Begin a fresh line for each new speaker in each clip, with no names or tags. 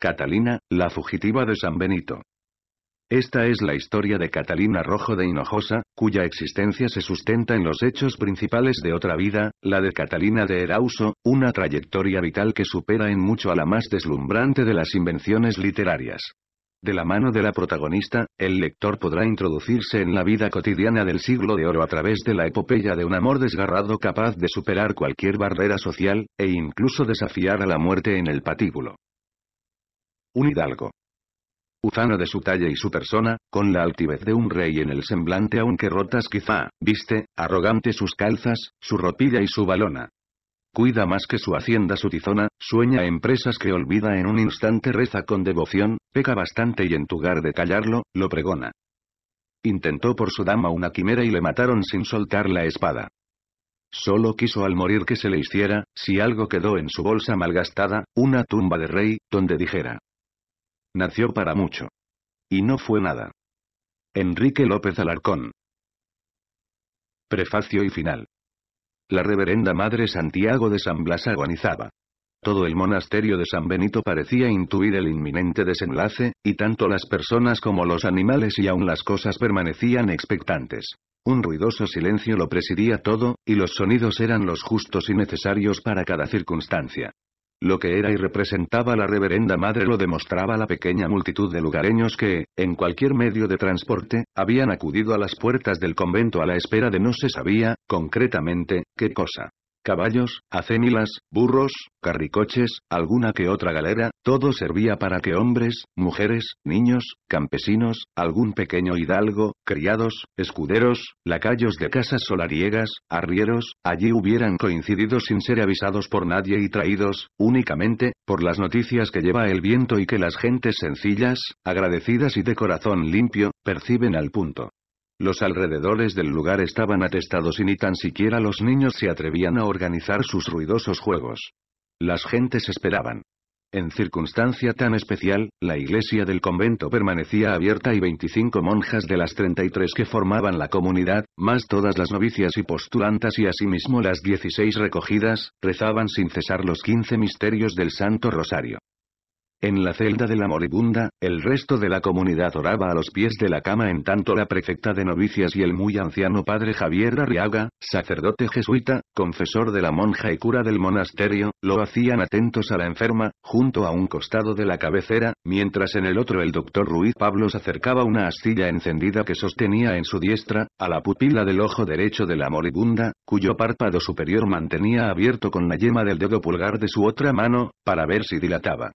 Catalina, la fugitiva de San Benito. Esta es la historia de Catalina Rojo de Hinojosa, cuya existencia se sustenta en los hechos principales de otra vida, la de Catalina de Erauso, una trayectoria vital que supera en mucho a la más deslumbrante de las invenciones literarias. De la mano de la protagonista, el lector podrá introducirse en la vida cotidiana del siglo de oro a través de la epopeya de un amor desgarrado capaz de superar cualquier barrera social, e incluso desafiar a la muerte en el patíbulo. Un hidalgo. Uzano de su talla y su persona, con la altivez de un rey en el semblante aunque rotas quizá, viste, arrogante sus calzas, su ropilla y su balona. Cuida más que su hacienda su tizona, sueña empresas que olvida en un instante reza con devoción, peca bastante y en lugar de callarlo, lo pregona. Intentó por su dama una quimera y le mataron sin soltar la espada. Solo quiso al morir que se le hiciera, si algo quedó en su bolsa malgastada, una tumba de rey, donde dijera, Nació para mucho. Y no fue nada. Enrique López Alarcón. Prefacio y final. La reverenda Madre Santiago de San Blas agonizaba. Todo el monasterio de San Benito parecía intuir el inminente desenlace, y tanto las personas como los animales y aún las cosas permanecían expectantes. Un ruidoso silencio lo presidía todo, y los sonidos eran los justos y necesarios para cada circunstancia. Lo que era y representaba la reverenda madre lo demostraba la pequeña multitud de lugareños que, en cualquier medio de transporte, habían acudido a las puertas del convento a la espera de no se sabía, concretamente, qué cosa caballos, acémilas, burros, carricoches, alguna que otra galera, todo servía para que hombres, mujeres, niños, campesinos, algún pequeño hidalgo, criados, escuderos, lacayos de casas solariegas, arrieros, allí hubieran coincidido sin ser avisados por nadie y traídos, únicamente, por las noticias que lleva el viento y que las gentes sencillas, agradecidas y de corazón limpio, perciben al punto. Los alrededores del lugar estaban atestados y ni tan siquiera los niños se atrevían a organizar sus ruidosos juegos. Las gentes esperaban. En circunstancia tan especial, la iglesia del convento permanecía abierta y 25 monjas de las 33 que formaban la comunidad, más todas las novicias y postulantas y asimismo las 16 recogidas, rezaban sin cesar los 15 misterios del Santo Rosario. En la celda de la moribunda, el resto de la comunidad oraba a los pies de la cama en tanto la prefecta de novicias y el muy anciano padre Javier Arriaga, sacerdote jesuita, confesor de la monja y cura del monasterio, lo hacían atentos a la enferma, junto a un costado de la cabecera, mientras en el otro el doctor Ruiz Pablos acercaba una astilla encendida que sostenía en su diestra, a la pupila del ojo derecho de la moribunda, cuyo párpado superior mantenía abierto con la yema del dedo pulgar de su otra mano, para ver si dilataba.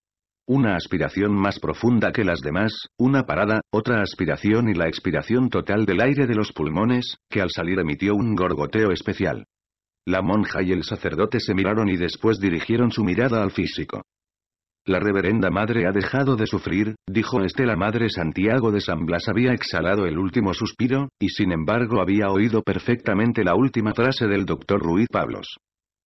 Una aspiración más profunda que las demás, una parada, otra aspiración y la expiración total del aire de los pulmones, que al salir emitió un gorgoteo especial. La monja y el sacerdote se miraron y después dirigieron su mirada al físico. La reverenda madre ha dejado de sufrir, dijo Estela Madre Santiago de San Blas había exhalado el último suspiro, y sin embargo había oído perfectamente la última frase del doctor Ruiz Pablos.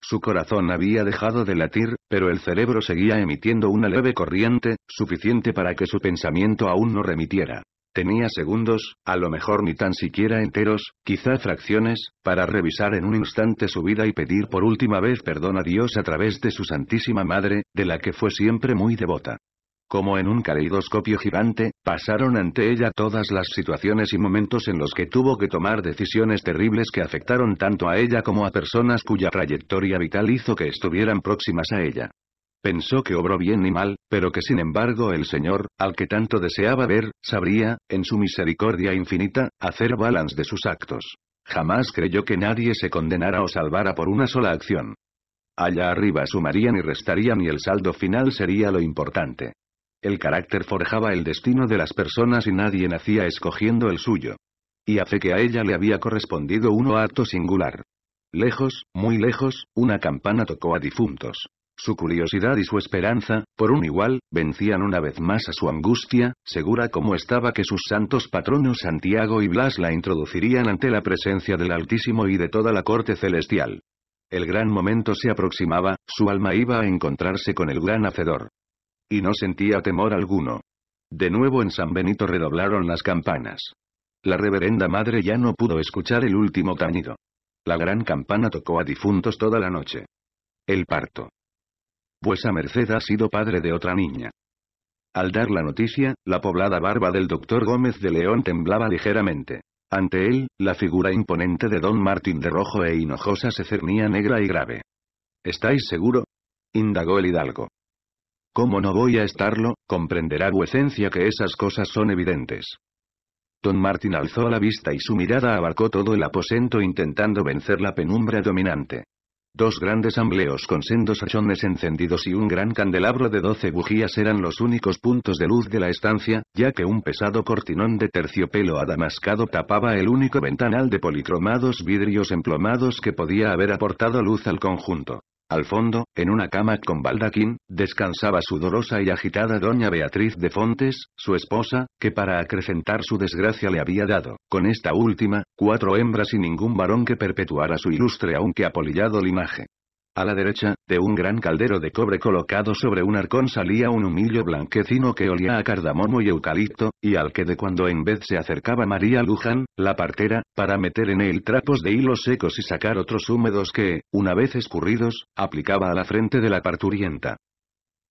Su corazón había dejado de latir, pero el cerebro seguía emitiendo una leve corriente, suficiente para que su pensamiento aún no remitiera. Tenía segundos, a lo mejor ni tan siquiera enteros, quizá fracciones, para revisar en un instante su vida y pedir por última vez perdón a Dios a través de su Santísima Madre, de la que fue siempre muy devota. Como en un caleidoscopio gigante, pasaron ante ella todas las situaciones y momentos en los que tuvo que tomar decisiones terribles que afectaron tanto a ella como a personas cuya trayectoria vital hizo que estuvieran próximas a ella. Pensó que obró bien ni mal, pero que sin embargo el Señor, al que tanto deseaba ver, sabría, en su misericordia infinita, hacer balance de sus actos. Jamás creyó que nadie se condenara o salvara por una sola acción. Allá arriba sumarían y restarían y el saldo final sería lo importante. El carácter forjaba el destino de las personas y nadie nacía escogiendo el suyo. Y a fe que a ella le había correspondido uno acto singular. Lejos, muy lejos, una campana tocó a difuntos. Su curiosidad y su esperanza, por un igual, vencían una vez más a su angustia, segura como estaba que sus santos patronos Santiago y Blas la introducirían ante la presencia del Altísimo y de toda la corte celestial. El gran momento se aproximaba, su alma iba a encontrarse con el gran Hacedor. Y no sentía temor alguno. De nuevo en San Benito redoblaron las campanas. La reverenda madre ya no pudo escuchar el último tañido. La gran campana tocó a difuntos toda la noche. El parto. Vuesa merced ha sido padre de otra niña. Al dar la noticia, la poblada barba del doctor Gómez de León temblaba ligeramente. Ante él, la figura imponente de don Martín de Rojo e Hinojosa se cernía negra y grave. ¿Estáis seguro? indagó el hidalgo. ¿Cómo no voy a estarlo? Comprenderá vuecencia que esas cosas son evidentes. Don Martín alzó la vista y su mirada abarcó todo el aposento intentando vencer la penumbra dominante. Dos grandes ambleos con sendos achones encendidos y un gran candelabro de doce bujías eran los únicos puntos de luz de la estancia, ya que un pesado cortinón de terciopelo adamascado tapaba el único ventanal de policromados vidrios emplomados que podía haber aportado luz al conjunto. Al fondo, en una cama con baldaquín, descansaba sudorosa y agitada doña Beatriz de Fontes, su esposa, que para acrecentar su desgracia le había dado, con esta última, cuatro hembras y ningún varón que perpetuara su ilustre aunque apolillado linaje. A la derecha, de un gran caldero de cobre colocado sobre un arcón salía un humillo blanquecino que olía a cardamomo y eucalipto, y al que de cuando en vez se acercaba María Luján, la partera, para meter en él trapos de hilos secos y sacar otros húmedos que, una vez escurridos, aplicaba a la frente de la parturienta.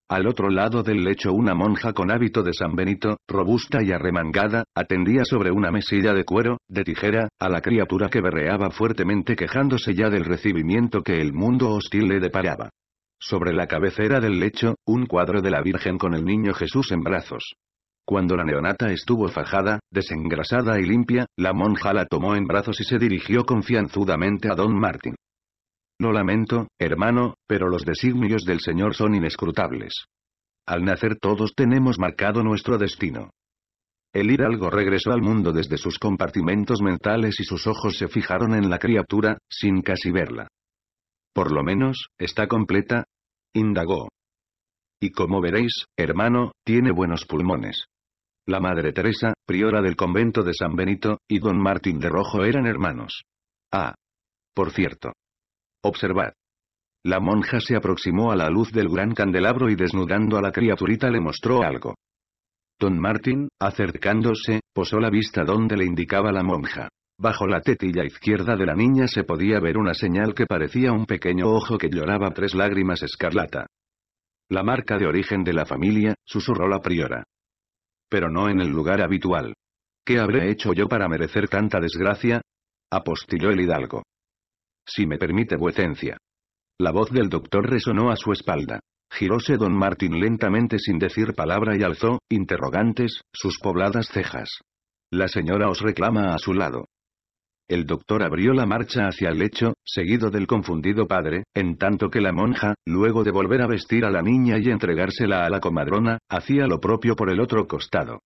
Al otro lado del lecho una monja con hábito de San Benito, robusta y arremangada, atendía sobre una mesilla de cuero, de tijera, a la criatura que berreaba fuertemente quejándose ya del recibimiento que el mundo hostil le deparaba. Sobre la cabecera del lecho, un cuadro de la Virgen con el niño Jesús en brazos. Cuando la neonata estuvo fajada, desengrasada y limpia, la monja la tomó en brazos y se dirigió confianzudamente a don Martín. Lo lamento, hermano, pero los designios del Señor son inescrutables. Al nacer todos tenemos marcado nuestro destino. El hidalgo regresó al mundo desde sus compartimentos mentales y sus ojos se fijaron en la criatura, sin casi verla. Por lo menos, ¿está completa? indagó. Y como veréis, hermano, tiene buenos pulmones. La madre Teresa, priora del convento de San Benito, y don Martín de Rojo eran hermanos. Ah. Por cierto, Observad. La monja se aproximó a la luz del gran candelabro y desnudando a la criaturita le mostró algo. Don martín acercándose, posó la vista donde le indicaba la monja. Bajo la tetilla izquierda de la niña se podía ver una señal que parecía un pequeño ojo que lloraba tres lágrimas escarlata. La marca de origen de la familia, susurró la priora. Pero no en el lugar habitual. ¿Qué habré hecho yo para merecer tanta desgracia? Apostilló el hidalgo. Si me permite vuecencia. La voz del doctor resonó a su espalda. Giróse don Martín lentamente sin decir palabra y alzó, interrogantes, sus pobladas cejas. La señora os reclama a su lado. El doctor abrió la marcha hacia el lecho, seguido del confundido padre, en tanto que la monja, luego de volver a vestir a la niña y entregársela a la comadrona, hacía lo propio por el otro costado.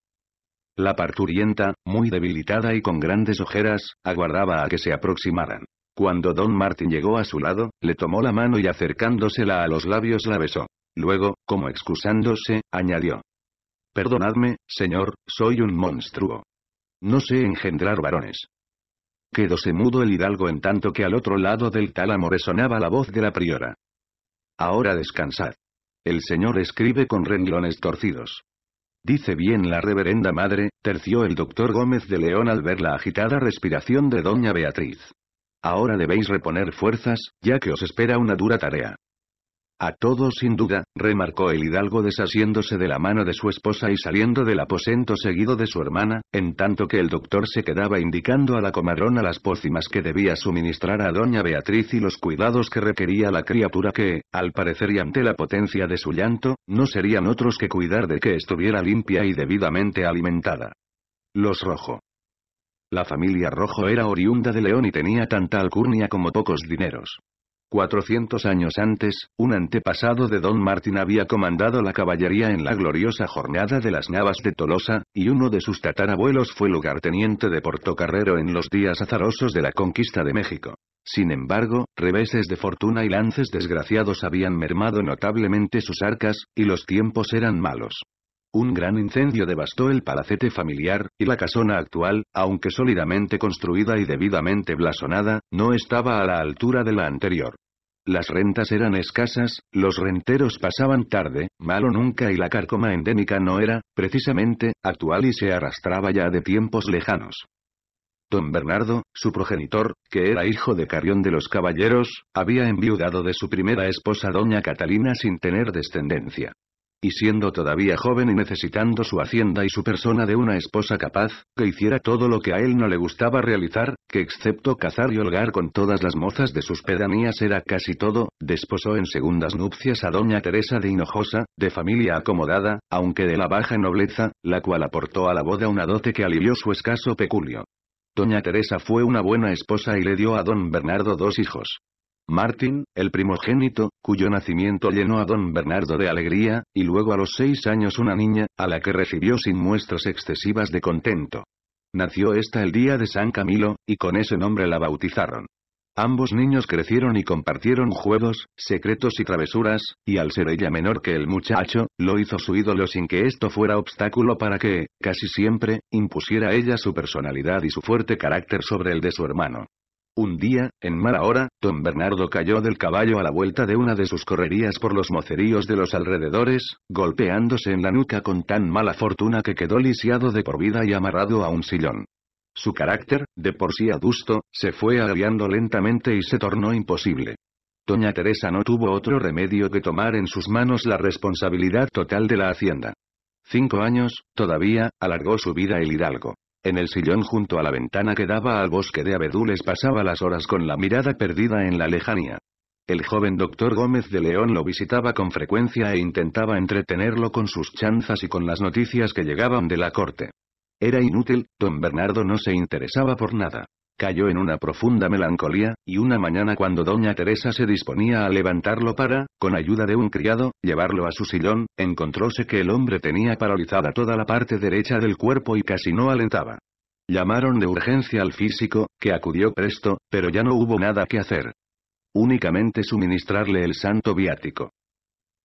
La parturienta, muy debilitada y con grandes ojeras, aguardaba a que se aproximaran. Cuando Don Martín llegó a su lado, le tomó la mano y acercándosela a los labios la besó. Luego, como excusándose, añadió. Perdonadme, señor, soy un monstruo. No sé engendrar varones. Quedóse mudo el hidalgo en tanto que al otro lado del tálamo resonaba la voz de la priora. Ahora descansad. El señor escribe con renglones torcidos. Dice bien la reverenda madre, terció el doctor Gómez de León al ver la agitada respiración de doña Beatriz. Ahora debéis reponer fuerzas, ya que os espera una dura tarea. A todos sin duda, remarcó el hidalgo desasiéndose de la mano de su esposa y saliendo del aposento seguido de su hermana, en tanto que el doctor se quedaba indicando a la comadrona las pócimas que debía suministrar a doña Beatriz y los cuidados que requería la criatura que, al parecer y ante la potencia de su llanto, no serían otros que cuidar de que estuviera limpia y debidamente alimentada. Los rojo. La familia Rojo era oriunda de León y tenía tanta alcurnia como pocos dineros. Cuatrocientos años antes, un antepasado de Don Martín había comandado la caballería en la gloriosa jornada de las Navas de Tolosa, y uno de sus tatarabuelos fue lugarteniente de Portocarrero en los días azarosos de la conquista de México. Sin embargo, reveses de fortuna y lances desgraciados habían mermado notablemente sus arcas, y los tiempos eran malos. Un gran incendio devastó el palacete familiar, y la casona actual, aunque sólidamente construida y debidamente blasonada, no estaba a la altura de la anterior. Las rentas eran escasas, los renteros pasaban tarde, malo nunca y la carcoma endémica no era, precisamente, actual y se arrastraba ya de tiempos lejanos. Don Bernardo, su progenitor, que era hijo de Carrión de los Caballeros, había enviudado de su primera esposa doña Catalina sin tener descendencia. Y siendo todavía joven y necesitando su hacienda y su persona de una esposa capaz, que hiciera todo lo que a él no le gustaba realizar, que excepto cazar y holgar con todas las mozas de sus pedanías era casi todo, desposó en segundas nupcias a doña Teresa de Hinojosa, de familia acomodada, aunque de la baja nobleza, la cual aportó a la boda una dote que alivió su escaso peculio. Doña Teresa fue una buena esposa y le dio a don Bernardo dos hijos. Martín, el primogénito, cuyo nacimiento llenó a don Bernardo de alegría, y luego a los seis años una niña, a la que recibió sin muestras excesivas de contento. Nació esta el día de San Camilo, y con ese nombre la bautizaron. Ambos niños crecieron y compartieron juegos, secretos y travesuras, y al ser ella menor que el muchacho, lo hizo su ídolo sin que esto fuera obstáculo para que, casi siempre, impusiera ella su personalidad y su fuerte carácter sobre el de su hermano. Un día, en mala hora, don Bernardo cayó del caballo a la vuelta de una de sus correrías por los moceríos de los alrededores, golpeándose en la nuca con tan mala fortuna que quedó lisiado de por vida y amarrado a un sillón. Su carácter, de por sí adusto, se fue aliando lentamente y se tornó imposible. Doña Teresa no tuvo otro remedio que tomar en sus manos la responsabilidad total de la hacienda. Cinco años, todavía, alargó su vida el hidalgo. En el sillón junto a la ventana que daba al bosque de abedules pasaba las horas con la mirada perdida en la lejanía. El joven doctor Gómez de León lo visitaba con frecuencia e intentaba entretenerlo con sus chanzas y con las noticias que llegaban de la corte. Era inútil, don Bernardo no se interesaba por nada cayó en una profunda melancolía, y una mañana cuando doña Teresa se disponía a levantarlo para, con ayuda de un criado, llevarlo a su sillón, encontróse que el hombre tenía paralizada toda la parte derecha del cuerpo y casi no alentaba. Llamaron de urgencia al físico, que acudió presto, pero ya no hubo nada que hacer. Únicamente suministrarle el santo viático.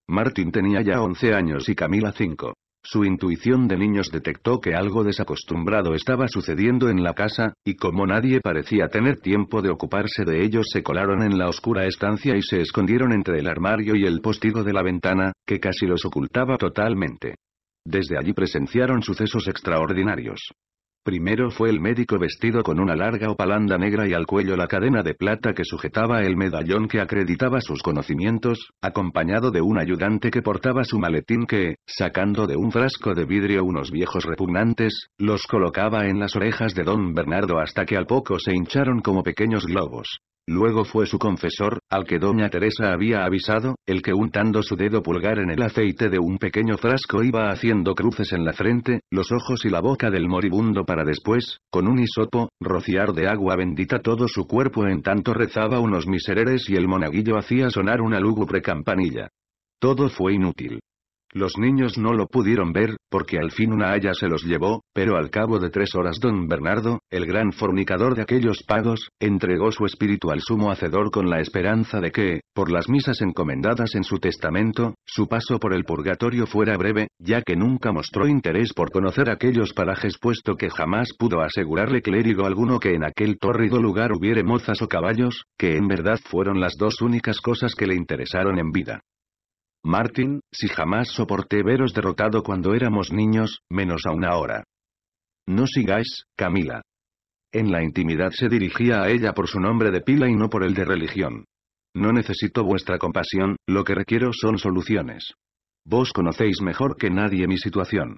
Martín tenía ya 11 años y Camila 5. Su intuición de niños detectó que algo desacostumbrado estaba sucediendo en la casa, y como nadie parecía tener tiempo de ocuparse de ellos se colaron en la oscura estancia y se escondieron entre el armario y el postigo de la ventana, que casi los ocultaba totalmente. Desde allí presenciaron sucesos extraordinarios. Primero fue el médico vestido con una larga opalanda negra y al cuello la cadena de plata que sujetaba el medallón que acreditaba sus conocimientos, acompañado de un ayudante que portaba su maletín que, sacando de un frasco de vidrio unos viejos repugnantes, los colocaba en las orejas de don Bernardo hasta que al poco se hincharon como pequeños globos. Luego fue su confesor, al que doña Teresa había avisado, el que untando su dedo pulgar en el aceite de un pequeño frasco iba haciendo cruces en la frente, los ojos y la boca del moribundo para después, con un hisopo, rociar de agua bendita todo su cuerpo en tanto rezaba unos misereres y el monaguillo hacía sonar una lúgubre campanilla. Todo fue inútil. Los niños no lo pudieron ver, porque al fin una haya se los llevó, pero al cabo de tres horas don Bernardo, el gran fornicador de aquellos pagos, entregó su espíritu al sumo hacedor con la esperanza de que, por las misas encomendadas en su testamento, su paso por el purgatorio fuera breve, ya que nunca mostró interés por conocer aquellos parajes puesto que jamás pudo asegurarle clérigo alguno que en aquel tórrido lugar hubiere mozas o caballos, que en verdad fueron las dos únicas cosas que le interesaron en vida. Martín, si jamás soporté veros derrotado cuando éramos niños, menos una ahora. No sigáis, Camila. En la intimidad se dirigía a ella por su nombre de pila y no por el de religión. No necesito vuestra compasión, lo que requiero son soluciones. Vos conocéis mejor que nadie mi situación.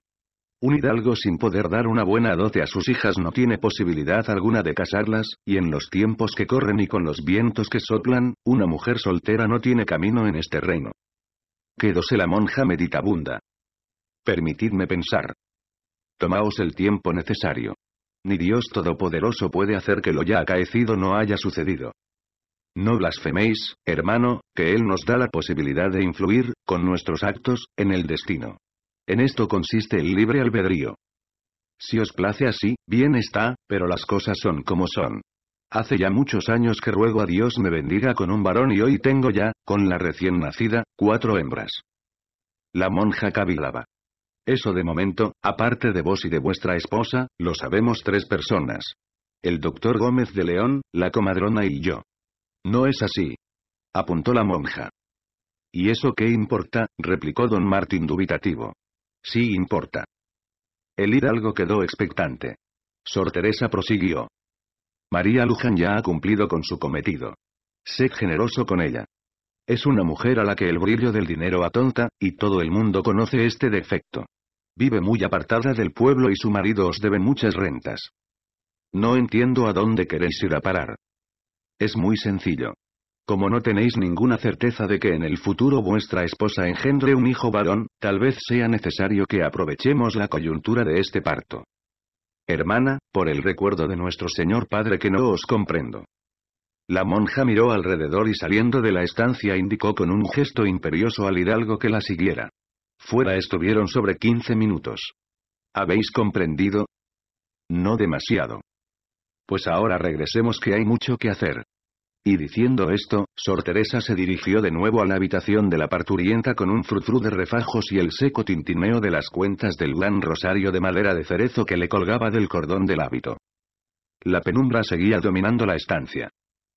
Un hidalgo sin poder dar una buena dote a sus hijas no tiene posibilidad alguna de casarlas, y en los tiempos que corren y con los vientos que soplan, una mujer soltera no tiene camino en este reino. Quedóse la monja meditabunda. Permitidme pensar. Tomaos el tiempo necesario. Ni Dios Todopoderoso puede hacer que lo ya acaecido no haya sucedido. No blasfeméis, hermano, que Él nos da la posibilidad de influir, con nuestros actos, en el destino. En esto consiste el libre albedrío. Si os place así, bien está, pero las cosas son como son. Hace ya muchos años que ruego a Dios me bendiga con un varón y hoy tengo ya, con la recién nacida, cuatro hembras. La monja cavilaba. Eso de momento, aparte de vos y de vuestra esposa, lo sabemos tres personas. El doctor Gómez de León, la comadrona y yo. No es así. Apuntó la monja. ¿Y eso qué importa? replicó don Martín dubitativo. Sí importa. El hidalgo quedó expectante. Sor Teresa prosiguió. María Luján ya ha cumplido con su cometido. Sé generoso con ella. Es una mujer a la que el brillo del dinero atonta, y todo el mundo conoce este defecto. Vive muy apartada del pueblo y su marido os debe muchas rentas. No entiendo a dónde queréis ir a parar. Es muy sencillo. Como no tenéis ninguna certeza de que en el futuro vuestra esposa engendre un hijo varón, tal vez sea necesario que aprovechemos la coyuntura de este parto. Hermana, por el recuerdo de nuestro Señor Padre que no os comprendo. La monja miró alrededor y saliendo de la estancia indicó con un gesto imperioso al hidalgo que la siguiera. Fuera estuvieron sobre quince minutos. ¿Habéis comprendido? No demasiado. Pues ahora regresemos que hay mucho que hacer. Y diciendo esto, Sor Teresa se dirigió de nuevo a la habitación de la parturienta con un frutru de refajos y el seco tintineo de las cuentas del gran rosario de madera de cerezo que le colgaba del cordón del hábito. La penumbra seguía dominando la estancia.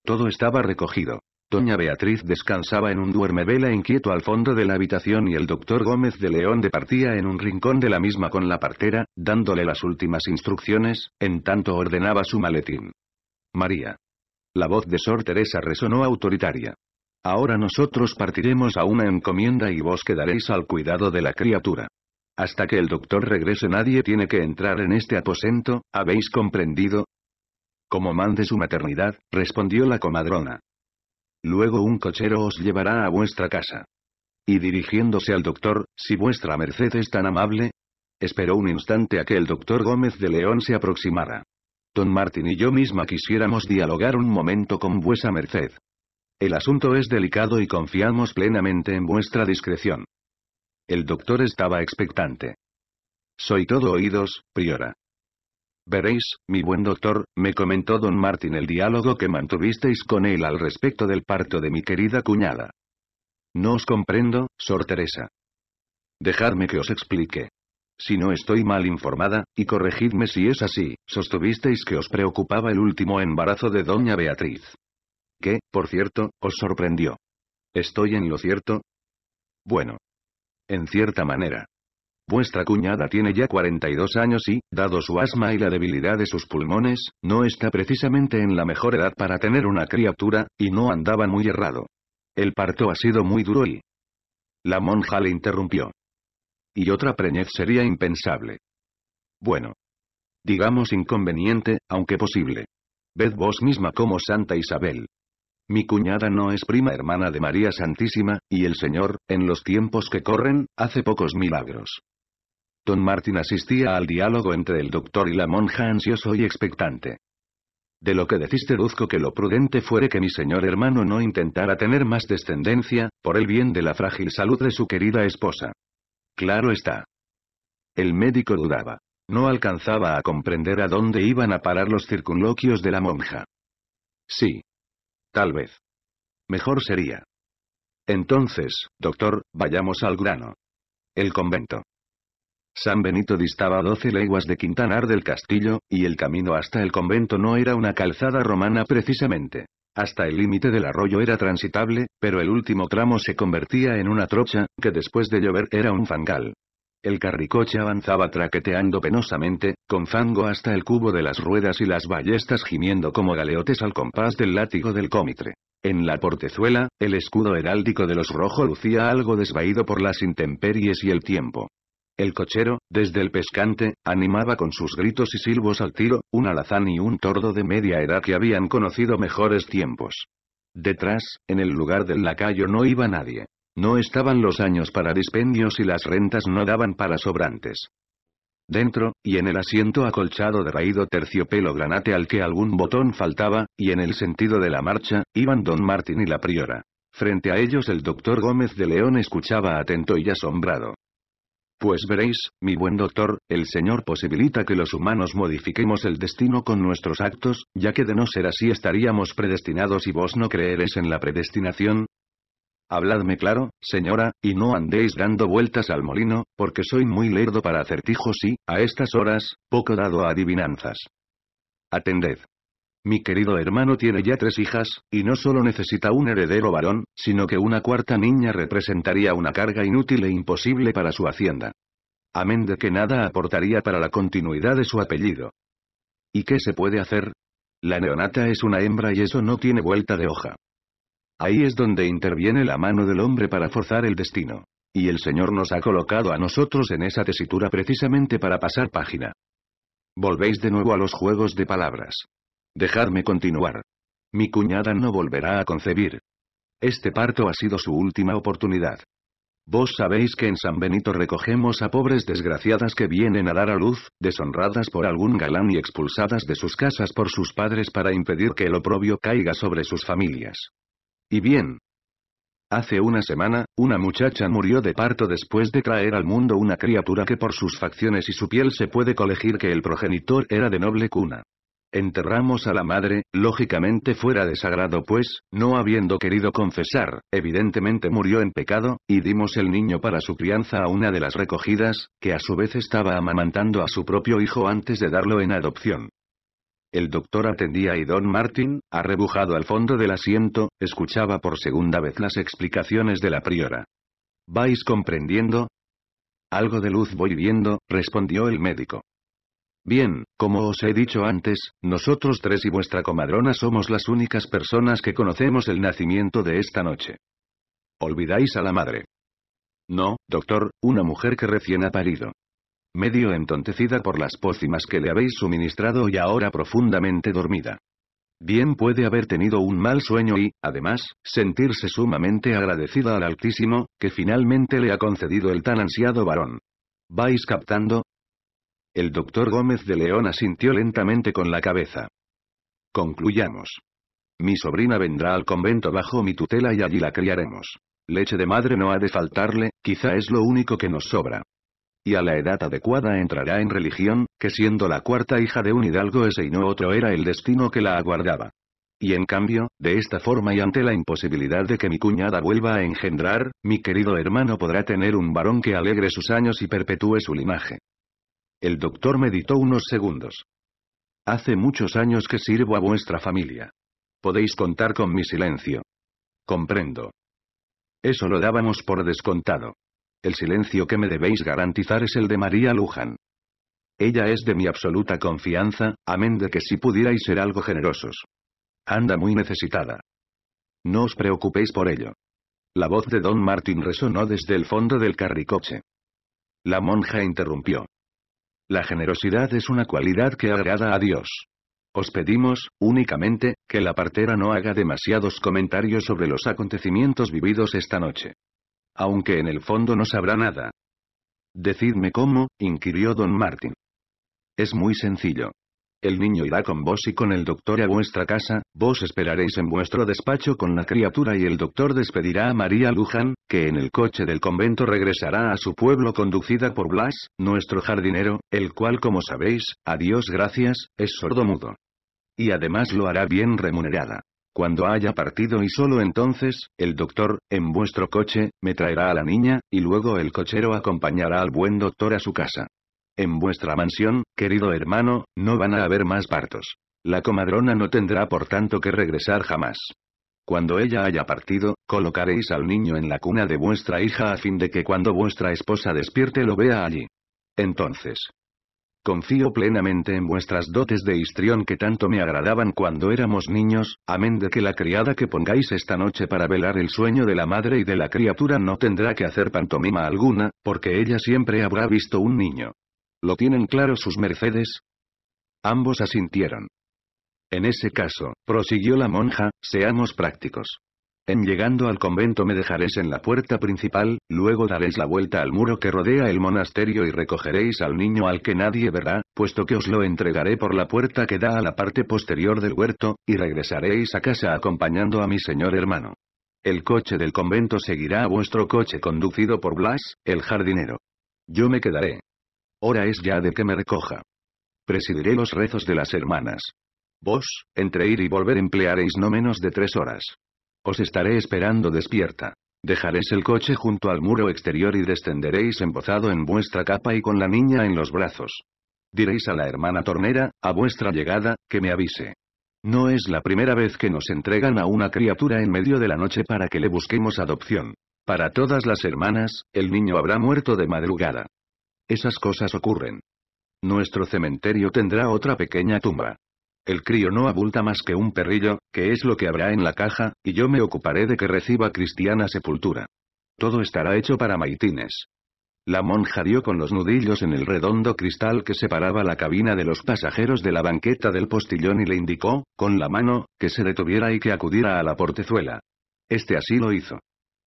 Todo estaba recogido. Doña Beatriz descansaba en un duermevela inquieto al fondo de la habitación y el doctor Gómez de León departía en un rincón de la misma con la partera, dándole las últimas instrucciones, en tanto ordenaba su maletín. María, la voz de Sor Teresa resonó autoritaria. Ahora nosotros partiremos a una encomienda y vos quedaréis al cuidado de la criatura. Hasta que el doctor regrese nadie tiene que entrar en este aposento, ¿habéis comprendido? Como mande su maternidad, respondió la comadrona. Luego un cochero os llevará a vuestra casa. Y dirigiéndose al doctor, si vuestra merced es tan amable. Esperó un instante a que el doctor Gómez de León se aproximara. Don Martín y yo misma quisiéramos dialogar un momento con vuesa merced. El asunto es delicado y confiamos plenamente en vuestra discreción. El doctor estaba expectante. Soy todo oídos, priora. Veréis, mi buen doctor, me comentó don Martín el diálogo que mantuvisteis con él al respecto del parto de mi querida cuñada. No os comprendo, Sor Teresa. Dejadme que os explique si no estoy mal informada, y corregidme si es así, sostuvisteis que os preocupaba el último embarazo de doña Beatriz. Que, por cierto, os sorprendió. ¿Estoy en lo cierto? Bueno. En cierta manera. Vuestra cuñada tiene ya 42 años y, dado su asma y la debilidad de sus pulmones, no está precisamente en la mejor edad para tener una criatura, y no andaba muy errado. El parto ha sido muy duro y... La monja le interrumpió. Y otra preñez sería impensable. Bueno. Digamos inconveniente, aunque posible. Ved vos misma como Santa Isabel. Mi cuñada no es prima hermana de María Santísima, y el Señor, en los tiempos que corren, hace pocos milagros. Don Martín asistía al diálogo entre el doctor y la monja ansioso y expectante. De lo que decís deduzco que lo prudente fuere que mi señor hermano no intentara tener más descendencia, por el bien de la frágil salud de su querida esposa. Claro está. El médico dudaba. No alcanzaba a comprender a dónde iban a parar los circunloquios de la monja. Sí. Tal vez. Mejor sería. Entonces, doctor, vayamos al grano. El convento. San Benito distaba 12 leguas de Quintanar del Castillo, y el camino hasta el convento no era una calzada romana precisamente. Hasta el límite del arroyo era transitable, pero el último tramo se convertía en una trocha, que después de llover era un fangal. El carricoche avanzaba traqueteando penosamente, con fango hasta el cubo de las ruedas y las ballestas gimiendo como galeotes al compás del látigo del cómitre. En la portezuela, el escudo heráldico de los rojo lucía algo desvaído por las intemperies y el tiempo. El cochero, desde el pescante, animaba con sus gritos y silbos al tiro, un alazán y un tordo de media edad que habían conocido mejores tiempos. Detrás, en el lugar del lacayo no iba nadie. No estaban los años para dispendios y las rentas no daban para sobrantes. Dentro, y en el asiento acolchado de raído terciopelo granate al que algún botón faltaba, y en el sentido de la marcha, iban don Martín y la priora. Frente a ellos el doctor Gómez de León escuchaba atento y asombrado. Pues veréis, mi buen doctor, el Señor posibilita que los humanos modifiquemos el destino con nuestros actos, ya que de no ser así estaríamos predestinados y vos no creeréis en la predestinación. Habladme claro, señora, y no andéis dando vueltas al molino, porque soy muy lerdo para acertijos y, a estas horas, poco dado a adivinanzas. Atended. Mi querido hermano tiene ya tres hijas, y no solo necesita un heredero varón, sino que una cuarta niña representaría una carga inútil e imposible para su hacienda. Amén de que nada aportaría para la continuidad de su apellido. ¿Y qué se puede hacer? La neonata es una hembra y eso no tiene vuelta de hoja. Ahí es donde interviene la mano del hombre para forzar el destino. Y el Señor nos ha colocado a nosotros en esa tesitura precisamente para pasar página. Volvéis de nuevo a los juegos de palabras. Dejadme continuar. Mi cuñada no volverá a concebir. Este parto ha sido su última oportunidad. Vos sabéis que en San Benito recogemos a pobres desgraciadas que vienen a dar a luz, deshonradas por algún galán y expulsadas de sus casas por sus padres para impedir que el oprobio caiga sobre sus familias. Y bien. Hace una semana, una muchacha murió de parto después de traer al mundo una criatura que por sus facciones y su piel se puede colegir que el progenitor era de noble cuna. Enterramos a la madre, lógicamente fuera de sagrado pues, no habiendo querido confesar, evidentemente murió en pecado, y dimos el niño para su crianza a una de las recogidas, que a su vez estaba amamantando a su propio hijo antes de darlo en adopción. El doctor atendía y Don Martín, arrebujado al fondo del asiento, escuchaba por segunda vez las explicaciones de la priora. ¿Vais comprendiendo? Algo de luz voy viendo, respondió el médico. Bien, como os he dicho antes, nosotros tres y vuestra comadrona somos las únicas personas que conocemos el nacimiento de esta noche. Olvidáis a la madre. No, doctor, una mujer que recién ha parido. Medio entontecida por las pócimas que le habéis suministrado y ahora profundamente dormida. Bien puede haber tenido un mal sueño y, además, sentirse sumamente agradecida al Altísimo, que finalmente le ha concedido el tan ansiado varón. ¿Vais captando? El doctor Gómez de León asintió lentamente con la cabeza. Concluyamos. Mi sobrina vendrá al convento bajo mi tutela y allí la criaremos. Leche de madre no ha de faltarle, quizá es lo único que nos sobra. Y a la edad adecuada entrará en religión, que siendo la cuarta hija de un hidalgo ese y no otro era el destino que la aguardaba. Y en cambio, de esta forma y ante la imposibilidad de que mi cuñada vuelva a engendrar, mi querido hermano podrá tener un varón que alegre sus años y perpetúe su linaje. El doctor meditó unos segundos. Hace muchos años que sirvo a vuestra familia. Podéis contar con mi silencio. Comprendo. Eso lo dábamos por descontado. El silencio que me debéis garantizar es el de María Luján. Ella es de mi absoluta confianza, amén de que si pudierais ser algo generosos. Anda muy necesitada. No os preocupéis por ello. La voz de don Martín resonó desde el fondo del carricoche. La monja interrumpió. La generosidad es una cualidad que agrada a Dios. Os pedimos, únicamente, que la partera no haga demasiados comentarios sobre los acontecimientos vividos esta noche. Aunque en el fondo no sabrá nada. Decidme cómo, inquirió don Martín. Es muy sencillo. El niño irá con vos y con el doctor a vuestra casa, vos esperaréis en vuestro despacho con la criatura y el doctor despedirá a María Luján, que en el coche del convento regresará a su pueblo conducida por Blas, nuestro jardinero, el cual como sabéis, a Dios gracias, es sordomudo. Y además lo hará bien remunerada. Cuando haya partido y solo entonces, el doctor, en vuestro coche, me traerá a la niña, y luego el cochero acompañará al buen doctor a su casa. En vuestra mansión, querido hermano, no van a haber más partos. La comadrona no tendrá por tanto que regresar jamás. Cuando ella haya partido, colocaréis al niño en la cuna de vuestra hija a fin de que cuando vuestra esposa despierte lo vea allí. Entonces. Confío plenamente en vuestras dotes de histrión que tanto me agradaban cuando éramos niños, amén de que la criada que pongáis esta noche para velar el sueño de la madre y de la criatura no tendrá que hacer pantomima alguna, porque ella siempre habrá visto un niño. ¿Lo tienen claro sus mercedes? Ambos asintieron. En ese caso, prosiguió la monja, seamos prácticos. En llegando al convento me dejaréis en la puerta principal, luego daréis la vuelta al muro que rodea el monasterio y recogeréis al niño al que nadie verá, puesto que os lo entregaré por la puerta que da a la parte posterior del huerto, y regresaréis a casa acompañando a mi señor hermano. El coche del convento seguirá a vuestro coche conducido por Blas, el jardinero. Yo me quedaré. Hora es ya de que me recoja. Presidiré los rezos de las hermanas. Vos, entre ir y volver emplearéis no menos de tres horas. Os estaré esperando despierta. Dejaréis el coche junto al muro exterior y descenderéis embozado en vuestra capa y con la niña en los brazos. Diréis a la hermana tornera, a vuestra llegada, que me avise. No es la primera vez que nos entregan a una criatura en medio de la noche para que le busquemos adopción. Para todas las hermanas, el niño habrá muerto de madrugada. Esas cosas ocurren. Nuestro cementerio tendrá otra pequeña tumba. El crío no abulta más que un perrillo, que es lo que habrá en la caja, y yo me ocuparé de que reciba cristiana sepultura. Todo estará hecho para maitines. La monja dio con los nudillos en el redondo cristal que separaba la cabina de los pasajeros de la banqueta del postillón y le indicó, con la mano, que se detuviera y que acudiera a la portezuela. Este así lo hizo.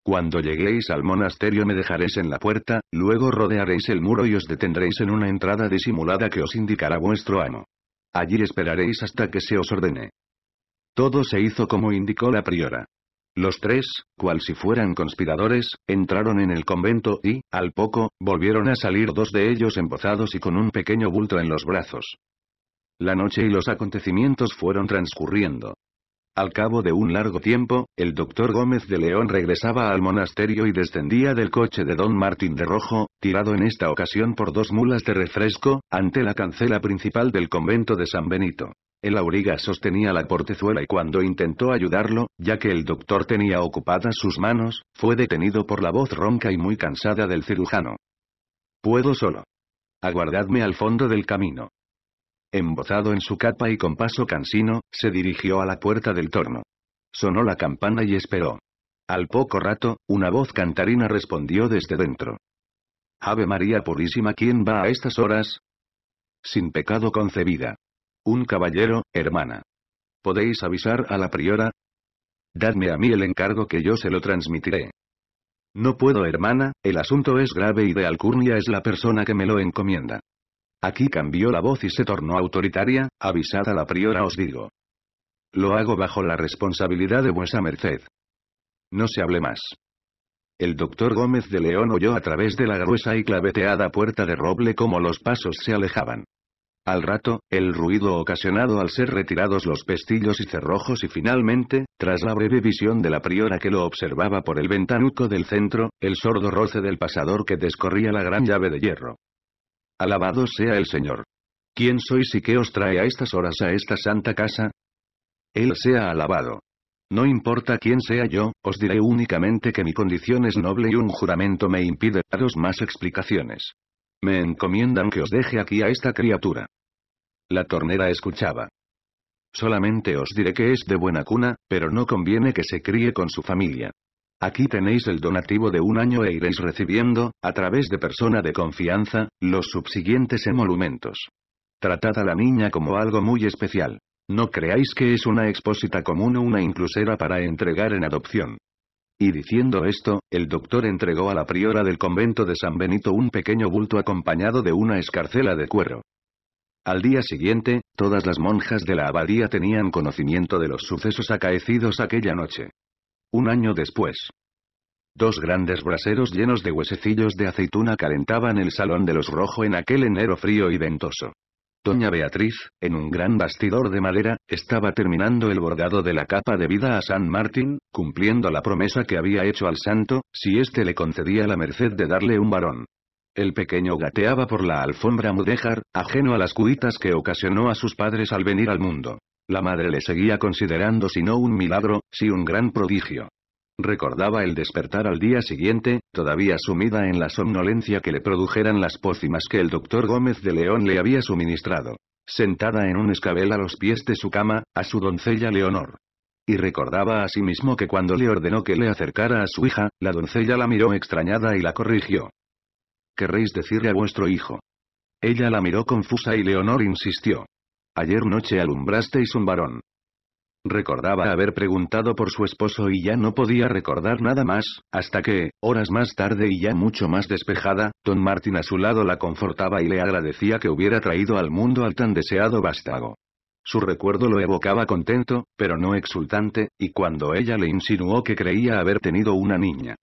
Cuando lleguéis al monasterio me dejaréis en la puerta, luego rodearéis el muro y os detendréis en una entrada disimulada que os indicará vuestro amo. Allí esperaréis hasta que se os ordene. Todo se hizo como indicó la priora. Los tres, cual si fueran conspiradores, entraron en el convento y, al poco, volvieron a salir dos de ellos embozados y con un pequeño bulto en los brazos. La noche y los acontecimientos fueron transcurriendo. Al cabo de un largo tiempo, el doctor Gómez de León regresaba al monasterio y descendía del coche de don Martín de Rojo, tirado en esta ocasión por dos mulas de refresco, ante la cancela principal del convento de San Benito. El auriga sostenía la portezuela y cuando intentó ayudarlo, ya que el doctor tenía ocupadas sus manos, fue detenido por la voz ronca y muy cansada del cirujano. Puedo solo. Aguardadme al fondo del camino. Embozado en su capa y con paso cansino, se dirigió a la puerta del torno. Sonó la campana y esperó. Al poco rato, una voz cantarina respondió desde dentro. Ave María Purísima, ¿quién va a estas horas? Sin pecado concebida. Un caballero, hermana. ¿Podéis avisar a la priora? Dadme a mí el encargo que yo se lo transmitiré. No puedo, hermana, el asunto es grave y de Alcurnia es la persona que me lo encomienda. Aquí cambió la voz y se tornó autoritaria, avisad a la priora os digo. Lo hago bajo la responsabilidad de vuesa merced. No se hable más. El doctor Gómez de León oyó a través de la gruesa y claveteada puerta de roble como los pasos se alejaban. Al rato, el ruido ocasionado al ser retirados los pestillos y cerrojos y finalmente, tras la breve visión de la priora que lo observaba por el ventanuco del centro, el sordo roce del pasador que descorría la gran llave de hierro. Alabado sea el Señor. ¿Quién sois y qué os trae a estas horas a esta santa casa? Él sea alabado. No importa quién sea yo, os diré únicamente que mi condición es noble y un juramento me impide daros más explicaciones. Me encomiendan que os deje aquí a esta criatura. La tornera escuchaba. Solamente os diré que es de buena cuna, pero no conviene que se críe con su familia. Aquí tenéis el donativo de un año e iréis recibiendo, a través de persona de confianza, los subsiguientes emolumentos. Tratad a la niña como algo muy especial. No creáis que es una expósita común o una inclusera para entregar en adopción. Y diciendo esto, el doctor entregó a la priora del convento de San Benito un pequeño bulto acompañado de una escarcela de cuero. Al día siguiente, todas las monjas de la abadía tenían conocimiento de los sucesos acaecidos aquella noche. Un año después. Dos grandes braseros llenos de huesecillos de aceituna calentaban el salón de los rojo en aquel enero frío y ventoso. Doña Beatriz, en un gran bastidor de madera, estaba terminando el bordado de la capa de vida a San Martín, cumpliendo la promesa que había hecho al santo, si éste le concedía la merced de darle un varón. El pequeño gateaba por la alfombra mudéjar, ajeno a las cuitas que ocasionó a sus padres al venir al mundo. La madre le seguía considerando si no un milagro, si un gran prodigio. Recordaba el despertar al día siguiente, todavía sumida en la somnolencia que le produjeran las pócimas que el doctor Gómez de León le había suministrado. Sentada en un escabel a los pies de su cama, a su doncella Leonor. Y recordaba a sí mismo que cuando le ordenó que le acercara a su hija, la doncella la miró extrañada y la corrigió. ¿Querréis decirle a vuestro hijo? Ella la miró confusa y Leonor insistió. Ayer noche alumbrasteis un varón. Recordaba haber preguntado por su esposo y ya no podía recordar nada más, hasta que, horas más tarde y ya mucho más despejada, don Martín a su lado la confortaba y le agradecía que hubiera traído al mundo al tan deseado vástago. Su recuerdo lo evocaba contento, pero no exultante, y cuando ella le insinuó que creía haber tenido una niña.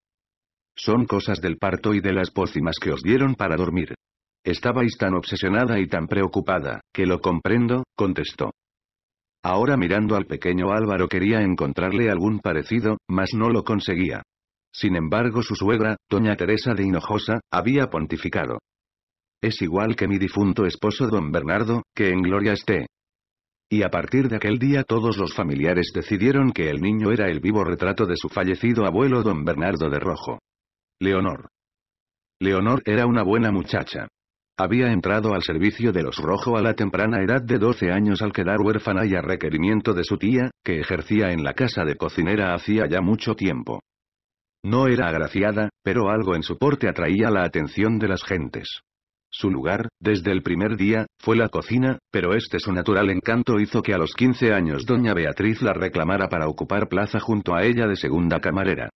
Son cosas del parto y de las pócimas que os dieron para dormir. Estabais tan obsesionada y tan preocupada, que lo comprendo, contestó. Ahora mirando al pequeño Álvaro quería encontrarle algún parecido, mas no lo conseguía. Sin embargo su suegra, doña Teresa de Hinojosa, había pontificado. Es igual que mi difunto esposo don Bernardo, que en gloria esté. Y a partir de aquel día todos los familiares decidieron que el niño era el vivo retrato de su fallecido abuelo don Bernardo de Rojo. Leonor. Leonor era una buena muchacha. Había entrado al servicio de los Rojo a la temprana edad de 12 años al quedar huérfana y a requerimiento de su tía, que ejercía en la casa de cocinera hacía ya mucho tiempo. No era agraciada, pero algo en su porte atraía la atención de las gentes. Su lugar, desde el primer día, fue la cocina, pero este su natural encanto hizo que a los 15 años doña Beatriz la reclamara para ocupar plaza junto a ella de segunda camarera.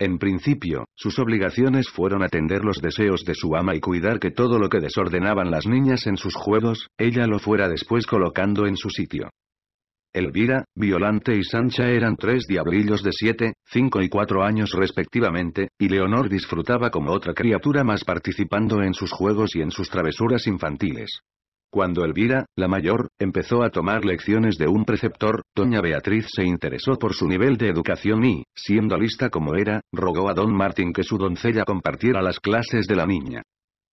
En principio, sus obligaciones fueron atender los deseos de su ama y cuidar que todo lo que desordenaban las niñas en sus juegos, ella lo fuera después colocando en su sitio. Elvira, Violante y Sancha eran tres diablillos de siete, cinco y cuatro años respectivamente, y Leonor disfrutaba como otra criatura más participando en sus juegos y en sus travesuras infantiles. Cuando Elvira, la mayor, empezó a tomar lecciones de un preceptor, doña Beatriz se interesó por su nivel de educación y, siendo lista como era, rogó a don Martín que su doncella compartiera las clases de la niña.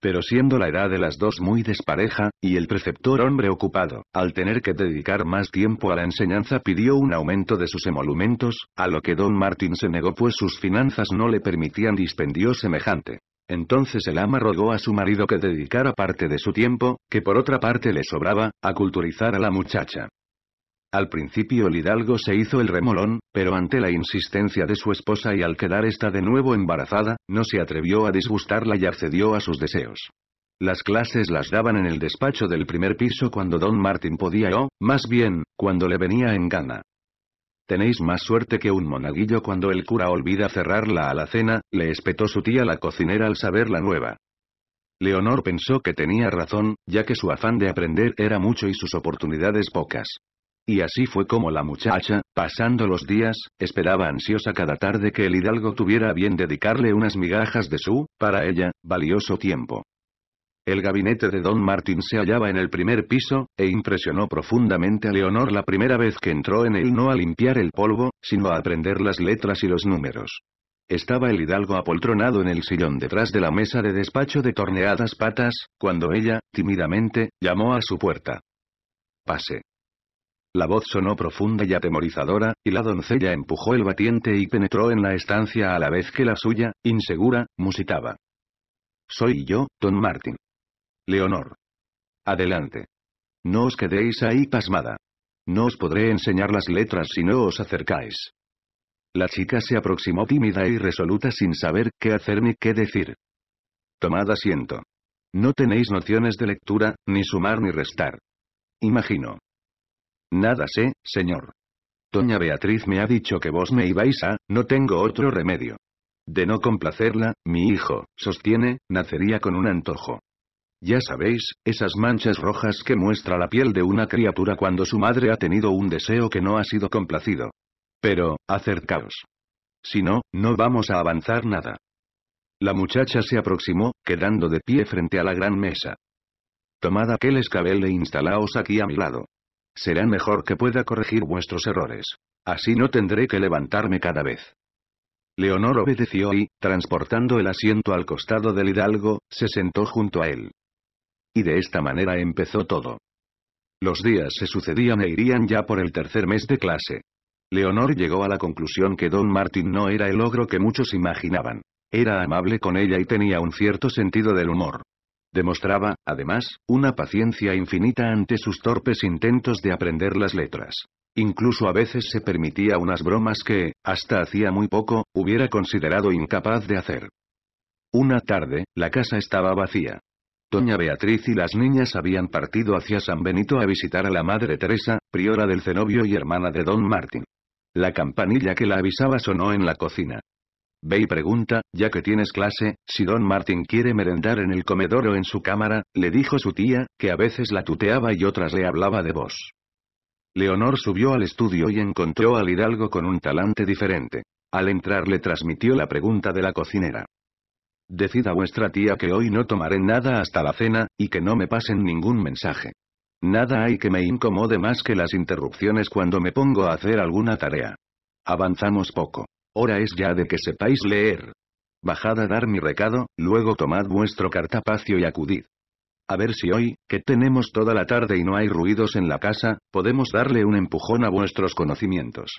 Pero siendo la edad de las dos muy despareja, y el preceptor hombre ocupado, al tener que dedicar más tiempo a la enseñanza pidió un aumento de sus emolumentos, a lo que don Martín se negó pues sus finanzas no le permitían dispendió semejante. Entonces el ama rogó a su marido que dedicara parte de su tiempo, que por otra parte le sobraba, a culturizar a la muchacha. Al principio el hidalgo se hizo el remolón, pero ante la insistencia de su esposa y al quedar esta de nuevo embarazada, no se atrevió a disgustarla y accedió a sus deseos. Las clases las daban en el despacho del primer piso cuando don Martín podía o, más bien, cuando le venía en gana. Tenéis más suerte que un monaguillo cuando el cura olvida cerrar la alacena, le espetó su tía la cocinera al saber la nueva. Leonor pensó que tenía razón, ya que su afán de aprender era mucho y sus oportunidades pocas. Y así fue como la muchacha, pasando los días, esperaba ansiosa cada tarde que el hidalgo tuviera bien dedicarle unas migajas de su, para ella, valioso tiempo. El gabinete de Don Martín se hallaba en el primer piso, e impresionó profundamente a Leonor la primera vez que entró en él no a limpiar el polvo, sino a aprender las letras y los números. Estaba el hidalgo apoltronado en el sillón detrás de la mesa de despacho de torneadas patas, cuando ella, tímidamente, llamó a su puerta. Pase. La voz sonó profunda y atemorizadora, y la doncella empujó el batiente y penetró en la estancia a la vez que la suya, insegura, musitaba. Soy yo, don Martín. Leonor. Adelante. No os quedéis ahí pasmada. No os podré enseñar las letras si no os acercáis. La chica se aproximó tímida y resoluta sin saber qué hacer ni qué decir. Tomad asiento. No tenéis nociones de lectura, ni sumar ni restar. Imagino. Nada sé, señor. Doña Beatriz me ha dicho que vos me ibais a, no tengo otro remedio. De no complacerla, mi hijo, sostiene, nacería con un antojo. Ya sabéis, esas manchas rojas que muestra la piel de una criatura cuando su madre ha tenido un deseo que no ha sido complacido. Pero, acercaos. Si no, no vamos a avanzar nada. La muchacha se aproximó, quedando de pie frente a la gran mesa. Tomad aquel escabel e instalaos aquí a mi lado. Será mejor que pueda corregir vuestros errores. Así no tendré que levantarme cada vez. Leonor obedeció y, transportando el asiento al costado del hidalgo, se sentó junto a él. Y de esta manera empezó todo. Los días se sucedían e irían ya por el tercer mes de clase. Leonor llegó a la conclusión que Don Martín no era el ogro que muchos imaginaban. Era amable con ella y tenía un cierto sentido del humor. Demostraba, además, una paciencia infinita ante sus torpes intentos de aprender las letras. Incluso a veces se permitía unas bromas que, hasta hacía muy poco, hubiera considerado incapaz de hacer. Una tarde, la casa estaba vacía. Doña Beatriz y las niñas habían partido hacia San Benito a visitar a la Madre Teresa, priora del cenobio y hermana de Don Martín. La campanilla que la avisaba sonó en la cocina. Ve y pregunta, ya que tienes clase, si Don Martín quiere merendar en el comedor o en su cámara, le dijo su tía, que a veces la tuteaba y otras le hablaba de vos. Leonor subió al estudio y encontró al hidalgo con un talante diferente. Al entrar le transmitió la pregunta de la cocinera. Decid a vuestra tía que hoy no tomaré nada hasta la cena, y que no me pasen ningún mensaje. Nada hay que me incomode más que las interrupciones cuando me pongo a hacer alguna tarea. Avanzamos poco. Hora es ya de que sepáis leer. Bajad a dar mi recado, luego tomad vuestro cartapacio y acudid. A ver si hoy, que tenemos toda la tarde y no hay ruidos en la casa, podemos darle un empujón a vuestros conocimientos.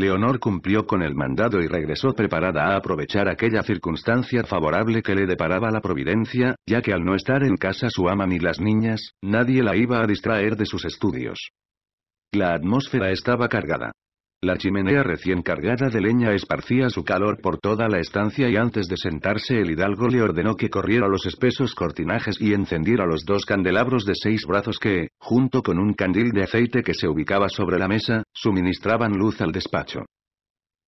Leonor cumplió con el mandado y regresó preparada a aprovechar aquella circunstancia favorable que le deparaba la providencia, ya que al no estar en casa su ama ni las niñas, nadie la iba a distraer de sus estudios. La atmósfera estaba cargada. La chimenea recién cargada de leña esparcía su calor por toda la estancia y antes de sentarse el hidalgo le ordenó que corriera los espesos cortinajes y encendiera los dos candelabros de seis brazos que, junto con un candil de aceite que se ubicaba sobre la mesa, suministraban luz al despacho.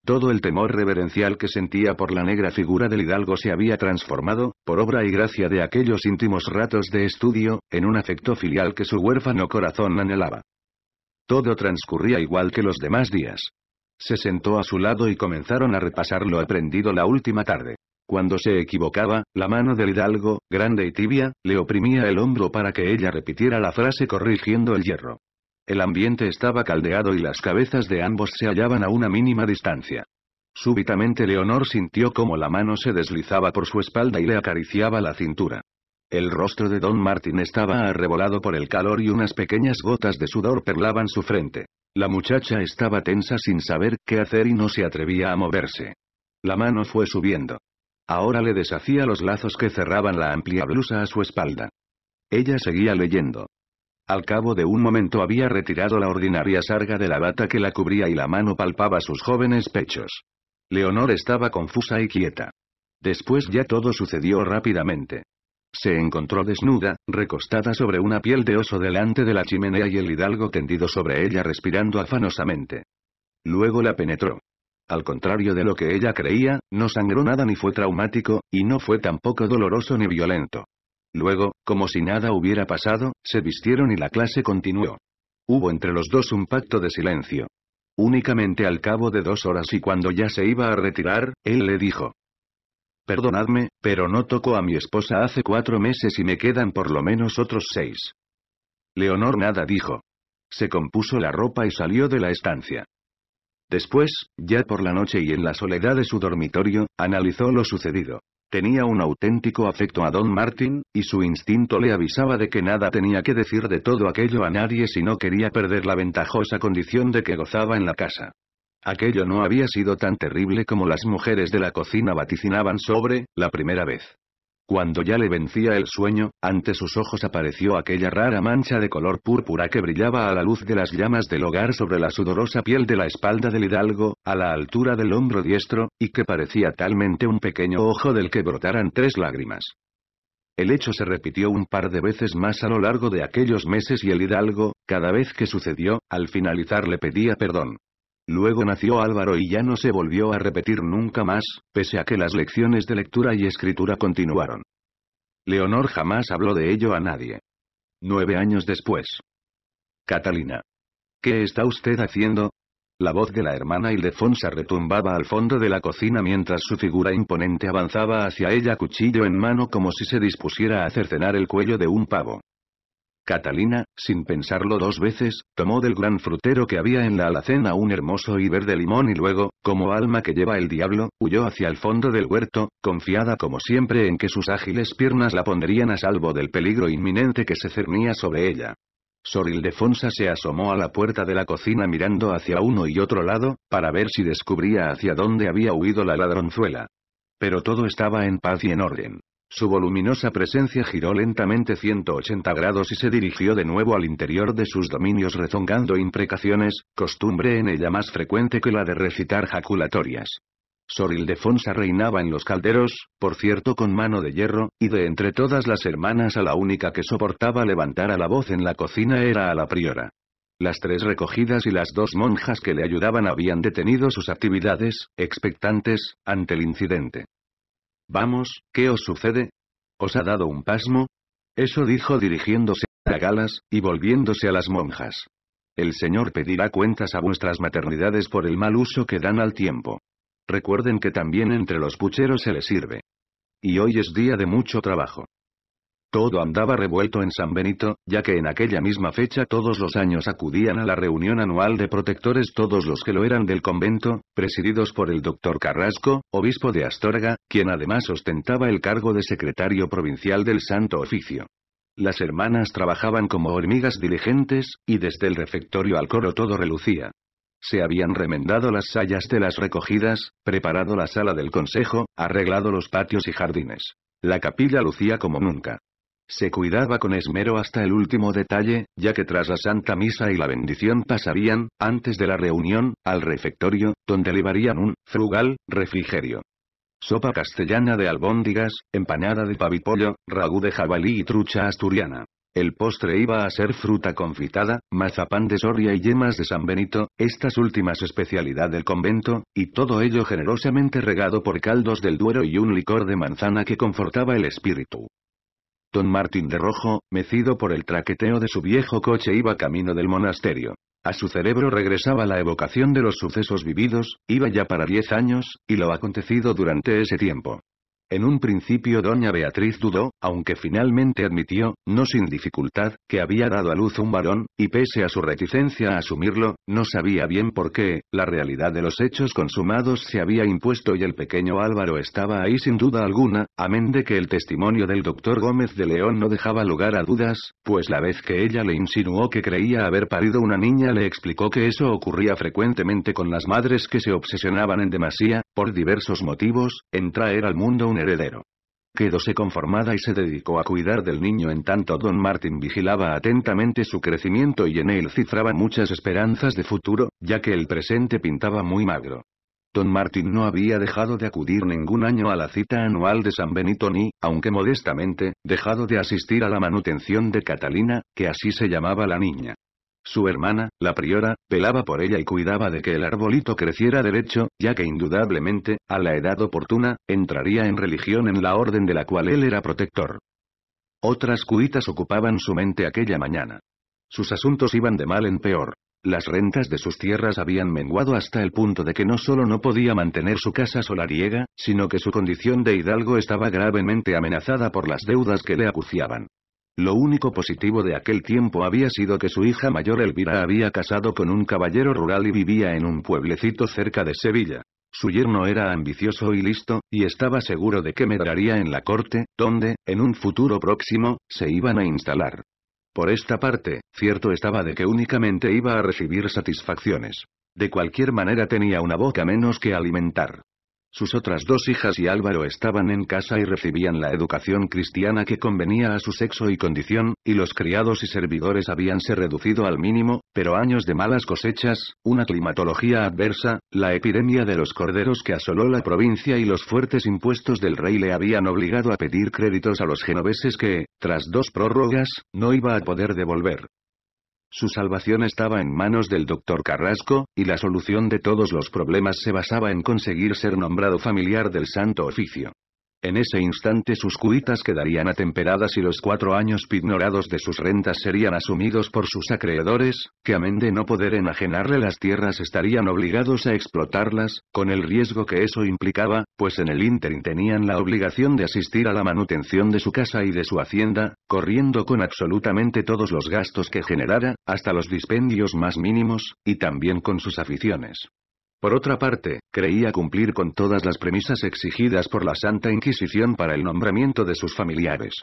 Todo el temor reverencial que sentía por la negra figura del hidalgo se había transformado, por obra y gracia de aquellos íntimos ratos de estudio, en un afecto filial que su huérfano corazón anhelaba. Todo transcurría igual que los demás días. Se sentó a su lado y comenzaron a repasar lo aprendido la última tarde. Cuando se equivocaba, la mano del hidalgo, grande y tibia, le oprimía el hombro para que ella repitiera la frase corrigiendo el hierro. El ambiente estaba caldeado y las cabezas de ambos se hallaban a una mínima distancia. Súbitamente Leonor sintió como la mano se deslizaba por su espalda y le acariciaba la cintura. El rostro de Don Martín estaba arrebolado por el calor y unas pequeñas gotas de sudor perlaban su frente. La muchacha estaba tensa sin saber qué hacer y no se atrevía a moverse. La mano fue subiendo. Ahora le deshacía los lazos que cerraban la amplia blusa a su espalda. Ella seguía leyendo. Al cabo de un momento había retirado la ordinaria sarga de la bata que la cubría y la mano palpaba sus jóvenes pechos. Leonor estaba confusa y quieta. Después ya todo sucedió rápidamente. Se encontró desnuda, recostada sobre una piel de oso delante de la chimenea y el hidalgo tendido sobre ella respirando afanosamente. Luego la penetró. Al contrario de lo que ella creía, no sangró nada ni fue traumático, y no fue tampoco doloroso ni violento. Luego, como si nada hubiera pasado, se vistieron y la clase continuó. Hubo entre los dos un pacto de silencio. Únicamente al cabo de dos horas y cuando ya se iba a retirar, él le dijo, Perdonadme, pero no toco a mi esposa hace cuatro meses y me quedan por lo menos otros seis. Leonor nada dijo. Se compuso la ropa y salió de la estancia. Después, ya por la noche y en la soledad de su dormitorio, analizó lo sucedido. Tenía un auténtico afecto a Don Martín y su instinto le avisaba de que nada tenía que decir de todo aquello a nadie si no quería perder la ventajosa condición de que gozaba en la casa. Aquello no había sido tan terrible como las mujeres de la cocina vaticinaban sobre, la primera vez. Cuando ya le vencía el sueño, ante sus ojos apareció aquella rara mancha de color púrpura que brillaba a la luz de las llamas del hogar sobre la sudorosa piel de la espalda del hidalgo, a la altura del hombro diestro, y que parecía talmente un pequeño ojo del que brotaran tres lágrimas. El hecho se repitió un par de veces más a lo largo de aquellos meses y el hidalgo, cada vez que sucedió, al finalizar le pedía perdón. Luego nació Álvaro y ya no se volvió a repetir nunca más, pese a que las lecciones de lectura y escritura continuaron. Leonor jamás habló de ello a nadie. Nueve años después. Catalina. ¿Qué está usted haciendo? La voz de la hermana Ildefonsa retumbaba al fondo de la cocina mientras su figura imponente avanzaba hacia ella cuchillo en mano como si se dispusiera a cercenar el cuello de un pavo. Catalina, sin pensarlo dos veces, tomó del gran frutero que había en la alacena un hermoso y verde limón y luego, como alma que lleva el diablo, huyó hacia el fondo del huerto, confiada como siempre en que sus ágiles piernas la pondrían a salvo del peligro inminente que se cernía sobre ella. Sor Ildefonsa se asomó a la puerta de la cocina mirando hacia uno y otro lado, para ver si descubría hacia dónde había huido la ladronzuela. Pero todo estaba en paz y en orden. Su voluminosa presencia giró lentamente 180 grados y se dirigió de nuevo al interior de sus dominios rezongando imprecaciones, costumbre en ella más frecuente que la de recitar jaculatorias. Sor Ildefonsa reinaba en los calderos, por cierto con mano de hierro, y de entre todas las hermanas a la única que soportaba levantar a la voz en la cocina era a la priora. Las tres recogidas y las dos monjas que le ayudaban habían detenido sus actividades, expectantes, ante el incidente. Vamos, ¿qué os sucede? ¿Os ha dado un pasmo? Eso dijo dirigiéndose a Galas, y volviéndose a las monjas. El Señor pedirá cuentas a vuestras maternidades por el mal uso que dan al tiempo. Recuerden que también entre los pucheros se les sirve. Y hoy es día de mucho trabajo. Todo andaba revuelto en San Benito, ya que en aquella misma fecha todos los años acudían a la reunión anual de protectores todos los que lo eran del convento, presididos por el doctor Carrasco, obispo de Astorga, quien además ostentaba el cargo de secretario provincial del Santo Oficio. Las hermanas trabajaban como hormigas diligentes, y desde el refectorio al coro todo relucía. Se habían remendado las sayas de las recogidas, preparado la sala del consejo, arreglado los patios y jardines. La capilla lucía como nunca. Se cuidaba con esmero hasta el último detalle, ya que tras la Santa Misa y la bendición pasarían, antes de la reunión, al refectorio, donde llevarían un frugal refrigerio. Sopa castellana de albóndigas, empanada de pavipollo, ragú de jabalí y trucha asturiana. El postre iba a ser fruta confitada, mazapán de Soria y yemas de San Benito, estas últimas especialidad del convento, y todo ello generosamente regado por caldos del Duero y un licor de manzana que confortaba el espíritu. Don Martín de rojo, mecido por el traqueteo de su viejo coche iba camino del monasterio. A su cerebro regresaba la evocación de los sucesos vividos, iba ya para diez años, y lo acontecido durante ese tiempo. En un principio doña Beatriz dudó, aunque finalmente admitió, no sin dificultad, que había dado a luz un varón, y pese a su reticencia a asumirlo, no sabía bien por qué, la realidad de los hechos consumados se había impuesto y el pequeño Álvaro estaba ahí sin duda alguna, amén de que el testimonio del doctor Gómez de León no dejaba lugar a dudas, pues la vez que ella le insinuó que creía haber parido una niña le explicó que eso ocurría frecuentemente con las madres que se obsesionaban en demasía, por diversos motivos, en traer al mundo un heredero quedóse conformada y se dedicó a cuidar del niño en tanto don Martín vigilaba atentamente su crecimiento y en él cifraba muchas esperanzas de futuro, ya que el presente pintaba muy magro. Don Martín no había dejado de acudir ningún año a la cita anual de San Benito ni, aunque modestamente, dejado de asistir a la manutención de Catalina, que así se llamaba la niña. Su hermana, la priora, pelaba por ella y cuidaba de que el arbolito creciera derecho, ya que indudablemente, a la edad oportuna, entraría en religión en la orden de la cual él era protector. Otras cuitas ocupaban su mente aquella mañana. Sus asuntos iban de mal en peor. Las rentas de sus tierras habían menguado hasta el punto de que no solo no podía mantener su casa solariega, sino que su condición de hidalgo estaba gravemente amenazada por las deudas que le acuciaban. Lo único positivo de aquel tiempo había sido que su hija mayor Elvira había casado con un caballero rural y vivía en un pueblecito cerca de Sevilla. Su yerno era ambicioso y listo, y estaba seguro de que medraría en la corte, donde, en un futuro próximo, se iban a instalar. Por esta parte, cierto estaba de que únicamente iba a recibir satisfacciones. De cualquier manera tenía una boca menos que alimentar. Sus otras dos hijas y Álvaro estaban en casa y recibían la educación cristiana que convenía a su sexo y condición, y los criados y servidores habíanse reducido al mínimo, pero años de malas cosechas, una climatología adversa, la epidemia de los corderos que asoló la provincia y los fuertes impuestos del rey le habían obligado a pedir créditos a los genoveses que, tras dos prórrogas, no iba a poder devolver. Su salvación estaba en manos del doctor Carrasco, y la solución de todos los problemas se basaba en conseguir ser nombrado familiar del Santo Oficio. En ese instante sus cuitas quedarían atemperadas y los cuatro años pignorados de sus rentas serían asumidos por sus acreedores, que amén de no poder enajenarle las tierras estarían obligados a explotarlas, con el riesgo que eso implicaba, pues en el ínterin tenían la obligación de asistir a la manutención de su casa y de su hacienda, corriendo con absolutamente todos los gastos que generara, hasta los dispendios más mínimos, y también con sus aficiones. Por otra parte, creía cumplir con todas las premisas exigidas por la Santa Inquisición para el nombramiento de sus familiares.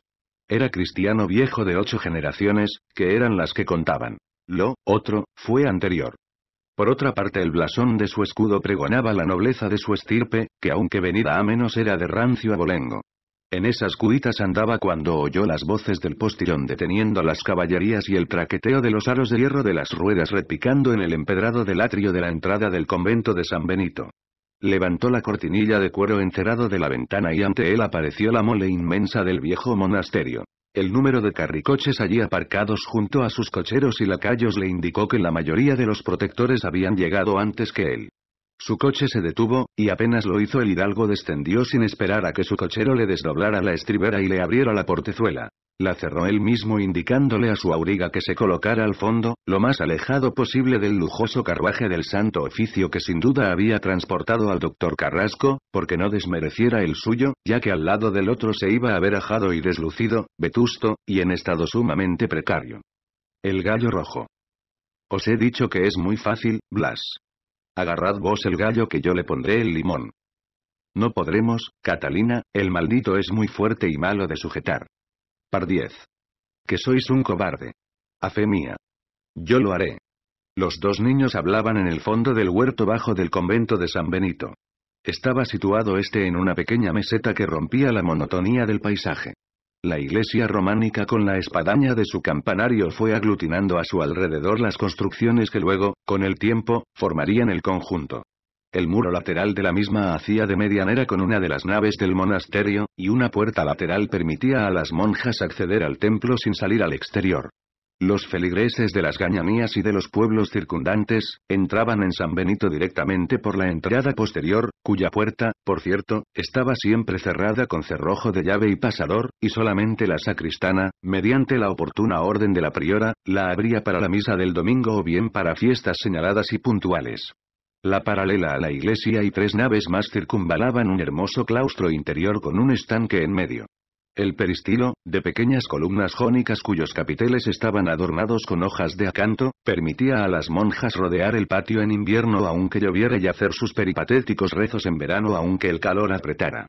Era cristiano viejo de ocho generaciones, que eran las que contaban. Lo otro fue anterior. Por otra parte, el blasón de su escudo pregonaba la nobleza de su estirpe, que aunque venida a menos era de rancio abolengo. En esas cuitas andaba cuando oyó las voces del postillón deteniendo las caballerías y el traqueteo de los aros de hierro de las ruedas repicando en el empedrado del atrio de la entrada del convento de San Benito. Levantó la cortinilla de cuero encerado de la ventana y ante él apareció la mole inmensa del viejo monasterio. El número de carricoches allí aparcados junto a sus cocheros y lacayos le indicó que la mayoría de los protectores habían llegado antes que él. Su coche se detuvo, y apenas lo hizo el hidalgo descendió sin esperar a que su cochero le desdoblara la estribera y le abriera la portezuela. La cerró él mismo indicándole a su auriga que se colocara al fondo, lo más alejado posible del lujoso carruaje del santo oficio que sin duda había transportado al doctor Carrasco, porque no desmereciera el suyo, ya que al lado del otro se iba a haber ajado y deslucido, vetusto, y en estado sumamente precario. El gallo rojo. Os he dicho que es muy fácil, Blas agarrad vos el gallo que yo le pondré el limón. No podremos, Catalina, el maldito es muy fuerte y malo de sujetar. Par Que sois un cobarde. A fe mía. Yo lo haré. Los dos niños hablaban en el fondo del huerto bajo del convento de San Benito. Estaba situado este en una pequeña meseta que rompía la monotonía del paisaje. La iglesia románica con la espadaña de su campanario fue aglutinando a su alrededor las construcciones que luego, con el tiempo, formarían el conjunto. El muro lateral de la misma hacía de medianera con una de las naves del monasterio, y una puerta lateral permitía a las monjas acceder al templo sin salir al exterior. Los feligreses de las gañanías y de los pueblos circundantes, entraban en San Benito directamente por la entrada posterior, cuya puerta, por cierto, estaba siempre cerrada con cerrojo de llave y pasador, y solamente la sacristana, mediante la oportuna orden de la priora, la abría para la misa del domingo o bien para fiestas señaladas y puntuales. La paralela a la iglesia y tres naves más circunvalaban un hermoso claustro interior con un estanque en medio. El peristilo, de pequeñas columnas jónicas cuyos capiteles estaban adornados con hojas de acanto, permitía a las monjas rodear el patio en invierno aunque lloviera y hacer sus peripatéticos rezos en verano aunque el calor apretara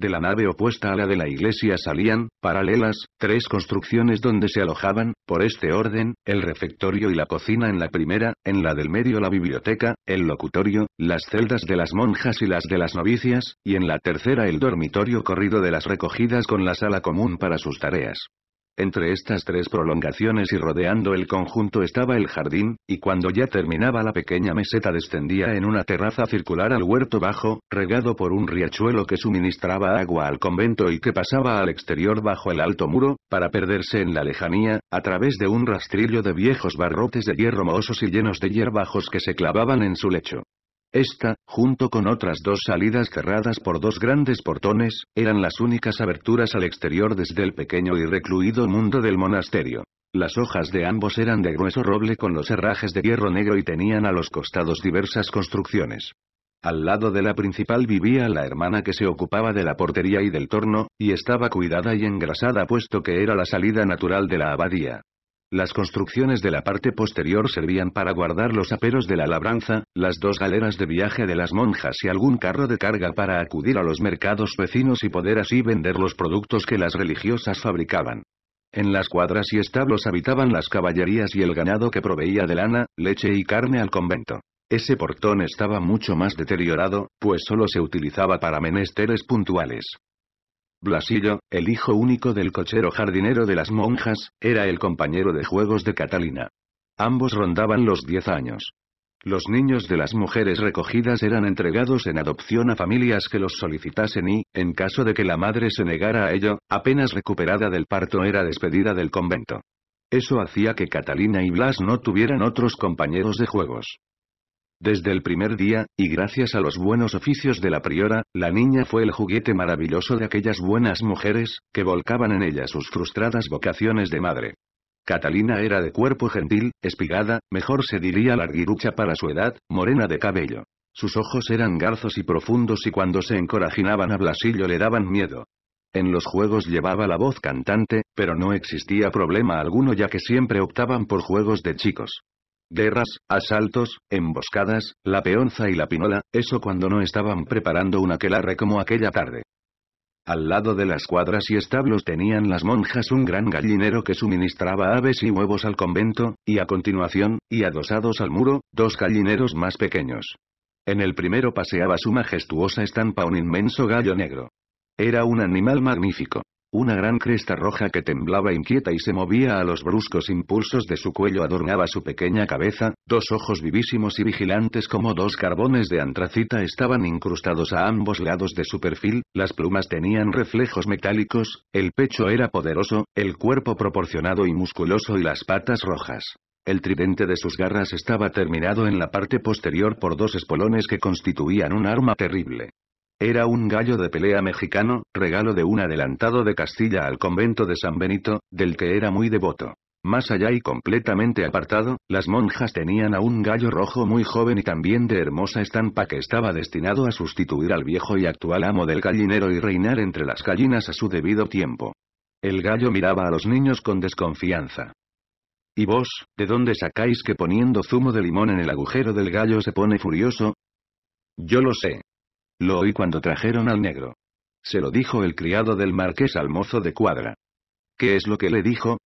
de la nave opuesta a la de la iglesia salían, paralelas, tres construcciones donde se alojaban, por este orden, el refectorio y la cocina en la primera, en la del medio la biblioteca, el locutorio, las celdas de las monjas y las de las novicias, y en la tercera el dormitorio corrido de las recogidas con la sala común para sus tareas. Entre estas tres prolongaciones y rodeando el conjunto estaba el jardín, y cuando ya terminaba la pequeña meseta descendía en una terraza circular al huerto bajo, regado por un riachuelo que suministraba agua al convento y que pasaba al exterior bajo el alto muro, para perderse en la lejanía, a través de un rastrillo de viejos barrotes de hierro mohosos y llenos de hierbajos que se clavaban en su lecho. Esta, junto con otras dos salidas cerradas por dos grandes portones, eran las únicas aberturas al exterior desde el pequeño y recluido mundo del monasterio. Las hojas de ambos eran de grueso roble con los herrajes de hierro negro y tenían a los costados diversas construcciones. Al lado de la principal vivía la hermana que se ocupaba de la portería y del torno, y estaba cuidada y engrasada puesto que era la salida natural de la abadía. Las construcciones de la parte posterior servían para guardar los aperos de la labranza, las dos galeras de viaje de las monjas y algún carro de carga para acudir a los mercados vecinos y poder así vender los productos que las religiosas fabricaban. En las cuadras y establos habitaban las caballerías y el ganado que proveía de lana, leche y carne al convento. Ese portón estaba mucho más deteriorado, pues solo se utilizaba para menesteres puntuales. Blasillo, el hijo único del cochero jardinero de las monjas, era el compañero de juegos de Catalina. Ambos rondaban los 10 años. Los niños de las mujeres recogidas eran entregados en adopción a familias que los solicitasen y, en caso de que la madre se negara a ello, apenas recuperada del parto era despedida del convento. Eso hacía que Catalina y Blas no tuvieran otros compañeros de juegos. Desde el primer día, y gracias a los buenos oficios de la priora, la niña fue el juguete maravilloso de aquellas buenas mujeres, que volcaban en ella sus frustradas vocaciones de madre. Catalina era de cuerpo gentil, espigada, mejor se diría larguirucha para su edad, morena de cabello. Sus ojos eran garzos y profundos y cuando se encorajinaban a Blasillo le daban miedo. En los juegos llevaba la voz cantante, pero no existía problema alguno ya que siempre optaban por juegos de chicos. Guerras, asaltos, emboscadas, la peonza y la pinola, eso cuando no estaban preparando una aquelarre como aquella tarde. Al lado de las cuadras y establos tenían las monjas un gran gallinero que suministraba aves y huevos al convento, y a continuación, y adosados al muro, dos gallineros más pequeños. En el primero paseaba su majestuosa estampa un inmenso gallo negro. Era un animal magnífico. Una gran cresta roja que temblaba inquieta y se movía a los bruscos impulsos de su cuello adornaba su pequeña cabeza, dos ojos vivísimos y vigilantes como dos carbones de antracita estaban incrustados a ambos lados de su perfil, las plumas tenían reflejos metálicos, el pecho era poderoso, el cuerpo proporcionado y musculoso y las patas rojas. El tridente de sus garras estaba terminado en la parte posterior por dos espolones que constituían un arma terrible. Era un gallo de pelea mexicano, regalo de un adelantado de Castilla al convento de San Benito, del que era muy devoto. Más allá y completamente apartado, las monjas tenían a un gallo rojo muy joven y también de hermosa estampa que estaba destinado a sustituir al viejo y actual amo del gallinero y reinar entre las gallinas a su debido tiempo. El gallo miraba a los niños con desconfianza. ¿Y vos, de dónde sacáis que poniendo zumo de limón en el agujero del gallo se pone furioso? Yo lo sé, lo oí cuando trajeron al negro. Se lo dijo el criado del marqués al mozo de cuadra. ¿Qué es lo que le dijo?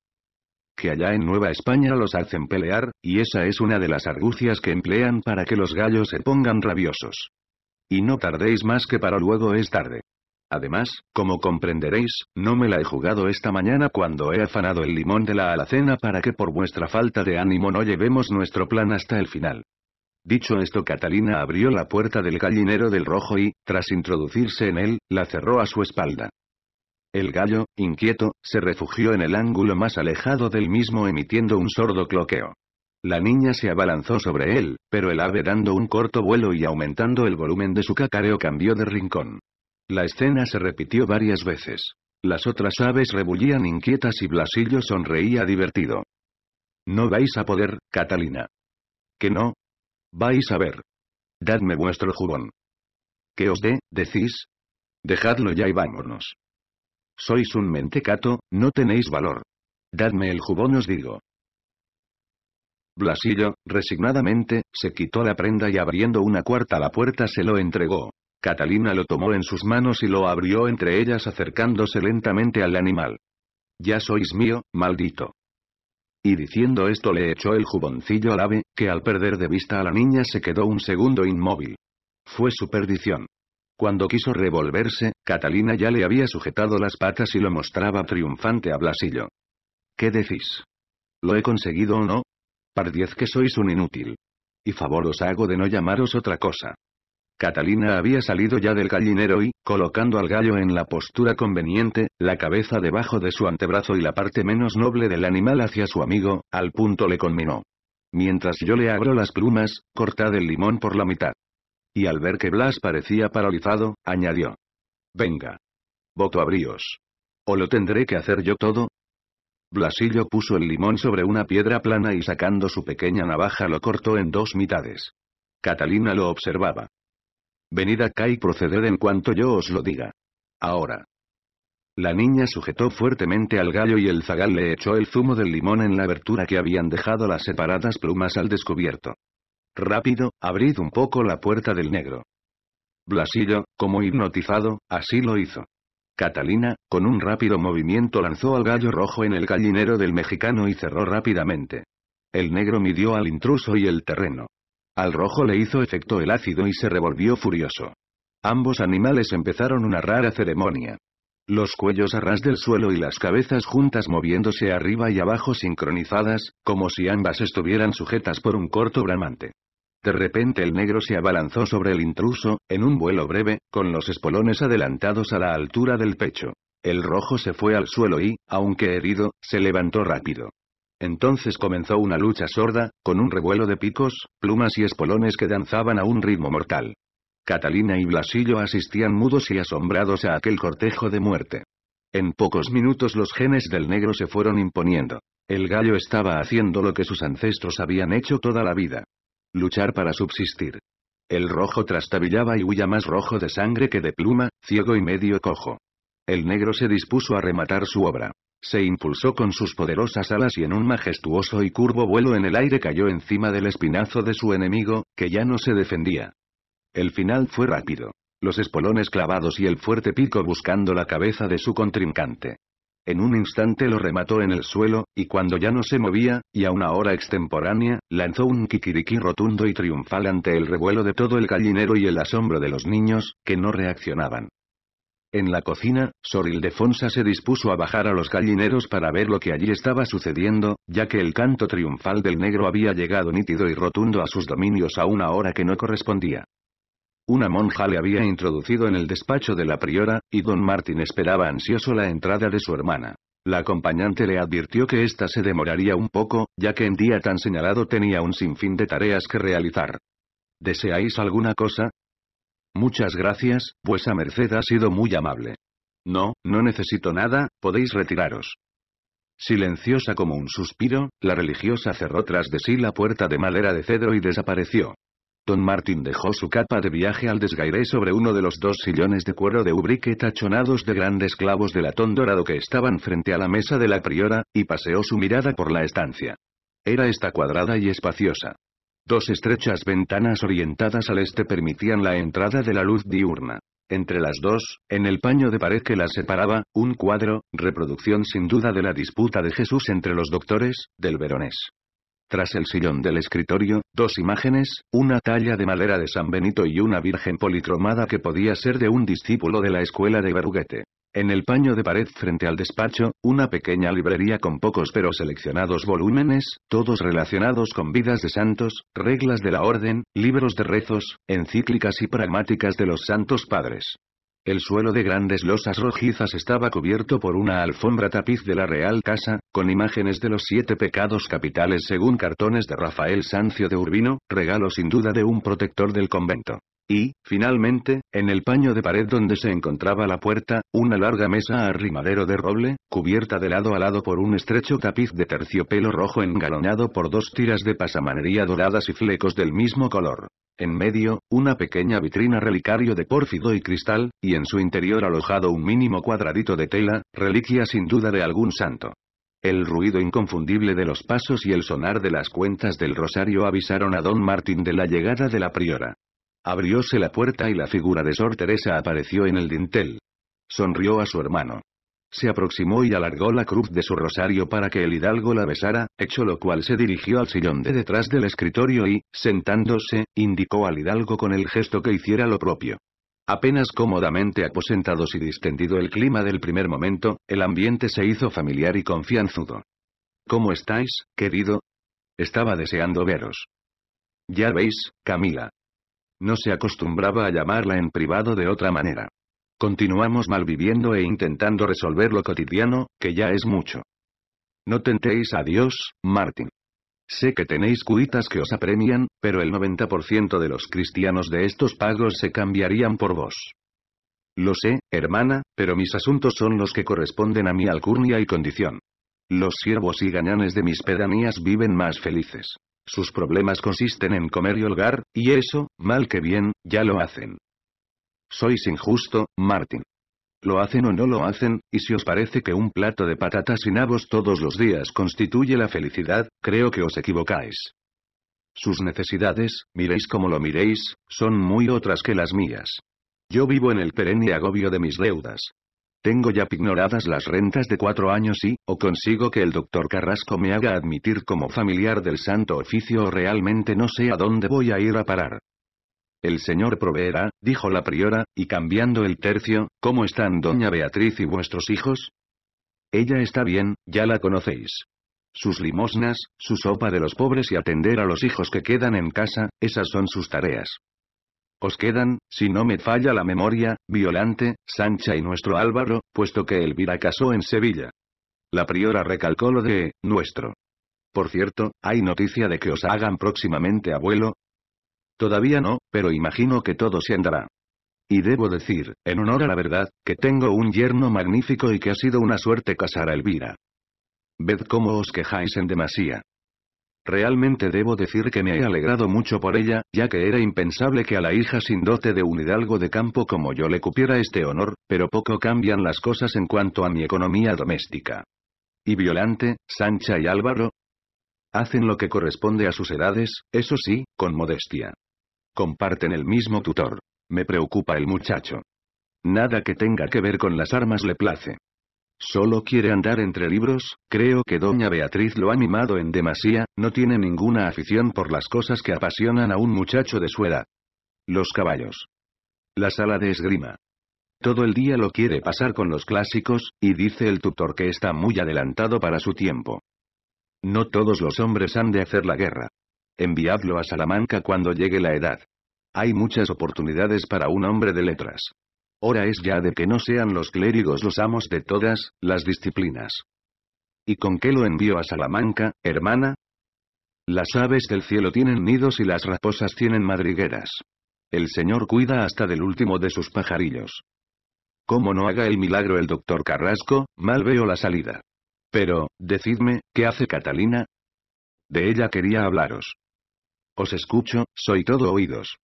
Que allá en Nueva España los hacen pelear, y esa es una de las argucias que emplean para que los gallos se pongan rabiosos. Y no tardéis más que para luego es tarde. Además, como comprenderéis, no me la he jugado esta mañana cuando he afanado el limón de la alacena para que por vuestra falta de ánimo no llevemos nuestro plan hasta el final. Dicho esto Catalina abrió la puerta del gallinero del rojo y, tras introducirse en él, la cerró a su espalda. El gallo, inquieto, se refugió en el ángulo más alejado del mismo emitiendo un sordo cloqueo. La niña se abalanzó sobre él, pero el ave dando un corto vuelo y aumentando el volumen de su cacareo cambió de rincón. La escena se repitió varias veces. Las otras aves rebullían inquietas y Blasillo sonreía divertido. No vais a poder, Catalina. Que no, Vais a ver. Dadme vuestro jubón. ¿Qué os dé, decís? Dejadlo ya y vámonos. Sois un mentecato, no tenéis valor. Dadme el jubón os digo. Blasillo, resignadamente, se quitó la prenda y abriendo una cuarta la puerta se lo entregó. Catalina lo tomó en sus manos y lo abrió entre ellas acercándose lentamente al animal. Ya sois mío, maldito. Y diciendo esto le echó el juboncillo al ave, que al perder de vista a la niña se quedó un segundo inmóvil. Fue su perdición. Cuando quiso revolverse, Catalina ya le había sujetado las patas y lo mostraba triunfante a Blasillo. ¿Qué decís? ¿Lo he conseguido o no? Pardiez que sois un inútil. Y favor os hago de no llamaros otra cosa. Catalina había salido ya del gallinero y, colocando al gallo en la postura conveniente, la cabeza debajo de su antebrazo y la parte menos noble del animal hacia su amigo, al punto le conminó. Mientras yo le abro las plumas, cortad el limón por la mitad. Y al ver que Blas parecía paralizado, añadió. Venga. Voto abríos. ¿O lo tendré que hacer yo todo? Blasillo puso el limón sobre una piedra plana y sacando su pequeña navaja lo cortó en dos mitades. Catalina lo observaba. Venid acá y proceded en cuanto yo os lo diga. Ahora. La niña sujetó fuertemente al gallo y el zagal le echó el zumo del limón en la abertura que habían dejado las separadas plumas al descubierto. Rápido, abrid un poco la puerta del negro. Blasillo, como hipnotizado, así lo hizo. Catalina, con un rápido movimiento lanzó al gallo rojo en el gallinero del mexicano y cerró rápidamente. El negro midió al intruso y el terreno. Al rojo le hizo efecto el ácido y se revolvió furioso. Ambos animales empezaron una rara ceremonia. Los cuellos a ras del suelo y las cabezas juntas moviéndose arriba y abajo sincronizadas, como si ambas estuvieran sujetas por un corto bramante. De repente el negro se abalanzó sobre el intruso, en un vuelo breve, con los espolones adelantados a la altura del pecho. El rojo se fue al suelo y, aunque herido, se levantó rápido. Entonces comenzó una lucha sorda, con un revuelo de picos, plumas y espolones que danzaban a un ritmo mortal. Catalina y Blasillo asistían mudos y asombrados a aquel cortejo de muerte. En pocos minutos los genes del negro se fueron imponiendo. El gallo estaba haciendo lo que sus ancestros habían hecho toda la vida. Luchar para subsistir. El rojo trastabillaba y huía más rojo de sangre que de pluma, ciego y medio cojo. El negro se dispuso a rematar su obra. Se impulsó con sus poderosas alas y en un majestuoso y curvo vuelo en el aire cayó encima del espinazo de su enemigo, que ya no se defendía. El final fue rápido. Los espolones clavados y el fuerte pico buscando la cabeza de su contrincante. En un instante lo remató en el suelo, y cuando ya no se movía, y a una hora extemporánea, lanzó un kikiriki rotundo y triunfal ante el revuelo de todo el gallinero y el asombro de los niños, que no reaccionaban. En la cocina, Sor Ildefonsa se dispuso a bajar a los gallineros para ver lo que allí estaba sucediendo, ya que el canto triunfal del negro había llegado nítido y rotundo a sus dominios a una hora que no correspondía. Una monja le había introducido en el despacho de la priora, y don Martín esperaba ansioso la entrada de su hermana. La acompañante le advirtió que ésta se demoraría un poco, ya que en día tan señalado tenía un sinfín de tareas que realizar. ¿Deseáis alguna cosa? Muchas gracias, vuesa merced ha sido muy amable. No, no necesito nada, podéis retiraros. Silenciosa como un suspiro, la religiosa cerró tras de sí la puerta de madera de cedro y desapareció. Don Martín dejó su capa de viaje al desgairé sobre uno de los dos sillones de cuero de ubrique tachonados de grandes clavos de latón dorado que estaban frente a la mesa de la priora, y paseó su mirada por la estancia. Era esta cuadrada y espaciosa. Dos estrechas ventanas orientadas al este permitían la entrada de la luz diurna. Entre las dos, en el paño de pared que las separaba, un cuadro, reproducción sin duda de la disputa de Jesús entre los doctores, del Veronés. Tras el sillón del escritorio, dos imágenes, una talla de madera de San Benito y una virgen policromada que podía ser de un discípulo de la escuela de Berruguete. En el paño de pared frente al despacho, una pequeña librería con pocos pero seleccionados volúmenes, todos relacionados con vidas de santos, reglas de la orden, libros de rezos, encíclicas y pragmáticas de los santos padres. El suelo de grandes losas rojizas estaba cubierto por una alfombra tapiz de la Real Casa, con imágenes de los siete pecados capitales según cartones de Rafael Sancio de Urbino, regalo sin duda de un protector del convento. Y, finalmente, en el paño de pared donde se encontraba la puerta, una larga mesa arrimadero de roble, cubierta de lado a lado por un estrecho tapiz de terciopelo rojo engalonado por dos tiras de pasamanería doradas y flecos del mismo color. En medio, una pequeña vitrina relicario de pórfido y cristal, y en su interior alojado un mínimo cuadradito de tela, reliquia sin duda de algún santo. El ruido inconfundible de los pasos y el sonar de las cuentas del rosario avisaron a don Martín de la llegada de la priora. Abrióse la puerta y la figura de Sor Teresa apareció en el dintel. Sonrió a su hermano. Se aproximó y alargó la cruz de su rosario para que el hidalgo la besara, hecho lo cual se dirigió al sillón de detrás del escritorio y, sentándose, indicó al hidalgo con el gesto que hiciera lo propio. Apenas cómodamente aposentados y distendido el clima del primer momento, el ambiente se hizo familiar y confianzudo. ¿Cómo estáis, querido? Estaba deseando veros. Ya veis, Camila, no se acostumbraba a llamarla en privado de otra manera. Continuamos malviviendo e intentando resolver lo cotidiano, que ya es mucho. No tentéis a Dios, Martín. Sé que tenéis cuitas que os apremian, pero el 90% de los cristianos de estos pagos se cambiarían por vos. Lo sé, hermana, pero mis asuntos son los que corresponden a mi alcurnia y condición. Los siervos y gañanes de mis pedanías viven más felices. Sus problemas consisten en comer y holgar, y eso, mal que bien, ya lo hacen. Sois injusto, Martin. Lo hacen o no lo hacen, y si os parece que un plato de patatas y nabos todos los días constituye la felicidad, creo que os equivocáis. Sus necesidades, miréis como lo miréis, son muy otras que las mías. Yo vivo en el perenne agobio de mis deudas, tengo ya pignoradas las rentas de cuatro años y, o consigo que el doctor Carrasco me haga admitir como familiar del santo oficio o realmente no sé a dónde voy a ir a parar. El señor proveerá, dijo la priora, y cambiando el tercio, ¿cómo están doña Beatriz y vuestros hijos? Ella está bien, ya la conocéis. Sus limosnas, su sopa de los pobres y atender a los hijos que quedan en casa, esas son sus tareas. Os quedan, si no me falla la memoria, Violante, Sancha y nuestro Álvaro, puesto que Elvira casó en Sevilla. La priora recalcó lo de, nuestro. Por cierto, ¿hay noticia de que os hagan próximamente abuelo? Todavía no, pero imagino que todo se andará. Y debo decir, en honor a la verdad, que tengo un yerno magnífico y que ha sido una suerte casar a Elvira. Ved cómo os quejáis en demasía. Realmente debo decir que me he alegrado mucho por ella, ya que era impensable que a la hija sin dote de un hidalgo de campo como yo le cupiera este honor, pero poco cambian las cosas en cuanto a mi economía doméstica. ¿Y Violante, Sancha y Álvaro? Hacen lo que corresponde a sus edades, eso sí, con modestia. Comparten el mismo tutor. Me preocupa el muchacho. Nada que tenga que ver con las armas le place. Solo quiere andar entre libros, creo que doña Beatriz lo ha mimado en demasía, no tiene ninguna afición por las cosas que apasionan a un muchacho de su edad. Los caballos. La sala de esgrima. Todo el día lo quiere pasar con los clásicos, y dice el tutor que está muy adelantado para su tiempo. No todos los hombres han de hacer la guerra. Enviadlo a Salamanca cuando llegue la edad. Hay muchas oportunidades para un hombre de letras. Hora es ya de que no sean los clérigos los amos de todas las disciplinas. ¿Y con qué lo envió a Salamanca, hermana? Las aves del cielo tienen nidos y las raposas tienen madrigueras. El Señor cuida hasta del último de sus pajarillos. Como no haga el milagro el doctor Carrasco, mal veo la salida. Pero, decidme, ¿qué hace Catalina? De ella quería hablaros. Os escucho, soy todo oídos.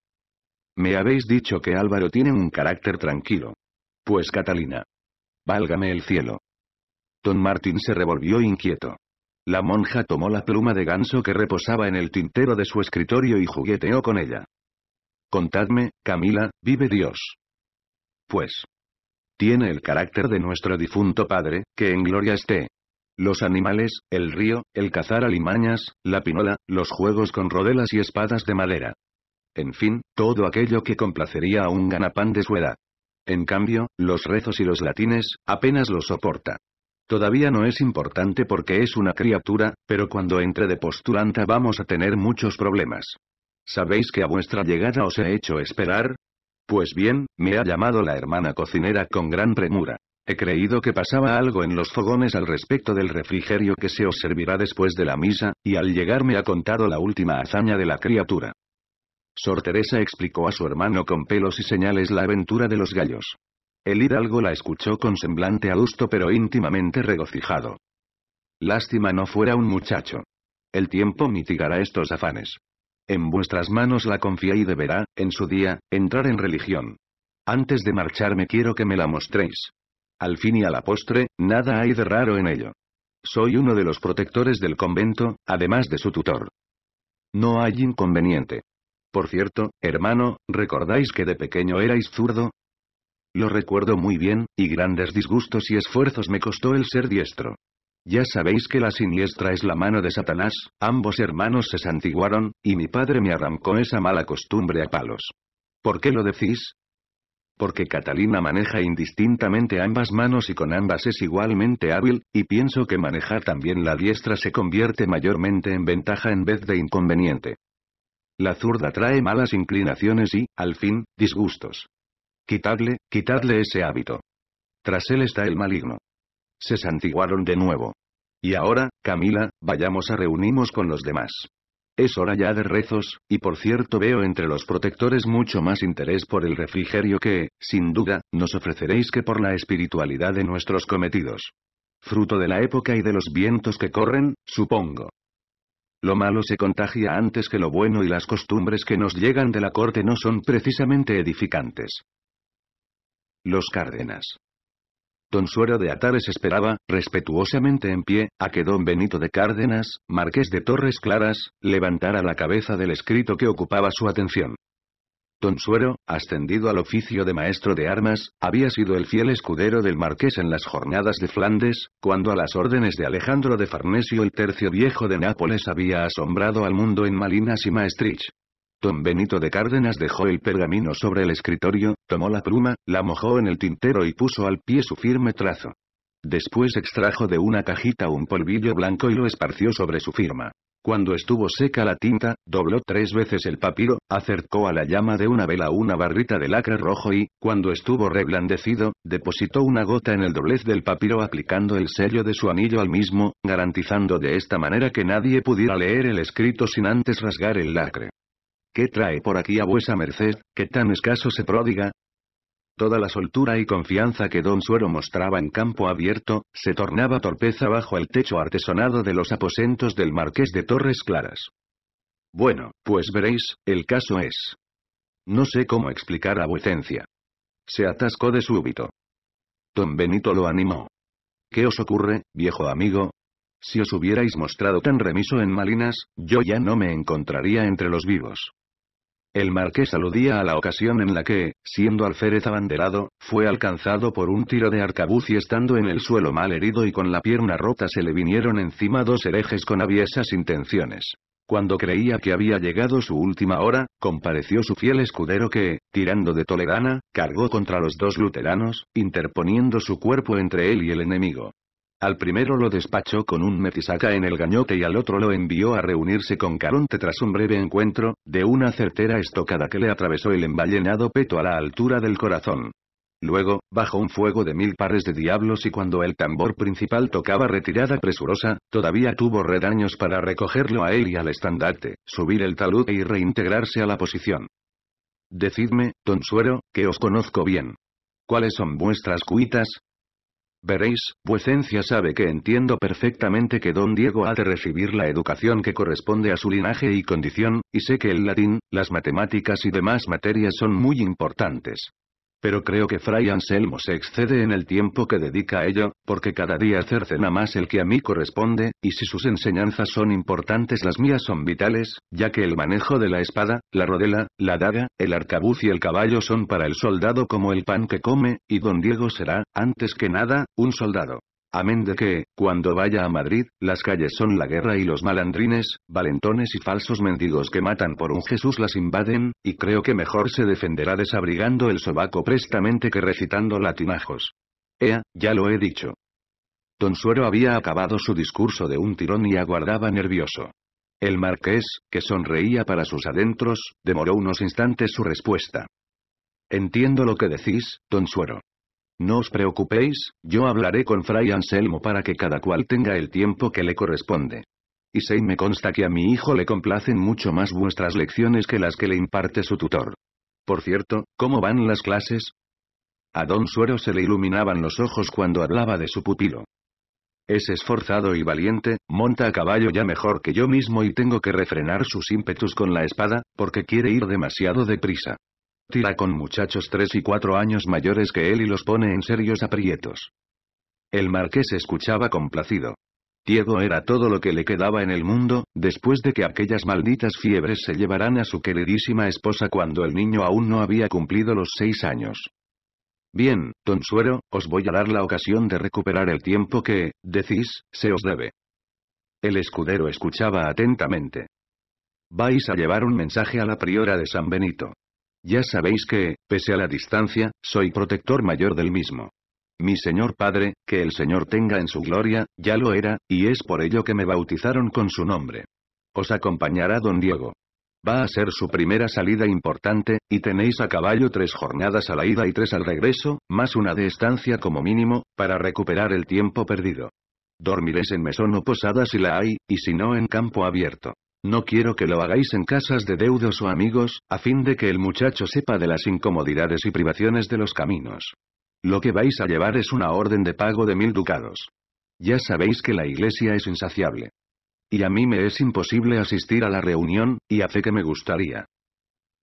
Me habéis dicho que Álvaro tiene un carácter tranquilo. Pues Catalina. Válgame el cielo. Don Martín se revolvió inquieto. La monja tomó la pluma de ganso que reposaba en el tintero de su escritorio y jugueteó con ella. Contadme, Camila, vive Dios. Pues. Tiene el carácter de nuestro difunto padre, que en gloria esté. Los animales, el río, el cazar alimañas, la pinola, los juegos con rodelas y espadas de madera en fin, todo aquello que complacería a un ganapán de su edad. En cambio, los rezos y los latines, apenas lo soporta. Todavía no es importante porque es una criatura, pero cuando entre de postulanta vamos a tener muchos problemas. ¿Sabéis que a vuestra llegada os he hecho esperar? Pues bien, me ha llamado la hermana cocinera con gran premura. He creído que pasaba algo en los fogones al respecto del refrigerio que se os servirá después de la misa, y al llegar me ha contado la última hazaña de la criatura. Sor Teresa explicó a su hermano con pelos y señales la aventura de los gallos. El hidalgo la escuchó con semblante adusto pero íntimamente regocijado. Lástima no fuera un muchacho. El tiempo mitigará estos afanes. En vuestras manos la confía y deberá, en su día, entrar en religión. Antes de marcharme quiero que me la mostréis. Al fin y a la postre, nada hay de raro en ello. Soy uno de los protectores del convento, además de su tutor. No hay inconveniente. Por cierto, hermano, ¿recordáis que de pequeño erais zurdo? Lo recuerdo muy bien, y grandes disgustos y esfuerzos me costó el ser diestro. Ya sabéis que la siniestra es la mano de Satanás, ambos hermanos se santiguaron, y mi padre me arrancó esa mala costumbre a palos. ¿Por qué lo decís? Porque Catalina maneja indistintamente ambas manos y con ambas es igualmente hábil, y pienso que manejar también la diestra se convierte mayormente en ventaja en vez de inconveniente. La zurda trae malas inclinaciones y, al fin, disgustos. Quitadle, quitadle ese hábito. Tras él está el maligno. Se santiguaron de nuevo. Y ahora, Camila, vayamos a reunimos con los demás. Es hora ya de rezos, y por cierto veo entre los protectores mucho más interés por el refrigerio que, sin duda, nos ofreceréis que por la espiritualidad de nuestros cometidos. Fruto de la época y de los vientos que corren, supongo. Lo malo se contagia antes que lo bueno y las costumbres que nos llegan de la corte no son precisamente edificantes. Los Cárdenas. Don Suero de Atares esperaba, respetuosamente en pie, a que don Benito de Cárdenas, marqués de Torres Claras, levantara la cabeza del escrito que ocupaba su atención. Don Suero, ascendido al oficio de maestro de armas, había sido el fiel escudero del marqués en las jornadas de Flandes, cuando a las órdenes de Alejandro de Farnesio el tercio viejo de Nápoles había asombrado al mundo en Malinas y Maestrich. Don Benito de Cárdenas dejó el pergamino sobre el escritorio, tomó la pluma, la mojó en el tintero y puso al pie su firme trazo. Después extrajo de una cajita un polvillo blanco y lo esparció sobre su firma. Cuando estuvo seca la tinta, dobló tres veces el papiro, acercó a la llama de una vela una barrita de lacre rojo y, cuando estuvo reblandecido, depositó una gota en el doblez del papiro aplicando el sello de su anillo al mismo, garantizando de esta manera que nadie pudiera leer el escrito sin antes rasgar el lacre. ¿Qué trae por aquí a vuesa merced, que tan escaso se prodiga? Toda la soltura y confianza que Don Suero mostraba en campo abierto, se tornaba torpeza bajo el techo artesonado de los aposentos del marqués de Torres Claras. Bueno, pues veréis, el caso es. No sé cómo explicar a vuecencia. Se atascó de súbito. Don Benito lo animó. ¿Qué os ocurre, viejo amigo? Si os hubierais mostrado tan remiso en Malinas, yo ya no me encontraría entre los vivos. El marqués aludía a la ocasión en la que, siendo alférez abanderado, fue alcanzado por un tiro de arcabuz y estando en el suelo mal herido y con la pierna rota se le vinieron encima dos herejes con aviesas intenciones. Cuando creía que había llegado su última hora, compareció su fiel escudero que, tirando de Toledana, cargó contra los dos luteranos, interponiendo su cuerpo entre él y el enemigo. Al primero lo despachó con un metisaca en el gañote y al otro lo envió a reunirse con Caronte tras un breve encuentro, de una certera estocada que le atravesó el emballenado peto a la altura del corazón. Luego, bajo un fuego de mil pares de diablos y cuando el tambor principal tocaba retirada presurosa, todavía tuvo redaños para recogerlo a él y al estandarte, subir el talud y e reintegrarse a la posición. Decidme, don Suero, que os conozco bien. ¿Cuáles son vuestras cuitas? Veréis, vuecencia sabe que entiendo perfectamente que don Diego ha de recibir la educación que corresponde a su linaje y condición, y sé que el latín, las matemáticas y demás materias son muy importantes. Pero creo que Fray Anselmo se excede en el tiempo que dedica a ello, porque cada día cercena más el que a mí corresponde, y si sus enseñanzas son importantes las mías son vitales, ya que el manejo de la espada, la rodela, la daga, el arcabuz y el caballo son para el soldado como el pan que come, y don Diego será, antes que nada, un soldado. Amén de que, cuando vaya a Madrid, las calles son la guerra y los malandrines, valentones y falsos mendigos que matan por un Jesús las invaden, y creo que mejor se defenderá desabrigando el sobaco prestamente que recitando latinajos. Ea, ya lo he dicho. Don había acabado su discurso de un tirón y aguardaba nervioso. El marqués, que sonreía para sus adentros, demoró unos instantes su respuesta. Entiendo lo que decís, don no os preocupéis, yo hablaré con Fray Anselmo para que cada cual tenga el tiempo que le corresponde. Y sé me consta que a mi hijo le complacen mucho más vuestras lecciones que las que le imparte su tutor. Por cierto, ¿cómo van las clases? A don Suero se le iluminaban los ojos cuando hablaba de su pupilo. Es esforzado y valiente, monta a caballo ya mejor que yo mismo y tengo que refrenar sus ímpetus con la espada, porque quiere ir demasiado deprisa. Tira con muchachos tres y cuatro años mayores que él y los pone en serios aprietos. El marqués escuchaba complacido. Diego era todo lo que le quedaba en el mundo, después de que aquellas malditas fiebres se llevaran a su queridísima esposa cuando el niño aún no había cumplido los seis años. Bien, don os voy a dar la ocasión de recuperar el tiempo que, decís, se os debe. El escudero escuchaba atentamente. Vais a llevar un mensaje a la priora de San Benito. Ya sabéis que, pese a la distancia, soy protector mayor del mismo. Mi señor padre, que el Señor tenga en su gloria, ya lo era, y es por ello que me bautizaron con su nombre. Os acompañará don Diego. Va a ser su primera salida importante, y tenéis a caballo tres jornadas a la ida y tres al regreso, más una de estancia como mínimo, para recuperar el tiempo perdido. Dormiréis en mesón o posada si la hay, y si no en campo abierto. No quiero que lo hagáis en casas de deudos o amigos, a fin de que el muchacho sepa de las incomodidades y privaciones de los caminos. Lo que vais a llevar es una orden de pago de mil ducados. Ya sabéis que la iglesia es insaciable. Y a mí me es imposible asistir a la reunión, y a fe que me gustaría.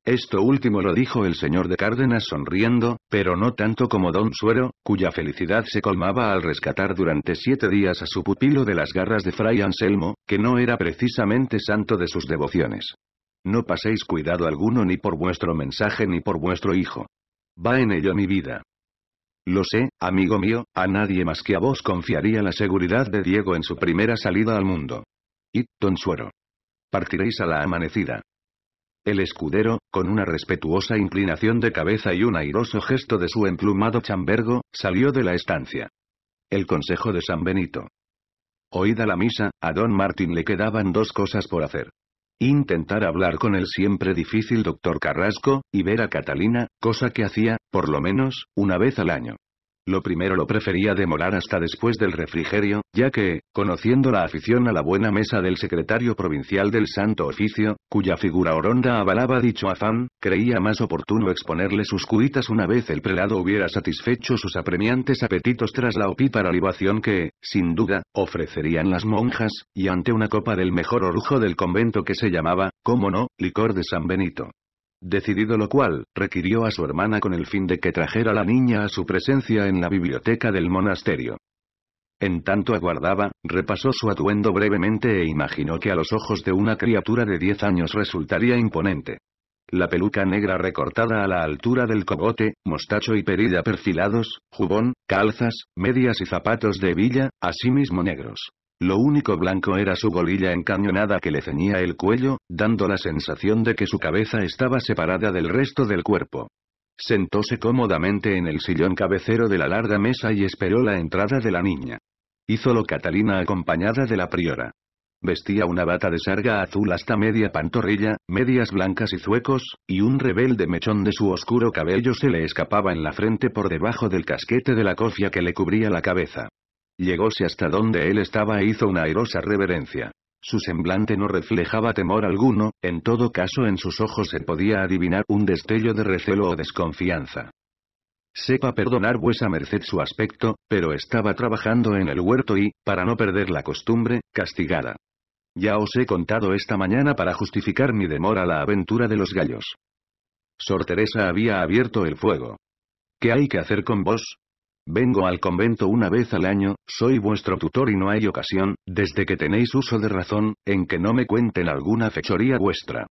Esto último lo dijo el señor de Cárdenas sonriendo, pero no tanto como Don Suero, cuya felicidad se colmaba al rescatar durante siete días a su pupilo de las garras de Fray Anselmo, que no era precisamente santo de sus devociones. No paséis cuidado alguno ni por vuestro mensaje ni por vuestro hijo. Va en ello mi vida. Lo sé, amigo mío, a nadie más que a vos confiaría la seguridad de Diego en su primera salida al mundo. Y, don Suero. Partiréis a la amanecida. El escudero, con una respetuosa inclinación de cabeza y un airoso gesto de su emplumado chambergo, salió de la estancia. El consejo de San Benito. Oída la misa, a don Martín le quedaban dos cosas por hacer. Intentar hablar con el siempre difícil doctor Carrasco, y ver a Catalina, cosa que hacía, por lo menos, una vez al año. Lo primero lo prefería demorar hasta después del refrigerio, ya que, conociendo la afición a la buena mesa del secretario provincial del Santo Oficio, cuya figura oronda avalaba dicho afán, creía más oportuno exponerle sus cuitas una vez el prelado hubiera satisfecho sus apremiantes apetitos tras la opípara libación que, sin duda, ofrecerían las monjas, y ante una copa del mejor orujo del convento que se llamaba, como no, licor de San Benito. Decidido lo cual, requirió a su hermana con el fin de que trajera la niña a su presencia en la biblioteca del monasterio. En tanto aguardaba, repasó su atuendo brevemente e imaginó que a los ojos de una criatura de diez años resultaría imponente. La peluca negra recortada a la altura del cogote, mostacho y perilla perfilados, jubón, calzas, medias y zapatos de villa, asimismo negros. Lo único blanco era su golilla encañonada que le ceñía el cuello, dando la sensación de que su cabeza estaba separada del resto del cuerpo. Sentóse cómodamente en el sillón cabecero de la larga mesa y esperó la entrada de la niña. lo Catalina acompañada de la priora. Vestía una bata de sarga azul hasta media pantorrilla, medias blancas y zuecos, y un rebelde mechón de su oscuro cabello se le escapaba en la frente por debajo del casquete de la cofia que le cubría la cabeza. Llegóse hasta donde él estaba e hizo una airosa reverencia. Su semblante no reflejaba temor alguno, en todo caso en sus ojos se podía adivinar un destello de recelo o desconfianza. Sepa perdonar vuesa merced su aspecto, pero estaba trabajando en el huerto y, para no perder la costumbre, castigada. Ya os he contado esta mañana para justificar mi demora la aventura de los gallos. Sor Teresa había abierto el fuego. ¿Qué hay que hacer con vos? Vengo al convento una vez al año, soy vuestro tutor y no hay ocasión, desde que tenéis uso de razón, en que no me cuenten alguna fechoría vuestra.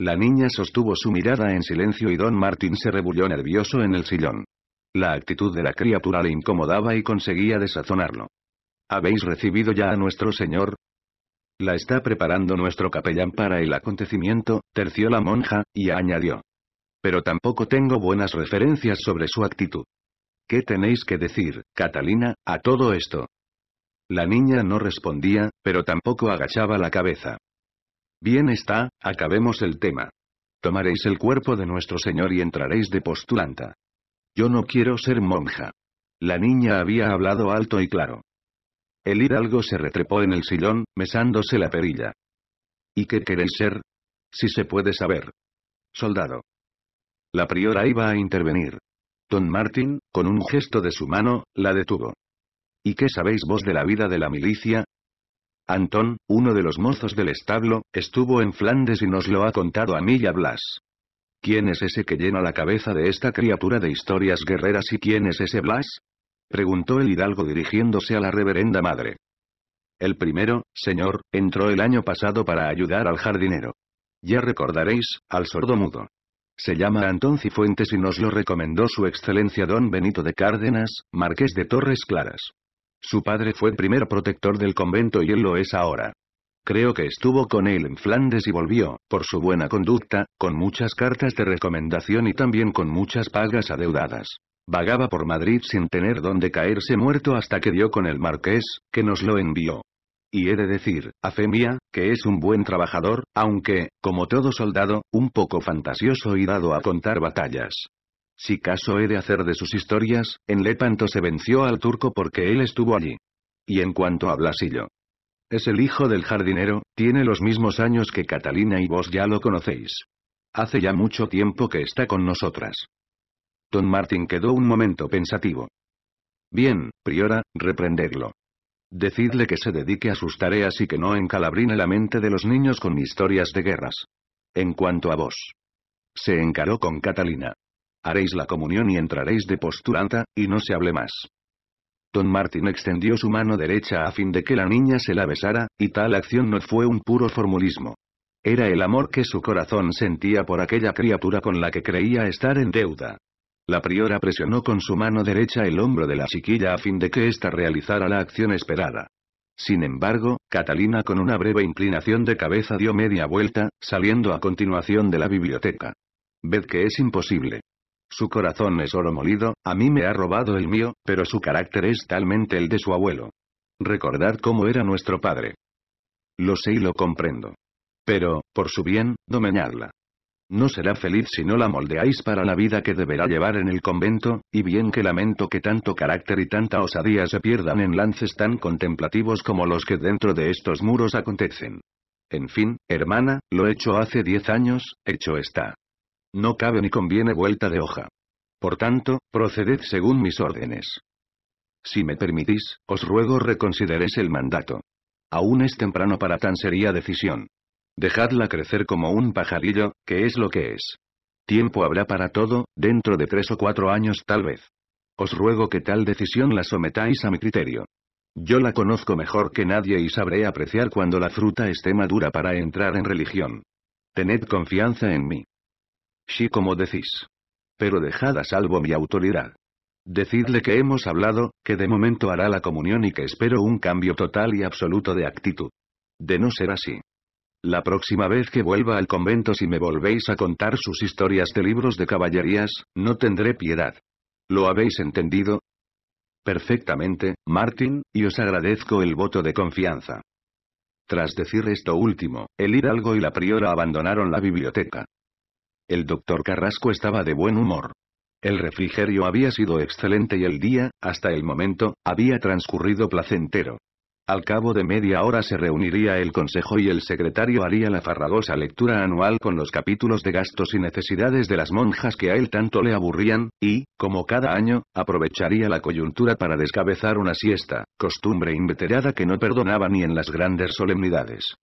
La niña sostuvo su mirada en silencio y don Martín se rebulló nervioso en el sillón. La actitud de la criatura le incomodaba y conseguía desazonarlo. ¿Habéis recibido ya a nuestro señor? La está preparando nuestro capellán para el acontecimiento, terció la monja, y añadió. Pero tampoco tengo buenas referencias sobre su actitud. ¿Qué tenéis que decir, Catalina, a todo esto? La niña no respondía, pero tampoco agachaba la cabeza. Bien está, acabemos el tema. Tomaréis el cuerpo de nuestro señor y entraréis de postulanta. Yo no quiero ser monja. La niña había hablado alto y claro. El hidalgo se retrepó en el sillón, mesándose la perilla. ¿Y qué queréis ser? Si se puede saber. Soldado. La priora iba a intervenir. Don Martín, con un gesto de su mano, la detuvo. ¿Y qué sabéis vos de la vida de la milicia? Antón, uno de los mozos del establo, estuvo en Flandes y nos lo ha contado a mí y a Blas. ¿Quién es ese que llena la cabeza de esta criatura de historias guerreras y quién es ese Blas? Preguntó el hidalgo dirigiéndose a la reverenda madre. El primero, señor, entró el año pasado para ayudar al jardinero. Ya recordaréis, al sordo mudo. Se llama Antón Cifuentes y nos lo recomendó su excelencia don Benito de Cárdenas, marqués de Torres Claras. Su padre fue primer protector del convento y él lo es ahora. Creo que estuvo con él en Flandes y volvió, por su buena conducta, con muchas cartas de recomendación y también con muchas pagas adeudadas. Vagaba por Madrid sin tener dónde caerse muerto hasta que dio con el marqués, que nos lo envió y he de decir, a fe mía, que es un buen trabajador, aunque, como todo soldado, un poco fantasioso y dado a contar batallas. Si caso he de hacer de sus historias, en Lepanto se venció al turco porque él estuvo allí. Y en cuanto a Blasillo. Es el hijo del jardinero, tiene los mismos años que Catalina y vos ya lo conocéis. Hace ya mucho tiempo que está con nosotras. Don Martín quedó un momento pensativo. Bien, priora, reprenderlo. Decidle que se dedique a sus tareas y que no encalabrine la mente de los niños con historias de guerras. En cuanto a vos. Se encaró con Catalina. Haréis la comunión y entraréis de postulanta, y no se hable más. Don Martín extendió su mano derecha a fin de que la niña se la besara, y tal acción no fue un puro formulismo. Era el amor que su corazón sentía por aquella criatura con la que creía estar en deuda. La priora presionó con su mano derecha el hombro de la chiquilla a fin de que ésta realizara la acción esperada. Sin embargo, Catalina con una breve inclinación de cabeza dio media vuelta, saliendo a continuación de la biblioteca. Ved que es imposible. Su corazón es oro molido, a mí me ha robado el mío, pero su carácter es talmente el de su abuelo. Recordad cómo era nuestro padre. Lo sé y lo comprendo. Pero, por su bien, domeñarla. No será feliz si no la moldeáis para la vida que deberá llevar en el convento, y bien que lamento que tanto carácter y tanta osadía se pierdan en lances tan contemplativos como los que dentro de estos muros acontecen. En fin, hermana, lo hecho hace diez años, hecho está. No cabe ni conviene vuelta de hoja. Por tanto, proceded según mis órdenes. Si me permitís, os ruego reconsideréis el mandato. Aún es temprano para tan seria decisión. Dejadla crecer como un pajarillo, que es lo que es. Tiempo habrá para todo, dentro de tres o cuatro años tal vez. Os ruego que tal decisión la sometáis a mi criterio. Yo la conozco mejor que nadie y sabré apreciar cuando la fruta esté madura para entrar en religión. Tened confianza en mí. Sí como decís. Pero dejad a salvo mi autoridad. Decidle que hemos hablado, que de momento hará la comunión y que espero un cambio total y absoluto de actitud. De no ser así, la próxima vez que vuelva al convento si me volvéis a contar sus historias de libros de caballerías, no tendré piedad. ¿Lo habéis entendido? Perfectamente, Martín, y os agradezco el voto de confianza. Tras decir esto último, el hidalgo y la priora abandonaron la biblioteca. El doctor Carrasco estaba de buen humor. El refrigerio había sido excelente y el día, hasta el momento, había transcurrido placentero. Al cabo de media hora se reuniría el consejo y el secretario haría la farragosa lectura anual con los capítulos de gastos y necesidades de las monjas que a él tanto le aburrían, y, como cada año, aprovecharía la coyuntura para descabezar una siesta, costumbre inveterada que no perdonaba ni en las grandes solemnidades.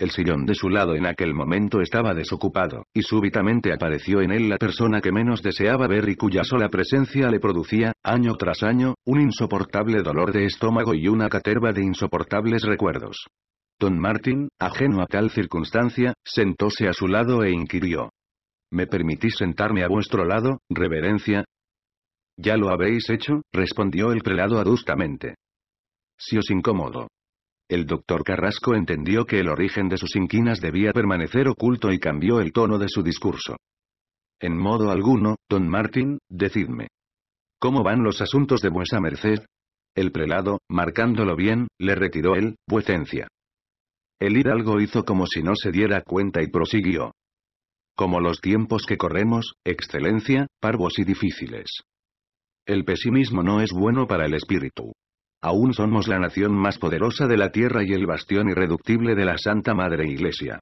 El sillón de su lado en aquel momento estaba desocupado, y súbitamente apareció en él la persona que menos deseaba ver y cuya sola presencia le producía, año tras año, un insoportable dolor de estómago y una caterva de insoportables recuerdos. Don Martín, ajeno a tal circunstancia, sentóse a su lado e inquirió. ¿Me permitís sentarme a vuestro lado, reverencia? Ya lo habéis hecho, respondió el prelado adustamente. Si os incomodo, el doctor Carrasco entendió que el origen de sus inquinas debía permanecer oculto y cambió el tono de su discurso. En modo alguno, don Martín, decidme. ¿Cómo van los asuntos de vuesa merced? El prelado, marcándolo bien, le retiró el, vuecencia. El hidalgo hizo como si no se diera cuenta y prosiguió. Como los tiempos que corremos, excelencia, parvos y difíciles. El pesimismo no es bueno para el espíritu. Aún somos la nación más poderosa de la tierra y el bastión irreductible de la Santa Madre Iglesia.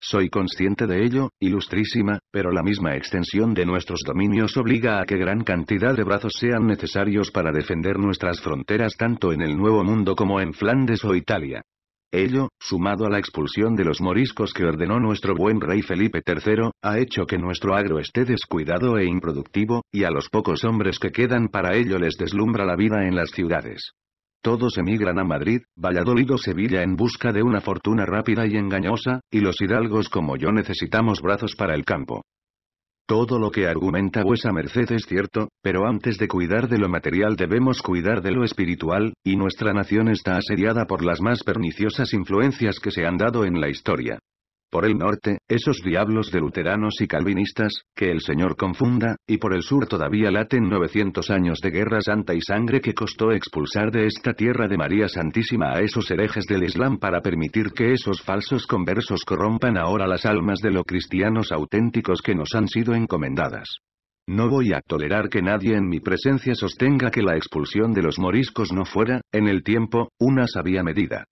Soy consciente de ello, ilustrísima, pero la misma extensión de nuestros dominios obliga a que gran cantidad de brazos sean necesarios para defender nuestras fronteras tanto en el Nuevo Mundo como en Flandes o Italia. Ello, sumado a la expulsión de los moriscos que ordenó nuestro buen rey Felipe III, ha hecho que nuestro agro esté descuidado e improductivo, y a los pocos hombres que quedan para ello les deslumbra la vida en las ciudades. Todos emigran a Madrid, Valladolid o Sevilla en busca de una fortuna rápida y engañosa, y los hidalgos como yo necesitamos brazos para el campo. Todo lo que argumenta vuesa merced es cierto, pero antes de cuidar de lo material debemos cuidar de lo espiritual, y nuestra nación está asediada por las más perniciosas influencias que se han dado en la historia. Por el norte, esos diablos de luteranos y calvinistas, que el Señor confunda, y por el sur todavía laten 900 años de guerra santa y sangre que costó expulsar de esta tierra de María Santísima a esos herejes del Islam para permitir que esos falsos conversos corrompan ahora las almas de los cristianos auténticos que nos han sido encomendadas. No voy a tolerar que nadie en mi presencia sostenga que la expulsión de los moriscos no fuera, en el tiempo, una sabia medida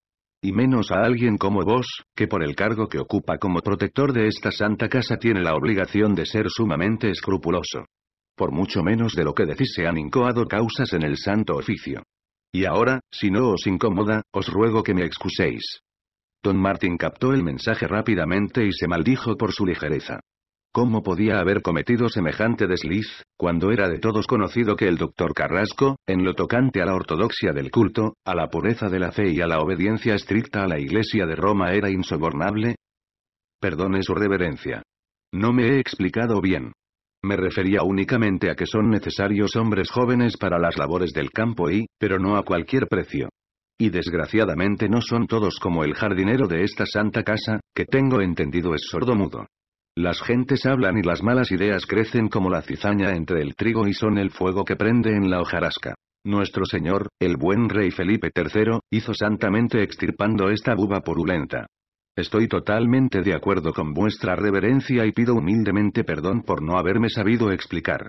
y menos a alguien como vos, que por el cargo que ocupa como protector de esta santa casa tiene la obligación de ser sumamente escrupuloso. Por mucho menos de lo que decís se han incoado causas en el santo oficio. Y ahora, si no os incomoda, os ruego que me excuséis. Don Martin captó el mensaje rápidamente y se maldijo por su ligereza. ¿Cómo podía haber cometido semejante desliz, cuando era de todos conocido que el doctor Carrasco, en lo tocante a la ortodoxia del culto, a la pureza de la fe y a la obediencia estricta a la Iglesia de Roma era insobornable? Perdone su reverencia. No me he explicado bien. Me refería únicamente a que son necesarios hombres jóvenes para las labores del campo y, pero no a cualquier precio. Y desgraciadamente no son todos como el jardinero de esta santa casa, que tengo entendido es sordomudo. Las gentes hablan y las malas ideas crecen como la cizaña entre el trigo y son el fuego que prende en la hojarasca. Nuestro señor, el buen rey Felipe III, hizo santamente extirpando esta buba purulenta. Estoy totalmente de acuerdo con vuestra reverencia y pido humildemente perdón por no haberme sabido explicar.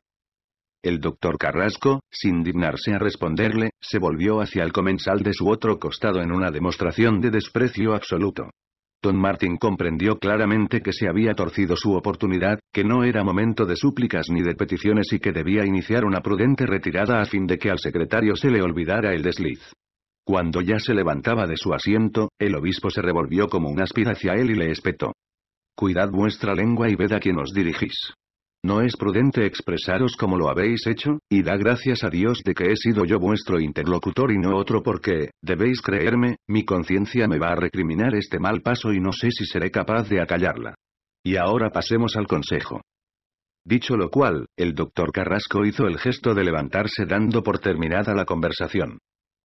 El doctor Carrasco, sin dignarse a responderle, se volvió hacia el comensal de su otro costado en una demostración de desprecio absoluto. Don Martin comprendió claramente que se había torcido su oportunidad, que no era momento de súplicas ni de peticiones y que debía iniciar una prudente retirada a fin de que al secretario se le olvidara el desliz. Cuando ya se levantaba de su asiento, el obispo se revolvió como un áspid hacia él y le espetó. Cuidad vuestra lengua y ved a quién os dirigís. No es prudente expresaros como lo habéis hecho, y da gracias a Dios de que he sido yo vuestro interlocutor y no otro porque, debéis creerme, mi conciencia me va a recriminar este mal paso y no sé si seré capaz de acallarla. Y ahora pasemos al consejo. Dicho lo cual, el doctor Carrasco hizo el gesto de levantarse dando por terminada la conversación.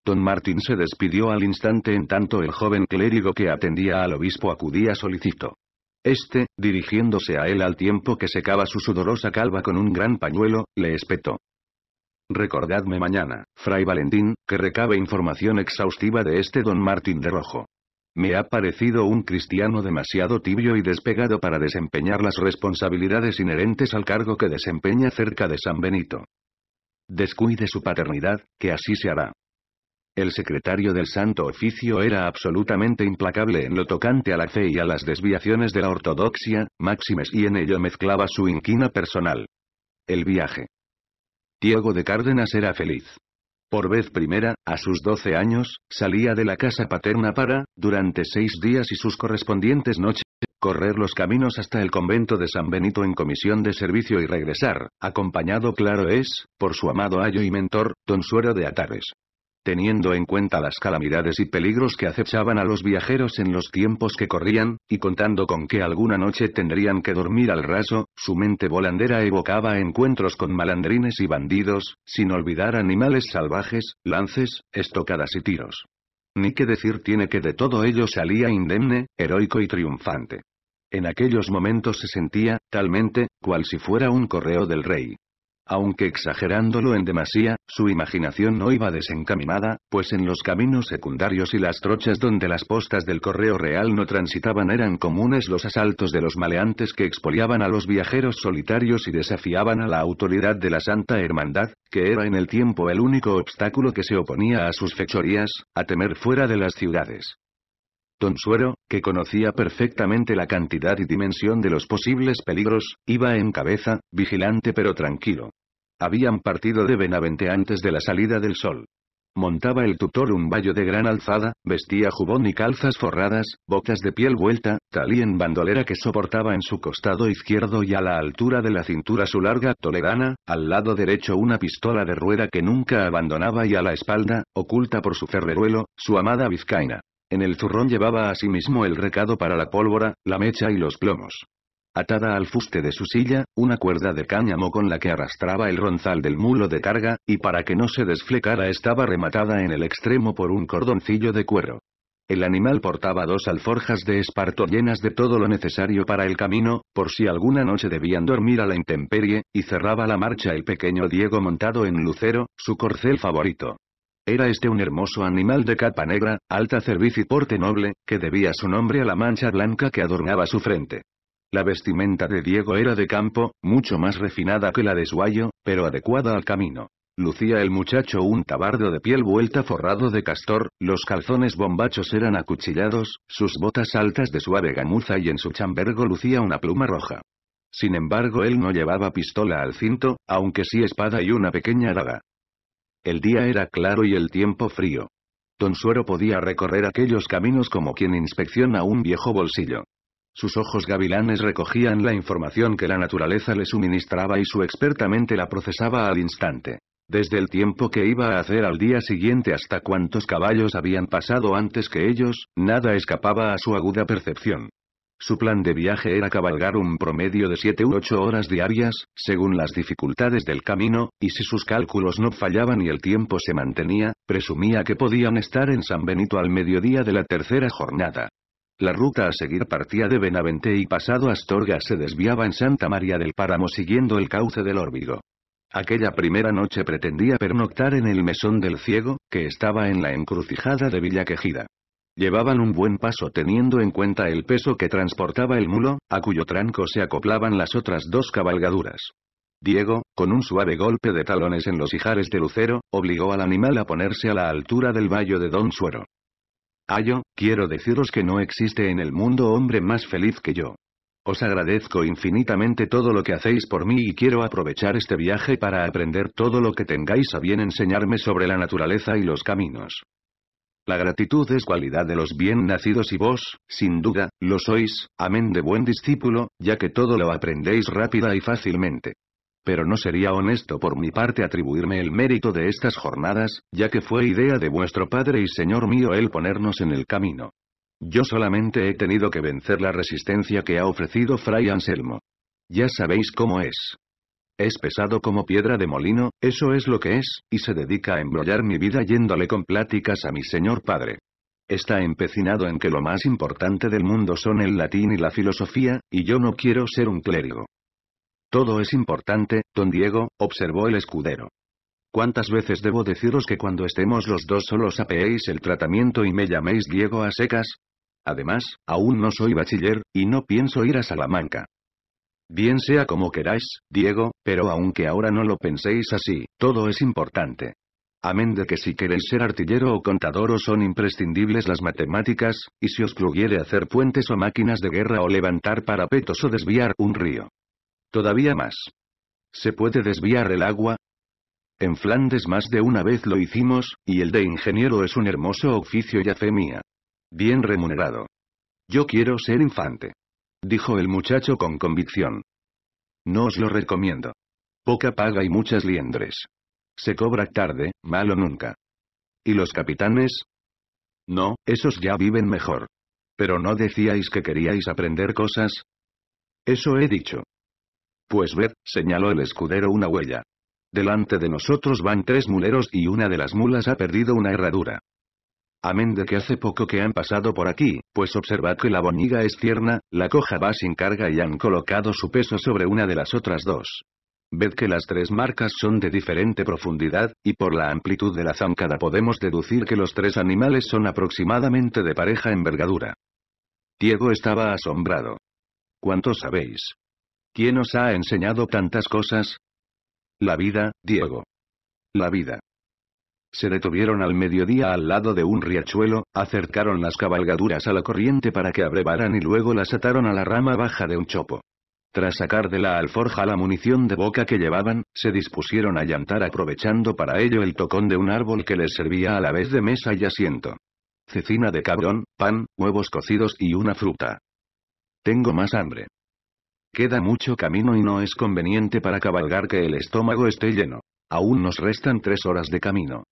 Don Martín se despidió al instante en tanto el joven clérigo que atendía al obispo acudía solicito. Este, dirigiéndose a él al tiempo que secaba su sudorosa calva con un gran pañuelo, le espetó. Recordadme mañana, Fray Valentín, que recabe información exhaustiva de este don Martín de Rojo. Me ha parecido un cristiano demasiado tibio y despegado para desempeñar las responsabilidades inherentes al cargo que desempeña cerca de San Benito. Descuide su paternidad, que así se hará. El secretario del Santo Oficio era absolutamente implacable en lo tocante a la fe y a las desviaciones de la ortodoxia, máximes y en ello mezclaba su inquina personal. El viaje. Diego de Cárdenas era feliz. Por vez primera, a sus doce años, salía de la casa paterna para, durante seis días y sus correspondientes noches, correr los caminos hasta el convento de San Benito en comisión de servicio y regresar, acompañado claro es, por su amado ayo y mentor, don Suero de Atares teniendo en cuenta las calamidades y peligros que acechaban a los viajeros en los tiempos que corrían, y contando con que alguna noche tendrían que dormir al raso, su mente volandera evocaba encuentros con malandrines y bandidos, sin olvidar animales salvajes, lances, estocadas y tiros. Ni qué decir tiene que de todo ello salía indemne, heroico y triunfante. En aquellos momentos se sentía, talmente, cual si fuera un correo del rey. Aunque exagerándolo en demasía, su imaginación no iba desencaminada, pues en los caminos secundarios y las trochas donde las postas del correo real no transitaban eran comunes los asaltos de los maleantes que expoliaban a los viajeros solitarios y desafiaban a la autoridad de la Santa Hermandad, que era en el tiempo el único obstáculo que se oponía a sus fechorías, a temer fuera de las ciudades. Tonsuero, que conocía perfectamente la cantidad y dimensión de los posibles peligros, iba en cabeza, vigilante pero tranquilo, habían partido de Benavente antes de la salida del sol. Montaba el tutor un vallo de gran alzada, vestía jubón y calzas forradas, botas de piel vuelta, talí en bandolera que soportaba en su costado izquierdo y a la altura de la cintura su larga toledana, al lado derecho una pistola de rueda que nunca abandonaba y a la espalda, oculta por su ferreruelo, su amada vizcaína. En el zurrón llevaba asimismo el recado para la pólvora, la mecha y los plomos. Atada al fuste de su silla, una cuerda de cáñamo con la que arrastraba el ronzal del mulo de carga, y para que no se desflecara estaba rematada en el extremo por un cordoncillo de cuero. El animal portaba dos alforjas de esparto llenas de todo lo necesario para el camino, por si alguna noche debían dormir a la intemperie, y cerraba la marcha el pequeño Diego montado en lucero, su corcel favorito. Era este un hermoso animal de capa negra, alta cerviz y porte noble, que debía su nombre a la mancha blanca que adornaba su frente. La vestimenta de Diego era de campo, mucho más refinada que la de su pero adecuada al camino. Lucía el muchacho un tabardo de piel vuelta forrado de castor, los calzones bombachos eran acuchillados, sus botas altas de suave gamuza y en su chambergo lucía una pluma roja. Sin embargo él no llevaba pistola al cinto, aunque sí espada y una pequeña daga. El día era claro y el tiempo frío. Don podía recorrer aquellos caminos como quien inspecciona un viejo bolsillo. Sus ojos gavilanes recogían la información que la naturaleza le suministraba y su expertamente la procesaba al instante. Desde el tiempo que iba a hacer al día siguiente hasta cuántos caballos habían pasado antes que ellos, nada escapaba a su aguda percepción. Su plan de viaje era cabalgar un promedio de 7 u 8 horas diarias, según las dificultades del camino, y si sus cálculos no fallaban y el tiempo se mantenía, presumía que podían estar en San Benito al mediodía de la tercera jornada. La ruta a seguir partía de Benavente y pasado Astorga se desviaba en Santa María del Páramo siguiendo el cauce del Órbigo. Aquella primera noche pretendía pernoctar en el mesón del ciego, que estaba en la encrucijada de Villa Quejida. Llevaban un buen paso teniendo en cuenta el peso que transportaba el mulo, a cuyo tranco se acoplaban las otras dos cabalgaduras. Diego, con un suave golpe de talones en los ijares de lucero, obligó al animal a ponerse a la altura del valle de Don Suero. Ayo, quiero deciros que no existe en el mundo hombre más feliz que yo. Os agradezco infinitamente todo lo que hacéis por mí y quiero aprovechar este viaje para aprender todo lo que tengáis a bien enseñarme sobre la naturaleza y los caminos. La gratitud es cualidad de los bien nacidos y vos, sin duda, lo sois, amén de buen discípulo, ya que todo lo aprendéis rápida y fácilmente. Pero no sería honesto por mi parte atribuirme el mérito de estas jornadas, ya que fue idea de vuestro padre y señor mío el ponernos en el camino. Yo solamente he tenido que vencer la resistencia que ha ofrecido Fray Anselmo. Ya sabéis cómo es. Es pesado como piedra de molino, eso es lo que es, y se dedica a embrollar mi vida yéndole con pláticas a mi señor padre. Está empecinado en que lo más importante del mundo son el latín y la filosofía, y yo no quiero ser un clérigo. Todo es importante, don Diego, observó el escudero. ¿Cuántas veces debo deciros que cuando estemos los dos solos apeéis el tratamiento y me llaméis Diego a secas? Además, aún no soy bachiller, y no pienso ir a Salamanca. Bien sea como queráis, Diego, pero aunque ahora no lo penséis así, todo es importante. Amén de que si queréis ser artillero o contador o son imprescindibles las matemáticas, y si os pluguiere hacer puentes o máquinas de guerra o levantar parapetos o desviar un río. Todavía más. ¿Se puede desviar el agua? En Flandes más de una vez lo hicimos, y el de ingeniero es un hermoso oficio y fe mía. Bien remunerado. Yo quiero ser infante. Dijo el muchacho con convicción. No os lo recomiendo. Poca paga y muchas liendres. Se cobra tarde, malo nunca. ¿Y los capitanes? No, esos ya viven mejor. Pero no decíais que queríais aprender cosas. Eso he dicho. Pues ved, señaló el escudero una huella. Delante de nosotros van tres muleros y una de las mulas ha perdido una herradura. Amén de que hace poco que han pasado por aquí, pues observad que la boniga es tierna, la coja va sin carga y han colocado su peso sobre una de las otras dos. Ved que las tres marcas son de diferente profundidad, y por la amplitud de la zancada podemos deducir que los tres animales son aproximadamente de pareja envergadura. Diego estaba asombrado. ¿Cuánto sabéis? ¿Quién os ha enseñado tantas cosas? La vida, Diego. La vida. Se detuvieron al mediodía al lado de un riachuelo, acercaron las cabalgaduras a la corriente para que abrevaran y luego las ataron a la rama baja de un chopo. Tras sacar de la alforja la munición de boca que llevaban, se dispusieron a llantar aprovechando para ello el tocón de un árbol que les servía a la vez de mesa y asiento. Cecina de cabrón, pan, huevos cocidos y una fruta. Tengo más hambre. Queda mucho camino y no es conveniente para cabalgar que el estómago esté lleno. Aún nos restan tres horas de camino.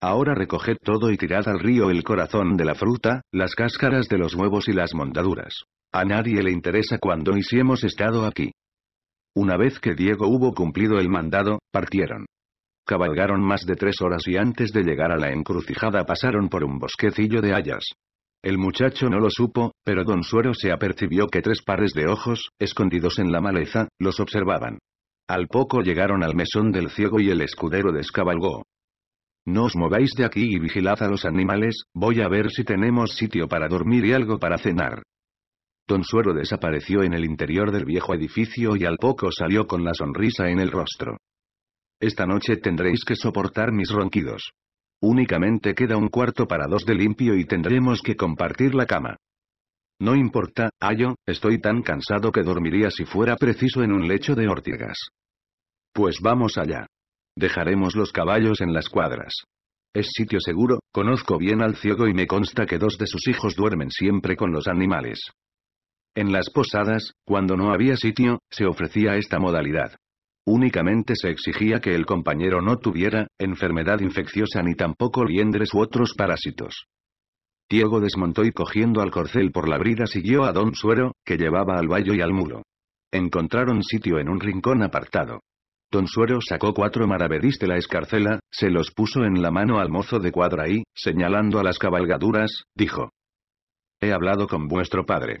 Ahora recoged todo y tirad al río el corazón de la fruta, las cáscaras de los huevos y las mondaduras. A nadie le interesa cuándo y si hemos estado aquí. Una vez que Diego hubo cumplido el mandado, partieron. Cabalgaron más de tres horas y antes de llegar a la encrucijada pasaron por un bosquecillo de hayas. El muchacho no lo supo, pero don Suero se apercibió que tres pares de ojos, escondidos en la maleza, los observaban. Al poco llegaron al mesón del ciego y el escudero descabalgó. No os mováis de aquí y vigilad a los animales, voy a ver si tenemos sitio para dormir y algo para cenar. Don Suero desapareció en el interior del viejo edificio y al poco salió con la sonrisa en el rostro. Esta noche tendréis que soportar mis ronquidos. Únicamente queda un cuarto para dos de limpio y tendremos que compartir la cama. No importa, Ayo, estoy tan cansado que dormiría si fuera preciso en un lecho de ortigas. Pues vamos allá. Dejaremos los caballos en las cuadras. Es sitio seguro, conozco bien al ciego y me consta que dos de sus hijos duermen siempre con los animales. En las posadas, cuando no había sitio, se ofrecía esta modalidad. Únicamente se exigía que el compañero no tuviera enfermedad infecciosa ni tampoco liendres u otros parásitos. Diego desmontó y cogiendo al corcel por la brida siguió a Don Suero, que llevaba al vallo y al muro. Encontraron sitio en un rincón apartado. Don Suero sacó cuatro maravedís de la escarcela, se los puso en la mano al mozo de cuadra y, señalando a las cabalgaduras, dijo. He hablado con vuestro padre.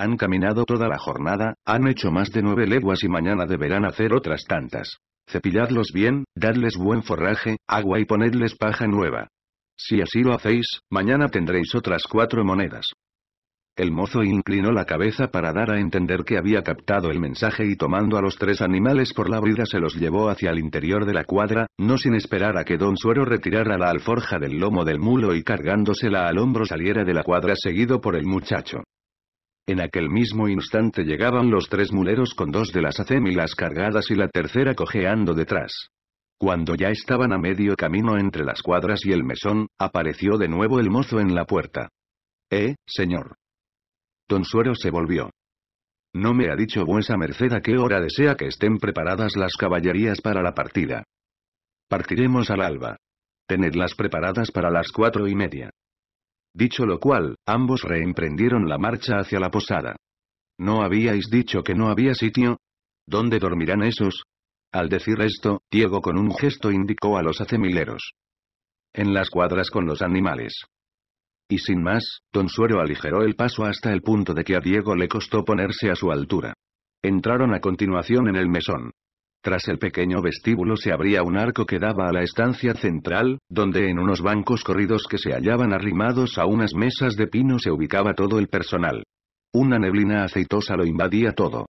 Han caminado toda la jornada, han hecho más de nueve leguas y mañana deberán hacer otras tantas. Cepilladlos bien, dadles buen forraje, agua y ponedles paja nueva. Si así lo hacéis, mañana tendréis otras cuatro monedas. El mozo inclinó la cabeza para dar a entender que había captado el mensaje y tomando a los tres animales por la brida se los llevó hacia el interior de la cuadra, no sin esperar a que don Suero retirara la alforja del lomo del mulo y cargándosela al hombro saliera de la cuadra seguido por el muchacho. En aquel mismo instante llegaban los tres muleros con dos de las acémilas cargadas y la tercera cojeando detrás. Cuando ya estaban a medio camino entre las cuadras y el mesón, apareció de nuevo el mozo en la puerta. «Eh, señor». Don Suero se volvió. «No me ha dicho vuesa merced a qué hora desea que estén preparadas las caballerías para la partida». «Partiremos al alba. Tenedlas preparadas para las cuatro y media». Dicho lo cual, ambos reemprendieron la marcha hacia la posada. ¿No habíais dicho que no había sitio? ¿Dónde dormirán esos? Al decir esto, Diego con un gesto indicó a los acemileros. En las cuadras con los animales. Y sin más, Don Suero aligeró el paso hasta el punto de que a Diego le costó ponerse a su altura. Entraron a continuación en el mesón. Tras el pequeño vestíbulo se abría un arco que daba a la estancia central, donde en unos bancos corridos que se hallaban arrimados a unas mesas de pino se ubicaba todo el personal. Una neblina aceitosa lo invadía todo.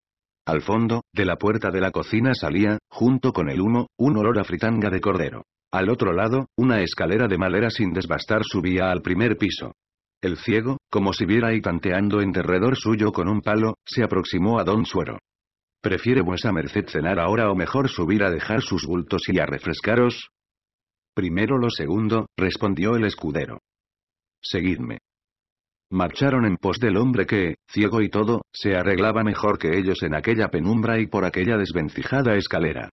Al fondo, de la puerta de la cocina salía, junto con el humo, un olor a fritanga de cordero. Al otro lado, una escalera de madera sin desbastar subía al primer piso. El ciego, como si viera y tanteando en derredor suyo con un palo, se aproximó a Don Suero. ¿Prefiere vuesa merced cenar ahora o mejor subir a dejar sus bultos y a refrescaros? Primero lo segundo, respondió el escudero. Seguidme. Marcharon en pos del hombre que, ciego y todo, se arreglaba mejor que ellos en aquella penumbra y por aquella desvencijada escalera.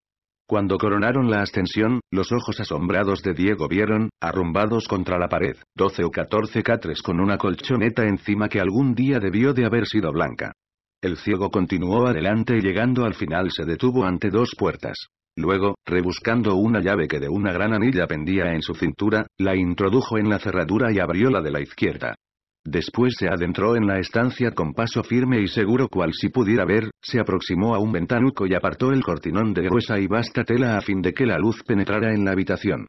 Cuando coronaron la ascensión, los ojos asombrados de Diego vieron, arrumbados contra la pared, doce o catorce catres con una colchoneta encima que algún día debió de haber sido blanca. El ciego continuó adelante y llegando al final se detuvo ante dos puertas. Luego, rebuscando una llave que de una gran anilla pendía en su cintura, la introdujo en la cerradura y abrió la de la izquierda. Después se adentró en la estancia con paso firme y seguro cual si pudiera ver, se aproximó a un ventanuco y apartó el cortinón de gruesa y vasta tela a fin de que la luz penetrara en la habitación.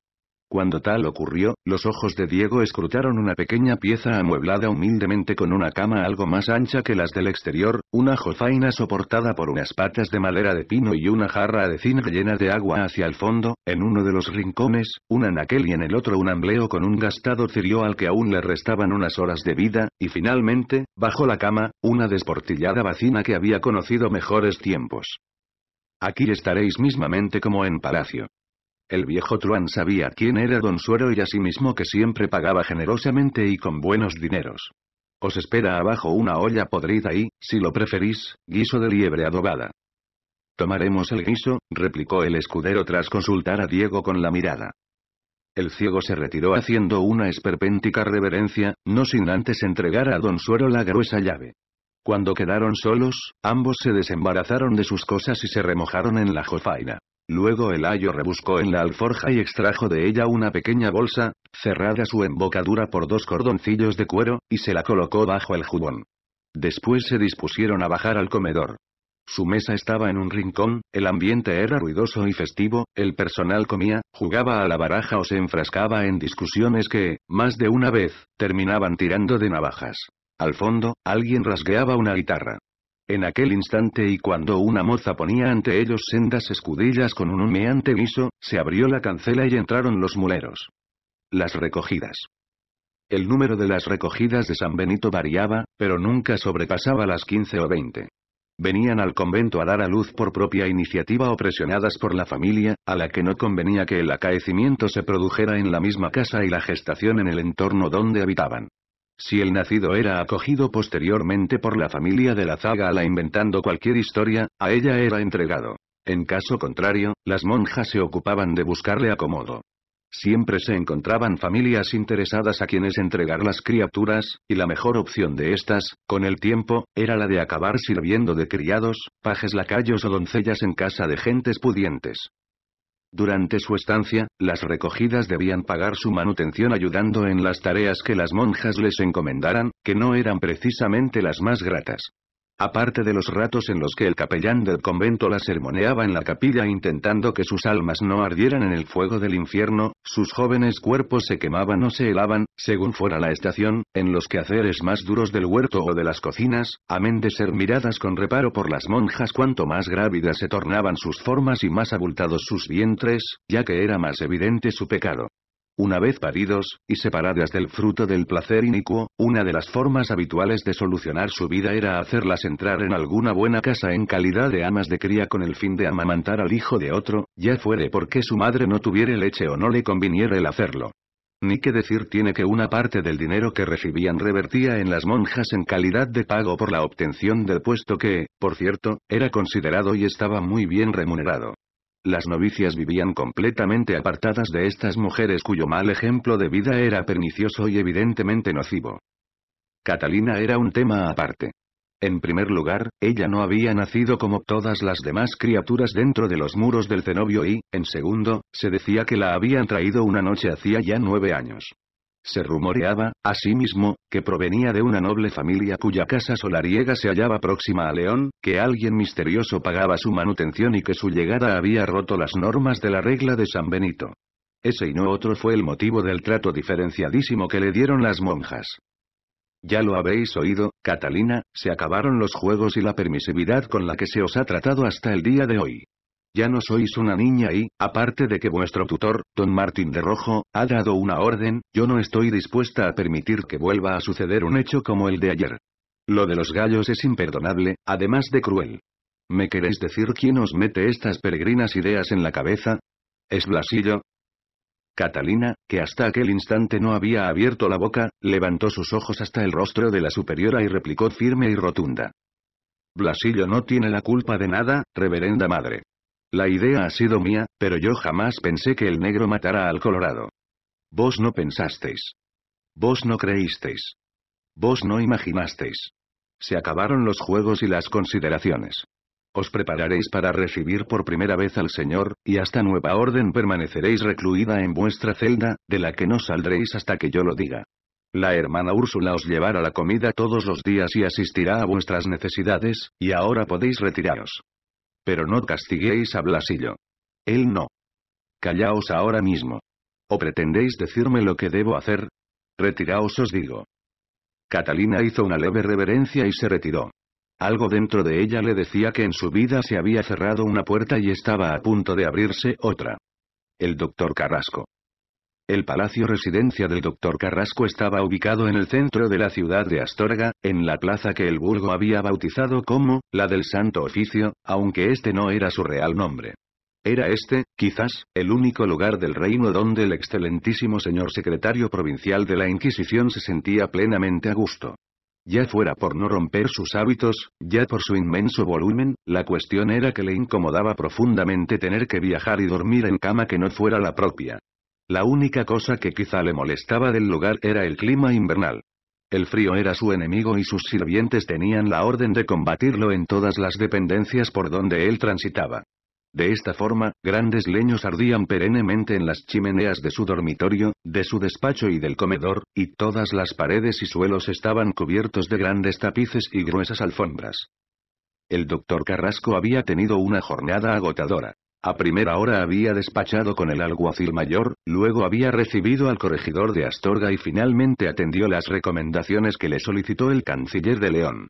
Cuando tal ocurrió, los ojos de Diego escrutaron una pequeña pieza amueblada humildemente con una cama algo más ancha que las del exterior, una jofaina soportada por unas patas de madera de pino y una jarra de zinc llena de agua hacia el fondo, en uno de los rincones, un anaquel y en el otro un ambleo con un gastado cirio al que aún le restaban unas horas de vida, y finalmente, bajo la cama, una desportillada vacina que había conocido mejores tiempos. Aquí estaréis mismamente como en palacio. El viejo truán sabía quién era don Suero y asimismo que siempre pagaba generosamente y con buenos dineros. Os espera abajo una olla podrida y, si lo preferís, guiso de liebre adobada. Tomaremos el guiso, replicó el escudero tras consultar a Diego con la mirada. El ciego se retiró haciendo una esperpéntica reverencia, no sin antes entregar a don Suero la gruesa llave. Cuando quedaron solos, ambos se desembarazaron de sus cosas y se remojaron en la jofaina. Luego el ayo rebuscó en la alforja y extrajo de ella una pequeña bolsa, cerrada su embocadura por dos cordoncillos de cuero, y se la colocó bajo el jubón. Después se dispusieron a bajar al comedor. Su mesa estaba en un rincón, el ambiente era ruidoso y festivo, el personal comía, jugaba a la baraja o se enfrascaba en discusiones que, más de una vez, terminaban tirando de navajas. Al fondo, alguien rasgueaba una guitarra. En aquel instante y cuando una moza ponía ante ellos sendas escudillas con un humeante guiso, se abrió la cancela y entraron los muleros. Las recogidas. El número de las recogidas de San Benito variaba, pero nunca sobrepasaba las 15 o 20. Venían al convento a dar a luz por propia iniciativa o presionadas por la familia, a la que no convenía que el acaecimiento se produjera en la misma casa y la gestación en el entorno donde habitaban. Si el nacido era acogido posteriormente por la familia de la zaga a la inventando cualquier historia, a ella era entregado. En caso contrario, las monjas se ocupaban de buscarle acomodo. Siempre se encontraban familias interesadas a quienes entregar las criaturas, y la mejor opción de estas, con el tiempo, era la de acabar sirviendo de criados, pajes lacayos o doncellas en casa de gentes pudientes. Durante su estancia, las recogidas debían pagar su manutención ayudando en las tareas que las monjas les encomendaran, que no eran precisamente las más gratas. Aparte de los ratos en los que el capellán del convento la sermoneaba en la capilla intentando que sus almas no ardieran en el fuego del infierno, sus jóvenes cuerpos se quemaban o se helaban, según fuera la estación, en los quehaceres más duros del huerto o de las cocinas, amén de ser miradas con reparo por las monjas cuanto más grávidas se tornaban sus formas y más abultados sus vientres, ya que era más evidente su pecado. Una vez paridos, y separadas del fruto del placer inicuo, una de las formas habituales de solucionar su vida era hacerlas entrar en alguna buena casa en calidad de amas de cría con el fin de amamantar al hijo de otro, ya fuere porque su madre no tuviera leche o no le conviniera el hacerlo. Ni qué decir tiene que una parte del dinero que recibían revertía en las monjas en calidad de pago por la obtención del puesto que, por cierto, era considerado y estaba muy bien remunerado. Las novicias vivían completamente apartadas de estas mujeres cuyo mal ejemplo de vida era pernicioso y evidentemente nocivo. Catalina era un tema aparte. En primer lugar, ella no había nacido como todas las demás criaturas dentro de los muros del cenobio y, en segundo, se decía que la habían traído una noche hacía ya nueve años. Se rumoreaba, asimismo, que provenía de una noble familia cuya casa solariega se hallaba próxima a León, que alguien misterioso pagaba su manutención y que su llegada había roto las normas de la regla de San Benito. Ese y no otro fue el motivo del trato diferenciadísimo que le dieron las monjas. Ya lo habéis oído, Catalina, se acabaron los juegos y la permisividad con la que se os ha tratado hasta el día de hoy. Ya no sois una niña y, aparte de que vuestro tutor, don Martín de Rojo, ha dado una orden, yo no estoy dispuesta a permitir que vuelva a suceder un hecho como el de ayer. Lo de los gallos es imperdonable, además de cruel. ¿Me queréis decir quién os mete estas peregrinas ideas en la cabeza? ¿Es Blasillo? Catalina, que hasta aquel instante no había abierto la boca, levantó sus ojos hasta el rostro de la superiora y replicó firme y rotunda. Blasillo no tiene la culpa de nada, reverenda madre. La idea ha sido mía, pero yo jamás pensé que el negro matara al colorado. Vos no pensasteis. Vos no creísteis. Vos no imaginasteis. Se acabaron los juegos y las consideraciones. Os prepararéis para recibir por primera vez al Señor, y hasta nueva orden permaneceréis recluida en vuestra celda, de la que no saldréis hasta que yo lo diga. La hermana Úrsula os llevará la comida todos los días y asistirá a vuestras necesidades, y ahora podéis retiraros. Pero no castiguéis a Blasillo. Él no. Callaos ahora mismo. ¿O pretendéis decirme lo que debo hacer? Retiraos os digo. Catalina hizo una leve reverencia y se retiró. Algo dentro de ella le decía que en su vida se había cerrado una puerta y estaba a punto de abrirse otra. El doctor Carrasco. El palacio residencia del doctor Carrasco estaba ubicado en el centro de la ciudad de Astorga, en la plaza que el burgo había bautizado como, la del Santo Oficio, aunque este no era su real nombre. Era este, quizás, el único lugar del reino donde el excelentísimo señor secretario provincial de la Inquisición se sentía plenamente a gusto. Ya fuera por no romper sus hábitos, ya por su inmenso volumen, la cuestión era que le incomodaba profundamente tener que viajar y dormir en cama que no fuera la propia. La única cosa que quizá le molestaba del lugar era el clima invernal. El frío era su enemigo y sus sirvientes tenían la orden de combatirlo en todas las dependencias por donde él transitaba. De esta forma, grandes leños ardían perennemente en las chimeneas de su dormitorio, de su despacho y del comedor, y todas las paredes y suelos estaban cubiertos de grandes tapices y gruesas alfombras. El doctor Carrasco había tenido una jornada agotadora. A primera hora había despachado con el alguacil mayor, luego había recibido al corregidor de Astorga y finalmente atendió las recomendaciones que le solicitó el canciller de León.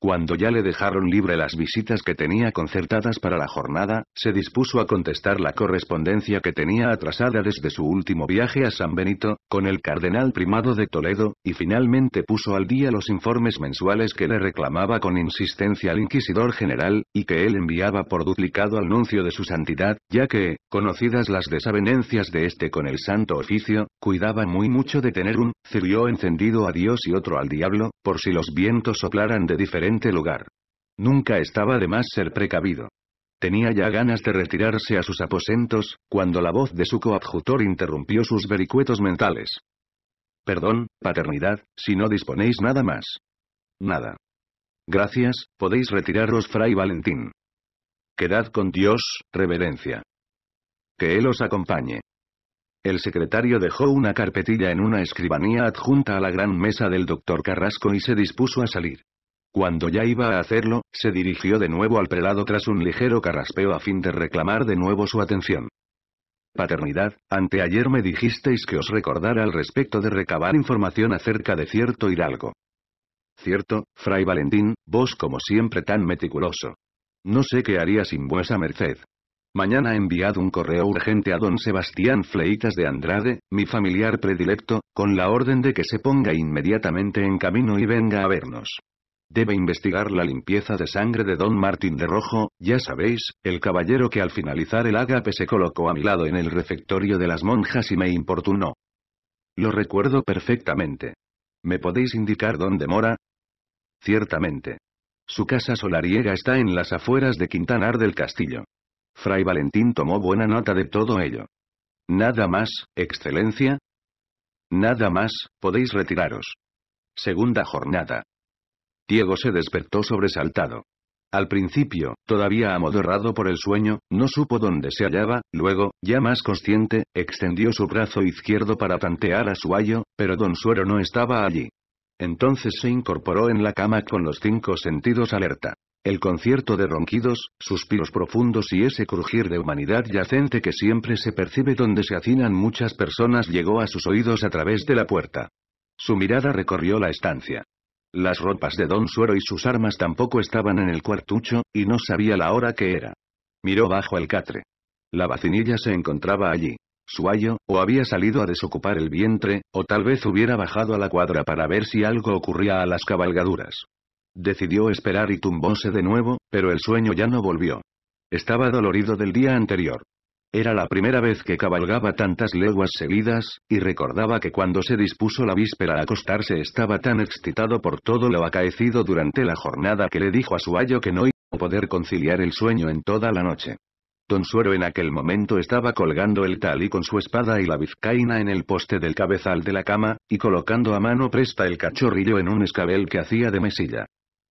Cuando ya le dejaron libre las visitas que tenía concertadas para la jornada, se dispuso a contestar la correspondencia que tenía atrasada desde su último viaje a San Benito, con el cardenal primado de Toledo, y finalmente puso al día los informes mensuales que le reclamaba con insistencia el inquisidor general, y que él enviaba por duplicado al nuncio de su santidad, ya que, conocidas las desavenencias de este con el santo oficio, cuidaba muy mucho de tener un cirio encendido a Dios y otro al diablo, por si los vientos soplaran de diferente lugar. Nunca estaba de más ser precavido. Tenía ya ganas de retirarse a sus aposentos, cuando la voz de su coadjutor interrumpió sus vericuetos mentales. Perdón, paternidad, si no disponéis nada más. Nada. Gracias, podéis retiraros, Fray Valentín. Quedad con Dios, reverencia. Que Él os acompañe. El secretario dejó una carpetilla en una escribanía adjunta a la gran mesa del doctor Carrasco y se dispuso a salir. Cuando ya iba a hacerlo, se dirigió de nuevo al prelado tras un ligero carraspeo a fin de reclamar de nuevo su atención. Paternidad, anteayer me dijisteis que os recordara al respecto de recabar información acerca de cierto hidalgo. Cierto, Fray Valentín, vos como siempre tan meticuloso. No sé qué haría sin vuesa merced. Mañana he enviado un correo urgente a don Sebastián Fleitas de Andrade, mi familiar predilecto, con la orden de que se ponga inmediatamente en camino y venga a vernos. Debe investigar la limpieza de sangre de Don Martín de Rojo, ya sabéis, el caballero que al finalizar el ágape se colocó a mi lado en el refectorio de las monjas y me importunó. Lo recuerdo perfectamente. ¿Me podéis indicar dónde mora? Ciertamente. Su casa solariega está en las afueras de Quintanar del Castillo. Fray Valentín tomó buena nota de todo ello. Nada más, Excelencia. Nada más, podéis retiraros. Segunda jornada. Diego se despertó sobresaltado. Al principio, todavía amodorrado por el sueño, no supo dónde se hallaba, luego, ya más consciente, extendió su brazo izquierdo para tantear a su ayo, pero don Suero no estaba allí. Entonces se incorporó en la cama con los cinco sentidos alerta. El concierto de ronquidos, suspiros profundos y ese crujir de humanidad yacente que siempre se percibe donde se hacinan muchas personas llegó a sus oídos a través de la puerta. Su mirada recorrió la estancia. Las ropas de Don Suero y sus armas tampoco estaban en el cuartucho, y no sabía la hora que era. Miró bajo el catre. La vacinilla se encontraba allí. Suayo, o había salido a desocupar el vientre, o tal vez hubiera bajado a la cuadra para ver si algo ocurría a las cabalgaduras. Decidió esperar y tumbóse de nuevo, pero el sueño ya no volvió. Estaba dolorido del día anterior. Era la primera vez que cabalgaba tantas leguas seguidas, y recordaba que cuando se dispuso la víspera a acostarse estaba tan excitado por todo lo acaecido durante la jornada que le dijo a su ayo que no iba a poder conciliar el sueño en toda la noche. Don Suero en aquel momento estaba colgando el y con su espada y la vizcaína en el poste del cabezal de la cama, y colocando a mano presta el cachorrillo en un escabel que hacía de mesilla.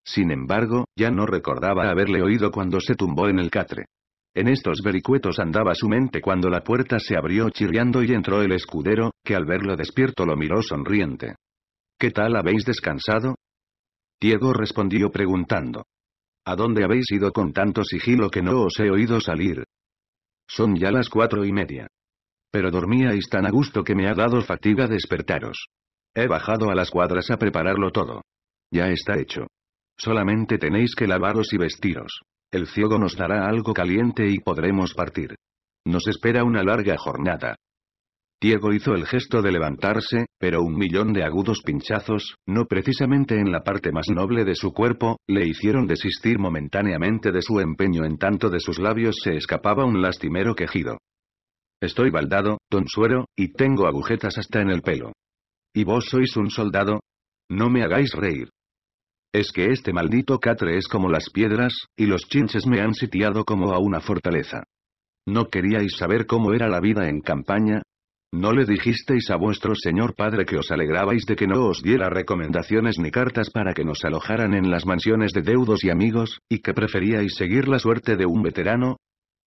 Sin embargo, ya no recordaba haberle oído cuando se tumbó en el catre. En estos vericuetos andaba su mente cuando la puerta se abrió chirriando y entró el escudero, que al verlo despierto lo miró sonriente. ¿Qué tal habéis descansado? Diego respondió preguntando. ¿A dónde habéis ido con tanto sigilo que no os he oído salir? Son ya las cuatro y media. Pero dormíais tan a gusto que me ha dado fatiga despertaros. He bajado a las cuadras a prepararlo todo. Ya está hecho. Solamente tenéis que lavaros y vestiros. El ciego nos dará algo caliente y podremos partir. Nos espera una larga jornada. Diego hizo el gesto de levantarse, pero un millón de agudos pinchazos, no precisamente en la parte más noble de su cuerpo, le hicieron desistir momentáneamente de su empeño en tanto de sus labios se escapaba un lastimero quejido. Estoy baldado, don Suero, y tengo agujetas hasta en el pelo. ¿Y vos sois un soldado? No me hagáis reír. Es que este maldito catre es como las piedras, y los chinches me han sitiado como a una fortaleza. ¿No queríais saber cómo era la vida en campaña? ¿No le dijisteis a vuestro señor padre que os alegrabais de que no os diera recomendaciones ni cartas para que nos alojaran en las mansiones de deudos y amigos, y que preferíais seguir la suerte de un veterano?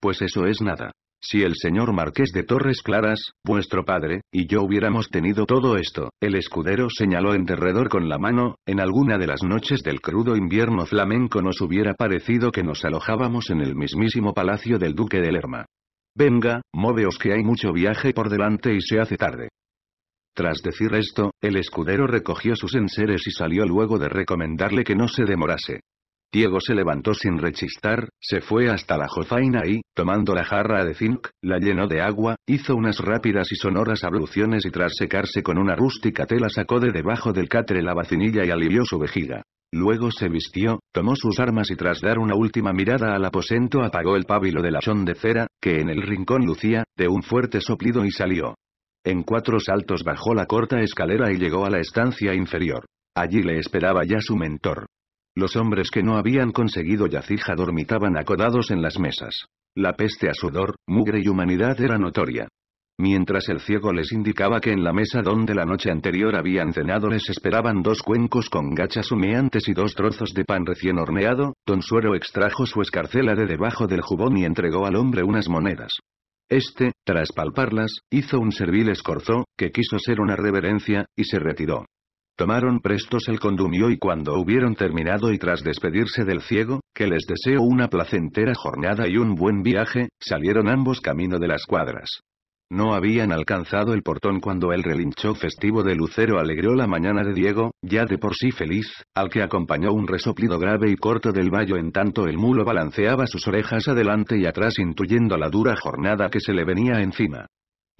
Pues eso es nada. Si el señor marqués de Torres Claras, vuestro padre, y yo hubiéramos tenido todo esto, el escudero señaló en derredor con la mano, en alguna de las noches del crudo invierno flamenco nos hubiera parecido que nos alojábamos en el mismísimo palacio del duque de Lerma. Venga, móveos que hay mucho viaje por delante y se hace tarde. Tras decir esto, el escudero recogió sus enseres y salió luego de recomendarle que no se demorase. Diego se levantó sin rechistar, se fue hasta la jofaina y, tomando la jarra de zinc, la llenó de agua, hizo unas rápidas y sonoras abluciones y tras secarse con una rústica tela sacó de debajo del catre la vacinilla y alivió su vejiga. Luego se vistió, tomó sus armas y tras dar una última mirada al aposento apagó el pábilo del chón de cera, que en el rincón lucía, de un fuerte soplido y salió. En cuatro saltos bajó la corta escalera y llegó a la estancia inferior. Allí le esperaba ya su mentor. Los hombres que no habían conseguido yacija dormitaban acodados en las mesas. La peste a sudor, mugre y humanidad era notoria. Mientras el ciego les indicaba que en la mesa donde la noche anterior habían cenado les esperaban dos cuencos con gachas humeantes y dos trozos de pan recién horneado, Don Suero extrajo su escarcela de debajo del jubón y entregó al hombre unas monedas. Este, tras palparlas, hizo un servil escorzo, que quiso ser una reverencia, y se retiró. Tomaron prestos el condumio y cuando hubieron terminado y tras despedirse del ciego, que les deseó una placentera jornada y un buen viaje, salieron ambos camino de las cuadras. No habían alcanzado el portón cuando el relincho festivo de Lucero alegró la mañana de Diego, ya de por sí feliz, al que acompañó un resoplido grave y corto del vallo en tanto el mulo balanceaba sus orejas adelante y atrás intuyendo la dura jornada que se le venía encima.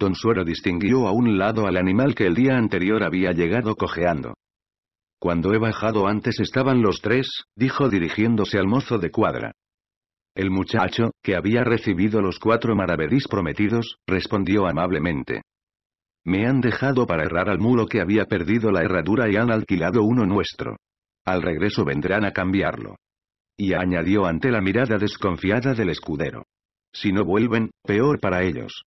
Don Suero distinguió a un lado al animal que el día anterior había llegado cojeando. Cuando he bajado antes estaban los tres, dijo dirigiéndose al mozo de cuadra. El muchacho, que había recibido los cuatro maravedís prometidos, respondió amablemente. Me han dejado para errar al mulo que había perdido la herradura y han alquilado uno nuestro. Al regreso vendrán a cambiarlo. Y añadió ante la mirada desconfiada del escudero. Si no vuelven, peor para ellos.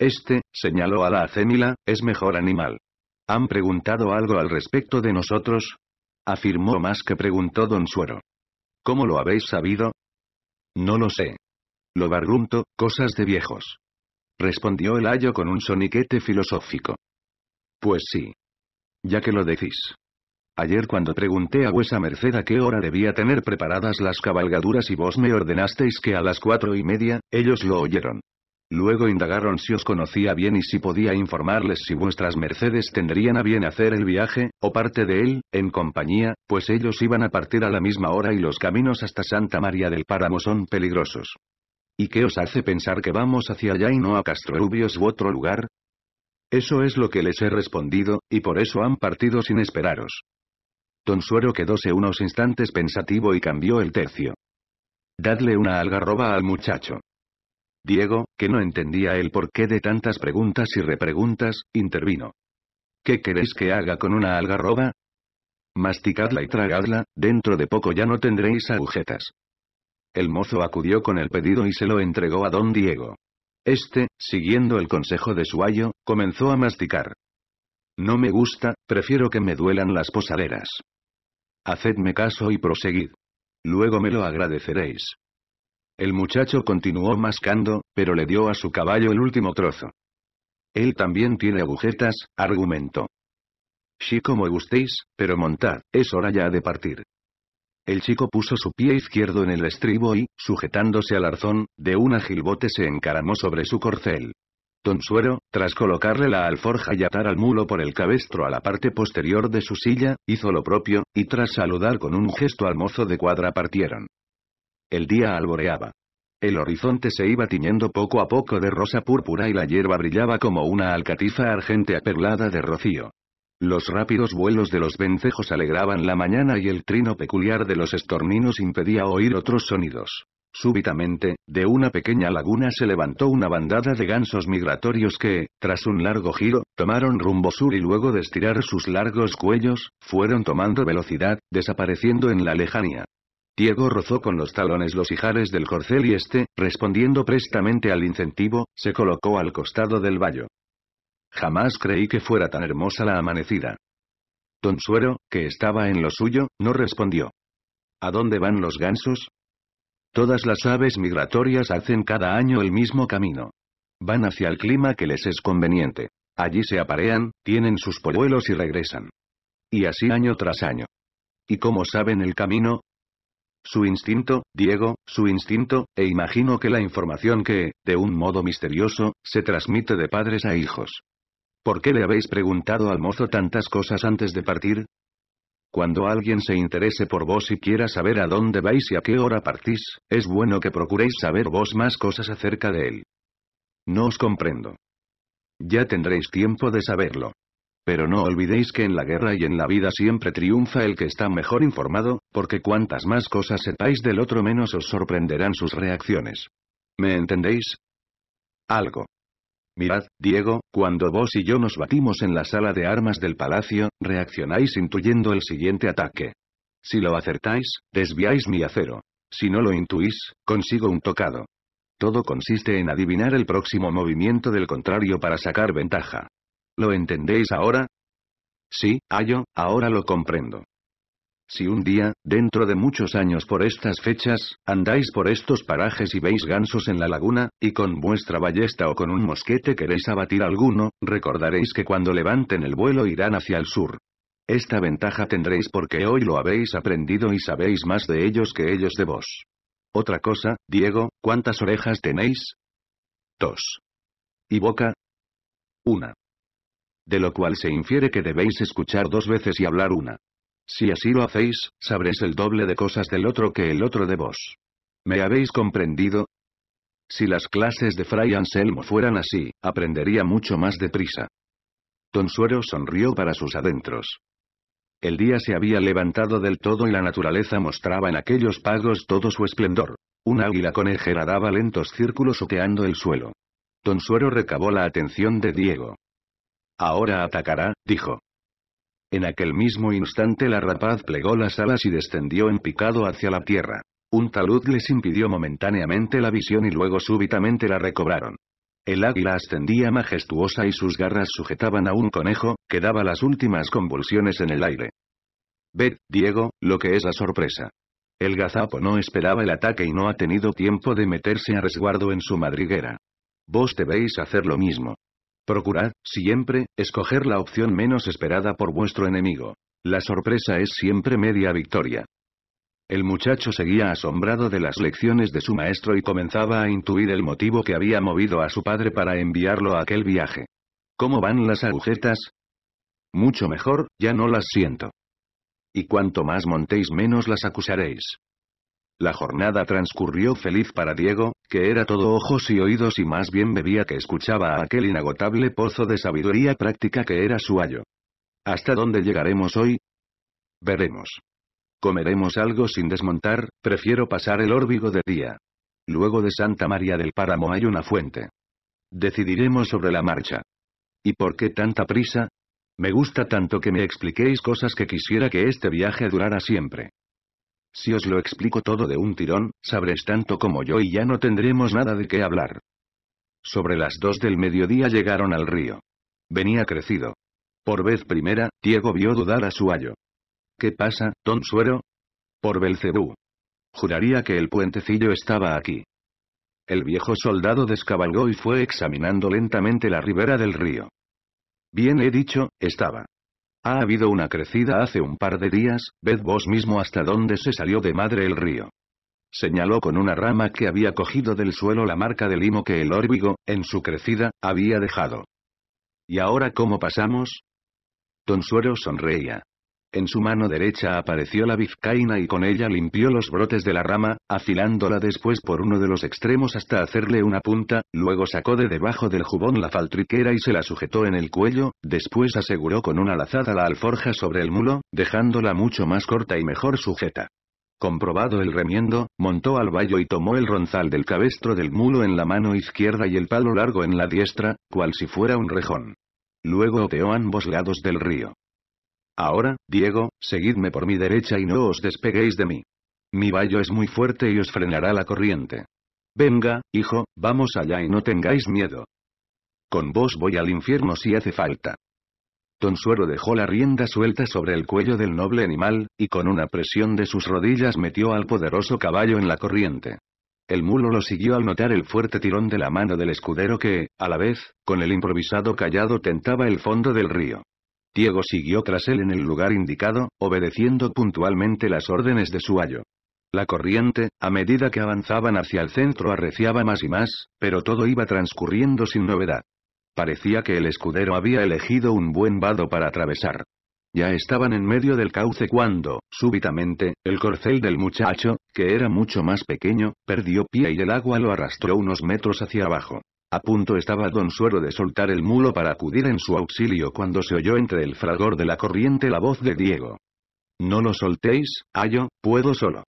Este, señaló a la acémila, es mejor animal. ¿Han preguntado algo al respecto de nosotros? Afirmó más que preguntó don Suero. ¿Cómo lo habéis sabido? No lo sé. Lo barrunto, cosas de viejos. Respondió el ayo con un soniquete filosófico. Pues sí. Ya que lo decís. Ayer cuando pregunté a vuesa merced a qué hora debía tener preparadas las cabalgaduras y vos me ordenasteis que a las cuatro y media, ellos lo oyeron. Luego indagaron si os conocía bien y si podía informarles si vuestras mercedes tendrían a bien hacer el viaje, o parte de él, en compañía, pues ellos iban a partir a la misma hora y los caminos hasta Santa María del Páramo son peligrosos. ¿Y qué os hace pensar que vamos hacia allá y no a Castrorubios u otro lugar? Eso es lo que les he respondido, y por eso han partido sin esperaros. Don Suero quedóse unos instantes pensativo y cambió el tercio. Dadle una algarroba al muchacho. Diego, que no entendía el porqué de tantas preguntas y repreguntas, intervino. ¿Qué queréis que haga con una algarroba? Masticadla y tragadla, dentro de poco ya no tendréis agujetas. El mozo acudió con el pedido y se lo entregó a don Diego. Este, siguiendo el consejo de su ayo, comenzó a masticar. No me gusta, prefiero que me duelan las posaderas. Hacedme caso y proseguid. Luego me lo agradeceréis. El muchacho continuó mascando, pero le dio a su caballo el último trozo. Él también tiene agujetas, argumentó. Sí como gustéis, pero montad, es hora ya de partir. El chico puso su pie izquierdo en el estribo y, sujetándose al arzón, de un bote se encaramó sobre su corcel. Tonsuero, tras colocarle la alforja y atar al mulo por el cabestro a la parte posterior de su silla, hizo lo propio, y tras saludar con un gesto al mozo de cuadra partieron. El día alboreaba. El horizonte se iba tiñendo poco a poco de rosa púrpura y la hierba brillaba como una alcatifa argente perlada de rocío. Los rápidos vuelos de los vencejos alegraban la mañana y el trino peculiar de los estorninos impedía oír otros sonidos. Súbitamente, de una pequeña laguna se levantó una bandada de gansos migratorios que, tras un largo giro, tomaron rumbo sur y luego de estirar sus largos cuellos, fueron tomando velocidad, desapareciendo en la lejanía. Diego rozó con los talones los ijares del corcel y este, respondiendo prestamente al incentivo, se colocó al costado del vallo. Jamás creí que fuera tan hermosa la amanecida. Don Suero, que estaba en lo suyo, no respondió. ¿A dónde van los gansos? Todas las aves migratorias hacen cada año el mismo camino. Van hacia el clima que les es conveniente. Allí se aparean, tienen sus polluelos y regresan. Y así año tras año. ¿Y cómo saben el camino? Su instinto, Diego, su instinto, e imagino que la información que, de un modo misterioso, se transmite de padres a hijos. ¿Por qué le habéis preguntado al mozo tantas cosas antes de partir? Cuando alguien se interese por vos y quiera saber a dónde vais y a qué hora partís, es bueno que procuréis saber vos más cosas acerca de él. No os comprendo. Ya tendréis tiempo de saberlo. Pero no olvidéis que en la guerra y en la vida siempre triunfa el que está mejor informado, porque cuantas más cosas sepáis del otro menos os sorprenderán sus reacciones. ¿Me entendéis? Algo. Mirad, Diego, cuando vos y yo nos batimos en la sala de armas del palacio, reaccionáis intuyendo el siguiente ataque. Si lo acertáis, desviáis mi acero. Si no lo intuís, consigo un tocado. Todo consiste en adivinar el próximo movimiento del contrario para sacar ventaja. ¿Lo entendéis ahora? Sí, Ayo, ahora lo comprendo. Si un día, dentro de muchos años por estas fechas, andáis por estos parajes y veis gansos en la laguna, y con vuestra ballesta o con un mosquete queréis abatir alguno, recordaréis que cuando levanten el vuelo irán hacia el sur. Esta ventaja tendréis porque hoy lo habéis aprendido y sabéis más de ellos que ellos de vos. Otra cosa, Diego, ¿cuántas orejas tenéis? Dos. ¿Y boca? Una. De lo cual se infiere que debéis escuchar dos veces y hablar una. Si así lo hacéis, sabréis el doble de cosas del otro que el otro de vos. ¿Me habéis comprendido? Si las clases de Fray Anselmo fueran así, aprendería mucho más deprisa. Tonsuero sonrió para sus adentros. El día se había levantado del todo y la naturaleza mostraba en aquellos pagos todo su esplendor. Un águila conejera daba lentos círculos oqueando el suelo. Tonsuero recabó la atención de Diego. Ahora atacará, dijo. En aquel mismo instante la rapaz plegó las alas y descendió en picado hacia la tierra. Un talud les impidió momentáneamente la visión y luego súbitamente la recobraron. El águila ascendía majestuosa y sus garras sujetaban a un conejo, que daba las últimas convulsiones en el aire. Ved, Diego, lo que es la sorpresa. El gazapo no esperaba el ataque y no ha tenido tiempo de meterse a resguardo en su madriguera. Vos debéis hacer lo mismo. Procurad, siempre, escoger la opción menos esperada por vuestro enemigo. La sorpresa es siempre media victoria. El muchacho seguía asombrado de las lecciones de su maestro y comenzaba a intuir el motivo que había movido a su padre para enviarlo a aquel viaje. ¿Cómo van las agujetas? Mucho mejor, ya no las siento. Y cuanto más montéis menos las acusaréis. La jornada transcurrió feliz para Diego, que era todo ojos y oídos y más bien bebía que escuchaba a aquel inagotable pozo de sabiduría práctica que era su ayo. ¿Hasta dónde llegaremos hoy? Veremos. Comeremos algo sin desmontar, prefiero pasar el órbigo de día. Luego de Santa María del Páramo hay una fuente. Decidiremos sobre la marcha. ¿Y por qué tanta prisa? Me gusta tanto que me expliquéis cosas que quisiera que este viaje durara siempre. Si os lo explico todo de un tirón, sabréis tanto como yo y ya no tendremos nada de qué hablar. Sobre las dos del mediodía llegaron al río. Venía crecido. Por vez primera, Diego vio dudar a su ayo. ¿Qué pasa, Don Suero? Por Belcebú. Juraría que el puentecillo estaba aquí. El viejo soldado descabalgó y fue examinando lentamente la ribera del río. Bien he dicho, estaba. Ha habido una crecida hace un par de días, ved vos mismo hasta dónde se salió de madre el río. Señaló con una rama que había cogido del suelo la marca de limo que el órbigo, en su crecida, había dejado. ¿Y ahora cómo pasamos? Tonsuero sonreía. En su mano derecha apareció la vizcaína y con ella limpió los brotes de la rama, afilándola después por uno de los extremos hasta hacerle una punta, luego sacó de debajo del jubón la faltriquera y se la sujetó en el cuello, después aseguró con una lazada la alforja sobre el mulo, dejándola mucho más corta y mejor sujeta. Comprobado el remiendo, montó al vallo y tomó el ronzal del cabestro del mulo en la mano izquierda y el palo largo en la diestra, cual si fuera un rejón. Luego oteó ambos lados del río. Ahora, Diego, seguidme por mi derecha y no os despeguéis de mí. Mi vallo es muy fuerte y os frenará la corriente. Venga, hijo, vamos allá y no tengáis miedo. Con vos voy al infierno si hace falta. Tonsuero dejó la rienda suelta sobre el cuello del noble animal, y con una presión de sus rodillas metió al poderoso caballo en la corriente. El mulo lo siguió al notar el fuerte tirón de la mano del escudero que, a la vez, con el improvisado callado tentaba el fondo del río. Diego siguió tras él en el lugar indicado, obedeciendo puntualmente las órdenes de su ayo. La corriente, a medida que avanzaban hacia el centro arreciaba más y más, pero todo iba transcurriendo sin novedad. Parecía que el escudero había elegido un buen vado para atravesar. Ya estaban en medio del cauce cuando, súbitamente, el corcel del muchacho, que era mucho más pequeño, perdió pie y el agua lo arrastró unos metros hacia abajo. A punto estaba don Suero de soltar el mulo para acudir en su auxilio cuando se oyó entre el fragor de la corriente la voz de Diego. No lo soltéis, Ayo, puedo solo.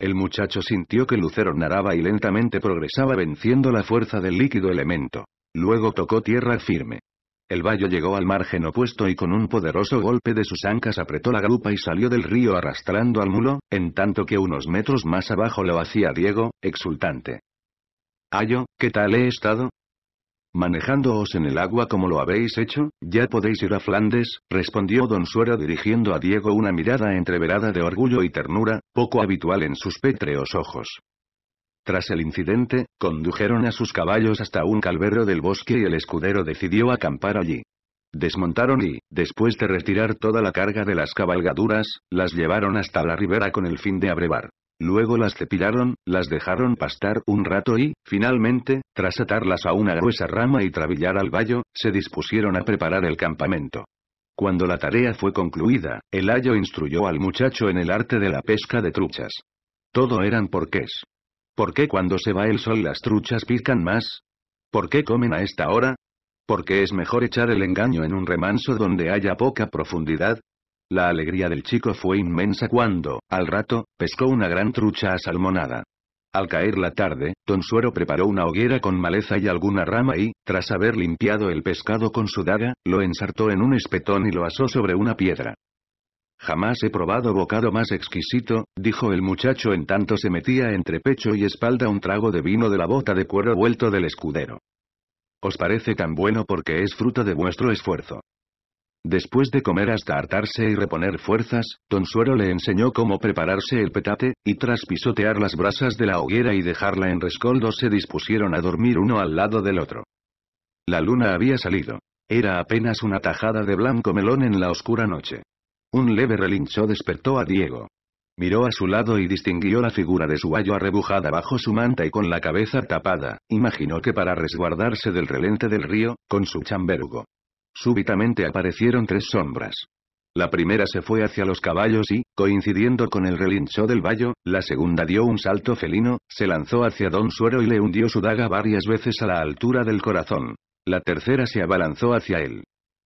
El muchacho sintió que Lucero naraba y lentamente progresaba venciendo la fuerza del líquido elemento. Luego tocó tierra firme. El vallo llegó al margen opuesto y con un poderoso golpe de sus ancas apretó la grupa y salió del río arrastrando al mulo, en tanto que unos metros más abajo lo hacía Diego, exultante. Ayo, ¿qué tal he estado? Manejándoos en el agua como lo habéis hecho, ya podéis ir a Flandes, respondió Don Suero dirigiendo a Diego una mirada entreverada de orgullo y ternura, poco habitual en sus pétreos ojos. Tras el incidente, condujeron a sus caballos hasta un calvero del bosque y el escudero decidió acampar allí. Desmontaron y, después de retirar toda la carga de las cabalgaduras, las llevaron hasta la ribera con el fin de abrevar. Luego las cepillaron, las dejaron pastar un rato y, finalmente, tras atarlas a una gruesa rama y trabillar al vallo, se dispusieron a preparar el campamento. Cuando la tarea fue concluida, el ayo instruyó al muchacho en el arte de la pesca de truchas. Todo eran porqués. ¿Por qué cuando se va el sol las truchas pican más? ¿Por qué comen a esta hora? ¿Por qué es mejor echar el engaño en un remanso donde haya poca profundidad, la alegría del chico fue inmensa cuando, al rato, pescó una gran trucha asalmonada. Al caer la tarde, Don Suero preparó una hoguera con maleza y alguna rama y, tras haber limpiado el pescado con su daga, lo ensartó en un espetón y lo asó sobre una piedra. Jamás he probado bocado más exquisito, dijo el muchacho en tanto se metía entre pecho y espalda un trago de vino de la bota de cuero vuelto del escudero. Os parece tan bueno porque es fruto de vuestro esfuerzo. Después de comer hasta hartarse y reponer fuerzas, Tonsuero le enseñó cómo prepararse el petate, y tras pisotear las brasas de la hoguera y dejarla en rescoldo se dispusieron a dormir uno al lado del otro. La luna había salido. Era apenas una tajada de blanco melón en la oscura noche. Un leve relincho despertó a Diego. Miró a su lado y distinguió la figura de su ayo arrebujada bajo su manta y con la cabeza tapada, imaginó que para resguardarse del relente del río, con su chamberugo. Súbitamente aparecieron tres sombras. La primera se fue hacia los caballos y, coincidiendo con el relincho del vallo, la segunda dio un salto felino, se lanzó hacia Don Suero y le hundió su daga varias veces a la altura del corazón. La tercera se abalanzó hacia él.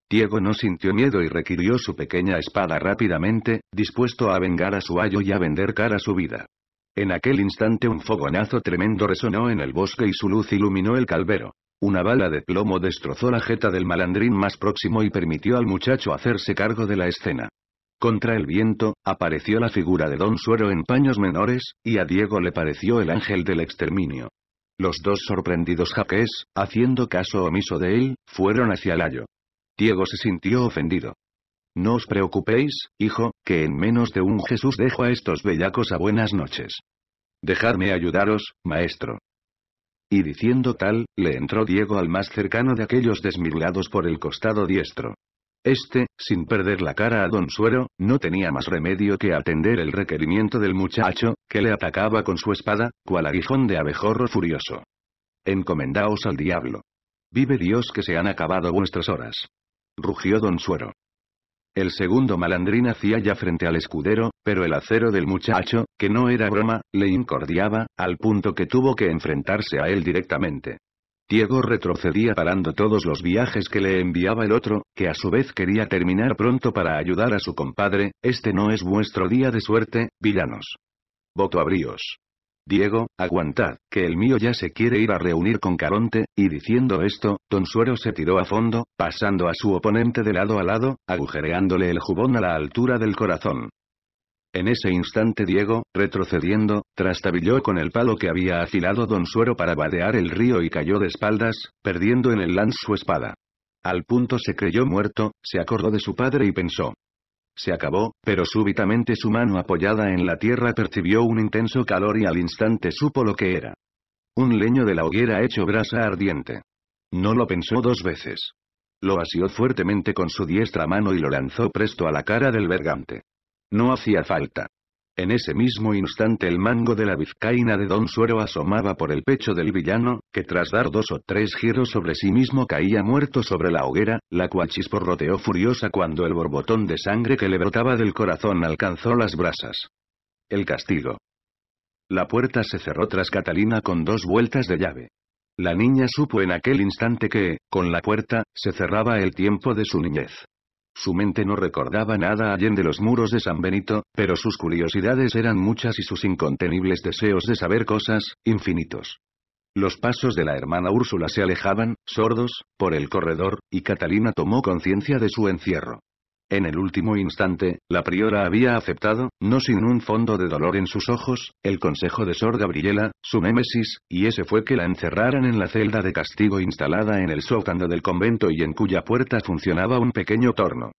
Diego no sintió miedo y requirió su pequeña espada rápidamente, dispuesto a vengar a su ayo y a vender cara su vida. En aquel instante un fogonazo tremendo resonó en el bosque y su luz iluminó el calvero. Una bala de plomo destrozó la jeta del malandrín más próximo y permitió al muchacho hacerse cargo de la escena. Contra el viento, apareció la figura de Don Suero en paños menores, y a Diego le pareció el ángel del exterminio. Los dos sorprendidos jaques, haciendo caso omiso de él, fueron hacia Layo. Diego se sintió ofendido. No os preocupéis, hijo, que en menos de un Jesús dejo a estos bellacos a buenas noches. Dejadme ayudaros, maestro. Y diciendo tal, le entró Diego al más cercano de aquellos desmirlados por el costado diestro. Este, sin perder la cara a don Suero, no tenía más remedio que atender el requerimiento del muchacho, que le atacaba con su espada, cual aguijón de abejorro furioso. Encomendaos al diablo. Vive Dios que se han acabado vuestras horas. Rugió don Suero. El segundo malandrín hacía ya frente al escudero, pero el acero del muchacho, que no era broma, le incordiaba, al punto que tuvo que enfrentarse a él directamente. Diego retrocedía parando todos los viajes que le enviaba el otro, que a su vez quería terminar pronto para ayudar a su compadre, este no es vuestro día de suerte, villanos. Voto abríos. Diego, aguantad, que el mío ya se quiere ir a reunir con Caronte, y diciendo esto, Don Suero se tiró a fondo, pasando a su oponente de lado a lado, agujereándole el jubón a la altura del corazón. En ese instante Diego, retrocediendo, trastabilló con el palo que había afilado Don Suero para vadear el río y cayó de espaldas, perdiendo en el lance su espada. Al punto se creyó muerto, se acordó de su padre y pensó, se acabó, pero súbitamente su mano apoyada en la tierra percibió un intenso calor y al instante supo lo que era. Un leño de la hoguera hecho brasa ardiente. No lo pensó dos veces. Lo asió fuertemente con su diestra mano y lo lanzó presto a la cara del bergante. No hacía falta. En ese mismo instante el mango de la vizcaína de Don Suero asomaba por el pecho del villano, que tras dar dos o tres giros sobre sí mismo caía muerto sobre la hoguera, la cual chisporroteó furiosa cuando el borbotón de sangre que le brotaba del corazón alcanzó las brasas. El castigo. La puerta se cerró tras Catalina con dos vueltas de llave. La niña supo en aquel instante que, con la puerta, se cerraba el tiempo de su niñez. Su mente no recordaba nada de los muros de San Benito, pero sus curiosidades eran muchas y sus incontenibles deseos de saber cosas, infinitos. Los pasos de la hermana Úrsula se alejaban, sordos, por el corredor, y Catalina tomó conciencia de su encierro. En el último instante, la priora había aceptado, no sin un fondo de dolor en sus ojos, el consejo de Sor Gabriela, su némesis, y ese fue que la encerraran en la celda de castigo instalada en el sótano del convento y en cuya puerta funcionaba un pequeño torno.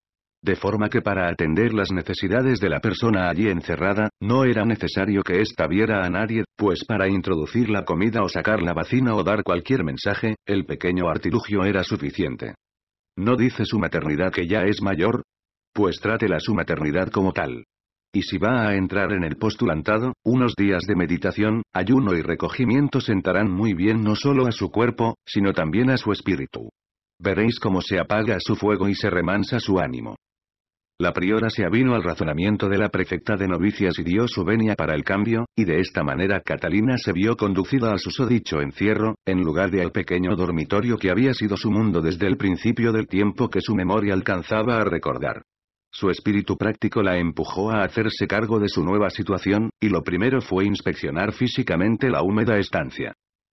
De forma que para atender las necesidades de la persona allí encerrada, no era necesario que ésta viera a nadie, pues para introducir la comida o sacar la vacina o dar cualquier mensaje, el pequeño artilugio era suficiente. ¿No dice su maternidad que ya es mayor? pues trátela su maternidad como tal. Y si va a entrar en el postulantado, unos días de meditación, ayuno y recogimiento sentarán muy bien no solo a su cuerpo, sino también a su espíritu. Veréis cómo se apaga su fuego y se remansa su ánimo. La priora se avino al razonamiento de la prefecta de novicias y dio su venia para el cambio, y de esta manera Catalina se vio conducida a su sodicho encierro, en lugar de al pequeño dormitorio que había sido su mundo desde el principio del tiempo que su memoria alcanzaba a recordar. Su espíritu práctico la empujó a hacerse cargo de su nueva situación, y lo primero fue inspeccionar físicamente la húmeda estancia.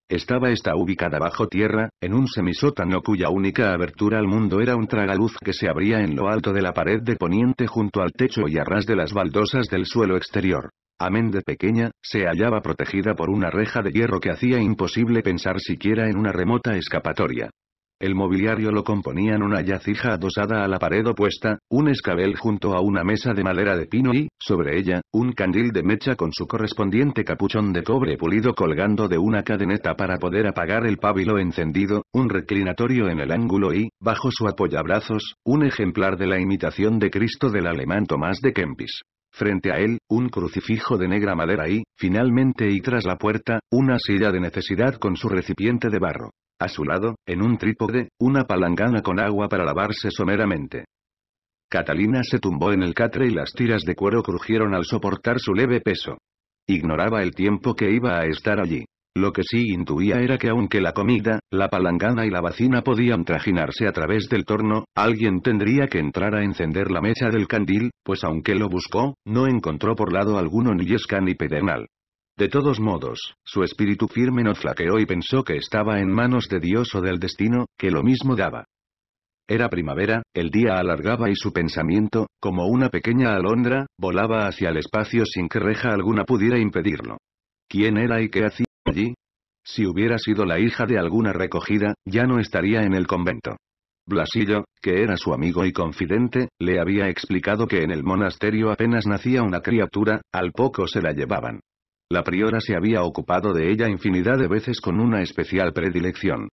Estaba esta ubicada bajo tierra, en un semisótano cuya única abertura al mundo era un tragaluz que se abría en lo alto de la pared de poniente junto al techo y a ras de las baldosas del suelo exterior. Amén de pequeña, se hallaba protegida por una reja de hierro que hacía imposible pensar siquiera en una remota escapatoria. El mobiliario lo componían una yacija adosada a la pared opuesta, un escabel junto a una mesa de madera de pino y, sobre ella, un candil de mecha con su correspondiente capuchón de cobre pulido colgando de una cadeneta para poder apagar el pábilo encendido, un reclinatorio en el ángulo y, bajo su apoyabrazos, un ejemplar de la imitación de Cristo del alemán Tomás de Kempis. Frente a él, un crucifijo de negra madera y, finalmente y tras la puerta, una silla de necesidad con su recipiente de barro. A su lado, en un trípode, una palangana con agua para lavarse someramente. Catalina se tumbó en el catre y las tiras de cuero crujieron al soportar su leve peso. Ignoraba el tiempo que iba a estar allí. Lo que sí intuía era que aunque la comida, la palangana y la vacina podían trajinarse a través del torno, alguien tendría que entrar a encender la mecha del candil, pues aunque lo buscó, no encontró por lado alguno ni yesca ni pedernal. De todos modos, su espíritu firme no flaqueó y pensó que estaba en manos de Dios o del destino, que lo mismo daba. Era primavera, el día alargaba y su pensamiento, como una pequeña alondra, volaba hacia el espacio sin que reja alguna pudiera impedirlo. ¿Quién era y qué hacía allí? Si hubiera sido la hija de alguna recogida, ya no estaría en el convento. Blasillo, que era su amigo y confidente, le había explicado que en el monasterio apenas nacía una criatura, al poco se la llevaban. La priora se había ocupado de ella infinidad de veces con una especial predilección.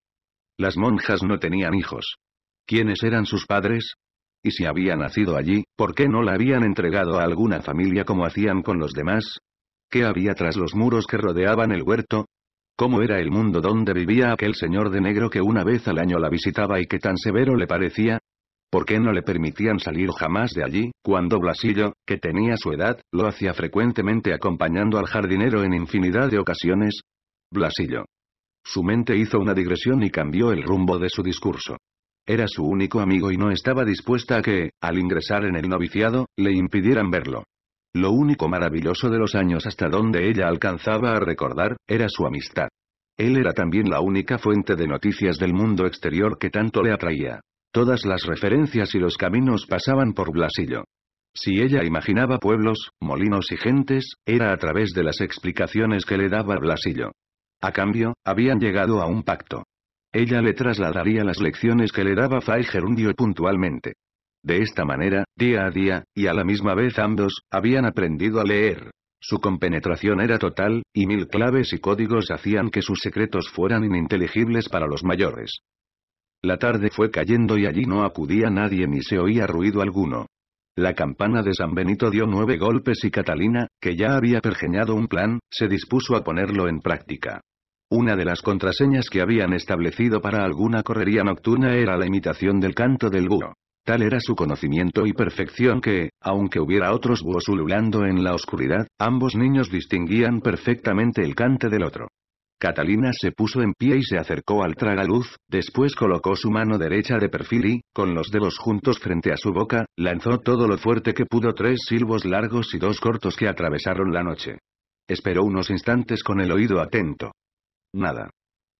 Las monjas no tenían hijos. ¿Quiénes eran sus padres? Y si había nacido allí, ¿por qué no la habían entregado a alguna familia como hacían con los demás? ¿Qué había tras los muros que rodeaban el huerto? ¿Cómo era el mundo donde vivía aquel señor de negro que una vez al año la visitaba y que tan severo le parecía? ¿Por qué no le permitían salir jamás de allí, cuando Blasillo, que tenía su edad, lo hacía frecuentemente acompañando al jardinero en infinidad de ocasiones? Blasillo. Su mente hizo una digresión y cambió el rumbo de su discurso. Era su único amigo y no estaba dispuesta a que, al ingresar en el noviciado, le impidieran verlo. Lo único maravilloso de los años hasta donde ella alcanzaba a recordar, era su amistad. Él era también la única fuente de noticias del mundo exterior que tanto le atraía. Todas las referencias y los caminos pasaban por Blasillo. Si ella imaginaba pueblos, molinos y gentes, era a través de las explicaciones que le daba Blasillo. A cambio, habían llegado a un pacto. Ella le trasladaría las lecciones que le daba Fai puntualmente. De esta manera, día a día, y a la misma vez ambos, habían aprendido a leer. Su compenetración era total, y mil claves y códigos hacían que sus secretos fueran ininteligibles para los mayores. La tarde fue cayendo y allí no acudía nadie ni se oía ruido alguno. La campana de San Benito dio nueve golpes y Catalina, que ya había pergeñado un plan, se dispuso a ponerlo en práctica. Una de las contraseñas que habían establecido para alguna correría nocturna era la imitación del canto del búho. Tal era su conocimiento y perfección que, aunque hubiera otros búhos ululando en la oscuridad, ambos niños distinguían perfectamente el cante del otro. Catalina se puso en pie y se acercó al tragaluz, después colocó su mano derecha de perfil y, con los dedos juntos frente a su boca, lanzó todo lo fuerte que pudo tres silbos largos y dos cortos que atravesaron la noche. Esperó unos instantes con el oído atento. Nada.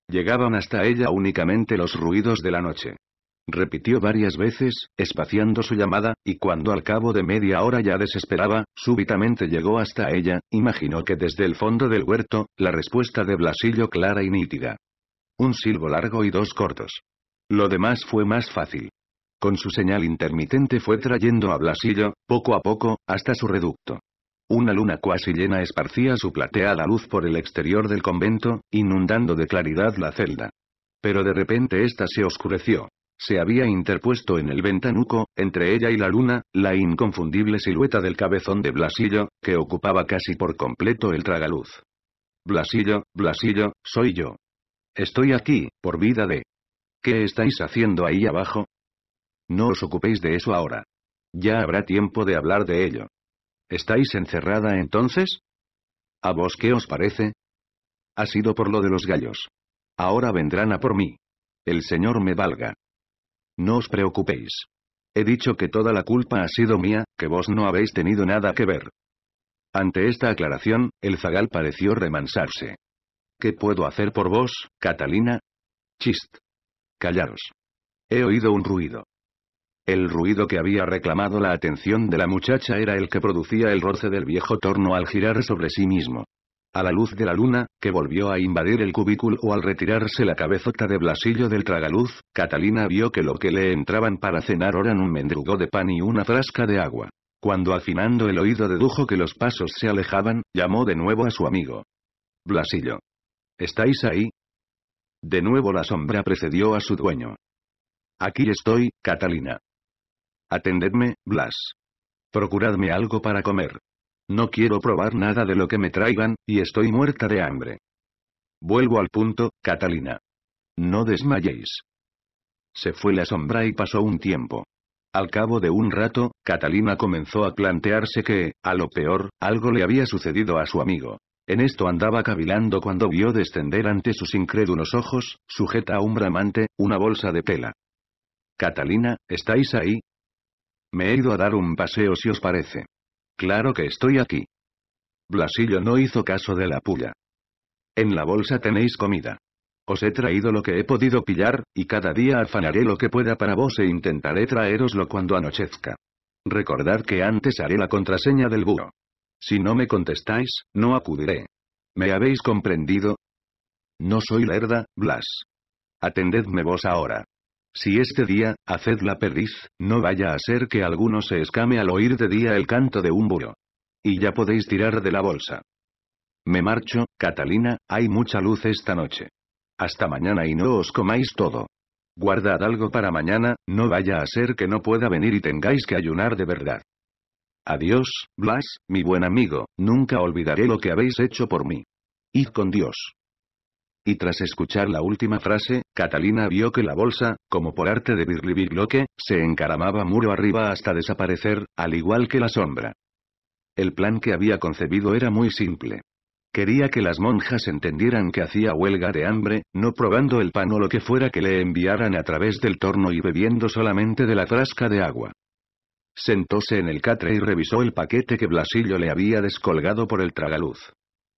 Llegaban hasta ella únicamente los ruidos de la noche. Repitió varias veces, espaciando su llamada, y cuando al cabo de media hora ya desesperaba, súbitamente llegó hasta ella, imaginó que desde el fondo del huerto, la respuesta de Blasillo clara y nítida. Un silbo largo y dos cortos. Lo demás fue más fácil. Con su señal intermitente fue trayendo a Blasillo, poco a poco, hasta su reducto. Una luna cuasi llena esparcía su plateada luz por el exterior del convento, inundando de claridad la celda. Pero de repente ésta se oscureció se había interpuesto en el ventanuco, entre ella y la luna, la inconfundible silueta del cabezón de Blasillo, que ocupaba casi por completo el tragaluz. Blasillo, Blasillo, soy yo. Estoy aquí, por vida de... ¿Qué estáis haciendo ahí abajo? No os ocupéis de eso ahora. Ya habrá tiempo de hablar de ello. ¿Estáis encerrada entonces? ¿A vos qué os parece? Ha sido por lo de los gallos. Ahora vendrán a por mí. El Señor me valga. No os preocupéis. He dicho que toda la culpa ha sido mía, que vos no habéis tenido nada que ver. Ante esta aclaración, el zagal pareció remansarse. ¿Qué puedo hacer por vos, Catalina? Chist. Callaros. He oído un ruido. El ruido que había reclamado la atención de la muchacha era el que producía el roce del viejo torno al girar sobre sí mismo. A la luz de la luna, que volvió a invadir el cubículo o al retirarse la cabezota de Blasillo del tragaluz, Catalina vio que lo que le entraban para cenar eran un mendrugo de pan y una frasca de agua. Cuando afinando el oído dedujo que los pasos se alejaban, llamó de nuevo a su amigo. Blasillo. ¿Estáis ahí? De nuevo la sombra precedió a su dueño. Aquí estoy, Catalina. Atendedme, Blas. Procuradme algo para comer. No quiero probar nada de lo que me traigan, y estoy muerta de hambre. Vuelvo al punto, Catalina. No desmayéis. Se fue la sombra y pasó un tiempo. Al cabo de un rato, Catalina comenzó a plantearse que, a lo peor, algo le había sucedido a su amigo. En esto andaba cavilando cuando vio descender ante sus incrédulos ojos, sujeta a un bramante, una bolsa de tela. Catalina, ¿estáis ahí? Me he ido a dar un paseo si os parece. Claro que estoy aquí. Blasillo no hizo caso de la puya. En la bolsa tenéis comida. Os he traído lo que he podido pillar, y cada día afanaré lo que pueda para vos e intentaré traeroslo cuando anochezca. Recordad que antes haré la contraseña del búho. Si no me contestáis, no acudiré. ¿Me habéis comprendido? No soy lerda, Blas. Atendedme vos ahora. Si este día, haced la perdiz, no vaya a ser que alguno se escame al oír de día el canto de un buro. Y ya podéis tirar de la bolsa. Me marcho, Catalina, hay mucha luz esta noche. Hasta mañana y no os comáis todo. Guardad algo para mañana, no vaya a ser que no pueda venir y tengáis que ayunar de verdad. Adiós, Blas, mi buen amigo, nunca olvidaré lo que habéis hecho por mí. Id con Dios y tras escuchar la última frase, Catalina vio que la bolsa, como por arte de Birloque, se encaramaba muro arriba hasta desaparecer, al igual que la sombra. El plan que había concebido era muy simple. Quería que las monjas entendieran que hacía huelga de hambre, no probando el pan o lo que fuera que le enviaran a través del torno y bebiendo solamente de la frasca de agua. Sentóse en el catre y revisó el paquete que Blasillo le había descolgado por el tragaluz.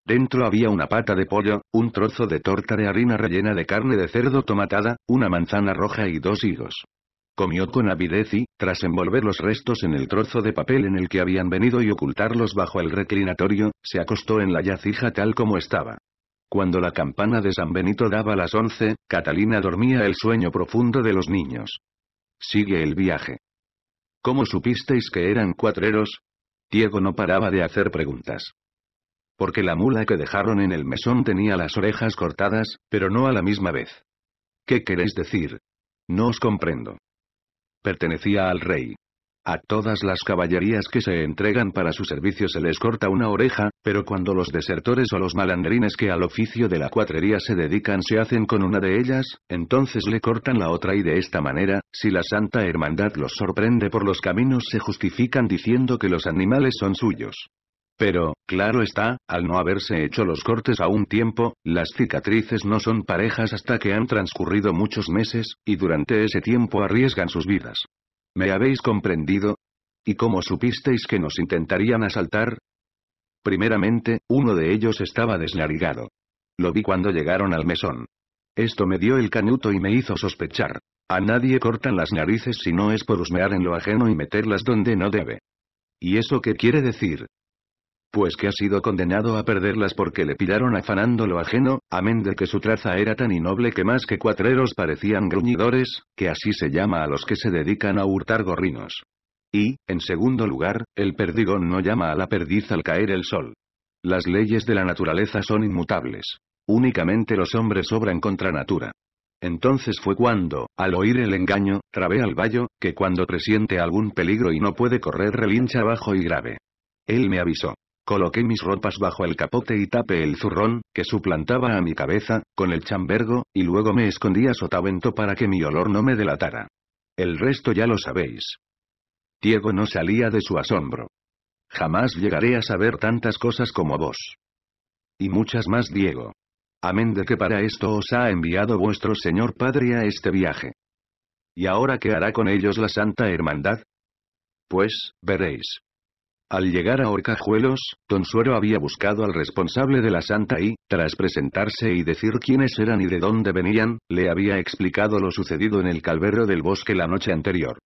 Dentro había una pata de pollo, un trozo de torta de harina rellena de carne de cerdo tomatada, una manzana roja y dos higos. Comió con avidez y, tras envolver los restos en el trozo de papel en el que habían venido y ocultarlos bajo el reclinatorio, se acostó en la yacija tal como estaba. Cuando la campana de San Benito daba las once, Catalina dormía el sueño profundo de los niños. Sigue el viaje. ¿Cómo supisteis que eran cuatreros? Diego no paraba de hacer preguntas porque la mula que dejaron en el mesón tenía las orejas cortadas, pero no a la misma vez. ¿Qué queréis decir? No os comprendo. Pertenecía al rey. A todas las caballerías que se entregan para su servicio se les corta una oreja, pero cuando los desertores o los malandrines que al oficio de la cuatrería se dedican se hacen con una de ellas, entonces le cortan la otra y de esta manera, si la Santa Hermandad los sorprende por los caminos se justifican diciendo que los animales son suyos. Pero, claro está, al no haberse hecho los cortes a un tiempo, las cicatrices no son parejas hasta que han transcurrido muchos meses, y durante ese tiempo arriesgan sus vidas. ¿Me habéis comprendido? ¿Y cómo supisteis que nos intentarían asaltar? Primeramente, uno de ellos estaba desnarigado. Lo vi cuando llegaron al mesón. Esto me dio el canuto y me hizo sospechar. A nadie cortan las narices si no es por husmear en lo ajeno y meterlas donde no debe. ¿Y eso qué quiere decir? pues que ha sido condenado a perderlas porque le pillaron afanando lo ajeno, amén de que su traza era tan innoble que más que cuatreros parecían gruñidores, que así se llama a los que se dedican a hurtar gorrinos. Y, en segundo lugar, el perdigón no llama a la perdiz al caer el sol. Las leyes de la naturaleza son inmutables. Únicamente los hombres obran contra natura. Entonces fue cuando, al oír el engaño, trabé al vallo, que cuando presiente algún peligro y no puede correr relincha bajo y grave. Él me avisó. Coloqué mis ropas bajo el capote y tapé el zurrón, que suplantaba a mi cabeza, con el chambergo, y luego me escondí a sotavento para que mi olor no me delatara. El resto ya lo sabéis. Diego no salía de su asombro. Jamás llegaré a saber tantas cosas como vos. Y muchas más Diego. Amén de que para esto os ha enviado vuestro Señor Padre a este viaje. ¿Y ahora qué hará con ellos la Santa Hermandad? Pues, veréis. Al llegar a Horcajuelos, Tonsuero había buscado al responsable de la santa y, tras presentarse y decir quiénes eran y de dónde venían, le había explicado lo sucedido en el calverro del bosque la noche anterior.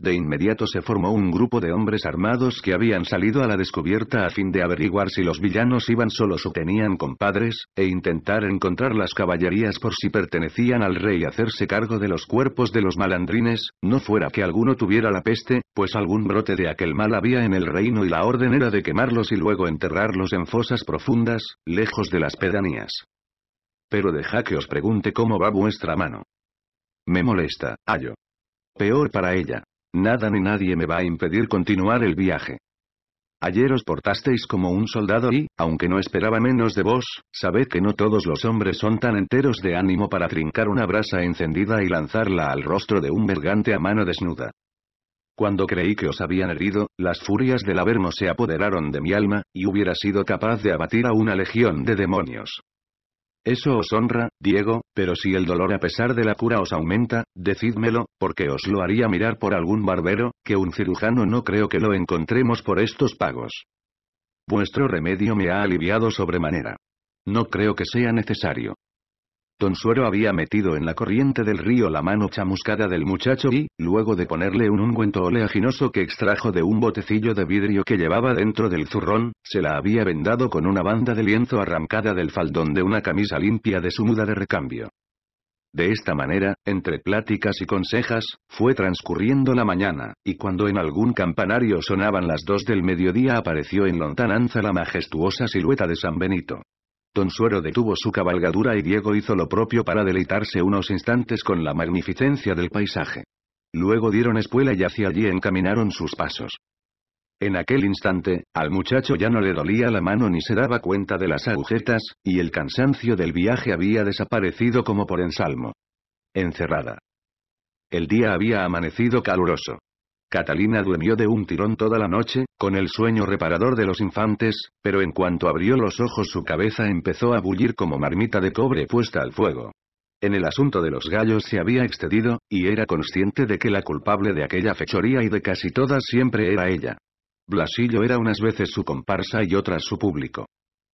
De inmediato se formó un grupo de hombres armados que habían salido a la descubierta a fin de averiguar si los villanos iban solos o tenían compadres, e intentar encontrar las caballerías por si pertenecían al rey y hacerse cargo de los cuerpos de los malandrines, no fuera que alguno tuviera la peste, pues algún brote de aquel mal había en el reino y la orden era de quemarlos y luego enterrarlos en fosas profundas, lejos de las pedanías. Pero deja que os pregunte cómo va vuestra mano. Me molesta, ayo. Peor para ella. Nada ni nadie me va a impedir continuar el viaje. Ayer os portasteis como un soldado y, aunque no esperaba menos de vos, sabed que no todos los hombres son tan enteros de ánimo para trincar una brasa encendida y lanzarla al rostro de un vergante a mano desnuda. Cuando creí que os habían herido, las furias del Averno se apoderaron de mi alma, y hubiera sido capaz de abatir a una legión de demonios. Eso os honra, Diego, pero si el dolor a pesar de la cura os aumenta, decídmelo, porque os lo haría mirar por algún barbero, que un cirujano no creo que lo encontremos por estos pagos. Vuestro remedio me ha aliviado sobremanera. No creo que sea necesario. Don Suero había metido en la corriente del río la mano chamuscada del muchacho y, luego de ponerle un ungüento oleaginoso que extrajo de un botecillo de vidrio que llevaba dentro del zurrón, se la había vendado con una banda de lienzo arrancada del faldón de una camisa limpia de su muda de recambio. De esta manera, entre pláticas y consejas, fue transcurriendo la mañana, y cuando en algún campanario sonaban las dos del mediodía apareció en lontananza la majestuosa silueta de San Benito. Don Suero detuvo su cabalgadura y Diego hizo lo propio para deleitarse unos instantes con la magnificencia del paisaje. Luego dieron espuela y hacia allí encaminaron sus pasos. En aquel instante, al muchacho ya no le dolía la mano ni se daba cuenta de las agujetas, y el cansancio del viaje había desaparecido como por ensalmo. Encerrada. El día había amanecido caluroso. Catalina durmió de un tirón toda la noche, con el sueño reparador de los infantes, pero en cuanto abrió los ojos su cabeza empezó a bullir como marmita de cobre puesta al fuego. En el asunto de los gallos se había excedido, y era consciente de que la culpable de aquella fechoría y de casi todas siempre era ella. Blasillo era unas veces su comparsa y otras su público.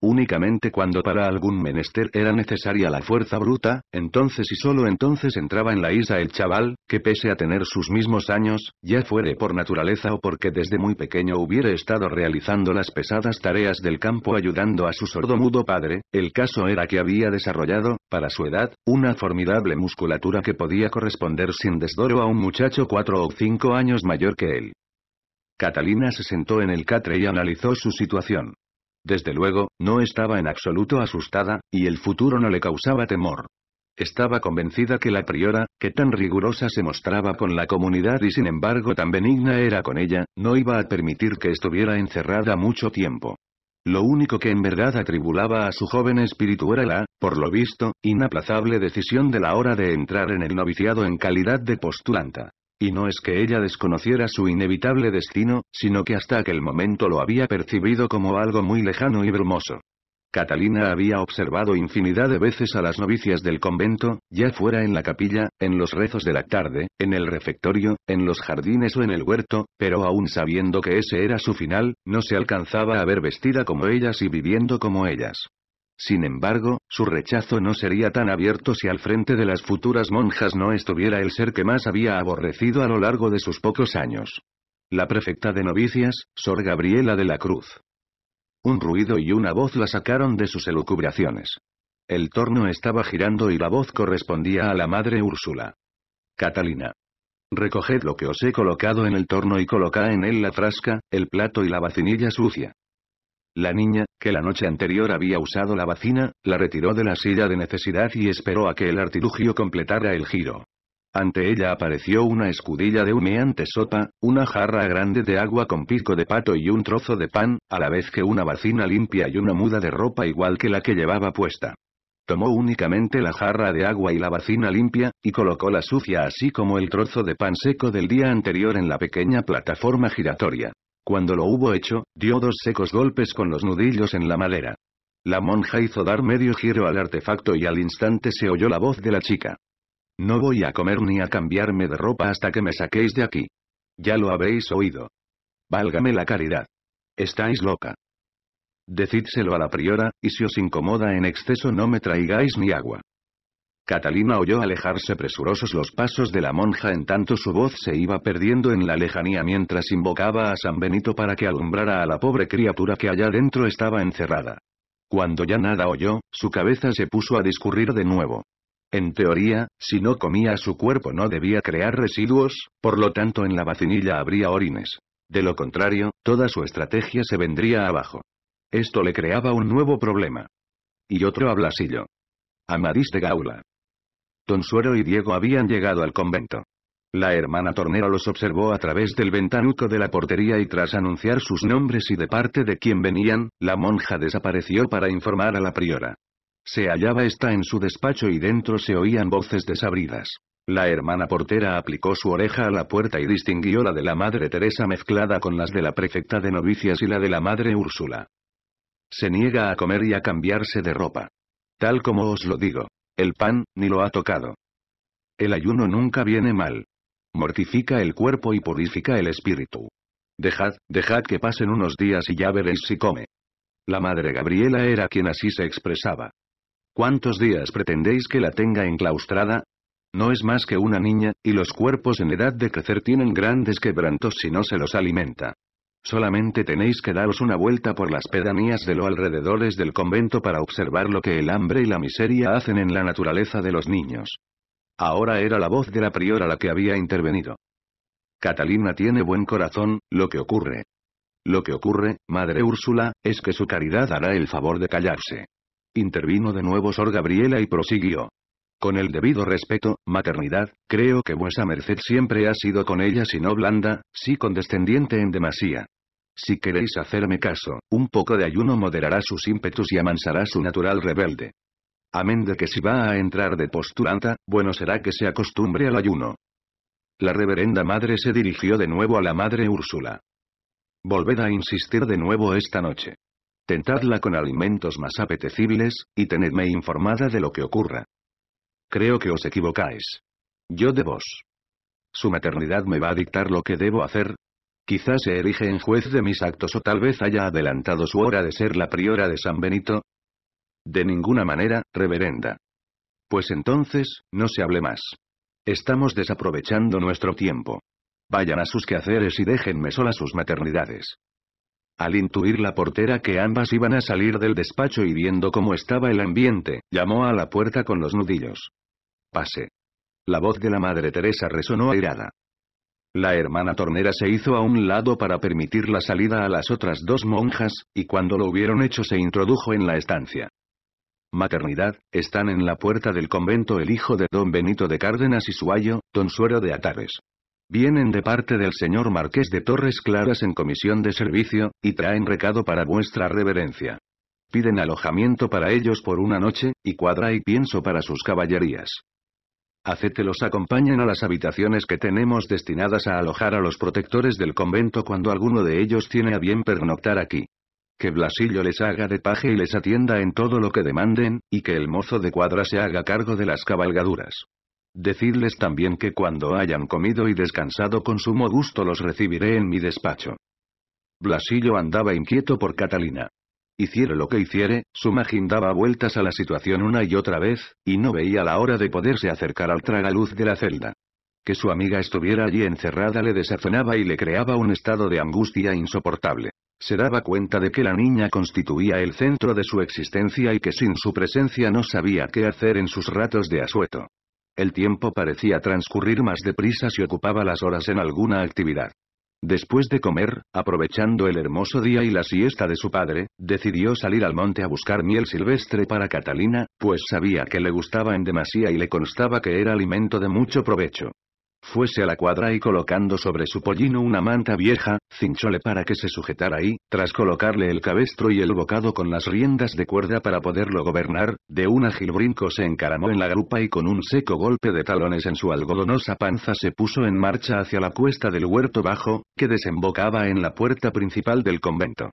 Únicamente cuando para algún menester era necesaria la fuerza bruta, entonces y solo entonces entraba en la isla el chaval, que pese a tener sus mismos años, ya fuere por naturaleza o porque desde muy pequeño hubiera estado realizando las pesadas tareas del campo ayudando a su sordo mudo padre, el caso era que había desarrollado, para su edad, una formidable musculatura que podía corresponder sin desdoro a un muchacho cuatro o cinco años mayor que él. Catalina se sentó en el catre y analizó su situación. Desde luego, no estaba en absoluto asustada, y el futuro no le causaba temor. Estaba convencida que la priora, que tan rigurosa se mostraba con la comunidad y sin embargo tan benigna era con ella, no iba a permitir que estuviera encerrada mucho tiempo. Lo único que en verdad atribulaba a su joven espíritu era la, por lo visto, inaplazable decisión de la hora de entrar en el noviciado en calidad de postulanta. Y no es que ella desconociera su inevitable destino, sino que hasta aquel momento lo había percibido como algo muy lejano y brumoso. Catalina había observado infinidad de veces a las novicias del convento, ya fuera en la capilla, en los rezos de la tarde, en el refectorio, en los jardines o en el huerto, pero aún sabiendo que ese era su final, no se alcanzaba a ver vestida como ellas y viviendo como ellas. Sin embargo, su rechazo no sería tan abierto si al frente de las futuras monjas no estuviera el ser que más había aborrecido a lo largo de sus pocos años. La prefecta de novicias, Sor Gabriela de la Cruz. Un ruido y una voz la sacaron de sus elucubraciones. El torno estaba girando y la voz correspondía a la madre Úrsula. Catalina. Recoged lo que os he colocado en el torno y colocad en él la frasca, el plato y la vacinilla sucia. La niña, que la noche anterior había usado la vacina, la retiró de la silla de necesidad y esperó a que el artilugio completara el giro. Ante ella apareció una escudilla de humeante sopa, una jarra grande de agua con pico de pato y un trozo de pan, a la vez que una vacina limpia y una muda de ropa igual que la que llevaba puesta. Tomó únicamente la jarra de agua y la vacina limpia, y colocó la sucia así como el trozo de pan seco del día anterior en la pequeña plataforma giratoria. Cuando lo hubo hecho, dio dos secos golpes con los nudillos en la madera. La monja hizo dar medio giro al artefacto y al instante se oyó la voz de la chica. No voy a comer ni a cambiarme de ropa hasta que me saquéis de aquí. Ya lo habéis oído. Válgame la caridad. Estáis loca. Decídselo a la priora, y si os incomoda en exceso no me traigáis ni agua. Catalina oyó alejarse presurosos los pasos de la monja en tanto su voz se iba perdiendo en la lejanía mientras invocaba a San Benito para que alumbrara a la pobre criatura que allá dentro estaba encerrada. Cuando ya nada oyó, su cabeza se puso a discurrir de nuevo. En teoría, si no comía su cuerpo no debía crear residuos, por lo tanto en la vacinilla habría orines. De lo contrario, toda su estrategia se vendría abajo. Esto le creaba un nuevo problema. Y otro hablasillo de Gaula. Tonsuero Suero y Diego habían llegado al convento. La hermana Tornero los observó a través del ventanuco de la portería y tras anunciar sus nombres y de parte de quién venían, la monja desapareció para informar a la priora. Se hallaba esta en su despacho y dentro se oían voces desabridas. La hermana portera aplicó su oreja a la puerta y distinguió la de la madre Teresa mezclada con las de la prefecta de novicias y la de la madre Úrsula. Se niega a comer y a cambiarse de ropa. Tal como os lo digo. El pan, ni lo ha tocado. El ayuno nunca viene mal. Mortifica el cuerpo y purifica el espíritu. Dejad, dejad que pasen unos días y ya veréis si come. La madre Gabriela era quien así se expresaba. ¿Cuántos días pretendéis que la tenga enclaustrada? No es más que una niña, y los cuerpos en edad de crecer tienen grandes quebrantos si no se los alimenta. Solamente tenéis que daros una vuelta por las pedanías de los alrededores del convento para observar lo que el hambre y la miseria hacen en la naturaleza de los niños. Ahora era la voz de la priora la que había intervenido. Catalina tiene buen corazón, lo que ocurre. Lo que ocurre, madre Úrsula, es que su caridad hará el favor de callarse. Intervino de nuevo Sor Gabriela y prosiguió. Con el debido respeto, maternidad, creo que vuesa merced siempre ha sido con ella si no blanda, sí condescendiente en demasía. Si queréis hacerme caso, un poco de ayuno moderará sus ímpetus y amansará su natural rebelde. Amén de que si va a entrar de postulanta, bueno será que se acostumbre al ayuno. La reverenda madre se dirigió de nuevo a la madre Úrsula. Volved a insistir de nuevo esta noche. Tentadla con alimentos más apetecibles, y tenedme informada de lo que ocurra. Creo que os equivocáis. Yo de vos. Su maternidad me va a dictar lo que debo hacer, Quizás se erige en juez de mis actos o tal vez haya adelantado su hora de ser la priora de San Benito. De ninguna manera, reverenda. Pues entonces, no se hable más. Estamos desaprovechando nuestro tiempo. Vayan a sus quehaceres y déjenme sola sus maternidades. Al intuir la portera que ambas iban a salir del despacho y viendo cómo estaba el ambiente, llamó a la puerta con los nudillos. Pase. La voz de la Madre Teresa resonó airada. La hermana tornera se hizo a un lado para permitir la salida a las otras dos monjas, y cuando lo hubieron hecho se introdujo en la estancia. Maternidad, están en la puerta del convento el hijo de don Benito de Cárdenas y su ayo, don Suero de Atares. Vienen de parte del señor Marqués de Torres Claras en comisión de servicio, y traen recado para vuestra reverencia. Piden alojamiento para ellos por una noche, y cuadra y pienso para sus caballerías. Hacete que los acompañen a las habitaciones que tenemos destinadas a alojar a los protectores del convento cuando alguno de ellos tiene a bien pernoctar aquí. Que Blasillo les haga de paje y les atienda en todo lo que demanden, y que el mozo de cuadra se haga cargo de las cabalgaduras. Decidles también que cuando hayan comido y descansado con sumo gusto los recibiré en mi despacho. Blasillo andaba inquieto por Catalina. Hiciera lo que hiciere, su magín daba vueltas a la situación una y otra vez, y no veía la hora de poderse acercar al tragaluz de la celda. Que su amiga estuviera allí encerrada le desazonaba y le creaba un estado de angustia insoportable. Se daba cuenta de que la niña constituía el centro de su existencia y que sin su presencia no sabía qué hacer en sus ratos de asueto. El tiempo parecía transcurrir más deprisa si ocupaba las horas en alguna actividad. Después de comer, aprovechando el hermoso día y la siesta de su padre, decidió salir al monte a buscar miel silvestre para Catalina, pues sabía que le gustaba en demasía y le constaba que era alimento de mucho provecho. Fuese a la cuadra y colocando sobre su pollino una manta vieja, cinchóle para que se sujetara y, tras colocarle el cabestro y el bocado con las riendas de cuerda para poderlo gobernar, de un ágil brinco se encaramó en la grupa y con un seco golpe de talones en su algodonosa panza se puso en marcha hacia la cuesta del huerto bajo, que desembocaba en la puerta principal del convento.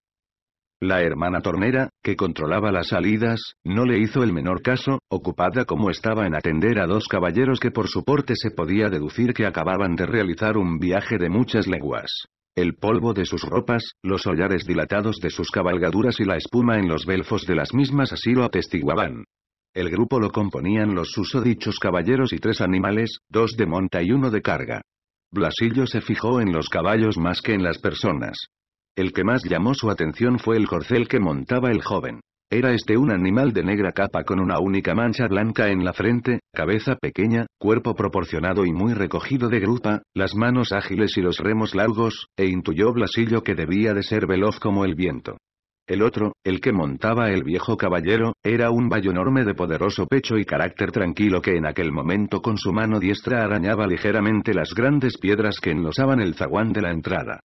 La hermana tornera, que controlaba las salidas, no le hizo el menor caso, ocupada como estaba en atender a dos caballeros que por su porte se podía deducir que acababan de realizar un viaje de muchas leguas. El polvo de sus ropas, los hollares dilatados de sus cabalgaduras y la espuma en los belfos de las mismas así lo atestiguaban. El grupo lo componían los susodichos caballeros y tres animales, dos de monta y uno de carga. Blasillo se fijó en los caballos más que en las personas. El que más llamó su atención fue el corcel que montaba el joven. Era este un animal de negra capa con una única mancha blanca en la frente, cabeza pequeña, cuerpo proporcionado y muy recogido de grupa, las manos ágiles y los remos largos, e intuyó Blasillo que debía de ser veloz como el viento. El otro, el que montaba el viejo caballero, era un vallo enorme de poderoso pecho y carácter tranquilo que en aquel momento con su mano diestra arañaba ligeramente las grandes piedras que enlosaban el zaguán de la entrada.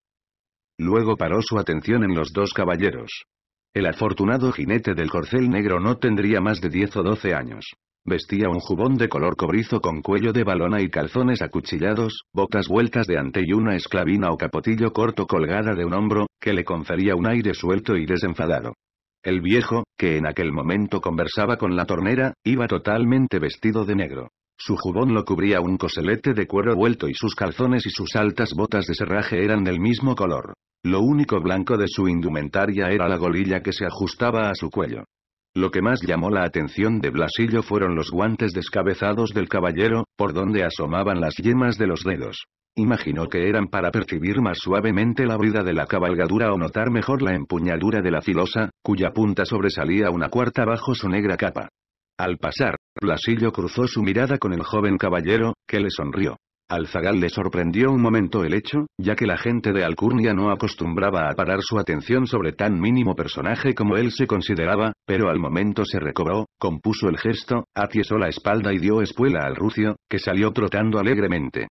Luego paró su atención en los dos caballeros. El afortunado jinete del corcel negro no tendría más de 10 o 12 años. Vestía un jubón de color cobrizo con cuello de balona y calzones acuchillados, botas vueltas de ante y una esclavina o capotillo corto colgada de un hombro, que le confería un aire suelto y desenfadado. El viejo, que en aquel momento conversaba con la tornera, iba totalmente vestido de negro. Su jubón lo cubría un coselete de cuero vuelto y sus calzones y sus altas botas de serraje eran del mismo color. Lo único blanco de su indumentaria era la golilla que se ajustaba a su cuello. Lo que más llamó la atención de Blasillo fueron los guantes descabezados del caballero, por donde asomaban las yemas de los dedos. Imaginó que eran para percibir más suavemente la brida de la cabalgadura o notar mejor la empuñadura de la filosa, cuya punta sobresalía una cuarta bajo su negra capa. Al pasar, Blasillo cruzó su mirada con el joven caballero, que le sonrió. Alzagal zagal le sorprendió un momento el hecho, ya que la gente de Alcurnia no acostumbraba a parar su atención sobre tan mínimo personaje como él se consideraba, pero al momento se recobró, compuso el gesto, atiesó la espalda y dio espuela al rucio, que salió trotando alegremente.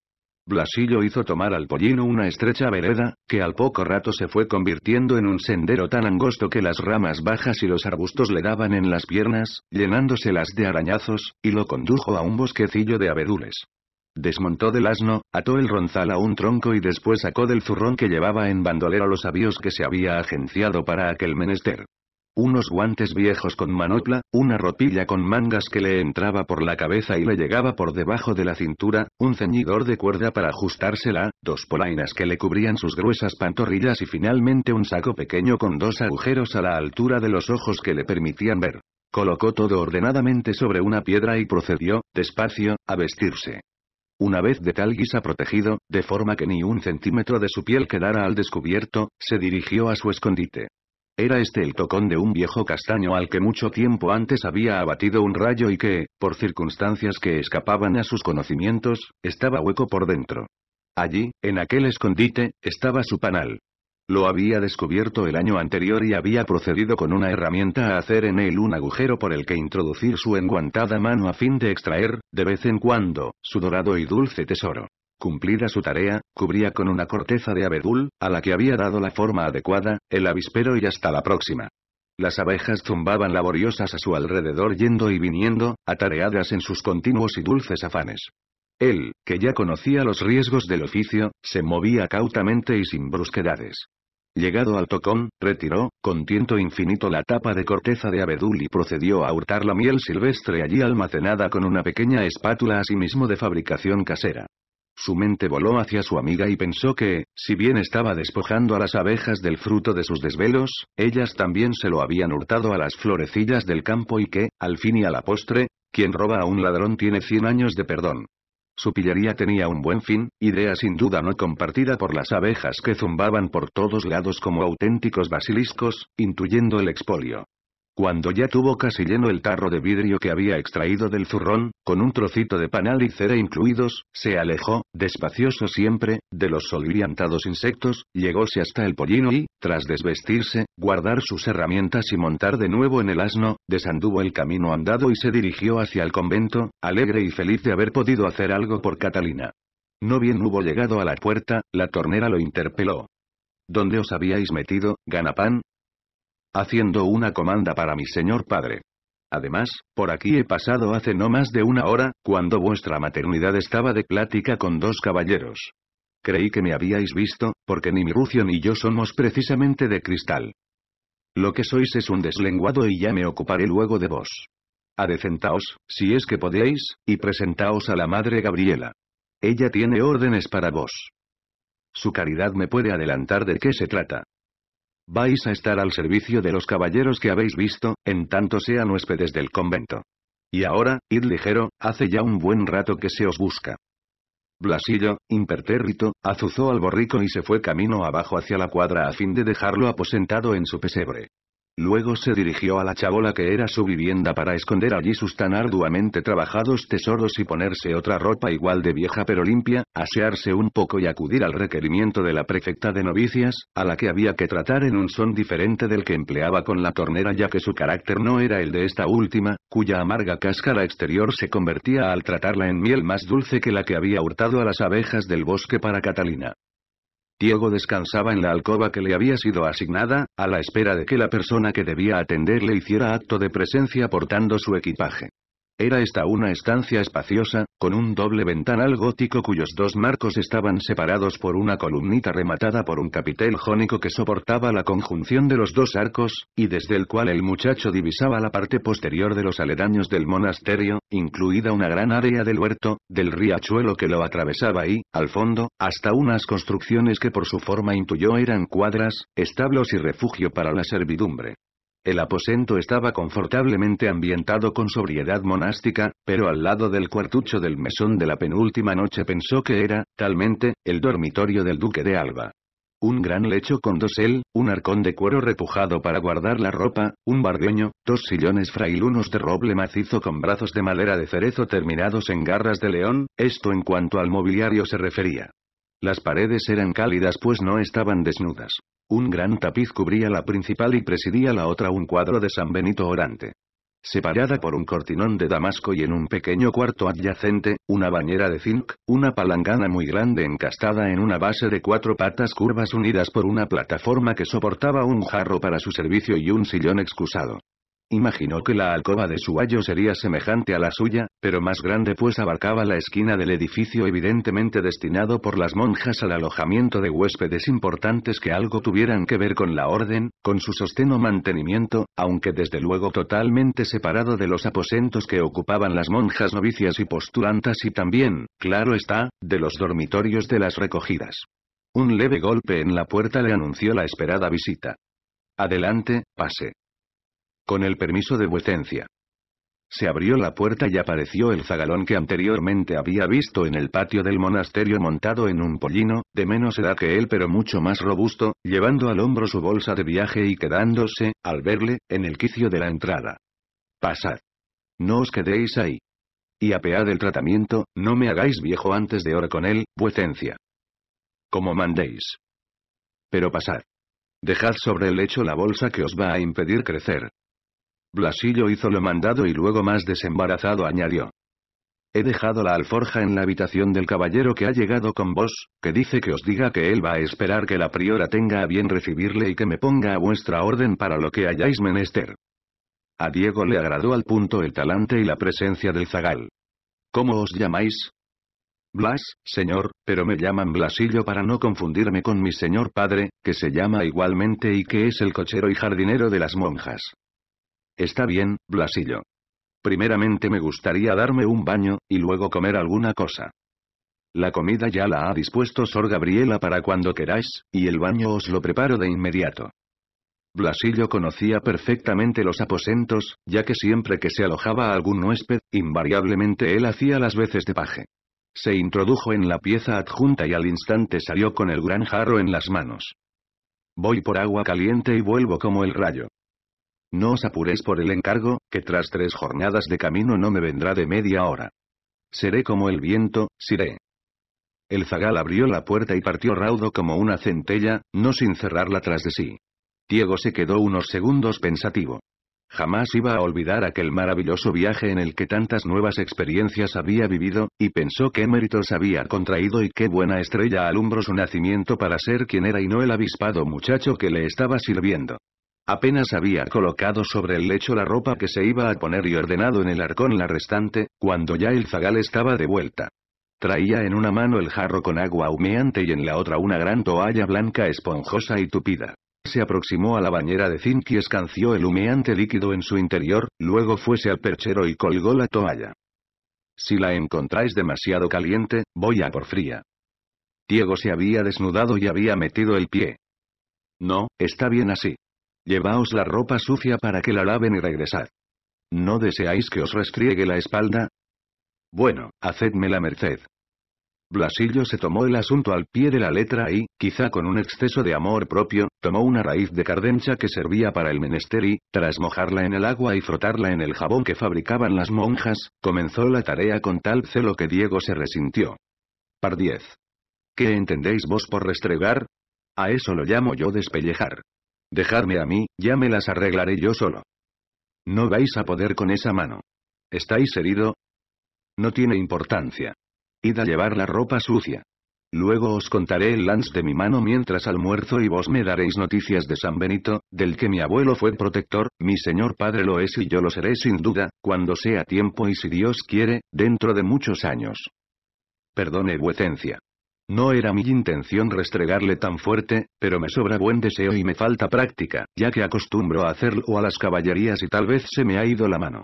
Blasillo hizo tomar al pollino una estrecha vereda, que al poco rato se fue convirtiendo en un sendero tan angosto que las ramas bajas y los arbustos le daban en las piernas, llenándoselas de arañazos, y lo condujo a un bosquecillo de abedules. Desmontó del asno, ató el ronzal a un tronco y después sacó del zurrón que llevaba en bandolero los avíos que se había agenciado para aquel menester. Unos guantes viejos con manopla, una ropilla con mangas que le entraba por la cabeza y le llegaba por debajo de la cintura, un ceñidor de cuerda para ajustársela, dos polainas que le cubrían sus gruesas pantorrillas y finalmente un saco pequeño con dos agujeros a la altura de los ojos que le permitían ver. Colocó todo ordenadamente sobre una piedra y procedió, despacio, a vestirse. Una vez de tal guisa protegido, de forma que ni un centímetro de su piel quedara al descubierto, se dirigió a su escondite. Era este el tocón de un viejo castaño al que mucho tiempo antes había abatido un rayo y que, por circunstancias que escapaban a sus conocimientos, estaba hueco por dentro. Allí, en aquel escondite, estaba su panal. Lo había descubierto el año anterior y había procedido con una herramienta a hacer en él un agujero por el que introducir su enguantada mano a fin de extraer, de vez en cuando, su dorado y dulce tesoro. Cumplida su tarea, cubría con una corteza de abedul, a la que había dado la forma adecuada, el avispero y hasta la próxima. Las abejas zumbaban laboriosas a su alrededor yendo y viniendo, atareadas en sus continuos y dulces afanes. Él, que ya conocía los riesgos del oficio, se movía cautamente y sin brusquedades. Llegado al tocón, retiró, con tiento infinito la tapa de corteza de abedul y procedió a hurtar la miel silvestre allí almacenada con una pequeña espátula asimismo de fabricación casera. Su mente voló hacia su amiga y pensó que, si bien estaba despojando a las abejas del fruto de sus desvelos, ellas también se lo habían hurtado a las florecillas del campo y que, al fin y a la postre, quien roba a un ladrón tiene cien años de perdón. Su pillería tenía un buen fin, idea sin duda no compartida por las abejas que zumbaban por todos lados como auténticos basiliscos, intuyendo el expolio. Cuando ya tuvo casi lleno el tarro de vidrio que había extraído del zurrón, con un trocito de panal y cera incluidos, se alejó, despacioso siempre, de los soliviantados insectos, llegóse hasta el pollino y, tras desvestirse, guardar sus herramientas y montar de nuevo en el asno, desanduvo el camino andado y se dirigió hacia el convento, alegre y feliz de haber podido hacer algo por Catalina. No bien hubo llegado a la puerta, la tornera lo interpeló. ¿Dónde os habíais metido, ganapán? haciendo una comanda para mi señor padre. Además, por aquí he pasado hace no más de una hora, cuando vuestra maternidad estaba de plática con dos caballeros. Creí que me habíais visto, porque ni mi rucio ni yo somos precisamente de cristal. Lo que sois es un deslenguado y ya me ocuparé luego de vos. Adecentaos, si es que podéis, y presentaos a la madre Gabriela. Ella tiene órdenes para vos. Su caridad me puede adelantar de qué se trata. Vais a estar al servicio de los caballeros que habéis visto, en tanto sean huéspedes del convento. Y ahora, id ligero, hace ya un buen rato que se os busca. Blasillo, impertérrito, azuzó al borrico y se fue camino abajo hacia la cuadra a fin de dejarlo aposentado en su pesebre. Luego se dirigió a la chabola que era su vivienda para esconder allí sus tan arduamente trabajados tesoros y ponerse otra ropa igual de vieja pero limpia, asearse un poco y acudir al requerimiento de la prefecta de novicias, a la que había que tratar en un son diferente del que empleaba con la tornera ya que su carácter no era el de esta última, cuya amarga cáscara exterior se convertía al tratarla en miel más dulce que la que había hurtado a las abejas del bosque para Catalina. Diego descansaba en la alcoba que le había sido asignada, a la espera de que la persona que debía atenderle hiciera acto de presencia portando su equipaje. Era esta una estancia espaciosa, con un doble ventanal gótico cuyos dos marcos estaban separados por una columnita rematada por un capitel jónico que soportaba la conjunción de los dos arcos, y desde el cual el muchacho divisaba la parte posterior de los aledaños del monasterio, incluida una gran área del huerto, del riachuelo que lo atravesaba y, al fondo, hasta unas construcciones que por su forma intuyó eran cuadras, establos y refugio para la servidumbre. El aposento estaba confortablemente ambientado con sobriedad monástica, pero al lado del cuartucho del mesón de la penúltima noche pensó que era, talmente, el dormitorio del duque de Alba. Un gran lecho con dosel, un arcón de cuero repujado para guardar la ropa, un bardeño, dos sillones frailunos de roble macizo con brazos de madera de cerezo terminados en garras de león, esto en cuanto al mobiliario se refería. Las paredes eran cálidas pues no estaban desnudas. Un gran tapiz cubría la principal y presidía la otra un cuadro de San Benito Orante. Separada por un cortinón de damasco y en un pequeño cuarto adyacente, una bañera de zinc, una palangana muy grande encastada en una base de cuatro patas curvas unidas por una plataforma que soportaba un jarro para su servicio y un sillón excusado. Imaginó que la alcoba de su ayo sería semejante a la suya, pero más grande pues abarcaba la esquina del edificio evidentemente destinado por las monjas al alojamiento de huéspedes importantes que algo tuvieran que ver con la orden, con su sostén o mantenimiento, aunque desde luego totalmente separado de los aposentos que ocupaban las monjas novicias y postulantas y también, claro está, de los dormitorios de las recogidas. Un leve golpe en la puerta le anunció la esperada visita. Adelante, pase. Con el permiso de vuecencia. Se abrió la puerta y apareció el zagalón que anteriormente había visto en el patio del monasterio montado en un pollino, de menos edad que él pero mucho más robusto, llevando al hombro su bolsa de viaje y quedándose, al verle, en el quicio de la entrada. Pasad. No os quedéis ahí. Y apead el tratamiento, no me hagáis viejo antes de hora con él, vuecencia. Como mandéis. Pero pasad. Dejad sobre el lecho la bolsa que os va a impedir crecer, Blasillo hizo lo mandado y luego más desembarazado añadió. He dejado la alforja en la habitación del caballero que ha llegado con vos, que dice que os diga que él va a esperar que la priora tenga a bien recibirle y que me ponga a vuestra orden para lo que hayáis menester. A Diego le agradó al punto el talante y la presencia del zagal. ¿Cómo os llamáis? Blas, señor, pero me llaman Blasillo para no confundirme con mi señor padre, que se llama igualmente y que es el cochero y jardinero de las monjas. Está bien, Blasillo. Primeramente me gustaría darme un baño, y luego comer alguna cosa. La comida ya la ha dispuesto Sor Gabriela para cuando queráis, y el baño os lo preparo de inmediato. Blasillo conocía perfectamente los aposentos, ya que siempre que se alojaba algún huésped, invariablemente él hacía las veces de paje. Se introdujo en la pieza adjunta y al instante salió con el gran jarro en las manos. Voy por agua caliente y vuelvo como el rayo. No os apuréis por el encargo, que tras tres jornadas de camino no me vendrá de media hora. Seré como el viento, siré. El zagal abrió la puerta y partió raudo como una centella, no sin cerrarla tras de sí. Diego se quedó unos segundos pensativo. Jamás iba a olvidar aquel maravilloso viaje en el que tantas nuevas experiencias había vivido, y pensó qué méritos había contraído y qué buena estrella alumbró su nacimiento para ser quien era y no el avispado muchacho que le estaba sirviendo. Apenas había colocado sobre el lecho la ropa que se iba a poner y ordenado en el arcón la restante, cuando ya el zagal estaba de vuelta. Traía en una mano el jarro con agua humeante y en la otra una gran toalla blanca esponjosa y tupida. Se aproximó a la bañera de zinc y escanció el humeante líquido en su interior, luego fuese al perchero y colgó la toalla. Si la encontráis demasiado caliente, voy a por fría. Diego se había desnudado y había metido el pie. No, está bien así. Llevaos la ropa sucia para que la laven y regresad. ¿No deseáis que os restriegue la espalda? Bueno, hacedme la merced. Blasillo se tomó el asunto al pie de la letra y, quizá con un exceso de amor propio, tomó una raíz de cardencha que servía para el menester y, tras mojarla en el agua y frotarla en el jabón que fabricaban las monjas, comenzó la tarea con tal celo que Diego se resintió. Par ¿Qué entendéis vos por restregar? A eso lo llamo yo despellejar. Dejadme a mí, ya me las arreglaré yo solo. No vais a poder con esa mano. ¿Estáis herido? No tiene importancia. Id a llevar la ropa sucia. Luego os contaré el lance de mi mano mientras almuerzo y vos me daréis noticias de San Benito, del que mi abuelo fue protector, mi señor padre lo es y yo lo seré sin duda, cuando sea tiempo y si Dios quiere, dentro de muchos años. Perdone vuecencia. No era mi intención restregarle tan fuerte, pero me sobra buen deseo y me falta práctica, ya que acostumbro a hacerlo a las caballerías y tal vez se me ha ido la mano.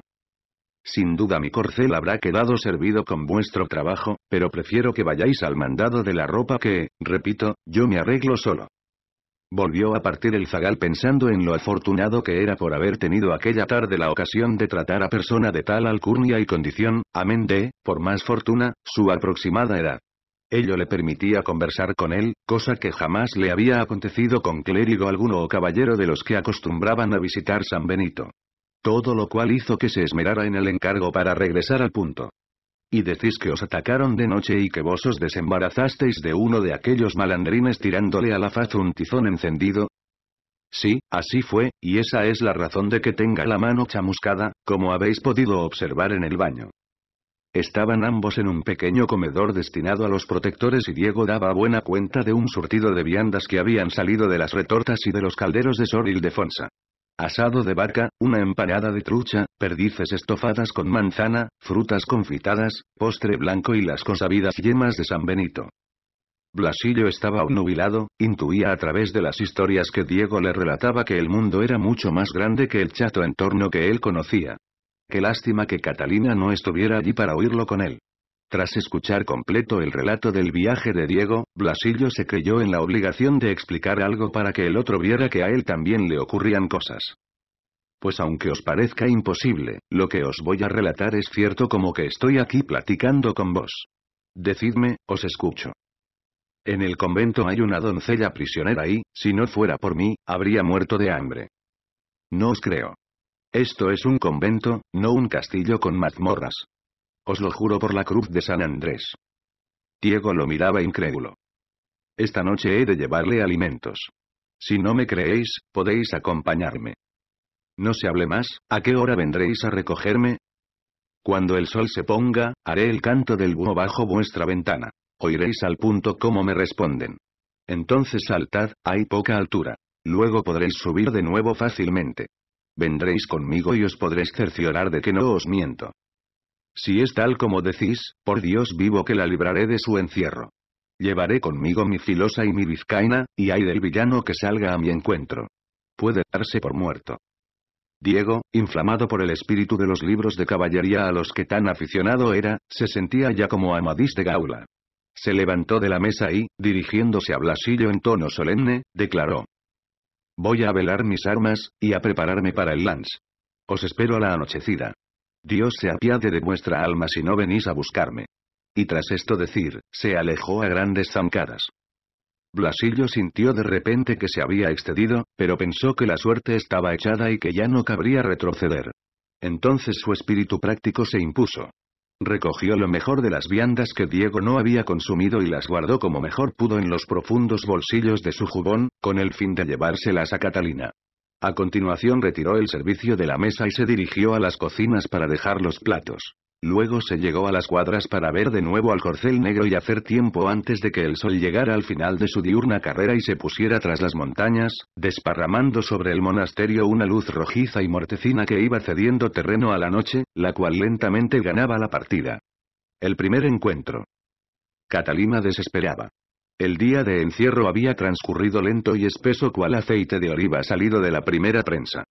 Sin duda mi corcel habrá quedado servido con vuestro trabajo, pero prefiero que vayáis al mandado de la ropa que, repito, yo me arreglo solo. Volvió a partir el zagal pensando en lo afortunado que era por haber tenido aquella tarde la ocasión de tratar a persona de tal alcurnia y condición, amén de, por más fortuna, su aproximada edad. Ello le permitía conversar con él, cosa que jamás le había acontecido con clérigo alguno o caballero de los que acostumbraban a visitar San Benito. Todo lo cual hizo que se esmerara en el encargo para regresar al punto. Y decís que os atacaron de noche y que vos os desembarazasteis de uno de aquellos malandrines tirándole a la faz un tizón encendido. Sí, así fue, y esa es la razón de que tenga la mano chamuscada, como habéis podido observar en el baño. Estaban ambos en un pequeño comedor destinado a los protectores y Diego daba buena cuenta de un surtido de viandas que habían salido de las retortas y de los calderos de Sor Fonsa. Asado de vaca, una empanada de trucha, perdices estofadas con manzana, frutas confitadas, postre blanco y las consabidas yemas de San Benito. Blasillo estaba nubilado. intuía a través de las historias que Diego le relataba que el mundo era mucho más grande que el chato entorno que él conocía. Qué lástima que Catalina no estuviera allí para oírlo con él. Tras escuchar completo el relato del viaje de Diego, Blasillo se creyó en la obligación de explicar algo para que el otro viera que a él también le ocurrían cosas. Pues aunque os parezca imposible, lo que os voy a relatar es cierto como que estoy aquí platicando con vos. Decidme, os escucho. En el convento hay una doncella prisionera y, si no fuera por mí, habría muerto de hambre. No os creo. Esto es un convento, no un castillo con mazmorras. Os lo juro por la cruz de San Andrés. Diego lo miraba incrédulo. Esta noche he de llevarle alimentos. Si no me creéis, podéis acompañarme. No se hable más, ¿a qué hora vendréis a recogerme? Cuando el sol se ponga, haré el canto del búho bajo vuestra ventana. Oiréis al punto cómo me responden. Entonces saltad, hay poca altura. Luego podréis subir de nuevo fácilmente vendréis conmigo y os podréis cerciorar de que no os miento. Si es tal como decís, por Dios vivo que la libraré de su encierro. Llevaré conmigo mi filosa y mi vizcaina y hay del villano que salga a mi encuentro. Puede darse por muerto. Diego, inflamado por el espíritu de los libros de caballería a los que tan aficionado era, se sentía ya como Amadís de Gaula. Se levantó de la mesa y, dirigiéndose a Blasillo en tono solemne, declaró. Voy a velar mis armas, y a prepararme para el lance. Os espero a la anochecida. Dios se apiade de vuestra alma si no venís a buscarme. Y tras esto decir, se alejó a grandes zancadas. Blasillo sintió de repente que se había excedido, pero pensó que la suerte estaba echada y que ya no cabría retroceder. Entonces su espíritu práctico se impuso. Recogió lo mejor de las viandas que Diego no había consumido y las guardó como mejor pudo en los profundos bolsillos de su jubón, con el fin de llevárselas a Catalina. A continuación retiró el servicio de la mesa y se dirigió a las cocinas para dejar los platos. Luego se llegó a las cuadras para ver de nuevo al corcel negro y hacer tiempo antes de que el sol llegara al final de su diurna carrera y se pusiera tras las montañas, desparramando sobre el monasterio una luz rojiza y mortecina que iba cediendo terreno a la noche, la cual lentamente ganaba la partida. El primer encuentro. Catalina desesperaba. El día de encierro había transcurrido lento y espeso cual aceite de oliva salido de la primera prensa.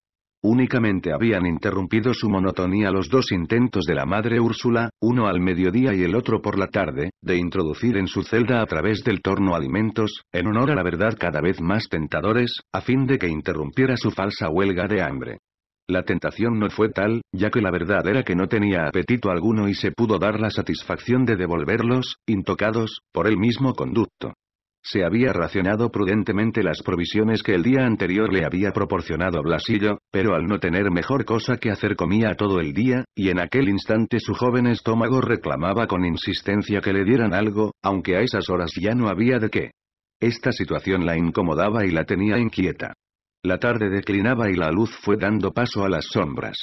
Únicamente habían interrumpido su monotonía los dos intentos de la madre Úrsula, uno al mediodía y el otro por la tarde, de introducir en su celda a través del torno alimentos, en honor a la verdad cada vez más tentadores, a fin de que interrumpiera su falsa huelga de hambre. La tentación no fue tal, ya que la verdad era que no tenía apetito alguno y se pudo dar la satisfacción de devolverlos, intocados, por el mismo conducto. Se había racionado prudentemente las provisiones que el día anterior le había proporcionado Blasillo, pero al no tener mejor cosa que hacer comía todo el día, y en aquel instante su joven estómago reclamaba con insistencia que le dieran algo, aunque a esas horas ya no había de qué. Esta situación la incomodaba y la tenía inquieta. La tarde declinaba y la luz fue dando paso a las sombras.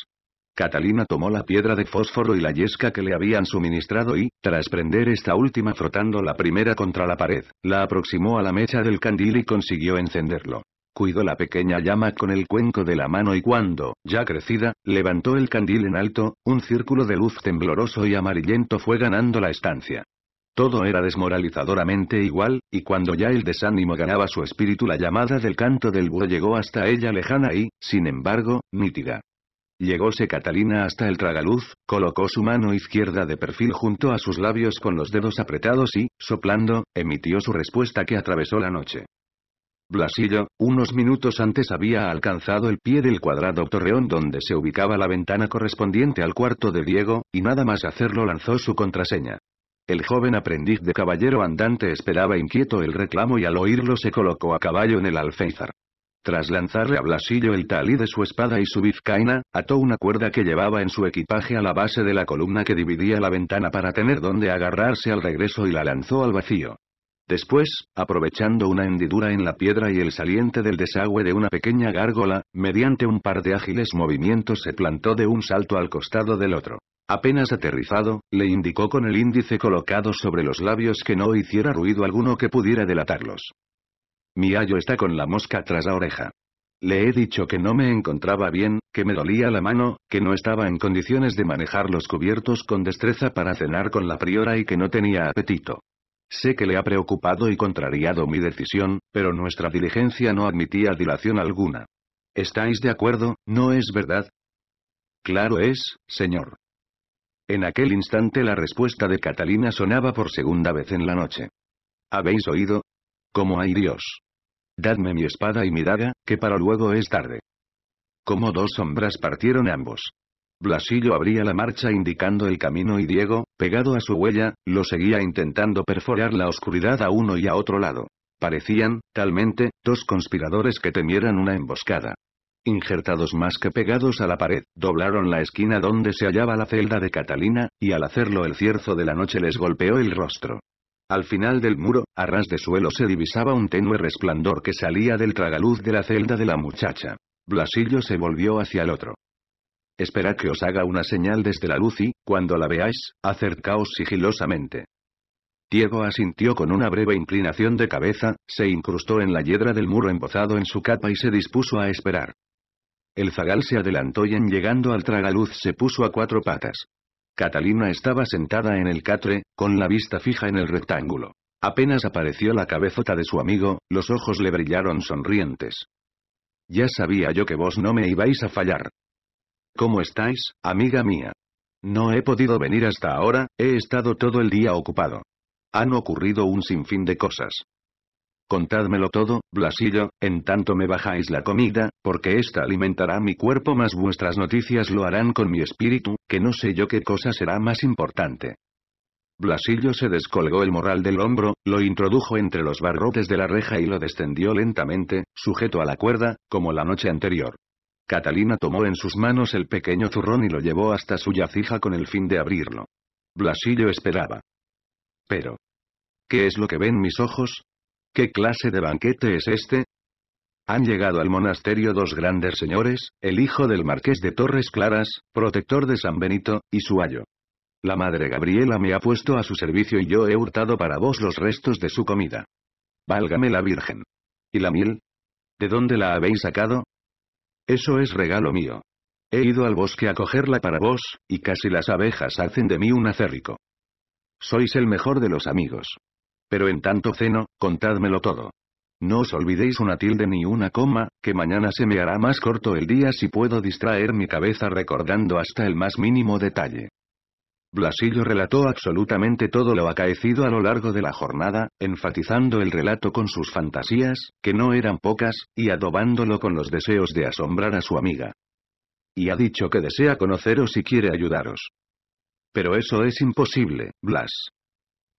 Catalina tomó la piedra de fósforo y la yesca que le habían suministrado y, tras prender esta última frotando la primera contra la pared, la aproximó a la mecha del candil y consiguió encenderlo. Cuidó la pequeña llama con el cuenco de la mano y cuando, ya crecida, levantó el candil en alto, un círculo de luz tembloroso y amarillento fue ganando la estancia. Todo era desmoralizadoramente igual, y cuando ya el desánimo ganaba su espíritu la llamada del canto del búho llegó hasta ella lejana y, sin embargo, nítida. Llegóse Catalina hasta el tragaluz, colocó su mano izquierda de perfil junto a sus labios con los dedos apretados y, soplando, emitió su respuesta que atravesó la noche. Blasillo, unos minutos antes había alcanzado el pie del cuadrado torreón donde se ubicaba la ventana correspondiente al cuarto de Diego, y nada más hacerlo lanzó su contraseña. El joven aprendiz de caballero andante esperaba inquieto el reclamo y al oírlo se colocó a caballo en el alféizar. Tras lanzarle a Blasillo el talí de su espada y su vizcaína, ató una cuerda que llevaba en su equipaje a la base de la columna que dividía la ventana para tener donde agarrarse al regreso y la lanzó al vacío. Después, aprovechando una hendidura en la piedra y el saliente del desagüe de una pequeña gárgola, mediante un par de ágiles movimientos se plantó de un salto al costado del otro. Apenas aterrizado, le indicó con el índice colocado sobre los labios que no hiciera ruido alguno que pudiera delatarlos ayo está con la mosca tras la oreja. Le he dicho que no me encontraba bien, que me dolía la mano, que no estaba en condiciones de manejar los cubiertos con destreza para cenar con la priora y que no tenía apetito. Sé que le ha preocupado y contrariado mi decisión, pero nuestra diligencia no admitía dilación alguna. ¿Estáis de acuerdo, no es verdad? Claro es, señor. En aquel instante la respuesta de Catalina sonaba por segunda vez en la noche. ¿Habéis oído? ¿Cómo hay Dios. Dadme mi espada y mi daga, que para luego es tarde. Como dos sombras partieron ambos. Blasillo abría la marcha indicando el camino y Diego, pegado a su huella, lo seguía intentando perforar la oscuridad a uno y a otro lado. Parecían, talmente, dos conspiradores que temieran una emboscada. Injertados más que pegados a la pared, doblaron la esquina donde se hallaba la celda de Catalina, y al hacerlo el cierzo de la noche les golpeó el rostro. Al final del muro, a ras de suelo se divisaba un tenue resplandor que salía del tragaluz de la celda de la muchacha. Blasillo se volvió hacia el otro. Esperad que os haga una señal desde la luz y, cuando la veáis, acercaos sigilosamente. Diego asintió con una breve inclinación de cabeza, se incrustó en la hiedra del muro embozado en su capa y se dispuso a esperar. El zagal se adelantó y en llegando al tragaluz se puso a cuatro patas. Catalina estaba sentada en el catre, con la vista fija en el rectángulo. Apenas apareció la cabezota de su amigo, los ojos le brillaron sonrientes. Ya sabía yo que vos no me ibais a fallar. ¿Cómo estáis, amiga mía? No he podido venir hasta ahora, he estado todo el día ocupado. Han ocurrido un sinfín de cosas. Contádmelo todo, Blasillo, en tanto me bajáis la comida, porque esta alimentará mi cuerpo más vuestras noticias lo harán con mi espíritu, que no sé yo qué cosa será más importante. Blasillo se descolgó el morral del hombro, lo introdujo entre los barrotes de la reja y lo descendió lentamente, sujeto a la cuerda, como la noche anterior. Catalina tomó en sus manos el pequeño zurrón y lo llevó hasta su yacija con el fin de abrirlo. Blasillo esperaba. Pero. ¿Qué es lo que ven mis ojos? ¿Qué clase de banquete es este? Han llegado al monasterio dos grandes señores, el hijo del marqués de Torres Claras, protector de San Benito, y su ayo. La madre Gabriela me ha puesto a su servicio y yo he hurtado para vos los restos de su comida. Válgame la Virgen. ¿Y la miel? ¿De dónde la habéis sacado? Eso es regalo mío. He ido al bosque a cogerla para vos, y casi las abejas hacen de mí un acérrico. Sois el mejor de los amigos. Pero en tanto ceno, contádmelo todo. No os olvidéis una tilde ni una coma, que mañana se me hará más corto el día si puedo distraer mi cabeza recordando hasta el más mínimo detalle. Blasillo relató absolutamente todo lo acaecido a lo largo de la jornada, enfatizando el relato con sus fantasías, que no eran pocas, y adobándolo con los deseos de asombrar a su amiga. Y ha dicho que desea conoceros y quiere ayudaros. Pero eso es imposible, Blas.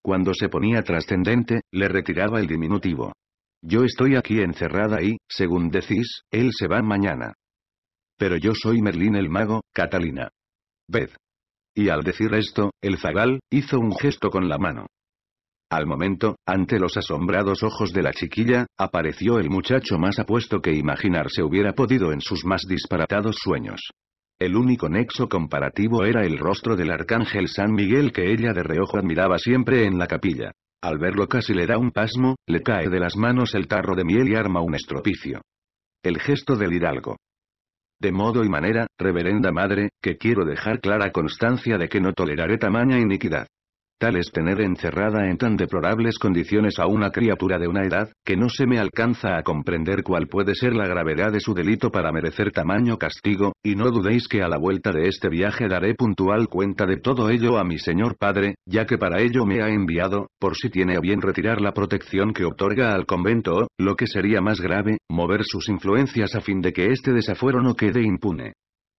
Cuando se ponía trascendente, le retiraba el diminutivo. Yo estoy aquí encerrada y, según decís, él se va mañana. Pero yo soy Merlín el mago, Catalina. Ved. Y al decir esto, el zagal, hizo un gesto con la mano. Al momento, ante los asombrados ojos de la chiquilla, apareció el muchacho más apuesto que imaginarse hubiera podido en sus más disparatados sueños. El único nexo comparativo era el rostro del arcángel San Miguel que ella de reojo admiraba siempre en la capilla. Al verlo casi le da un pasmo, le cae de las manos el tarro de miel y arma un estropicio. El gesto del hidalgo. De modo y manera, reverenda madre, que quiero dejar clara constancia de que no toleraré tamaña iniquidad. Tal es tener encerrada en tan deplorables condiciones a una criatura de una edad, que no se me alcanza a comprender cuál puede ser la gravedad de su delito para merecer tamaño castigo, y no dudéis que a la vuelta de este viaje daré puntual cuenta de todo ello a mi señor padre, ya que para ello me ha enviado, por si tiene a bien retirar la protección que otorga al convento o, lo que sería más grave, mover sus influencias a fin de que este desafuero no quede impune.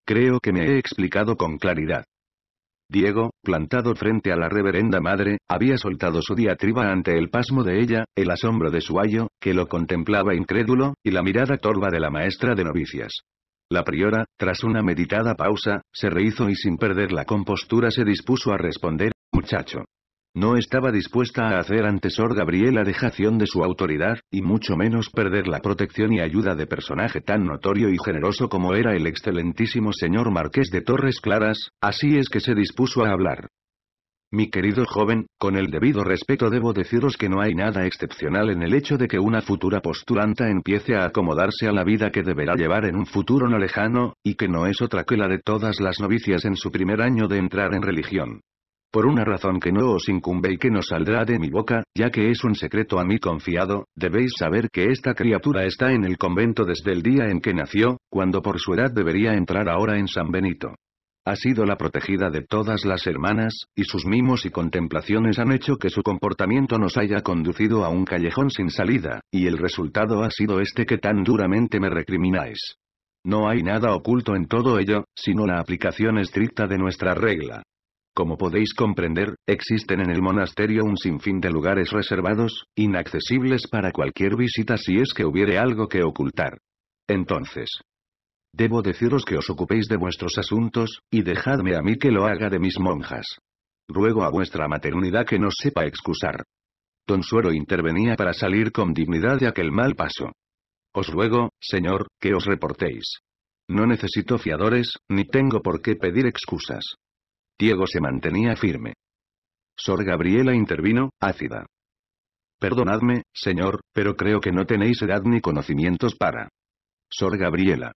Creo que me he explicado con claridad. Diego, plantado frente a la reverenda madre, había soltado su diatriba ante el pasmo de ella, el asombro de su ayo, que lo contemplaba incrédulo, y la mirada torva de la maestra de novicias. La priora, tras una meditada pausa, se rehizo y sin perder la compostura se dispuso a responder, muchacho, no estaba dispuesta a hacer ante Sor Gabriela dejación de su autoridad, y mucho menos perder la protección y ayuda de personaje tan notorio y generoso como era el excelentísimo señor Marqués de Torres Claras, así es que se dispuso a hablar. Mi querido joven, con el debido respeto debo deciros que no hay nada excepcional en el hecho de que una futura postulanta empiece a acomodarse a la vida que deberá llevar en un futuro no lejano, y que no es otra que la de todas las novicias en su primer año de entrar en religión. Por una razón que no os incumbe y que no saldrá de mi boca, ya que es un secreto a mí confiado, debéis saber que esta criatura está en el convento desde el día en que nació, cuando por su edad debería entrar ahora en San Benito. Ha sido la protegida de todas las hermanas, y sus mimos y contemplaciones han hecho que su comportamiento nos haya conducido a un callejón sin salida, y el resultado ha sido este que tan duramente me recrimináis. No hay nada oculto en todo ello, sino la aplicación estricta de nuestra regla. Como podéis comprender, existen en el monasterio un sinfín de lugares reservados, inaccesibles para cualquier visita si es que hubiere algo que ocultar. Entonces, debo deciros que os ocupéis de vuestros asuntos, y dejadme a mí que lo haga de mis monjas. Ruego a vuestra maternidad que nos sepa excusar. Tonsuero intervenía para salir con dignidad de aquel mal paso. Os ruego, señor, que os reportéis. No necesito fiadores, ni tengo por qué pedir excusas. Diego se mantenía firme. Sor Gabriela intervino, ácida. Perdonadme, señor, pero creo que no tenéis edad ni conocimientos para... Sor Gabriela.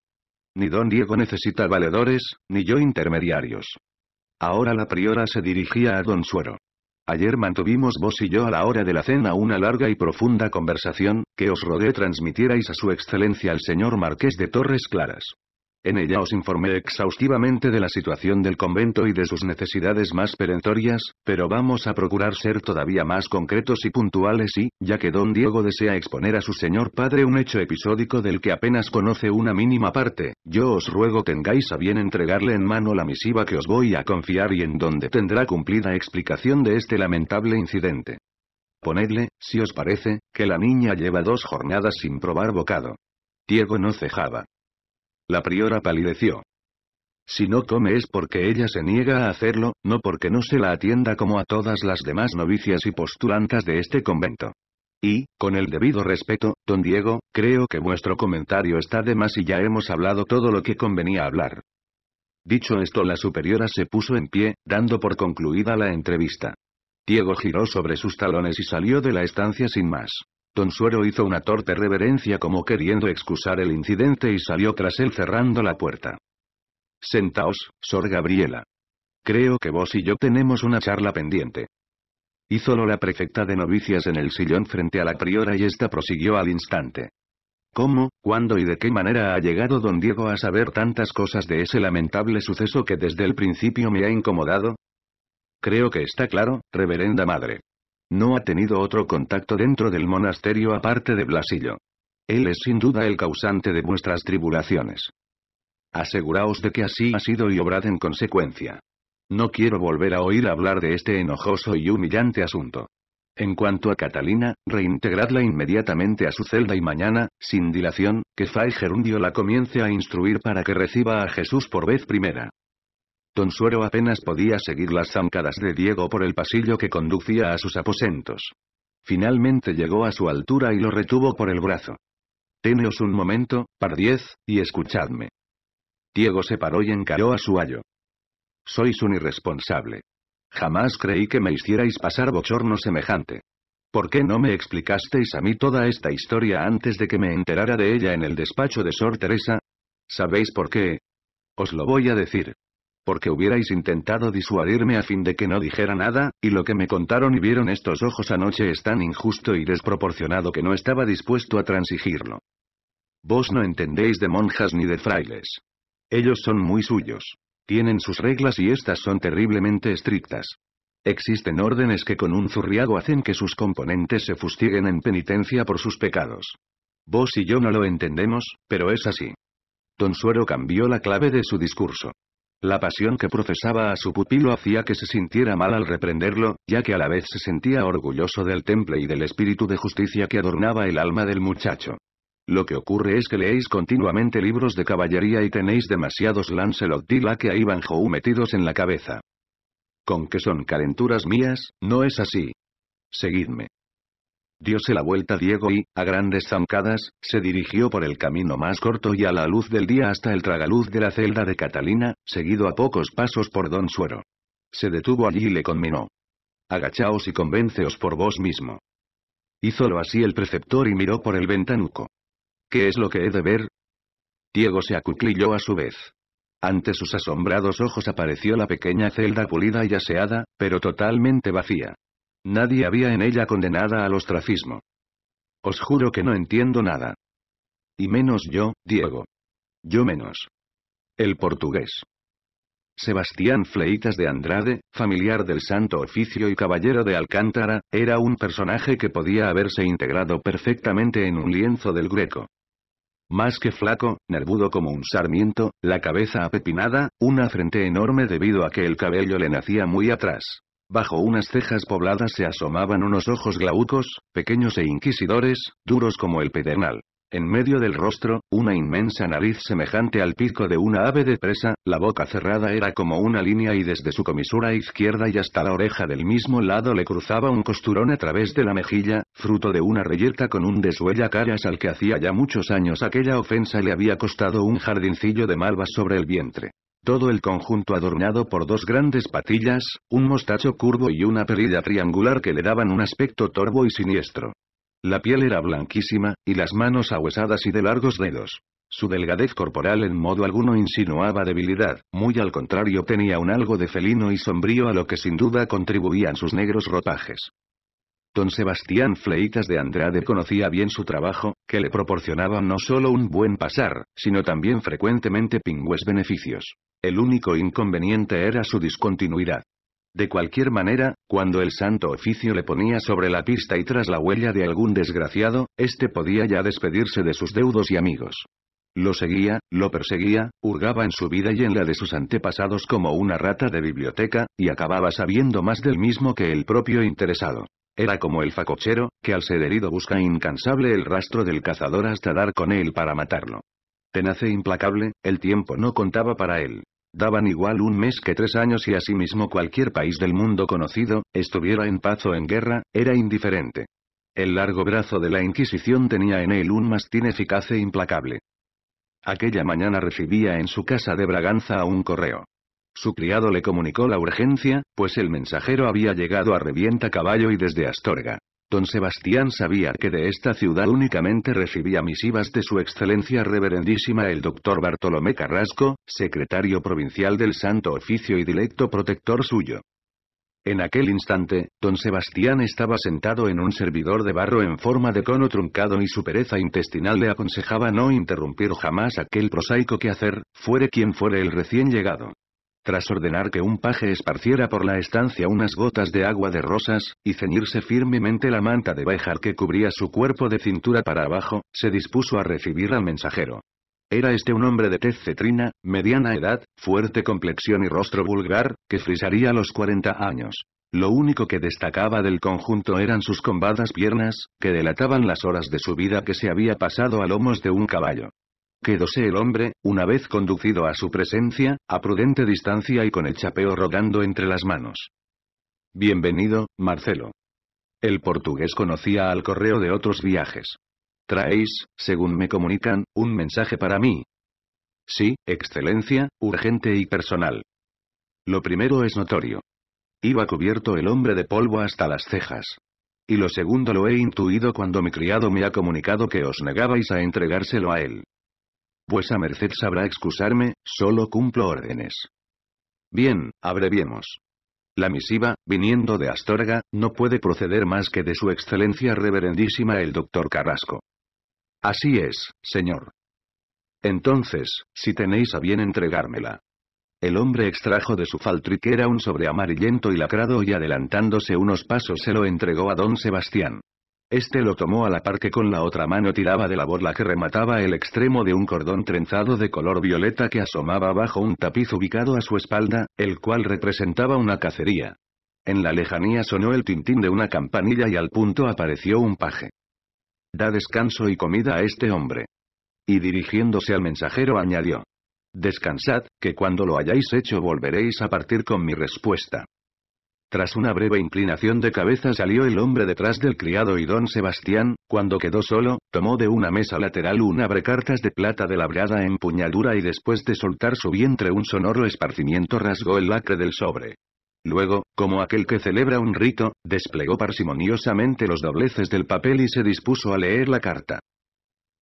Ni don Diego necesita valedores, ni yo intermediarios. Ahora la priora se dirigía a don Suero. Ayer mantuvimos vos y yo a la hora de la cena una larga y profunda conversación, que os rogué transmitierais a su excelencia el señor marqués de Torres Claras. En ella os informé exhaustivamente de la situación del convento y de sus necesidades más perentorias, pero vamos a procurar ser todavía más concretos y puntuales y, ya que don Diego desea exponer a su señor padre un hecho episódico del que apenas conoce una mínima parte, yo os ruego tengáis a bien entregarle en mano la misiva que os voy a confiar y en donde tendrá cumplida explicación de este lamentable incidente. Ponedle, si os parece, que la niña lleva dos jornadas sin probar bocado. Diego no cejaba. La priora palideció. Si no come es porque ella se niega a hacerlo, no porque no se la atienda como a todas las demás novicias y postulantas de este convento. Y, con el debido respeto, don Diego, creo que vuestro comentario está de más y ya hemos hablado todo lo que convenía hablar. Dicho esto la superiora se puso en pie, dando por concluida la entrevista. Diego giró sobre sus talones y salió de la estancia sin más. Don Suero hizo una torpe reverencia como queriendo excusar el incidente y salió tras él cerrando la puerta. Sentaos, Sor Gabriela. Creo que vos y yo tenemos una charla pendiente. Hízolo la prefecta de novicias en el sillón frente a la priora y esta prosiguió al instante. ¿Cómo, cuándo y de qué manera ha llegado don Diego a saber tantas cosas de ese lamentable suceso que desde el principio me ha incomodado? Creo que está claro, reverenda madre. No ha tenido otro contacto dentro del monasterio aparte de Blasillo. Él es sin duda el causante de vuestras tribulaciones. Aseguraos de que así ha sido y obrad en consecuencia. No quiero volver a oír hablar de este enojoso y humillante asunto. En cuanto a Catalina, reintegradla inmediatamente a su celda y mañana, sin dilación, que Fai Gerundio la comience a instruir para que reciba a Jesús por vez primera. Tonsuero apenas podía seguir las zancadas de Diego por el pasillo que conducía a sus aposentos. Finalmente llegó a su altura y lo retuvo por el brazo. Teneos un momento, par y escuchadme. Diego se paró y encaró a su ayo. Sois un irresponsable. Jamás creí que me hicierais pasar bochorno semejante. ¿Por qué no me explicasteis a mí toda esta historia antes de que me enterara de ella en el despacho de Sor Teresa? ¿Sabéis por qué? Os lo voy a decir porque hubierais intentado disuadirme a fin de que no dijera nada, y lo que me contaron y vieron estos ojos anoche es tan injusto y desproporcionado que no estaba dispuesto a transigirlo. Vos no entendéis de monjas ni de frailes. Ellos son muy suyos. Tienen sus reglas y estas son terriblemente estrictas. Existen órdenes que con un zurriago hacen que sus componentes se fustiguen en penitencia por sus pecados. Vos y yo no lo entendemos, pero es así. Don Suero cambió la clave de su discurso. La pasión que profesaba a su pupilo hacía que se sintiera mal al reprenderlo, ya que a la vez se sentía orgulloso del temple y del espíritu de justicia que adornaba el alma del muchacho. Lo que ocurre es que leéis continuamente libros de caballería y tenéis demasiados Lancelot y que a Ivan metidos en la cabeza. Con que son calenturas mías, no es así. Seguidme. Diose la vuelta Diego y, a grandes zancadas, se dirigió por el camino más corto y a la luz del día hasta el tragaluz de la celda de Catalina, seguido a pocos pasos por Don Suero. Se detuvo allí y le conminó. Agachaos y convenceos por vos mismo. Hízolo así el preceptor y miró por el ventanuco. ¿Qué es lo que he de ver? Diego se acuclilló a su vez. Ante sus asombrados ojos apareció la pequeña celda pulida y aseada, pero totalmente vacía. Nadie había en ella condenada al ostracismo. Os juro que no entiendo nada. Y menos yo, Diego. Yo menos. El portugués. Sebastián Fleitas de Andrade, familiar del Santo Oficio y caballero de Alcántara, era un personaje que podía haberse integrado perfectamente en un lienzo del Greco. Más que flaco, nervudo como un sarmiento, la cabeza apepinada, una frente enorme debido a que el cabello le nacía muy atrás. Bajo unas cejas pobladas se asomaban unos ojos glaucos, pequeños e inquisidores, duros como el pedernal. En medio del rostro, una inmensa nariz semejante al pico de una ave de presa, la boca cerrada era como una línea y desde su comisura izquierda y hasta la oreja del mismo lado le cruzaba un costurón a través de la mejilla, fruto de una reyerta con un desuella caras al que hacía ya muchos años aquella ofensa le había costado un jardincillo de malvas sobre el vientre. Todo el conjunto adornado por dos grandes patillas, un mostacho curvo y una perilla triangular que le daban un aspecto torvo y siniestro. La piel era blanquísima, y las manos ahuesadas y de largos dedos. Su delgadez corporal en modo alguno insinuaba debilidad, muy al contrario tenía un algo de felino y sombrío a lo que sin duda contribuían sus negros ropajes. Don Sebastián Fleitas de Andrade conocía bien su trabajo, que le proporcionaba no solo un buen pasar, sino también frecuentemente pingües beneficios. El único inconveniente era su discontinuidad. De cualquier manera, cuando el santo oficio le ponía sobre la pista y tras la huella de algún desgraciado, éste podía ya despedirse de sus deudos y amigos. Lo seguía, lo perseguía, hurgaba en su vida y en la de sus antepasados como una rata de biblioteca, y acababa sabiendo más del mismo que el propio interesado. Era como el facochero, que al ser herido busca incansable el rastro del cazador hasta dar con él para matarlo. Tenace e implacable, el tiempo no contaba para él. Daban igual un mes que tres años y asimismo cualquier país del mundo conocido, estuviera en paz o en guerra, era indiferente. El largo brazo de la Inquisición tenía en él un mastín eficaz e implacable. Aquella mañana recibía en su casa de Braganza a un correo. Su criado le comunicó la urgencia, pues el mensajero había llegado a revienta caballo y desde Astorga. Don Sebastián sabía que de esta ciudad únicamente recibía misivas de su excelencia reverendísima el doctor Bartolomé Carrasco, secretario provincial del Santo Oficio y dilecto protector suyo. En aquel instante, don Sebastián estaba sentado en un servidor de barro en forma de cono truncado y su pereza intestinal le aconsejaba no interrumpir jamás aquel prosaico quehacer, fuere quien fuere el recién llegado tras ordenar que un paje esparciera por la estancia unas gotas de agua de rosas, y ceñirse firmemente la manta de bejar que cubría su cuerpo de cintura para abajo, se dispuso a recibir al mensajero. Era este un hombre de tez cetrina, mediana edad, fuerte complexión y rostro vulgar, que frisaría los 40 años. Lo único que destacaba del conjunto eran sus combadas piernas, que delataban las horas de su vida que se había pasado a lomos de un caballo. Quedóse el hombre, una vez conducido a su presencia, a prudente distancia y con el chapeo rodando entre las manos. Bienvenido, Marcelo. El portugués conocía al correo de otros viajes. Traéis, según me comunican, un mensaje para mí. Sí, excelencia, urgente y personal. Lo primero es notorio. Iba cubierto el hombre de polvo hasta las cejas. Y lo segundo lo he intuido cuando mi criado me ha comunicado que os negabais a entregárselo a él. Vuesa merced sabrá excusarme, solo cumplo órdenes. Bien, abreviemos. La misiva, viniendo de Astorga, no puede proceder más que de su excelencia reverendísima el doctor Carrasco. Así es, señor. Entonces, si tenéis a bien entregármela. El hombre extrajo de su faltriquera un sobre amarillento y lacrado y adelantándose unos pasos se lo entregó a don Sebastián. Este lo tomó a la par que con la otra mano tiraba de la borla que remataba el extremo de un cordón trenzado de color violeta que asomaba bajo un tapiz ubicado a su espalda, el cual representaba una cacería. En la lejanía sonó el tintín de una campanilla y al punto apareció un paje. Da descanso y comida a este hombre. Y dirigiéndose al mensajero añadió. Descansad, que cuando lo hayáis hecho volveréis a partir con mi respuesta. Tras una breve inclinación de cabeza salió el hombre detrás del criado y don Sebastián, cuando quedó solo, tomó de una mesa lateral un abrecartas de plata de labrada empuñadura y después de soltar su vientre un sonoro esparcimiento rasgó el lacre del sobre. Luego, como aquel que celebra un rito, desplegó parsimoniosamente los dobleces del papel y se dispuso a leer la carta.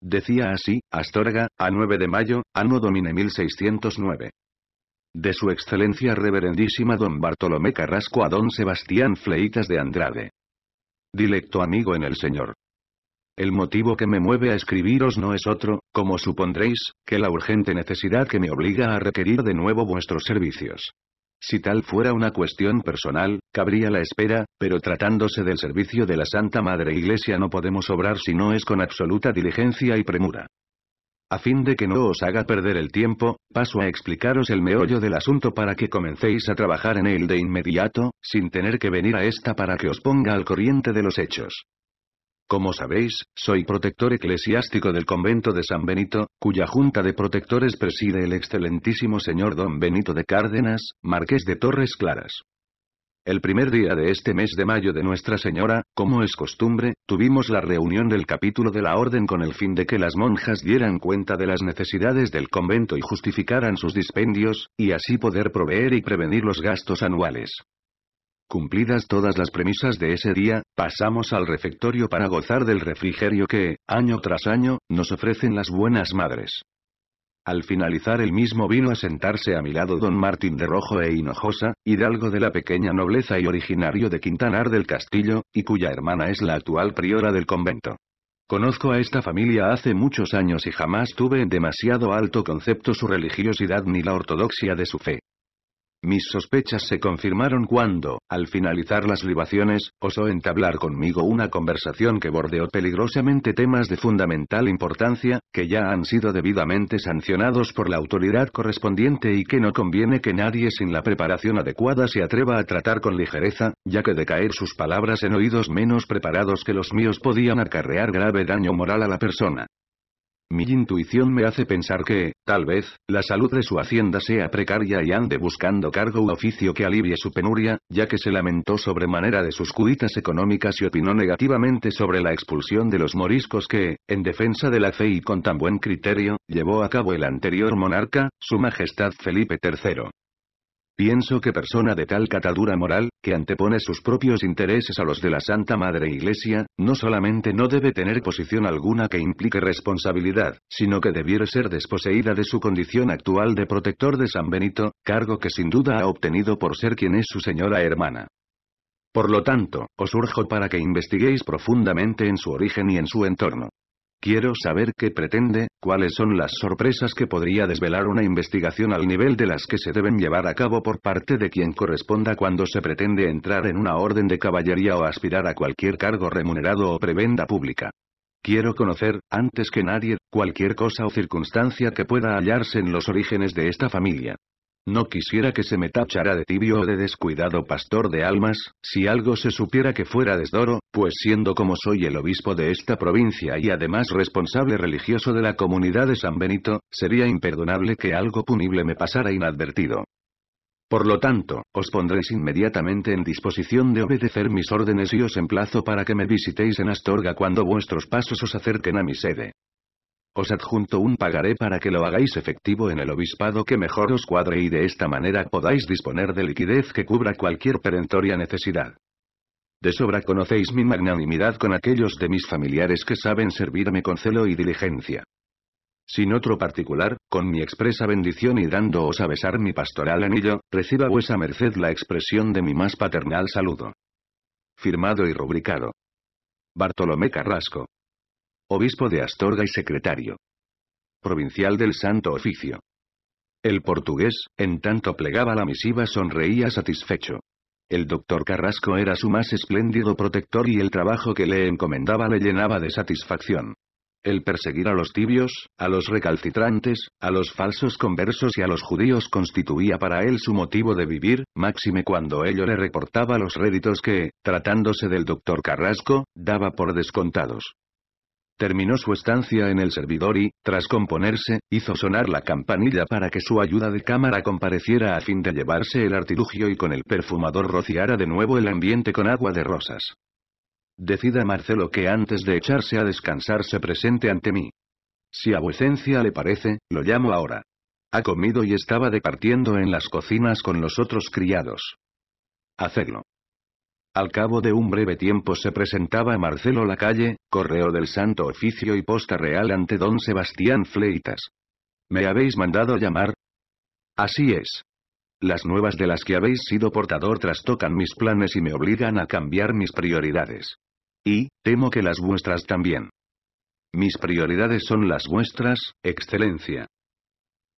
Decía así, Astorga, a 9 de mayo, año domine 1609. De su excelencia reverendísima don Bartolomé Carrasco a don Sebastián Fleitas de Andrade. Dilecto amigo en el Señor. El motivo que me mueve a escribiros no es otro, como supondréis, que la urgente necesidad que me obliga a requerir de nuevo vuestros servicios. Si tal fuera una cuestión personal, cabría la espera, pero tratándose del servicio de la Santa Madre Iglesia no podemos obrar si no es con absoluta diligencia y premura. A fin de que no os haga perder el tiempo, paso a explicaros el meollo del asunto para que comencéis a trabajar en él de inmediato, sin tener que venir a esta para que os ponga al corriente de los hechos. Como sabéis, soy protector eclesiástico del convento de San Benito, cuya junta de protectores preside el excelentísimo señor don Benito de Cárdenas, marqués de Torres Claras. El primer día de este mes de mayo de Nuestra Señora, como es costumbre, tuvimos la reunión del capítulo de la orden con el fin de que las monjas dieran cuenta de las necesidades del convento y justificaran sus dispendios, y así poder proveer y prevenir los gastos anuales. Cumplidas todas las premisas de ese día, pasamos al refectorio para gozar del refrigerio que, año tras año, nos ofrecen las buenas madres. Al finalizar el mismo vino a sentarse a mi lado don Martín de Rojo e Hinojosa, hidalgo de la pequeña nobleza y originario de Quintanar del Castillo, y cuya hermana es la actual priora del convento. Conozco a esta familia hace muchos años y jamás tuve en demasiado alto concepto su religiosidad ni la ortodoxia de su fe. Mis sospechas se confirmaron cuando, al finalizar las libaciones, osó entablar conmigo una conversación que bordeó peligrosamente temas de fundamental importancia, que ya han sido debidamente sancionados por la autoridad correspondiente y que no conviene que nadie sin la preparación adecuada se atreva a tratar con ligereza, ya que de caer sus palabras en oídos menos preparados que los míos podían acarrear grave daño moral a la persona. Mi intuición me hace pensar que, tal vez, la salud de su hacienda sea precaria y ande buscando cargo u oficio que alivie su penuria, ya que se lamentó sobremanera de sus cuitas económicas y opinó negativamente sobre la expulsión de los moriscos que, en defensa de la fe y con tan buen criterio, llevó a cabo el anterior monarca, su majestad Felipe III. Pienso que persona de tal catadura moral, que antepone sus propios intereses a los de la Santa Madre Iglesia, no solamente no debe tener posición alguna que implique responsabilidad, sino que debiera ser desposeída de su condición actual de protector de San Benito, cargo que sin duda ha obtenido por ser quien es su señora hermana. Por lo tanto, os urjo para que investiguéis profundamente en su origen y en su entorno. Quiero saber qué pretende, cuáles son las sorpresas que podría desvelar una investigación al nivel de las que se deben llevar a cabo por parte de quien corresponda cuando se pretende entrar en una orden de caballería o aspirar a cualquier cargo remunerado o prebenda pública. Quiero conocer, antes que nadie, cualquier cosa o circunstancia que pueda hallarse en los orígenes de esta familia. No quisiera que se me tachara de tibio o de descuidado pastor de almas, si algo se supiera que fuera desdoro, pues siendo como soy el obispo de esta provincia y además responsable religioso de la comunidad de San Benito, sería imperdonable que algo punible me pasara inadvertido. Por lo tanto, os pondréis inmediatamente en disposición de obedecer mis órdenes y os emplazo para que me visitéis en Astorga cuando vuestros pasos os acerquen a mi sede. Os adjunto un pagaré para que lo hagáis efectivo en el obispado que mejor os cuadre y de esta manera podáis disponer de liquidez que cubra cualquier perentoria necesidad. De sobra conocéis mi magnanimidad con aquellos de mis familiares que saben servirme con celo y diligencia. Sin otro particular, con mi expresa bendición y dándoos a besar mi pastoral anillo, reciba vuesa merced la expresión de mi más paternal saludo. Firmado y rubricado. Bartolomé Carrasco obispo de Astorga y secretario provincial del Santo Oficio. El portugués, en tanto plegaba la misiva, sonreía satisfecho. El doctor Carrasco era su más espléndido protector y el trabajo que le encomendaba le llenaba de satisfacción. El perseguir a los tibios, a los recalcitrantes, a los falsos conversos y a los judíos constituía para él su motivo de vivir, máxime cuando ello le reportaba los réditos que, tratándose del doctor Carrasco, daba por descontados. Terminó su estancia en el servidor y, tras componerse, hizo sonar la campanilla para que su ayuda de cámara compareciera a fin de llevarse el artilugio y con el perfumador rociara de nuevo el ambiente con agua de rosas. Decida Marcelo que antes de echarse a descansar se presente ante mí. Si a vuecencia le parece, lo llamo ahora. Ha comido y estaba departiendo en las cocinas con los otros criados. Hacedlo. Al cabo de un breve tiempo se presentaba Marcelo Lacalle, correo del Santo Oficio y posta real ante don Sebastián Fleitas. ¿Me habéis mandado llamar? Así es. Las nuevas de las que habéis sido portador trastocan mis planes y me obligan a cambiar mis prioridades. Y, temo que las vuestras también. Mis prioridades son las vuestras, Excelencia.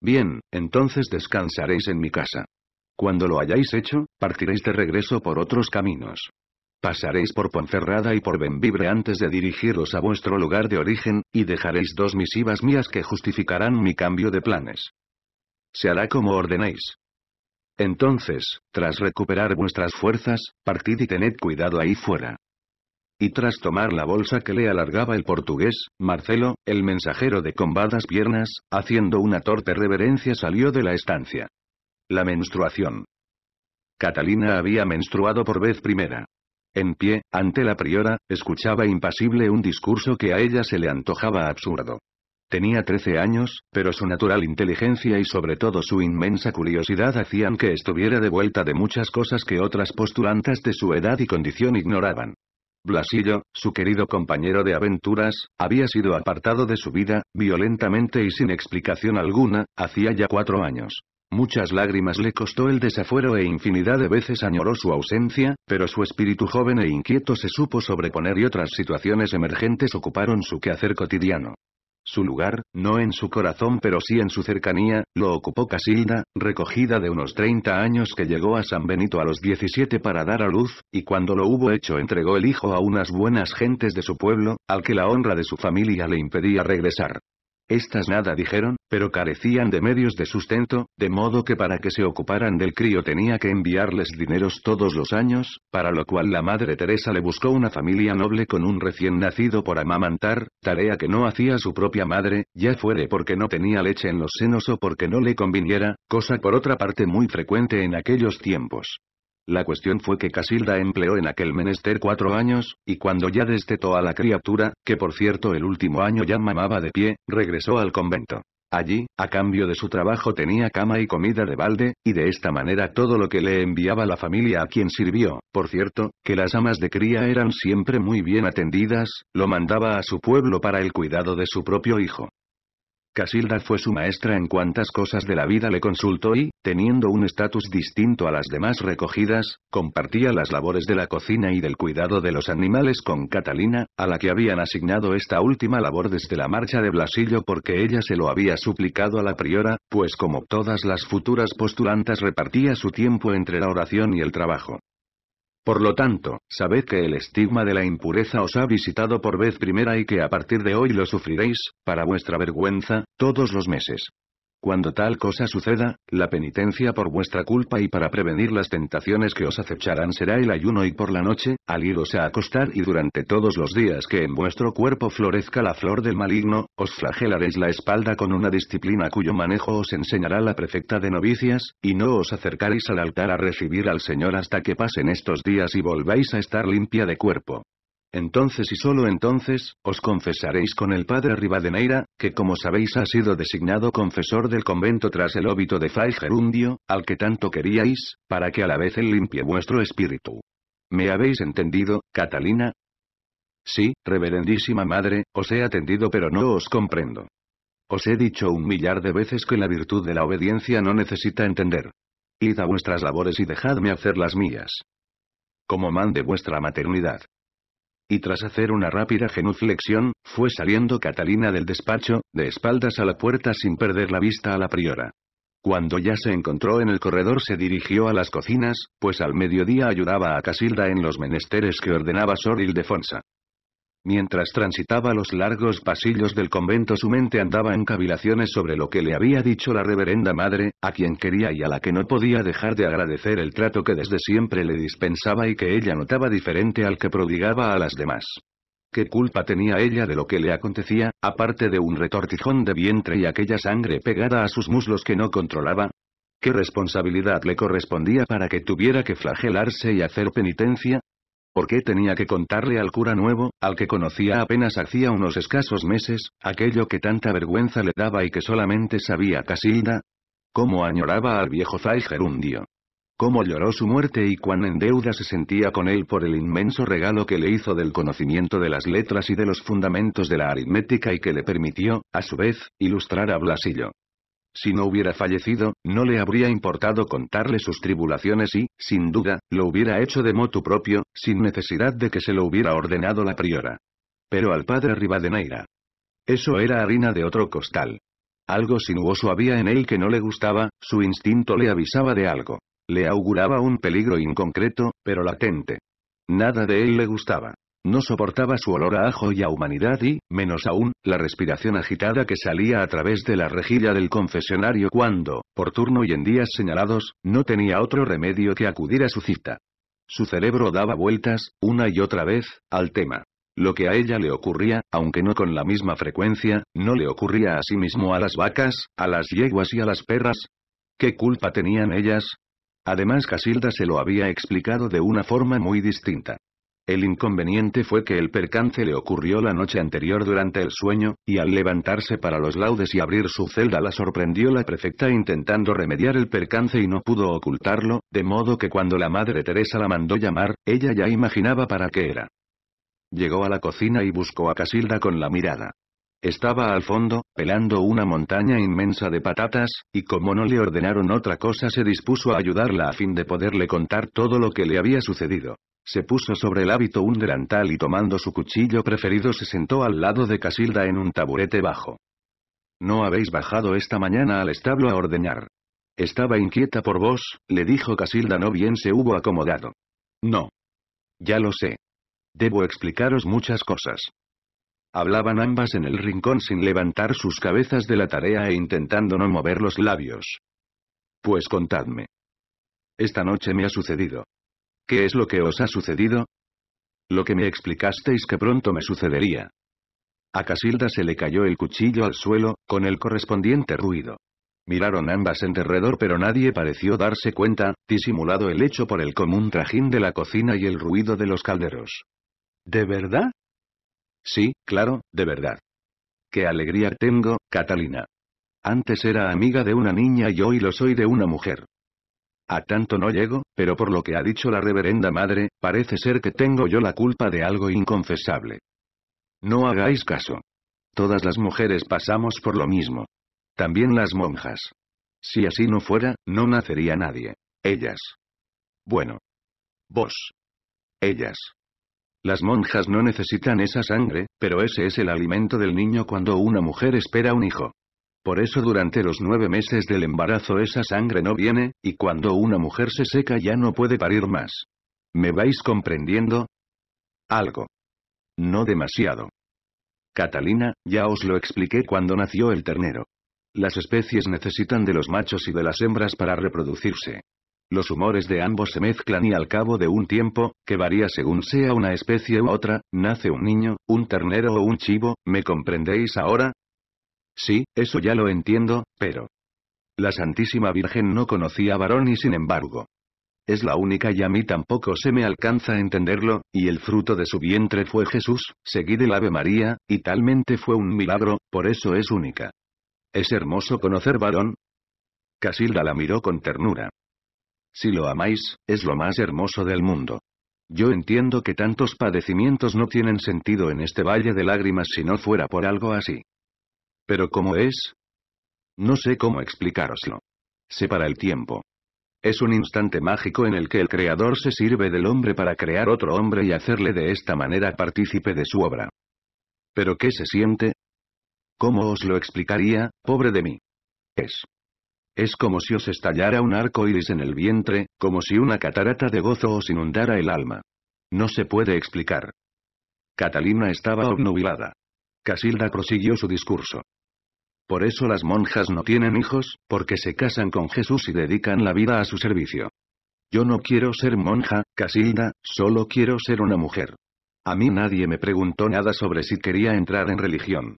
Bien, entonces descansaréis en mi casa. Cuando lo hayáis hecho, partiréis de regreso por otros caminos. Pasaréis por Ponferrada y por Benvibre antes de dirigiros a vuestro lugar de origen, y dejaréis dos misivas mías que justificarán mi cambio de planes. Se hará como ordenéis. Entonces, tras recuperar vuestras fuerzas, partid y tened cuidado ahí fuera. Y tras tomar la bolsa que le alargaba el portugués, Marcelo, el mensajero de combadas piernas, haciendo una torpe reverencia salió de la estancia. La menstruación. Catalina había menstruado por vez primera. En pie, ante la priora, escuchaba impasible un discurso que a ella se le antojaba absurdo. Tenía trece años, pero su natural inteligencia y sobre todo su inmensa curiosidad hacían que estuviera de vuelta de muchas cosas que otras postulantes de su edad y condición ignoraban. Blasillo, su querido compañero de aventuras, había sido apartado de su vida, violentamente y sin explicación alguna, hacía ya cuatro años. Muchas lágrimas le costó el desafuero e infinidad de veces añoró su ausencia, pero su espíritu joven e inquieto se supo sobreponer y otras situaciones emergentes ocuparon su quehacer cotidiano. Su lugar, no en su corazón pero sí en su cercanía, lo ocupó Casilda, recogida de unos 30 años que llegó a San Benito a los 17 para dar a luz, y cuando lo hubo hecho entregó el hijo a unas buenas gentes de su pueblo, al que la honra de su familia le impedía regresar. Estas nada dijeron, pero carecían de medios de sustento, de modo que para que se ocuparan del crío tenía que enviarles dineros todos los años, para lo cual la madre Teresa le buscó una familia noble con un recién nacido por amamantar, tarea que no hacía su propia madre, ya fuere porque no tenía leche en los senos o porque no le conviniera, cosa por otra parte muy frecuente en aquellos tiempos. La cuestión fue que Casilda empleó en aquel menester cuatro años, y cuando ya destetó a la criatura, que por cierto el último año ya mamaba de pie, regresó al convento. Allí, a cambio de su trabajo tenía cama y comida de balde, y de esta manera todo lo que le enviaba la familia a quien sirvió, por cierto, que las amas de cría eran siempre muy bien atendidas, lo mandaba a su pueblo para el cuidado de su propio hijo. Casilda fue su maestra en cuantas cosas de la vida le consultó y, teniendo un estatus distinto a las demás recogidas, compartía las labores de la cocina y del cuidado de los animales con Catalina, a la que habían asignado esta última labor desde la marcha de Blasillo porque ella se lo había suplicado a la priora, pues como todas las futuras postulantas repartía su tiempo entre la oración y el trabajo. Por lo tanto, sabed que el estigma de la impureza os ha visitado por vez primera y que a partir de hoy lo sufriréis, para vuestra vergüenza, todos los meses. Cuando tal cosa suceda, la penitencia por vuestra culpa y para prevenir las tentaciones que os acecharán será el ayuno y por la noche, al iros a acostar y durante todos los días que en vuestro cuerpo florezca la flor del maligno, os flagelaréis la espalda con una disciplina cuyo manejo os enseñará la prefecta de novicias, y no os acercaréis al altar a recibir al Señor hasta que pasen estos días y volváis a estar limpia de cuerpo. Entonces y solo entonces, os confesaréis con el padre Rivadeneira, que como sabéis ha sido designado confesor del convento tras el óbito de Fray Gerundio, al que tanto queríais, para que a la vez él limpie vuestro espíritu. ¿Me habéis entendido, Catalina? Sí, reverendísima madre, os he atendido pero no os comprendo. Os he dicho un millar de veces que la virtud de la obediencia no necesita entender. Id a vuestras labores y dejadme hacer las mías. Como mande vuestra maternidad. Y tras hacer una rápida genuflexión, fue saliendo Catalina del despacho, de espaldas a la puerta sin perder la vista a la priora. Cuando ya se encontró en el corredor se dirigió a las cocinas, pues al mediodía ayudaba a Casilda en los menesteres que ordenaba Sor Ildefonsa. Mientras transitaba los largos pasillos del convento su mente andaba en cavilaciones sobre lo que le había dicho la reverenda madre, a quien quería y a la que no podía dejar de agradecer el trato que desde siempre le dispensaba y que ella notaba diferente al que prodigaba a las demás. ¿Qué culpa tenía ella de lo que le acontecía, aparte de un retortijón de vientre y aquella sangre pegada a sus muslos que no controlaba? ¿Qué responsabilidad le correspondía para que tuviera que flagelarse y hacer penitencia? ¿Por qué tenía que contarle al cura nuevo, al que conocía apenas hacía unos escasos meses, aquello que tanta vergüenza le daba y que solamente sabía Casilda? ¿Cómo añoraba al viejo Zay Gerundio? ¿Cómo lloró su muerte y cuán en deuda se sentía con él por el inmenso regalo que le hizo del conocimiento de las letras y de los fundamentos de la aritmética y que le permitió, a su vez, ilustrar a Blasillo? Si no hubiera fallecido, no le habría importado contarle sus tribulaciones y, sin duda, lo hubiera hecho de moto propio, sin necesidad de que se lo hubiera ordenado la priora. Pero al padre Rivadeneira. Eso era harina de otro costal. Algo sinuoso había en él que no le gustaba, su instinto le avisaba de algo. Le auguraba un peligro inconcreto, pero latente. Nada de él le gustaba. No soportaba su olor a ajo y a humanidad y, menos aún, la respiración agitada que salía a través de la rejilla del confesionario cuando, por turno y en días señalados, no tenía otro remedio que acudir a su cita. Su cerebro daba vueltas, una y otra vez, al tema. Lo que a ella le ocurría, aunque no con la misma frecuencia, no le ocurría a sí mismo a las vacas, a las yeguas y a las perras. ¿Qué culpa tenían ellas? Además Casilda se lo había explicado de una forma muy distinta. El inconveniente fue que el percance le ocurrió la noche anterior durante el sueño, y al levantarse para los laudes y abrir su celda la sorprendió la prefecta intentando remediar el percance y no pudo ocultarlo, de modo que cuando la madre Teresa la mandó llamar, ella ya imaginaba para qué era. Llegó a la cocina y buscó a Casilda con la mirada. Estaba al fondo, pelando una montaña inmensa de patatas, y como no le ordenaron otra cosa se dispuso a ayudarla a fin de poderle contar todo lo que le había sucedido. Se puso sobre el hábito un delantal y tomando su cuchillo preferido se sentó al lado de Casilda en un taburete bajo. No habéis bajado esta mañana al establo a ordeñar. Estaba inquieta por vos, le dijo Casilda no bien se hubo acomodado. No. Ya lo sé. Debo explicaros muchas cosas. Hablaban ambas en el rincón sin levantar sus cabezas de la tarea e intentando no mover los labios. Pues contadme. Esta noche me ha sucedido. ¿Qué es lo que os ha sucedido? Lo que me explicasteis que pronto me sucedería. A Casilda se le cayó el cuchillo al suelo, con el correspondiente ruido. Miraron ambas en derredor pero nadie pareció darse cuenta, disimulado el hecho por el común trajín de la cocina y el ruido de los calderos. ¿De verdad? Sí, claro, de verdad. Qué alegría tengo, Catalina. Antes era amiga de una niña y hoy lo soy de una mujer. A tanto no llego, pero por lo que ha dicho la reverenda madre, parece ser que tengo yo la culpa de algo inconfesable. No hagáis caso. Todas las mujeres pasamos por lo mismo. También las monjas. Si así no fuera, no nacería nadie. Ellas. Bueno. Vos. Ellas. Las monjas no necesitan esa sangre, pero ese es el alimento del niño cuando una mujer espera un hijo. Por eso durante los nueve meses del embarazo esa sangre no viene, y cuando una mujer se seca ya no puede parir más. ¿Me vais comprendiendo? Algo. No demasiado. Catalina, ya os lo expliqué cuando nació el ternero. Las especies necesitan de los machos y de las hembras para reproducirse. Los humores de ambos se mezclan y al cabo de un tiempo, que varía según sea una especie u otra, nace un niño, un ternero o un chivo, ¿me comprendéis ahora? Sí, eso ya lo entiendo, pero... La Santísima Virgen no conocía a varón y sin embargo. Es la única y a mí tampoco se me alcanza a entenderlo, y el fruto de su vientre fue Jesús, seguido el Ave María, y talmente fue un milagro, por eso es única. Es hermoso conocer varón. Casilda la miró con ternura. Si lo amáis, es lo más hermoso del mundo. Yo entiendo que tantos padecimientos no tienen sentido en este valle de lágrimas si no fuera por algo así. Pero ¿cómo es? No sé cómo explicaroslo. Separa el tiempo. Es un instante mágico en el que el creador se sirve del hombre para crear otro hombre y hacerle de esta manera partícipe de su obra. ¿Pero qué se siente? ¿Cómo os lo explicaría, pobre de mí? Es. Es como si os estallara un arco iris en el vientre, como si una catarata de gozo os inundara el alma. No se puede explicar. Catalina estaba obnubilada. Casilda prosiguió su discurso. Por eso las monjas no tienen hijos, porque se casan con Jesús y dedican la vida a su servicio. Yo no quiero ser monja, Casilda, solo quiero ser una mujer. A mí nadie me preguntó nada sobre si quería entrar en religión.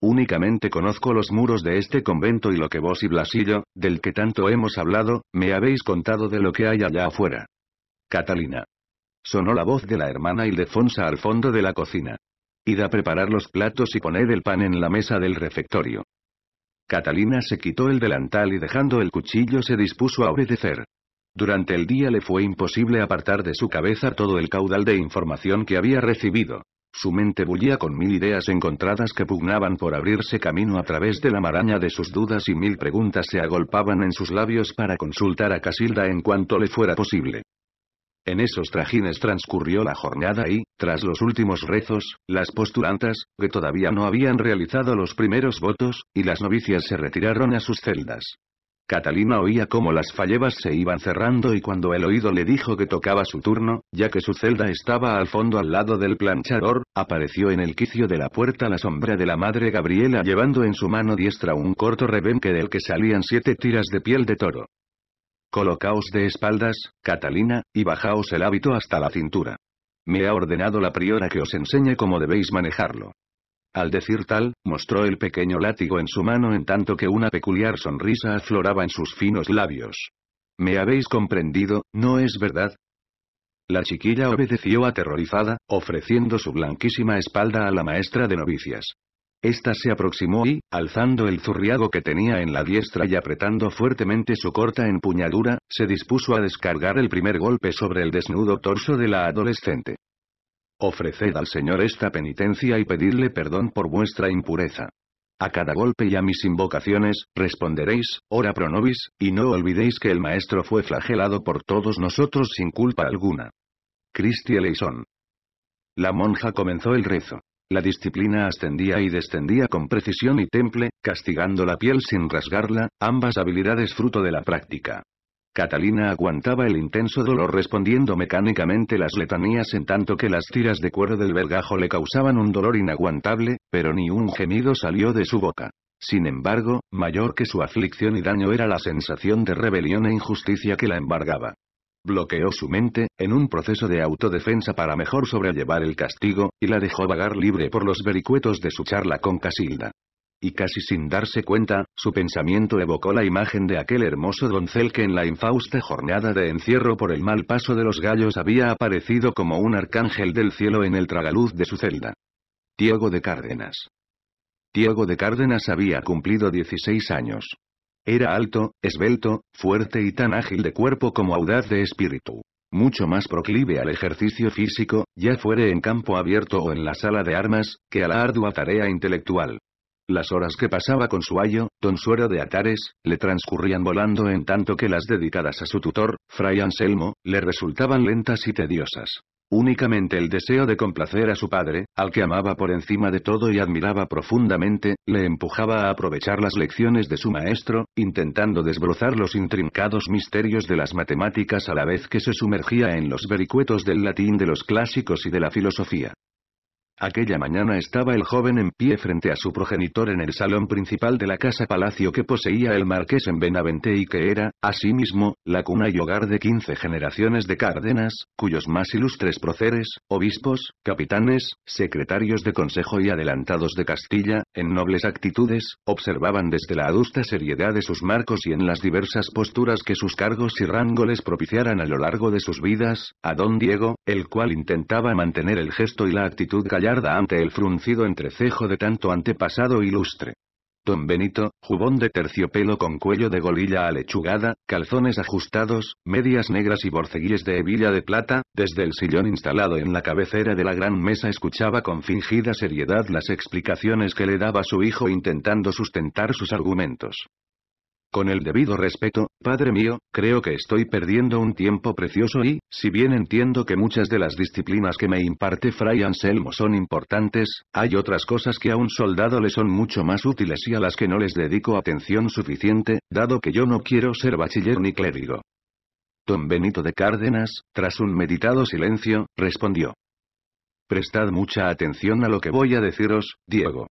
Únicamente conozco los muros de este convento y lo que vos y Blasillo, del que tanto hemos hablado, me habéis contado de lo que hay allá afuera. Catalina. Sonó la voz de la hermana Ildefonsa al fondo de la cocina. Ida a preparar los platos y poner el pan en la mesa del refectorio. Catalina se quitó el delantal y dejando el cuchillo se dispuso a obedecer. Durante el día le fue imposible apartar de su cabeza todo el caudal de información que había recibido. Su mente bullía con mil ideas encontradas que pugnaban por abrirse camino a través de la maraña de sus dudas y mil preguntas se agolpaban en sus labios para consultar a Casilda en cuanto le fuera posible. En esos trajines transcurrió la jornada y, tras los últimos rezos, las postulantas, que todavía no habían realizado los primeros votos, y las novicias se retiraron a sus celdas. Catalina oía cómo las fallevas se iban cerrando y cuando el oído le dijo que tocaba su turno, ya que su celda estaba al fondo al lado del planchador, apareció en el quicio de la puerta la sombra de la madre Gabriela llevando en su mano diestra un corto rebenque del que salían siete tiras de piel de toro. Colocaos de espaldas, Catalina, y bajaos el hábito hasta la cintura. Me ha ordenado la priora que os enseñe cómo debéis manejarlo. Al decir tal, mostró el pequeño látigo en su mano en tanto que una peculiar sonrisa afloraba en sus finos labios. ¿Me habéis comprendido, no es verdad? La chiquilla obedeció aterrorizada, ofreciendo su blanquísima espalda a la maestra de novicias. Esta se aproximó y, alzando el zurriago que tenía en la diestra y apretando fuertemente su corta empuñadura, se dispuso a descargar el primer golpe sobre el desnudo torso de la adolescente. Ofreced al Señor esta penitencia y pedidle perdón por vuestra impureza. A cada golpe y a mis invocaciones, responderéis, ora pro nobis, y no olvidéis que el Maestro fue flagelado por todos nosotros sin culpa alguna. Cristi Leison. La monja comenzó el rezo. La disciplina ascendía y descendía con precisión y temple, castigando la piel sin rasgarla, ambas habilidades fruto de la práctica. Catalina aguantaba el intenso dolor respondiendo mecánicamente las letanías en tanto que las tiras de cuero del vergajo le causaban un dolor inaguantable, pero ni un gemido salió de su boca. Sin embargo, mayor que su aflicción y daño era la sensación de rebelión e injusticia que la embargaba bloqueó su mente, en un proceso de autodefensa para mejor sobrellevar el castigo, y la dejó vagar libre por los vericuetos de su charla con Casilda. Y casi sin darse cuenta, su pensamiento evocó la imagen de aquel hermoso doncel que en la infausta jornada de encierro por el mal paso de los gallos había aparecido como un arcángel del cielo en el tragaluz de su celda. Diego de Cárdenas. Diego de Cárdenas había cumplido 16 años. Era alto, esbelto, fuerte y tan ágil de cuerpo como audaz de espíritu. Mucho más proclive al ejercicio físico, ya fuere en campo abierto o en la sala de armas, que a la ardua tarea intelectual. Las horas que pasaba con su ayo, don Suero de Atares, le transcurrían volando en tanto que las dedicadas a su tutor, fray Anselmo, le resultaban lentas y tediosas. Únicamente el deseo de complacer a su padre, al que amaba por encima de todo y admiraba profundamente, le empujaba a aprovechar las lecciones de su maestro, intentando desbrozar los intrincados misterios de las matemáticas a la vez que se sumergía en los vericuetos del latín de los clásicos y de la filosofía. Aquella mañana estaba el joven en pie frente a su progenitor en el salón principal de la casa palacio que poseía el marqués en Benavente y que era, asimismo, la cuna y hogar de quince generaciones de cárdenas, cuyos más ilustres proceres, obispos, capitanes, secretarios de consejo y adelantados de Castilla, en nobles actitudes, observaban desde la adusta seriedad de sus marcos y en las diversas posturas que sus cargos y rango les propiciaran a lo largo de sus vidas, a don Diego, el cual intentaba mantener el gesto y la actitud callada ante el fruncido entrecejo de tanto antepasado ilustre. Don Benito, jubón de terciopelo con cuello de golilla alechugada, calzones ajustados, medias negras y borceguíes de hebilla de plata, desde el sillón instalado en la cabecera de la gran mesa escuchaba con fingida seriedad las explicaciones que le daba su hijo intentando sustentar sus argumentos. Con el debido respeto, padre mío, creo que estoy perdiendo un tiempo precioso y, si bien entiendo que muchas de las disciplinas que me imparte Fray Anselmo son importantes, hay otras cosas que a un soldado le son mucho más útiles y a las que no les dedico atención suficiente, dado que yo no quiero ser bachiller ni clérigo. Don Benito de Cárdenas, tras un meditado silencio, respondió. Prestad mucha atención a lo que voy a deciros, Diego.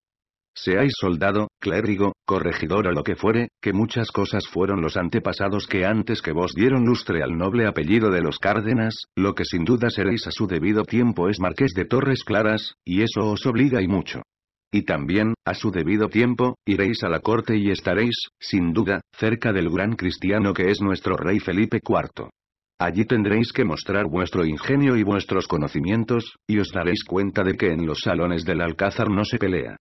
Seáis soldado, clérigo, corregidor o lo que fuere, que muchas cosas fueron los antepasados que antes que vos dieron lustre al noble apellido de los Cárdenas, lo que sin duda seréis a su debido tiempo es marqués de Torres Claras, y eso os obliga y mucho. Y también, a su debido tiempo, iréis a la corte y estaréis, sin duda, cerca del gran cristiano que es nuestro rey Felipe IV. Allí tendréis que mostrar vuestro ingenio y vuestros conocimientos, y os daréis cuenta de que en los salones del alcázar no se pelea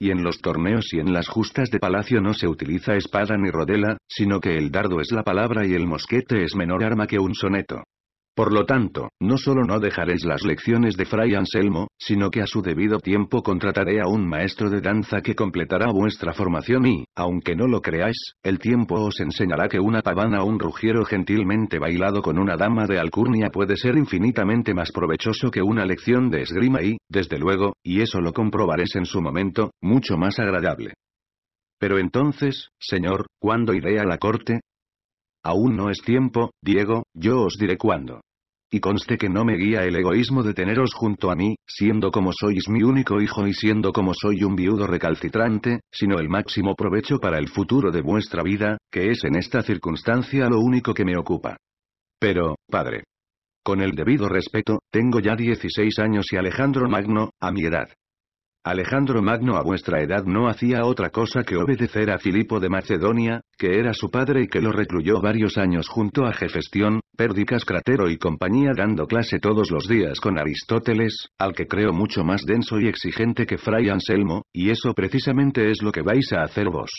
y en los torneos y en las justas de palacio no se utiliza espada ni rodela, sino que el dardo es la palabra y el mosquete es menor arma que un soneto. Por lo tanto, no solo no dejaréis las lecciones de Fray Anselmo, sino que a su debido tiempo contrataré a un maestro de danza que completará vuestra formación y, aunque no lo creáis, el tiempo os enseñará que una pavana o un rugiero gentilmente bailado con una dama de alcurnia puede ser infinitamente más provechoso que una lección de esgrima y, desde luego, y eso lo comprobaréis en su momento, mucho más agradable. Pero entonces, señor, ¿cuándo iré a la corte? Aún no es tiempo, Diego, yo os diré cuándo. Y conste que no me guía el egoísmo de teneros junto a mí, siendo como sois mi único hijo y siendo como soy un viudo recalcitrante, sino el máximo provecho para el futuro de vuestra vida, que es en esta circunstancia lo único que me ocupa. Pero, padre. Con el debido respeto, tengo ya 16 años y Alejandro Magno, a mi edad, Alejandro Magno a vuestra edad no hacía otra cosa que obedecer a Filipo de Macedonia, que era su padre y que lo recluyó varios años junto a Jefestión, Pérdicas Cratero y compañía dando clase todos los días con Aristóteles, al que creo mucho más denso y exigente que Fray Anselmo, y eso precisamente es lo que vais a hacer vos.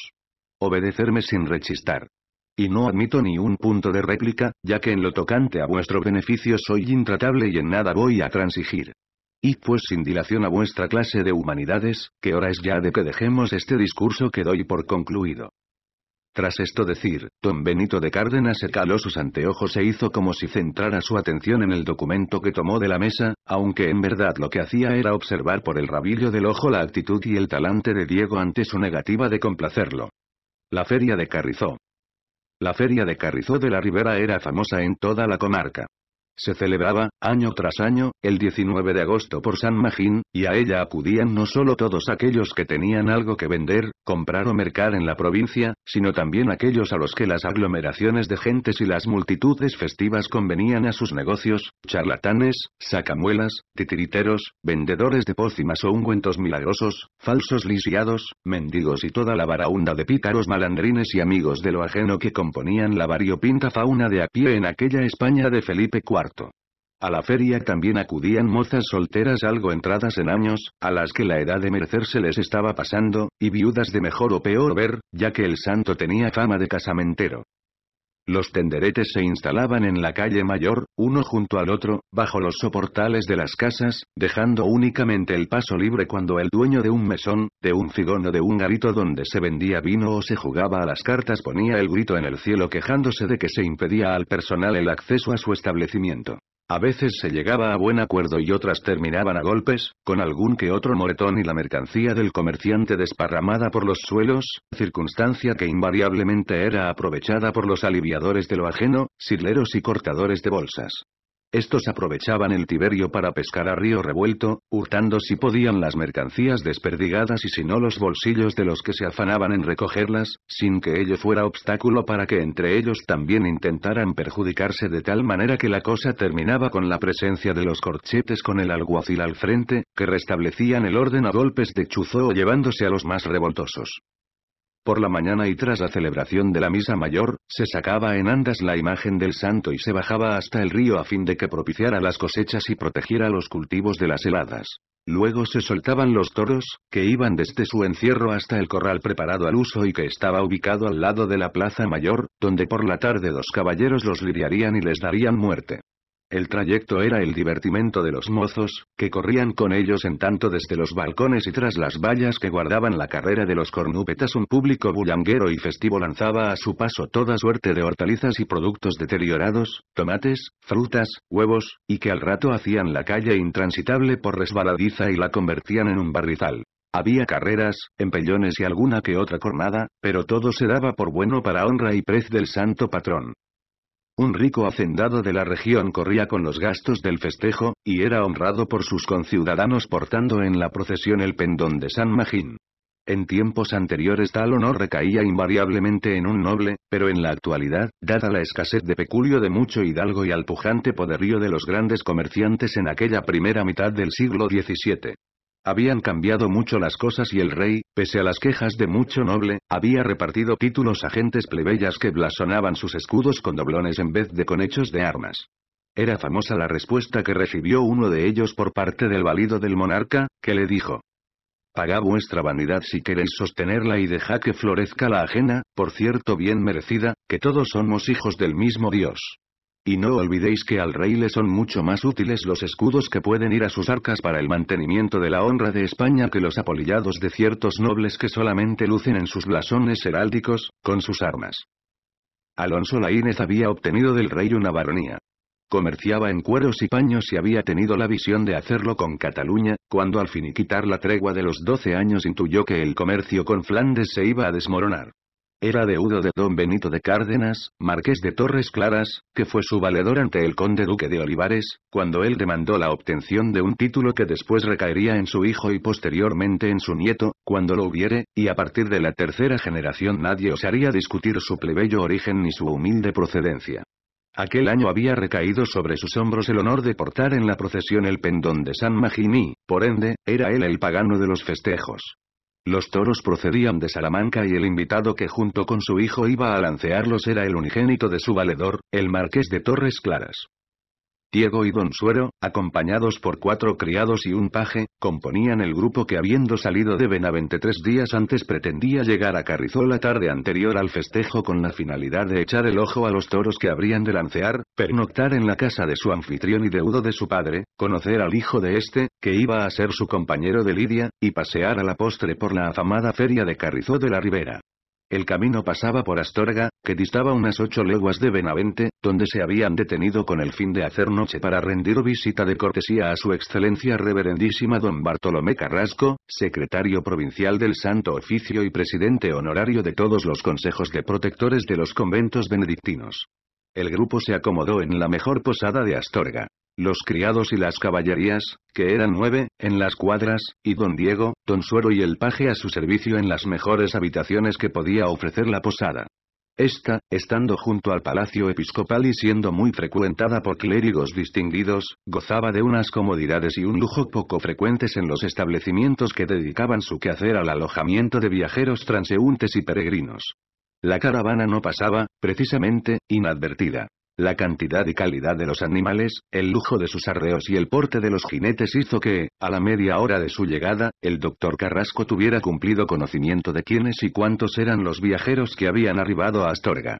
Obedecerme sin rechistar. Y no admito ni un punto de réplica, ya que en lo tocante a vuestro beneficio soy intratable y en nada voy a transigir. Y pues sin dilación a vuestra clase de humanidades, que hora es ya de que dejemos este discurso que doy por concluido. Tras esto decir, don Benito de Cárdenas se caló sus anteojos e hizo como si centrara su atención en el documento que tomó de la mesa, aunque en verdad lo que hacía era observar por el rabillo del ojo la actitud y el talante de Diego ante su negativa de complacerlo. La feria de Carrizó. La feria de Carrizó de la Ribera era famosa en toda la comarca. Se celebraba, año tras año, el 19 de agosto por San Magín, y a ella acudían no solo todos aquellos que tenían algo que vender, comprar o mercar en la provincia, sino también aquellos a los que las aglomeraciones de gentes y las multitudes festivas convenían a sus negocios, charlatanes, sacamuelas, titiriteros, vendedores de pócimas o ungüentos milagrosos, falsos lisiados, mendigos y toda la varaunda de pícaros malandrines y amigos de lo ajeno que componían la variopinta fauna de a pie en aquella España de Felipe IV. A la feria también acudían mozas solteras algo entradas en años, a las que la edad de merecer se les estaba pasando, y viudas de mejor o peor ver, ya que el santo tenía fama de casamentero. Los tenderetes se instalaban en la calle mayor, uno junto al otro, bajo los soportales de las casas, dejando únicamente el paso libre cuando el dueño de un mesón, de un figón o de un garito donde se vendía vino o se jugaba a las cartas ponía el grito en el cielo quejándose de que se impedía al personal el acceso a su establecimiento. A veces se llegaba a buen acuerdo y otras terminaban a golpes, con algún que otro moretón y la mercancía del comerciante desparramada por los suelos, circunstancia que invariablemente era aprovechada por los aliviadores de lo ajeno, sirleros y cortadores de bolsas. Estos aprovechaban el Tiberio para pescar a río revuelto, hurtando si podían las mercancías desperdigadas y si no los bolsillos de los que se afanaban en recogerlas, sin que ello fuera obstáculo para que entre ellos también intentaran perjudicarse de tal manera que la cosa terminaba con la presencia de los corchetes con el alguacil al frente, que restablecían el orden a golpes de chuzo o llevándose a los más revoltosos. Por la mañana y tras la celebración de la misa mayor, se sacaba en andas la imagen del santo y se bajaba hasta el río a fin de que propiciara las cosechas y protegiera los cultivos de las heladas. Luego se soltaban los toros, que iban desde su encierro hasta el corral preparado al uso y que estaba ubicado al lado de la plaza mayor, donde por la tarde dos caballeros los lidiarían y les darían muerte. El trayecto era el divertimento de los mozos, que corrían con ellos en tanto desde los balcones y tras las vallas que guardaban la carrera de los cornúpetas un público bullanguero y festivo lanzaba a su paso toda suerte de hortalizas y productos deteriorados, tomates, frutas, huevos, y que al rato hacían la calle intransitable por resbaladiza y la convertían en un barrizal. Había carreras, empellones y alguna que otra cornada, pero todo se daba por bueno para honra y prez del santo patrón. Un rico hacendado de la región corría con los gastos del festejo, y era honrado por sus conciudadanos portando en la procesión el pendón de San Magín. En tiempos anteriores tal honor recaía invariablemente en un noble, pero en la actualidad, dada la escasez de peculio de mucho hidalgo y al pujante poderío de los grandes comerciantes en aquella primera mitad del siglo XVII, habían cambiado mucho las cosas y el rey, pese a las quejas de mucho noble, había repartido títulos a gentes plebeyas que blasonaban sus escudos con doblones en vez de con hechos de armas. Era famosa la respuesta que recibió uno de ellos por parte del valido del monarca, que le dijo. "Paga vuestra vanidad si queréis sostenerla y deja que florezca la ajena, por cierto bien merecida, que todos somos hijos del mismo Dios. Y no olvidéis que al rey le son mucho más útiles los escudos que pueden ir a sus arcas para el mantenimiento de la honra de España que los apolillados de ciertos nobles que solamente lucen en sus blasones heráldicos, con sus armas. Alonso Laínez había obtenido del rey una baronía. Comerciaba en cueros y paños y había tenido la visión de hacerlo con Cataluña, cuando al finiquitar la tregua de los doce años intuyó que el comercio con Flandes se iba a desmoronar. Era deudo de don Benito de Cárdenas, marqués de Torres Claras, que fue su valedor ante el conde duque de Olivares, cuando él demandó la obtención de un título que después recaería en su hijo y posteriormente en su nieto, cuando lo hubiere, y a partir de la tercera generación nadie osaría discutir su plebeyo origen ni su humilde procedencia. Aquel año había recaído sobre sus hombros el honor de portar en la procesión el pendón de San Magini, por ende, era él el pagano de los festejos. Los toros procedían de Salamanca y el invitado que junto con su hijo iba a lancearlos era el unigénito de su valedor, el marqués de Torres Claras. Diego y Don Suero, acompañados por cuatro criados y un paje, componían el grupo que habiendo salido de Benavente tres días antes pretendía llegar a Carrizó la tarde anterior al festejo con la finalidad de echar el ojo a los toros que habrían de lancear, pernoctar en la casa de su anfitrión y deudo de su padre, conocer al hijo de este, que iba a ser su compañero de Lidia, y pasear a la postre por la afamada feria de Carrizó de la Ribera. El camino pasaba por Astorga, que distaba unas ocho leguas de Benavente, donde se habían detenido con el fin de hacer noche para rendir visita de cortesía a su excelencia reverendísima don Bartolomé Carrasco, secretario provincial del Santo Oficio y presidente honorario de todos los consejos de protectores de los conventos benedictinos. El grupo se acomodó en la mejor posada de Astorga los criados y las caballerías, que eran nueve, en las cuadras, y don Diego, don Suero y el paje a su servicio en las mejores habitaciones que podía ofrecer la posada. Esta, estando junto al palacio episcopal y siendo muy frecuentada por clérigos distinguidos, gozaba de unas comodidades y un lujo poco frecuentes en los establecimientos que dedicaban su quehacer al alojamiento de viajeros transeúntes y peregrinos. La caravana no pasaba, precisamente, inadvertida. La cantidad y calidad de los animales, el lujo de sus arreos y el porte de los jinetes hizo que, a la media hora de su llegada, el doctor Carrasco tuviera cumplido conocimiento de quiénes y cuántos eran los viajeros que habían arribado a Astorga.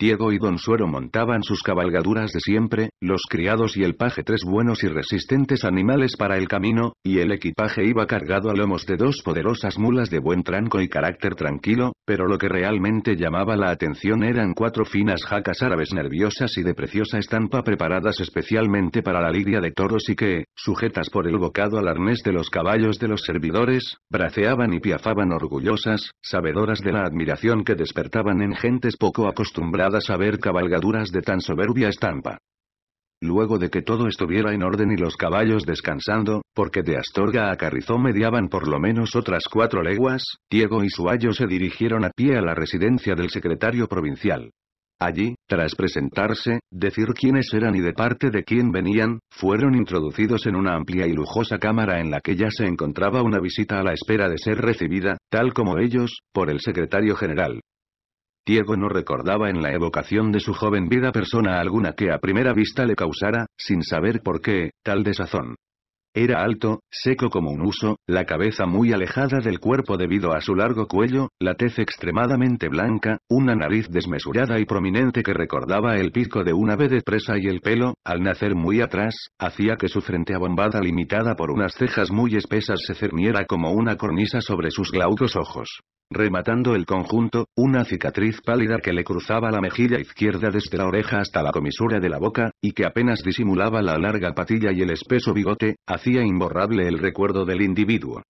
Diego y Don Suero montaban sus cabalgaduras de siempre, los criados y el paje tres buenos y resistentes animales para el camino, y el equipaje iba cargado a lomos de dos poderosas mulas de buen tranco y carácter tranquilo, pero lo que realmente llamaba la atención eran cuatro finas jacas árabes nerviosas y de preciosa estampa preparadas especialmente para la lidia de toros y que, sujetas por el bocado al arnés de los caballos de los servidores, braceaban y piafaban orgullosas, sabedoras de la admiración que despertaban en gentes poco acostumbradas a ver cabalgaduras de tan soberbia estampa. Luego de que todo estuviera en orden y los caballos descansando, porque de Astorga a Carrizó mediaban por lo menos otras cuatro leguas, Diego y Suayo se dirigieron a pie a la residencia del secretario provincial. Allí, tras presentarse, decir quiénes eran y de parte de quién venían, fueron introducidos en una amplia y lujosa cámara en la que ya se encontraba una visita a la espera de ser recibida, tal como ellos, por el secretario general. Diego no recordaba en la evocación de su joven vida persona alguna que a primera vista le causara, sin saber por qué, tal desazón. Era alto, seco como un uso, la cabeza muy alejada del cuerpo debido a su largo cuello, la tez extremadamente blanca, una nariz desmesurada y prominente que recordaba el pico de una vez de presa y el pelo, al nacer muy atrás, hacía que su frente abombada limitada por unas cejas muy espesas se cerniera como una cornisa sobre sus glaucos ojos. Rematando el conjunto, una cicatriz pálida que le cruzaba la mejilla izquierda desde la oreja hasta la comisura de la boca, y que apenas disimulaba la larga patilla y el espeso bigote, hacía imborrable el recuerdo del individuo.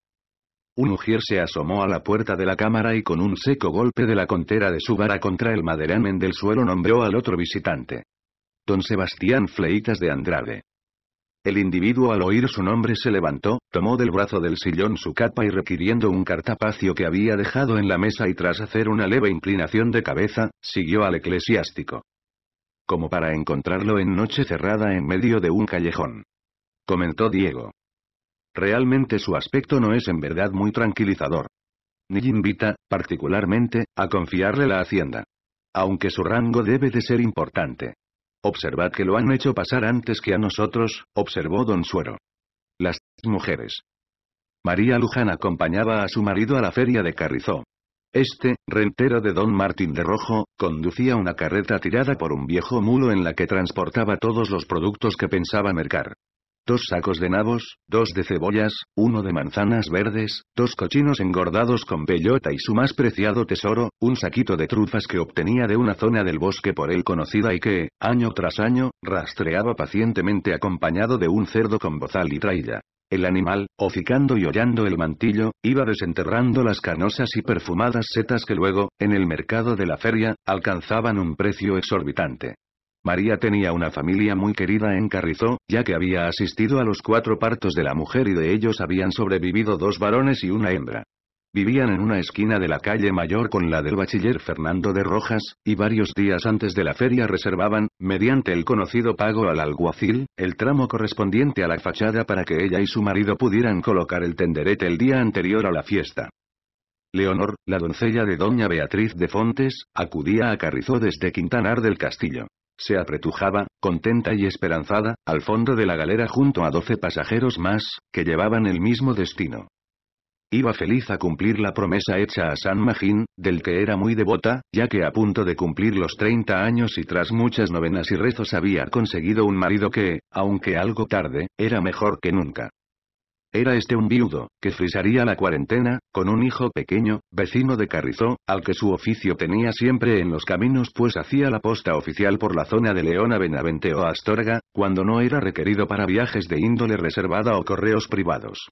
Un ujier se asomó a la puerta de la cámara y con un seco golpe de la contera de su vara contra el maderamen del suelo nombró al otro visitante. Don Sebastián Fleitas de Andrade. El individuo al oír su nombre se levantó, tomó del brazo del sillón su capa y requiriendo un cartapacio que había dejado en la mesa y tras hacer una leve inclinación de cabeza, siguió al eclesiástico. Como para encontrarlo en noche cerrada en medio de un callejón. Comentó Diego. Realmente su aspecto no es en verdad muy tranquilizador. Ni invita, particularmente, a confiarle la hacienda. Aunque su rango debe de ser importante. Observad que lo han hecho pasar antes que a nosotros, observó don Suero. Las mujeres. María Luján acompañaba a su marido a la feria de Carrizó. Este, rentero de don Martín de Rojo, conducía una carreta tirada por un viejo mulo en la que transportaba todos los productos que pensaba mercar dos sacos de nabos, dos de cebollas, uno de manzanas verdes, dos cochinos engordados con bellota y su más preciado tesoro, un saquito de trufas que obtenía de una zona del bosque por él conocida y que, año tras año, rastreaba pacientemente acompañado de un cerdo con bozal y trailla. El animal, hocicando y hollando el mantillo, iba desenterrando las canosas y perfumadas setas que luego, en el mercado de la feria, alcanzaban un precio exorbitante. María tenía una familia muy querida en Carrizó, ya que había asistido a los cuatro partos de la mujer y de ellos habían sobrevivido dos varones y una hembra. Vivían en una esquina de la calle mayor con la del bachiller Fernando de Rojas, y varios días antes de la feria reservaban, mediante el conocido pago al alguacil, el tramo correspondiente a la fachada para que ella y su marido pudieran colocar el tenderete el día anterior a la fiesta. Leonor, la doncella de doña Beatriz de Fontes, acudía a Carrizó desde Quintanar del Castillo. Se apretujaba, contenta y esperanzada, al fondo de la galera junto a doce pasajeros más, que llevaban el mismo destino. Iba feliz a cumplir la promesa hecha a San Magín, del que era muy devota, ya que a punto de cumplir los 30 años y tras muchas novenas y rezos había conseguido un marido que, aunque algo tarde, era mejor que nunca. Era este un viudo, que frisaría la cuarentena, con un hijo pequeño, vecino de Carrizó, al que su oficio tenía siempre en los caminos pues hacía la posta oficial por la zona de León a Benavente o Astorga, cuando no era requerido para viajes de índole reservada o correos privados.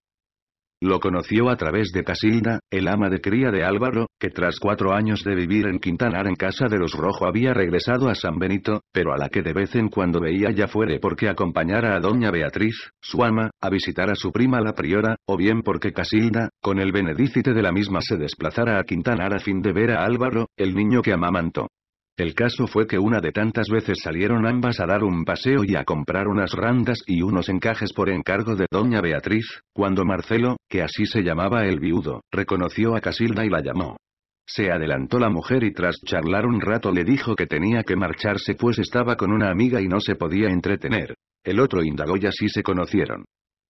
Lo conoció a través de Casilda, el ama de cría de Álvaro, que tras cuatro años de vivir en Quintanar en casa de los Rojo había regresado a San Benito, pero a la que de vez en cuando veía ya fuere porque acompañara a doña Beatriz, su ama, a visitar a su prima la priora, o bien porque Casilda, con el benedícite de la misma se desplazara a Quintanar a fin de ver a Álvaro, el niño que amamantó. El caso fue que una de tantas veces salieron ambas a dar un paseo y a comprar unas randas y unos encajes por encargo de doña Beatriz, cuando Marcelo, que así se llamaba el viudo, reconoció a Casilda y la llamó. Se adelantó la mujer y tras charlar un rato le dijo que tenía que marcharse pues estaba con una amiga y no se podía entretener. El otro indagó y así se conocieron.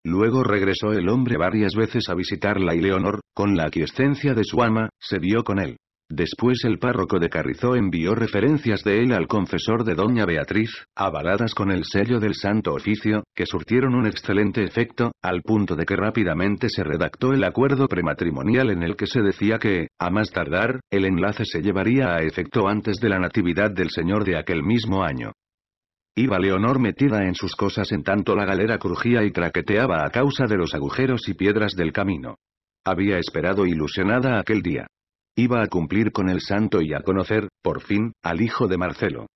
Luego regresó el hombre varias veces a visitarla y Leonor, con la aquiescencia de su ama, se vio con él. Después el párroco de Carrizó envió referencias de él al confesor de Doña Beatriz, avaladas con el sello del Santo Oficio, que surtieron un excelente efecto, al punto de que rápidamente se redactó el acuerdo prematrimonial en el que se decía que, a más tardar, el enlace se llevaría a efecto antes de la natividad del Señor de aquel mismo año. Iba Leonor metida en sus cosas en tanto la galera crujía y traqueteaba a causa de los agujeros y piedras del camino. Había esperado ilusionada aquel día. Iba a cumplir con el santo y a conocer, por fin, al hijo de Marcelo.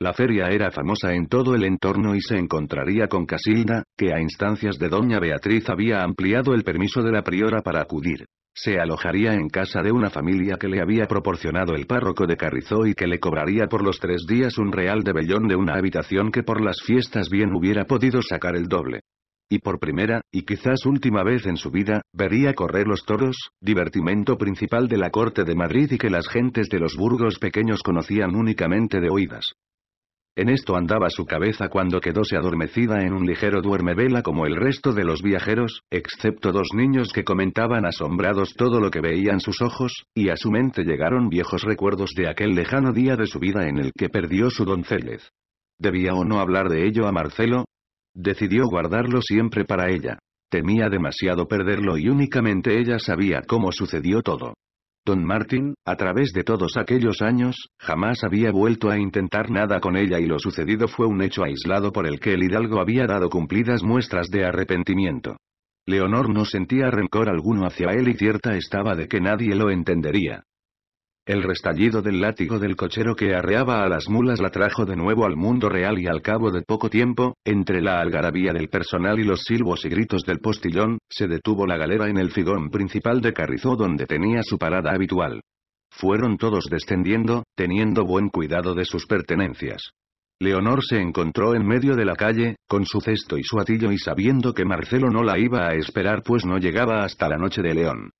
La feria era famosa en todo el entorno y se encontraría con Casilda, que a instancias de doña Beatriz había ampliado el permiso de la priora para acudir. Se alojaría en casa de una familia que le había proporcionado el párroco de Carrizó y que le cobraría por los tres días un real de vellón de una habitación que por las fiestas bien hubiera podido sacar el doble y por primera, y quizás última vez en su vida, vería correr los toros, divertimento principal de la corte de Madrid y que las gentes de los burgos pequeños conocían únicamente de oídas. En esto andaba su cabeza cuando quedóse adormecida en un ligero duermevela como el resto de los viajeros, excepto dos niños que comentaban asombrados todo lo que veían sus ojos, y a su mente llegaron viejos recuerdos de aquel lejano día de su vida en el que perdió su doncellez. Debía o no hablar de ello a Marcelo, Decidió guardarlo siempre para ella. Temía demasiado perderlo y únicamente ella sabía cómo sucedió todo. Don Martín, a través de todos aquellos años, jamás había vuelto a intentar nada con ella y lo sucedido fue un hecho aislado por el que el hidalgo había dado cumplidas muestras de arrepentimiento. Leonor no sentía rencor alguno hacia él y cierta estaba de que nadie lo entendería. El restallido del látigo del cochero que arreaba a las mulas la trajo de nuevo al mundo real y al cabo de poco tiempo, entre la algarabía del personal y los silbos y gritos del postillón, se detuvo la galera en el figón principal de Carrizó donde tenía su parada habitual. Fueron todos descendiendo, teniendo buen cuidado de sus pertenencias. Leonor se encontró en medio de la calle, con su cesto y su atillo y sabiendo que Marcelo no la iba a esperar pues no llegaba hasta la noche de León.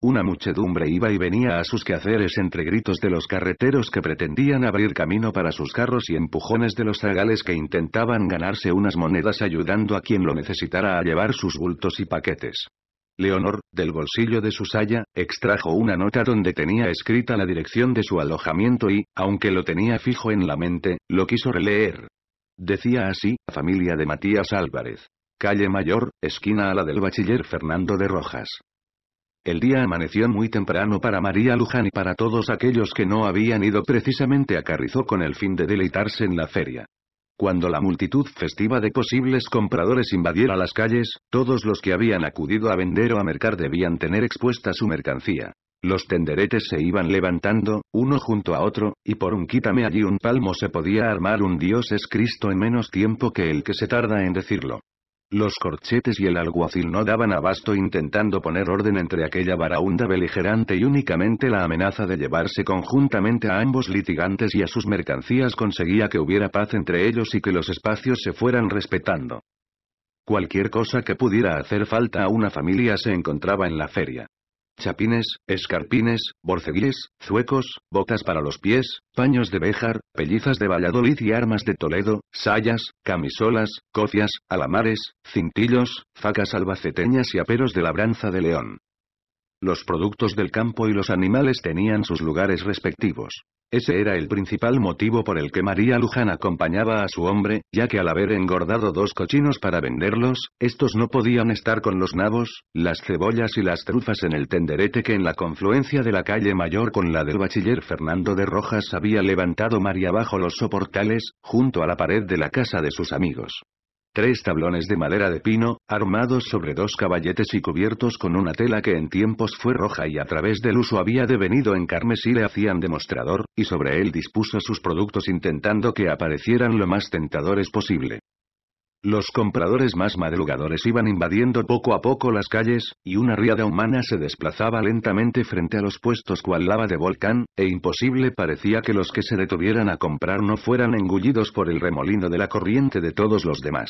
Una muchedumbre iba y venía a sus quehaceres entre gritos de los carreteros que pretendían abrir camino para sus carros y empujones de los zagales que intentaban ganarse unas monedas ayudando a quien lo necesitara a llevar sus bultos y paquetes. Leonor, del bolsillo de su saya, extrajo una nota donde tenía escrita la dirección de su alojamiento y, aunque lo tenía fijo en la mente, lo quiso releer. Decía así, familia de Matías Álvarez. Calle Mayor, esquina a la del bachiller Fernando de Rojas. El día amaneció muy temprano para María Luján y para todos aquellos que no habían ido precisamente a Carrizó con el fin de deleitarse en la feria. Cuando la multitud festiva de posibles compradores invadiera las calles, todos los que habían acudido a vender o a mercar debían tener expuesta su mercancía. Los tenderetes se iban levantando, uno junto a otro, y por un quítame allí un palmo se podía armar un dios es Cristo en menos tiempo que el que se tarda en decirlo. Los corchetes y el alguacil no daban abasto intentando poner orden entre aquella varaunda beligerante y únicamente la amenaza de llevarse conjuntamente a ambos litigantes y a sus mercancías conseguía que hubiera paz entre ellos y que los espacios se fueran respetando. Cualquier cosa que pudiera hacer falta a una familia se encontraba en la feria chapines, escarpines, borceguíes, zuecos, botas para los pies, paños de Béjar, pellizas de Valladolid y armas de Toledo, sayas, camisolas, cocias, alamares, cintillos, facas albaceteñas y aperos de labranza de León. Los productos del campo y los animales tenían sus lugares respectivos. Ese era el principal motivo por el que María Luján acompañaba a su hombre, ya que al haber engordado dos cochinos para venderlos, estos no podían estar con los nabos, las cebollas y las trufas en el tenderete que en la confluencia de la calle Mayor con la del bachiller Fernando de Rojas había levantado María bajo los soportales, junto a la pared de la casa de sus amigos. Tres tablones de madera de pino, armados sobre dos caballetes y cubiertos con una tela que en tiempos fue roja y a través del uso había devenido en carmesí le hacían demostrador, y sobre él dispuso sus productos intentando que aparecieran lo más tentadores posible. Los compradores más madrugadores iban invadiendo poco a poco las calles, y una riada humana se desplazaba lentamente frente a los puestos cual lava de volcán, e imposible parecía que los que se detuvieran a comprar no fueran engullidos por el remolino de la corriente de todos los demás.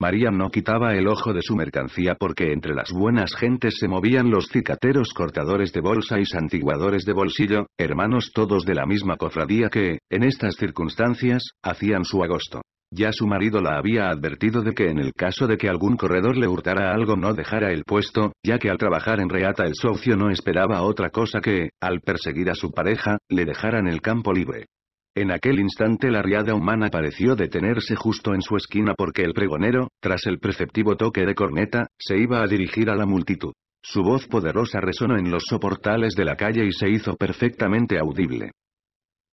María no quitaba el ojo de su mercancía porque entre las buenas gentes se movían los cicateros cortadores de bolsa y santiguadores de bolsillo, hermanos todos de la misma cofradía que, en estas circunstancias, hacían su agosto. Ya su marido la había advertido de que en el caso de que algún corredor le hurtara algo no dejara el puesto, ya que al trabajar en Reata el socio no esperaba otra cosa que, al perseguir a su pareja, le dejaran el campo libre. En aquel instante la riada humana pareció detenerse justo en su esquina porque el pregonero, tras el preceptivo toque de corneta, se iba a dirigir a la multitud. Su voz poderosa resonó en los soportales de la calle y se hizo perfectamente audible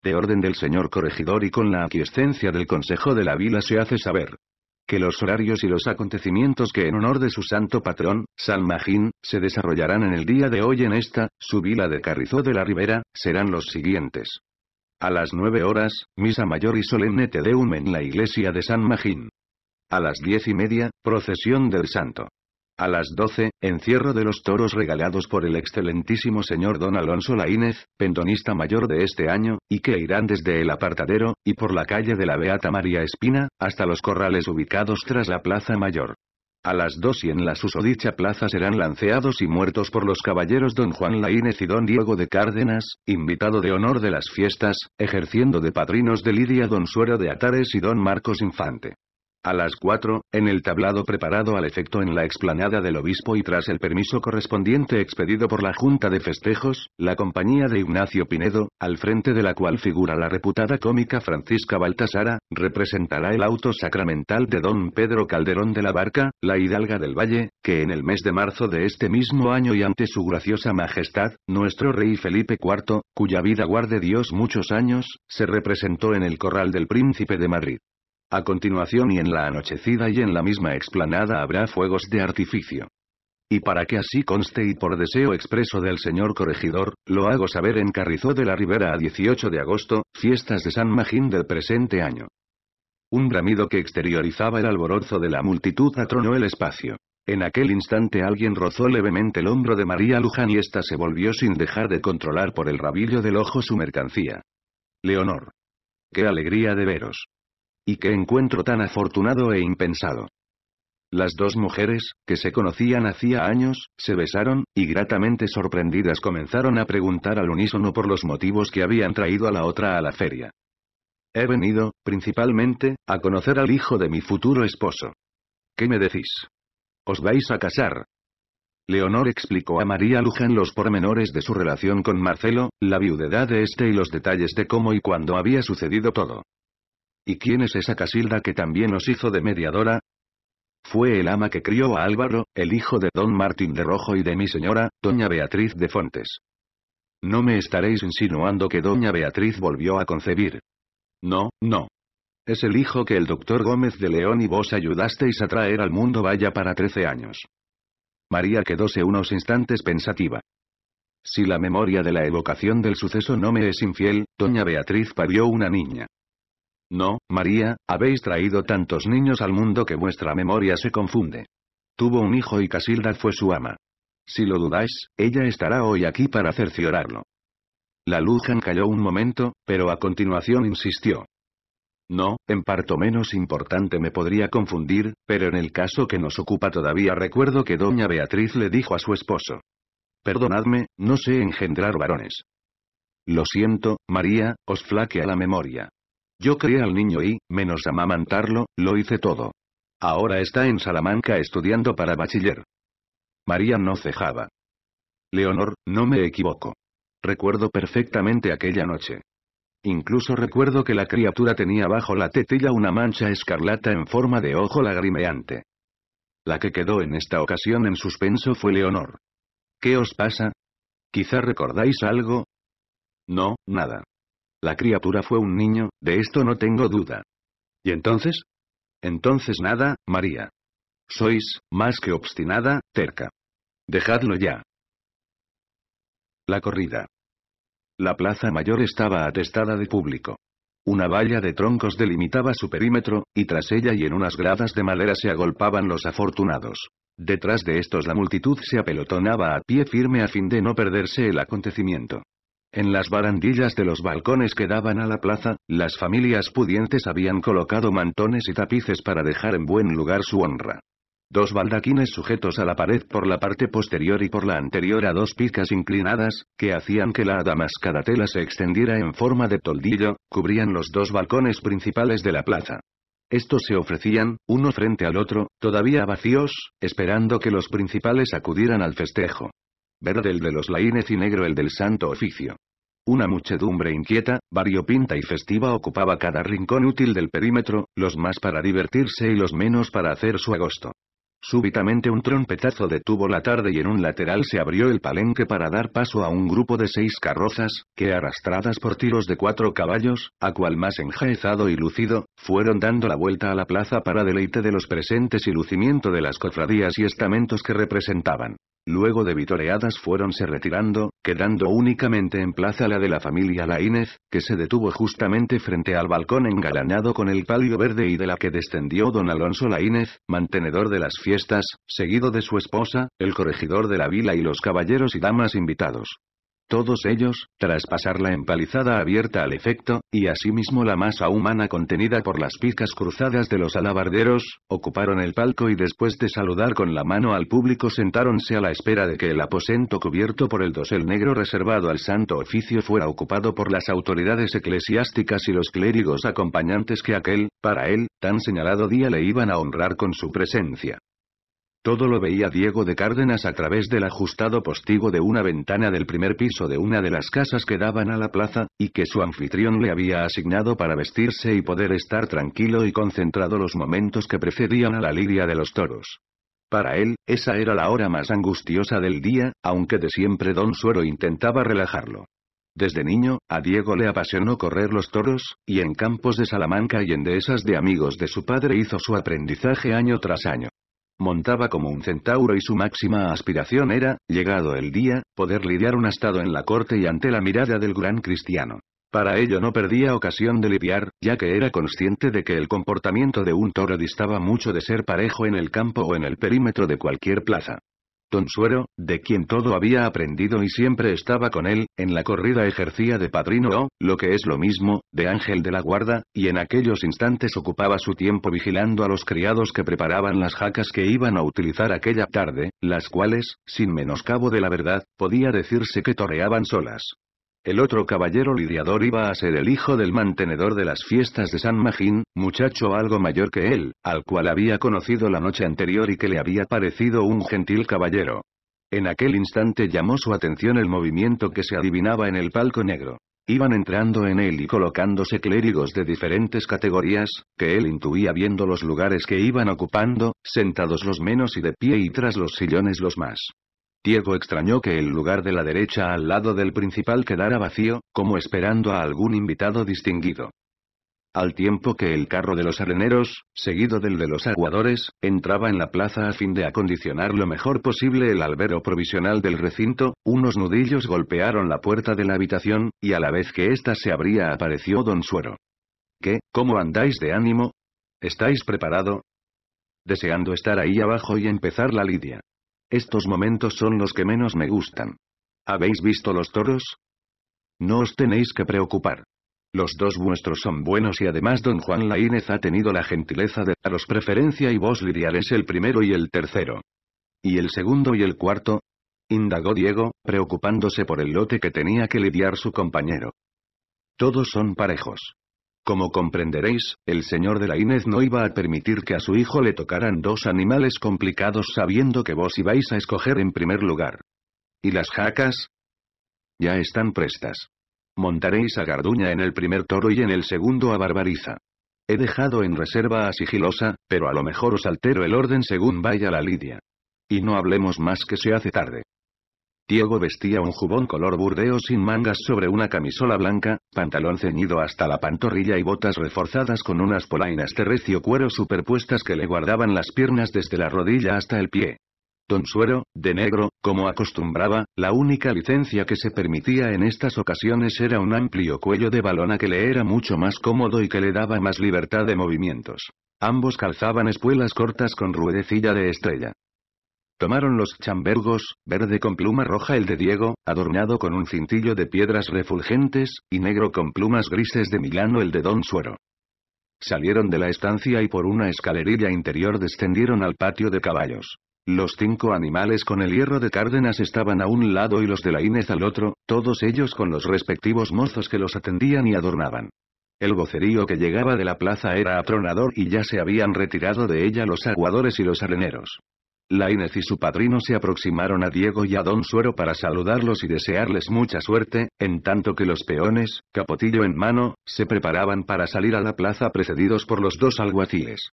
de orden del señor corregidor y con la aquiescencia del Consejo de la Vila se hace saber que los horarios y los acontecimientos que en honor de su santo patrón, San Magín, se desarrollarán en el día de hoy en esta, su vila de Carrizó de la Ribera, serán los siguientes. A las 9 horas, misa mayor y solemne Te Deum en la iglesia de San Magín. A las diez y media, procesión del santo. A las 12, encierro de los toros regalados por el excelentísimo señor don Alonso Laínez, pendonista mayor de este año, y que irán desde el apartadero, y por la calle de la Beata María Espina, hasta los corrales ubicados tras la Plaza Mayor. A las dos y en la susodicha plaza serán lanceados y muertos por los caballeros don Juan Laínez y don Diego de Cárdenas, invitado de honor de las fiestas, ejerciendo de padrinos de Lidia don Suero de Atares y don Marcos Infante. A las cuatro, en el tablado preparado al efecto en la explanada del obispo y tras el permiso correspondiente expedido por la Junta de Festejos, la compañía de Ignacio Pinedo, al frente de la cual figura la reputada cómica Francisca Baltasara, representará el auto sacramental de don Pedro Calderón de la Barca, la hidalga del Valle, que en el mes de marzo de este mismo año y ante su graciosa majestad, nuestro rey Felipe IV, cuya vida guarde Dios muchos años, se representó en el corral del Príncipe de Madrid. A continuación y en la anochecida y en la misma explanada habrá fuegos de artificio. Y para que así conste y por deseo expreso del señor corregidor, lo hago saber en Carrizó de la Ribera a 18 de agosto, fiestas de San Magín del presente año. Un bramido que exteriorizaba el alborozo de la multitud atronó el espacio. En aquel instante alguien rozó levemente el hombro de María Luján y ésta se volvió sin dejar de controlar por el rabillo del ojo su mercancía. Leonor. Qué alegría de veros. Y qué encuentro tan afortunado e impensado. Las dos mujeres, que se conocían hacía años, se besaron, y gratamente sorprendidas comenzaron a preguntar al unísono por los motivos que habían traído a la otra a la feria. He venido, principalmente, a conocer al hijo de mi futuro esposo. ¿Qué me decís? ¿Os vais a casar? Leonor explicó a María Luján los pormenores de su relación con Marcelo, la viudedad de este y los detalles de cómo y cuándo había sucedido todo. ¿Y quién es esa Casilda que también os hizo de mediadora? Fue el ama que crió a Álvaro, el hijo de don Martín de Rojo y de mi señora, doña Beatriz de Fontes. No me estaréis insinuando que doña Beatriz volvió a concebir. No, no. Es el hijo que el doctor Gómez de León y vos ayudasteis a traer al mundo vaya para trece años. María quedóse unos instantes pensativa. Si la memoria de la evocación del suceso no me es infiel, doña Beatriz parió una niña. No, María, habéis traído tantos niños al mundo que vuestra memoria se confunde. Tuvo un hijo y Casilda fue su ama. Si lo dudáis, ella estará hoy aquí para cerciorarlo. La Lujan calló un momento, pero a continuación insistió. No, en parto menos importante me podría confundir, pero en el caso que nos ocupa todavía recuerdo que doña Beatriz le dijo a su esposo. Perdonadme, no sé engendrar varones. Lo siento, María, os flaquea la memoria. Yo crié al niño y, menos amamantarlo, lo hice todo. Ahora está en Salamanca estudiando para bachiller. María no cejaba. Leonor, no me equivoco. Recuerdo perfectamente aquella noche. Incluso recuerdo que la criatura tenía bajo la tetilla una mancha escarlata en forma de ojo lagrimeante. La que quedó en esta ocasión en suspenso fue Leonor. ¿Qué os pasa? Quizá recordáis algo. No, nada. La criatura fue un niño, de esto no tengo duda. ¿Y entonces? Entonces nada, María. Sois, más que obstinada, terca. Dejadlo ya. La corrida. La plaza mayor estaba atestada de público. Una valla de troncos delimitaba su perímetro, y tras ella y en unas gradas de madera se agolpaban los afortunados. Detrás de estos la multitud se apelotonaba a pie firme a fin de no perderse el acontecimiento. En las barandillas de los balcones que daban a la plaza, las familias pudientes habían colocado mantones y tapices para dejar en buen lugar su honra. Dos baldaquines sujetos a la pared por la parte posterior y por la anterior a dos picas inclinadas, que hacían que la damascada tela se extendiera en forma de toldillo, cubrían los dos balcones principales de la plaza. Estos se ofrecían, uno frente al otro, todavía vacíos, esperando que los principales acudieran al festejo verde el de los laínez y negro el del santo oficio. Una muchedumbre inquieta, variopinta y festiva ocupaba cada rincón útil del perímetro, los más para divertirse y los menos para hacer su agosto. Súbitamente un trompetazo detuvo la tarde y en un lateral se abrió el palenque para dar paso a un grupo de seis carrozas, que arrastradas por tiros de cuatro caballos, a cual más enjaezado y lucido, fueron dando la vuelta a la plaza para deleite de los presentes y lucimiento de las cofradías y estamentos que representaban luego de vitoreadas fueronse retirando, quedando únicamente en plaza la de la familia Laínez, que se detuvo justamente frente al balcón engalanado con el palio verde y de la que descendió don Alonso Laínez, mantenedor de las fiestas, seguido de su esposa, el corregidor de la vila y los caballeros y damas invitados. Todos ellos, tras pasar la empalizada abierta al efecto, y asimismo la masa humana contenida por las picas cruzadas de los alabarderos, ocuparon el palco y después de saludar con la mano al público sentáronse a la espera de que el aposento cubierto por el dosel negro reservado al santo oficio fuera ocupado por las autoridades eclesiásticas y los clérigos acompañantes que aquel, para él, tan señalado día le iban a honrar con su presencia. Todo lo veía Diego de Cárdenas a través del ajustado postigo de una ventana del primer piso de una de las casas que daban a la plaza, y que su anfitrión le había asignado para vestirse y poder estar tranquilo y concentrado los momentos que precedían a la liria de los toros. Para él, esa era la hora más angustiosa del día, aunque de siempre don Suero intentaba relajarlo. Desde niño, a Diego le apasionó correr los toros, y en campos de Salamanca y en dehesas de amigos de su padre hizo su aprendizaje año tras año. Montaba como un centauro y su máxima aspiración era, llegado el día, poder lidiar un estado en la corte y ante la mirada del gran cristiano. Para ello no perdía ocasión de lidiar, ya que era consciente de que el comportamiento de un toro distaba mucho de ser parejo en el campo o en el perímetro de cualquier plaza. Tonsuero, de quien todo había aprendido y siempre estaba con él, en la corrida ejercía de padrino o, lo que es lo mismo, de ángel de la guarda, y en aquellos instantes ocupaba su tiempo vigilando a los criados que preparaban las jacas que iban a utilizar aquella tarde, las cuales, sin menoscabo de la verdad, podía decirse que torreaban solas. El otro caballero lidiador iba a ser el hijo del mantenedor de las fiestas de San Magín, muchacho algo mayor que él, al cual había conocido la noche anterior y que le había parecido un gentil caballero. En aquel instante llamó su atención el movimiento que se adivinaba en el palco negro. Iban entrando en él y colocándose clérigos de diferentes categorías, que él intuía viendo los lugares que iban ocupando, sentados los menos y de pie y tras los sillones los más. Diego extrañó que el lugar de la derecha al lado del principal quedara vacío, como esperando a algún invitado distinguido. Al tiempo que el carro de los areneros, seguido del de los aguadores, entraba en la plaza a fin de acondicionar lo mejor posible el albero provisional del recinto, unos nudillos golpearon la puerta de la habitación, y a la vez que ésta se abría apareció don Suero. ¿Qué, cómo andáis de ánimo? ¿Estáis preparado? Deseando estar ahí abajo y empezar la lidia. Estos momentos son los que menos me gustan. ¿Habéis visto los toros? No os tenéis que preocupar. Los dos vuestros son buenos y además don Juan Laínez ha tenido la gentileza de daros preferencia y vos lidiaréis el primero y el tercero. ¿Y el segundo y el cuarto? indagó Diego, preocupándose por el lote que tenía que lidiar su compañero. Todos son parejos. Como comprenderéis, el señor de la Inez no iba a permitir que a su hijo le tocaran dos animales complicados sabiendo que vos ibais a escoger en primer lugar. ¿Y las jacas? Ya están prestas. Montaréis a Garduña en el primer toro y en el segundo a Barbariza. He dejado en reserva a Sigilosa, pero a lo mejor os altero el orden según vaya la lidia. Y no hablemos más que se hace tarde. Diego vestía un jubón color burdeo sin mangas sobre una camisola blanca, pantalón ceñido hasta la pantorrilla y botas reforzadas con unas polainas de recio cuero superpuestas que le guardaban las piernas desde la rodilla hasta el pie. Don de negro, como acostumbraba, la única licencia que se permitía en estas ocasiones era un amplio cuello de balona que le era mucho más cómodo y que le daba más libertad de movimientos. Ambos calzaban espuelas cortas con ruedecilla de estrella. Tomaron los chambergos, verde con pluma roja el de Diego, adornado con un cintillo de piedras refulgentes, y negro con plumas grises de Milano el de Don Suero. Salieron de la estancia y por una escalerilla interior descendieron al patio de caballos. Los cinco animales con el hierro de Cárdenas estaban a un lado y los de la Inés al otro, todos ellos con los respectivos mozos que los atendían y adornaban. El vocerío que llegaba de la plaza era atronador y ya se habían retirado de ella los aguadores y los areneros. Lainez y su padrino se aproximaron a Diego y a Don Suero para saludarlos y desearles mucha suerte, en tanto que los peones, capotillo en mano, se preparaban para salir a la plaza precedidos por los dos alguaciles.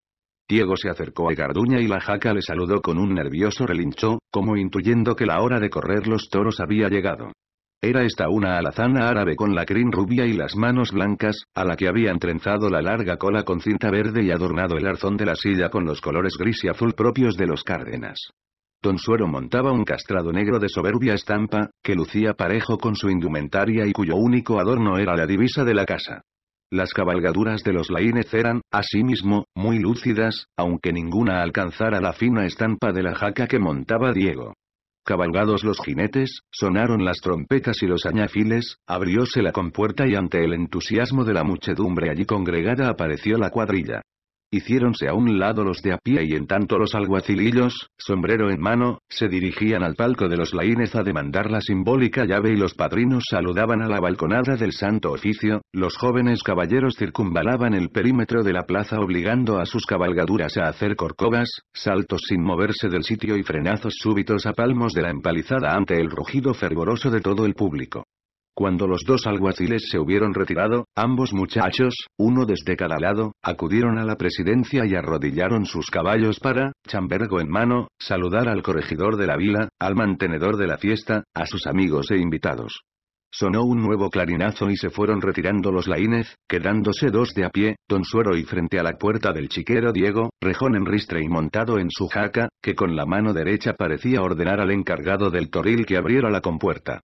Diego se acercó a Garduña y la jaca le saludó con un nervioso relincho, como intuyendo que la hora de correr los toros había llegado. Era esta una alazana árabe con la crin rubia y las manos blancas, a la que habían trenzado la larga cola con cinta verde y adornado el arzón de la silla con los colores gris y azul propios de los Cárdenas. Don Suero montaba un castrado negro de soberbia estampa, que lucía parejo con su indumentaria y cuyo único adorno era la divisa de la casa. Las cabalgaduras de los laínez eran, asimismo, muy lúcidas, aunque ninguna alcanzara la fina estampa de la jaca que montaba Diego. Cabalgados los jinetes, sonaron las trompetas y los añafiles, abrióse la compuerta y ante el entusiasmo de la muchedumbre allí congregada apareció la cuadrilla. Hiciéronse a un lado los de a pie y en tanto los alguacilillos, sombrero en mano, se dirigían al palco de los laínes a demandar la simbólica llave y los padrinos saludaban a la balconada del santo oficio, los jóvenes caballeros circunvalaban el perímetro de la plaza obligando a sus cabalgaduras a hacer corcovas, saltos sin moverse del sitio y frenazos súbitos a palmos de la empalizada ante el rugido fervoroso de todo el público. Cuando los dos alguaciles se hubieron retirado, ambos muchachos, uno desde cada lado, acudieron a la presidencia y arrodillaron sus caballos para, chambergo en mano, saludar al corregidor de la vila, al mantenedor de la fiesta, a sus amigos e invitados. Sonó un nuevo clarinazo y se fueron retirando los laínez, quedándose dos de a pie, don Suero y frente a la puerta del chiquero Diego, rejón en ristre y montado en su jaca, que con la mano derecha parecía ordenar al encargado del toril que abriera la compuerta.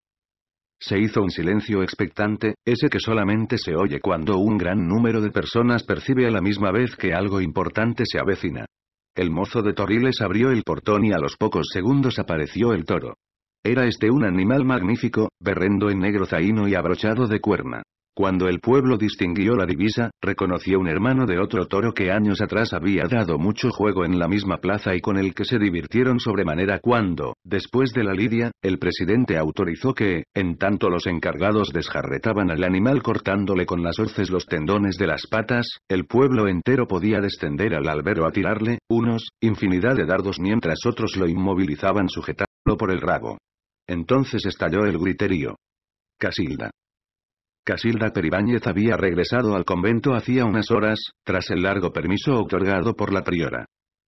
Se hizo un silencio expectante, ese que solamente se oye cuando un gran número de personas percibe a la misma vez que algo importante se avecina. El mozo de Toriles abrió el portón y a los pocos segundos apareció el toro. Era este un animal magnífico, berrendo en negro zaino y abrochado de cuerna. Cuando el pueblo distinguió la divisa, reconoció un hermano de otro toro que años atrás había dado mucho juego en la misma plaza y con el que se divirtieron sobremanera cuando, después de la lidia, el presidente autorizó que, en tanto los encargados desjarretaban al animal cortándole con las hoces los tendones de las patas, el pueblo entero podía descender al albero a tirarle, unos, infinidad de dardos mientras otros lo inmovilizaban sujetándolo por el rabo. Entonces estalló el griterío. Casilda. Casilda Peribáñez había regresado al convento hacía unas horas, tras el largo permiso otorgado por la priora.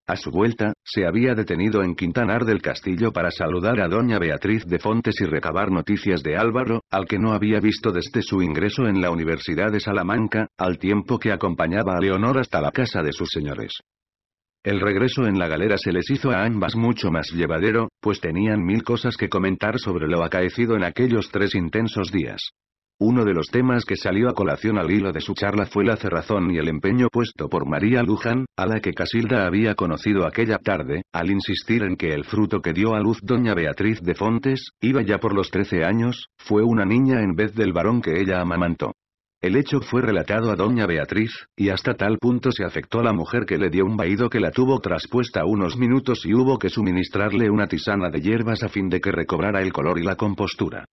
A su vuelta, se había detenido en Quintanar del Castillo para saludar a doña Beatriz de Fontes y recabar noticias de Álvaro, al que no había visto desde su ingreso en la Universidad de Salamanca, al tiempo que acompañaba a Leonor hasta la casa de sus señores. El regreso en la galera se les hizo a ambas mucho más llevadero, pues tenían mil cosas que comentar sobre lo acaecido en aquellos tres intensos días. Uno de los temas que salió a colación al hilo de su charla fue la cerrazón y el empeño puesto por María Luján, a la que Casilda había conocido aquella tarde, al insistir en que el fruto que dio a luz doña Beatriz de Fontes, iba ya por los trece años, fue una niña en vez del varón que ella amamantó. El hecho fue relatado a doña Beatriz, y hasta tal punto se afectó la mujer que le dio un vaído que la tuvo traspuesta unos minutos y hubo que suministrarle una tisana de hierbas a fin de que recobrara el color y la compostura.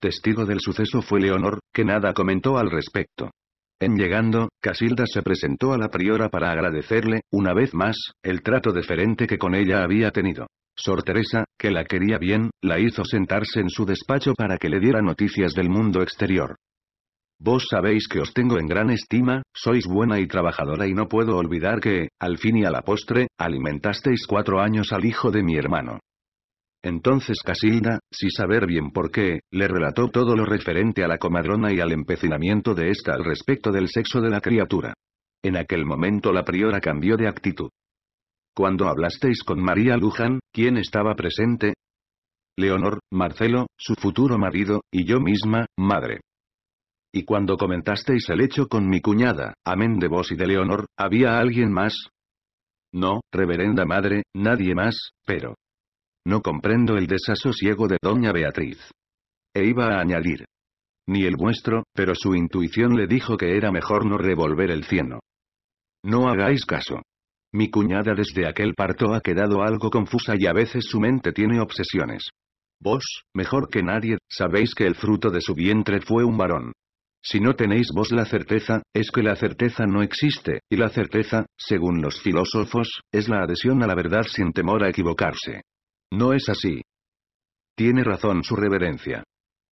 Testigo del suceso fue Leonor, que nada comentó al respecto. En llegando, Casilda se presentó a la priora para agradecerle, una vez más, el trato deferente que con ella había tenido. Sor Teresa, que la quería bien, la hizo sentarse en su despacho para que le diera noticias del mundo exterior. Vos sabéis que os tengo en gran estima, sois buena y trabajadora y no puedo olvidar que, al fin y a la postre, alimentasteis cuatro años al hijo de mi hermano. Entonces Casilda, sin saber bien por qué, le relató todo lo referente a la comadrona y al empecinamiento de ésta al respecto del sexo de la criatura. En aquel momento la priora cambió de actitud. Cuando hablasteis con María Luján, ¿quién estaba presente? Leonor, Marcelo, su futuro marido, y yo misma, madre. Y cuando comentasteis el hecho con mi cuñada, amén de vos y de Leonor, ¿había alguien más? No, reverenda madre, nadie más, pero, no comprendo el desasosiego de doña Beatriz. E iba a añadir. Ni el vuestro, pero su intuición le dijo que era mejor no revolver el cieno. No hagáis caso. Mi cuñada desde aquel parto ha quedado algo confusa y a veces su mente tiene obsesiones. Vos, mejor que nadie, sabéis que el fruto de su vientre fue un varón. Si no tenéis vos la certeza, es que la certeza no existe, y la certeza, según los filósofos, es la adhesión a la verdad sin temor a equivocarse. No es así. Tiene razón su reverencia.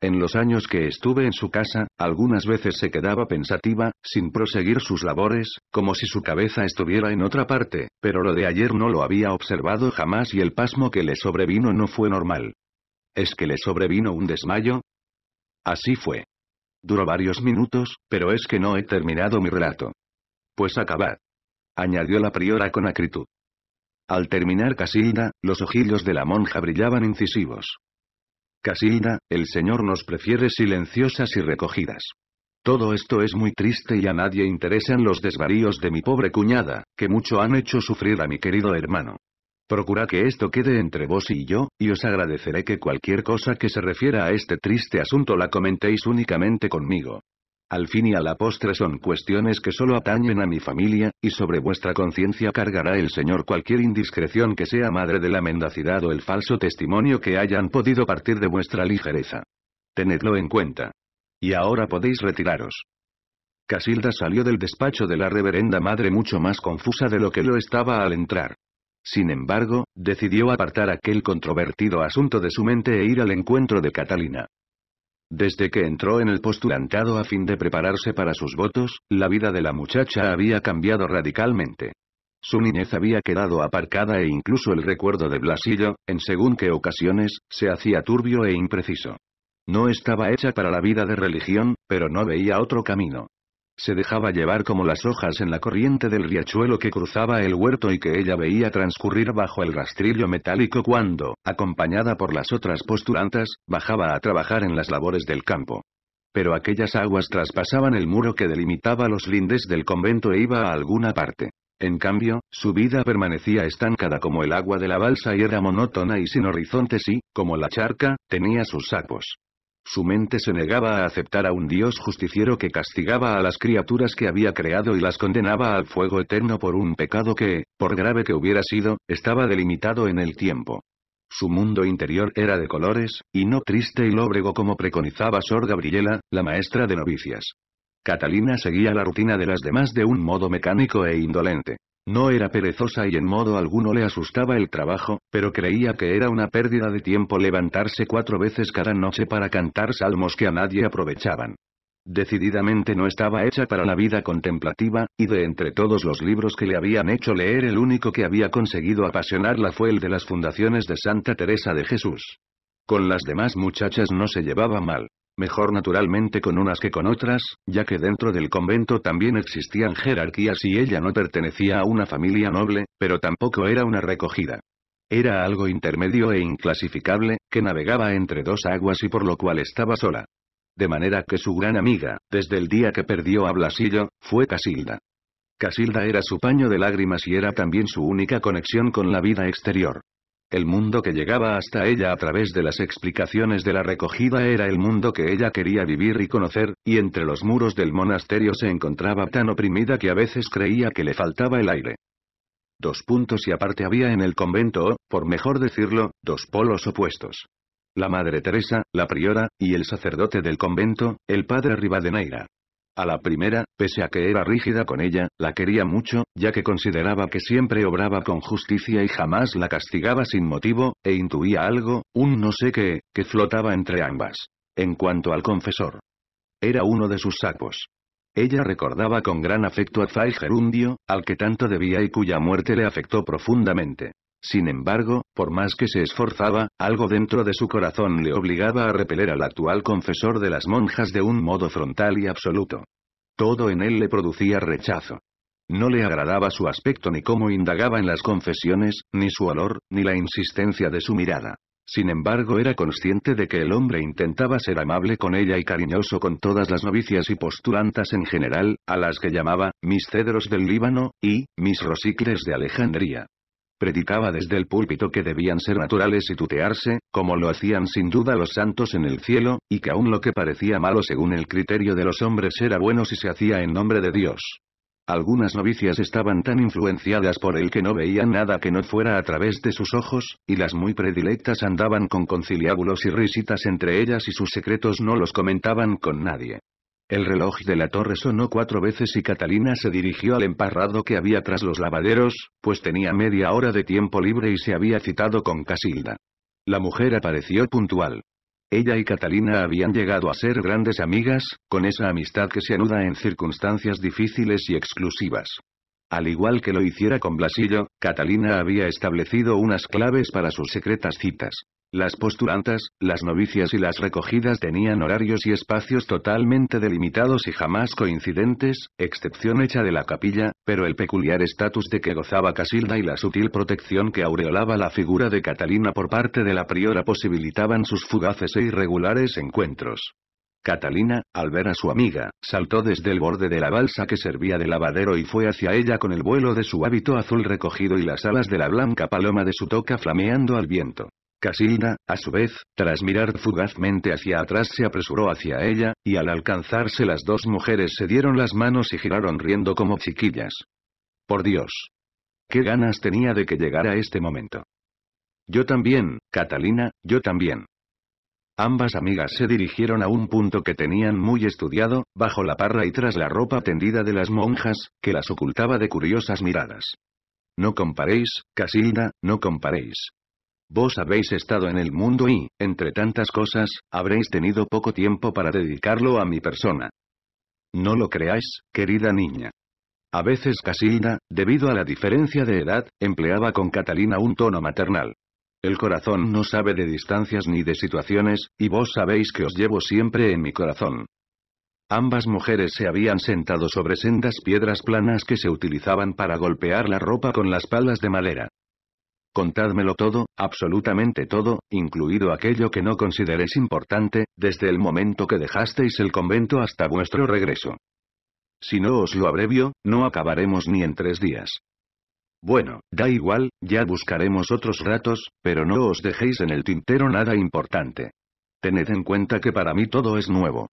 En los años que estuve en su casa, algunas veces se quedaba pensativa, sin proseguir sus labores, como si su cabeza estuviera en otra parte, pero lo de ayer no lo había observado jamás y el pasmo que le sobrevino no fue normal. ¿Es que le sobrevino un desmayo? Así fue. Duró varios minutos, pero es que no he terminado mi relato. Pues acabad. Añadió la priora con acritud. Al terminar Casilda, los ojillos de la monja brillaban incisivos. Casilda, el Señor nos prefiere silenciosas y recogidas. Todo esto es muy triste y a nadie interesan los desvaríos de mi pobre cuñada, que mucho han hecho sufrir a mi querido hermano. Procura que esto quede entre vos y yo, y os agradeceré que cualquier cosa que se refiera a este triste asunto la comentéis únicamente conmigo. Al fin y a la postre son cuestiones que solo atañen a mi familia, y sobre vuestra conciencia cargará el Señor cualquier indiscreción que sea madre de la mendacidad o el falso testimonio que hayan podido partir de vuestra ligereza. Tenedlo en cuenta. Y ahora podéis retiraros. Casilda salió del despacho de la reverenda madre mucho más confusa de lo que lo estaba al entrar. Sin embargo, decidió apartar aquel controvertido asunto de su mente e ir al encuentro de Catalina. Desde que entró en el postulantado a fin de prepararse para sus votos, la vida de la muchacha había cambiado radicalmente. Su niñez había quedado aparcada e incluso el recuerdo de Blasillo, en según qué ocasiones, se hacía turbio e impreciso. No estaba hecha para la vida de religión, pero no veía otro camino. Se dejaba llevar como las hojas en la corriente del riachuelo que cruzaba el huerto y que ella veía transcurrir bajo el rastrillo metálico cuando, acompañada por las otras postulantes, bajaba a trabajar en las labores del campo. Pero aquellas aguas traspasaban el muro que delimitaba los lindes del convento e iba a alguna parte. En cambio, su vida permanecía estancada como el agua de la balsa y era monótona y sin horizontes y, como la charca, tenía sus sapos. Su mente se negaba a aceptar a un dios justiciero que castigaba a las criaturas que había creado y las condenaba al fuego eterno por un pecado que, por grave que hubiera sido, estaba delimitado en el tiempo. Su mundo interior era de colores, y no triste y lóbrego como preconizaba Sor Gabriela, la maestra de novicias. Catalina seguía la rutina de las demás de un modo mecánico e indolente. No era perezosa y en modo alguno le asustaba el trabajo, pero creía que era una pérdida de tiempo levantarse cuatro veces cada noche para cantar salmos que a nadie aprovechaban. Decididamente no estaba hecha para la vida contemplativa, y de entre todos los libros que le habían hecho leer el único que había conseguido apasionarla fue el de las fundaciones de Santa Teresa de Jesús. Con las demás muchachas no se llevaba mal mejor naturalmente con unas que con otras, ya que dentro del convento también existían jerarquías y ella no pertenecía a una familia noble, pero tampoco era una recogida. Era algo intermedio e inclasificable, que navegaba entre dos aguas y por lo cual estaba sola. De manera que su gran amiga, desde el día que perdió a Blasillo, fue Casilda. Casilda era su paño de lágrimas y era también su única conexión con la vida exterior. El mundo que llegaba hasta ella a través de las explicaciones de la recogida era el mundo que ella quería vivir y conocer, y entre los muros del monasterio se encontraba tan oprimida que a veces creía que le faltaba el aire. Dos puntos y aparte había en el convento, o, por mejor decirlo, dos polos opuestos. La madre Teresa, la priora, y el sacerdote del convento, el padre Rivadeneira. A la primera, pese a que era rígida con ella, la quería mucho, ya que consideraba que siempre obraba con justicia y jamás la castigaba sin motivo, e intuía algo, un no sé qué, que flotaba entre ambas. En cuanto al confesor. Era uno de sus sapos. Ella recordaba con gran afecto a Zay Gerundio, al que tanto debía y cuya muerte le afectó profundamente. Sin embargo, por más que se esforzaba, algo dentro de su corazón le obligaba a repeler al actual confesor de las monjas de un modo frontal y absoluto. Todo en él le producía rechazo. No le agradaba su aspecto ni cómo indagaba en las confesiones, ni su olor, ni la insistencia de su mirada. Sin embargo era consciente de que el hombre intentaba ser amable con ella y cariñoso con todas las novicias y postulantas en general, a las que llamaba, mis cedros del Líbano, y, mis rosicles de Alejandría. Predicaba desde el púlpito que debían ser naturales y tutearse, como lo hacían sin duda los santos en el cielo, y que aún lo que parecía malo según el criterio de los hombres era bueno si se hacía en nombre de Dios. Algunas novicias estaban tan influenciadas por él que no veían nada que no fuera a través de sus ojos, y las muy predilectas andaban con conciliábulos y risitas entre ellas y sus secretos no los comentaban con nadie. El reloj de la torre sonó cuatro veces y Catalina se dirigió al emparrado que había tras los lavaderos, pues tenía media hora de tiempo libre y se había citado con Casilda. La mujer apareció puntual. Ella y Catalina habían llegado a ser grandes amigas, con esa amistad que se anuda en circunstancias difíciles y exclusivas. Al igual que lo hiciera con Blasillo, Catalina había establecido unas claves para sus secretas citas. Las postulantas, las novicias y las recogidas tenían horarios y espacios totalmente delimitados y jamás coincidentes, excepción hecha de la capilla, pero el peculiar estatus de que gozaba Casilda y la sutil protección que aureolaba la figura de Catalina por parte de la priora posibilitaban sus fugaces e irregulares encuentros. Catalina, al ver a su amiga, saltó desde el borde de la balsa que servía de lavadero y fue hacia ella con el vuelo de su hábito azul recogido y las alas de la blanca paloma de su toca flameando al viento. Casilda, a su vez, tras mirar fugazmente hacia atrás se apresuró hacia ella, y al alcanzarse las dos mujeres se dieron las manos y giraron riendo como chiquillas. Por Dios. Qué ganas tenía de que llegara este momento. Yo también, Catalina, yo también. Ambas amigas se dirigieron a un punto que tenían muy estudiado, bajo la parra y tras la ropa tendida de las monjas, que las ocultaba de curiosas miradas. No comparéis, Casilda, no comparéis. Vos habéis estado en el mundo y, entre tantas cosas, habréis tenido poco tiempo para dedicarlo a mi persona. No lo creáis, querida niña. A veces Casilda, debido a la diferencia de edad, empleaba con Catalina un tono maternal. El corazón no sabe de distancias ni de situaciones, y vos sabéis que os llevo siempre en mi corazón. Ambas mujeres se habían sentado sobre sendas piedras planas que se utilizaban para golpear la ropa con las palas de madera. Contádmelo todo, absolutamente todo, incluido aquello que no consideréis importante, desde el momento que dejasteis el convento hasta vuestro regreso. Si no os lo abrevio, no acabaremos ni en tres días. Bueno, da igual, ya buscaremos otros ratos, pero no os dejéis en el tintero nada importante. Tened en cuenta que para mí todo es nuevo.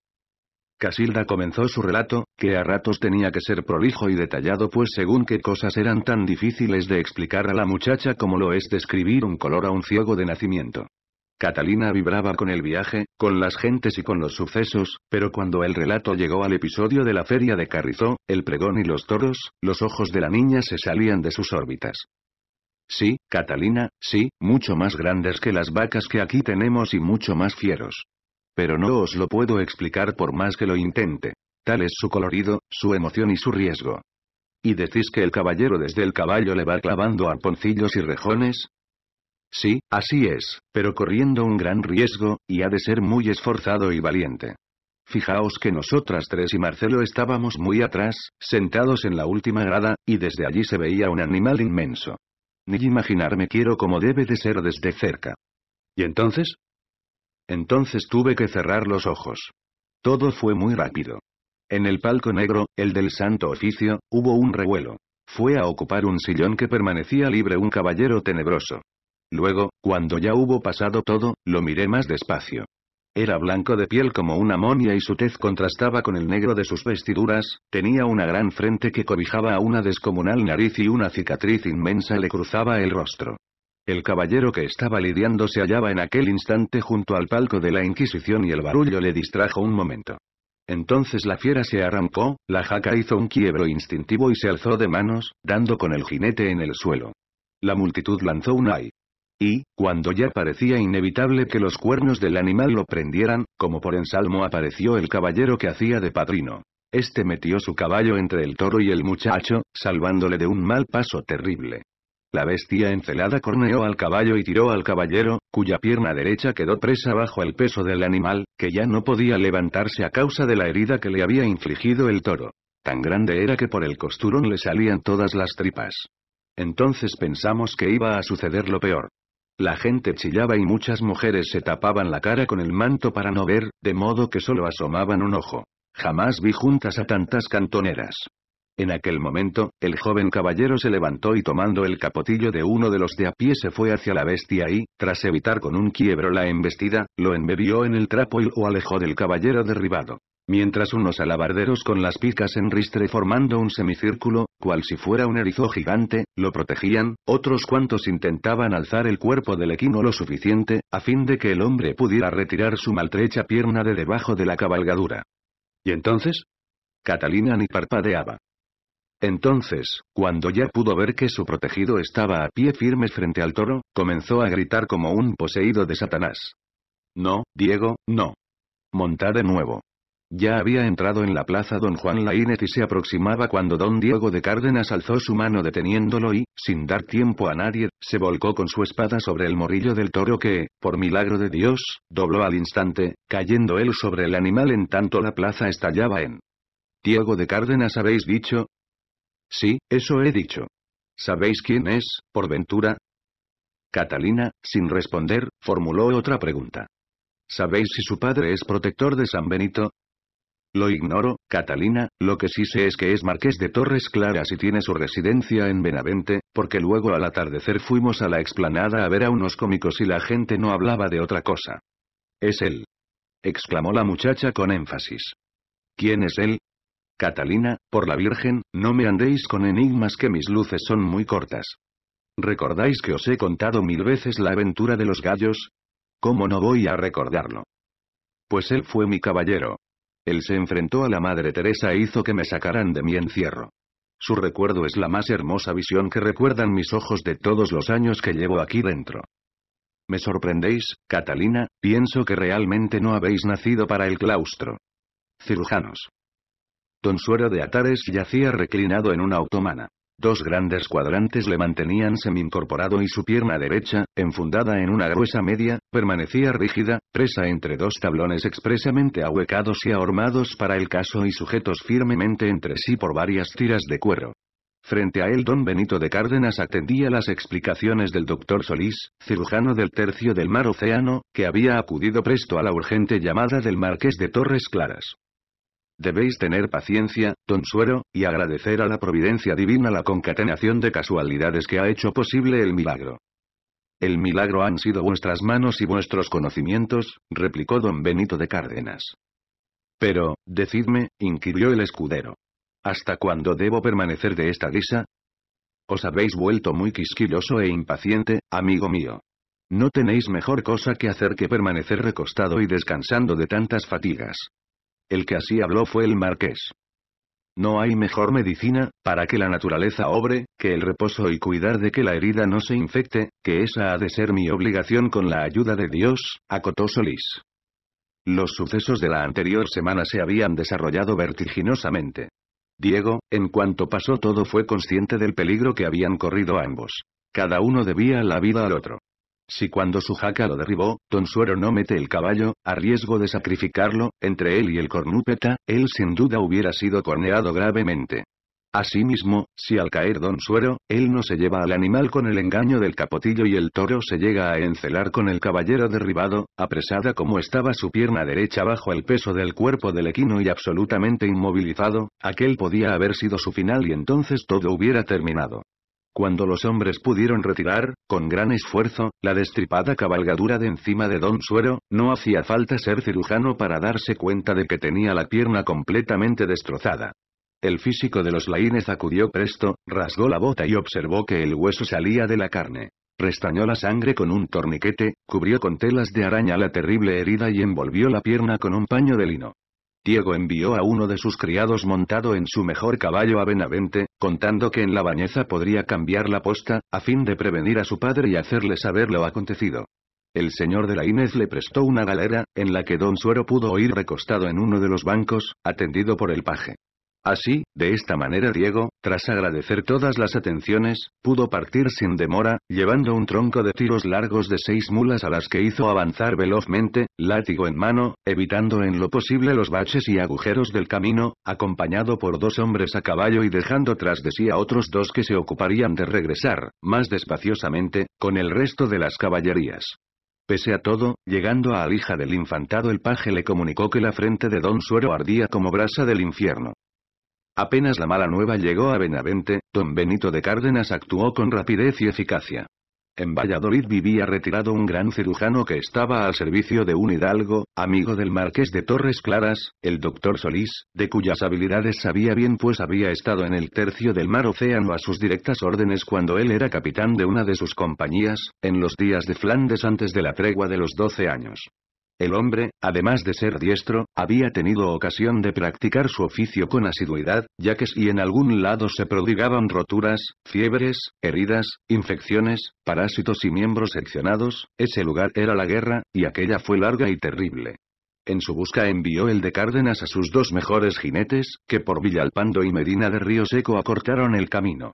Casilda comenzó su relato, que a ratos tenía que ser prolijo y detallado pues según qué cosas eran tan difíciles de explicar a la muchacha como lo es describir un color a un ciego de nacimiento. Catalina vibraba con el viaje, con las gentes y con los sucesos, pero cuando el relato llegó al episodio de la feria de Carrizó, el pregón y los toros, los ojos de la niña se salían de sus órbitas. Sí, Catalina, sí, mucho más grandes que las vacas que aquí tenemos y mucho más fieros. Pero no os lo puedo explicar por más que lo intente. Tal es su colorido, su emoción y su riesgo. ¿Y decís que el caballero desde el caballo le va clavando arponcillos y rejones? Sí, así es, pero corriendo un gran riesgo, y ha de ser muy esforzado y valiente. Fijaos que nosotras tres y Marcelo estábamos muy atrás, sentados en la última grada, y desde allí se veía un animal inmenso. Ni imaginarme quiero cómo debe de ser desde cerca. ¿Y entonces? Entonces tuve que cerrar los ojos. Todo fue muy rápido. En el palco negro, el del Santo Oficio, hubo un revuelo. Fue a ocupar un sillón que permanecía libre un caballero tenebroso. Luego, cuando ya hubo pasado todo, lo miré más despacio. Era blanco de piel como una momia y su tez contrastaba con el negro de sus vestiduras, tenía una gran frente que cobijaba a una descomunal nariz y una cicatriz inmensa le cruzaba el rostro. El caballero que estaba lidiando se hallaba en aquel instante junto al palco de la Inquisición y el barullo le distrajo un momento. Entonces la fiera se arrancó, la jaca hizo un quiebro instintivo y se alzó de manos, dando con el jinete en el suelo. La multitud lanzó un ay. Y, cuando ya parecía inevitable que los cuernos del animal lo prendieran, como por ensalmo apareció el caballero que hacía de padrino. Este metió su caballo entre el toro y el muchacho, salvándole de un mal paso terrible. La bestia encelada corneó al caballo y tiró al caballero, cuya pierna derecha quedó presa bajo el peso del animal, que ya no podía levantarse a causa de la herida que le había infligido el toro. Tan grande era que por el costurón le salían todas las tripas. Entonces pensamos que iba a suceder lo peor. La gente chillaba y muchas mujeres se tapaban la cara con el manto para no ver, de modo que solo asomaban un ojo. Jamás vi juntas a tantas cantoneras. En aquel momento, el joven caballero se levantó y tomando el capotillo de uno de los de a pie se fue hacia la bestia y, tras evitar con un quiebro la embestida, lo embebió en el trapo y lo alejó del caballero derribado. Mientras unos alabarderos con las picas en ristre formando un semicírculo, cual si fuera un erizo gigante, lo protegían, otros cuantos intentaban alzar el cuerpo del equino lo suficiente, a fin de que el hombre pudiera retirar su maltrecha pierna de debajo de la cabalgadura. ¿Y entonces? Catalina ni parpadeaba. Entonces, cuando ya pudo ver que su protegido estaba a pie firme frente al toro, comenzó a gritar como un poseído de Satanás. No, Diego, no. Monta de nuevo. Ya había entrado en la plaza don Juan Laínez y se aproximaba cuando don Diego de Cárdenas alzó su mano deteniéndolo y, sin dar tiempo a nadie, se volcó con su espada sobre el morrillo del toro que, por milagro de Dios, dobló al instante, cayendo él sobre el animal en tanto la plaza estallaba en. Diego de Cárdenas habéis dicho, Sí, eso he dicho. ¿Sabéis quién es, por ventura? Catalina, sin responder, formuló otra pregunta. ¿Sabéis si su padre es protector de San Benito? Lo ignoro, Catalina, lo que sí sé es que es marqués de Torres Claras y tiene su residencia en Benavente, porque luego al atardecer fuimos a la explanada a ver a unos cómicos y la gente no hablaba de otra cosa. Es él. exclamó la muchacha con énfasis. ¿Quién es él? Catalina, por la Virgen, no me andéis con enigmas que mis luces son muy cortas. ¿Recordáis que os he contado mil veces la aventura de los gallos? ¿Cómo no voy a recordarlo? Pues él fue mi caballero. Él se enfrentó a la Madre Teresa e hizo que me sacaran de mi encierro. Su recuerdo es la más hermosa visión que recuerdan mis ojos de todos los años que llevo aquí dentro. Me sorprendéis, Catalina, pienso que realmente no habéis nacido para el claustro. Cirujanos. Don Suero de Atares yacía reclinado en una otomana. Dos grandes cuadrantes le mantenían semi-incorporado y su pierna derecha, enfundada en una gruesa media, permanecía rígida, presa entre dos tablones expresamente ahuecados y ahormados para el caso y sujetos firmemente entre sí por varias tiras de cuero. Frente a él don Benito de Cárdenas atendía las explicaciones del doctor Solís, cirujano del tercio del mar Océano, que había acudido presto a la urgente llamada del marqués de Torres Claras. Debéis tener paciencia, don Suero, y agradecer a la providencia divina la concatenación de casualidades que ha hecho posible el milagro. El milagro han sido vuestras manos y vuestros conocimientos, replicó don Benito de Cárdenas. Pero, decidme, inquirió el escudero. ¿Hasta cuándo debo permanecer de esta guisa? Os habéis vuelto muy quisquiloso e impaciente, amigo mío. No tenéis mejor cosa que hacer que permanecer recostado y descansando de tantas fatigas. El que así habló fue el marqués. No hay mejor medicina, para que la naturaleza obre, que el reposo y cuidar de que la herida no se infecte, que esa ha de ser mi obligación con la ayuda de Dios, acotó Solís. Los sucesos de la anterior semana se habían desarrollado vertiginosamente. Diego, en cuanto pasó todo fue consciente del peligro que habían corrido ambos. Cada uno debía la vida al otro. Si cuando su jaca lo derribó, Don Suero no mete el caballo, a riesgo de sacrificarlo, entre él y el cornúpeta, él sin duda hubiera sido corneado gravemente. Asimismo, si al caer Don Suero, él no se lleva al animal con el engaño del capotillo y el toro se llega a encelar con el caballero derribado, apresada como estaba su pierna derecha bajo el peso del cuerpo del equino y absolutamente inmovilizado, aquel podía haber sido su final y entonces todo hubiera terminado. Cuando los hombres pudieron retirar, con gran esfuerzo, la destripada cabalgadura de encima de Don Suero, no hacía falta ser cirujano para darse cuenta de que tenía la pierna completamente destrozada. El físico de los laines acudió presto, rasgó la bota y observó que el hueso salía de la carne. Restañó la sangre con un torniquete, cubrió con telas de araña la terrible herida y envolvió la pierna con un paño de lino. Diego envió a uno de sus criados montado en su mejor caballo a Benavente, contando que en la bañeza podría cambiar la posta, a fin de prevenir a su padre y hacerle saber lo acontecido. El señor de la Inés le prestó una galera, en la que don Suero pudo oír recostado en uno de los bancos, atendido por el paje. Así, de esta manera Diego, tras agradecer todas las atenciones, pudo partir sin demora, llevando un tronco de tiros largos de seis mulas a las que hizo avanzar velozmente, látigo en mano, evitando en lo posible los baches y agujeros del camino, acompañado por dos hombres a caballo y dejando tras de sí a otros dos que se ocuparían de regresar, más despaciosamente, con el resto de las caballerías. Pese a todo, llegando a Alija del Infantado el paje le comunicó que la frente de Don Suero ardía como brasa del infierno. Apenas la mala nueva llegó a Benavente, don Benito de Cárdenas actuó con rapidez y eficacia. En Valladolid vivía retirado un gran cirujano que estaba al servicio de un hidalgo, amigo del marqués de Torres Claras, el doctor Solís, de cuyas habilidades sabía bien pues había estado en el tercio del mar océano a sus directas órdenes cuando él era capitán de una de sus compañías, en los días de Flandes antes de la tregua de los doce años. El hombre, además de ser diestro, había tenido ocasión de practicar su oficio con asiduidad, ya que si en algún lado se prodigaban roturas, fiebres, heridas, infecciones, parásitos y miembros seccionados, ese lugar era la guerra, y aquella fue larga y terrible. En su busca envió el de Cárdenas a sus dos mejores jinetes, que por Villalpando y Medina de Río Seco acortaron el camino.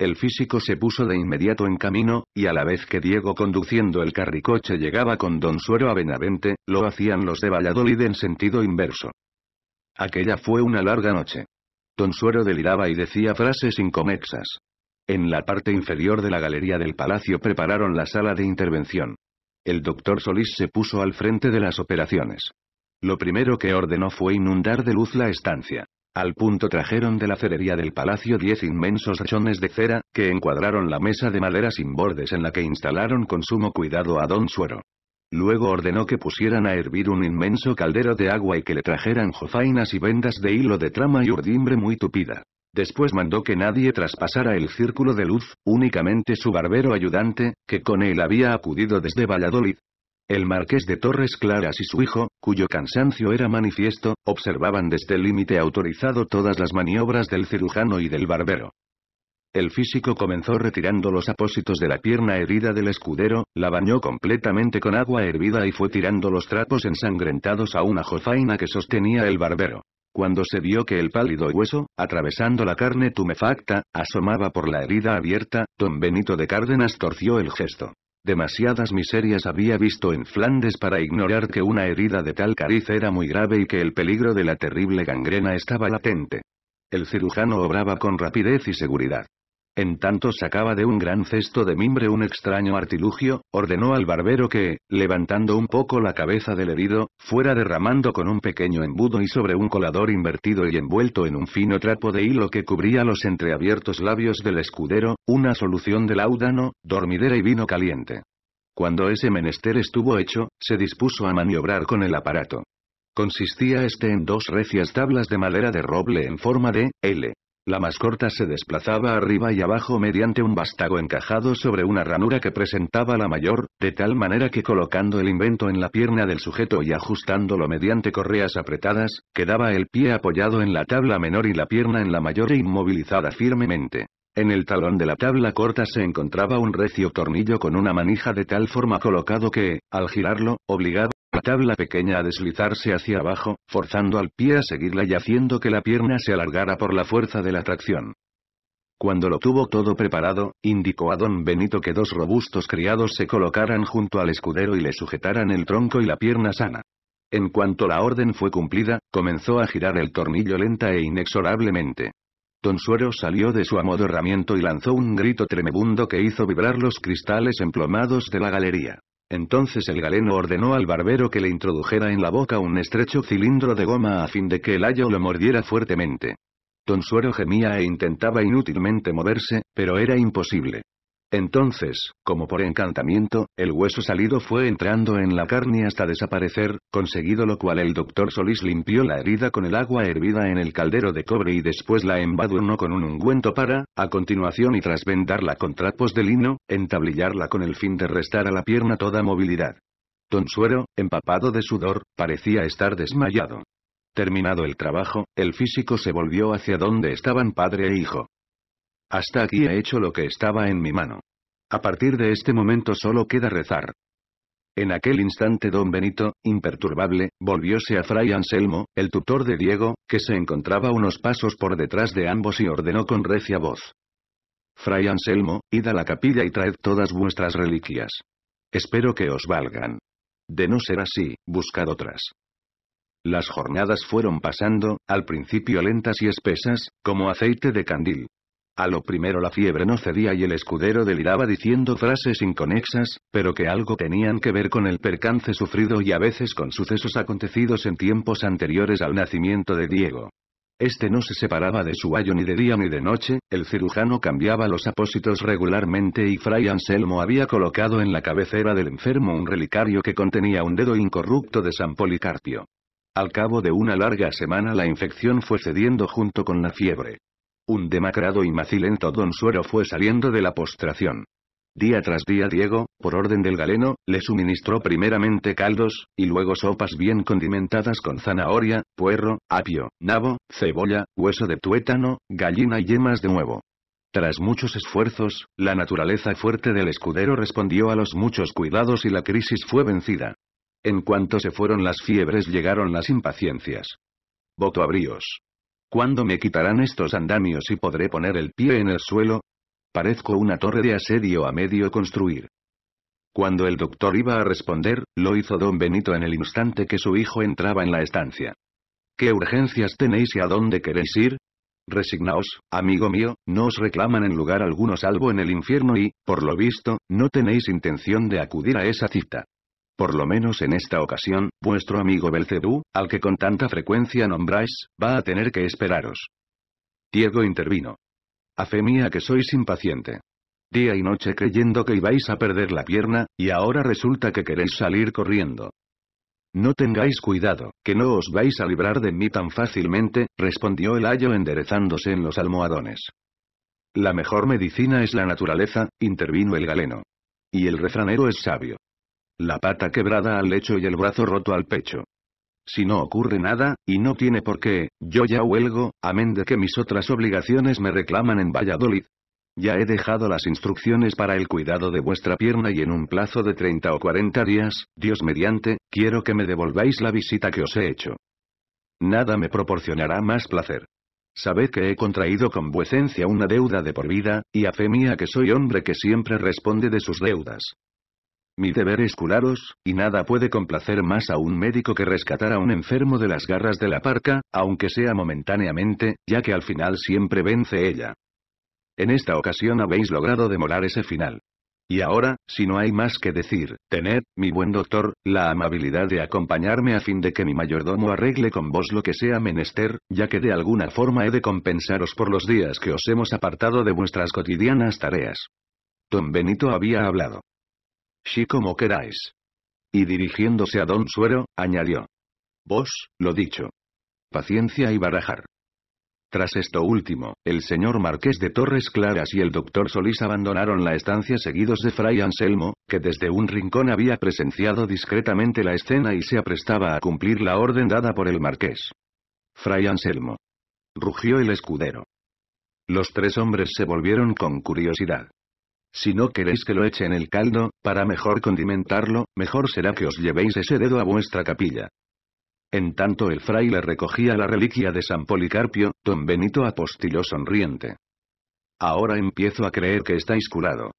El físico se puso de inmediato en camino, y a la vez que Diego conduciendo el carricoche llegaba con Don Suero a Benavente, lo hacían los de Valladolid en sentido inverso. Aquella fue una larga noche. Don Suero deliraba y decía frases incomexas. En la parte inferior de la galería del palacio prepararon la sala de intervención. El doctor Solís se puso al frente de las operaciones. Lo primero que ordenó fue inundar de luz la estancia. Al punto trajeron de la cerería del palacio diez inmensos rechones de cera, que encuadraron la mesa de madera sin bordes en la que instalaron con sumo cuidado a don Suero. Luego ordenó que pusieran a hervir un inmenso caldero de agua y que le trajeran jofainas y vendas de hilo de trama y urdimbre muy tupida. Después mandó que nadie traspasara el círculo de luz, únicamente su barbero ayudante, que con él había acudido desde Valladolid, el marqués de Torres Claras y su hijo, cuyo cansancio era manifiesto, observaban desde el límite autorizado todas las maniobras del cirujano y del barbero. El físico comenzó retirando los apósitos de la pierna herida del escudero, la bañó completamente con agua hervida y fue tirando los trapos ensangrentados a una jofaina que sostenía el barbero. Cuando se vio que el pálido hueso, atravesando la carne tumefacta, asomaba por la herida abierta, don Benito de Cárdenas torció el gesto. Demasiadas miserias había visto en Flandes para ignorar que una herida de tal cariz era muy grave y que el peligro de la terrible gangrena estaba latente. El cirujano obraba con rapidez y seguridad. En tanto sacaba de un gran cesto de mimbre un extraño artilugio, ordenó al barbero que, levantando un poco la cabeza del herido, fuera derramando con un pequeño embudo y sobre un colador invertido y envuelto en un fino trapo de hilo que cubría los entreabiertos labios del escudero, una solución de laudano, dormidera y vino caliente. Cuando ese menester estuvo hecho, se dispuso a maniobrar con el aparato. Consistía este en dos recias tablas de madera de roble en forma de L, la más corta se desplazaba arriba y abajo mediante un vástago encajado sobre una ranura que presentaba la mayor, de tal manera que colocando el invento en la pierna del sujeto y ajustándolo mediante correas apretadas, quedaba el pie apoyado en la tabla menor y la pierna en la mayor e inmovilizada firmemente. En el talón de la tabla corta se encontraba un recio tornillo con una manija de tal forma colocado que, al girarlo, obligaba la tabla pequeña a deslizarse hacia abajo, forzando al pie a seguirla y haciendo que la pierna se alargara por la fuerza de la tracción. Cuando lo tuvo todo preparado, indicó a don Benito que dos robustos criados se colocaran junto al escudero y le sujetaran el tronco y la pierna sana. En cuanto la orden fue cumplida, comenzó a girar el tornillo lenta e inexorablemente. Don Suero salió de su amodorramiento y lanzó un grito tremebundo que hizo vibrar los cristales emplomados de la galería. Entonces el galeno ordenó al barbero que le introdujera en la boca un estrecho cilindro de goma a fin de que el ayo lo mordiera fuertemente. Don Suero gemía e intentaba inútilmente moverse, pero era imposible. Entonces, como por encantamiento, el hueso salido fue entrando en la carne hasta desaparecer, conseguido lo cual el doctor Solís limpió la herida con el agua hervida en el caldero de cobre y después la embadurnó con un ungüento para, a continuación y tras vendarla con trapos de lino, entablillarla con el fin de restar a la pierna toda movilidad. Tonsuero, empapado de sudor, parecía estar desmayado. Terminado el trabajo, el físico se volvió hacia donde estaban padre e hijo. Hasta aquí he hecho lo que estaba en mi mano. A partir de este momento solo queda rezar. En aquel instante don Benito, imperturbable, volvióse a Fray Anselmo, el tutor de Diego, que se encontraba unos pasos por detrás de ambos y ordenó con recia voz. Fray Anselmo, id a la capilla y traed todas vuestras reliquias. Espero que os valgan. De no ser así, buscad otras. Las jornadas fueron pasando, al principio lentas y espesas, como aceite de candil, a lo primero la fiebre no cedía y el escudero deliraba diciendo frases inconexas, pero que algo tenían que ver con el percance sufrido y a veces con sucesos acontecidos en tiempos anteriores al nacimiento de Diego. Este no se separaba de su ayo ni de día ni de noche, el cirujano cambiaba los apósitos regularmente y Fray Anselmo había colocado en la cabecera del enfermo un relicario que contenía un dedo incorrupto de San Policarpio. Al cabo de una larga semana la infección fue cediendo junto con la fiebre. Un demacrado y macilento don Suero fue saliendo de la postración. Día tras día Diego, por orden del galeno, le suministró primeramente caldos, y luego sopas bien condimentadas con zanahoria, puerro, apio, nabo, cebolla, hueso de tuétano, gallina y yemas de huevo. Tras muchos esfuerzos, la naturaleza fuerte del escudero respondió a los muchos cuidados y la crisis fue vencida. En cuanto se fueron las fiebres llegaron las impaciencias. Voto abríos. ¿Cuándo me quitarán estos andamios y podré poner el pie en el suelo? Parezco una torre de asedio a medio construir. Cuando el doctor iba a responder, lo hizo don Benito en el instante que su hijo entraba en la estancia. ¿Qué urgencias tenéis y a dónde queréis ir? Resignaos, amigo mío, no os reclaman en lugar alguno salvo en el infierno y, por lo visto, no tenéis intención de acudir a esa cita. Por lo menos en esta ocasión, vuestro amigo Belcedú, al que con tanta frecuencia nombráis, va a tener que esperaros. Diego intervino. A fe mía que sois impaciente. Día y noche creyendo que ibais a perder la pierna, y ahora resulta que queréis salir corriendo. No tengáis cuidado, que no os vais a librar de mí tan fácilmente, respondió el ayo enderezándose en los almohadones. La mejor medicina es la naturaleza, intervino el galeno. Y el refranero es sabio. La pata quebrada al lecho y el brazo roto al pecho. Si no ocurre nada, y no tiene por qué, yo ya huelgo, amén de que mis otras obligaciones me reclaman en Valladolid. Ya he dejado las instrucciones para el cuidado de vuestra pierna y en un plazo de 30 o 40 días, Dios mediante, quiero que me devolváis la visita que os he hecho. Nada me proporcionará más placer. Sabed que he contraído con vuecencia una deuda de por vida, y a fe mía que soy hombre que siempre responde de sus deudas. Mi deber es curaros, y nada puede complacer más a un médico que rescatar a un enfermo de las garras de la parca, aunque sea momentáneamente, ya que al final siempre vence ella. En esta ocasión habéis logrado demorar ese final. Y ahora, si no hay más que decir, tened, mi buen doctor, la amabilidad de acompañarme a fin de que mi mayordomo arregle con vos lo que sea menester, ya que de alguna forma he de compensaros por los días que os hemos apartado de vuestras cotidianas tareas. Don Benito había hablado. Sí como queráis. Y dirigiéndose a don Suero, añadió. Vos, lo dicho. Paciencia y barajar. Tras esto último, el señor Marqués de Torres Claras y el doctor Solís abandonaron la estancia seguidos de Fray Anselmo, que desde un rincón había presenciado discretamente la escena y se aprestaba a cumplir la orden dada por el marqués. Fray Anselmo. Rugió el escudero. Los tres hombres se volvieron con curiosidad. Si no queréis que lo eche en el caldo, para mejor condimentarlo, mejor será que os llevéis ese dedo a vuestra capilla. En tanto el fraile recogía la reliquia de San Policarpio, don Benito apostilló sonriente. Ahora empiezo a creer que estáis curado.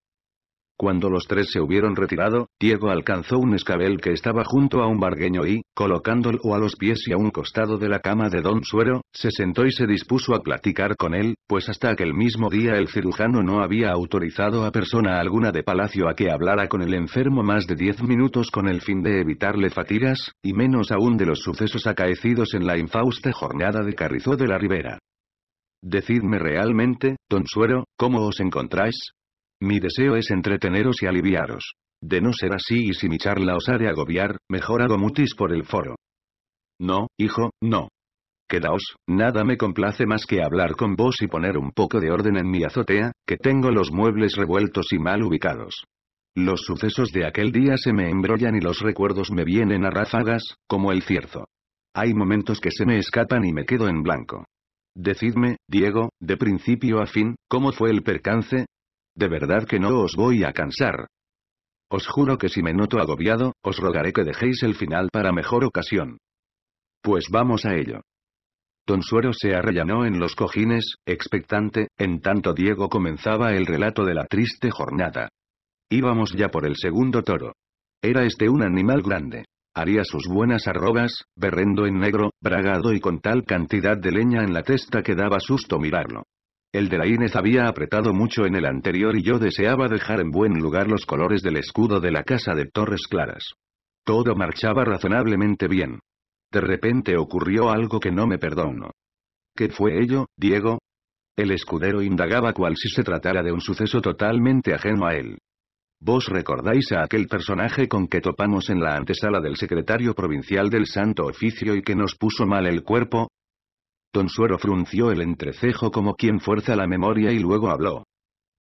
Cuando los tres se hubieron retirado, Diego alcanzó un escabel que estaba junto a un bargueño y, colocándolo a los pies y a un costado de la cama de Don Suero, se sentó y se dispuso a platicar con él, pues hasta aquel mismo día el cirujano no había autorizado a persona alguna de palacio a que hablara con el enfermo más de diez minutos con el fin de evitarle fatigas, y menos aún de los sucesos acaecidos en la infausta jornada de Carrizó de la Ribera. Decidme realmente, don Suero, ¿cómo os encontráis? Mi deseo es entreteneros y aliviaros. De no ser así y si mi charla os haré agobiar, mejor hago mutis por el foro. No, hijo, no. Quedaos, nada me complace más que hablar con vos y poner un poco de orden en mi azotea, que tengo los muebles revueltos y mal ubicados. Los sucesos de aquel día se me embrollan y los recuerdos me vienen a ráfagas, como el cierzo. Hay momentos que se me escapan y me quedo en blanco. Decidme, Diego, de principio a fin, ¿cómo fue el percance? de verdad que no os voy a cansar. Os juro que si me noto agobiado, os rogaré que dejéis el final para mejor ocasión. Pues vamos a ello. Don Suero se arrellanó en los cojines, expectante, en tanto Diego comenzaba el relato de la triste jornada. Íbamos ya por el segundo toro. Era este un animal grande. Haría sus buenas arrobas, berrendo en negro, bragado y con tal cantidad de leña en la testa que daba susto mirarlo. El de la Inés había apretado mucho en el anterior y yo deseaba dejar en buen lugar los colores del escudo de la casa de Torres Claras. Todo marchaba razonablemente bien. De repente ocurrió algo que no me perdono. ¿Qué fue ello, Diego? El escudero indagaba cual si se tratara de un suceso totalmente ajeno a él. Vos recordáis a aquel personaje con que topamos en la antesala del secretario provincial del Santo Oficio y que nos puso mal el cuerpo, Don Suero frunció el entrecejo como quien fuerza la memoria y luego habló.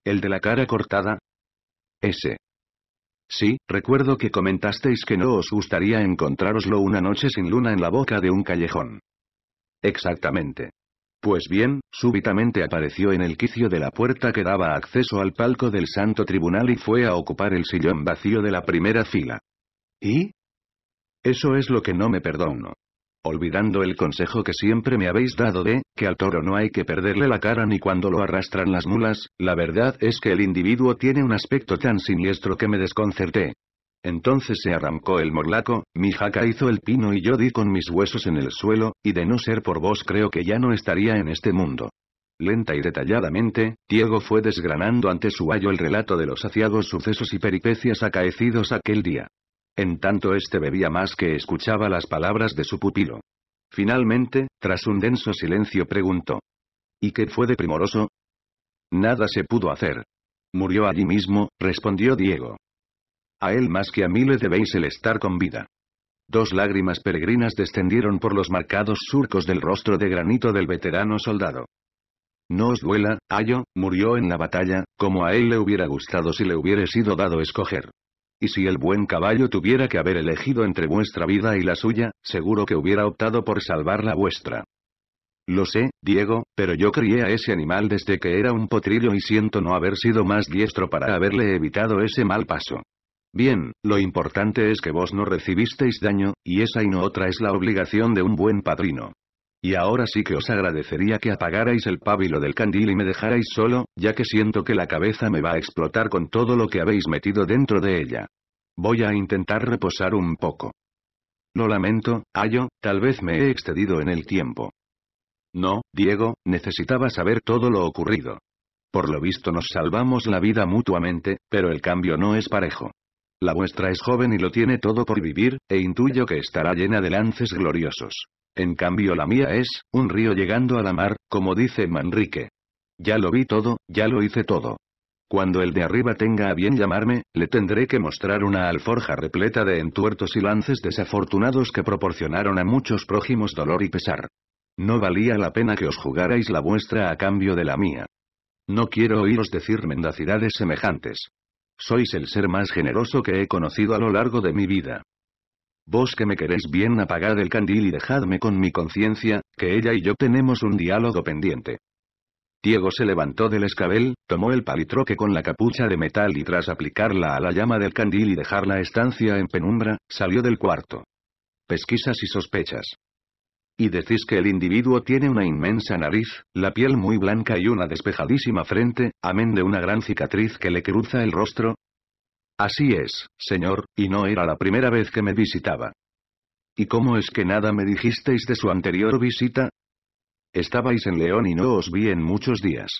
¿El de la cara cortada? Ese. Sí, recuerdo que comentasteis que no os gustaría encontraroslo una noche sin luna en la boca de un callejón. Exactamente. Pues bien, súbitamente apareció en el quicio de la puerta que daba acceso al palco del Santo Tribunal y fue a ocupar el sillón vacío de la primera fila. ¿Y? Eso es lo que no me perdono. Olvidando el consejo que siempre me habéis dado de, que al toro no hay que perderle la cara ni cuando lo arrastran las mulas, la verdad es que el individuo tiene un aspecto tan siniestro que me desconcerté. Entonces se arrancó el morlaco, mi jaca hizo el pino y yo di con mis huesos en el suelo, y de no ser por vos creo que ya no estaría en este mundo. Lenta y detalladamente, Diego fue desgranando ante su ayo el relato de los aciagos sucesos y peripecias acaecidos aquel día. En tanto este bebía más que escuchaba las palabras de su pupilo. Finalmente, tras un denso silencio preguntó. ¿Y qué fue de Primoroso? Nada se pudo hacer. Murió allí mismo, respondió Diego. A él más que a mí le debéis el estar con vida. Dos lágrimas peregrinas descendieron por los marcados surcos del rostro de granito del veterano soldado. No os duela, Ayo, murió en la batalla, como a él le hubiera gustado si le hubiera sido dado escoger. Y si el buen caballo tuviera que haber elegido entre vuestra vida y la suya, seguro que hubiera optado por salvar la vuestra. Lo sé, Diego, pero yo crié a ese animal desde que era un potrillo y siento no haber sido más diestro para haberle evitado ese mal paso. Bien, lo importante es que vos no recibisteis daño, y esa y no otra es la obligación de un buen padrino. Y ahora sí que os agradecería que apagarais el pábilo del candil y me dejarais solo, ya que siento que la cabeza me va a explotar con todo lo que habéis metido dentro de ella. Voy a intentar reposar un poco. Lo lamento, Ayo, tal vez me he excedido en el tiempo. No, Diego, necesitaba saber todo lo ocurrido. Por lo visto nos salvamos la vida mutuamente, pero el cambio no es parejo. La vuestra es joven y lo tiene todo por vivir, e intuyo que estará llena de lances gloriosos. En cambio la mía es, un río llegando a la mar, como dice Manrique. Ya lo vi todo, ya lo hice todo. Cuando el de arriba tenga a bien llamarme, le tendré que mostrar una alforja repleta de entuertos y lances desafortunados que proporcionaron a muchos prójimos dolor y pesar. No valía la pena que os jugarais la vuestra a cambio de la mía. No quiero oíros decir mendacidades semejantes. Sois el ser más generoso que he conocido a lo largo de mi vida. Vos que me queréis bien apagad el candil y dejadme con mi conciencia, que ella y yo tenemos un diálogo pendiente. Diego se levantó del escabel, tomó el palitroque con la capucha de metal y tras aplicarla a la llama del candil y dejar la estancia en penumbra, salió del cuarto. Pesquisas y sospechas. Y decís que el individuo tiene una inmensa nariz, la piel muy blanca y una despejadísima frente, amén de una gran cicatriz que le cruza el rostro, Así es, señor, y no era la primera vez que me visitaba. ¿Y cómo es que nada me dijisteis de su anterior visita? Estabais en León y no os vi en muchos días.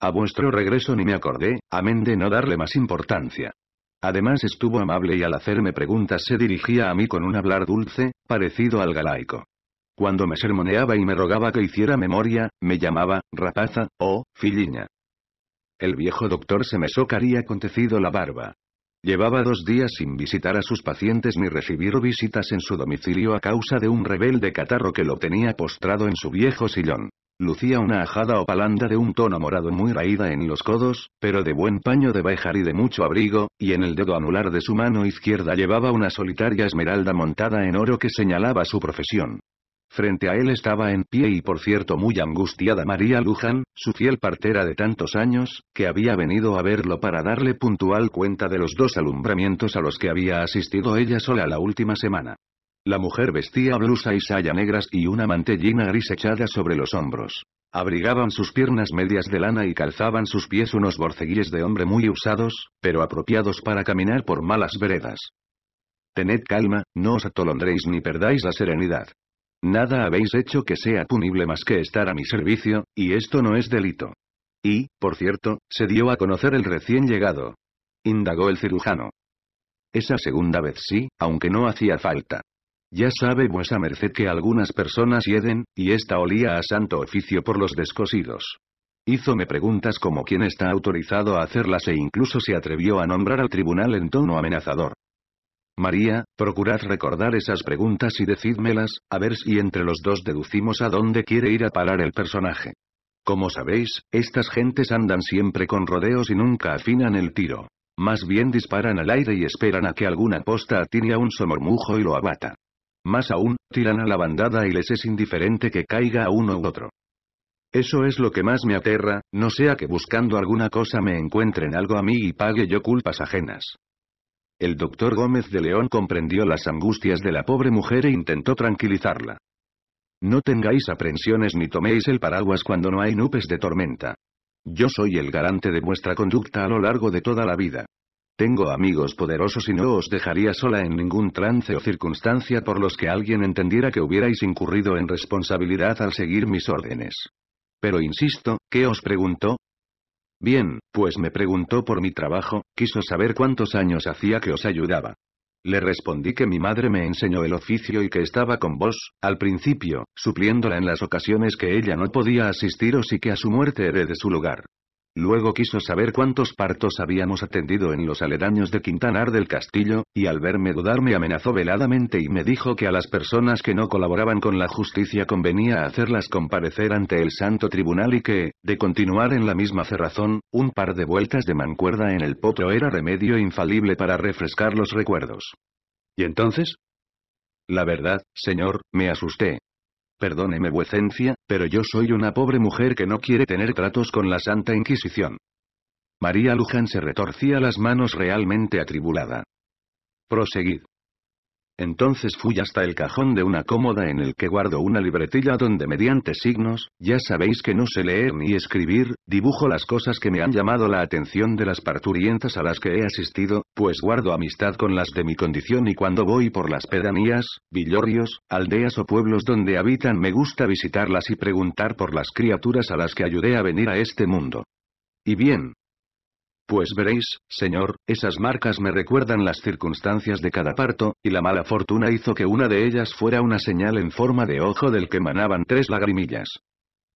A vuestro regreso ni me acordé, amén de no darle más importancia. Además estuvo amable y al hacerme preguntas se dirigía a mí con un hablar dulce, parecido al galaico. Cuando me sermoneaba y me rogaba que hiciera memoria, me llamaba, rapaza, o, filiña. El viejo doctor se me socaría acontecido la barba. Llevaba dos días sin visitar a sus pacientes ni recibir visitas en su domicilio a causa de un rebelde catarro que lo tenía postrado en su viejo sillón. Lucía una ajada o palanda de un tono morado muy raída en los codos, pero de buen paño de bajar y de mucho abrigo, y en el dedo anular de su mano izquierda llevaba una solitaria esmeralda montada en oro que señalaba su profesión. Frente a él estaba en pie y por cierto muy angustiada María Luján, su fiel partera de tantos años, que había venido a verlo para darle puntual cuenta de los dos alumbramientos a los que había asistido ella sola la última semana. La mujer vestía blusa y saya negras y una mantellina gris echada sobre los hombros. Abrigaban sus piernas medias de lana y calzaban sus pies unos borceguíes de hombre muy usados, pero apropiados para caminar por malas veredas. Tened calma, no os atolondréis ni perdáis la serenidad. Nada habéis hecho que sea punible más que estar a mi servicio, y esto no es delito. Y, por cierto, se dio a conocer el recién llegado. Indagó el cirujano. Esa segunda vez sí, aunque no hacía falta. Ya sabe vuesa merced que algunas personas hieden, y esta olía a santo oficio por los descosidos. Hízome preguntas como quién está autorizado a hacerlas e incluso se atrevió a nombrar al tribunal en tono amenazador. María, procurad recordar esas preguntas y decídmelas, a ver si entre los dos deducimos a dónde quiere ir a parar el personaje. Como sabéis, estas gentes andan siempre con rodeos y nunca afinan el tiro. Más bien disparan al aire y esperan a que alguna posta atine a un somormujo y lo abata. Más aún, tiran a la bandada y les es indiferente que caiga a uno u otro. Eso es lo que más me aterra, no sea que buscando alguna cosa me encuentren algo a mí y pague yo culpas ajenas. El doctor Gómez de León comprendió las angustias de la pobre mujer e intentó tranquilizarla. No tengáis aprensiones ni toméis el paraguas cuando no hay nubes de tormenta. Yo soy el garante de vuestra conducta a lo largo de toda la vida. Tengo amigos poderosos y no os dejaría sola en ningún trance o circunstancia por los que alguien entendiera que hubierais incurrido en responsabilidad al seguir mis órdenes. Pero insisto, ¿qué os pregunto? Bien, pues me preguntó por mi trabajo, quiso saber cuántos años hacía que os ayudaba. Le respondí que mi madre me enseñó el oficio y que estaba con vos, al principio, supliéndola en las ocasiones que ella no podía asistiros y que a su muerte de su lugar. Luego quiso saber cuántos partos habíamos atendido en los aledaños de Quintanar del Castillo, y al verme dudar me amenazó veladamente y me dijo que a las personas que no colaboraban con la justicia convenía hacerlas comparecer ante el santo tribunal y que, de continuar en la misma cerrazón, un par de vueltas de mancuerda en el potro era remedio infalible para refrescar los recuerdos. ¿Y entonces? La verdad, señor, me asusté, Perdóneme vuecencia, pero yo soy una pobre mujer que no quiere tener tratos con la Santa Inquisición. María Luján se retorcía las manos realmente atribulada. Proseguid. Entonces fui hasta el cajón de una cómoda en el que guardo una libretilla donde mediante signos, ya sabéis que no sé leer ni escribir, dibujo las cosas que me han llamado la atención de las parturientas a las que he asistido, pues guardo amistad con las de mi condición y cuando voy por las pedanías, villorrios, aldeas o pueblos donde habitan me gusta visitarlas y preguntar por las criaturas a las que ayudé a venir a este mundo. Y bien, pues veréis, señor, esas marcas me recuerdan las circunstancias de cada parto, y la mala fortuna hizo que una de ellas fuera una señal en forma de ojo del que manaban tres lagrimillas.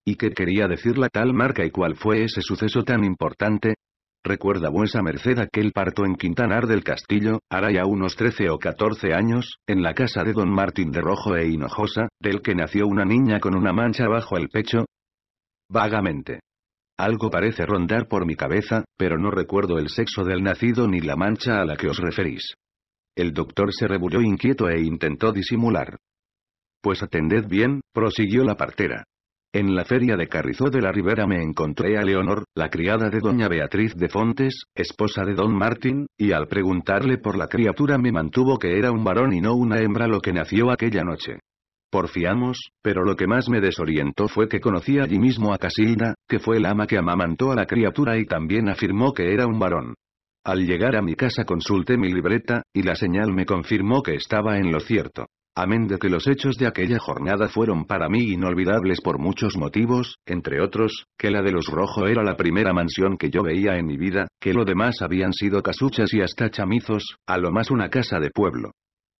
¿Y qué quería decir la tal marca y cuál fue ese suceso tan importante? Recuerda vuesa merced aquel parto en Quintanar del Castillo, hará ya unos trece o catorce años, en la casa de don Martín de Rojo e Hinojosa, del que nació una niña con una mancha bajo el pecho. Vagamente. Algo parece rondar por mi cabeza, pero no recuerdo el sexo del nacido ni la mancha a la que os referís. El doctor se rebulló inquieto e intentó disimular. Pues atended bien, prosiguió la partera. En la feria de Carrizó de la Ribera me encontré a Leonor, la criada de doña Beatriz de Fontes, esposa de don Martín, y al preguntarle por la criatura me mantuvo que era un varón y no una hembra lo que nació aquella noche. Porfiamos, pero lo que más me desorientó fue que conocí allí mismo a Casilda, que fue el ama que amamantó a la criatura y también afirmó que era un varón. Al llegar a mi casa consulté mi libreta, y la señal me confirmó que estaba en lo cierto. Amén de que los hechos de aquella jornada fueron para mí inolvidables por muchos motivos, entre otros, que la de los Rojo era la primera mansión que yo veía en mi vida, que lo demás habían sido casuchas y hasta chamizos, a lo más una casa de pueblo.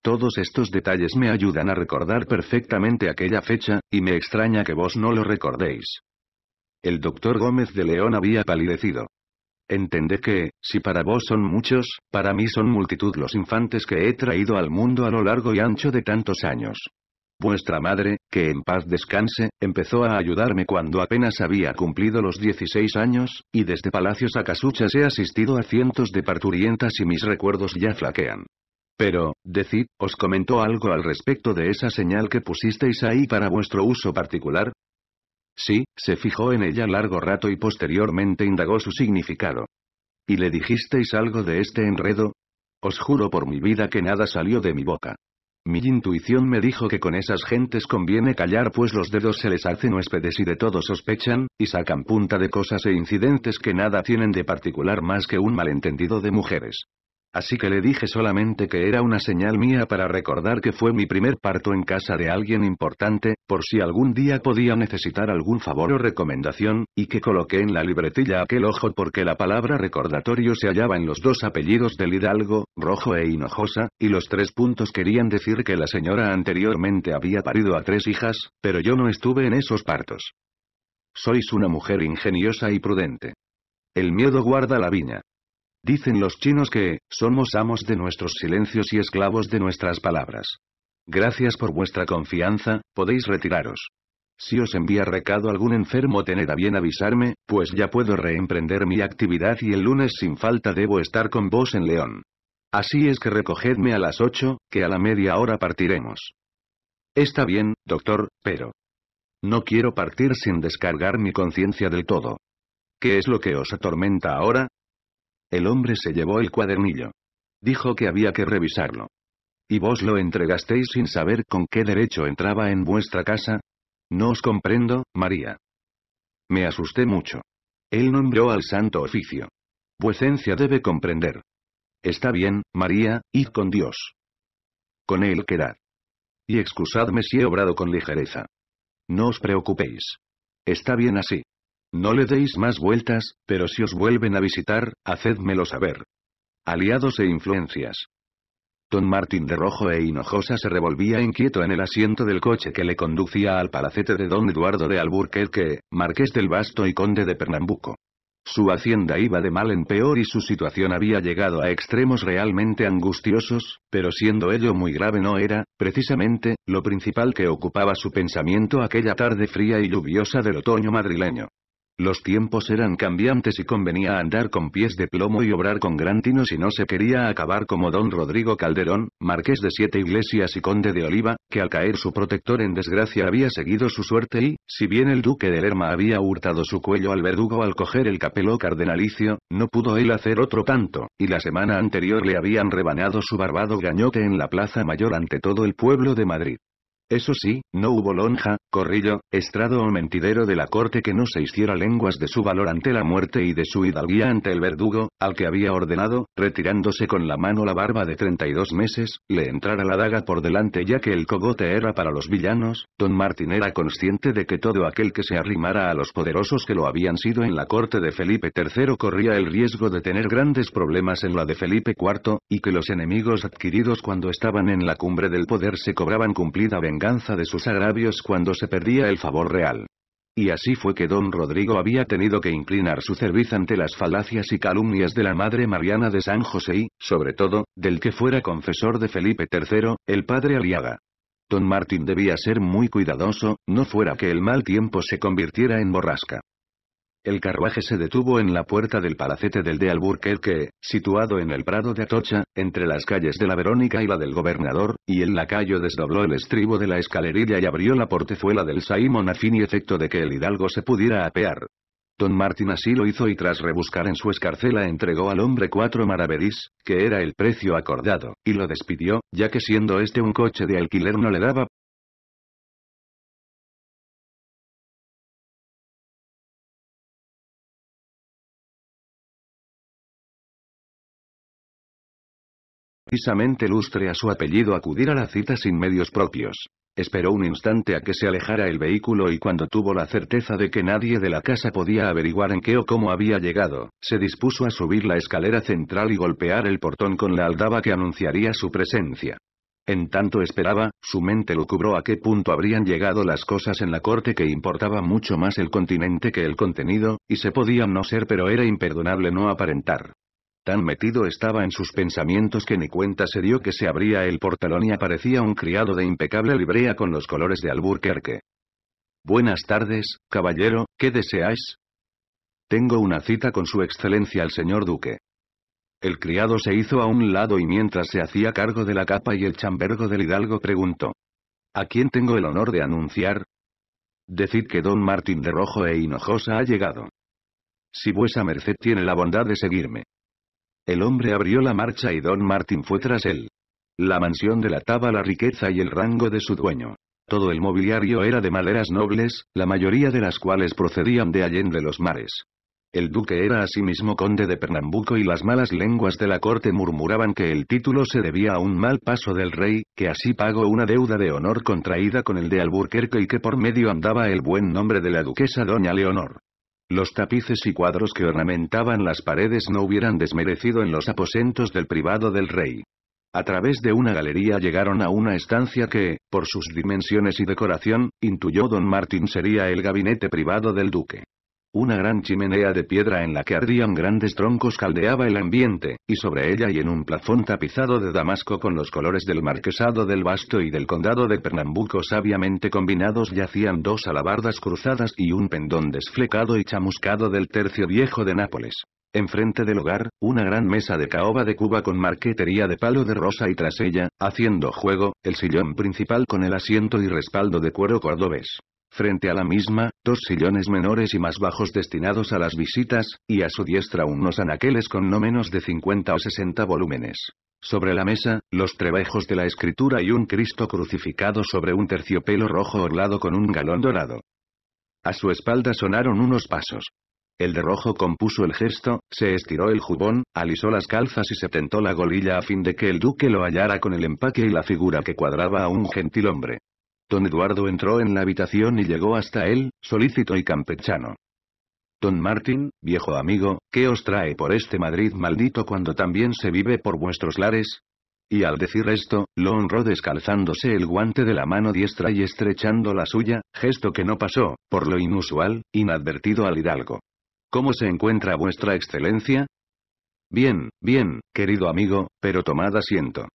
Todos estos detalles me ayudan a recordar perfectamente aquella fecha, y me extraña que vos no lo recordéis. El doctor Gómez de León había palidecido. Entendé que, si para vos son muchos, para mí son multitud los infantes que he traído al mundo a lo largo y ancho de tantos años. Vuestra madre, que en paz descanse, empezó a ayudarme cuando apenas había cumplido los 16 años, y desde palacios a casuchas he asistido a cientos de parturientas y mis recuerdos ya flaquean. Pero, decid, ¿os comentó algo al respecto de esa señal que pusisteis ahí para vuestro uso particular? Sí, se fijó en ella largo rato y posteriormente indagó su significado. ¿Y le dijisteis algo de este enredo? Os juro por mi vida que nada salió de mi boca. Mi intuición me dijo que con esas gentes conviene callar pues los dedos se les hacen huéspedes y de todo sospechan, y sacan punta de cosas e incidentes que nada tienen de particular más que un malentendido de mujeres. Así que le dije solamente que era una señal mía para recordar que fue mi primer parto en casa de alguien importante, por si algún día podía necesitar algún favor o recomendación, y que coloqué en la libretilla aquel ojo porque la palabra recordatorio se hallaba en los dos apellidos del hidalgo, Rojo e Hinojosa, y los tres puntos querían decir que la señora anteriormente había parido a tres hijas, pero yo no estuve en esos partos. Sois una mujer ingeniosa y prudente. El miedo guarda la viña. Dicen los chinos que, somos amos de nuestros silencios y esclavos de nuestras palabras. Gracias por vuestra confianza, podéis retiraros. Si os envía recado algún enfermo tened a bien avisarme, pues ya puedo reemprender mi actividad y el lunes sin falta debo estar con vos en León. Así es que recogedme a las ocho, que a la media hora partiremos. Está bien, doctor, pero... No quiero partir sin descargar mi conciencia del todo. ¿Qué es lo que os atormenta ahora? El hombre se llevó el cuadernillo. Dijo que había que revisarlo. ¿Y vos lo entregasteis sin saber con qué derecho entraba en vuestra casa? No os comprendo, María. Me asusté mucho. Él nombró al santo oficio. Vuecencia debe comprender. Está bien, María, id con Dios. Con él quedad. Y excusadme si he obrado con ligereza. No os preocupéis. Está bien así. No le deis más vueltas, pero si os vuelven a visitar, hacedmelo saber. Aliados e influencias. Don Martín de Rojo e Hinojosa se revolvía inquieto en el asiento del coche que le conducía al palacete de don Eduardo de Alburquerque, marqués del Basto y conde de Pernambuco. Su hacienda iba de mal en peor y su situación había llegado a extremos realmente angustiosos, pero siendo ello muy grave no era, precisamente, lo principal que ocupaba su pensamiento aquella tarde fría y lluviosa del otoño madrileño. Los tiempos eran cambiantes y convenía andar con pies de plomo y obrar con gran tino si no se quería acabar como don Rodrigo Calderón, marqués de Siete Iglesias y conde de Oliva, que al caer su protector en desgracia había seguido su suerte y, si bien el duque de Lerma había hurtado su cuello al verdugo al coger el capelo cardenalicio, no pudo él hacer otro tanto, y la semana anterior le habían rebanado su barbado gañote en la plaza mayor ante todo el pueblo de Madrid. Eso sí, no hubo lonja, corrillo, estrado o mentidero de la corte que no se hiciera lenguas de su valor ante la muerte y de su hidalguía ante el verdugo, al que había ordenado, retirándose con la mano la barba de 32 meses, le entrara la daga por delante ya que el cogote era para los villanos, don Martín era consciente de que todo aquel que se arrimara a los poderosos que lo habían sido en la corte de Felipe III corría el riesgo de tener grandes problemas en la de Felipe IV, y que los enemigos adquiridos cuando estaban en la cumbre del poder se cobraban cumplida venganza venganza de sus agravios cuando se perdía el favor real. Y así fue que don Rodrigo había tenido que inclinar su cerviz ante las falacias y calumnias de la madre Mariana de San José y, sobre todo, del que fuera confesor de Felipe III, el padre Aliaga. Don Martín debía ser muy cuidadoso, no fuera que el mal tiempo se convirtiera en borrasca. El carruaje se detuvo en la puerta del palacete del de Alburquerque, situado en el prado de Atocha, entre las calles de la Verónica y la del Gobernador, y el lacayo desdobló el estribo de la escalerilla y abrió la portezuela del Saimon a fin y efecto de que el hidalgo se pudiera apear. Don Martín así lo hizo y tras rebuscar en su escarcela entregó al hombre cuatro maravedís, que era el precio acordado, y lo despidió, ya que siendo este un coche de alquiler no le daba precisamente lustre a su apellido acudir a la cita sin medios propios. Esperó un instante a que se alejara el vehículo y cuando tuvo la certeza de que nadie de la casa podía averiguar en qué o cómo había llegado, se dispuso a subir la escalera central y golpear el portón con la aldaba que anunciaría su presencia. En tanto esperaba, su mente lucubró a qué punto habrían llegado las cosas en la corte que importaba mucho más el continente que el contenido, y se podían no ser pero era imperdonable no aparentar. Tan metido estaba en sus pensamientos que ni cuenta se dio que se abría el portalón y aparecía un criado de impecable librea con los colores de Alburquerque. Buenas tardes, caballero, ¿qué deseáis? Tengo una cita con su excelencia el señor duque. El criado se hizo a un lado y mientras se hacía cargo de la capa y el chambergo del hidalgo preguntó. ¿A quién tengo el honor de anunciar? Decid que don Martín de Rojo e Hinojosa ha llegado. Si vuesa merced tiene la bondad de seguirme. El hombre abrió la marcha y Don Martín fue tras él. La mansión delataba la riqueza y el rango de su dueño. Todo el mobiliario era de maderas nobles, la mayoría de las cuales procedían de Allende los Mares. El duque era asimismo conde de Pernambuco y las malas lenguas de la corte murmuraban que el título se debía a un mal paso del rey, que así pagó una deuda de honor contraída con el de Alburquerque y que por medio andaba el buen nombre de la duquesa doña Leonor. Los tapices y cuadros que ornamentaban las paredes no hubieran desmerecido en los aposentos del privado del rey. A través de una galería llegaron a una estancia que, por sus dimensiones y decoración, intuyó don Martín sería el gabinete privado del duque. Una gran chimenea de piedra en la que ardían grandes troncos caldeaba el ambiente, y sobre ella y en un plafón tapizado de damasco con los colores del marquesado del Basto y del condado de Pernambuco sabiamente combinados yacían dos alabardas cruzadas y un pendón desflecado y chamuscado del tercio viejo de Nápoles. Enfrente del hogar, una gran mesa de caoba de Cuba con marquetería de palo de rosa y tras ella, haciendo juego, el sillón principal con el asiento y respaldo de cuero cordobés. Frente a la misma, dos sillones menores y más bajos destinados a las visitas, y a su diestra unos anaqueles con no menos de 50 o 60 volúmenes. Sobre la mesa, los trebejos de la escritura y un Cristo crucificado sobre un terciopelo rojo orlado con un galón dorado. A su espalda sonaron unos pasos. El de rojo compuso el gesto, se estiró el jubón, alisó las calzas y se tentó la golilla a fin de que el duque lo hallara con el empaque y la figura que cuadraba a un hombre. Don Eduardo entró en la habitación y llegó hasta él, solícito y campechano. Don Martín, viejo amigo, ¿qué os trae por este Madrid maldito cuando también se vive por vuestros lares? Y al decir esto, lo honró descalzándose el guante de la mano diestra y estrechando la suya, gesto que no pasó, por lo inusual, inadvertido al hidalgo. ¿Cómo se encuentra vuestra excelencia? Bien, bien, querido amigo, pero tomad asiento.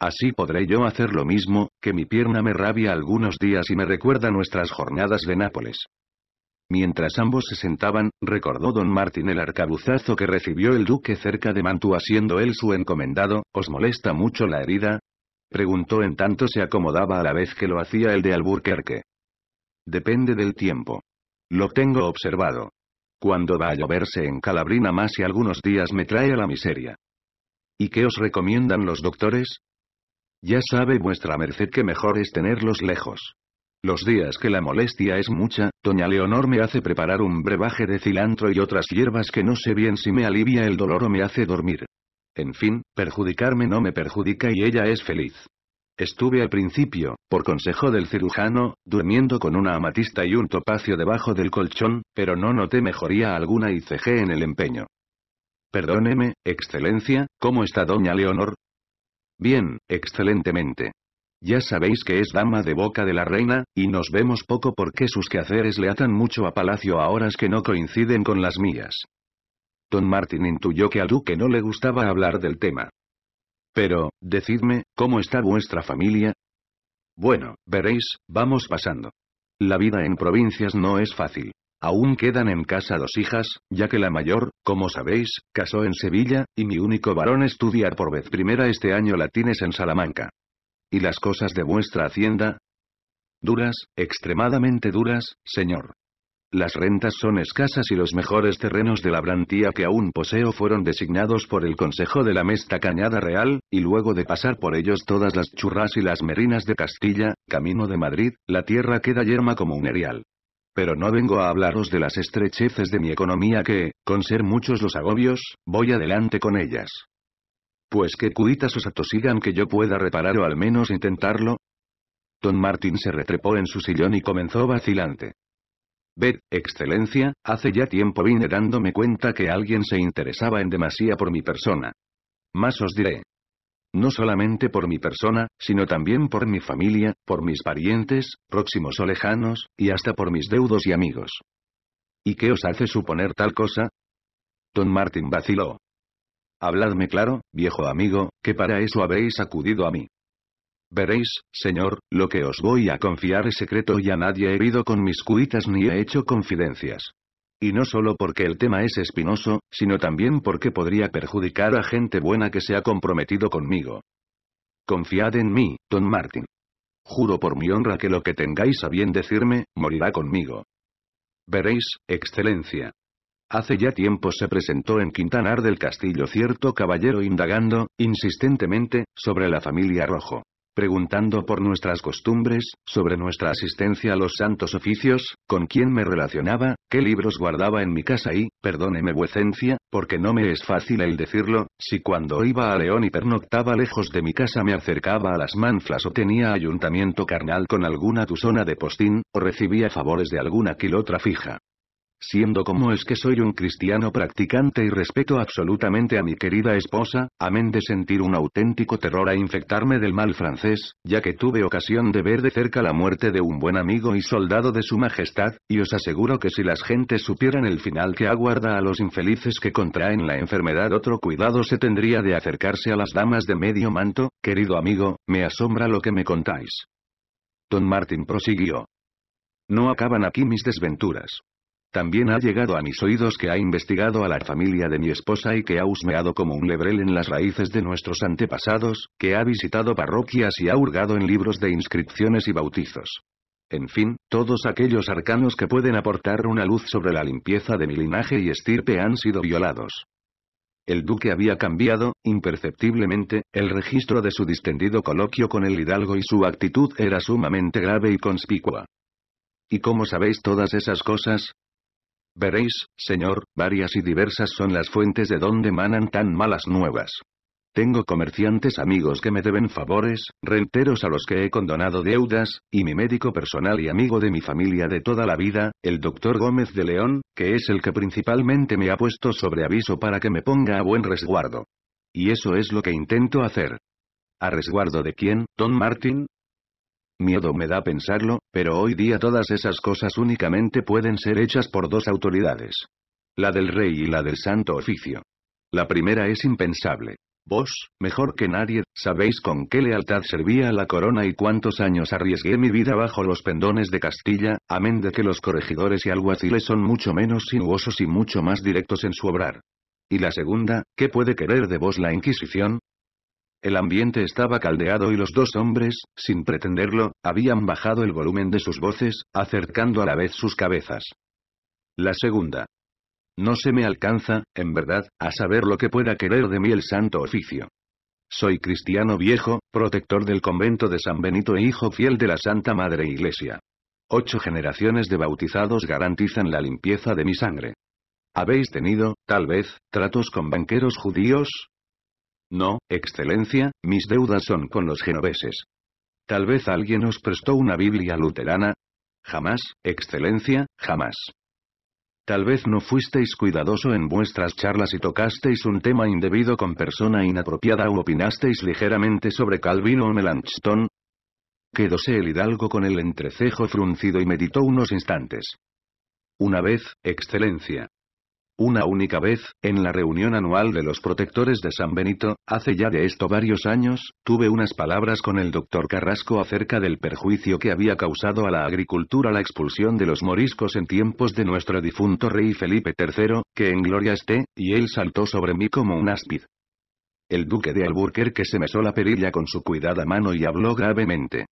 Así podré yo hacer lo mismo, que mi pierna me rabia algunos días y me recuerda nuestras jornadas de Nápoles. Mientras ambos se sentaban, recordó don Martín el arcabuzazo que recibió el duque cerca de Mantua siendo él su encomendado, ¿os molesta mucho la herida? Preguntó en tanto se acomodaba a la vez que lo hacía el de Alburquerque. Depende del tiempo. Lo tengo observado. Cuando va a lloverse en Calabrina más y algunos días me trae a la miseria. ¿Y qué os recomiendan los doctores? Ya sabe vuestra merced que mejor es tenerlos lejos. Los días que la molestia es mucha, doña Leonor me hace preparar un brebaje de cilantro y otras hierbas que no sé bien si me alivia el dolor o me hace dormir. En fin, perjudicarme no me perjudica y ella es feliz. Estuve al principio, por consejo del cirujano, durmiendo con una amatista y un topacio debajo del colchón, pero no noté mejoría alguna y cejé en el empeño. Perdóneme, excelencia, ¿cómo está doña Leonor? Bien, excelentemente. Ya sabéis que es dama de boca de la reina, y nos vemos poco porque sus quehaceres le atan mucho a palacio a horas que no coinciden con las mías. Don Martín intuyó que al duque no le gustaba hablar del tema. Pero, decidme, ¿cómo está vuestra familia? Bueno, veréis, vamos pasando. La vida en provincias no es fácil. Aún quedan en casa dos hijas, ya que la mayor, como sabéis, casó en Sevilla, y mi único varón estudiar por vez primera este año latines en Salamanca. ¿Y las cosas de vuestra hacienda? Duras, extremadamente duras, señor. Las rentas son escasas y los mejores terrenos de labrantía que aún poseo fueron designados por el Consejo de la Mesta Cañada Real, y luego de pasar por ellos todas las churras y las merinas de Castilla, camino de Madrid, la tierra queda yerma como un erial pero no vengo a hablaros de las estrecheces de mi economía que, con ser muchos los agobios, voy adelante con ellas. Pues que cuitas os atosigan que yo pueda reparar o al menos intentarlo. Don Martín se retrepó en su sillón y comenzó vacilante. Ved, excelencia, hace ya tiempo vine dándome cuenta que alguien se interesaba en demasía por mi persona. Más os diré, no solamente por mi persona, sino también por mi familia, por mis parientes, próximos o lejanos, y hasta por mis deudos y amigos. ¿Y qué os hace suponer tal cosa? Don Martín vaciló. Habladme claro, viejo amigo, que para eso habéis acudido a mí. Veréis, señor, lo que os voy a confiar es secreto y a nadie he herido con mis cuitas ni he hecho confidencias. Y no solo porque el tema es espinoso, sino también porque podría perjudicar a gente buena que se ha comprometido conmigo. Confiad en mí, Don Martin. Juro por mi honra que lo que tengáis a bien decirme, morirá conmigo. Veréis, Excelencia. Hace ya tiempo se presentó en Quintanar del Castillo cierto caballero indagando, insistentemente, sobre la familia Rojo preguntando por nuestras costumbres, sobre nuestra asistencia a los santos oficios, con quién me relacionaba, qué libros guardaba en mi casa y, perdóneme vuecencia, porque no me es fácil el decirlo, si cuando iba a León y pernoctaba lejos de mi casa me acercaba a las manflas o tenía ayuntamiento carnal con alguna tusona de postín, o recibía favores de alguna quilotra fija siendo como es que soy un cristiano practicante y respeto absolutamente a mi querida esposa, amén de sentir un auténtico terror a infectarme del mal francés, ya que tuve ocasión de ver de cerca la muerte de un buen amigo y soldado de su majestad, y os aseguro que si las gentes supieran el final que aguarda a los infelices que contraen la enfermedad otro cuidado se tendría de acercarse a las damas de medio manto, querido amigo, me asombra lo que me contáis. Don Martin prosiguió. No acaban aquí mis desventuras. También ha llegado a mis oídos que ha investigado a la familia de mi esposa y que ha husmeado como un lebrel en las raíces de nuestros antepasados, que ha visitado parroquias y ha hurgado en libros de inscripciones y bautizos. En fin, todos aquellos arcanos que pueden aportar una luz sobre la limpieza de mi linaje y estirpe han sido violados. El duque había cambiado, imperceptiblemente, el registro de su distendido coloquio con el hidalgo y su actitud era sumamente grave y conspicua. ¿Y cómo sabéis todas esas cosas? Veréis, señor, varias y diversas son las fuentes de donde manan tan malas nuevas. Tengo comerciantes amigos que me deben favores, renteros a los que he condonado deudas, y mi médico personal y amigo de mi familia de toda la vida, el doctor Gómez de León, que es el que principalmente me ha puesto sobre aviso para que me ponga a buen resguardo. Y eso es lo que intento hacer. ¿A resguardo de quién, don Martín? Miedo me da pensarlo, pero hoy día todas esas cosas únicamente pueden ser hechas por dos autoridades. La del rey y la del santo oficio. La primera es impensable. Vos, mejor que nadie, sabéis con qué lealtad servía a la corona y cuántos años arriesgué mi vida bajo los pendones de Castilla, amén de que los corregidores y alguaciles son mucho menos sinuosos y mucho más directos en su obrar. Y la segunda, ¿qué puede querer de vos la Inquisición? El ambiente estaba caldeado y los dos hombres, sin pretenderlo, habían bajado el volumen de sus voces, acercando a la vez sus cabezas. La segunda. No se me alcanza, en verdad, a saber lo que pueda querer de mí el santo oficio. Soy cristiano viejo, protector del convento de San Benito e hijo fiel de la Santa Madre Iglesia. Ocho generaciones de bautizados garantizan la limpieza de mi sangre. ¿Habéis tenido, tal vez, tratos con banqueros judíos? No, excelencia, mis deudas son con los genoveses. Tal vez alguien os prestó una Biblia luterana. Jamás, excelencia, jamás. Tal vez no fuisteis cuidadoso en vuestras charlas y tocasteis un tema indebido con persona inapropiada o opinasteis ligeramente sobre Calvino o Melanchthon. Quedóse el hidalgo con el entrecejo fruncido y meditó unos instantes. Una vez, excelencia, una única vez, en la reunión anual de los protectores de San Benito, hace ya de esto varios años, tuve unas palabras con el doctor Carrasco acerca del perjuicio que había causado a la agricultura la expulsión de los moriscos en tiempos de nuestro difunto rey Felipe III, que en gloria esté, y él saltó sobre mí como un áspid. El duque de Alburquerque se mesó la perilla con su cuidada mano y habló gravemente.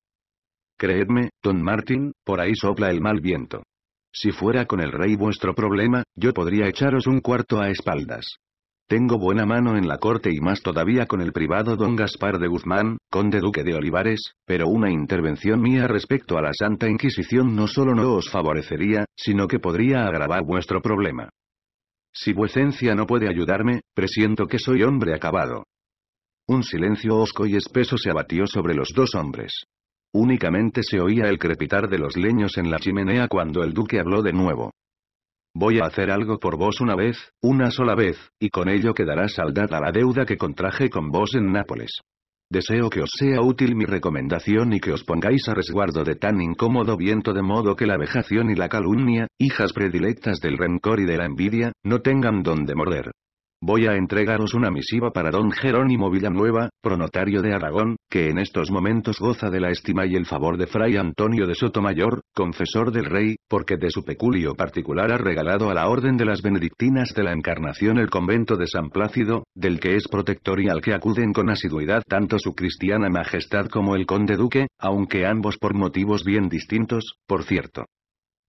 Creedme, don Martín, por ahí sopla el mal viento. Si fuera con el rey vuestro problema, yo podría echaros un cuarto a espaldas. Tengo buena mano en la corte y más todavía con el privado don Gaspar de Guzmán, conde duque de Olivares, pero una intervención mía respecto a la Santa Inquisición no solo no os favorecería, sino que podría agravar vuestro problema. Si vuecencia no puede ayudarme, presiento que soy hombre acabado. Un silencio osco y espeso se abatió sobre los dos hombres. Únicamente se oía el crepitar de los leños en la chimenea cuando el duque habló de nuevo. Voy a hacer algo por vos una vez, una sola vez, y con ello quedará saldada la deuda que contraje con vos en Nápoles. Deseo que os sea útil mi recomendación y que os pongáis a resguardo de tan incómodo viento de modo que la vejación y la calumnia, hijas predilectas del rencor y de la envidia, no tengan donde morder. Voy a entregaros una misiva para don Jerónimo Villanueva, pronotario de Aragón, que en estos momentos goza de la estima y el favor de Fray Antonio de Sotomayor, confesor del rey, porque de su peculio particular ha regalado a la Orden de las Benedictinas de la Encarnación el convento de San Plácido, del que es protector y al que acuden con asiduidad tanto su cristiana majestad como el conde duque, aunque ambos por motivos bien distintos, por cierto.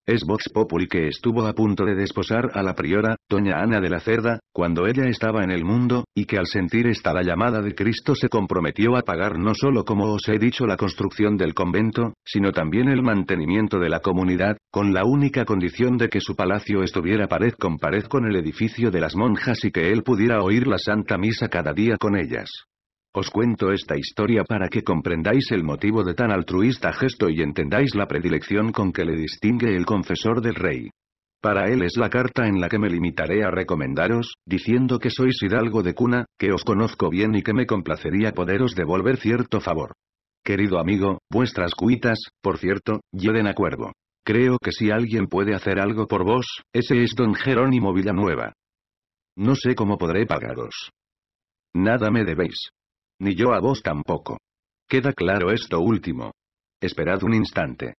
Es Vox Populi que estuvo a punto de desposar a la priora, doña Ana de la Cerda, cuando ella estaba en el mundo, y que al sentir esta la llamada de Cristo se comprometió a pagar no solo como os he dicho la construcción del convento, sino también el mantenimiento de la comunidad, con la única condición de que su palacio estuviera pared con pared con el edificio de las monjas y que él pudiera oír la Santa Misa cada día con ellas. Os cuento esta historia para que comprendáis el motivo de tan altruista gesto y entendáis la predilección con que le distingue el confesor del rey. Para él es la carta en la que me limitaré a recomendaros, diciendo que sois hidalgo de cuna, que os conozco bien y que me complacería poderos devolver cierto favor. Querido amigo, vuestras cuitas, por cierto, lleven a acuerdo. Creo que si alguien puede hacer algo por vos, ese es don Jerónimo Villanueva. No sé cómo podré pagaros. Nada me debéis. Ni yo a vos tampoco. Queda claro esto último. Esperad un instante.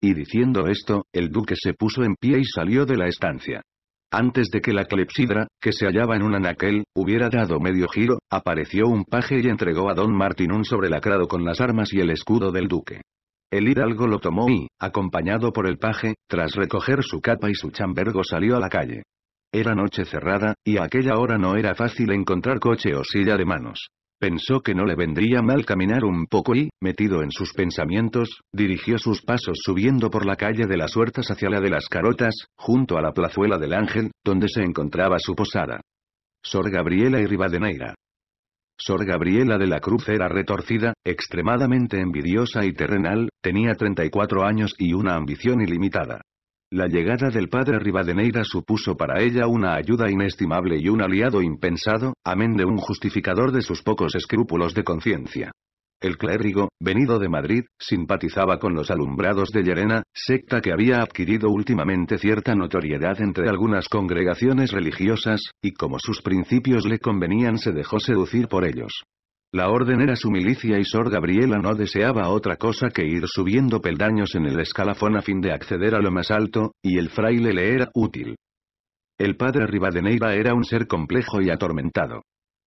Y diciendo esto, el duque se puso en pie y salió de la estancia. Antes de que la clepsidra, que se hallaba en un anaquel, hubiera dado medio giro, apareció un paje y entregó a don Martín un sobrelacrado con las armas y el escudo del duque. El hidalgo lo tomó y, acompañado por el paje, tras recoger su capa y su chambergo salió a la calle. Era noche cerrada, y a aquella hora no era fácil encontrar coche o silla de manos pensó que no le vendría mal caminar un poco y, metido en sus pensamientos, dirigió sus pasos subiendo por la calle de las huertas hacia la de las carotas, junto a la plazuela del Ángel, donde se encontraba su posada. Sor Gabriela y Rivadeneira. Sor Gabriela de la Cruz era retorcida, extremadamente envidiosa y terrenal, tenía 34 años y una ambición ilimitada. La llegada del padre Rivadeneira supuso para ella una ayuda inestimable y un aliado impensado, amén de un justificador de sus pocos escrúpulos de conciencia. El clérigo, venido de Madrid, simpatizaba con los alumbrados de Llerena, secta que había adquirido últimamente cierta notoriedad entre algunas congregaciones religiosas, y como sus principios le convenían se dejó seducir por ellos. La orden era su milicia y Sor Gabriela no deseaba otra cosa que ir subiendo peldaños en el escalafón a fin de acceder a lo más alto, y el fraile le era útil. El padre Rivadeneira era un ser complejo y atormentado.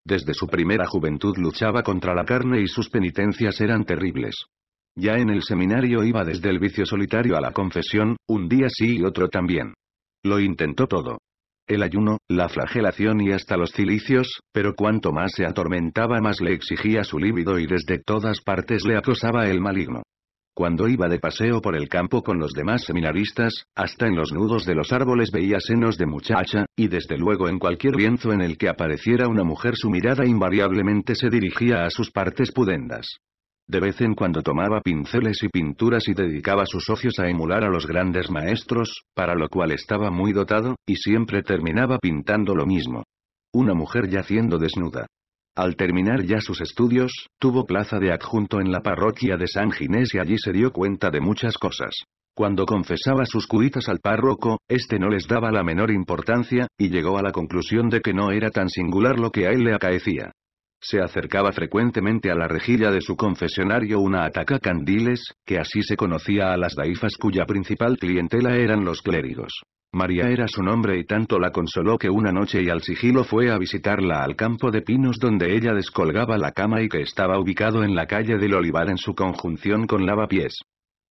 Desde su primera juventud luchaba contra la carne y sus penitencias eran terribles. Ya en el seminario iba desde el vicio solitario a la confesión, un día sí y otro también. Lo intentó todo el ayuno, la flagelación y hasta los cilicios, pero cuanto más se atormentaba más le exigía su líbido y desde todas partes le acosaba el maligno. Cuando iba de paseo por el campo con los demás seminaristas, hasta en los nudos de los árboles veía senos de muchacha, y desde luego en cualquier lienzo en el que apareciera una mujer su mirada invariablemente se dirigía a sus partes pudendas. De vez en cuando tomaba pinceles y pinturas y dedicaba sus ocios a emular a los grandes maestros, para lo cual estaba muy dotado, y siempre terminaba pintando lo mismo. Una mujer yaciendo desnuda. Al terminar ya sus estudios, tuvo plaza de adjunto en la parroquia de San Ginés y allí se dio cuenta de muchas cosas. Cuando confesaba sus cuitas al párroco, este no les daba la menor importancia, y llegó a la conclusión de que no era tan singular lo que a él le acaecía. Se acercaba frecuentemente a la rejilla de su confesionario una ataca candiles, que así se conocía a las daifas cuya principal clientela eran los clérigos. María era su nombre y tanto la consoló que una noche y al sigilo fue a visitarla al campo de pinos donde ella descolgaba la cama y que estaba ubicado en la calle del Olivar en su conjunción con Lavapiés.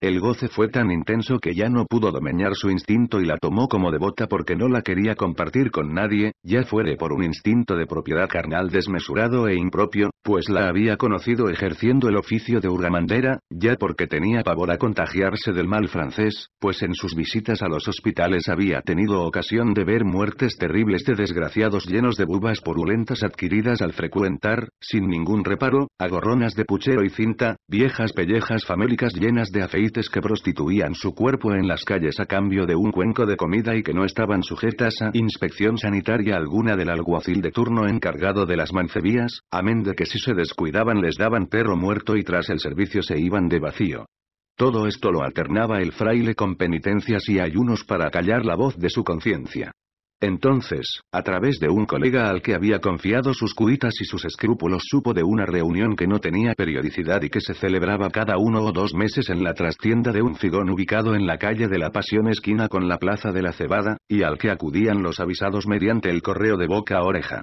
El goce fue tan intenso que ya no pudo domeñar su instinto y la tomó como devota porque no la quería compartir con nadie, ya fuere por un instinto de propiedad carnal desmesurado e impropio, pues la había conocido ejerciendo el oficio de urgamandera, ya porque tenía pavor a contagiarse del mal francés, pues en sus visitas a los hospitales había tenido ocasión de ver muertes terribles de desgraciados llenos de bubas purulentas adquiridas al frecuentar, sin ningún reparo, agorronas de puchero y cinta, viejas pellejas famélicas llenas de aceite que prostituían su cuerpo en las calles a cambio de un cuenco de comida y que no estaban sujetas a inspección sanitaria alguna del alguacil de turno encargado de las mancebías, amén de que si se descuidaban les daban perro muerto y tras el servicio se iban de vacío. Todo esto lo alternaba el fraile con penitencias y ayunos para callar la voz de su conciencia. Entonces, a través de un colega al que había confiado sus cuitas y sus escrúpulos supo de una reunión que no tenía periodicidad y que se celebraba cada uno o dos meses en la trastienda de un figón ubicado en la calle de la Pasión esquina con la Plaza de la Cebada, y al que acudían los avisados mediante el correo de boca a oreja.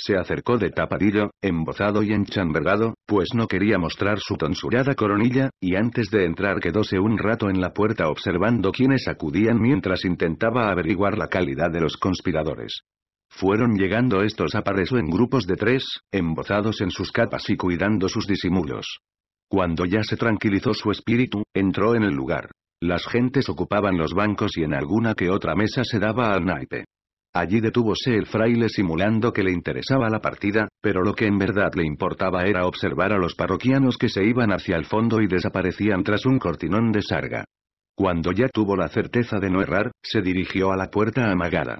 Se acercó de tapadillo, embozado y enchambergado, pues no quería mostrar su tonsurada coronilla, y antes de entrar quedóse un rato en la puerta observando quienes acudían mientras intentaba averiguar la calidad de los conspiradores. Fueron llegando estos a o en grupos de tres, embozados en sus capas y cuidando sus disimulos. Cuando ya se tranquilizó su espíritu, entró en el lugar. Las gentes ocupaban los bancos y en alguna que otra mesa se daba al naipe. Allí detúvose el fraile simulando que le interesaba la partida, pero lo que en verdad le importaba era observar a los parroquianos que se iban hacia el fondo y desaparecían tras un cortinón de sarga. Cuando ya tuvo la certeza de no errar, se dirigió a la puerta amagada.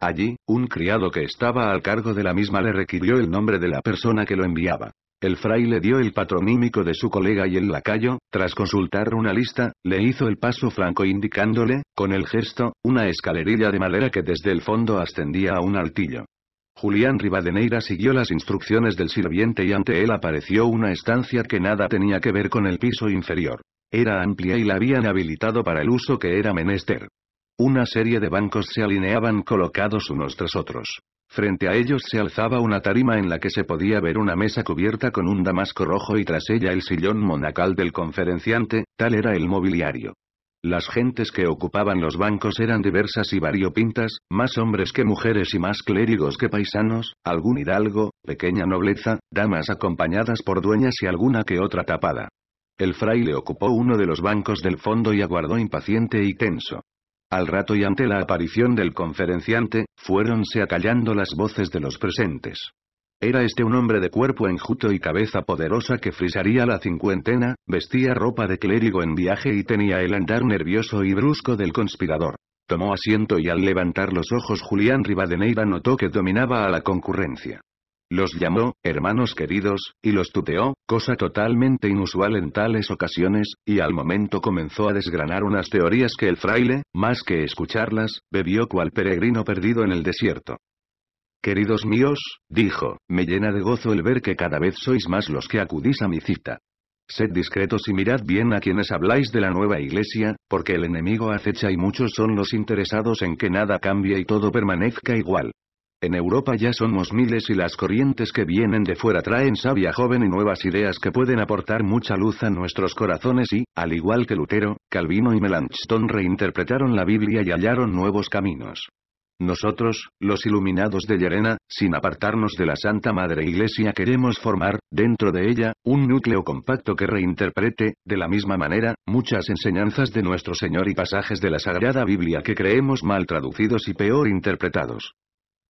Allí, un criado que estaba al cargo de la misma le requirió el nombre de la persona que lo enviaba. El fraile dio el patronímico de su colega y el lacayo, tras consultar una lista, le hizo el paso franco indicándole, con el gesto, una escalerilla de madera que desde el fondo ascendía a un altillo. Julián Rivadeneira siguió las instrucciones del sirviente y ante él apareció una estancia que nada tenía que ver con el piso inferior. Era amplia y la habían habilitado para el uso que era menester. Una serie de bancos se alineaban colocados unos tras otros. Frente a ellos se alzaba una tarima en la que se podía ver una mesa cubierta con un damasco rojo y tras ella el sillón monacal del conferenciante, tal era el mobiliario. Las gentes que ocupaban los bancos eran diversas y variopintas, más hombres que mujeres y más clérigos que paisanos, algún hidalgo, pequeña nobleza, damas acompañadas por dueñas y alguna que otra tapada. El fraile ocupó uno de los bancos del fondo y aguardó impaciente y tenso. Al rato y ante la aparición del conferenciante, fuéronse acallando las voces de los presentes. Era este un hombre de cuerpo enjuto y cabeza poderosa que frisaría la cincuentena, vestía ropa de clérigo en viaje y tenía el andar nervioso y brusco del conspirador. Tomó asiento y al levantar los ojos Julián Rivadeneira notó que dominaba a la concurrencia. Los llamó, hermanos queridos, y los tuteó, cosa totalmente inusual en tales ocasiones, y al momento comenzó a desgranar unas teorías que el fraile, más que escucharlas, bebió cual peregrino perdido en el desierto. Queridos míos, dijo, me llena de gozo el ver que cada vez sois más los que acudís a mi cita. Sed discretos y mirad bien a quienes habláis de la nueva iglesia, porque el enemigo acecha y muchos son los interesados en que nada cambie y todo permanezca igual. En Europa ya somos miles y las corrientes que vienen de fuera traen sabia joven y nuevas ideas que pueden aportar mucha luz a nuestros corazones y, al igual que Lutero, Calvino y Melanchthon reinterpretaron la Biblia y hallaron nuevos caminos. Nosotros, los iluminados de Llerena, sin apartarnos de la Santa Madre Iglesia queremos formar, dentro de ella, un núcleo compacto que reinterprete, de la misma manera, muchas enseñanzas de nuestro Señor y pasajes de la Sagrada Biblia que creemos mal traducidos y peor interpretados.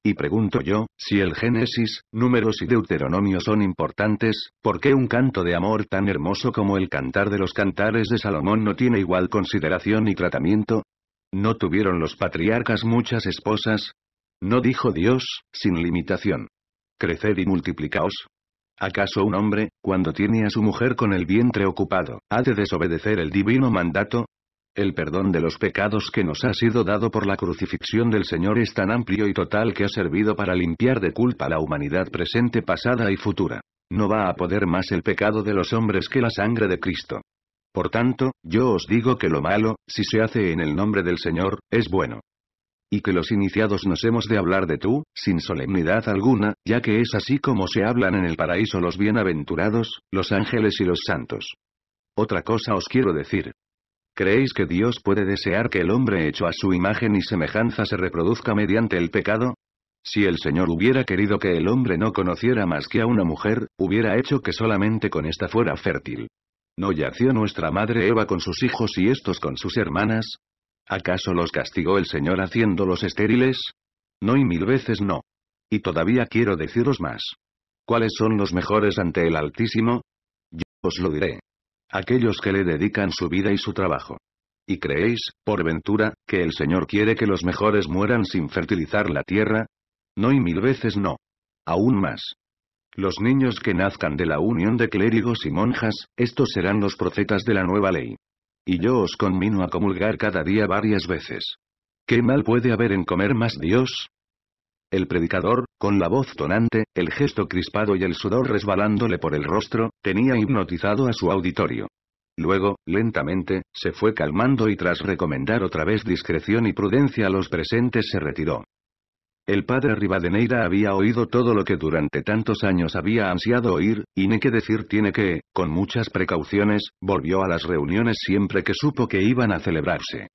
Y pregunto yo, si el Génesis, números y Deuteronomio son importantes, ¿por qué un canto de amor tan hermoso como el cantar de los cantares de Salomón no tiene igual consideración y tratamiento? ¿No tuvieron los patriarcas muchas esposas? ¿No dijo Dios, sin limitación? Creced y multiplicaos, ¿Acaso un hombre, cuando tiene a su mujer con el vientre ocupado, ha de desobedecer el divino mandato? El perdón de los pecados que nos ha sido dado por la crucifixión del Señor es tan amplio y total que ha servido para limpiar de culpa la humanidad presente, pasada y futura. No va a poder más el pecado de los hombres que la sangre de Cristo. Por tanto, yo os digo que lo malo, si se hace en el nombre del Señor, es bueno. Y que los iniciados nos hemos de hablar de tú, sin solemnidad alguna, ya que es así como se hablan en el paraíso los bienaventurados, los ángeles y los santos. Otra cosa os quiero decir, ¿Creéis que Dios puede desear que el hombre hecho a su imagen y semejanza se reproduzca mediante el pecado? Si el Señor hubiera querido que el hombre no conociera más que a una mujer, hubiera hecho que solamente con esta fuera fértil. ¿No yació nuestra madre Eva con sus hijos y estos con sus hermanas? ¿Acaso los castigó el Señor haciéndolos estériles? No y mil veces no. Y todavía quiero deciros más. ¿Cuáles son los mejores ante el Altísimo? Yo os lo diré. Aquellos que le dedican su vida y su trabajo. ¿Y creéis, por ventura, que el Señor quiere que los mejores mueran sin fertilizar la tierra? No y mil veces no. Aún más. Los niños que nazcan de la unión de clérigos y monjas, estos serán los profetas de la nueva ley. Y yo os conmino a comulgar cada día varias veces. ¿Qué mal puede haber en comer más Dios? El predicador, con la voz tonante, el gesto crispado y el sudor resbalándole por el rostro, tenía hipnotizado a su auditorio. Luego, lentamente, se fue calmando y tras recomendar otra vez discreción y prudencia a los presentes se retiró. El padre Rivadeneira había oído todo lo que durante tantos años había ansiado oír, y ni qué decir tiene que, con muchas precauciones, volvió a las reuniones siempre que supo que iban a celebrarse.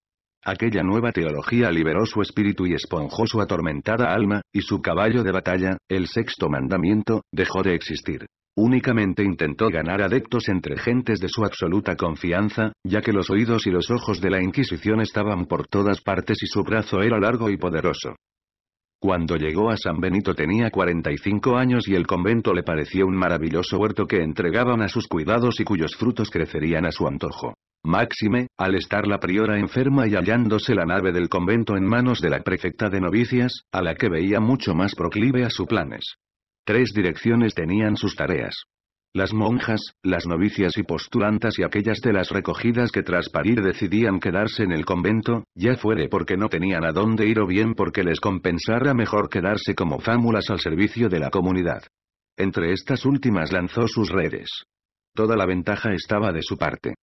Aquella nueva teología liberó su espíritu y esponjó su atormentada alma, y su caballo de batalla, el sexto mandamiento, dejó de existir. Únicamente intentó ganar adeptos entre gentes de su absoluta confianza, ya que los oídos y los ojos de la Inquisición estaban por todas partes y su brazo era largo y poderoso. Cuando llegó a San Benito tenía 45 años y el convento le pareció un maravilloso huerto que entregaban a sus cuidados y cuyos frutos crecerían a su antojo. Máxime, al estar la priora enferma y hallándose la nave del convento en manos de la prefecta de novicias, a la que veía mucho más proclive a sus planes. Tres direcciones tenían sus tareas. Las monjas, las novicias y postulantas y aquellas de las recogidas que tras parir decidían quedarse en el convento, ya fuere porque no tenían a dónde ir o bien porque les compensara mejor quedarse como fámulas al servicio de la comunidad. Entre estas últimas lanzó sus redes. Toda la ventaja estaba de su parte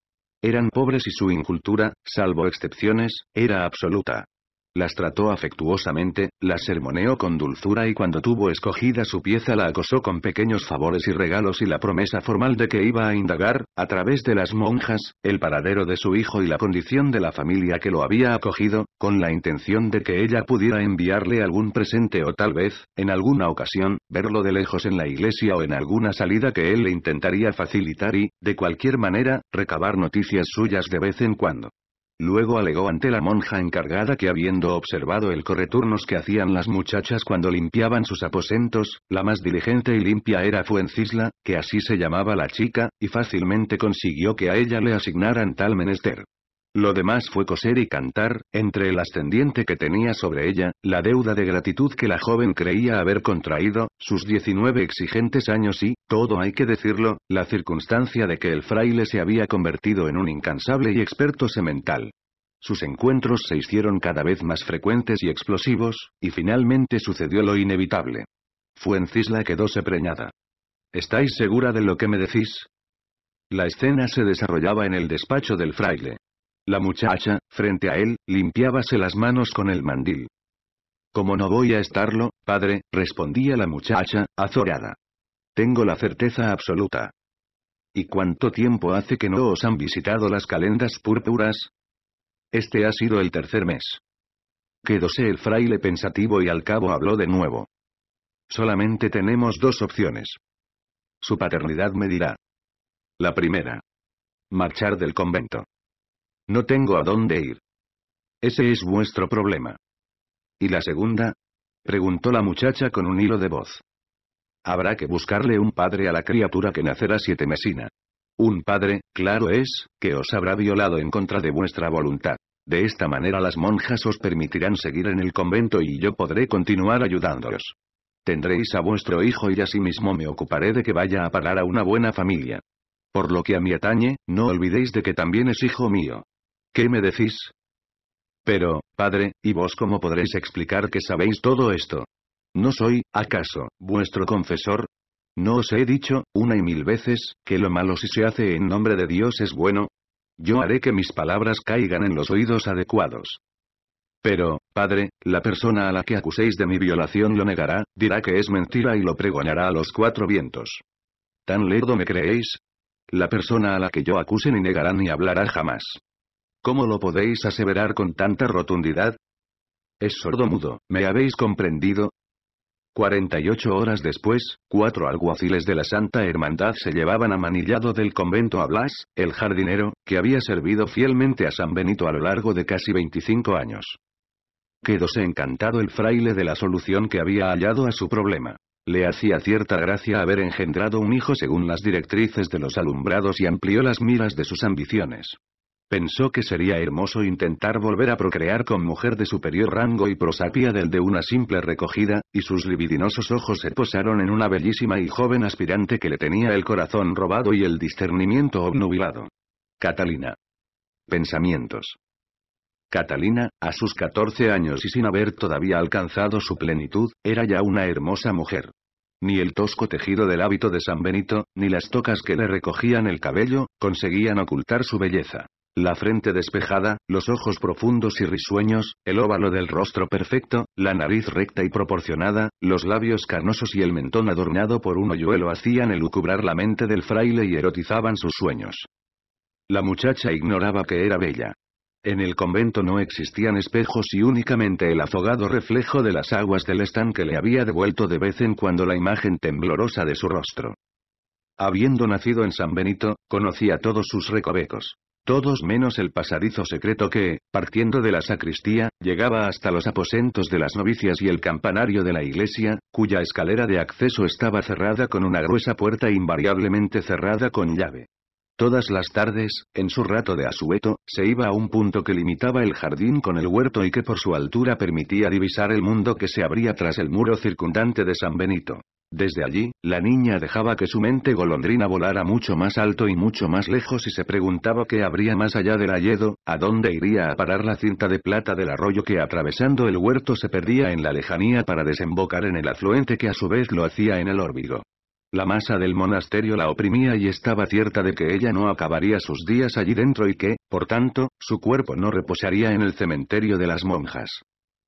eran pobres y su incultura, salvo excepciones, era absoluta. Las trató afectuosamente, las sermoneó con dulzura y cuando tuvo escogida su pieza la acosó con pequeños favores y regalos y la promesa formal de que iba a indagar, a través de las monjas, el paradero de su hijo y la condición de la familia que lo había acogido, con la intención de que ella pudiera enviarle algún presente o tal vez, en alguna ocasión, verlo de lejos en la iglesia o en alguna salida que él le intentaría facilitar y, de cualquier manera, recabar noticias suyas de vez en cuando. Luego alegó ante la monja encargada que habiendo observado el correturnos que hacían las muchachas cuando limpiaban sus aposentos, la más diligente y limpia era Fuencisla, que así se llamaba la chica, y fácilmente consiguió que a ella le asignaran tal menester. Lo demás fue coser y cantar, entre el ascendiente que tenía sobre ella, la deuda de gratitud que la joven creía haber contraído, sus 19 exigentes años y, todo hay que decirlo, la circunstancia de que el fraile se había convertido en un incansable y experto semental. Sus encuentros se hicieron cada vez más frecuentes y explosivos, y finalmente sucedió lo inevitable. Fuencisla quedóse preñada. ¿Estáis segura de lo que me decís? La escena se desarrollaba en el despacho del fraile. La muchacha, frente a él, limpiábase las manos con el mandil. Como no voy a estarlo, padre, respondía la muchacha, azorada. Tengo la certeza absoluta. ¿Y cuánto tiempo hace que no os han visitado las calendas púrpuras? Este ha sido el tercer mes. Quedóse el fraile pensativo y al cabo habló de nuevo. Solamente tenemos dos opciones. Su paternidad me dirá. La primera. Marchar del convento. No tengo a dónde ir. Ese es vuestro problema. ¿Y la segunda? Preguntó la muchacha con un hilo de voz. Habrá que buscarle un padre a la criatura que nacerá siete mesina. Un padre, claro es, que os habrá violado en contra de vuestra voluntad. De esta manera las monjas os permitirán seguir en el convento y yo podré continuar ayudándoos. Tendréis a vuestro hijo y asimismo me ocuparé de que vaya a parar a una buena familia. Por lo que a mí atañe, no olvidéis de que también es hijo mío. ¿Qué me decís? Pero, padre, ¿y vos cómo podréis explicar que sabéis todo esto? ¿No soy, acaso, vuestro confesor? ¿No os he dicho, una y mil veces, que lo malo si se hace en nombre de Dios es bueno? Yo haré que mis palabras caigan en los oídos adecuados. Pero, padre, la persona a la que acuséis de mi violación lo negará, dirá que es mentira y lo pregonará a los cuatro vientos. ¿Tan lerdo me creéis? La persona a la que yo acuse ni negará ni hablará jamás. ¿Cómo lo podéis aseverar con tanta rotundidad? Es sordo-mudo, ¿me habéis comprendido? 48 horas después, cuatro alguaciles de la Santa Hermandad se llevaban amanillado del convento a Blas, el jardinero, que había servido fielmente a San Benito a lo largo de casi 25 años. Quedóse encantado el fraile de la solución que había hallado a su problema. Le hacía cierta gracia haber engendrado un hijo según las directrices de los alumbrados y amplió las miras de sus ambiciones. Pensó que sería hermoso intentar volver a procrear con mujer de superior rango y prosapía del de una simple recogida, y sus libidinosos ojos se posaron en una bellísima y joven aspirante que le tenía el corazón robado y el discernimiento obnubilado. Catalina. Pensamientos. Catalina, a sus 14 años y sin haber todavía alcanzado su plenitud, era ya una hermosa mujer. Ni el tosco tejido del hábito de San Benito, ni las tocas que le recogían el cabello, conseguían ocultar su belleza. La frente despejada, los ojos profundos y risueños, el óvalo del rostro perfecto, la nariz recta y proporcionada, los labios carnosos y el mentón adornado por un hoyuelo hacían elucubrar la mente del fraile y erotizaban sus sueños. La muchacha ignoraba que era bella. En el convento no existían espejos y únicamente el afogado reflejo de las aguas del estanque le había devuelto de vez en cuando la imagen temblorosa de su rostro. Habiendo nacido en San Benito, conocía todos sus recovecos. Todos menos el pasadizo secreto que, partiendo de la sacristía, llegaba hasta los aposentos de las novicias y el campanario de la iglesia, cuya escalera de acceso estaba cerrada con una gruesa puerta invariablemente cerrada con llave. Todas las tardes, en su rato de asueto, se iba a un punto que limitaba el jardín con el huerto y que por su altura permitía divisar el mundo que se abría tras el muro circundante de San Benito. Desde allí, la niña dejaba que su mente golondrina volara mucho más alto y mucho más lejos y se preguntaba qué habría más allá del ayedo, a dónde iría a parar la cinta de plata del arroyo que atravesando el huerto se perdía en la lejanía para desembocar en el afluente que a su vez lo hacía en el órbigo. La masa del monasterio la oprimía y estaba cierta de que ella no acabaría sus días allí dentro y que, por tanto, su cuerpo no reposaría en el cementerio de las monjas.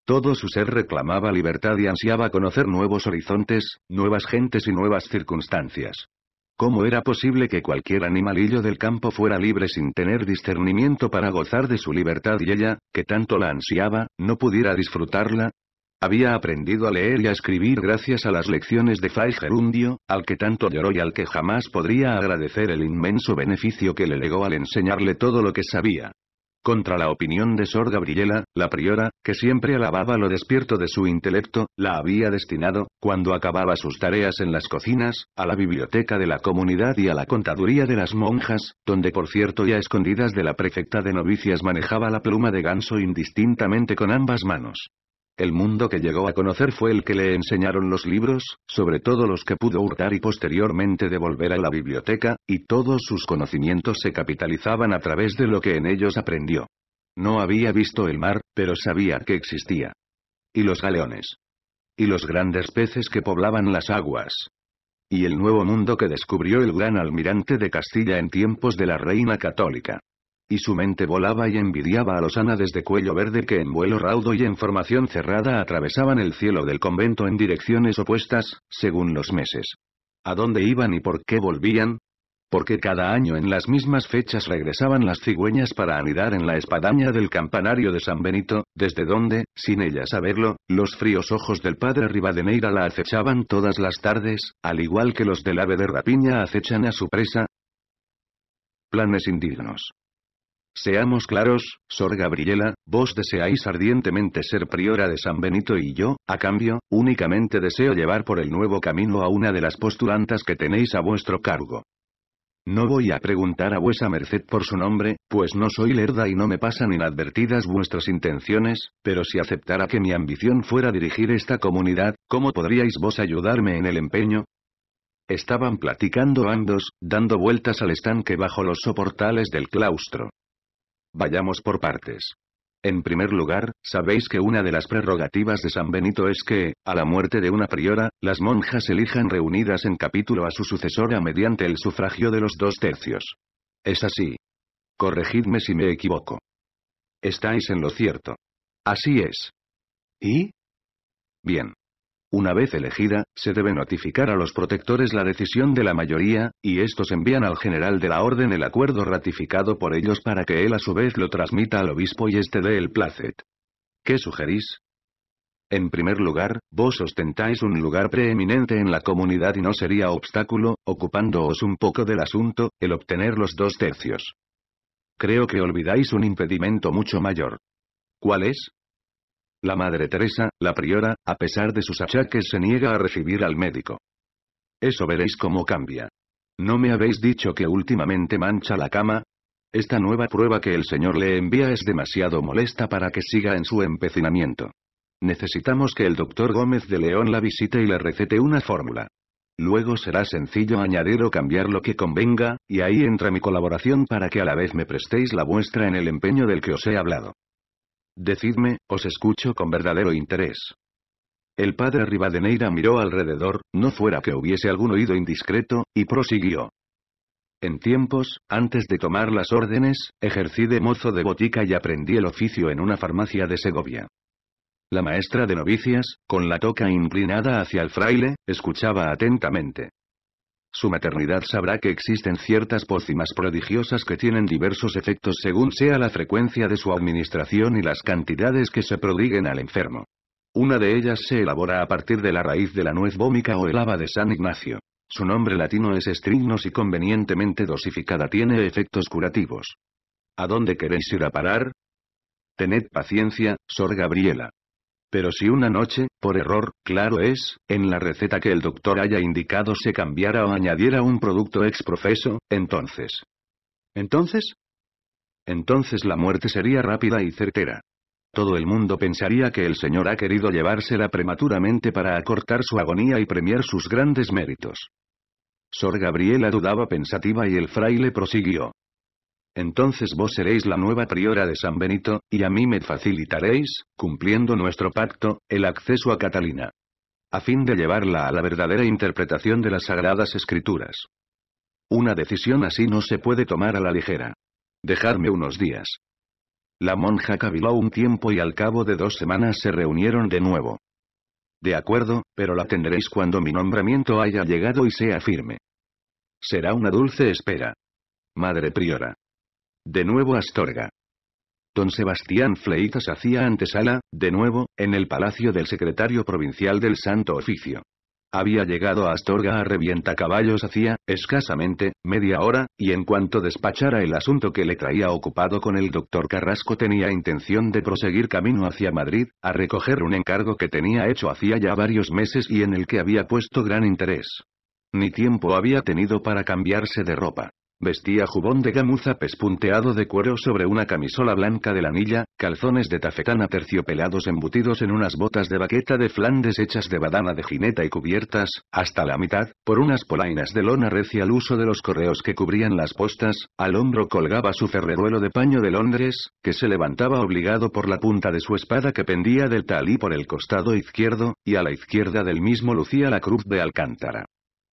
Todo su ser reclamaba libertad y ansiaba conocer nuevos horizontes, nuevas gentes y nuevas circunstancias. ¿Cómo era posible que cualquier animalillo del campo fuera libre sin tener discernimiento para gozar de su libertad y ella, que tanto la ansiaba, no pudiera disfrutarla? Había aprendido a leer y a escribir gracias a las lecciones de Fai Gerundio, al que tanto lloró y al que jamás podría agradecer el inmenso beneficio que le legó al enseñarle todo lo que sabía. Contra la opinión de Sor Gabriela, la priora, que siempre alababa lo despierto de su intelecto, la había destinado, cuando acababa sus tareas en las cocinas, a la biblioteca de la comunidad y a la contaduría de las monjas, donde por cierto ya escondidas de la prefecta de novicias manejaba la pluma de ganso indistintamente con ambas manos. El mundo que llegó a conocer fue el que le enseñaron los libros, sobre todo los que pudo hurtar y posteriormente devolver a la biblioteca, y todos sus conocimientos se capitalizaban a través de lo que en ellos aprendió. No había visto el mar, pero sabía que existía. Y los galeones. Y los grandes peces que poblaban las aguas. Y el nuevo mundo que descubrió el gran almirante de Castilla en tiempos de la Reina Católica. Y su mente volaba y envidiaba a los anades de cuello verde que en vuelo raudo y en formación cerrada atravesaban el cielo del convento en direcciones opuestas, según los meses. ¿A dónde iban y por qué volvían? Porque cada año en las mismas fechas regresaban las cigüeñas para anidar en la espadaña del campanario de San Benito, desde donde, sin ella saberlo, los fríos ojos del padre Rivadeneira la acechaban todas las tardes, al igual que los del ave de rapiña acechan a su presa? Planes indignos. Seamos claros, Sor Gabriela, vos deseáis ardientemente ser priora de San Benito y yo, a cambio, únicamente deseo llevar por el nuevo camino a una de las postulantas que tenéis a vuestro cargo. No voy a preguntar a vuesa merced por su nombre, pues no soy lerda y no me pasan inadvertidas vuestras intenciones, pero si aceptara que mi ambición fuera dirigir esta comunidad, ¿cómo podríais vos ayudarme en el empeño? Estaban platicando ambos, dando vueltas al estanque bajo los soportales del claustro. Vayamos por partes. En primer lugar, sabéis que una de las prerrogativas de San Benito es que, a la muerte de una priora, las monjas elijan reunidas en capítulo a su sucesora mediante el sufragio de los dos tercios. Es así. Corregidme si me equivoco. Estáis en lo cierto. Así es. ¿Y? Bien. Una vez elegida, se debe notificar a los protectores la decisión de la mayoría, y estos envían al general de la orden el acuerdo ratificado por ellos para que él a su vez lo transmita al obispo y éste dé el placet. ¿Qué sugerís? En primer lugar, vos ostentáis un lugar preeminente en la comunidad y no sería obstáculo, ocupándoos un poco del asunto, el obtener los dos tercios. Creo que olvidáis un impedimento mucho mayor. ¿Cuál es? La madre Teresa, la priora, a pesar de sus achaques se niega a recibir al médico. Eso veréis cómo cambia. ¿No me habéis dicho que últimamente mancha la cama? Esta nueva prueba que el Señor le envía es demasiado molesta para que siga en su empecinamiento. Necesitamos que el doctor Gómez de León la visite y le recete una fórmula. Luego será sencillo añadir o cambiar lo que convenga, y ahí entra mi colaboración para que a la vez me prestéis la vuestra en el empeño del que os he hablado. Decidme, os escucho con verdadero interés. El padre Rivadeneira miró alrededor, no fuera que hubiese algún oído indiscreto, y prosiguió. En tiempos, antes de tomar las órdenes, ejercí de mozo de botica y aprendí el oficio en una farmacia de Segovia. La maestra de novicias, con la toca inclinada hacia el fraile, escuchaba atentamente su maternidad sabrá que existen ciertas pócimas prodigiosas que tienen diversos efectos según sea la frecuencia de su administración y las cantidades que se prodiguen al enfermo. Una de ellas se elabora a partir de la raíz de la nuez vómica o el haba de San Ignacio. Su nombre latino es Strychnos y convenientemente dosificada tiene efectos curativos. ¿A dónde queréis ir a parar? Tened paciencia, Sor Gabriela. Pero si una noche, por error, claro es, en la receta que el doctor haya indicado se cambiara o añadiera un producto exprofeso, entonces... ¿Entonces? Entonces la muerte sería rápida y certera. Todo el mundo pensaría que el señor ha querido llevársela prematuramente para acortar su agonía y premiar sus grandes méritos. Sor Gabriela dudaba pensativa y el fraile prosiguió. Entonces vos seréis la nueva priora de San Benito, y a mí me facilitaréis, cumpliendo nuestro pacto, el acceso a Catalina. A fin de llevarla a la verdadera interpretación de las Sagradas Escrituras. Una decisión así no se puede tomar a la ligera. Dejarme unos días. La monja caviló un tiempo y al cabo de dos semanas se reunieron de nuevo. De acuerdo, pero la tendréis cuando mi nombramiento haya llegado y sea firme. Será una dulce espera. Madre priora. De nuevo Astorga. Don Sebastián Fleitas hacía antesala, de nuevo, en el palacio del secretario provincial del Santo Oficio. Había llegado a Astorga a revienta caballos hacía, escasamente, media hora, y en cuanto despachara el asunto que le traía ocupado con el doctor Carrasco tenía intención de proseguir camino hacia Madrid, a recoger un encargo que tenía hecho hacía ya varios meses y en el que había puesto gran interés. Ni tiempo había tenido para cambiarse de ropa. Vestía jubón de gamuza pespunteado de cuero sobre una camisola blanca de lanilla, calzones de tafetán terciopelados embutidos en unas botas de baqueta de Flandes hechas de badana de jineta y cubiertas, hasta la mitad, por unas polainas de lona recia al uso de los correos que cubrían las postas, al hombro colgaba su ferreruelo de paño de Londres, que se levantaba obligado por la punta de su espada que pendía del talí por el costado izquierdo, y a la izquierda del mismo lucía la cruz de Alcántara.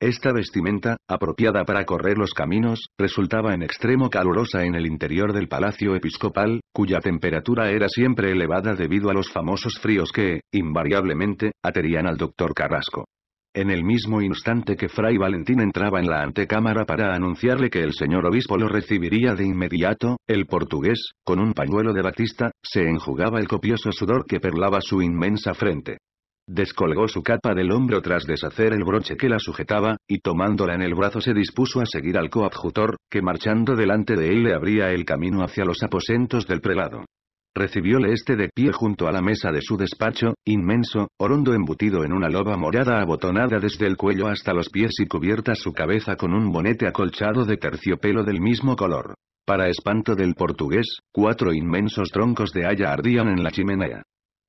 Esta vestimenta, apropiada para correr los caminos, resultaba en extremo calurosa en el interior del palacio episcopal, cuya temperatura era siempre elevada debido a los famosos fríos que, invariablemente, aterían al doctor Carrasco. En el mismo instante que Fray Valentín entraba en la antecámara para anunciarle que el señor obispo lo recibiría de inmediato, el portugués, con un pañuelo de batista, se enjugaba el copioso sudor que perlaba su inmensa frente. Descolgó su capa del hombro tras deshacer el broche que la sujetaba, y tomándola en el brazo se dispuso a seguir al coadjutor, que marchando delante de él le abría el camino hacia los aposentos del prelado. Recibióle este de pie junto a la mesa de su despacho, inmenso, orondo embutido en una loba morada abotonada desde el cuello hasta los pies y cubierta su cabeza con un bonete acolchado de terciopelo del mismo color. Para espanto del portugués, cuatro inmensos troncos de haya ardían en la chimenea.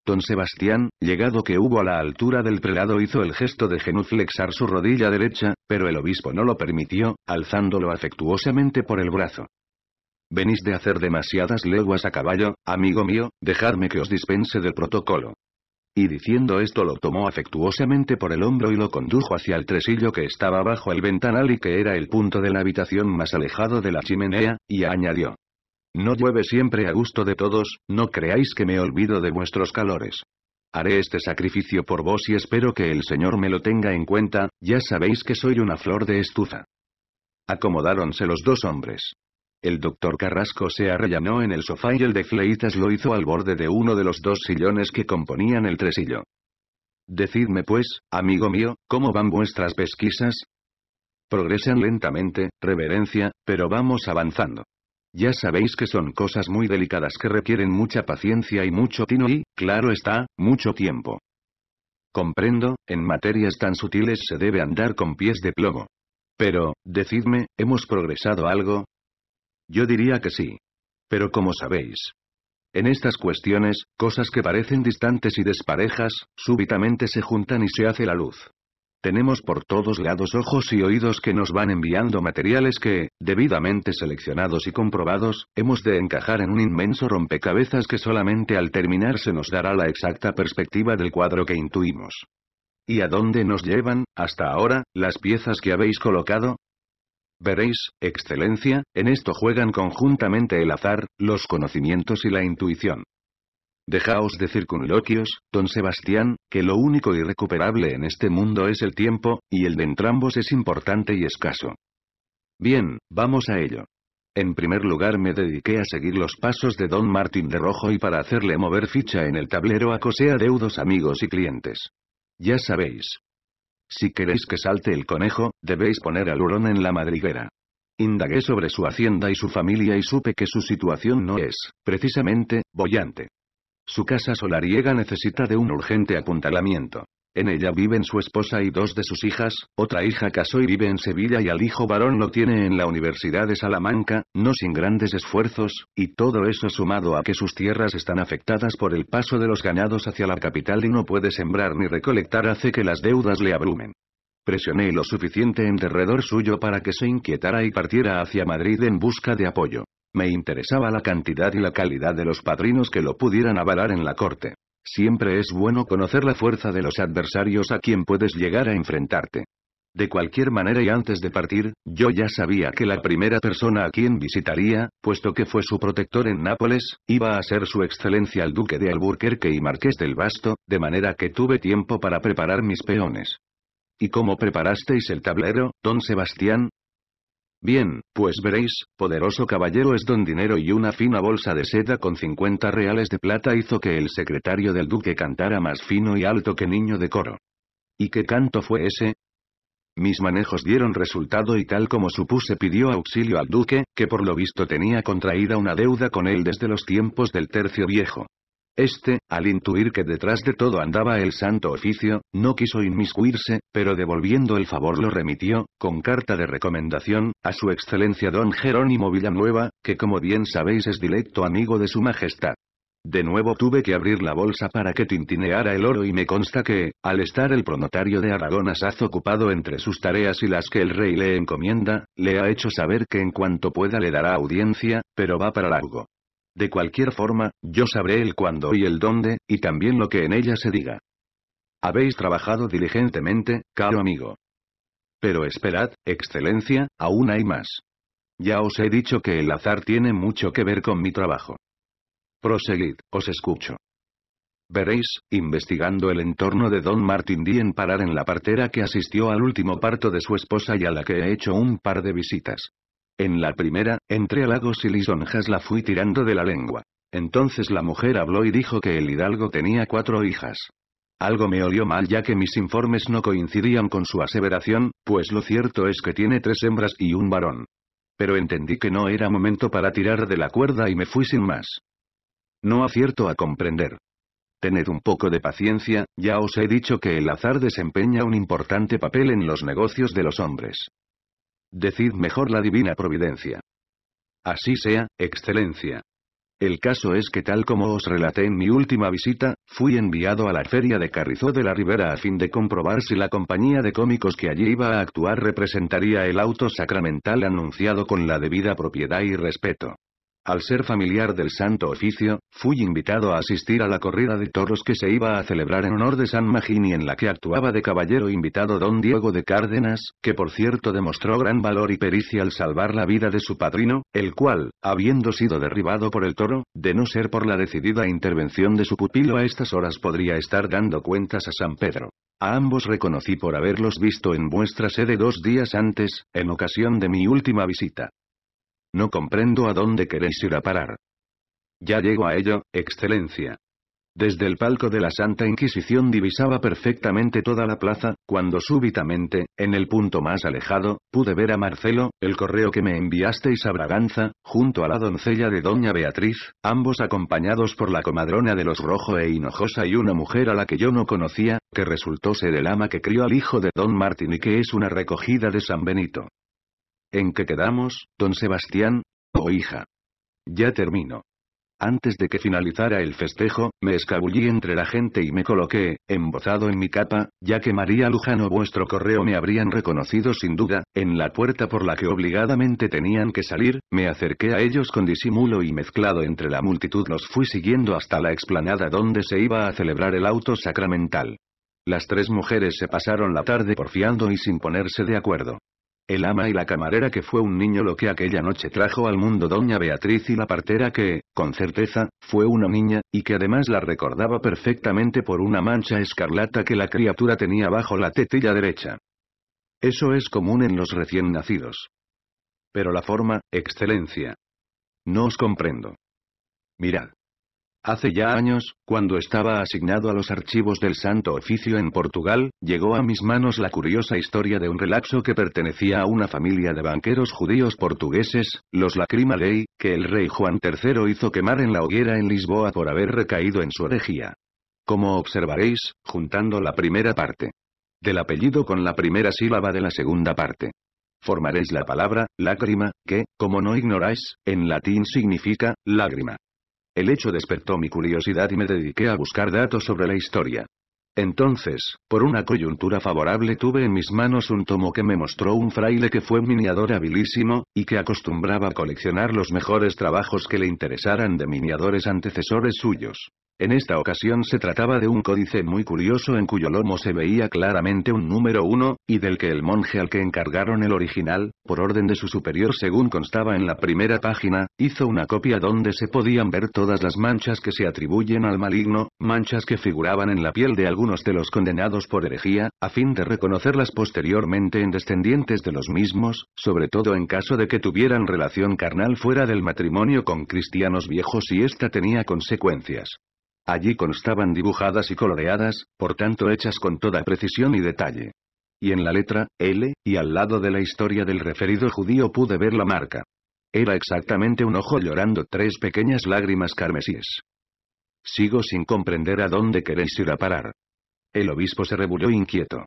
Don Sebastián, llegado que hubo a la altura del prelado hizo el gesto de genuflexar su rodilla derecha, pero el obispo no lo permitió, alzándolo afectuosamente por el brazo. Venís de hacer demasiadas leguas a caballo, amigo mío, dejadme que os dispense del protocolo. Y diciendo esto lo tomó afectuosamente por el hombro y lo condujo hacia el tresillo que estaba bajo el ventanal y que era el punto de la habitación más alejado de la chimenea, y añadió. No llueve siempre a gusto de todos, no creáis que me olvido de vuestros calores. Haré este sacrificio por vos y espero que el Señor me lo tenga en cuenta, ya sabéis que soy una flor de estufa. Acomodáronse los dos hombres. El doctor Carrasco se arrellanó en el sofá y el de Fleitas lo hizo al borde de uno de los dos sillones que componían el tresillo. Decidme pues, amigo mío, ¿cómo van vuestras pesquisas? Progresan lentamente, reverencia, pero vamos avanzando. Ya sabéis que son cosas muy delicadas que requieren mucha paciencia y mucho tino y, claro está, mucho tiempo. Comprendo, en materias tan sutiles se debe andar con pies de plomo. Pero, decidme, ¿hemos progresado algo? Yo diría que sí. Pero como sabéis. En estas cuestiones, cosas que parecen distantes y desparejas, súbitamente se juntan y se hace la luz. Tenemos por todos lados ojos y oídos que nos van enviando materiales que, debidamente seleccionados y comprobados, hemos de encajar en un inmenso rompecabezas que solamente al terminar se nos dará la exacta perspectiva del cuadro que intuimos. ¿Y a dónde nos llevan, hasta ahora, las piezas que habéis colocado? Veréis, Excelencia, en esto juegan conjuntamente el azar, los conocimientos y la intuición. Dejaos de circunloquios, don Sebastián, que lo único irrecuperable en este mundo es el tiempo, y el de entrambos es importante y escaso. Bien, vamos a ello. En primer lugar me dediqué a seguir los pasos de don Martín de Rojo y para hacerle mover ficha en el tablero acosé a deudos amigos y clientes. Ya sabéis. Si queréis que salte el conejo, debéis poner al hurón en la madriguera. Indagué sobre su hacienda y su familia y supe que su situación no es, precisamente, bollante. Su casa solariega necesita de un urgente apuntalamiento. En ella viven su esposa y dos de sus hijas, otra hija casó y vive en Sevilla y al hijo varón lo tiene en la Universidad de Salamanca, no sin grandes esfuerzos, y todo eso sumado a que sus tierras están afectadas por el paso de los ganados hacia la capital y no puede sembrar ni recolectar hace que las deudas le abrumen. Presioné lo suficiente en derredor suyo para que se inquietara y partiera hacia Madrid en busca de apoyo. Me interesaba la cantidad y la calidad de los padrinos que lo pudieran avalar en la corte. Siempre es bueno conocer la fuerza de los adversarios a quien puedes llegar a enfrentarte. De cualquier manera y antes de partir, yo ya sabía que la primera persona a quien visitaría, puesto que fue su protector en Nápoles, iba a ser su excelencia el duque de Alburquerque y marqués del Basto, de manera que tuve tiempo para preparar mis peones. ¿Y cómo preparasteis el tablero, don Sebastián? Bien, pues veréis, poderoso caballero es don dinero y una fina bolsa de seda con 50 reales de plata hizo que el secretario del duque cantara más fino y alto que niño de coro. ¿Y qué canto fue ese? Mis manejos dieron resultado y tal como supuse pidió auxilio al duque, que por lo visto tenía contraída una deuda con él desde los tiempos del tercio viejo. Este, al intuir que detrás de todo andaba el santo oficio, no quiso inmiscuirse, pero devolviendo el favor lo remitió, con carta de recomendación, a su excelencia don Jerónimo Villanueva, que como bien sabéis es directo amigo de su majestad. De nuevo tuve que abrir la bolsa para que tintineara el oro y me consta que, al estar el pronotario de Aragón Asaz ocupado entre sus tareas y las que el rey le encomienda, le ha hecho saber que en cuanto pueda le dará audiencia, pero va para largo. De cualquier forma, yo sabré el cuándo y el dónde, y también lo que en ella se diga. Habéis trabajado diligentemente, caro amigo. Pero esperad, excelencia, aún hay más. Ya os he dicho que el azar tiene mucho que ver con mi trabajo. Proseguid, os escucho. Veréis, investigando el entorno de Don Martín en parar en la partera que asistió al último parto de su esposa y a la que he hecho un par de visitas. En la primera, entre halagos y lisonjas la fui tirando de la lengua. Entonces la mujer habló y dijo que el hidalgo tenía cuatro hijas. Algo me olió mal ya que mis informes no coincidían con su aseveración, pues lo cierto es que tiene tres hembras y un varón. Pero entendí que no era momento para tirar de la cuerda y me fui sin más. No acierto a comprender. Tened un poco de paciencia, ya os he dicho que el azar desempeña un importante papel en los negocios de los hombres. Decid mejor la divina providencia. Así sea, excelencia. El caso es que tal como os relaté en mi última visita, fui enviado a la feria de Carrizó de la Ribera a fin de comprobar si la compañía de cómicos que allí iba a actuar representaría el auto sacramental anunciado con la debida propiedad y respeto. Al ser familiar del Santo Oficio, fui invitado a asistir a la corrida de toros que se iba a celebrar en honor de San Magín y en la que actuaba de caballero invitado don Diego de Cárdenas, que por cierto demostró gran valor y pericia al salvar la vida de su padrino, el cual, habiendo sido derribado por el toro, de no ser por la decidida intervención de su pupilo a estas horas podría estar dando cuentas a San Pedro. A ambos reconocí por haberlos visto en vuestra sede dos días antes, en ocasión de mi última visita. No comprendo a dónde queréis ir a parar. Ya llego a ello, Excelencia. Desde el palco de la Santa Inquisición divisaba perfectamente toda la plaza, cuando súbitamente, en el punto más alejado, pude ver a Marcelo, el correo que me enviasteis a Braganza, junto a la doncella de Doña Beatriz, ambos acompañados por la comadrona de los Rojo e Hinojosa y una mujer a la que yo no conocía, que resultó ser el ama que crió al hijo de Don Martín y que es una recogida de San Benito. ¿En qué quedamos, don Sebastián? Oh hija. Ya termino. Antes de que finalizara el festejo, me escabullí entre la gente y me coloqué, embozado en mi capa, ya que María Luján o vuestro correo me habrían reconocido sin duda, en la puerta por la que obligadamente tenían que salir, me acerqué a ellos con disimulo y mezclado entre la multitud los fui siguiendo hasta la explanada donde se iba a celebrar el auto sacramental. Las tres mujeres se pasaron la tarde porfiando y sin ponerse de acuerdo. El ama y la camarera que fue un niño lo que aquella noche trajo al mundo doña Beatriz y la partera que, con certeza, fue una niña, y que además la recordaba perfectamente por una mancha escarlata que la criatura tenía bajo la tetilla derecha. Eso es común en los recién nacidos. Pero la forma, excelencia. No os comprendo. Mirad. Hace ya años, cuando estaba asignado a los archivos del Santo Oficio en Portugal, llegó a mis manos la curiosa historia de un relapso que pertenecía a una familia de banqueros judíos portugueses, los Lacrima Ley, que el rey Juan III hizo quemar en la hoguera en Lisboa por haber recaído en su herejía. Como observaréis, juntando la primera parte del apellido con la primera sílaba de la segunda parte formaréis la palabra, lágrima, que, como no ignoráis, en latín significa, lágrima. El hecho despertó mi curiosidad y me dediqué a buscar datos sobre la historia. Entonces, por una coyuntura favorable tuve en mis manos un tomo que me mostró un fraile que fue miniador habilísimo, y que acostumbraba a coleccionar los mejores trabajos que le interesaran de miniadores antecesores suyos. En esta ocasión se trataba de un códice muy curioso en cuyo lomo se veía claramente un número 1, y del que el monje al que encargaron el original, por orden de su superior según constaba en la primera página, hizo una copia donde se podían ver todas las manchas que se atribuyen al maligno, manchas que figuraban en la piel de algunos de los condenados por herejía, a fin de reconocerlas posteriormente en descendientes de los mismos, sobre todo en caso de que tuvieran relación carnal fuera del matrimonio con cristianos viejos y esta tenía consecuencias. Allí constaban dibujadas y coloreadas, por tanto hechas con toda precisión y detalle. Y en la letra, L, y al lado de la historia del referido judío pude ver la marca. Era exactamente un ojo llorando tres pequeñas lágrimas carmesíes. Sigo sin comprender a dónde queréis ir a parar. El obispo se revolvió inquieto.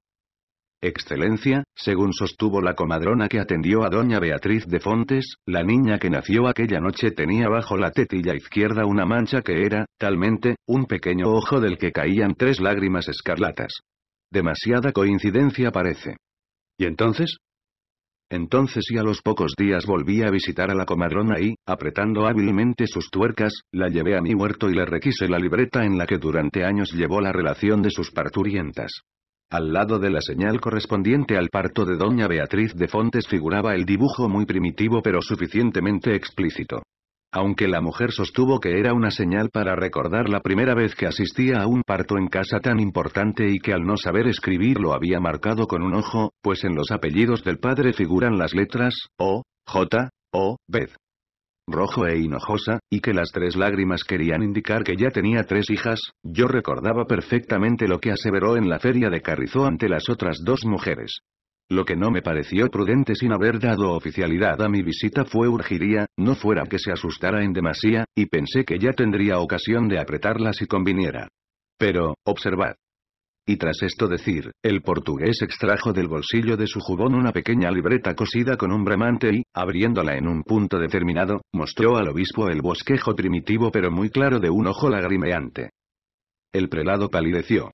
Excelencia, según sostuvo la comadrona que atendió a doña Beatriz de Fontes, la niña que nació aquella noche tenía bajo la tetilla izquierda una mancha que era, talmente, un pequeño ojo del que caían tres lágrimas escarlatas. Demasiada coincidencia parece. ¿Y entonces? Entonces y a los pocos días volví a visitar a la comadrona y, apretando hábilmente sus tuercas, la llevé a mi huerto y le requise la libreta en la que durante años llevó la relación de sus parturientas. Al lado de la señal correspondiente al parto de doña Beatriz de Fontes figuraba el dibujo muy primitivo pero suficientemente explícito. Aunque la mujer sostuvo que era una señal para recordar la primera vez que asistía a un parto en casa tan importante y que al no saber escribir lo había marcado con un ojo, pues en los apellidos del padre figuran las letras O, J, O, B rojo e hinojosa, y que las tres lágrimas querían indicar que ya tenía tres hijas, yo recordaba perfectamente lo que aseveró en la feria de Carrizó ante las otras dos mujeres. Lo que no me pareció prudente sin haber dado oficialidad a mi visita fue urgiría, no fuera que se asustara en demasía, y pensé que ya tendría ocasión de apretarla si conviniera. Pero, observad. Y tras esto decir, el portugués extrajo del bolsillo de su jubón una pequeña libreta cosida con un bramante y, abriéndola en un punto determinado, mostró al obispo el bosquejo primitivo pero muy claro de un ojo lagrimeante. El prelado palideció.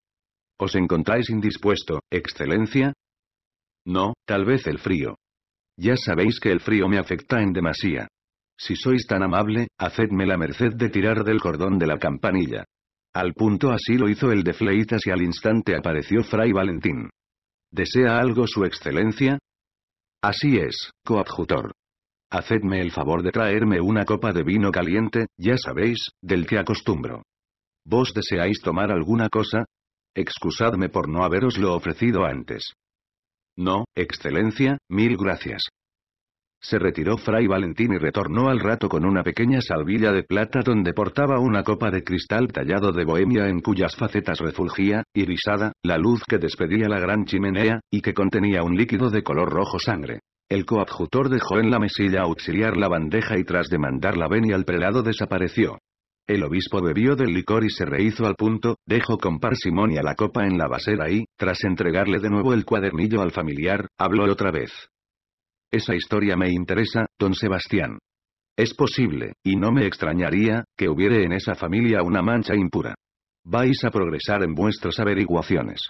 ¿Os encontráis indispuesto, excelencia? No, tal vez el frío. Ya sabéis que el frío me afecta en demasía. Si sois tan amable, hacedme la merced de tirar del cordón de la campanilla. Al punto así lo hizo el de Fleitas y al instante apareció Fray Valentín. ¿Desea algo su excelencia? Así es, coadjutor. Hacedme el favor de traerme una copa de vino caliente, ya sabéis, del que acostumbro. ¿Vos deseáis tomar alguna cosa? Excusadme por no haberoslo ofrecido antes. No, excelencia, mil gracias. Se retiró Fray Valentín y retornó al rato con una pequeña salvilla de plata donde portaba una copa de cristal tallado de bohemia en cuyas facetas refulgía, irisada, la luz que despedía la gran chimenea, y que contenía un líquido de color rojo sangre. El coadjutor dejó en la mesilla auxiliar la bandeja y tras demandar la venia al prelado desapareció. El obispo bebió del licor y se rehizo al punto, dejó con parsimonia la copa en la basera y, tras entregarle de nuevo el cuadernillo al familiar, habló otra vez. Esa historia me interesa, don Sebastián. Es posible, y no me extrañaría, que hubiere en esa familia una mancha impura. Vais a progresar en vuestras averiguaciones.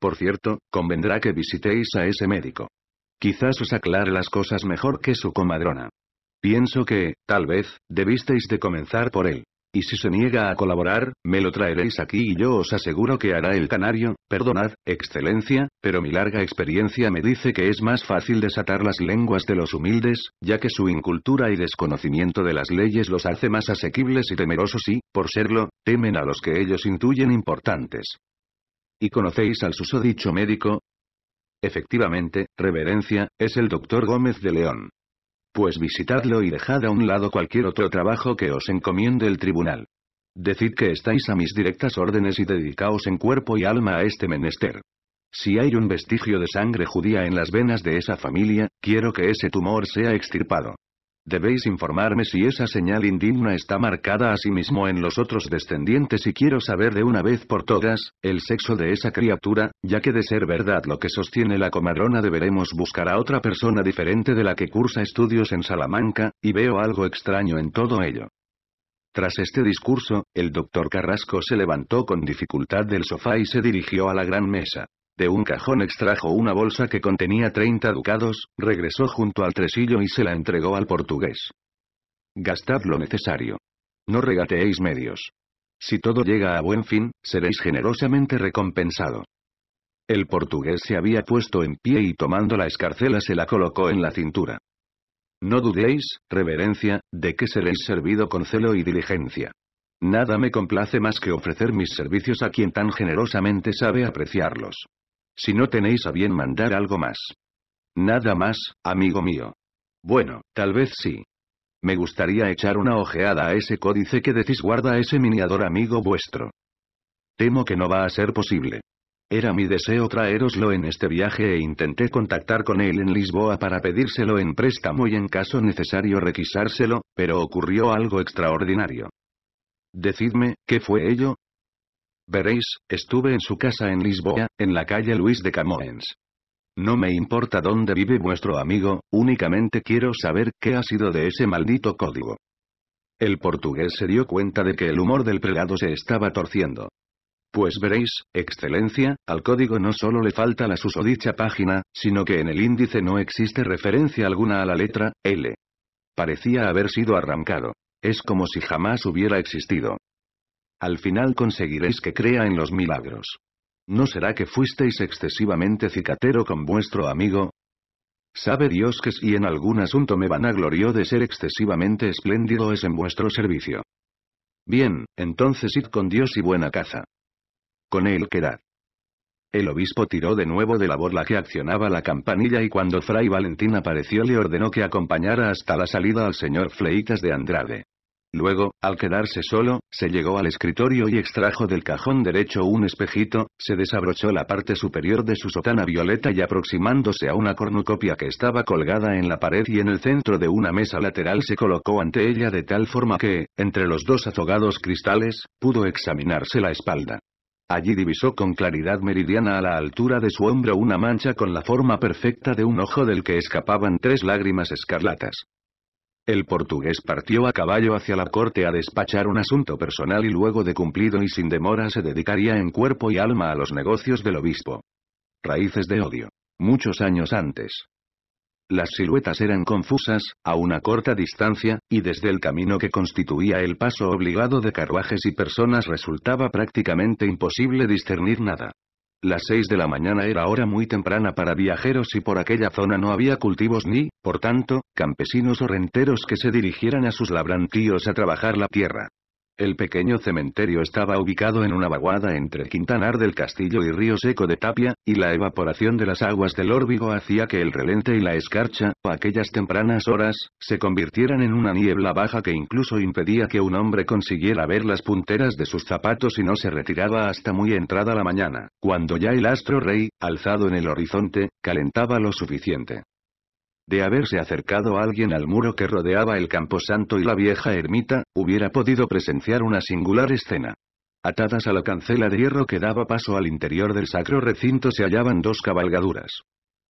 Por cierto, convendrá que visitéis a ese médico. Quizás os aclare las cosas mejor que su comadrona. Pienso que, tal vez, debisteis de comenzar por él. Y si se niega a colaborar, me lo traeréis aquí y yo os aseguro que hará el canario, perdonad, excelencia, pero mi larga experiencia me dice que es más fácil desatar las lenguas de los humildes, ya que su incultura y desconocimiento de las leyes los hace más asequibles y temerosos y, por serlo, temen a los que ellos intuyen importantes. ¿Y conocéis al susodicho médico? Efectivamente, reverencia, es el doctor Gómez de León. Pues visitadlo y dejad a un lado cualquier otro trabajo que os encomiende el tribunal. Decid que estáis a mis directas órdenes y dedicaos en cuerpo y alma a este menester. Si hay un vestigio de sangre judía en las venas de esa familia, quiero que ese tumor sea extirpado. Debéis informarme si esa señal indigna está marcada a sí mismo en los otros descendientes y quiero saber de una vez por todas, el sexo de esa criatura, ya que de ser verdad lo que sostiene la comadrona deberemos buscar a otra persona diferente de la que cursa estudios en Salamanca, y veo algo extraño en todo ello. Tras este discurso, el doctor Carrasco se levantó con dificultad del sofá y se dirigió a la gran mesa un cajón extrajo una bolsa que contenía 30 ducados, regresó junto al tresillo y se la entregó al portugués. Gastad lo necesario. No regateéis medios. Si todo llega a buen fin, seréis generosamente recompensado. El portugués se había puesto en pie y tomando la escarcela se la colocó en la cintura. No dudéis, reverencia, de que seréis servido con celo y diligencia. Nada me complace más que ofrecer mis servicios a quien tan generosamente sabe apreciarlos. Si no tenéis a bien mandar algo más. Nada más, amigo mío. Bueno, tal vez sí. Me gustaría echar una ojeada a ese códice que decís guarda ese miniador amigo vuestro. Temo que no va a ser posible. Era mi deseo traeroslo en este viaje e intenté contactar con él en Lisboa para pedírselo en préstamo y en caso necesario requisárselo, pero ocurrió algo extraordinario. Decidme, ¿qué fue ello? Veréis, estuve en su casa en Lisboa, en la calle Luis de Camoens. No me importa dónde vive vuestro amigo, únicamente quiero saber qué ha sido de ese maldito código. El portugués se dio cuenta de que el humor del prelado se estaba torciendo. Pues veréis, excelencia, al código no solo le falta la susodicha página, sino que en el índice no existe referencia alguna a la letra L. Parecía haber sido arrancado. Es como si jamás hubiera existido. Al final conseguiréis que crea en los milagros. ¿No será que fuisteis excesivamente cicatero con vuestro amigo? Sabe Dios que si en algún asunto me vanaglorió de ser excesivamente espléndido es en vuestro servicio. Bien, entonces id con Dios y buena caza. Con él quedad. El obispo tiró de nuevo de la borla que accionaba la campanilla y cuando Fray Valentín apareció le ordenó que acompañara hasta la salida al señor Fleitas de Andrade. Luego, al quedarse solo, se llegó al escritorio y extrajo del cajón derecho un espejito, se desabrochó la parte superior de su sotana violeta y aproximándose a una cornucopia que estaba colgada en la pared y en el centro de una mesa lateral se colocó ante ella de tal forma que, entre los dos azogados cristales, pudo examinarse la espalda. Allí divisó con claridad meridiana a la altura de su hombro una mancha con la forma perfecta de un ojo del que escapaban tres lágrimas escarlatas. El portugués partió a caballo hacia la corte a despachar un asunto personal y luego de cumplido y sin demora se dedicaría en cuerpo y alma a los negocios del obispo. Raíces de odio. Muchos años antes. Las siluetas eran confusas, a una corta distancia, y desde el camino que constituía el paso obligado de carruajes y personas resultaba prácticamente imposible discernir nada. Las seis de la mañana era hora muy temprana para viajeros y por aquella zona no había cultivos ni, por tanto, campesinos o renteros que se dirigieran a sus labrantíos a trabajar la tierra. El pequeño cementerio estaba ubicado en una vaguada entre Quintanar del Castillo y Río Seco de Tapia, y la evaporación de las aguas del órbigo hacía que el relente y la escarcha, a aquellas tempranas horas, se convirtieran en una niebla baja que incluso impedía que un hombre consiguiera ver las punteras de sus zapatos y no se retiraba hasta muy entrada la mañana, cuando ya el astro rey, alzado en el horizonte, calentaba lo suficiente de haberse acercado alguien al muro que rodeaba el camposanto y la vieja ermita, hubiera podido presenciar una singular escena. Atadas a la cancela de hierro que daba paso al interior del sacro recinto se hallaban dos cabalgaduras.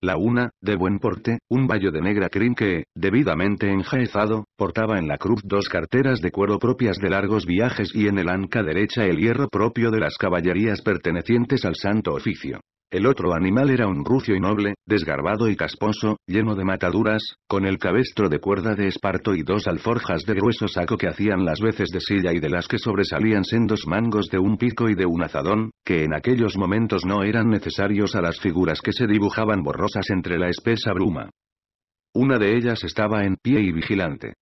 La una, de buen porte, un vallo de negra crin que, debidamente enjaezado, portaba en la cruz dos carteras de cuero propias de largos viajes y en el anca derecha el hierro propio de las caballerías pertenecientes al santo oficio. El otro animal era un rucio y noble, desgarbado y casposo, lleno de mataduras, con el cabestro de cuerda de esparto y dos alforjas de grueso saco que hacían las veces de silla y de las que sobresalían sendos mangos de un pico y de un azadón, que en aquellos momentos no eran necesarios a las figuras que se dibujaban borrosas entre la espesa bruma. Una de ellas estaba en pie y vigilante.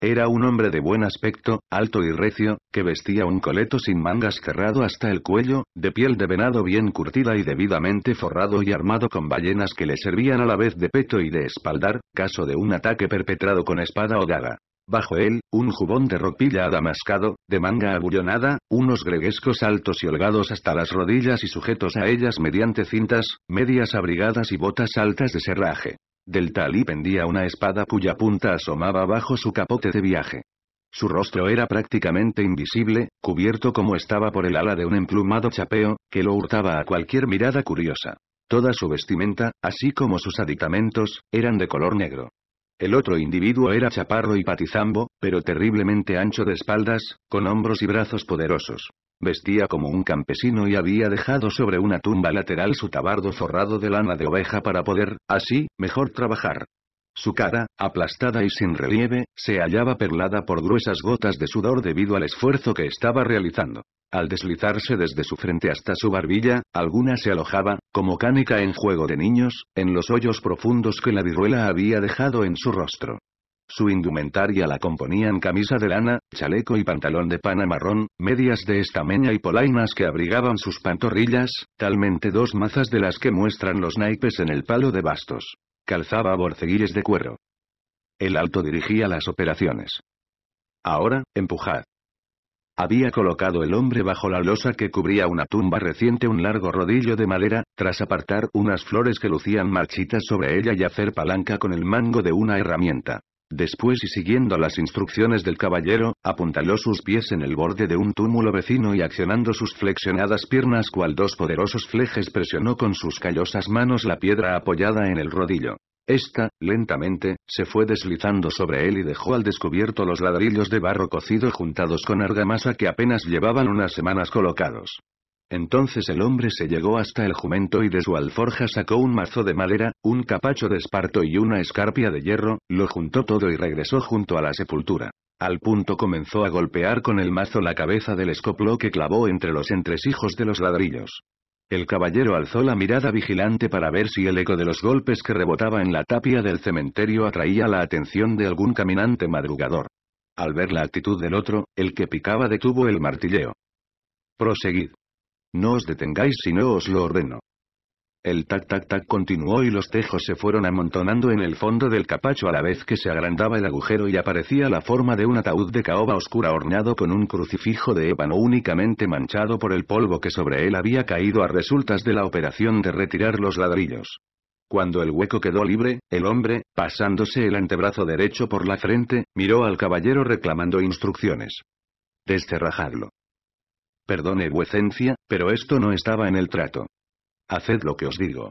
Era un hombre de buen aspecto, alto y recio, que vestía un coleto sin mangas cerrado hasta el cuello, de piel de venado bien curtida y debidamente forrado y armado con ballenas que le servían a la vez de peto y de espaldar, caso de un ataque perpetrado con espada o daga. Bajo él, un jubón de ropilla adamascado, de manga abullonada, unos greguescos altos y holgados hasta las rodillas y sujetos a ellas mediante cintas, medias abrigadas y botas altas de serraje. Del talí pendía una espada cuya punta asomaba bajo su capote de viaje. Su rostro era prácticamente invisible, cubierto como estaba por el ala de un emplumado chapeo, que lo hurtaba a cualquier mirada curiosa. Toda su vestimenta, así como sus aditamentos, eran de color negro. El otro individuo era chaparro y patizambo, pero terriblemente ancho de espaldas, con hombros y brazos poderosos. Vestía como un campesino y había dejado sobre una tumba lateral su tabardo forrado de lana de oveja para poder, así, mejor trabajar. Su cara, aplastada y sin relieve, se hallaba perlada por gruesas gotas de sudor debido al esfuerzo que estaba realizando. Al deslizarse desde su frente hasta su barbilla, alguna se alojaba, como cánica en juego de niños, en los hoyos profundos que la viruela había dejado en su rostro. Su indumentaria la componían camisa de lana, chaleco y pantalón de pana marrón, medias de estameña y polainas que abrigaban sus pantorrillas, talmente dos mazas de las que muestran los naipes en el palo de bastos. Calzaba borceguiles de cuero. El alto dirigía las operaciones. Ahora, empujad. Había colocado el hombre bajo la losa que cubría una tumba reciente un largo rodillo de madera, tras apartar unas flores que lucían marchitas sobre ella y hacer palanca con el mango de una herramienta. Después y siguiendo las instrucciones del caballero, apuntaló sus pies en el borde de un túmulo vecino y accionando sus flexionadas piernas cual dos poderosos flejes presionó con sus callosas manos la piedra apoyada en el rodillo. Esta, lentamente, se fue deslizando sobre él y dejó al descubierto los ladrillos de barro cocido juntados con argamasa que apenas llevaban unas semanas colocados. Entonces el hombre se llegó hasta el jumento y de su alforja sacó un mazo de madera, un capacho de esparto y una escarpia de hierro, lo juntó todo y regresó junto a la sepultura. Al punto comenzó a golpear con el mazo la cabeza del escoplo que clavó entre los entresijos de los ladrillos. El caballero alzó la mirada vigilante para ver si el eco de los golpes que rebotaba en la tapia del cementerio atraía la atención de algún caminante madrugador. Al ver la actitud del otro, el que picaba detuvo el martilleo. Proseguid. No os detengáis si no os lo ordeno. El tac-tac-tac continuó y los tejos se fueron amontonando en el fondo del capacho a la vez que se agrandaba el agujero y aparecía la forma de un ataúd de caoba oscura horneado con un crucifijo de ébano únicamente manchado por el polvo que sobre él había caído a resultas de la operación de retirar los ladrillos. Cuando el hueco quedó libre, el hombre, pasándose el antebrazo derecho por la frente, miró al caballero reclamando instrucciones. Desterrajadlo. Perdone vuecencia, pero esto no estaba en el trato. Haced lo que os digo.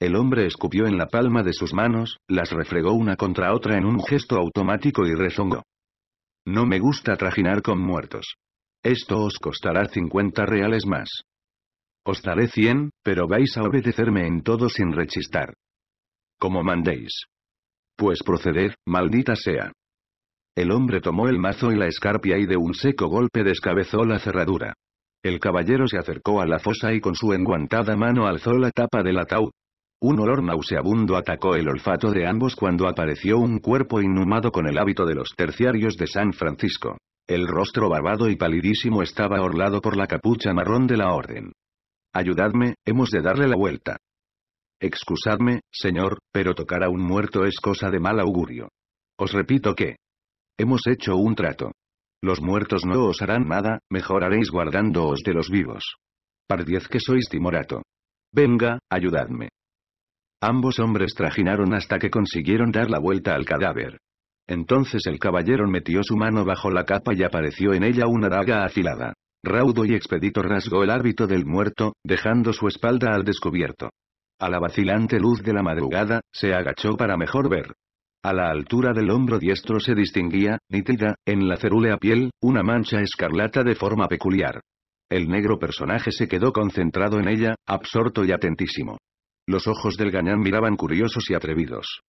El hombre escupió en la palma de sus manos, las refregó una contra otra en un gesto automático y rezongó. No me gusta trajinar con muertos. Esto os costará 50 reales más. Os daré 100, pero vais a obedecerme en todo sin rechistar. Como mandéis. Pues proceded, maldita sea. El hombre tomó el mazo y la escarpia y de un seco golpe descabezó la cerradura. El caballero se acercó a la fosa y con su enguantada mano alzó la tapa del ataúd. Un olor nauseabundo atacó el olfato de ambos cuando apareció un cuerpo inhumado con el hábito de los terciarios de San Francisco. El rostro barbado y palidísimo estaba orlado por la capucha marrón de la orden. Ayudadme, hemos de darle la vuelta. Excusadme, señor, pero tocar a un muerto es cosa de mal augurio. Os repito que, Hemos hecho un trato. Los muertos no os harán nada, mejor haréis guardándoos de los vivos. Pardiez que sois timorato. Venga, ayudadme. Ambos hombres trajinaron hasta que consiguieron dar la vuelta al cadáver. Entonces el caballero metió su mano bajo la capa y apareció en ella una daga afilada. Raudo y expedito rasgó el árbitro del muerto, dejando su espalda al descubierto. A la vacilante luz de la madrugada, se agachó para mejor ver. A la altura del hombro diestro se distinguía, nítida, en la cerúlea piel, una mancha escarlata de forma peculiar. El negro personaje se quedó concentrado en ella, absorto y atentísimo. Los ojos del gañán miraban curiosos y atrevidos.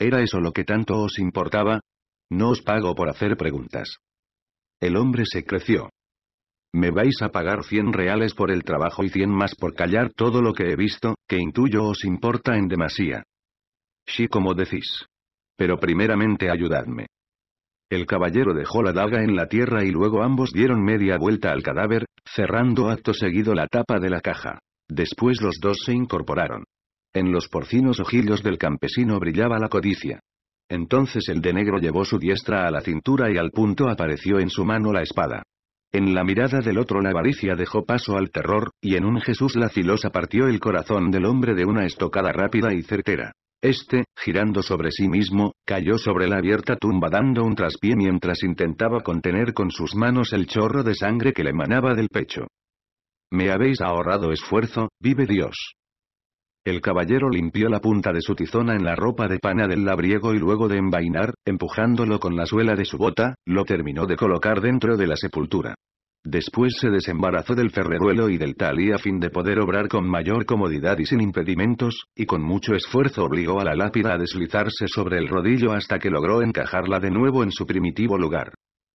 ¿Era eso lo que tanto os importaba? No os pago por hacer preguntas. El hombre se creció. Me vais a pagar 100 reales por el trabajo y 100 más por callar todo lo que he visto, que intuyo os importa en demasía. Sí como decís. Pero primeramente ayudadme. El caballero dejó la daga en la tierra y luego ambos dieron media vuelta al cadáver, cerrando acto seguido la tapa de la caja. Después los dos se incorporaron. En los porcinos ojillos del campesino brillaba la codicia. Entonces el de negro llevó su diestra a la cintura y al punto apareció en su mano la espada. En la mirada del otro la avaricia dejó paso al terror, y en un Jesús lacilosa partió el corazón del hombre de una estocada rápida y certera. Este, girando sobre sí mismo, cayó sobre la abierta tumba dando un traspié mientras intentaba contener con sus manos el chorro de sangre que le emanaba del pecho. Me habéis ahorrado esfuerzo, vive Dios. El caballero limpió la punta de su tizona en la ropa de pana del labriego y luego de envainar, empujándolo con la suela de su bota, lo terminó de colocar dentro de la sepultura. Después se desembarazó del ferreruelo y del talí a fin de poder obrar con mayor comodidad y sin impedimentos, y con mucho esfuerzo obligó a la lápida a deslizarse sobre el rodillo hasta que logró encajarla de nuevo en su primitivo lugar.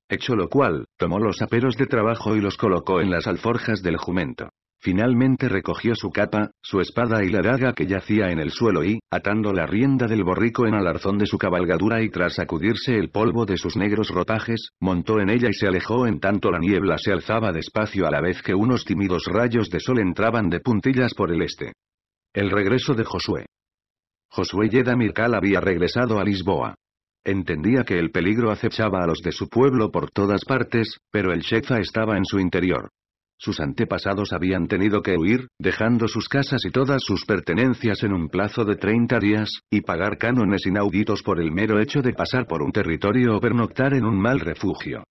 Hecho lo cual, tomó los aperos de trabajo y los colocó en las alforjas del jumento. Finalmente recogió su capa, su espada y la daga que yacía en el suelo y, atando la rienda del borrico en alarzón de su cabalgadura y tras sacudirse el polvo de sus negros rotajes montó en ella y se alejó en tanto la niebla se alzaba despacio a la vez que unos tímidos rayos de sol entraban de puntillas por el este. El regreso de Josué. Josué Yeda había regresado a Lisboa. Entendía que el peligro acechaba a los de su pueblo por todas partes, pero el Shekfa estaba en su interior. Sus antepasados habían tenido que huir, dejando sus casas y todas sus pertenencias en un plazo de 30 días, y pagar cánones inauditos por el mero hecho de pasar por un territorio o pernoctar en un mal refugio.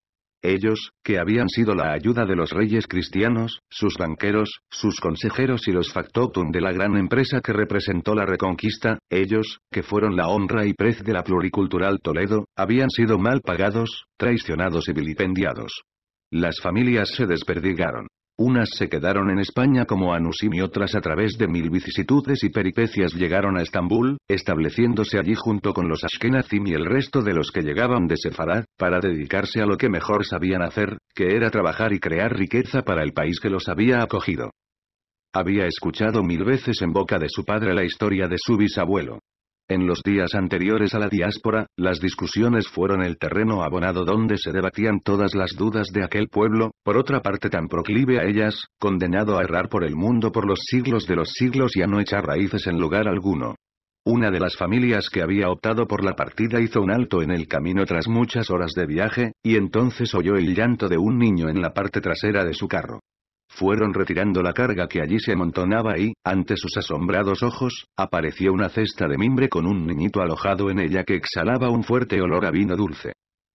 Ellos, que habían sido la ayuda de los reyes cristianos, sus banqueros, sus consejeros y los factotum de la gran empresa que representó la reconquista, ellos, que fueron la honra y prez de la pluricultural Toledo, habían sido mal pagados, traicionados y vilipendiados. Las familias se desperdigaron. Unas se quedaron en España como Anusim y otras a través de mil vicisitudes y peripecias llegaron a Estambul, estableciéndose allí junto con los Ashkenazim y el resto de los que llegaban de Sefarad, para dedicarse a lo que mejor sabían hacer, que era trabajar y crear riqueza para el país que los había acogido. Había escuchado mil veces en boca de su padre la historia de su bisabuelo. En los días anteriores a la diáspora, las discusiones fueron el terreno abonado donde se debatían todas las dudas de aquel pueblo, por otra parte tan proclive a ellas, condenado a errar por el mundo por los siglos de los siglos y a no echar raíces en lugar alguno. Una de las familias que había optado por la partida hizo un alto en el camino tras muchas horas de viaje, y entonces oyó el llanto de un niño en la parte trasera de su carro fueron retirando la carga que allí se amontonaba y, ante sus asombrados ojos, apareció una cesta de mimbre con un niñito alojado en ella que exhalaba un fuerte olor a vino dulce.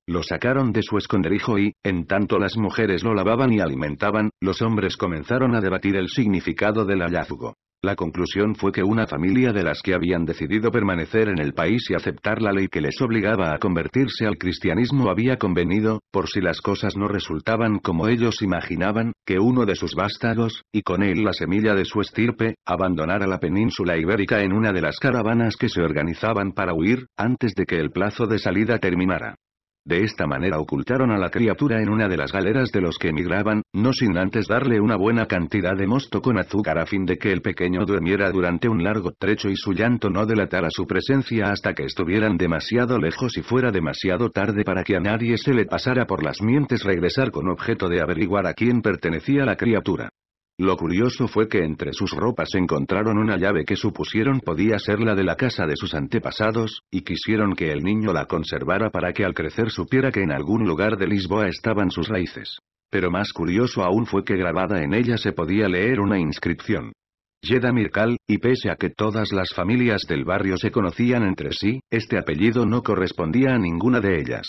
Lo sacaron de su esconderijo y, en tanto las mujeres lo lavaban y alimentaban, los hombres comenzaron a debatir el significado del hallazgo. La conclusión fue que una familia de las que habían decidido permanecer en el país y aceptar la ley que les obligaba a convertirse al cristianismo había convenido, por si las cosas no resultaban como ellos imaginaban, que uno de sus vástagos, y con él la semilla de su estirpe, abandonara la península ibérica en una de las caravanas que se organizaban para huir, antes de que el plazo de salida terminara. De esta manera ocultaron a la criatura en una de las galeras de los que emigraban, no sin antes darle una buena cantidad de mosto con azúcar a fin de que el pequeño durmiera durante un largo trecho y su llanto no delatara su presencia hasta que estuvieran demasiado lejos y fuera demasiado tarde para que a nadie se le pasara por las mientes regresar con objeto de averiguar a quién pertenecía la criatura. Lo curioso fue que entre sus ropas encontraron una llave que supusieron podía ser la de la casa de sus antepasados, y quisieron que el niño la conservara para que al crecer supiera que en algún lugar de Lisboa estaban sus raíces. Pero más curioso aún fue que grabada en ella se podía leer una inscripción. Yeda Mirkal, y pese a que todas las familias del barrio se conocían entre sí, este apellido no correspondía a ninguna de ellas.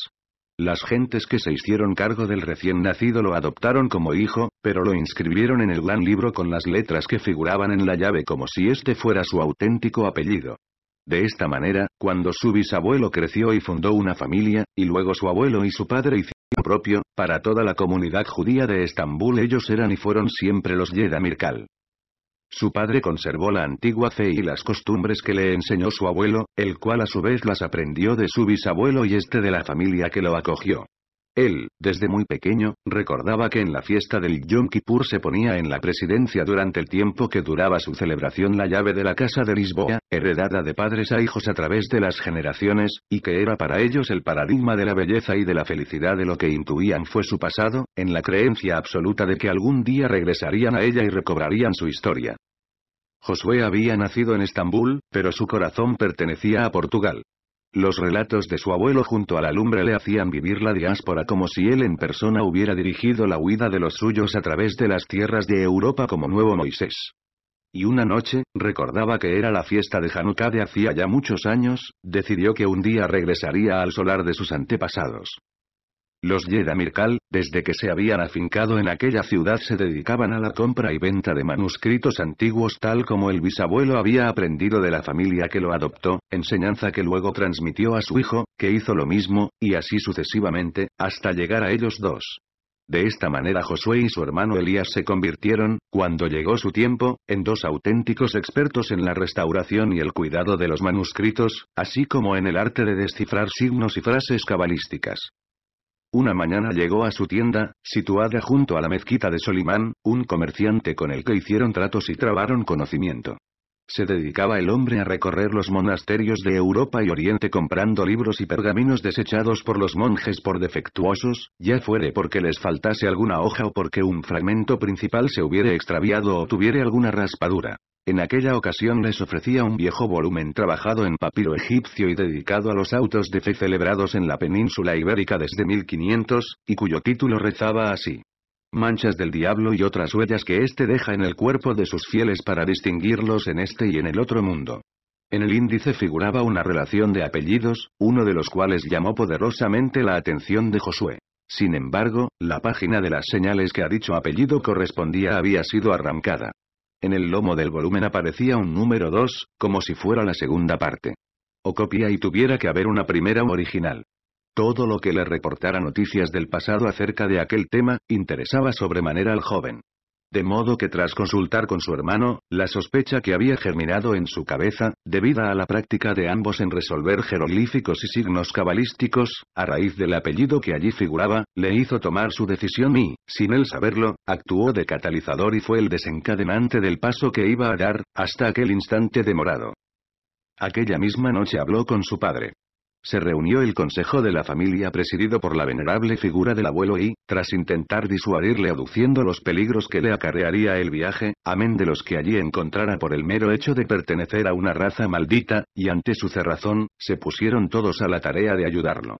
Las gentes que se hicieron cargo del recién nacido lo adoptaron como hijo, pero lo inscribieron en el gran libro con las letras que figuraban en la llave como si este fuera su auténtico apellido. De esta manera, cuando su bisabuelo creció y fundó una familia, y luego su abuelo y su padre hicieron propio, para toda la comunidad judía de Estambul ellos eran y fueron siempre los Yeda su padre conservó la antigua fe y las costumbres que le enseñó su abuelo, el cual a su vez las aprendió de su bisabuelo y este de la familia que lo acogió. Él, desde muy pequeño, recordaba que en la fiesta del Yom Kippur se ponía en la presidencia durante el tiempo que duraba su celebración la llave de la casa de Lisboa, heredada de padres a hijos a través de las generaciones, y que era para ellos el paradigma de la belleza y de la felicidad de lo que intuían fue su pasado, en la creencia absoluta de que algún día regresarían a ella y recobrarían su historia. Josué había nacido en Estambul, pero su corazón pertenecía a Portugal. Los relatos de su abuelo junto a la lumbre le hacían vivir la diáspora como si él en persona hubiera dirigido la huida de los suyos a través de las tierras de Europa como nuevo Moisés. Y una noche, recordaba que era la fiesta de Hanukkah de hacía ya muchos años, decidió que un día regresaría al solar de sus antepasados. Los Jedi desde que se habían afincado en aquella ciudad se dedicaban a la compra y venta de manuscritos antiguos tal como el bisabuelo había aprendido de la familia que lo adoptó, enseñanza que luego transmitió a su hijo, que hizo lo mismo, y así sucesivamente, hasta llegar a ellos dos. De esta manera Josué y su hermano Elías se convirtieron, cuando llegó su tiempo, en dos auténticos expertos en la restauración y el cuidado de los manuscritos, así como en el arte de descifrar signos y frases cabalísticas. Una mañana llegó a su tienda, situada junto a la mezquita de Solimán, un comerciante con el que hicieron tratos y trabaron conocimiento. Se dedicaba el hombre a recorrer los monasterios de Europa y Oriente comprando libros y pergaminos desechados por los monjes por defectuosos, ya fuere porque les faltase alguna hoja o porque un fragmento principal se hubiere extraviado o tuviere alguna raspadura. En aquella ocasión les ofrecía un viejo volumen trabajado en papiro egipcio y dedicado a los autos de fe celebrados en la península ibérica desde 1500, y cuyo título rezaba así. Manchas del diablo y otras huellas que éste deja en el cuerpo de sus fieles para distinguirlos en este y en el otro mundo. En el índice figuraba una relación de apellidos, uno de los cuales llamó poderosamente la atención de Josué. Sin embargo, la página de las señales que a dicho apellido correspondía había sido arrancada. En el lomo del volumen aparecía un número 2, como si fuera la segunda parte. O copia y tuviera que haber una primera original. Todo lo que le reportara noticias del pasado acerca de aquel tema, interesaba sobremanera al joven. De modo que tras consultar con su hermano, la sospecha que había germinado en su cabeza, debida a la práctica de ambos en resolver jeroglíficos y signos cabalísticos, a raíz del apellido que allí figuraba, le hizo tomar su decisión y, sin él saberlo, actuó de catalizador y fue el desencadenante del paso que iba a dar, hasta aquel instante demorado. Aquella misma noche habló con su padre. Se reunió el consejo de la familia presidido por la venerable figura del abuelo y, tras intentar disuadirle aduciendo los peligros que le acarrearía el viaje, amén de los que allí encontrara por el mero hecho de pertenecer a una raza maldita, y ante su cerrazón, se pusieron todos a la tarea de ayudarlo.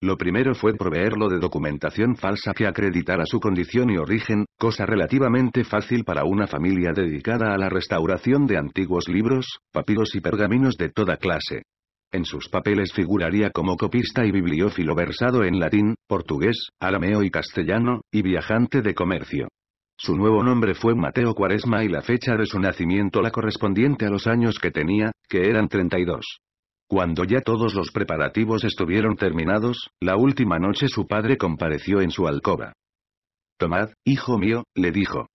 Lo primero fue proveerlo de documentación falsa que acreditara su condición y origen, cosa relativamente fácil para una familia dedicada a la restauración de antiguos libros, papiros y pergaminos de toda clase. En sus papeles figuraría como copista y bibliófilo versado en latín, portugués, arameo y castellano, y viajante de comercio. Su nuevo nombre fue Mateo Cuaresma y la fecha de su nacimiento la correspondiente a los años que tenía, que eran 32. Cuando ya todos los preparativos estuvieron terminados, la última noche su padre compareció en su alcoba. Tomad, hijo mío, le dijo.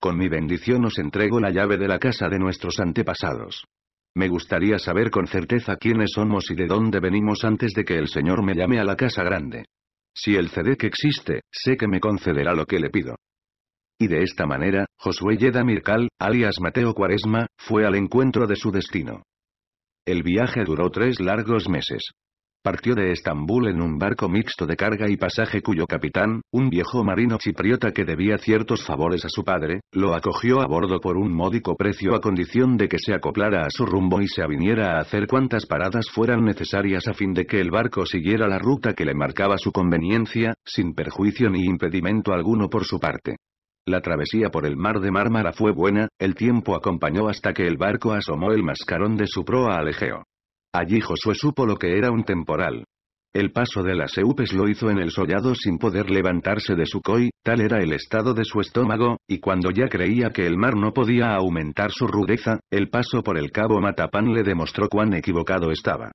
Con mi bendición os entrego la llave de la casa de nuestros antepasados. Me gustaría saber con certeza quiénes somos y de dónde venimos antes de que el Señor me llame a la casa grande. Si el que existe, sé que me concederá lo que le pido. Y de esta manera, Josué Yeda Mircal, alias Mateo Cuaresma, fue al encuentro de su destino. El viaje duró tres largos meses. Partió de Estambul en un barco mixto de carga y pasaje cuyo capitán, un viejo marino chipriota que debía ciertos favores a su padre, lo acogió a bordo por un módico precio a condición de que se acoplara a su rumbo y se aviniera a hacer cuantas paradas fueran necesarias a fin de que el barco siguiera la ruta que le marcaba su conveniencia, sin perjuicio ni impedimento alguno por su parte. La travesía por el mar de Mármara fue buena, el tiempo acompañó hasta que el barco asomó el mascarón de su proa al Egeo. Allí Josué supo lo que era un temporal. El paso de las eupes lo hizo en el sollado sin poder levantarse de su coi, tal era el estado de su estómago, y cuando ya creía que el mar no podía aumentar su rudeza, el paso por el cabo Matapán le demostró cuán equivocado estaba.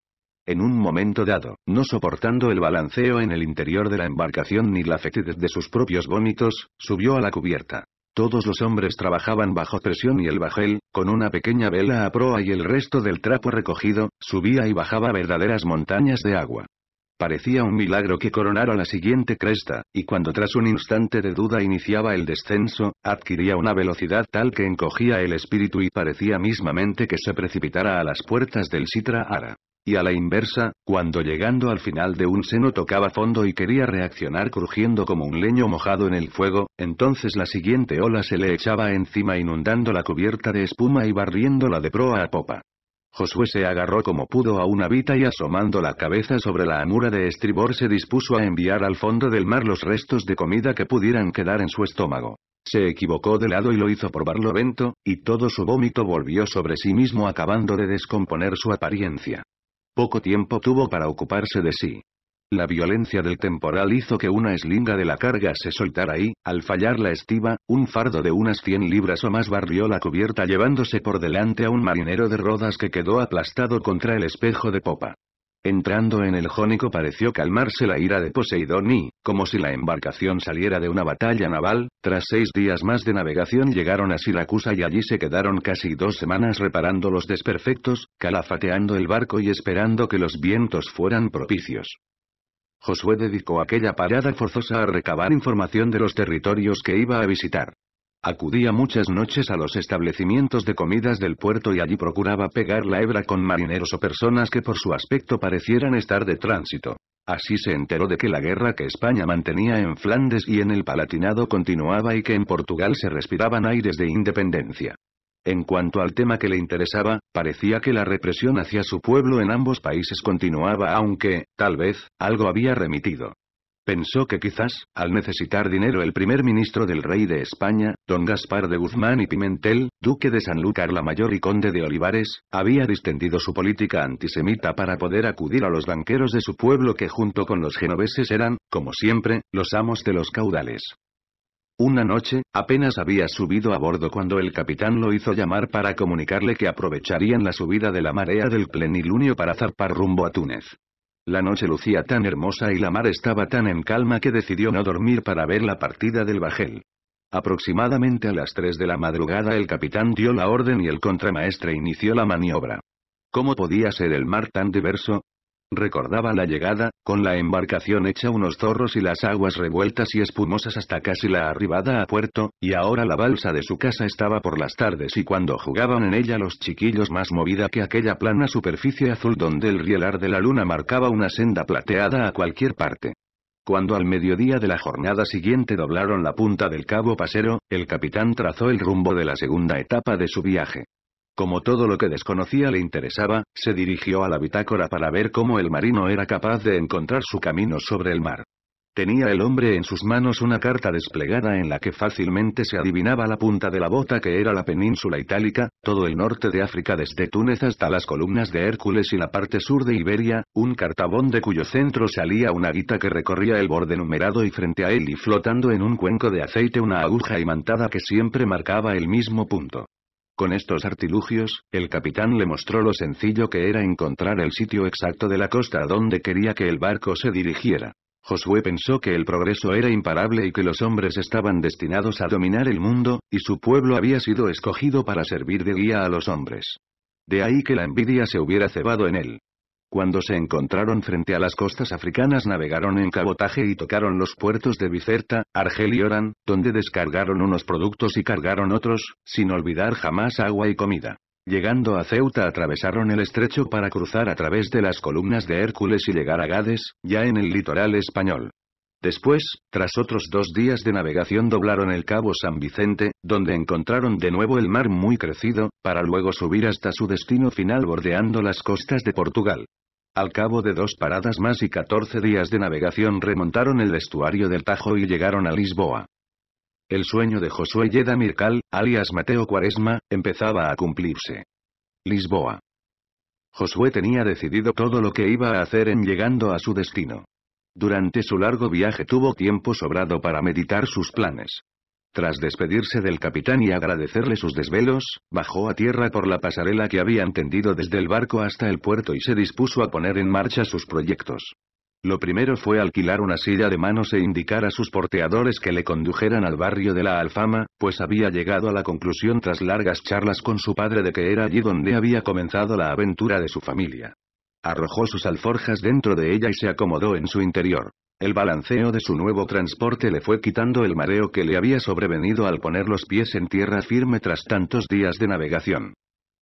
En un momento dado, no soportando el balanceo en el interior de la embarcación ni la fetidez de sus propios vómitos, subió a la cubierta. Todos los hombres trabajaban bajo presión y el bajel, con una pequeña vela a proa y el resto del trapo recogido, subía y bajaba verdaderas montañas de agua. Parecía un milagro que coronara la siguiente cresta, y cuando tras un instante de duda iniciaba el descenso, adquiría una velocidad tal que encogía el espíritu y parecía mismamente que se precipitara a las puertas del Sitra Ara. Y a la inversa, cuando llegando al final de un seno tocaba fondo y quería reaccionar crujiendo como un leño mojado en el fuego, entonces la siguiente ola se le echaba encima inundando la cubierta de espuma y barriéndola de proa a popa. Josué se agarró como pudo a una vita y asomando la cabeza sobre la amura de estribor se dispuso a enviar al fondo del mar los restos de comida que pudieran quedar en su estómago. Se equivocó de lado y lo hizo por barlovento, y todo su vómito volvió sobre sí mismo acabando de descomponer su apariencia. Poco tiempo tuvo para ocuparse de sí. La violencia del temporal hizo que una eslinga de la carga se soltara y, al fallar la estiva, un fardo de unas 100 libras o más barrió la cubierta llevándose por delante a un marinero de rodas que quedó aplastado contra el espejo de popa. Entrando en el jónico pareció calmarse la ira de Poseidón y, como si la embarcación saliera de una batalla naval, tras seis días más de navegación llegaron a Siracusa y allí se quedaron casi dos semanas reparando los desperfectos, calafateando el barco y esperando que los vientos fueran propicios. Josué dedicó aquella parada forzosa a recabar información de los territorios que iba a visitar. Acudía muchas noches a los establecimientos de comidas del puerto y allí procuraba pegar la hebra con marineros o personas que por su aspecto parecieran estar de tránsito. Así se enteró de que la guerra que España mantenía en Flandes y en el Palatinado continuaba y que en Portugal se respiraban aires de independencia. En cuanto al tema que le interesaba, parecía que la represión hacia su pueblo en ambos países continuaba aunque, tal vez, algo había remitido. Pensó que quizás, al necesitar dinero el primer ministro del rey de España, don Gaspar de Guzmán y Pimentel, duque de Sanlúcar la Mayor y conde de Olivares, había distendido su política antisemita para poder acudir a los banqueros de su pueblo que junto con los genoveses eran, como siempre, los amos de los caudales. Una noche, apenas había subido a bordo cuando el capitán lo hizo llamar para comunicarle que aprovecharían la subida de la marea del plenilunio para zarpar rumbo a Túnez. La noche lucía tan hermosa y la mar estaba tan en calma que decidió no dormir para ver la partida del bajel. Aproximadamente a las 3 de la madrugada el capitán dio la orden y el contramaestre inició la maniobra. ¿Cómo podía ser el mar tan diverso? Recordaba la llegada, con la embarcación hecha unos zorros y las aguas revueltas y espumosas hasta casi la arribada a puerto, y ahora la balsa de su casa estaba por las tardes y cuando jugaban en ella los chiquillos más movida que aquella plana superficie azul donde el rielar de la luna marcaba una senda plateada a cualquier parte. Cuando al mediodía de la jornada siguiente doblaron la punta del cabo pasero, el capitán trazó el rumbo de la segunda etapa de su viaje. Como todo lo que desconocía le interesaba, se dirigió a la bitácora para ver cómo el marino era capaz de encontrar su camino sobre el mar. Tenía el hombre en sus manos una carta desplegada en la que fácilmente se adivinaba la punta de la bota que era la península itálica, todo el norte de África desde Túnez hasta las columnas de Hércules y la parte sur de Iberia, un cartabón de cuyo centro salía una guita que recorría el borde numerado y frente a él y flotando en un cuenco de aceite una aguja imantada que siempre marcaba el mismo punto. Con estos artilugios, el capitán le mostró lo sencillo que era encontrar el sitio exacto de la costa a donde quería que el barco se dirigiera. Josué pensó que el progreso era imparable y que los hombres estaban destinados a dominar el mundo, y su pueblo había sido escogido para servir de guía a los hombres. De ahí que la envidia se hubiera cebado en él. Cuando se encontraron frente a las costas africanas navegaron en cabotaje y tocaron los puertos de Bizerta, Argel y Orán, donde descargaron unos productos y cargaron otros, sin olvidar jamás agua y comida. Llegando a Ceuta atravesaron el estrecho para cruzar a través de las columnas de Hércules y llegar a Gades, ya en el litoral español. Después, tras otros dos días de navegación doblaron el cabo San Vicente, donde encontraron de nuevo el mar muy crecido, para luego subir hasta su destino final bordeando las costas de Portugal. Al cabo de dos paradas más y 14 días de navegación remontaron el estuario del Tajo y llegaron a Lisboa. El sueño de Josué Yeda Mircal, alias Mateo Cuaresma, empezaba a cumplirse. Lisboa. Josué tenía decidido todo lo que iba a hacer en llegando a su destino. Durante su largo viaje tuvo tiempo sobrado para meditar sus planes. Tras despedirse del capitán y agradecerle sus desvelos, bajó a tierra por la pasarela que habían tendido desde el barco hasta el puerto y se dispuso a poner en marcha sus proyectos. Lo primero fue alquilar una silla de manos e indicar a sus porteadores que le condujeran al barrio de la Alfama, pues había llegado a la conclusión tras largas charlas con su padre de que era allí donde había comenzado la aventura de su familia. Arrojó sus alforjas dentro de ella y se acomodó en su interior. El balanceo de su nuevo transporte le fue quitando el mareo que le había sobrevenido al poner los pies en tierra firme tras tantos días de navegación.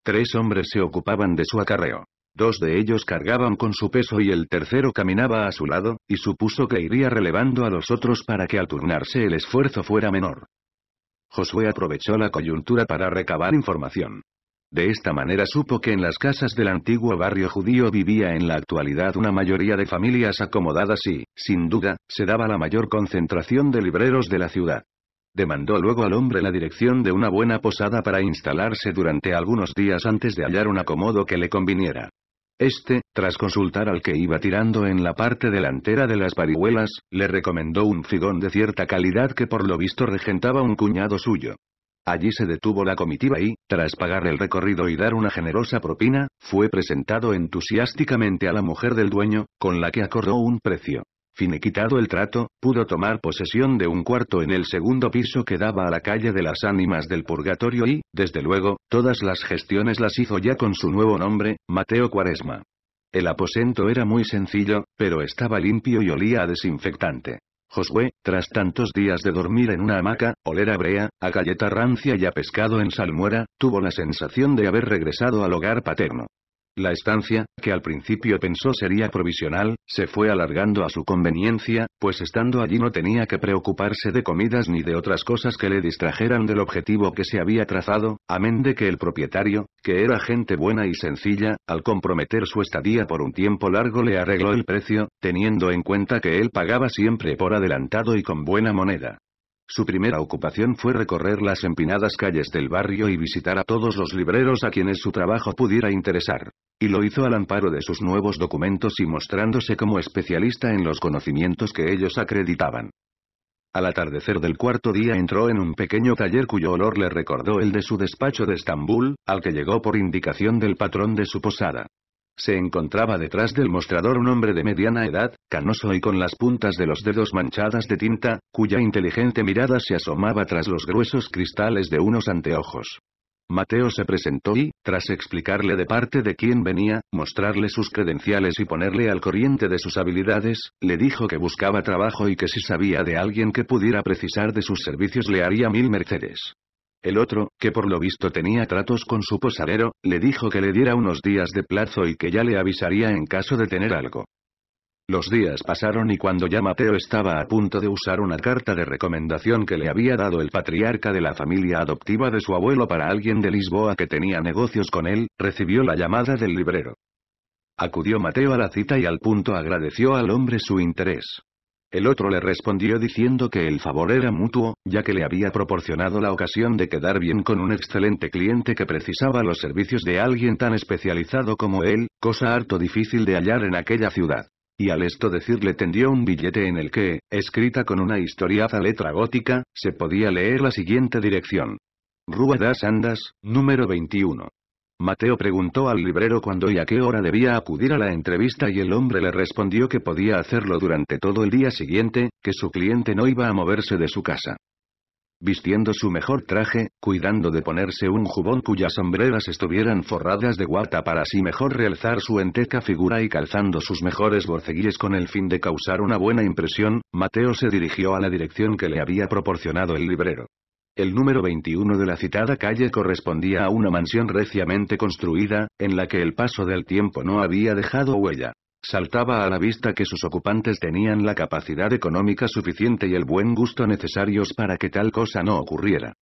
Tres hombres se ocupaban de su acarreo. Dos de ellos cargaban con su peso y el tercero caminaba a su lado, y supuso que iría relevando a los otros para que al turnarse el esfuerzo fuera menor. Josué aprovechó la coyuntura para recabar información. De esta manera supo que en las casas del antiguo barrio judío vivía en la actualidad una mayoría de familias acomodadas y, sin duda, se daba la mayor concentración de libreros de la ciudad. Demandó luego al hombre la dirección de una buena posada para instalarse durante algunos días antes de hallar un acomodo que le conviniera. Este, tras consultar al que iba tirando en la parte delantera de las parihuelas, le recomendó un figón de cierta calidad que por lo visto regentaba un cuñado suyo. Allí se detuvo la comitiva y, tras pagar el recorrido y dar una generosa propina, fue presentado entusiásticamente a la mujer del dueño, con la que acordó un precio. Finiquitado el trato, pudo tomar posesión de un cuarto en el segundo piso que daba a la calle de las ánimas del purgatorio y, desde luego, todas las gestiones las hizo ya con su nuevo nombre, Mateo Cuaresma. El aposento era muy sencillo, pero estaba limpio y olía a desinfectante. Josué, tras tantos días de dormir en una hamaca, oler a brea, a galleta rancia y a pescado en salmuera, tuvo la sensación de haber regresado al hogar paterno. La estancia, que al principio pensó sería provisional, se fue alargando a su conveniencia, pues estando allí no tenía que preocuparse de comidas ni de otras cosas que le distrajeran del objetivo que se había trazado, amén de que el propietario, que era gente buena y sencilla, al comprometer su estadía por un tiempo largo le arregló el precio, teniendo en cuenta que él pagaba siempre por adelantado y con buena moneda. Su primera ocupación fue recorrer las empinadas calles del barrio y visitar a todos los libreros a quienes su trabajo pudiera interesar. Y lo hizo al amparo de sus nuevos documentos y mostrándose como especialista en los conocimientos que ellos acreditaban. Al atardecer del cuarto día entró en un pequeño taller cuyo olor le recordó el de su despacho de Estambul, al que llegó por indicación del patrón de su posada. Se encontraba detrás del mostrador un hombre de mediana edad, canoso y con las puntas de los dedos manchadas de tinta, cuya inteligente mirada se asomaba tras los gruesos cristales de unos anteojos. Mateo se presentó y, tras explicarle de parte de quién venía, mostrarle sus credenciales y ponerle al corriente de sus habilidades, le dijo que buscaba trabajo y que si sabía de alguien que pudiera precisar de sus servicios le haría mil mercedes. El otro, que por lo visto tenía tratos con su posadero, le dijo que le diera unos días de plazo y que ya le avisaría en caso de tener algo. Los días pasaron y cuando ya Mateo estaba a punto de usar una carta de recomendación que le había dado el patriarca de la familia adoptiva de su abuelo para alguien de Lisboa que tenía negocios con él, recibió la llamada del librero. Acudió Mateo a la cita y al punto agradeció al hombre su interés. El otro le respondió diciendo que el favor era mutuo, ya que le había proporcionado la ocasión de quedar bien con un excelente cliente que precisaba los servicios de alguien tan especializado como él, cosa harto difícil de hallar en aquella ciudad. Y al esto decirle tendió un billete en el que, escrita con una historiada letra gótica, se podía leer la siguiente dirección. Rúa das Andas, número 21. Mateo preguntó al librero cuándo y a qué hora debía acudir a la entrevista y el hombre le respondió que podía hacerlo durante todo el día siguiente, que su cliente no iba a moverse de su casa. Vistiendo su mejor traje, cuidando de ponerse un jubón cuyas sombreras estuvieran forradas de guata para así mejor realzar su enteca figura y calzando sus mejores borceguíes con el fin de causar una buena impresión, Mateo se dirigió a la dirección que le había proporcionado el librero. El número 21 de la citada calle correspondía a una mansión reciamente construida, en la que el paso del tiempo no había dejado huella. Saltaba a la vista que sus ocupantes tenían la capacidad económica suficiente y el buen gusto necesarios para que tal cosa no ocurriera.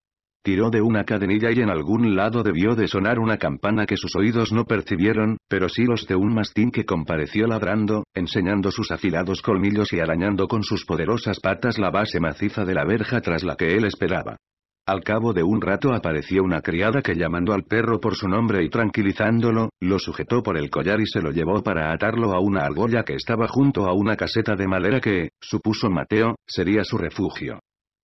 Tiró de una cadenilla y en algún lado debió de sonar una campana que sus oídos no percibieron, pero sí los de un mastín que compareció ladrando, enseñando sus afilados colmillos y arañando con sus poderosas patas la base maciza de la verja tras la que él esperaba. Al cabo de un rato apareció una criada que llamando al perro por su nombre y tranquilizándolo, lo sujetó por el collar y se lo llevó para atarlo a una argolla que estaba junto a una caseta de madera que, supuso Mateo, sería su refugio.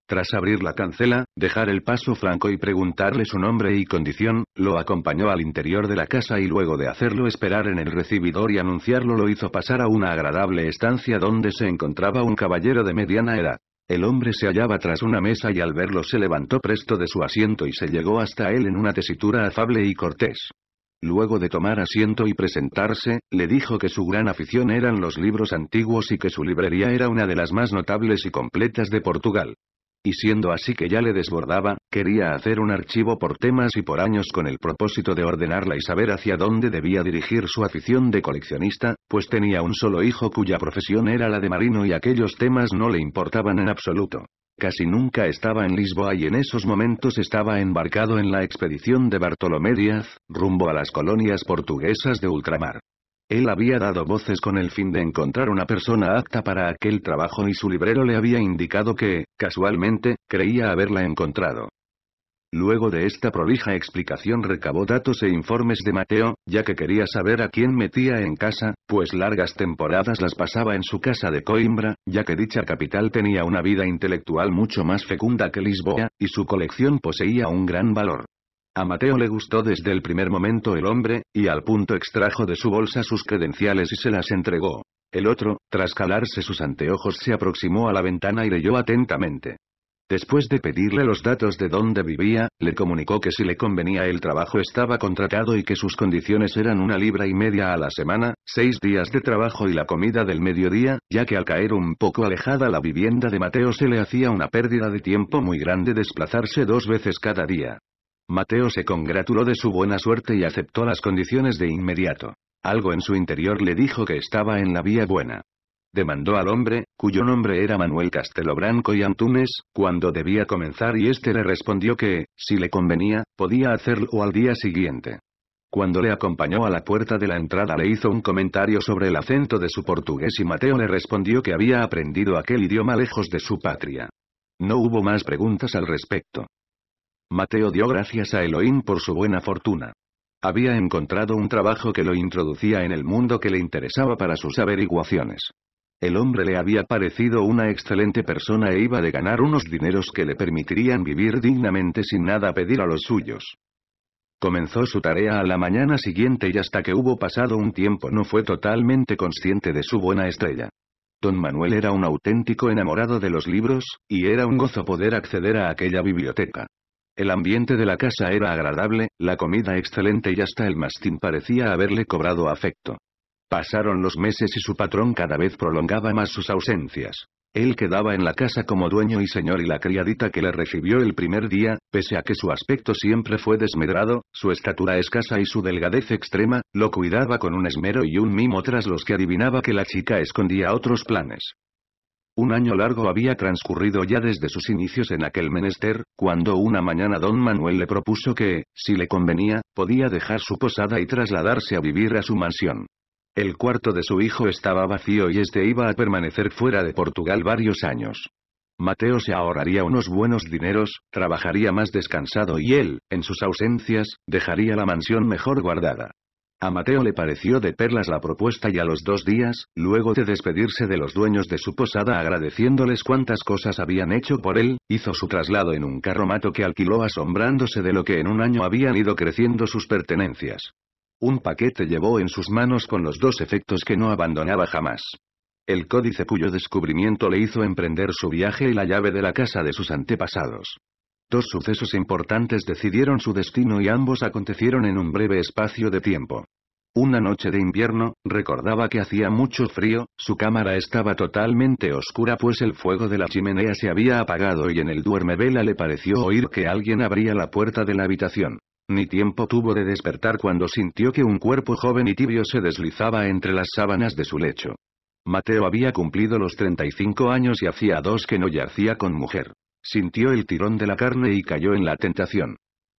Tras abrir la cancela, dejar el paso franco y preguntarle su nombre y condición, lo acompañó al interior de la casa y luego de hacerlo esperar en el recibidor y anunciarlo lo hizo pasar a una agradable estancia donde se encontraba un caballero de mediana edad. El hombre se hallaba tras una mesa y al verlo se levantó presto de su asiento y se llegó hasta él en una tesitura afable y cortés. Luego de tomar asiento y presentarse, le dijo que su gran afición eran los libros antiguos y que su librería era una de las más notables y completas de Portugal. Y siendo así que ya le desbordaba, quería hacer un archivo por temas y por años con el propósito de ordenarla y saber hacia dónde debía dirigir su afición de coleccionista, pues tenía un solo hijo cuya profesión era la de marino y aquellos temas no le importaban en absoluto. Casi nunca estaba en Lisboa y en esos momentos estaba embarcado en la expedición de Bartolomé Díaz, rumbo a las colonias portuguesas de ultramar. Él había dado voces con el fin de encontrar una persona apta para aquel trabajo y su librero le había indicado que, casualmente, creía haberla encontrado. Luego de esta prolija explicación recabó datos e informes de Mateo, ya que quería saber a quién metía en casa, pues largas temporadas las pasaba en su casa de Coimbra, ya que dicha capital tenía una vida intelectual mucho más fecunda que Lisboa, y su colección poseía un gran valor. A Mateo le gustó desde el primer momento el hombre, y al punto extrajo de su bolsa sus credenciales y se las entregó. El otro, tras calarse sus anteojos, se aproximó a la ventana y leyó atentamente. Después de pedirle los datos de dónde vivía, le comunicó que si le convenía el trabajo estaba contratado y que sus condiciones eran una libra y media a la semana, seis días de trabajo y la comida del mediodía, ya que al caer un poco alejada la vivienda de Mateo se le hacía una pérdida de tiempo muy grande desplazarse dos veces cada día. Mateo se congratuló de su buena suerte y aceptó las condiciones de inmediato. Algo en su interior le dijo que estaba en la vía buena. Demandó al hombre, cuyo nombre era Manuel Castelobranco y Antunes, cuando debía comenzar y este le respondió que, si le convenía, podía hacerlo al día siguiente. Cuando le acompañó a la puerta de la entrada le hizo un comentario sobre el acento de su portugués y Mateo le respondió que había aprendido aquel idioma lejos de su patria. No hubo más preguntas al respecto. Mateo dio gracias a Elohim por su buena fortuna. Había encontrado un trabajo que lo introducía en el mundo que le interesaba para sus averiguaciones. El hombre le había parecido una excelente persona e iba de ganar unos dineros que le permitirían vivir dignamente sin nada pedir a los suyos. Comenzó su tarea a la mañana siguiente y hasta que hubo pasado un tiempo no fue totalmente consciente de su buena estrella. Don Manuel era un auténtico enamorado de los libros, y era un gozo poder acceder a aquella biblioteca. El ambiente de la casa era agradable, la comida excelente y hasta el mastín parecía haberle cobrado afecto. Pasaron los meses y su patrón cada vez prolongaba más sus ausencias. Él quedaba en la casa como dueño y señor y la criadita que le recibió el primer día, pese a que su aspecto siempre fue desmedrado, su estatura escasa y su delgadez extrema, lo cuidaba con un esmero y un mimo tras los que adivinaba que la chica escondía otros planes. Un año largo había transcurrido ya desde sus inicios en aquel menester, cuando una mañana don Manuel le propuso que, si le convenía, podía dejar su posada y trasladarse a vivir a su mansión. El cuarto de su hijo estaba vacío y este iba a permanecer fuera de Portugal varios años. Mateo se ahorraría unos buenos dineros, trabajaría más descansado y él, en sus ausencias, dejaría la mansión mejor guardada. A Mateo le pareció de perlas la propuesta y a los dos días, luego de despedirse de los dueños de su posada agradeciéndoles cuántas cosas habían hecho por él, hizo su traslado en un carromato que alquiló asombrándose de lo que en un año habían ido creciendo sus pertenencias. Un paquete llevó en sus manos con los dos efectos que no abandonaba jamás. El códice cuyo descubrimiento le hizo emprender su viaje y la llave de la casa de sus antepasados. Dos sucesos importantes decidieron su destino y ambos acontecieron en un breve espacio de tiempo. Una noche de invierno, recordaba que hacía mucho frío, su cámara estaba totalmente oscura pues el fuego de la chimenea se había apagado y en el Vela le pareció oír que alguien abría la puerta de la habitación. Ni tiempo tuvo de despertar cuando sintió que un cuerpo joven y tibio se deslizaba entre las sábanas de su lecho. Mateo había cumplido los 35 años y hacía dos que no yacía con mujer. Sintió el tirón de la carne y cayó en la tentación.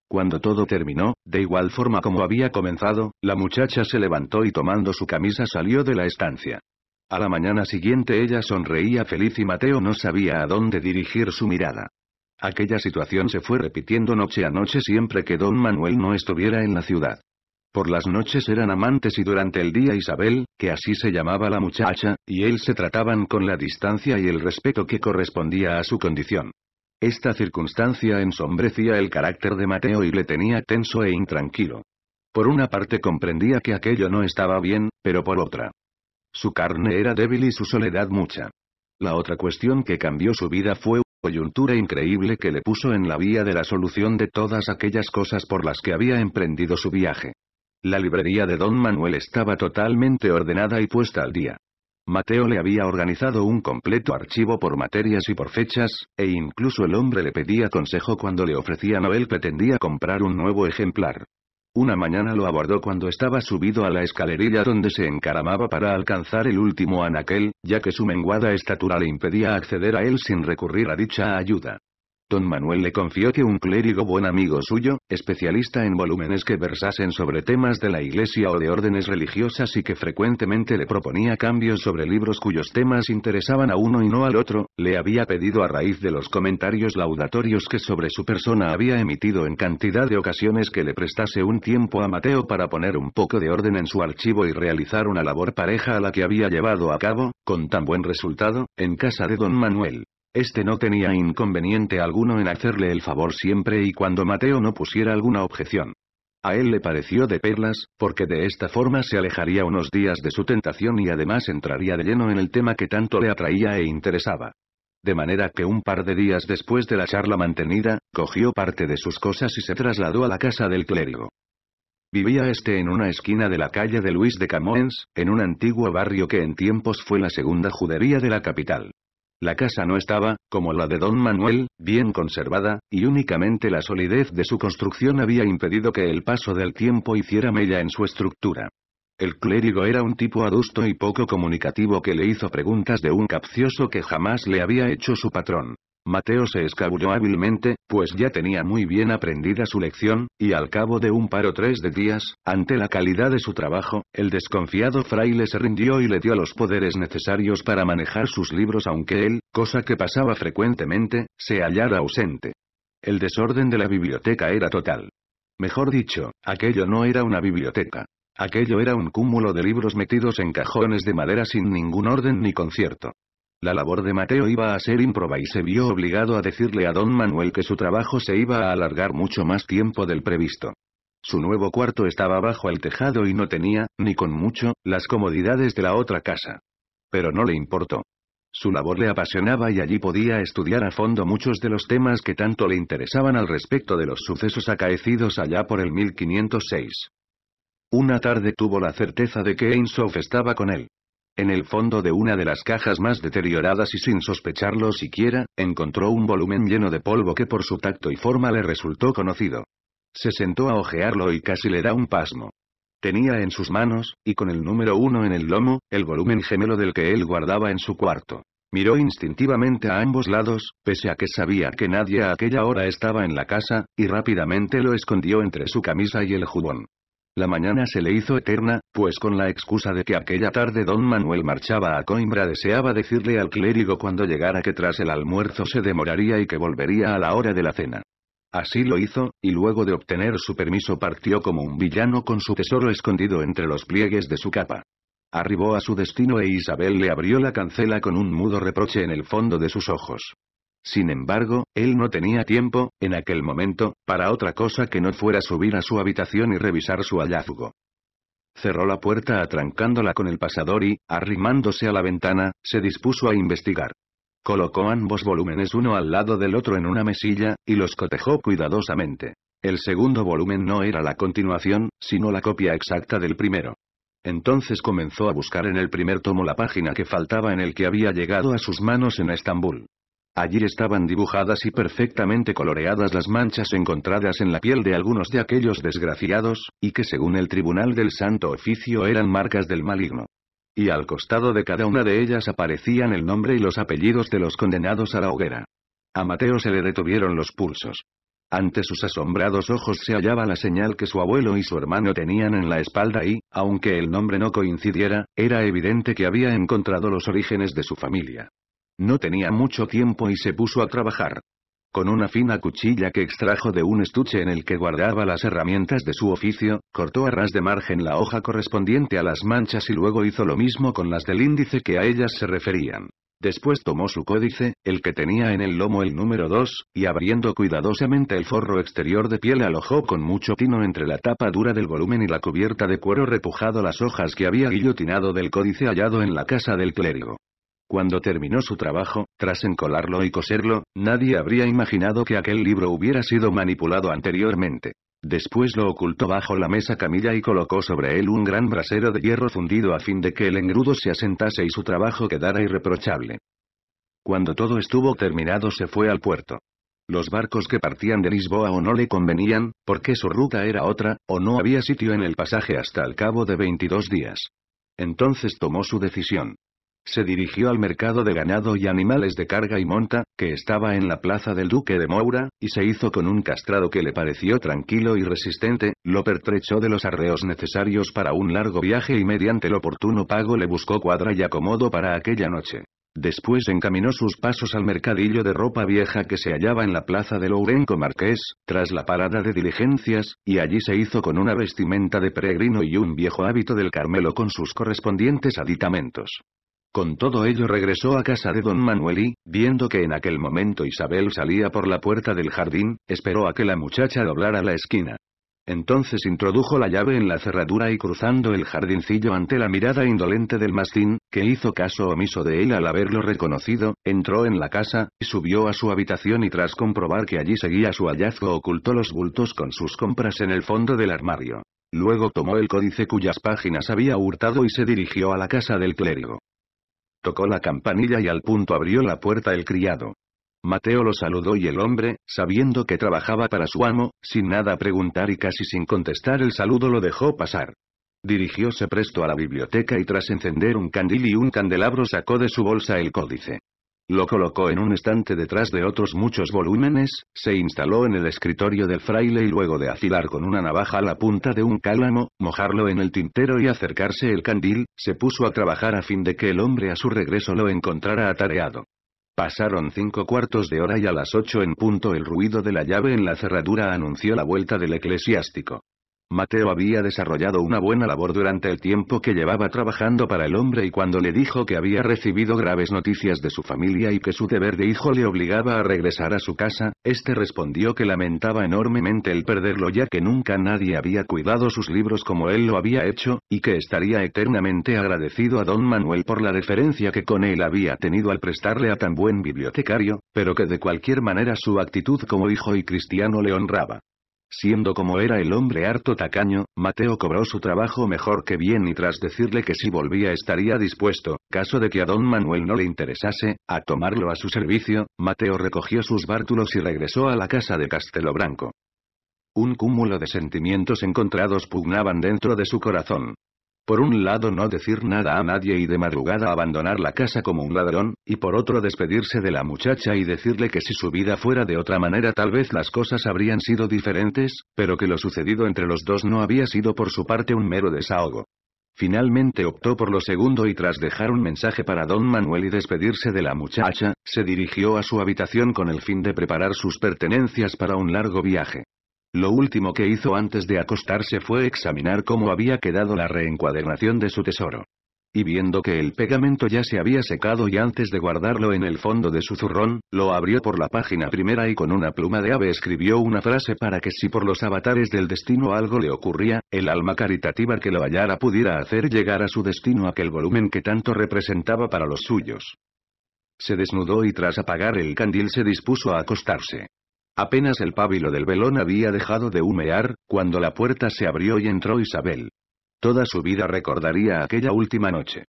Cuando todo terminó, de igual forma como había comenzado, la muchacha se levantó y tomando su camisa salió de la estancia. A la mañana siguiente ella sonreía feliz y Mateo no sabía a dónde dirigir su mirada. Aquella situación se fue repitiendo noche a noche siempre que don Manuel no estuviera en la ciudad. Por las noches eran amantes y durante el día Isabel, que así se llamaba la muchacha, y él se trataban con la distancia y el respeto que correspondía a su condición. Esta circunstancia ensombrecía el carácter de Mateo y le tenía tenso e intranquilo. Por una parte comprendía que aquello no estaba bien, pero por otra. Su carne era débil y su soledad mucha. La otra cuestión que cambió su vida fue una coyuntura increíble que le puso en la vía de la solución de todas aquellas cosas por las que había emprendido su viaje. La librería de don Manuel estaba totalmente ordenada y puesta al día. Mateo le había organizado un completo archivo por materias y por fechas, e incluso el hombre le pedía consejo cuando le ofrecía Noel pretendía comprar un nuevo ejemplar. Una mañana lo abordó cuando estaba subido a la escalerilla donde se encaramaba para alcanzar el último anaquel, ya que su menguada estatura le impedía acceder a él sin recurrir a dicha ayuda. Don Manuel le confió que un clérigo buen amigo suyo, especialista en volúmenes que versasen sobre temas de la iglesia o de órdenes religiosas y que frecuentemente le proponía cambios sobre libros cuyos temas interesaban a uno y no al otro, le había pedido a raíz de los comentarios laudatorios que sobre su persona había emitido en cantidad de ocasiones que le prestase un tiempo a Mateo para poner un poco de orden en su archivo y realizar una labor pareja a la que había llevado a cabo, con tan buen resultado, en casa de don Manuel. Este no tenía inconveniente alguno en hacerle el favor siempre y cuando Mateo no pusiera alguna objeción. A él le pareció de perlas, porque de esta forma se alejaría unos días de su tentación y además entraría de lleno en el tema que tanto le atraía e interesaba. De manera que un par de días después de la charla mantenida, cogió parte de sus cosas y se trasladó a la casa del clérigo. Vivía este en una esquina de la calle de Luis de Camoens, en un antiguo barrio que en tiempos fue la segunda judería de la capital. La casa no estaba, como la de don Manuel, bien conservada, y únicamente la solidez de su construcción había impedido que el paso del tiempo hiciera mella en su estructura. El clérigo era un tipo adusto y poco comunicativo que le hizo preguntas de un capcioso que jamás le había hecho su patrón. Mateo se escabulló hábilmente, pues ya tenía muy bien aprendida su lección, y al cabo de un par o tres de días, ante la calidad de su trabajo, el desconfiado fraile se rindió y le dio los poderes necesarios para manejar sus libros aunque él, cosa que pasaba frecuentemente, se hallara ausente. El desorden de la biblioteca era total. Mejor dicho, aquello no era una biblioteca. Aquello era un cúmulo de libros metidos en cajones de madera sin ningún orden ni concierto. La labor de Mateo iba a ser improba y se vio obligado a decirle a don Manuel que su trabajo se iba a alargar mucho más tiempo del previsto. Su nuevo cuarto estaba bajo el tejado y no tenía, ni con mucho, las comodidades de la otra casa. Pero no le importó. Su labor le apasionaba y allí podía estudiar a fondo muchos de los temas que tanto le interesaban al respecto de los sucesos acaecidos allá por el 1506. Una tarde tuvo la certeza de que Ainsworth estaba con él. En el fondo de una de las cajas más deterioradas y sin sospecharlo siquiera, encontró un volumen lleno de polvo que por su tacto y forma le resultó conocido. Se sentó a ojearlo y casi le da un pasmo. Tenía en sus manos, y con el número uno en el lomo, el volumen gemelo del que él guardaba en su cuarto. Miró instintivamente a ambos lados, pese a que sabía que nadie a aquella hora estaba en la casa, y rápidamente lo escondió entre su camisa y el jubón. La mañana se le hizo eterna, pues con la excusa de que aquella tarde don Manuel marchaba a Coimbra deseaba decirle al clérigo cuando llegara que tras el almuerzo se demoraría y que volvería a la hora de la cena. Así lo hizo, y luego de obtener su permiso partió como un villano con su tesoro escondido entre los pliegues de su capa. Arribó a su destino e Isabel le abrió la cancela con un mudo reproche en el fondo de sus ojos. Sin embargo, él no tenía tiempo, en aquel momento, para otra cosa que no fuera subir a su habitación y revisar su hallazgo. Cerró la puerta atrancándola con el pasador y, arrimándose a la ventana, se dispuso a investigar. Colocó ambos volúmenes uno al lado del otro en una mesilla, y los cotejó cuidadosamente. El segundo volumen no era la continuación, sino la copia exacta del primero. Entonces comenzó a buscar en el primer tomo la página que faltaba en el que había llegado a sus manos en Estambul. Allí estaban dibujadas y perfectamente coloreadas las manchas encontradas en la piel de algunos de aquellos desgraciados, y que según el Tribunal del Santo Oficio eran marcas del maligno. Y al costado de cada una de ellas aparecían el nombre y los apellidos de los condenados a la hoguera. A Mateo se le detuvieron los pulsos. Ante sus asombrados ojos se hallaba la señal que su abuelo y su hermano tenían en la espalda y, aunque el nombre no coincidiera, era evidente que había encontrado los orígenes de su familia. No tenía mucho tiempo y se puso a trabajar. Con una fina cuchilla que extrajo de un estuche en el que guardaba las herramientas de su oficio, cortó a ras de margen la hoja correspondiente a las manchas y luego hizo lo mismo con las del índice que a ellas se referían. Después tomó su códice, el que tenía en el lomo el número 2, y abriendo cuidadosamente el forro exterior de piel alojó con mucho tino entre la tapa dura del volumen y la cubierta de cuero repujado las hojas que había guillotinado del códice hallado en la casa del clérigo. Cuando terminó su trabajo, tras encolarlo y coserlo, nadie habría imaginado que aquel libro hubiera sido manipulado anteriormente. Después lo ocultó bajo la mesa camilla y colocó sobre él un gran brasero de hierro fundido a fin de que el engrudo se asentase y su trabajo quedara irreprochable. Cuando todo estuvo terminado se fue al puerto. Los barcos que partían de Lisboa o no le convenían, porque su ruta era otra, o no había sitio en el pasaje hasta el cabo de 22 días. Entonces tomó su decisión. Se dirigió al mercado de ganado y animales de carga y monta, que estaba en la plaza del duque de Moura, y se hizo con un castrado que le pareció tranquilo y resistente, lo pertrechó de los arreos necesarios para un largo viaje y mediante el oportuno pago le buscó cuadra y acomodo para aquella noche. Después encaminó sus pasos al mercadillo de ropa vieja que se hallaba en la plaza de Lourenco Marqués, tras la parada de diligencias, y allí se hizo con una vestimenta de peregrino y un viejo hábito del Carmelo con sus correspondientes aditamentos. Con todo ello regresó a casa de don Manuel y, viendo que en aquel momento Isabel salía por la puerta del jardín, esperó a que la muchacha doblara la esquina. Entonces introdujo la llave en la cerradura y cruzando el jardincillo ante la mirada indolente del mastín, que hizo caso omiso de él al haberlo reconocido, entró en la casa, subió a su habitación y tras comprobar que allí seguía su hallazgo ocultó los bultos con sus compras en el fondo del armario. Luego tomó el códice cuyas páginas había hurtado y se dirigió a la casa del clérigo. Tocó la campanilla y al punto abrió la puerta el criado. Mateo lo saludó y el hombre, sabiendo que trabajaba para su amo, sin nada preguntar y casi sin contestar el saludo lo dejó pasar. Dirigióse presto a la biblioteca y tras encender un candil y un candelabro sacó de su bolsa el códice. Lo colocó en un estante detrás de otros muchos volúmenes, se instaló en el escritorio del fraile y luego de afilar con una navaja la punta de un cálamo, mojarlo en el tintero y acercarse el candil, se puso a trabajar a fin de que el hombre a su regreso lo encontrara atareado. Pasaron cinco cuartos de hora y a las ocho en punto el ruido de la llave en la cerradura anunció la vuelta del eclesiástico. Mateo había desarrollado una buena labor durante el tiempo que llevaba trabajando para el hombre y cuando le dijo que había recibido graves noticias de su familia y que su deber de hijo le obligaba a regresar a su casa, este respondió que lamentaba enormemente el perderlo ya que nunca nadie había cuidado sus libros como él lo había hecho, y que estaría eternamente agradecido a don Manuel por la deferencia que con él había tenido al prestarle a tan buen bibliotecario, pero que de cualquier manera su actitud como hijo y cristiano le honraba. Siendo como era el hombre harto tacaño, Mateo cobró su trabajo mejor que bien y tras decirle que si volvía estaría dispuesto, caso de que a don Manuel no le interesase, a tomarlo a su servicio, Mateo recogió sus bártulos y regresó a la casa de Castelo Branco. Un cúmulo de sentimientos encontrados pugnaban dentro de su corazón. Por un lado no decir nada a nadie y de madrugada abandonar la casa como un ladrón, y por otro despedirse de la muchacha y decirle que si su vida fuera de otra manera tal vez las cosas habrían sido diferentes, pero que lo sucedido entre los dos no había sido por su parte un mero desahogo. Finalmente optó por lo segundo y tras dejar un mensaje para don Manuel y despedirse de la muchacha, se dirigió a su habitación con el fin de preparar sus pertenencias para un largo viaje. Lo último que hizo antes de acostarse fue examinar cómo había quedado la reencuadernación de su tesoro. Y viendo que el pegamento ya se había secado y antes de guardarlo en el fondo de su zurrón, lo abrió por la página primera y con una pluma de ave escribió una frase para que si por los avatares del destino algo le ocurría, el alma caritativa que lo hallara pudiera hacer llegar a su destino aquel volumen que tanto representaba para los suyos. Se desnudó y tras apagar el candil se dispuso a acostarse. Apenas el pábilo del velón había dejado de humear, cuando la puerta se abrió y entró Isabel. Toda su vida recordaría aquella última noche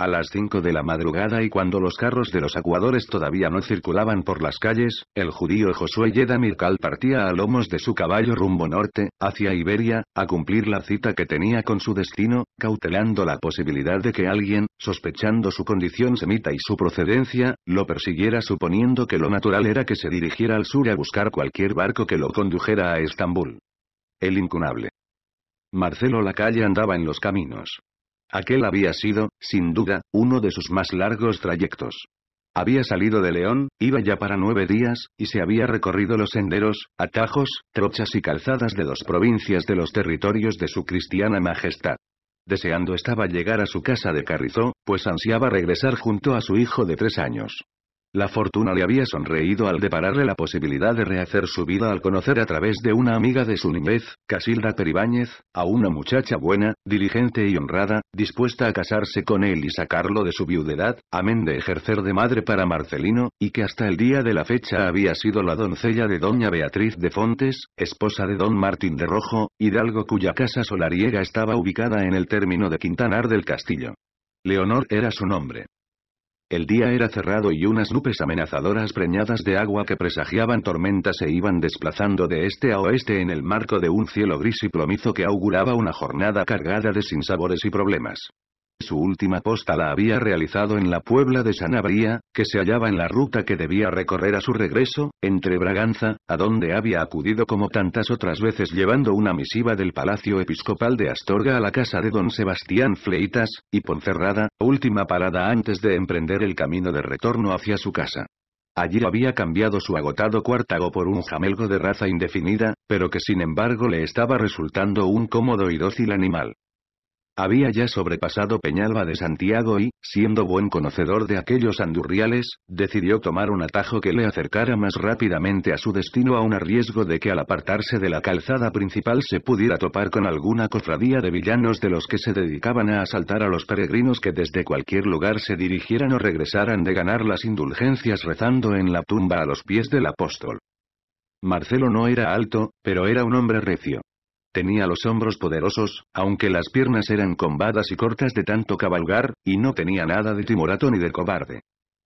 a las 5 de la madrugada y cuando los carros de los acuadores todavía no circulaban por las calles, el judío Josué Yeda Mircal partía a lomos de su caballo rumbo norte, hacia Iberia, a cumplir la cita que tenía con su destino, cautelando la posibilidad de que alguien, sospechando su condición semita y su procedencia, lo persiguiera suponiendo que lo natural era que se dirigiera al sur a buscar cualquier barco que lo condujera a Estambul. El incunable. Marcelo Lacalle andaba en los caminos. Aquel había sido, sin duda, uno de sus más largos trayectos. Había salido de León, iba ya para nueve días, y se había recorrido los senderos, atajos, trochas y calzadas de dos provincias de los territorios de su cristiana majestad. Deseando estaba llegar a su casa de Carrizó, pues ansiaba regresar junto a su hijo de tres años. La fortuna le había sonreído al depararle la posibilidad de rehacer su vida al conocer a través de una amiga de su niñez, Casilda Peribáñez, a una muchacha buena, diligente y honrada, dispuesta a casarse con él y sacarlo de su viudedad, amén de ejercer de madre para Marcelino, y que hasta el día de la fecha había sido la doncella de doña Beatriz de Fontes, esposa de don Martín de Rojo, hidalgo cuya casa solariega estaba ubicada en el término de Quintanar del Castillo. Leonor era su nombre. El día era cerrado y unas nubes amenazadoras preñadas de agua que presagiaban tormentas se iban desplazando de este a oeste en el marco de un cielo gris y plomizo que auguraba una jornada cargada de sinsabores y problemas. Su última posta la había realizado en la Puebla de Sanabria, que se hallaba en la ruta que debía recorrer a su regreso, entre Braganza, a donde había acudido como tantas otras veces llevando una misiva del Palacio Episcopal de Astorga a la casa de don Sebastián Fleitas, y Ponferrada, última parada antes de emprender el camino de retorno hacia su casa. Allí había cambiado su agotado cuartago por un jamelgo de raza indefinida, pero que sin embargo le estaba resultando un cómodo y dócil animal. Había ya sobrepasado Peñalba de Santiago y, siendo buen conocedor de aquellos andurriales, decidió tomar un atajo que le acercara más rápidamente a su destino a un riesgo de que al apartarse de la calzada principal se pudiera topar con alguna cofradía de villanos de los que se dedicaban a asaltar a los peregrinos que desde cualquier lugar se dirigieran o regresaran de ganar las indulgencias rezando en la tumba a los pies del apóstol. Marcelo no era alto, pero era un hombre recio. Tenía los hombros poderosos, aunque las piernas eran combadas y cortas de tanto cabalgar, y no tenía nada de timorato ni de cobarde.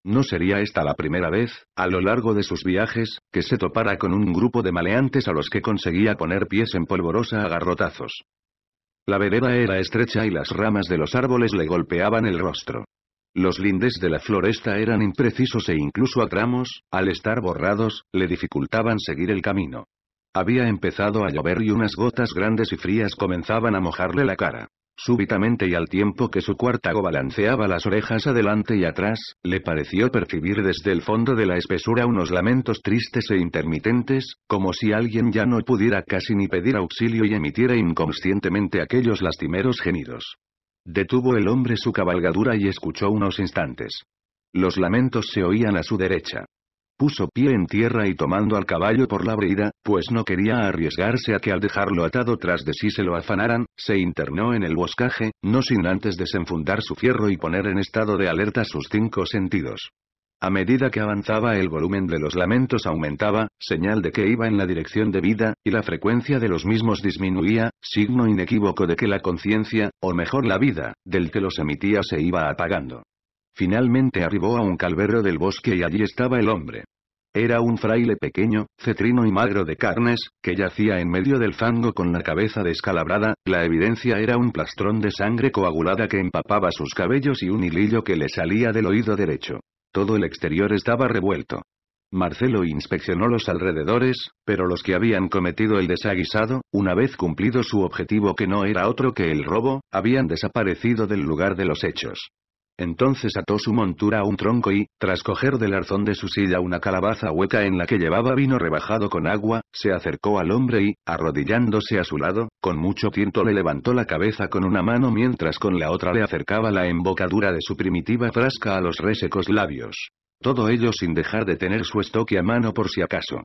No sería esta la primera vez, a lo largo de sus viajes, que se topara con un grupo de maleantes a los que conseguía poner pies en polvorosa a garrotazos. La vereda era estrecha y las ramas de los árboles le golpeaban el rostro. Los lindes de la floresta eran imprecisos e incluso a tramos, al estar borrados, le dificultaban seguir el camino. Había empezado a llover y unas gotas grandes y frías comenzaban a mojarle la cara. Súbitamente y al tiempo que su cuartago balanceaba las orejas adelante y atrás, le pareció percibir desde el fondo de la espesura unos lamentos tristes e intermitentes, como si alguien ya no pudiera casi ni pedir auxilio y emitiera inconscientemente aquellos lastimeros gemidos. Detuvo el hombre su cabalgadura y escuchó unos instantes. Los lamentos se oían a su derecha. Puso pie en tierra y tomando al caballo por la brida, pues no quería arriesgarse a que al dejarlo atado tras de sí se lo afanaran, se internó en el boscaje, no sin antes desenfundar su fierro y poner en estado de alerta sus cinco sentidos. A medida que avanzaba el volumen de los lamentos aumentaba, señal de que iba en la dirección de vida, y la frecuencia de los mismos disminuía, signo inequívoco de que la conciencia, o mejor la vida, del que los emitía se iba apagando. Finalmente arribó a un calvero del bosque y allí estaba el hombre. Era un fraile pequeño, cetrino y magro de carnes, que yacía en medio del fango con la cabeza descalabrada, la evidencia era un plastrón de sangre coagulada que empapaba sus cabellos y un hilillo que le salía del oído derecho. Todo el exterior estaba revuelto. Marcelo inspeccionó los alrededores, pero los que habían cometido el desaguisado, una vez cumplido su objetivo que no era otro que el robo, habían desaparecido del lugar de los hechos. Entonces ató su montura a un tronco y, tras coger del arzón de su silla una calabaza hueca en la que llevaba vino rebajado con agua, se acercó al hombre y, arrodillándose a su lado, con mucho tiento le levantó la cabeza con una mano mientras con la otra le acercaba la embocadura de su primitiva frasca a los resecos labios. Todo ello sin dejar de tener su estoque a mano por si acaso.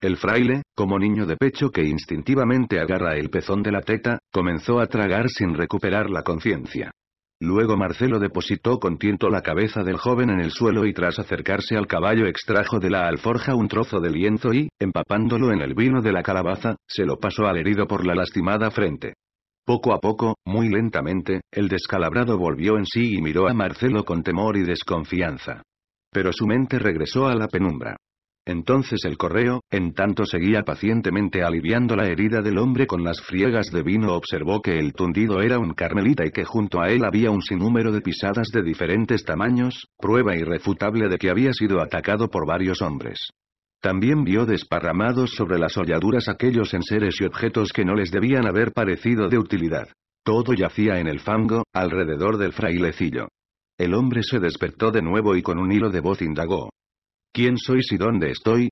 El fraile, como niño de pecho que instintivamente agarra el pezón de la teta, comenzó a tragar sin recuperar la conciencia. Luego Marcelo depositó con tiento la cabeza del joven en el suelo y tras acercarse al caballo extrajo de la alforja un trozo de lienzo y, empapándolo en el vino de la calabaza, se lo pasó al herido por la lastimada frente. Poco a poco, muy lentamente, el descalabrado volvió en sí y miró a Marcelo con temor y desconfianza. Pero su mente regresó a la penumbra. Entonces el correo, en tanto seguía pacientemente aliviando la herida del hombre con las friegas de vino, observó que el tundido era un carmelita y que junto a él había un sinnúmero de pisadas de diferentes tamaños, prueba irrefutable de que había sido atacado por varios hombres. También vio desparramados sobre las holladuras aquellos enseres y objetos que no les debían haber parecido de utilidad. Todo yacía en el fango, alrededor del frailecillo. El hombre se despertó de nuevo y con un hilo de voz indagó. ¿Quién sois y dónde estoy?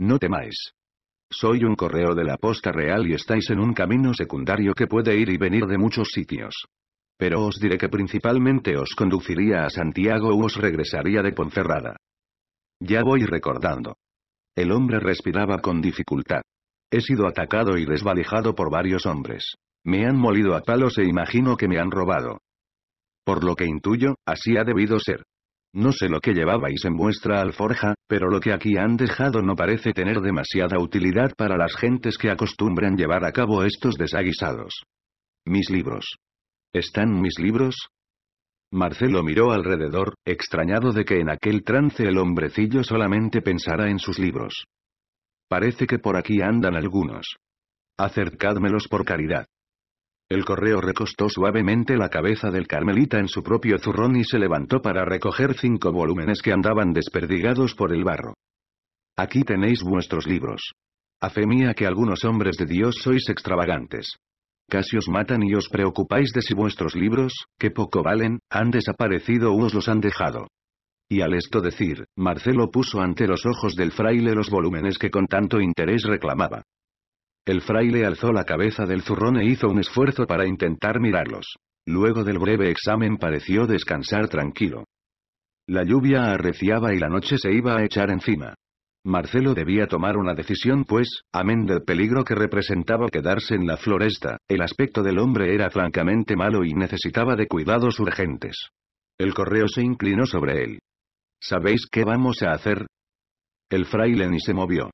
No temáis. Soy un correo de la posta real y estáis en un camino secundario que puede ir y venir de muchos sitios. Pero os diré que principalmente os conduciría a Santiago u os regresaría de Ponferrada. Ya voy recordando. El hombre respiraba con dificultad. He sido atacado y desvalijado por varios hombres. Me han molido a palos e imagino que me han robado. Por lo que intuyo, así ha debido ser. No sé lo que llevabais en vuestra alforja, pero lo que aquí han dejado no parece tener demasiada utilidad para las gentes que acostumbran llevar a cabo estos desaguisados. Mis libros. ¿Están mis libros? Marcelo miró alrededor, extrañado de que en aquel trance el hombrecillo solamente pensara en sus libros. Parece que por aquí andan algunos. Acercádmelos por caridad. El correo recostó suavemente la cabeza del carmelita en su propio zurrón y se levantó para recoger cinco volúmenes que andaban desperdigados por el barro. Aquí tenéis vuestros libros. A fe mía que algunos hombres de Dios sois extravagantes. Casi os matan y os preocupáis de si vuestros libros, que poco valen, han desaparecido o os los han dejado. Y al esto decir, Marcelo puso ante los ojos del fraile los volúmenes que con tanto interés reclamaba. El fraile alzó la cabeza del zurrón e hizo un esfuerzo para intentar mirarlos. Luego del breve examen pareció descansar tranquilo. La lluvia arreciaba y la noche se iba a echar encima. Marcelo debía tomar una decisión pues, amén del peligro que representaba quedarse en la floresta, el aspecto del hombre era francamente malo y necesitaba de cuidados urgentes. El correo se inclinó sobre él. ¿Sabéis qué vamos a hacer? El fraile ni se movió.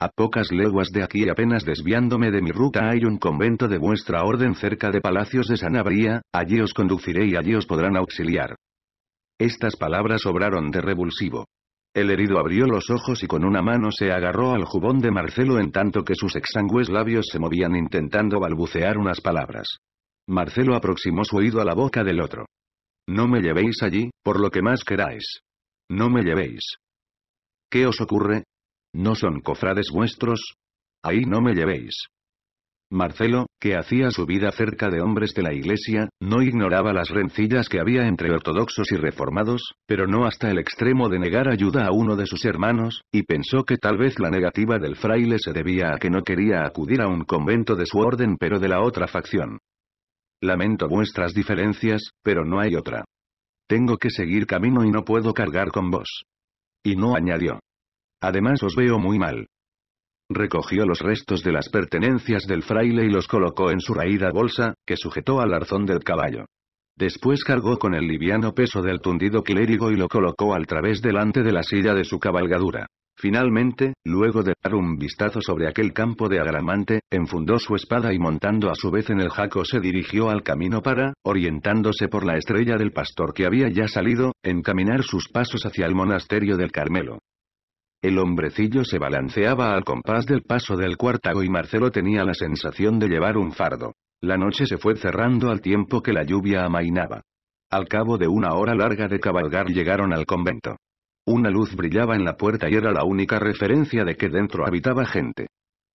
A pocas leguas de aquí apenas desviándome de mi ruta hay un convento de vuestra orden cerca de Palacios de Sanabria. allí os conduciré y allí os podrán auxiliar. Estas palabras obraron de revulsivo. El herido abrió los ojos y con una mano se agarró al jubón de Marcelo en tanto que sus exangües labios se movían intentando balbucear unas palabras. Marcelo aproximó su oído a la boca del otro. No me llevéis allí, por lo que más queráis. No me llevéis. ¿Qué os ocurre? No son cofrades vuestros. Ahí no me llevéis. Marcelo, que hacía su vida cerca de hombres de la iglesia, no ignoraba las rencillas que había entre ortodoxos y reformados, pero no hasta el extremo de negar ayuda a uno de sus hermanos, y pensó que tal vez la negativa del fraile se debía a que no quería acudir a un convento de su orden pero de la otra facción. Lamento vuestras diferencias, pero no hay otra. Tengo que seguir camino y no puedo cargar con vos. Y no añadió. Además os veo muy mal. Recogió los restos de las pertenencias del fraile y los colocó en su raída bolsa, que sujetó al arzón del caballo. Después cargó con el liviano peso del tundido clérigo y lo colocó al través delante de la silla de su cabalgadura. Finalmente, luego de dar un vistazo sobre aquel campo de agramante, enfundó su espada y montando a su vez en el jaco se dirigió al camino para, orientándose por la estrella del pastor que había ya salido, encaminar sus pasos hacia el monasterio del Carmelo. El hombrecillo se balanceaba al compás del paso del cuartago y Marcelo tenía la sensación de llevar un fardo. La noche se fue cerrando al tiempo que la lluvia amainaba. Al cabo de una hora larga de cabalgar llegaron al convento. Una luz brillaba en la puerta y era la única referencia de que dentro habitaba gente.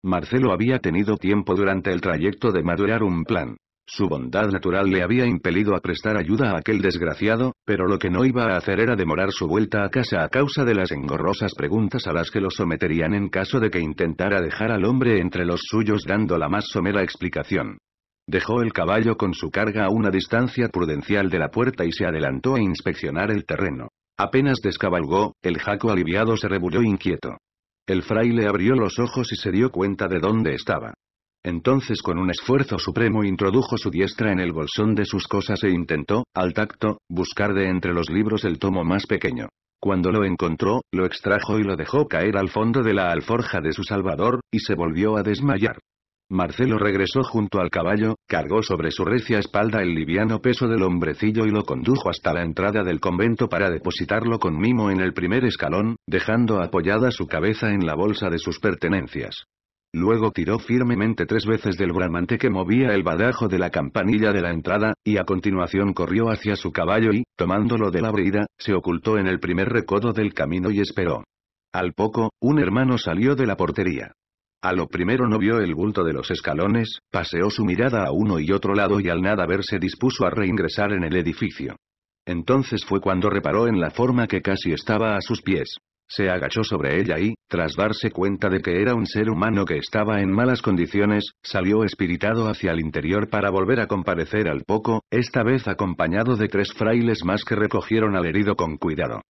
Marcelo había tenido tiempo durante el trayecto de madurar un plan. Su bondad natural le había impelido a prestar ayuda a aquel desgraciado, pero lo que no iba a hacer era demorar su vuelta a casa a causa de las engorrosas preguntas a las que lo someterían en caso de que intentara dejar al hombre entre los suyos dando la más somera explicación. Dejó el caballo con su carga a una distancia prudencial de la puerta y se adelantó a inspeccionar el terreno. Apenas descabalgó, el jaco aliviado se rebulló inquieto. El fraile abrió los ojos y se dio cuenta de dónde estaba. Entonces con un esfuerzo supremo introdujo su diestra en el bolsón de sus cosas e intentó, al tacto, buscar de entre los libros el tomo más pequeño. Cuando lo encontró, lo extrajo y lo dejó caer al fondo de la alforja de su salvador, y se volvió a desmayar. Marcelo regresó junto al caballo, cargó sobre su recia espalda el liviano peso del hombrecillo y lo condujo hasta la entrada del convento para depositarlo con mimo en el primer escalón, dejando apoyada su cabeza en la bolsa de sus pertenencias. Luego tiró firmemente tres veces del bramante que movía el badajo de la campanilla de la entrada, y a continuación corrió hacia su caballo y, tomándolo de la brida, se ocultó en el primer recodo del camino y esperó. Al poco, un hermano salió de la portería. A lo primero no vio el bulto de los escalones, paseó su mirada a uno y otro lado y al nada verse dispuso a reingresar en el edificio. Entonces fue cuando reparó en la forma que casi estaba a sus pies se agachó sobre ella y, tras darse cuenta de que era un ser humano que estaba en malas condiciones, salió espiritado hacia el interior para volver a comparecer al poco, esta vez acompañado de tres frailes más que recogieron al herido con cuidado.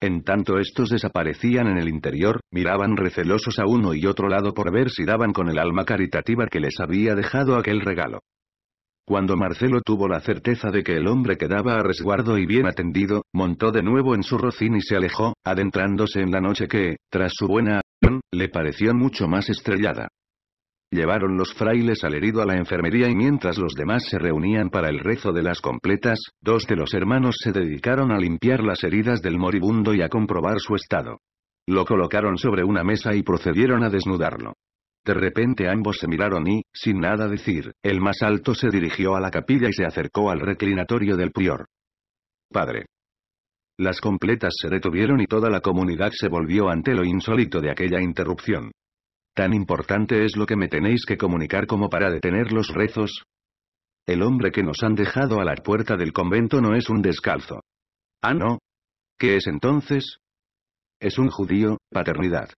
En tanto estos desaparecían en el interior, miraban recelosos a uno y otro lado por ver si daban con el alma caritativa que les había dejado aquel regalo. Cuando Marcelo tuvo la certeza de que el hombre quedaba a resguardo y bien atendido, montó de nuevo en su rocín y se alejó, adentrándose en la noche que, tras su buena acción, le pareció mucho más estrellada. Llevaron los frailes al herido a la enfermería y mientras los demás se reunían para el rezo de las completas, dos de los hermanos se dedicaron a limpiar las heridas del moribundo y a comprobar su estado. Lo colocaron sobre una mesa y procedieron a desnudarlo. De repente ambos se miraron y, sin nada decir, el más alto se dirigió a la capilla y se acercó al reclinatorio del prior. Padre. Las completas se detuvieron y toda la comunidad se volvió ante lo insólito de aquella interrupción. ¿Tan importante es lo que me tenéis que comunicar como para detener los rezos? El hombre que nos han dejado a la puerta del convento no es un descalzo. Ah, no. ¿Qué es entonces? Es un judío, paternidad.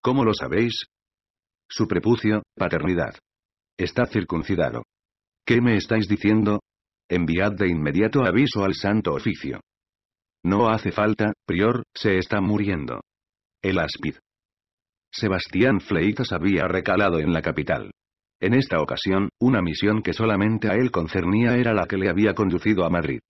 ¿Cómo lo sabéis? Su prepucio, paternidad. Está circuncidado. ¿Qué me estáis diciendo? Enviad de inmediato aviso al santo oficio. No hace falta, prior, se está muriendo. El áspid. Sebastián Fleitas había recalado en la capital. En esta ocasión, una misión que solamente a él concernía era la que le había conducido a Madrid.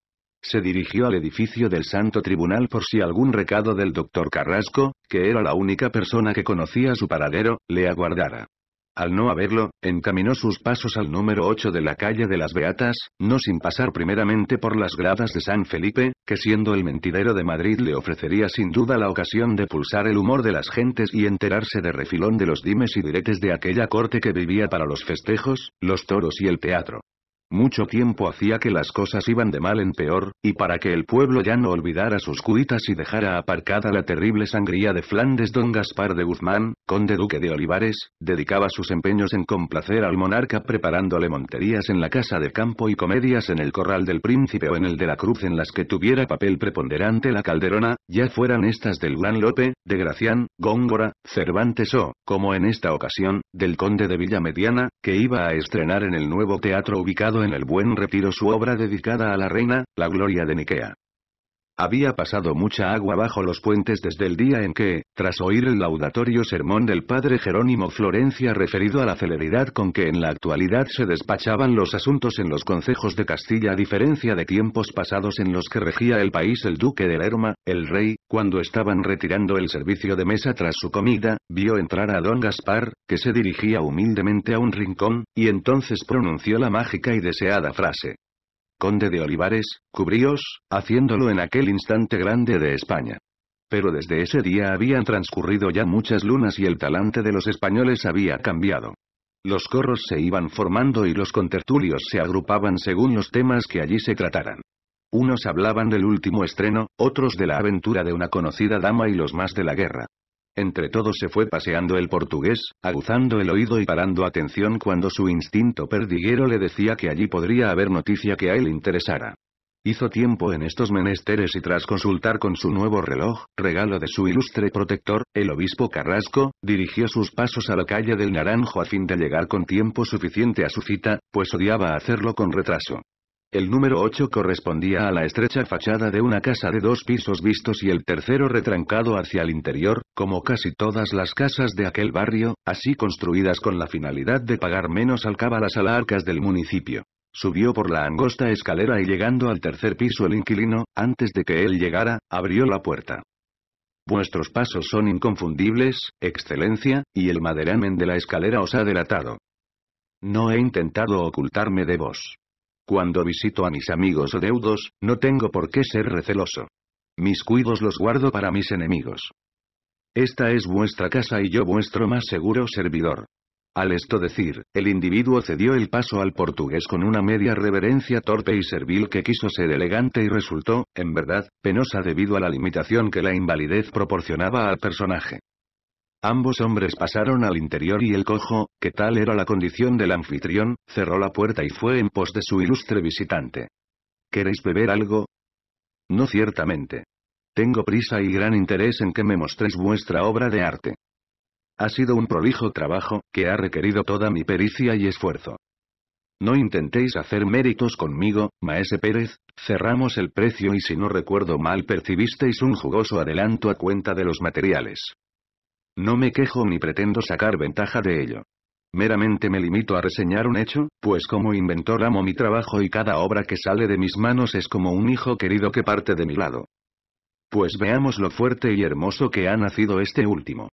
Se dirigió al edificio del Santo Tribunal por si algún recado del doctor Carrasco, que era la única persona que conocía su paradero, le aguardara. Al no haberlo, encaminó sus pasos al número 8 de la calle de las Beatas, no sin pasar primeramente por las gradas de San Felipe, que siendo el mentidero de Madrid le ofrecería sin duda la ocasión de pulsar el humor de las gentes y enterarse de refilón de los dimes y diretes de aquella corte que vivía para los festejos, los toros y el teatro. Mucho tiempo hacía que las cosas iban de mal en peor, y para que el pueblo ya no olvidara sus cuitas y dejara aparcada la terrible sangría de Flandes don Gaspar de Guzmán, conde duque de Olivares, dedicaba sus empeños en complacer al monarca preparándole monterías en la casa de campo y comedias en el corral del príncipe o en el de la cruz en las que tuviera papel preponderante la calderona, ya fueran estas del gran Lope, de Gracián, Góngora, Cervantes o, como en esta ocasión, del conde de Villa Mediana, que iba a estrenar en el nuevo teatro ubicado en el Buen Retiro su obra dedicada a la reina, la gloria de Nikea. Había pasado mucha agua bajo los puentes desde el día en que, tras oír el laudatorio sermón del padre Jerónimo Florencia referido a la celeridad con que en la actualidad se despachaban los asuntos en los concejos de Castilla a diferencia de tiempos pasados en los que regía el país el duque de Lerma, el rey, cuando estaban retirando el servicio de mesa tras su comida, vio entrar a don Gaspar, que se dirigía humildemente a un rincón, y entonces pronunció la mágica y deseada frase conde de Olivares, cubríos, haciéndolo en aquel instante grande de España. Pero desde ese día habían transcurrido ya muchas lunas y el talante de los españoles había cambiado. Los corros se iban formando y los contertulios se agrupaban según los temas que allí se trataran. Unos hablaban del último estreno, otros de la aventura de una conocida dama y los más de la guerra. Entre todos se fue paseando el portugués, aguzando el oído y parando atención cuando su instinto perdiguero le decía que allí podría haber noticia que a él interesara. Hizo tiempo en estos menesteres y tras consultar con su nuevo reloj, regalo de su ilustre protector, el obispo Carrasco, dirigió sus pasos a la calle del Naranjo a fin de llegar con tiempo suficiente a su cita, pues odiaba hacerlo con retraso. El número 8 correspondía a la estrecha fachada de una casa de dos pisos vistos y el tercero retrancado hacia el interior, como casi todas las casas de aquel barrio, así construidas con la finalidad de pagar menos alcábalas a las arcas del municipio. Subió por la angosta escalera y llegando al tercer piso el inquilino, antes de que él llegara, abrió la puerta. Vuestros pasos son inconfundibles, excelencia, y el maderamen de la escalera os ha delatado. No he intentado ocultarme de vos. Cuando visito a mis amigos o deudos, no tengo por qué ser receloso. Mis cuidos los guardo para mis enemigos. Esta es vuestra casa y yo vuestro más seguro servidor. Al esto decir, el individuo cedió el paso al portugués con una media reverencia torpe y servil que quiso ser elegante y resultó, en verdad, penosa debido a la limitación que la invalidez proporcionaba al personaje. Ambos hombres pasaron al interior y el cojo, que tal era la condición del anfitrión, cerró la puerta y fue en pos de su ilustre visitante. ¿Queréis beber algo? No ciertamente. Tengo prisa y gran interés en que me mostréis vuestra obra de arte. Ha sido un prolijo trabajo, que ha requerido toda mi pericia y esfuerzo. No intentéis hacer méritos conmigo, maese Pérez, cerramos el precio y si no recuerdo mal percibisteis un jugoso adelanto a cuenta de los materiales. No me quejo ni pretendo sacar ventaja de ello. Meramente me limito a reseñar un hecho, pues como inventor amo mi trabajo y cada obra que sale de mis manos es como un hijo querido que parte de mi lado. Pues veamos lo fuerte y hermoso que ha nacido este último.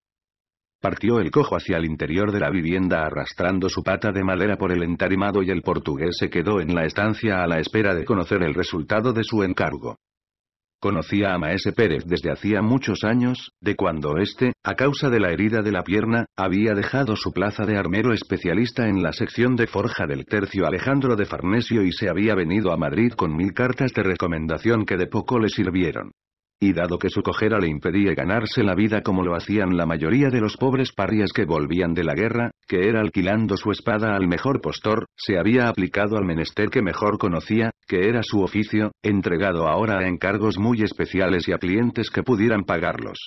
Partió el cojo hacia el interior de la vivienda arrastrando su pata de madera por el entarimado y el portugués se quedó en la estancia a la espera de conocer el resultado de su encargo. Conocía a Maese Pérez desde hacía muchos años, de cuando éste, a causa de la herida de la pierna, había dejado su plaza de armero especialista en la sección de forja del tercio Alejandro de Farnesio y se había venido a Madrid con mil cartas de recomendación que de poco le sirvieron. Y dado que su cojera le impedía ganarse la vida como lo hacían la mayoría de los pobres parrias que volvían de la guerra, que era alquilando su espada al mejor postor, se había aplicado al menester que mejor conocía, que era su oficio, entregado ahora a encargos muy especiales y a clientes que pudieran pagarlos.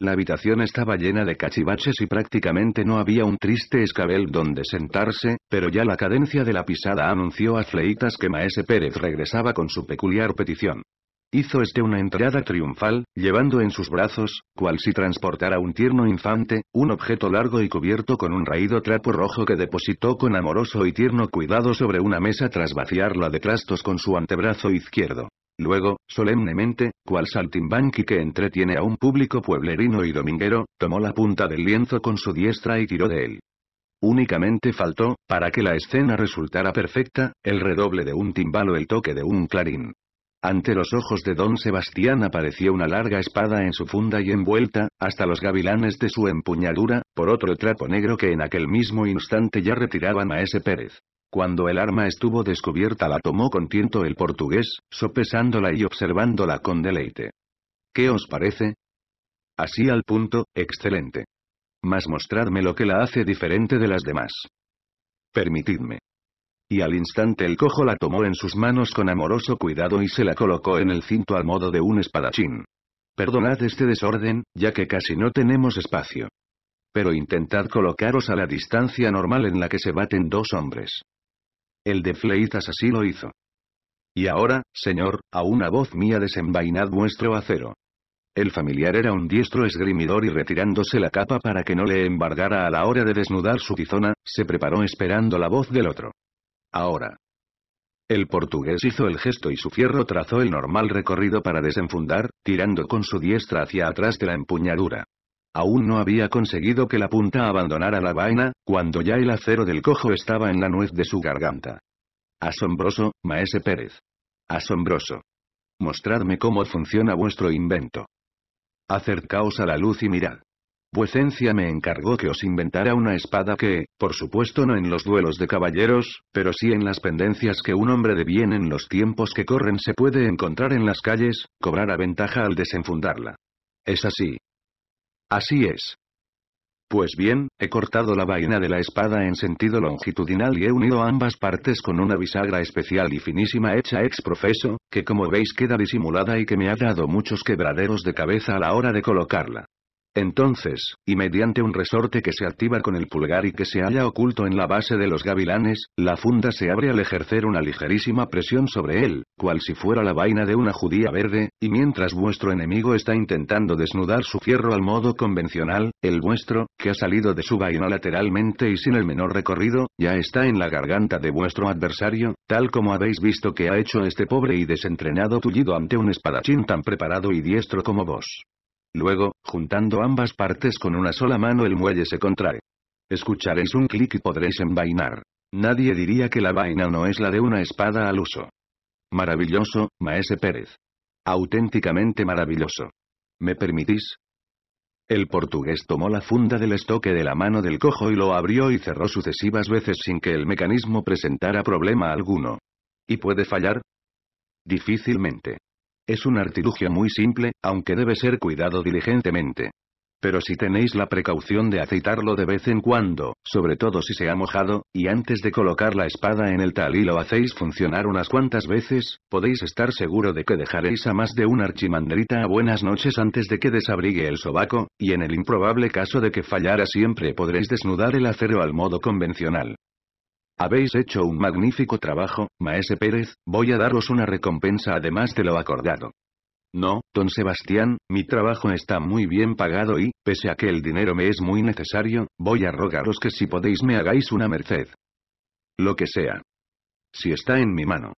La habitación estaba llena de cachivaches y prácticamente no había un triste escabel donde sentarse, pero ya la cadencia de la pisada anunció a Fleitas que Maese Pérez regresaba con su peculiar petición. Hizo este una entrada triunfal, llevando en sus brazos, cual si transportara un tierno infante, un objeto largo y cubierto con un raído trapo rojo que depositó con amoroso y tierno cuidado sobre una mesa tras vaciarla de trastos con su antebrazo izquierdo. Luego, solemnemente, cual saltimbanqui que entretiene a un público pueblerino y dominguero, tomó la punta del lienzo con su diestra y tiró de él. Únicamente faltó, para que la escena resultara perfecta, el redoble de un timbal o el toque de un clarín. Ante los ojos de don Sebastián apareció una larga espada en su funda y envuelta, hasta los gavilanes de su empuñadura, por otro trapo negro que en aquel mismo instante ya retiraban a ese Pérez. Cuando el arma estuvo descubierta la tomó con tiento el portugués, sopesándola y observándola con deleite. ¿Qué os parece? Así al punto, excelente. Mas mostradme lo que la hace diferente de las demás. Permitidme. Y al instante el cojo la tomó en sus manos con amoroso cuidado y se la colocó en el cinto al modo de un espadachín. Perdonad este desorden, ya que casi no tenemos espacio. Pero intentad colocaros a la distancia normal en la que se baten dos hombres. El de Fleitas así lo hizo. Y ahora, señor, a una voz mía desenvainad vuestro acero. El familiar era un diestro esgrimidor y retirándose la capa para que no le embargara a la hora de desnudar su tizona, se preparó esperando la voz del otro. Ahora. El portugués hizo el gesto y su fierro trazó el normal recorrido para desenfundar, tirando con su diestra hacia atrás de la empuñadura. Aún no había conseguido que la punta abandonara la vaina, cuando ya el acero del cojo estaba en la nuez de su garganta. Asombroso, maese Pérez. Asombroso. Mostradme cómo funciona vuestro invento. Acercaos a la luz y mirad vuecencia me encargó que os inventara una espada que, por supuesto no en los duelos de caballeros, pero sí en las pendencias que un hombre de bien en los tiempos que corren se puede encontrar en las calles, cobrará ventaja al desenfundarla. Es así. Así es. Pues bien, he cortado la vaina de la espada en sentido longitudinal y he unido ambas partes con una bisagra especial y finísima hecha ex profeso, que como veis queda disimulada y que me ha dado muchos quebraderos de cabeza a la hora de colocarla. Entonces, y mediante un resorte que se activa con el pulgar y que se halla oculto en la base de los gavilanes, la funda se abre al ejercer una ligerísima presión sobre él, cual si fuera la vaina de una judía verde, y mientras vuestro enemigo está intentando desnudar su fierro al modo convencional, el vuestro, que ha salido de su vaina lateralmente y sin el menor recorrido, ya está en la garganta de vuestro adversario, tal como habéis visto que ha hecho este pobre y desentrenado tullido ante un espadachín tan preparado y diestro como vos. Luego, juntando ambas partes con una sola mano el muelle se contrae. Escucharéis un clic y podréis envainar. Nadie diría que la vaina no es la de una espada al uso. Maravilloso, Maese Pérez. Auténticamente maravilloso. ¿Me permitís? El portugués tomó la funda del estoque de la mano del cojo y lo abrió y cerró sucesivas veces sin que el mecanismo presentara problema alguno. ¿Y puede fallar? Difícilmente. Es un artilugio muy simple, aunque debe ser cuidado diligentemente. Pero si tenéis la precaución de aceitarlo de vez en cuando, sobre todo si se ha mojado, y antes de colocar la espada en el tal y lo hacéis funcionar unas cuantas veces, podéis estar seguro de que dejaréis a más de un archimandrita a buenas noches antes de que desabrigue el sobaco, y en el improbable caso de que fallara siempre podréis desnudar el acero al modo convencional. Habéis hecho un magnífico trabajo, maese Pérez, voy a daros una recompensa además de lo acordado. No, don Sebastián, mi trabajo está muy bien pagado y, pese a que el dinero me es muy necesario, voy a rogaros que si podéis me hagáis una merced. Lo que sea. Si está en mi mano.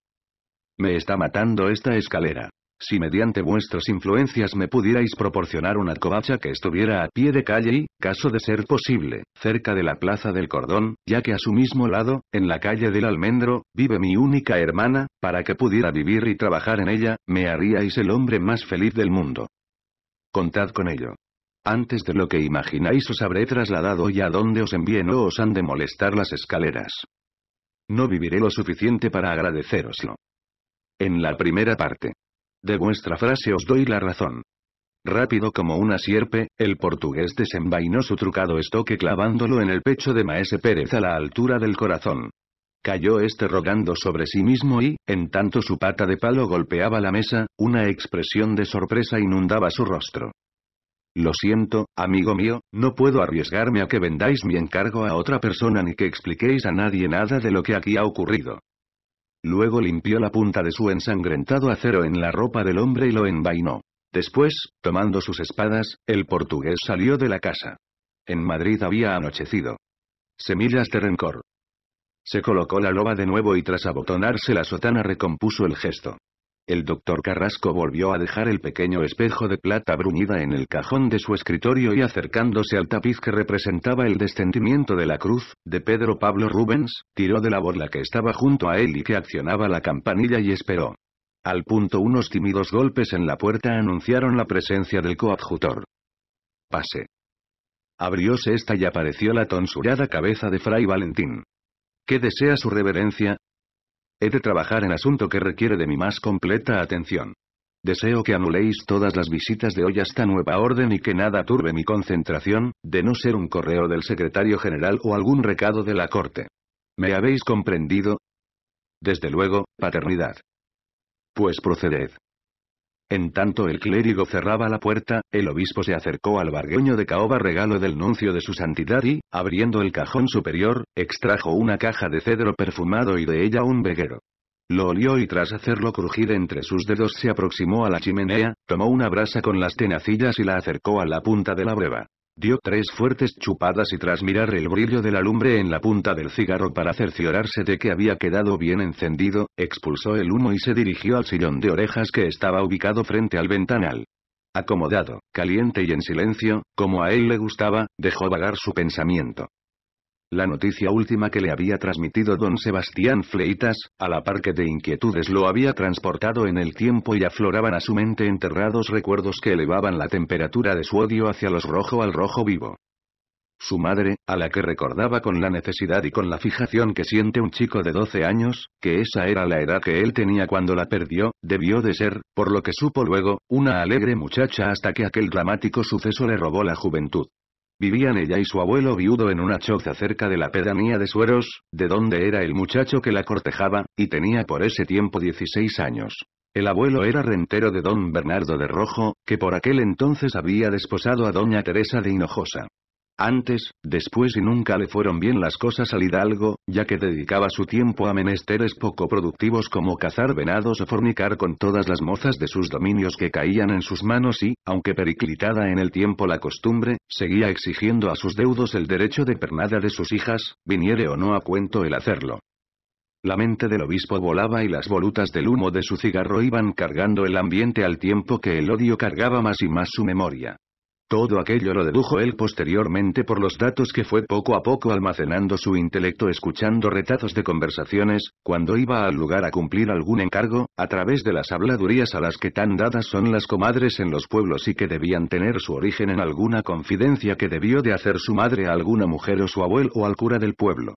Me está matando esta escalera. Si mediante vuestras influencias me pudierais proporcionar una covacha que estuviera a pie de calle y, caso de ser posible, cerca de la plaza del cordón, ya que a su mismo lado, en la calle del almendro, vive mi única hermana, para que pudiera vivir y trabajar en ella, me haríais el hombre más feliz del mundo. Contad con ello. Antes de lo que imagináis os habré trasladado y a donde os envíen no os han de molestar las escaleras. No viviré lo suficiente para agradeceroslo. En la primera parte. De vuestra frase os doy la razón. Rápido como una sierpe, el portugués desenvainó su trucado estoque clavándolo en el pecho de Maese Pérez a la altura del corazón. Cayó este rogando sobre sí mismo y, en tanto su pata de palo golpeaba la mesa, una expresión de sorpresa inundaba su rostro. Lo siento, amigo mío, no puedo arriesgarme a que vendáis mi encargo a otra persona ni que expliquéis a nadie nada de lo que aquí ha ocurrido. Luego limpió la punta de su ensangrentado acero en la ropa del hombre y lo envainó. Después, tomando sus espadas, el portugués salió de la casa. En Madrid había anochecido. Semillas de rencor. Se colocó la loba de nuevo y tras abotonarse la sotana recompuso el gesto. El doctor Carrasco volvió a dejar el pequeño espejo de plata bruñida en el cajón de su escritorio y acercándose al tapiz que representaba el descendimiento de la cruz, de Pedro Pablo Rubens, tiró de la borla que estaba junto a él y que accionaba la campanilla y esperó. Al punto unos tímidos golpes en la puerta anunciaron la presencia del coadjutor. Pase. Abrióse esta y apareció la tonsurada cabeza de Fray Valentín. ¿Qué desea su reverencia? He de trabajar en asunto que requiere de mi más completa atención. Deseo que anuléis todas las visitas de hoy hasta nueva orden y que nada turbe mi concentración, de no ser un correo del secretario general o algún recado de la corte. ¿Me habéis comprendido? Desde luego, paternidad. Pues proceded. En tanto el clérigo cerraba la puerta, el obispo se acercó al bargueño de caoba regalo del nuncio de su santidad y, abriendo el cajón superior, extrajo una caja de cedro perfumado y de ella un veguero. Lo olió y tras hacerlo crujir entre sus dedos se aproximó a la chimenea, tomó una brasa con las tenacillas y la acercó a la punta de la breva. Dio tres fuertes chupadas y tras mirar el brillo de la lumbre en la punta del cigarro para cerciorarse de que había quedado bien encendido, expulsó el humo y se dirigió al sillón de orejas que estaba ubicado frente al ventanal. Acomodado, caliente y en silencio, como a él le gustaba, dejó vagar su pensamiento. La noticia última que le había transmitido don Sebastián Fleitas, a la par que de inquietudes lo había transportado en el tiempo y afloraban a su mente enterrados recuerdos que elevaban la temperatura de su odio hacia los rojo al rojo vivo. Su madre, a la que recordaba con la necesidad y con la fijación que siente un chico de 12 años, que esa era la edad que él tenía cuando la perdió, debió de ser, por lo que supo luego, una alegre muchacha hasta que aquel dramático suceso le robó la juventud. Vivían ella y su abuelo viudo en una choza cerca de la pedanía de Sueros, de donde era el muchacho que la cortejaba, y tenía por ese tiempo 16 años. El abuelo era rentero de don Bernardo de Rojo, que por aquel entonces había desposado a doña Teresa de Hinojosa. Antes, después y nunca le fueron bien las cosas al hidalgo, ya que dedicaba su tiempo a menesteres poco productivos como cazar venados o fornicar con todas las mozas de sus dominios que caían en sus manos y, aunque periclitada en el tiempo la costumbre, seguía exigiendo a sus deudos el derecho de pernada de sus hijas, viniere o no a cuento el hacerlo. La mente del obispo volaba y las volutas del humo de su cigarro iban cargando el ambiente al tiempo que el odio cargaba más y más su memoria. Todo aquello lo dedujo él posteriormente por los datos que fue poco a poco almacenando su intelecto escuchando retazos de conversaciones, cuando iba al lugar a cumplir algún encargo, a través de las habladurías a las que tan dadas son las comadres en los pueblos y que debían tener su origen en alguna confidencia que debió de hacer su madre a alguna mujer o su abuelo o al cura del pueblo.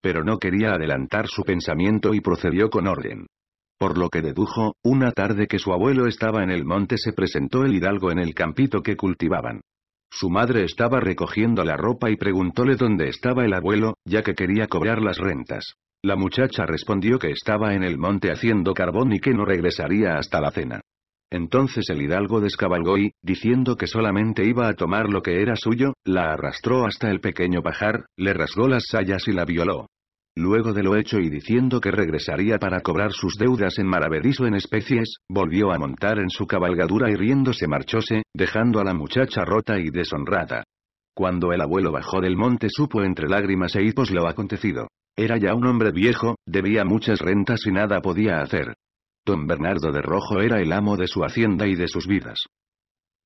Pero no quería adelantar su pensamiento y procedió con orden. Por lo que dedujo, una tarde que su abuelo estaba en el monte se presentó el hidalgo en el campito que cultivaban. Su madre estaba recogiendo la ropa y preguntóle dónde estaba el abuelo, ya que quería cobrar las rentas. La muchacha respondió que estaba en el monte haciendo carbón y que no regresaría hasta la cena. Entonces el hidalgo descabalgó y, diciendo que solamente iba a tomar lo que era suyo, la arrastró hasta el pequeño pajar, le rasgó las sayas y la violó. Luego de lo hecho y diciendo que regresaría para cobrar sus deudas en o en especies, volvió a montar en su cabalgadura y riéndose marchóse, dejando a la muchacha rota y deshonrada. Cuando el abuelo bajó del monte supo entre lágrimas e hipos lo acontecido. Era ya un hombre viejo, debía muchas rentas y nada podía hacer. Don Bernardo de Rojo era el amo de su hacienda y de sus vidas.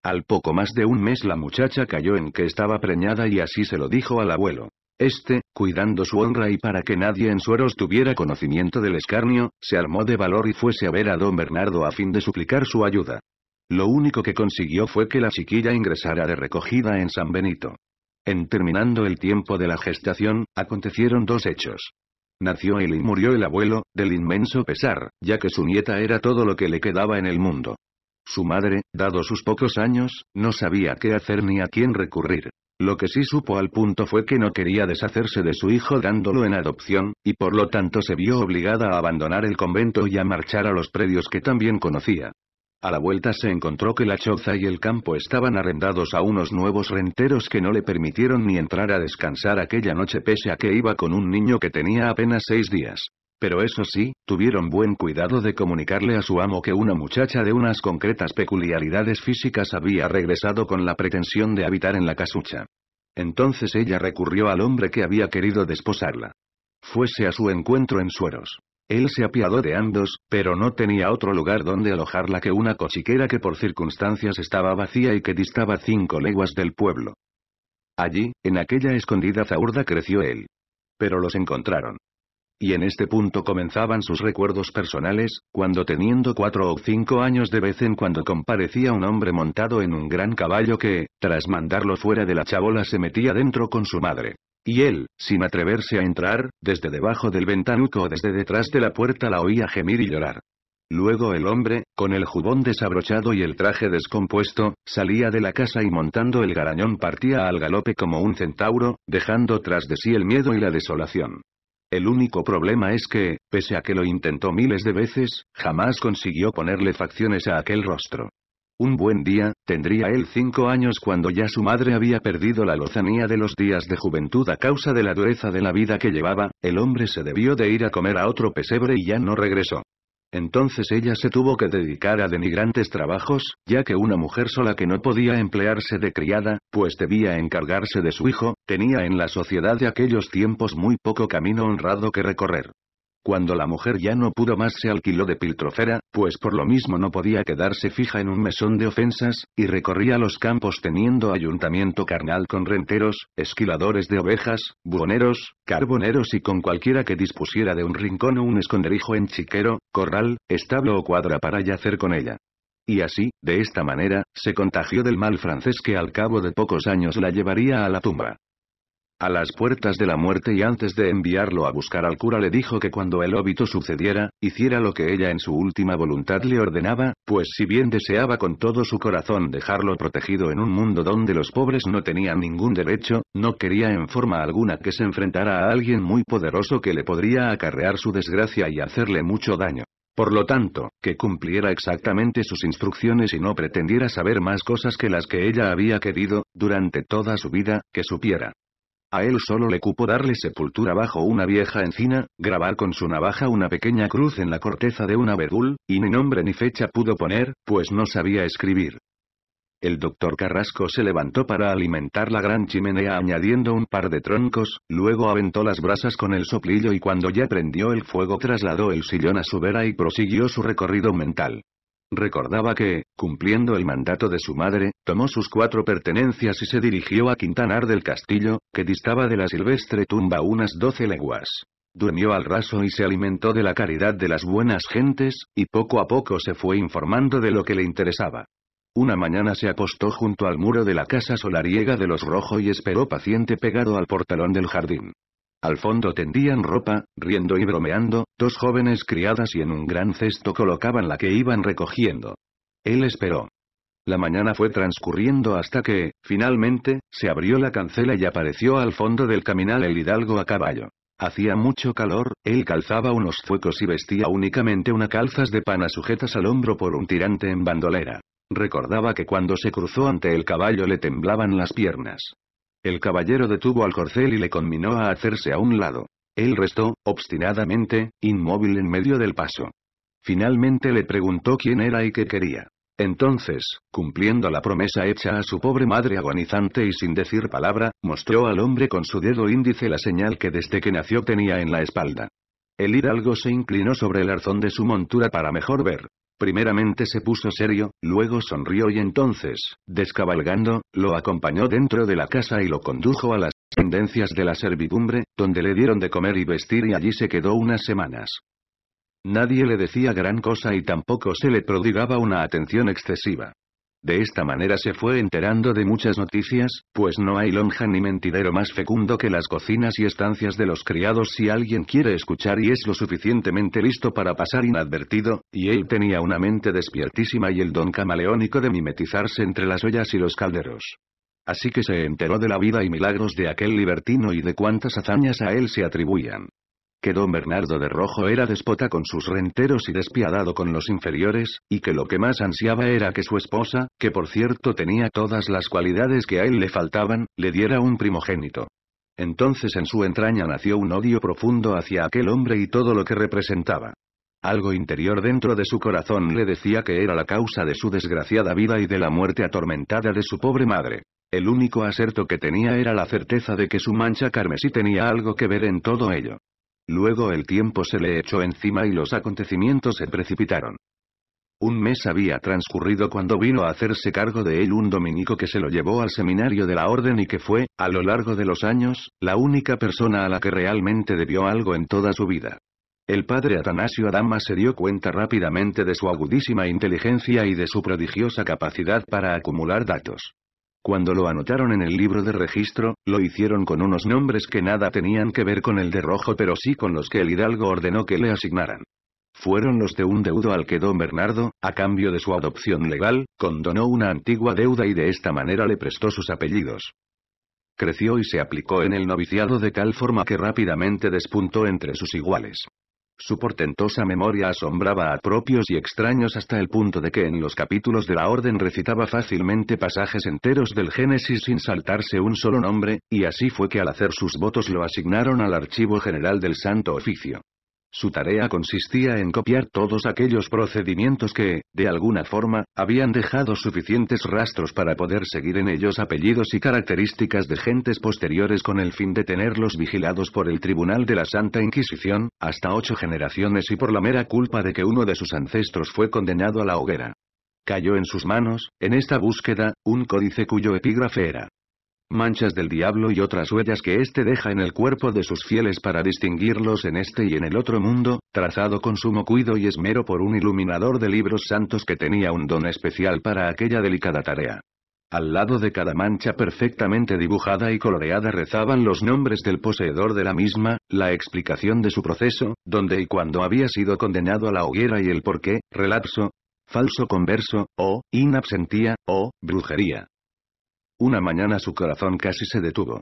Al poco más de un mes la muchacha cayó en que estaba preñada y así se lo dijo al abuelo. Este, cuidando su honra y para que nadie en Sueros tuviera conocimiento del escarnio, se armó de valor y fuese a ver a don Bernardo a fin de suplicar su ayuda. Lo único que consiguió fue que la chiquilla ingresara de recogida en San Benito. En terminando el tiempo de la gestación, acontecieron dos hechos. Nació él y murió el abuelo, del inmenso pesar, ya que su nieta era todo lo que le quedaba en el mundo. Su madre, dado sus pocos años, no sabía qué hacer ni a quién recurrir. Lo que sí supo al punto fue que no quería deshacerse de su hijo dándolo en adopción, y por lo tanto se vio obligada a abandonar el convento y a marchar a los predios que también conocía. A la vuelta se encontró que la choza y el campo estaban arrendados a unos nuevos renteros que no le permitieron ni entrar a descansar aquella noche pese a que iba con un niño que tenía apenas seis días pero eso sí, tuvieron buen cuidado de comunicarle a su amo que una muchacha de unas concretas peculiaridades físicas había regresado con la pretensión de habitar en la casucha. Entonces ella recurrió al hombre que había querido desposarla. Fuese a su encuentro en sueros. Él se apiadó de ambos, pero no tenía otro lugar donde alojarla que una cochiquera que por circunstancias estaba vacía y que distaba cinco leguas del pueblo. Allí, en aquella escondida zaurda creció él. Pero los encontraron y en este punto comenzaban sus recuerdos personales, cuando teniendo cuatro o cinco años de vez en cuando comparecía un hombre montado en un gran caballo que, tras mandarlo fuera de la chabola se metía dentro con su madre. Y él, sin atreverse a entrar, desde debajo del ventanuco o desde detrás de la puerta la oía gemir y llorar. Luego el hombre, con el jubón desabrochado y el traje descompuesto, salía de la casa y montando el garañón partía al galope como un centauro, dejando tras de sí el miedo y la desolación. El único problema es que, pese a que lo intentó miles de veces, jamás consiguió ponerle facciones a aquel rostro. Un buen día, tendría él cinco años cuando ya su madre había perdido la lozanía de los días de juventud a causa de la dureza de la vida que llevaba, el hombre se debió de ir a comer a otro pesebre y ya no regresó. Entonces ella se tuvo que dedicar a denigrantes trabajos, ya que una mujer sola que no podía emplearse de criada, pues debía encargarse de su hijo, tenía en la sociedad de aquellos tiempos muy poco camino honrado que recorrer. Cuando la mujer ya no pudo más se alquiló de piltrofera, pues por lo mismo no podía quedarse fija en un mesón de ofensas, y recorría los campos teniendo ayuntamiento carnal con renteros, esquiladores de ovejas, buhoneros, carboneros y con cualquiera que dispusiera de un rincón o un esconderijo en chiquero, corral, establo o cuadra para yacer con ella. Y así, de esta manera, se contagió del mal francés que al cabo de pocos años la llevaría a la tumba a las puertas de la muerte y antes de enviarlo a buscar al cura le dijo que cuando el óbito sucediera, hiciera lo que ella en su última voluntad le ordenaba, pues si bien deseaba con todo su corazón dejarlo protegido en un mundo donde los pobres no tenían ningún derecho, no quería en forma alguna que se enfrentara a alguien muy poderoso que le podría acarrear su desgracia y hacerle mucho daño. Por lo tanto, que cumpliera exactamente sus instrucciones y no pretendiera saber más cosas que las que ella había querido, durante toda su vida, que supiera. A él solo le cupo darle sepultura bajo una vieja encina, grabar con su navaja una pequeña cruz en la corteza de una abedul y ni nombre ni fecha pudo poner, pues no sabía escribir. El doctor Carrasco se levantó para alimentar la gran chimenea añadiendo un par de troncos, luego aventó las brasas con el soplillo y cuando ya prendió el fuego trasladó el sillón a su vera y prosiguió su recorrido mental. Recordaba que, cumpliendo el mandato de su madre, tomó sus cuatro pertenencias y se dirigió a Quintanar del Castillo, que distaba de la silvestre tumba unas doce leguas. Durmió al raso y se alimentó de la caridad de las buenas gentes, y poco a poco se fue informando de lo que le interesaba. Una mañana se apostó junto al muro de la casa solariega de los Rojo y esperó paciente pegado al portalón del jardín. Al fondo tendían ropa, riendo y bromeando, dos jóvenes criadas y en un gran cesto colocaban la que iban recogiendo. Él esperó. La mañana fue transcurriendo hasta que, finalmente, se abrió la cancela y apareció al fondo del caminal el hidalgo a caballo. Hacía mucho calor, él calzaba unos fuecos y vestía únicamente unas calzas de pana sujetas al hombro por un tirante en bandolera. Recordaba que cuando se cruzó ante el caballo le temblaban las piernas. El caballero detuvo al corcel y le conminó a hacerse a un lado. Él restó, obstinadamente, inmóvil en medio del paso. Finalmente le preguntó quién era y qué quería. Entonces, cumpliendo la promesa hecha a su pobre madre agonizante y sin decir palabra, mostró al hombre con su dedo índice la señal que desde que nació tenía en la espalda. El hidalgo se inclinó sobre el arzón de su montura para mejor ver. Primeramente se puso serio, luego sonrió y entonces, descabalgando, lo acompañó dentro de la casa y lo condujo a las tendencias de la servidumbre, donde le dieron de comer y vestir y allí se quedó unas semanas. Nadie le decía gran cosa y tampoco se le prodigaba una atención excesiva. De esta manera se fue enterando de muchas noticias, pues no hay lonja ni mentidero más fecundo que las cocinas y estancias de los criados si alguien quiere escuchar y es lo suficientemente listo para pasar inadvertido, y él tenía una mente despiertísima y el don camaleónico de mimetizarse entre las ollas y los calderos. Así que se enteró de la vida y milagros de aquel libertino y de cuántas hazañas a él se atribuían que don Bernardo de Rojo era despota con sus renteros y despiadado con los inferiores, y que lo que más ansiaba era que su esposa, que por cierto tenía todas las cualidades que a él le faltaban, le diera un primogénito. Entonces en su entraña nació un odio profundo hacia aquel hombre y todo lo que representaba. Algo interior dentro de su corazón le decía que era la causa de su desgraciada vida y de la muerte atormentada de su pobre madre. El único aserto que tenía era la certeza de que su mancha carmesí tenía algo que ver en todo ello. Luego el tiempo se le echó encima y los acontecimientos se precipitaron. Un mes había transcurrido cuando vino a hacerse cargo de él un dominico que se lo llevó al seminario de la orden y que fue, a lo largo de los años, la única persona a la que realmente debió algo en toda su vida. El padre Atanasio Adama se dio cuenta rápidamente de su agudísima inteligencia y de su prodigiosa capacidad para acumular datos. Cuando lo anotaron en el libro de registro, lo hicieron con unos nombres que nada tenían que ver con el de Rojo pero sí con los que el hidalgo ordenó que le asignaran. Fueron los de un deudo al que don Bernardo, a cambio de su adopción legal, condonó una antigua deuda y de esta manera le prestó sus apellidos. Creció y se aplicó en el noviciado de tal forma que rápidamente despuntó entre sus iguales. Su portentosa memoria asombraba a propios y extraños hasta el punto de que en los capítulos de la Orden recitaba fácilmente pasajes enteros del Génesis sin saltarse un solo nombre, y así fue que al hacer sus votos lo asignaron al Archivo General del Santo Oficio. Su tarea consistía en copiar todos aquellos procedimientos que, de alguna forma, habían dejado suficientes rastros para poder seguir en ellos apellidos y características de gentes posteriores con el fin de tenerlos vigilados por el Tribunal de la Santa Inquisición, hasta ocho generaciones y por la mera culpa de que uno de sus ancestros fue condenado a la hoguera. Cayó en sus manos, en esta búsqueda, un códice cuyo epígrafe era manchas del diablo y otras huellas que éste deja en el cuerpo de sus fieles para distinguirlos en este y en el otro mundo, trazado con sumo cuido y esmero por un iluminador de libros santos que tenía un don especial para aquella delicada tarea. Al lado de cada mancha perfectamente dibujada y coloreada rezaban los nombres del poseedor de la misma, la explicación de su proceso, dónde y cuándo había sido condenado a la hoguera y el por qué, relapso, falso converso, o, inabsentía, o, brujería. Una mañana su corazón casi se detuvo.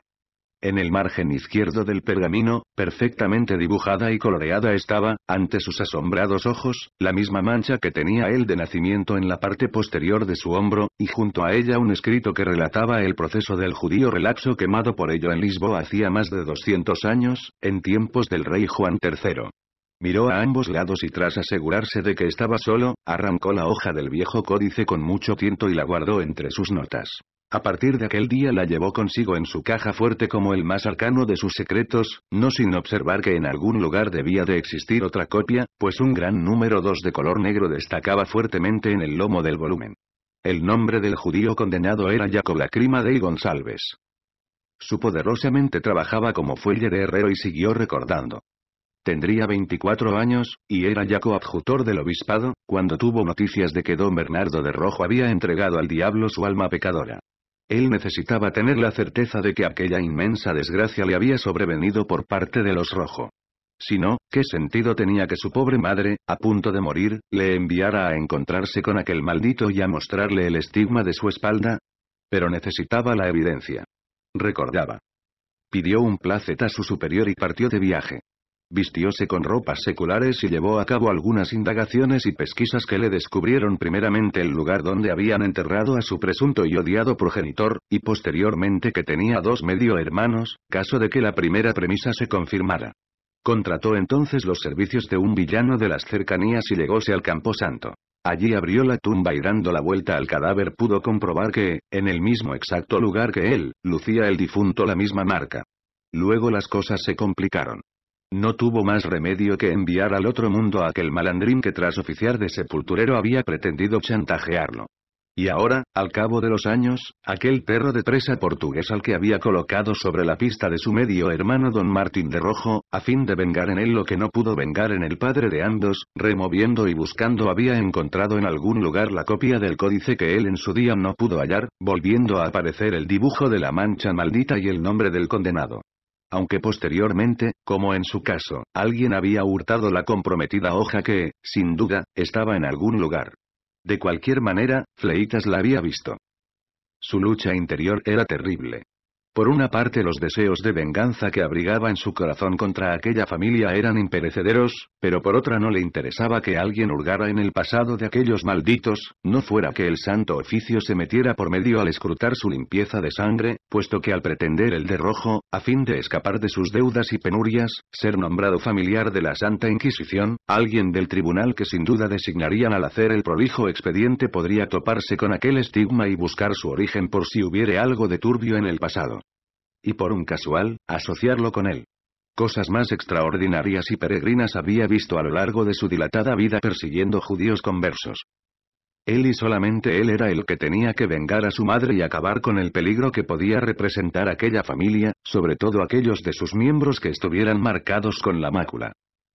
En el margen izquierdo del pergamino, perfectamente dibujada y coloreada estaba, ante sus asombrados ojos, la misma mancha que tenía él de nacimiento en la parte posterior de su hombro, y junto a ella un escrito que relataba el proceso del judío relaxo quemado por ello en Lisboa hacía más de 200 años, en tiempos del rey Juan III. Miró a ambos lados y tras asegurarse de que estaba solo, arrancó la hoja del viejo códice con mucho tiento y la guardó entre sus notas. A partir de aquel día la llevó consigo en su caja fuerte como el más arcano de sus secretos, no sin observar que en algún lugar debía de existir otra copia, pues un gran número 2 de color negro destacaba fuertemente en el lomo del volumen. El nombre del judío condenado era Jacob Lacrima de González. Su poderosamente trabajaba como fuelle de herrero y siguió recordando. Tendría 24 años, y era ya coadjutor del obispado, cuando tuvo noticias de que don Bernardo de Rojo había entregado al diablo su alma pecadora. Él necesitaba tener la certeza de que aquella inmensa desgracia le había sobrevenido por parte de los Rojo. Si no, ¿qué sentido tenía que su pobre madre, a punto de morir, le enviara a encontrarse con aquel maldito y a mostrarle el estigma de su espalda? Pero necesitaba la evidencia. Recordaba. Pidió un placet a su superior y partió de viaje. Vistióse con ropas seculares y llevó a cabo algunas indagaciones y pesquisas que le descubrieron primeramente el lugar donde habían enterrado a su presunto y odiado progenitor, y posteriormente que tenía dos medio hermanos, caso de que la primera premisa se confirmara. Contrató entonces los servicios de un villano de las cercanías y llegóse al Camposanto. Allí abrió la tumba y dando la vuelta al cadáver pudo comprobar que, en el mismo exacto lugar que él, lucía el difunto la misma marca. Luego las cosas se complicaron. No tuvo más remedio que enviar al otro mundo a aquel malandrín que tras oficiar de sepulturero había pretendido chantajearlo. Y ahora, al cabo de los años, aquel perro de presa portugués al que había colocado sobre la pista de su medio hermano don Martín de Rojo, a fin de vengar en él lo que no pudo vengar en el padre de Andos, removiendo y buscando había encontrado en algún lugar la copia del códice que él en su día no pudo hallar, volviendo a aparecer el dibujo de la mancha maldita y el nombre del condenado aunque posteriormente, como en su caso, alguien había hurtado la comprometida hoja que, sin duda, estaba en algún lugar. De cualquier manera, Fleitas la había visto. Su lucha interior era terrible. Por una parte los deseos de venganza que abrigaba en su corazón contra aquella familia eran imperecederos, pero por otra no le interesaba que alguien hurgara en el pasado de aquellos malditos, no fuera que el santo oficio se metiera por medio al escrutar su limpieza de sangre, puesto que al pretender el de rojo, a fin de escapar de sus deudas y penurias, ser nombrado familiar de la Santa Inquisición, alguien del tribunal que sin duda designarían al hacer el prolijo expediente podría toparse con aquel estigma y buscar su origen por si hubiere algo de turbio en el pasado y por un casual, asociarlo con él. Cosas más extraordinarias y peregrinas había visto a lo largo de su dilatada vida persiguiendo judíos conversos. Él y solamente él era el que tenía que vengar a su madre y acabar con el peligro que podía representar aquella familia, sobre todo aquellos de sus miembros que estuvieran marcados con la mácula.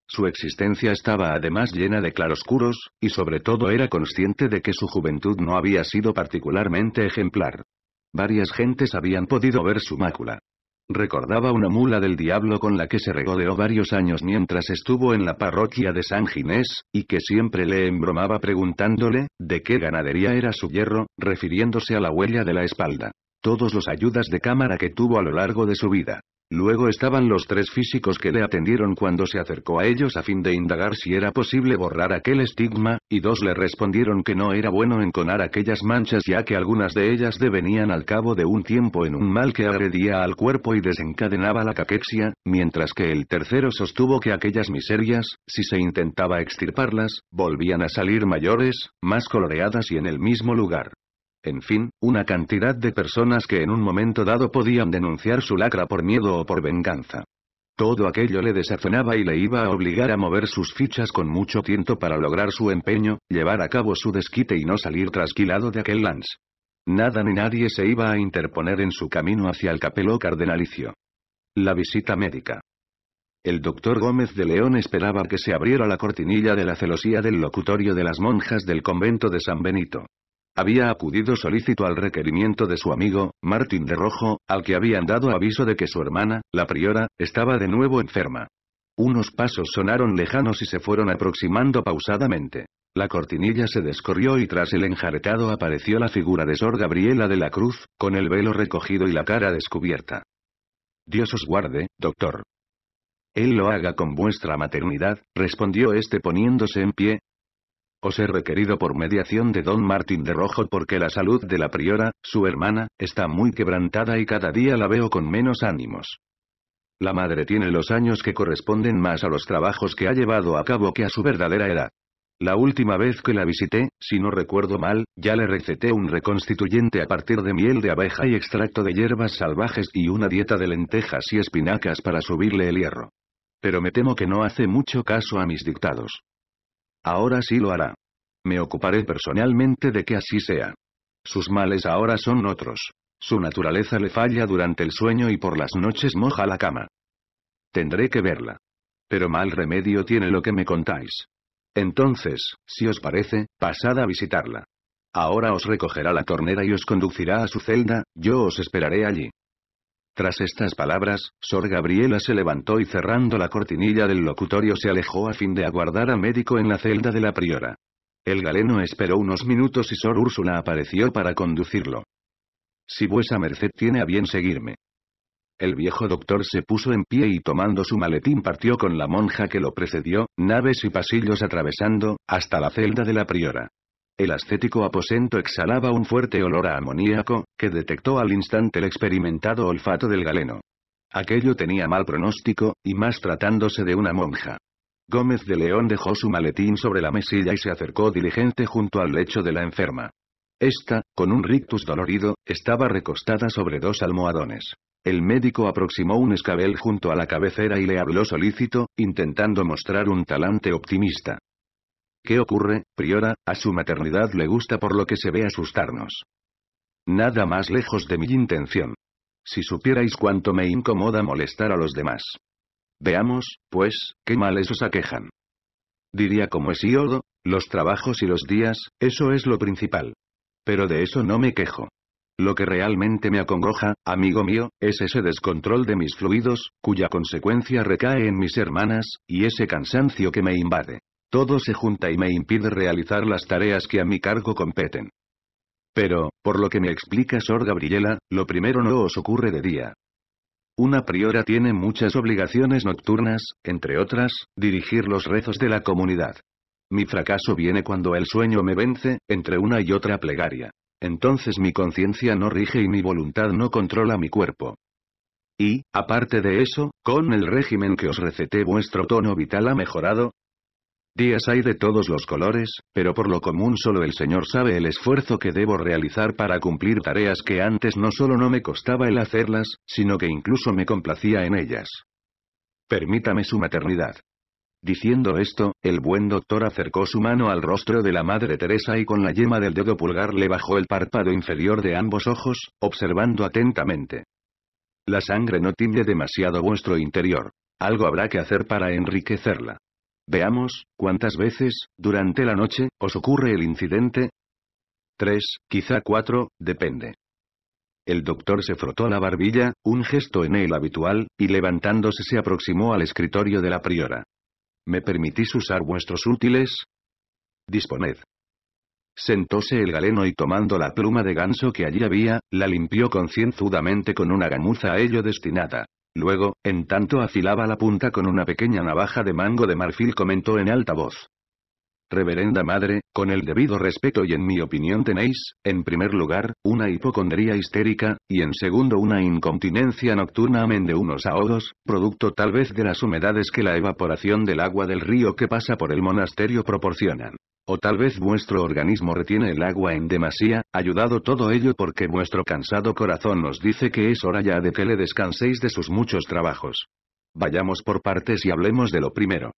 Su existencia estaba además llena de claroscuros, y sobre todo era consciente de que su juventud no había sido particularmente ejemplar. Varias gentes habían podido ver su mácula. Recordaba una mula del diablo con la que se regodeó varios años mientras estuvo en la parroquia de San Ginés, y que siempre le embromaba preguntándole, de qué ganadería era su hierro, refiriéndose a la huella de la espalda. Todos los ayudas de cámara que tuvo a lo largo de su vida. Luego estaban los tres físicos que le atendieron cuando se acercó a ellos a fin de indagar si era posible borrar aquel estigma, y dos le respondieron que no era bueno enconar aquellas manchas ya que algunas de ellas devenían al cabo de un tiempo en un mal que agredía al cuerpo y desencadenaba la caquexia, mientras que el tercero sostuvo que aquellas miserias, si se intentaba extirparlas, volvían a salir mayores, más coloreadas y en el mismo lugar en fin, una cantidad de personas que en un momento dado podían denunciar su lacra por miedo o por venganza. Todo aquello le desazonaba y le iba a obligar a mover sus fichas con mucho tiento para lograr su empeño, llevar a cabo su desquite y no salir trasquilado de aquel lance. Nada ni nadie se iba a interponer en su camino hacia el capelo cardenalicio. La visita médica. El doctor Gómez de León esperaba que se abriera la cortinilla de la celosía del locutorio de las monjas del convento de San Benito. Había acudido solícito al requerimiento de su amigo, Martín de Rojo, al que habían dado aviso de que su hermana, la priora, estaba de nuevo enferma. Unos pasos sonaron lejanos y se fueron aproximando pausadamente. La cortinilla se descorrió y tras el enjaretado apareció la figura de Sor Gabriela de la Cruz, con el velo recogido y la cara descubierta. Dios os guarde, doctor. Él lo haga con vuestra maternidad, respondió este poniéndose en pie, os he requerido por mediación de don Martín de Rojo porque la salud de la priora, su hermana, está muy quebrantada y cada día la veo con menos ánimos. La madre tiene los años que corresponden más a los trabajos que ha llevado a cabo que a su verdadera edad. La última vez que la visité, si no recuerdo mal, ya le receté un reconstituyente a partir de miel de abeja y extracto de hierbas salvajes y una dieta de lentejas y espinacas para subirle el hierro. Pero me temo que no hace mucho caso a mis dictados. Ahora sí lo hará. Me ocuparé personalmente de que así sea. Sus males ahora son otros. Su naturaleza le falla durante el sueño y por las noches moja la cama. Tendré que verla. Pero mal remedio tiene lo que me contáis. Entonces, si os parece, pasad a visitarla. Ahora os recogerá la tornera y os conducirá a su celda, yo os esperaré allí. Tras estas palabras, Sor Gabriela se levantó y cerrando la cortinilla del locutorio se alejó a fin de aguardar a médico en la celda de la priora. El galeno esperó unos minutos y Sor Úrsula apareció para conducirlo. Si vuesa merced tiene a bien seguirme. El viejo doctor se puso en pie y tomando su maletín partió con la monja que lo precedió, naves y pasillos atravesando, hasta la celda de la priora. El ascético aposento exhalaba un fuerte olor a amoníaco, que detectó al instante el experimentado olfato del galeno. Aquello tenía mal pronóstico, y más tratándose de una monja. Gómez de León dejó su maletín sobre la mesilla y se acercó diligente junto al lecho de la enferma. Esta, con un rictus dolorido, estaba recostada sobre dos almohadones. El médico aproximó un escabel junto a la cabecera y le habló solícito, intentando mostrar un talante optimista. ¿Qué ocurre, priora? A su maternidad le gusta por lo que se ve asustarnos. Nada más lejos de mi intención. Si supierais cuánto me incomoda molestar a los demás. Veamos, pues, qué males os aquejan. Diría como es yodo, los trabajos y los días, eso es lo principal. Pero de eso no me quejo. Lo que realmente me acongoja, amigo mío, es ese descontrol de mis fluidos, cuya consecuencia recae en mis hermanas, y ese cansancio que me invade. Todo se junta y me impide realizar las tareas que a mi cargo competen. Pero, por lo que me explica Sor Gabriela, lo primero no os ocurre de día. Una priora tiene muchas obligaciones nocturnas, entre otras, dirigir los rezos de la comunidad. Mi fracaso viene cuando el sueño me vence, entre una y otra plegaria. Entonces mi conciencia no rige y mi voluntad no controla mi cuerpo. Y, aparte de eso, con el régimen que os receté vuestro tono vital ha mejorado, Días hay de todos los colores, pero por lo común solo el Señor sabe el esfuerzo que debo realizar para cumplir tareas que antes no solo no me costaba el hacerlas, sino que incluso me complacía en ellas. Permítame su maternidad. Diciendo esto, el buen doctor acercó su mano al rostro de la madre Teresa y con la yema del dedo pulgar le bajó el párpado inferior de ambos ojos, observando atentamente. La sangre no tiñe demasiado vuestro interior. Algo habrá que hacer para enriquecerla. Veamos, ¿cuántas veces, durante la noche, os ocurre el incidente? Tres, quizá cuatro, depende. El doctor se frotó la barbilla, un gesto en él habitual, y levantándose se aproximó al escritorio de la priora. ¿Me permitís usar vuestros útiles? Disponed. Sentóse el galeno y tomando la pluma de ganso que allí había, la limpió concienzudamente con una gamuza a ello destinada. Luego, en tanto afilaba la punta con una pequeña navaja de mango de marfil comentó en alta voz. Reverenda Madre, con el debido respeto y en mi opinión tenéis, en primer lugar, una hipocondría histérica, y en segundo una incontinencia nocturna amén de unos ahodos, producto tal vez de las humedades que la evaporación del agua del río que pasa por el monasterio proporcionan. O tal vez vuestro organismo retiene el agua en demasía, ayudado todo ello porque vuestro cansado corazón nos dice que es hora ya de que le descanséis de sus muchos trabajos. Vayamos por partes y hablemos de lo primero.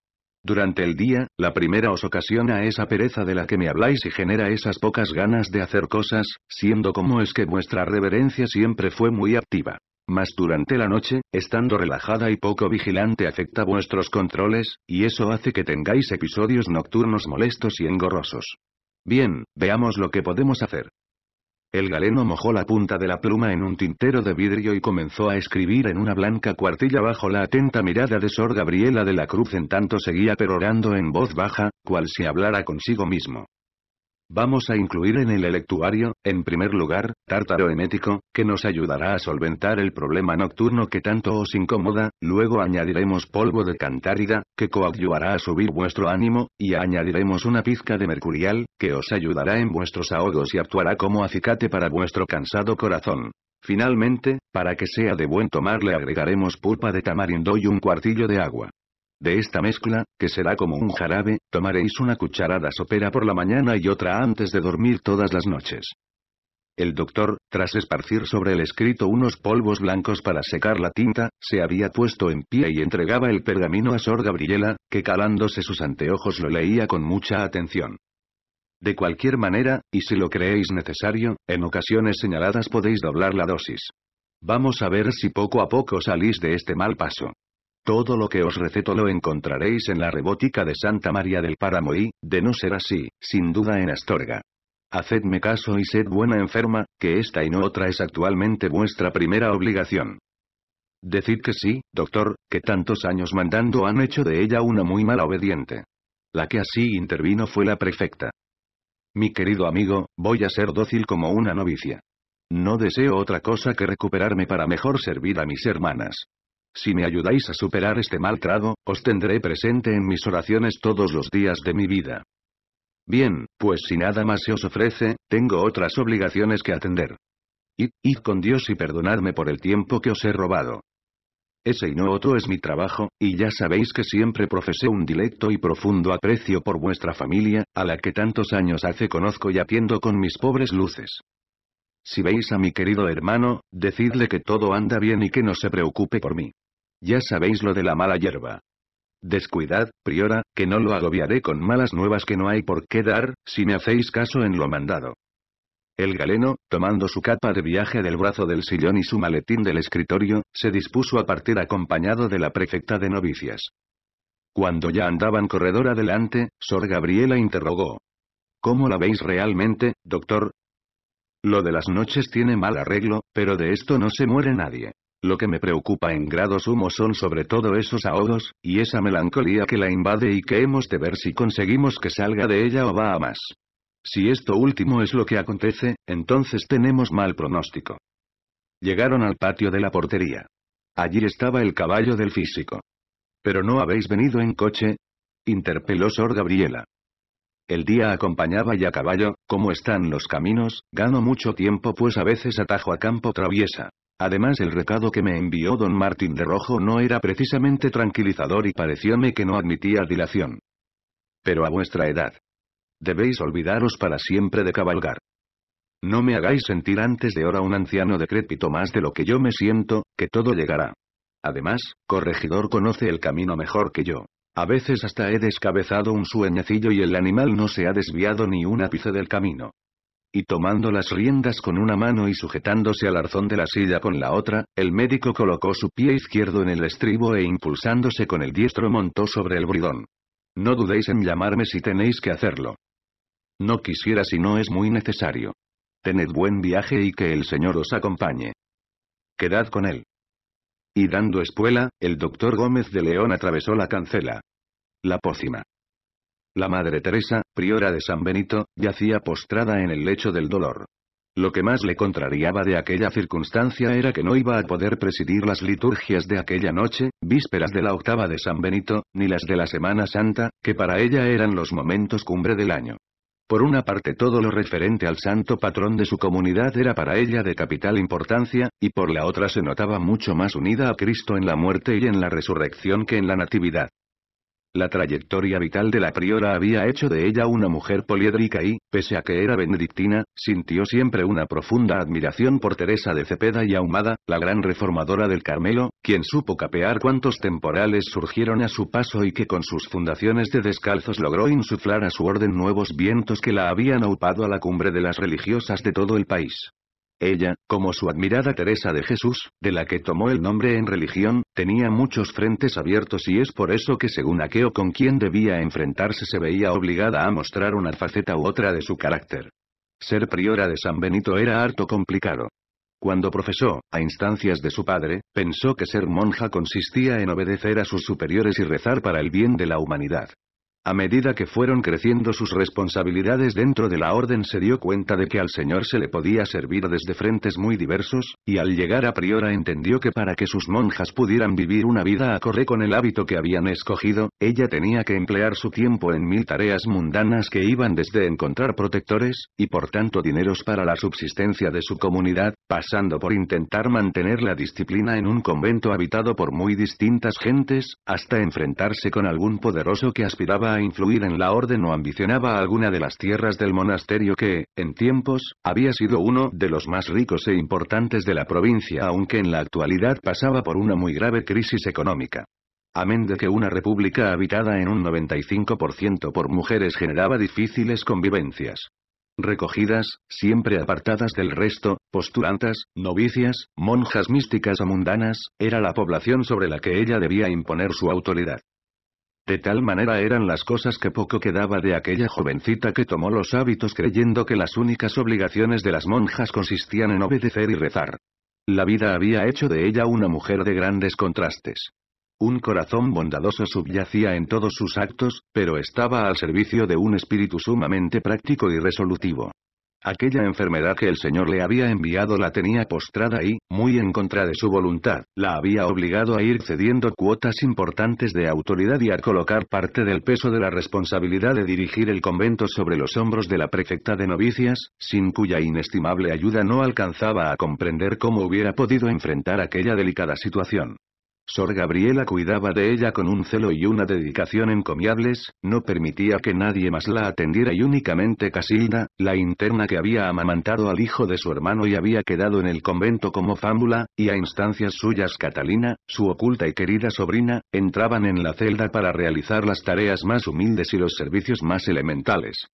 Durante el día, la primera os ocasiona esa pereza de la que me habláis y genera esas pocas ganas de hacer cosas, siendo como es que vuestra reverencia siempre fue muy activa. Mas durante la noche, estando relajada y poco vigilante afecta vuestros controles, y eso hace que tengáis episodios nocturnos molestos y engorrosos. Bien, veamos lo que podemos hacer. El galeno mojó la punta de la pluma en un tintero de vidrio y comenzó a escribir en una blanca cuartilla bajo la atenta mirada de Sor Gabriela de la Cruz en tanto seguía perorando en voz baja, cual si hablara consigo mismo. Vamos a incluir en el electuario, en primer lugar, tártaro emético, que nos ayudará a solventar el problema nocturno que tanto os incomoda, luego añadiremos polvo de cantárida, que coadyuvará a subir vuestro ánimo, y añadiremos una pizca de mercurial, que os ayudará en vuestros ahogos y actuará como acicate para vuestro cansado corazón. Finalmente, para que sea de buen tomar le agregaremos pulpa de tamarindo y un cuartillo de agua. De esta mezcla, que será como un jarabe, tomaréis una cucharada sopera por la mañana y otra antes de dormir todas las noches. El doctor, tras esparcir sobre el escrito unos polvos blancos para secar la tinta, se había puesto en pie y entregaba el pergamino a Sor Gabriela, que calándose sus anteojos lo leía con mucha atención. De cualquier manera, y si lo creéis necesario, en ocasiones señaladas podéis doblar la dosis. Vamos a ver si poco a poco salís de este mal paso. Todo lo que os receto lo encontraréis en la rebótica de Santa María del Páramo y, de no ser así, sin duda en Astorga. Hacedme caso y sed buena enferma, que esta y no otra es actualmente vuestra primera obligación. Decid que sí, doctor, que tantos años mandando han hecho de ella una muy mala obediente. La que así intervino fue la prefecta. Mi querido amigo, voy a ser dócil como una novicia. No deseo otra cosa que recuperarme para mejor servir a mis hermanas. Si me ayudáis a superar este mal trago, os tendré presente en mis oraciones todos los días de mi vida. Bien, pues si nada más se os ofrece, tengo otras obligaciones que atender. Id, id con Dios y perdonadme por el tiempo que os he robado. Ese y no otro es mi trabajo, y ya sabéis que siempre profesé un dilecto y profundo aprecio por vuestra familia, a la que tantos años hace conozco y atiendo con mis pobres luces. Si veis a mi querido hermano, decidle que todo anda bien y que no se preocupe por mí. Ya sabéis lo de la mala hierba. Descuidad, priora, que no lo agobiaré con malas nuevas que no hay por qué dar, si me hacéis caso en lo mandado. El galeno, tomando su capa de viaje del brazo del sillón y su maletín del escritorio, se dispuso a partir acompañado de la prefecta de novicias. Cuando ya andaban corredor adelante, Sor Gabriela interrogó. ¿Cómo la veis realmente, doctor? Lo de las noches tiene mal arreglo, pero de esto no se muere nadie. Lo que me preocupa en grado sumo son sobre todo esos ahogos, y esa melancolía que la invade y que hemos de ver si conseguimos que salga de ella o va a más. Si esto último es lo que acontece, entonces tenemos mal pronóstico. Llegaron al patio de la portería. Allí estaba el caballo del físico. ¿Pero no habéis venido en coche? interpeló Sor Gabriela. El día acompañaba y a caballo, como están los caminos, gano mucho tiempo pues a veces atajo a campo traviesa. Además el recado que me envió don Martín de Rojo no era precisamente tranquilizador y parecióme que no admitía dilación. Pero a vuestra edad. Debéis olvidaros para siempre de cabalgar. No me hagáis sentir antes de hora un anciano decrépito más de lo que yo me siento, que todo llegará. Además, corregidor conoce el camino mejor que yo. A veces hasta he descabezado un sueñecillo y el animal no se ha desviado ni un ápice del camino. Y tomando las riendas con una mano y sujetándose al arzón de la silla con la otra, el médico colocó su pie izquierdo en el estribo e impulsándose con el diestro montó sobre el bridón. No dudéis en llamarme si tenéis que hacerlo. No quisiera si no es muy necesario. Tened buen viaje y que el Señor os acompañe. Quedad con él. Y dando espuela, el doctor Gómez de León atravesó la cancela. La pócima. La Madre Teresa, priora de San Benito, yacía postrada en el lecho del dolor. Lo que más le contrariaba de aquella circunstancia era que no iba a poder presidir las liturgias de aquella noche, vísperas de la octava de San Benito, ni las de la Semana Santa, que para ella eran los momentos cumbre del año. Por una parte todo lo referente al santo patrón de su comunidad era para ella de capital importancia, y por la otra se notaba mucho más unida a Cristo en la muerte y en la resurrección que en la natividad. La trayectoria vital de la priora había hecho de ella una mujer poliédrica y, pese a que era benedictina, sintió siempre una profunda admiración por Teresa de Cepeda y Ahumada, la gran reformadora del Carmelo, quien supo capear cuantos temporales surgieron a su paso y que con sus fundaciones de descalzos logró insuflar a su orden nuevos vientos que la habían aupado a la cumbre de las religiosas de todo el país. Ella, como su admirada Teresa de Jesús, de la que tomó el nombre en religión, tenía muchos frentes abiertos y es por eso que según aqueo con quien debía enfrentarse se veía obligada a mostrar una faceta u otra de su carácter. Ser priora de San Benito era harto complicado. Cuando profesó, a instancias de su padre, pensó que ser monja consistía en obedecer a sus superiores y rezar para el bien de la humanidad. A medida que fueron creciendo sus responsabilidades dentro de la orden se dio cuenta de que al señor se le podía servir desde frentes muy diversos, y al llegar a Priora entendió que para que sus monjas pudieran vivir una vida acorde con el hábito que habían escogido, ella tenía que emplear su tiempo en mil tareas mundanas que iban desde encontrar protectores, y por tanto dineros para la subsistencia de su comunidad, pasando por intentar mantener la disciplina en un convento habitado por muy distintas gentes, hasta enfrentarse con algún poderoso que aspiraba a influir en la orden o ambicionaba alguna de las tierras del monasterio que, en tiempos, había sido uno de los más ricos e importantes de la provincia aunque en la actualidad pasaba por una muy grave crisis económica. Amén de que una república habitada en un 95% por mujeres generaba difíciles convivencias recogidas, siempre apartadas del resto, postulantas, novicias, monjas místicas o mundanas, era la población sobre la que ella debía imponer su autoridad. De tal manera eran las cosas que poco quedaba de aquella jovencita que tomó los hábitos creyendo que las únicas obligaciones de las monjas consistían en obedecer y rezar. La vida había hecho de ella una mujer de grandes contrastes. Un corazón bondadoso subyacía en todos sus actos, pero estaba al servicio de un espíritu sumamente práctico y resolutivo. Aquella enfermedad que el Señor le había enviado la tenía postrada y, muy en contra de su voluntad, la había obligado a ir cediendo cuotas importantes de autoridad y a colocar parte del peso de la responsabilidad de dirigir el convento sobre los hombros de la prefecta de novicias, sin cuya inestimable ayuda no alcanzaba a comprender cómo hubiera podido enfrentar aquella delicada situación. Sor Gabriela cuidaba de ella con un celo y una dedicación encomiables, no permitía que nadie más la atendiera y únicamente Casilda, la interna que había amamantado al hijo de su hermano y había quedado en el convento como fámula, y a instancias suyas Catalina, su oculta y querida sobrina, entraban en la celda para realizar las tareas más humildes y los servicios más elementales.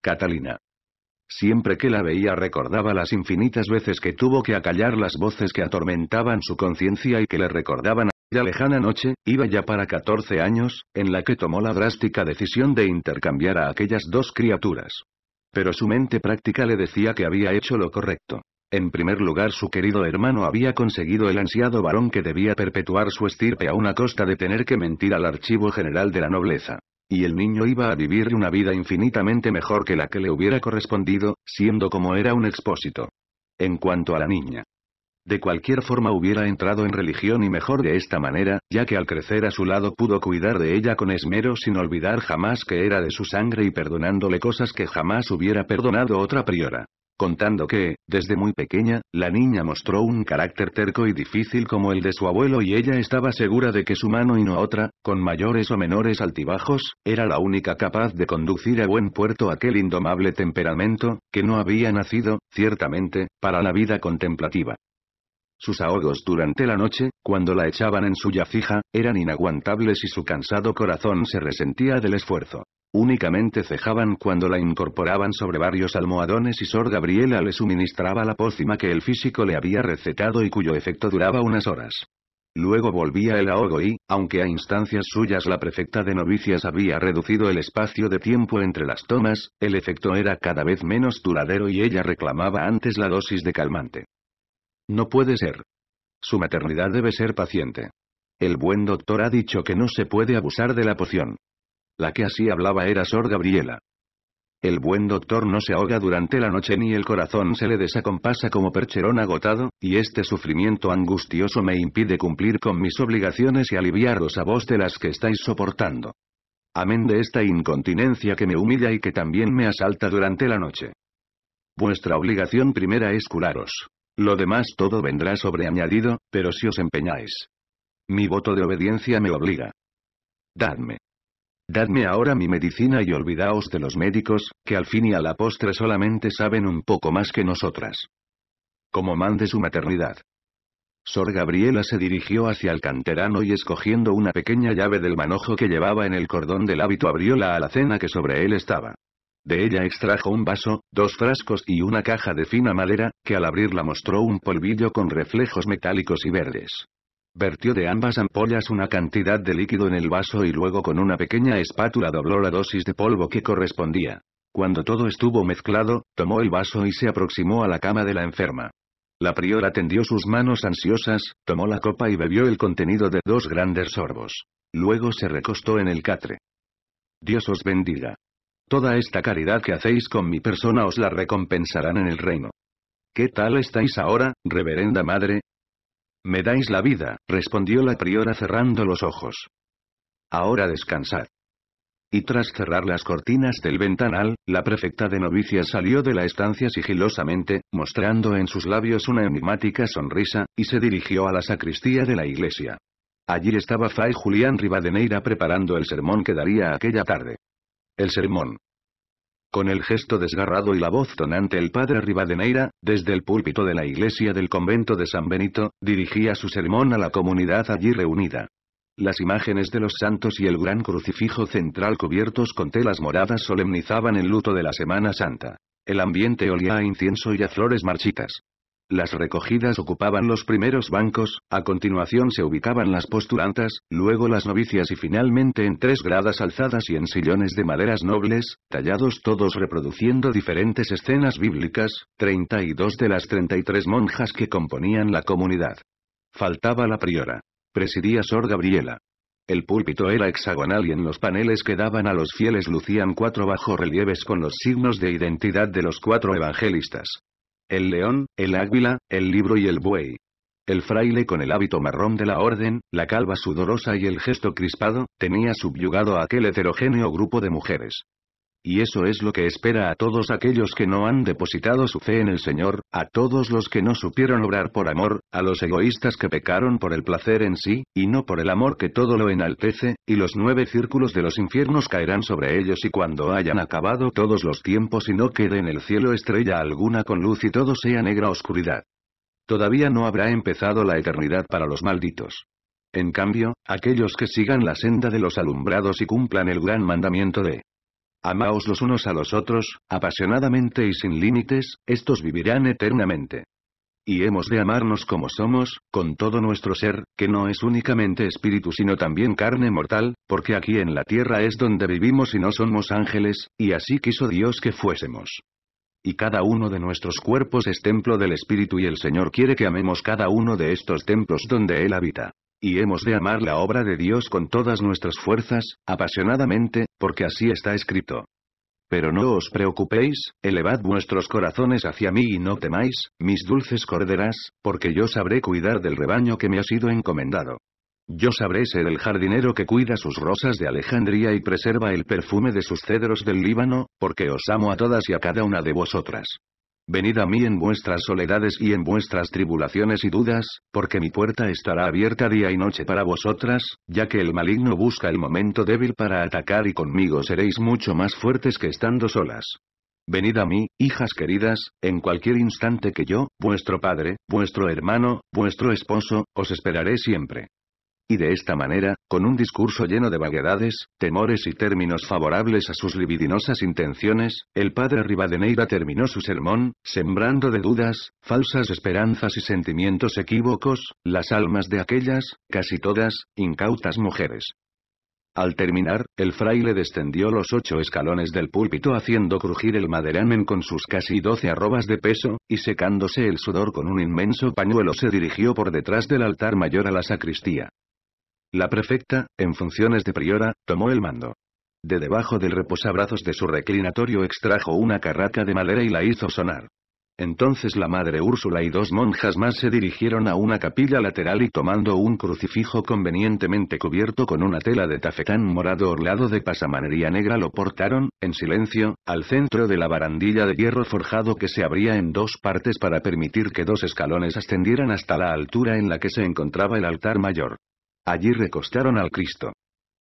Catalina. Siempre que la veía recordaba las infinitas veces que tuvo que acallar las voces que atormentaban su conciencia y que le recordaban aquella lejana noche, iba ya para 14 años, en la que tomó la drástica decisión de intercambiar a aquellas dos criaturas. Pero su mente práctica le decía que había hecho lo correcto. En primer lugar su querido hermano había conseguido el ansiado varón que debía perpetuar su estirpe a una costa de tener que mentir al Archivo General de la Nobleza. Y el niño iba a vivir una vida infinitamente mejor que la que le hubiera correspondido, siendo como era un expósito. En cuanto a la niña. De cualquier forma hubiera entrado en religión y mejor de esta manera, ya que al crecer a su lado pudo cuidar de ella con esmero sin olvidar jamás que era de su sangre y perdonándole cosas que jamás hubiera perdonado otra priora contando que, desde muy pequeña, la niña mostró un carácter terco y difícil como el de su abuelo y ella estaba segura de que su mano y no otra, con mayores o menores altibajos, era la única capaz de conducir a buen puerto aquel indomable temperamento, que no había nacido, ciertamente, para la vida contemplativa. Sus ahogos durante la noche, cuando la echaban en suya fija, eran inaguantables y su cansado corazón se resentía del esfuerzo. Únicamente cejaban cuando la incorporaban sobre varios almohadones y Sor Gabriela le suministraba la pócima que el físico le había recetado y cuyo efecto duraba unas horas. Luego volvía el ahogo y, aunque a instancias suyas la prefecta de novicias había reducido el espacio de tiempo entre las tomas, el efecto era cada vez menos duradero y ella reclamaba antes la dosis de calmante. No puede ser. Su maternidad debe ser paciente. El buen doctor ha dicho que no se puede abusar de la poción. La que así hablaba era Sor Gabriela. El buen doctor no se ahoga durante la noche ni el corazón se le desacompasa como percherón agotado, y este sufrimiento angustioso me impide cumplir con mis obligaciones y aliviaros a vos de las que estáis soportando. Amén de esta incontinencia que me humilla y que también me asalta durante la noche. Vuestra obligación primera es curaros. Lo demás todo vendrá sobreañadido, pero si os empeñáis. Mi voto de obediencia me obliga. Dadme. Dadme ahora mi medicina y olvidaos de los médicos, que al fin y a la postre solamente saben un poco más que nosotras. Como mande su maternidad. Sor Gabriela se dirigió hacia el canterano y escogiendo una pequeña llave del manojo que llevaba en el cordón del hábito abrió la alacena que sobre él estaba. De ella extrajo un vaso, dos frascos y una caja de fina madera, que al abrirla mostró un polvillo con reflejos metálicos y verdes. Vertió de ambas ampollas una cantidad de líquido en el vaso y luego con una pequeña espátula dobló la dosis de polvo que correspondía. Cuando todo estuvo mezclado, tomó el vaso y se aproximó a la cama de la enferma. La priora tendió sus manos ansiosas, tomó la copa y bebió el contenido de dos grandes sorbos. Luego se recostó en el catre. Dios os bendiga. Toda esta caridad que hacéis con mi persona os la recompensarán en el reino. ¿Qué tal estáis ahora, reverenda madre? Me dais la vida, respondió la priora cerrando los ojos. Ahora descansad. Y tras cerrar las cortinas del ventanal, la prefecta de novicias salió de la estancia sigilosamente, mostrando en sus labios una enigmática sonrisa, y se dirigió a la sacristía de la iglesia. Allí estaba Fray Julián Rivadeneira preparando el sermón que daría aquella tarde. El sermón. Con el gesto desgarrado y la voz tonante el padre Rivadeneira, desde el púlpito de la iglesia del convento de San Benito, dirigía su sermón a la comunidad allí reunida. Las imágenes de los santos y el gran crucifijo central cubiertos con telas moradas solemnizaban el luto de la Semana Santa. El ambiente olía a incienso y a flores marchitas. Las recogidas ocupaban los primeros bancos, a continuación se ubicaban las postulantas, luego las novicias y finalmente en tres gradas alzadas y en sillones de maderas nobles, tallados todos reproduciendo diferentes escenas bíblicas, 32 de las 33 monjas que componían la comunidad. Faltaba la priora. Presidía Sor Gabriela. El púlpito era hexagonal y en los paneles que daban a los fieles lucían cuatro bajorrelieves con los signos de identidad de los cuatro evangelistas el león, el águila, el libro y el buey. El fraile con el hábito marrón de la orden, la calva sudorosa y el gesto crispado, tenía subyugado a aquel heterogéneo grupo de mujeres. Y eso es lo que espera a todos aquellos que no han depositado su fe en el Señor, a todos los que no supieron obrar por amor, a los egoístas que pecaron por el placer en sí, y no por el amor que todo lo enaltece, y los nueve círculos de los infiernos caerán sobre ellos y cuando hayan acabado todos los tiempos y no quede en el cielo estrella alguna con luz y todo sea negra oscuridad. Todavía no habrá empezado la eternidad para los malditos. En cambio, aquellos que sigan la senda de los alumbrados y cumplan el gran mandamiento de Amaos los unos a los otros, apasionadamente y sin límites, estos vivirán eternamente. Y hemos de amarnos como somos, con todo nuestro ser, que no es únicamente espíritu sino también carne mortal, porque aquí en la tierra es donde vivimos y no somos ángeles, y así quiso Dios que fuésemos. Y cada uno de nuestros cuerpos es templo del espíritu y el Señor quiere que amemos cada uno de estos templos donde Él habita y hemos de amar la obra de Dios con todas nuestras fuerzas, apasionadamente, porque así está escrito. Pero no os preocupéis, elevad vuestros corazones hacia mí y no temáis, mis dulces corderas, porque yo sabré cuidar del rebaño que me ha sido encomendado. Yo sabré ser el jardinero que cuida sus rosas de Alejandría y preserva el perfume de sus cedros del Líbano, porque os amo a todas y a cada una de vosotras. Venid a mí en vuestras soledades y en vuestras tribulaciones y dudas, porque mi puerta estará abierta día y noche para vosotras, ya que el maligno busca el momento débil para atacar y conmigo seréis mucho más fuertes que estando solas. Venid a mí, hijas queridas, en cualquier instante que yo, vuestro padre, vuestro hermano, vuestro esposo, os esperaré siempre. Y de esta manera, con un discurso lleno de vaguedades, temores y términos favorables a sus libidinosas intenciones, el padre Rivadeneira terminó su sermón, sembrando de dudas, falsas esperanzas y sentimientos equívocos, las almas de aquellas, casi todas, incautas mujeres. Al terminar, el fraile descendió los ocho escalones del púlpito haciendo crujir el maderamen con sus casi doce arrobas de peso, y secándose el sudor con un inmenso pañuelo se dirigió por detrás del altar mayor a la sacristía. La prefecta, en funciones de priora, tomó el mando. De debajo del reposabrazos de su reclinatorio extrajo una carraca de madera y la hizo sonar. Entonces la madre Úrsula y dos monjas más se dirigieron a una capilla lateral y tomando un crucifijo convenientemente cubierto con una tela de tafetán morado orlado de pasamanería negra lo portaron, en silencio, al centro de la barandilla de hierro forjado que se abría en dos partes para permitir que dos escalones ascendieran hasta la altura en la que se encontraba el altar mayor. Allí recostaron al Cristo.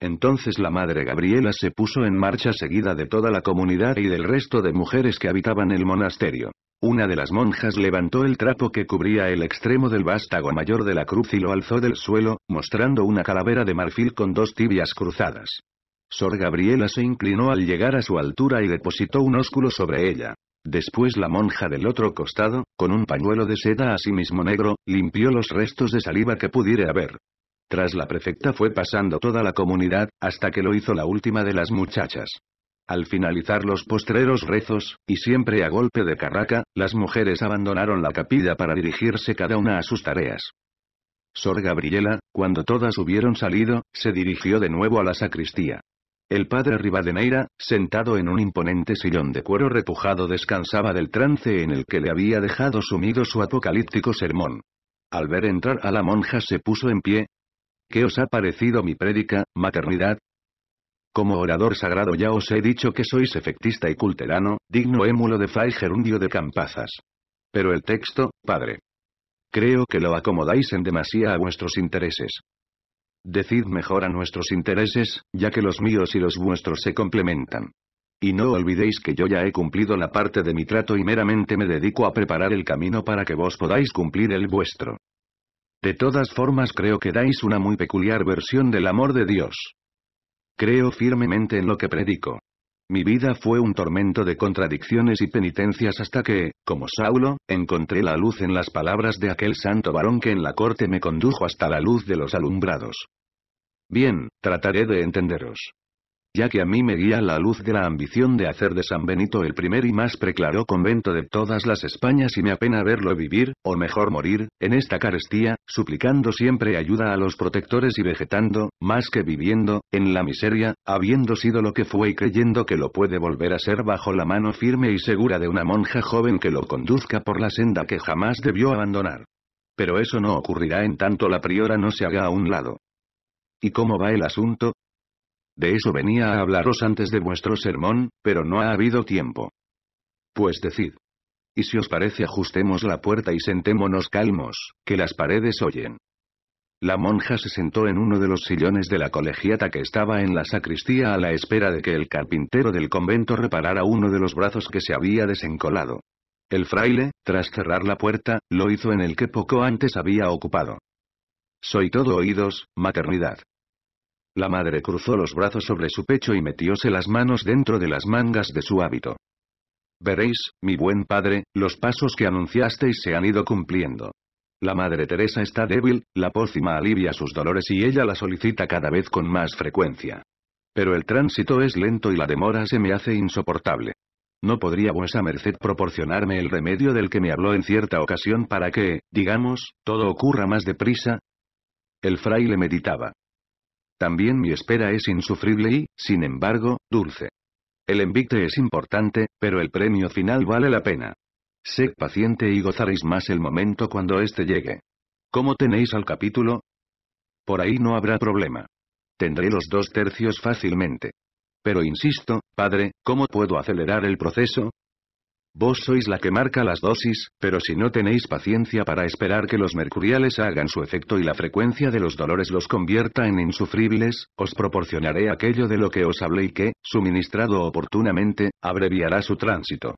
Entonces la madre Gabriela se puso en marcha seguida de toda la comunidad y del resto de mujeres que habitaban el monasterio. Una de las monjas levantó el trapo que cubría el extremo del vástago mayor de la cruz y lo alzó del suelo, mostrando una calavera de marfil con dos tibias cruzadas. Sor Gabriela se inclinó al llegar a su altura y depositó un ósculo sobre ella. Después la monja del otro costado, con un pañuelo de seda mismo negro, limpió los restos de saliva que pudiera haber. Tras la prefecta fue pasando toda la comunidad, hasta que lo hizo la última de las muchachas. Al finalizar los postreros rezos, y siempre a golpe de carraca, las mujeres abandonaron la capilla para dirigirse cada una a sus tareas. Sor Gabriela, cuando todas hubieron salido, se dirigió de nuevo a la sacristía. El padre Rivadeneira, sentado en un imponente sillón de cuero repujado descansaba del trance en el que le había dejado sumido su apocalíptico sermón. Al ver entrar a la monja se puso en pie, ¿Qué os ha parecido mi prédica, maternidad? Como orador sagrado ya os he dicho que sois efectista y culterano, digno émulo de Fai Gerundio de Campazas. Pero el texto, padre. Creo que lo acomodáis en demasía a vuestros intereses. Decid mejor a nuestros intereses, ya que los míos y los vuestros se complementan. Y no olvidéis que yo ya he cumplido la parte de mi trato y meramente me dedico a preparar el camino para que vos podáis cumplir el vuestro. De todas formas creo que dais una muy peculiar versión del amor de Dios. Creo firmemente en lo que predico. Mi vida fue un tormento de contradicciones y penitencias hasta que, como Saulo, encontré la luz en las palabras de aquel santo varón que en la corte me condujo hasta la luz de los alumbrados. Bien, trataré de entenderos ya que a mí me guía la luz de la ambición de hacer de San Benito el primer y más preclaro convento de todas las Españas y me apena verlo vivir, o mejor morir, en esta carestía, suplicando siempre ayuda a los protectores y vegetando, más que viviendo, en la miseria, habiendo sido lo que fue y creyendo que lo puede volver a ser bajo la mano firme y segura de una monja joven que lo conduzca por la senda que jamás debió abandonar. Pero eso no ocurrirá en tanto la priora no se haga a un lado. ¿Y cómo va el asunto? De eso venía a hablaros antes de vuestro sermón, pero no ha habido tiempo. Pues decid. Y si os parece ajustemos la puerta y sentémonos calmos, que las paredes oyen. La monja se sentó en uno de los sillones de la colegiata que estaba en la sacristía a la espera de que el carpintero del convento reparara uno de los brazos que se había desencolado. El fraile, tras cerrar la puerta, lo hizo en el que poco antes había ocupado. Soy todo oídos, maternidad. La madre cruzó los brazos sobre su pecho y metióse las manos dentro de las mangas de su hábito. Veréis, mi buen padre, los pasos que anunciasteis se han ido cumpliendo. La madre Teresa está débil, la pócima alivia sus dolores y ella la solicita cada vez con más frecuencia. Pero el tránsito es lento y la demora se me hace insoportable. ¿No podría vuesa merced proporcionarme el remedio del que me habló en cierta ocasión para que, digamos, todo ocurra más deprisa? El fraile meditaba. También mi espera es insufrible y, sin embargo, dulce. El envite es importante, pero el premio final vale la pena. Sed paciente y gozaréis más el momento cuando éste llegue. ¿Cómo tenéis al capítulo? Por ahí no habrá problema. Tendré los dos tercios fácilmente. Pero insisto, padre, ¿cómo puedo acelerar el proceso? Vos sois la que marca las dosis, pero si no tenéis paciencia para esperar que los mercuriales hagan su efecto y la frecuencia de los dolores los convierta en insufribles, os proporcionaré aquello de lo que os hablé y que, suministrado oportunamente, abreviará su tránsito.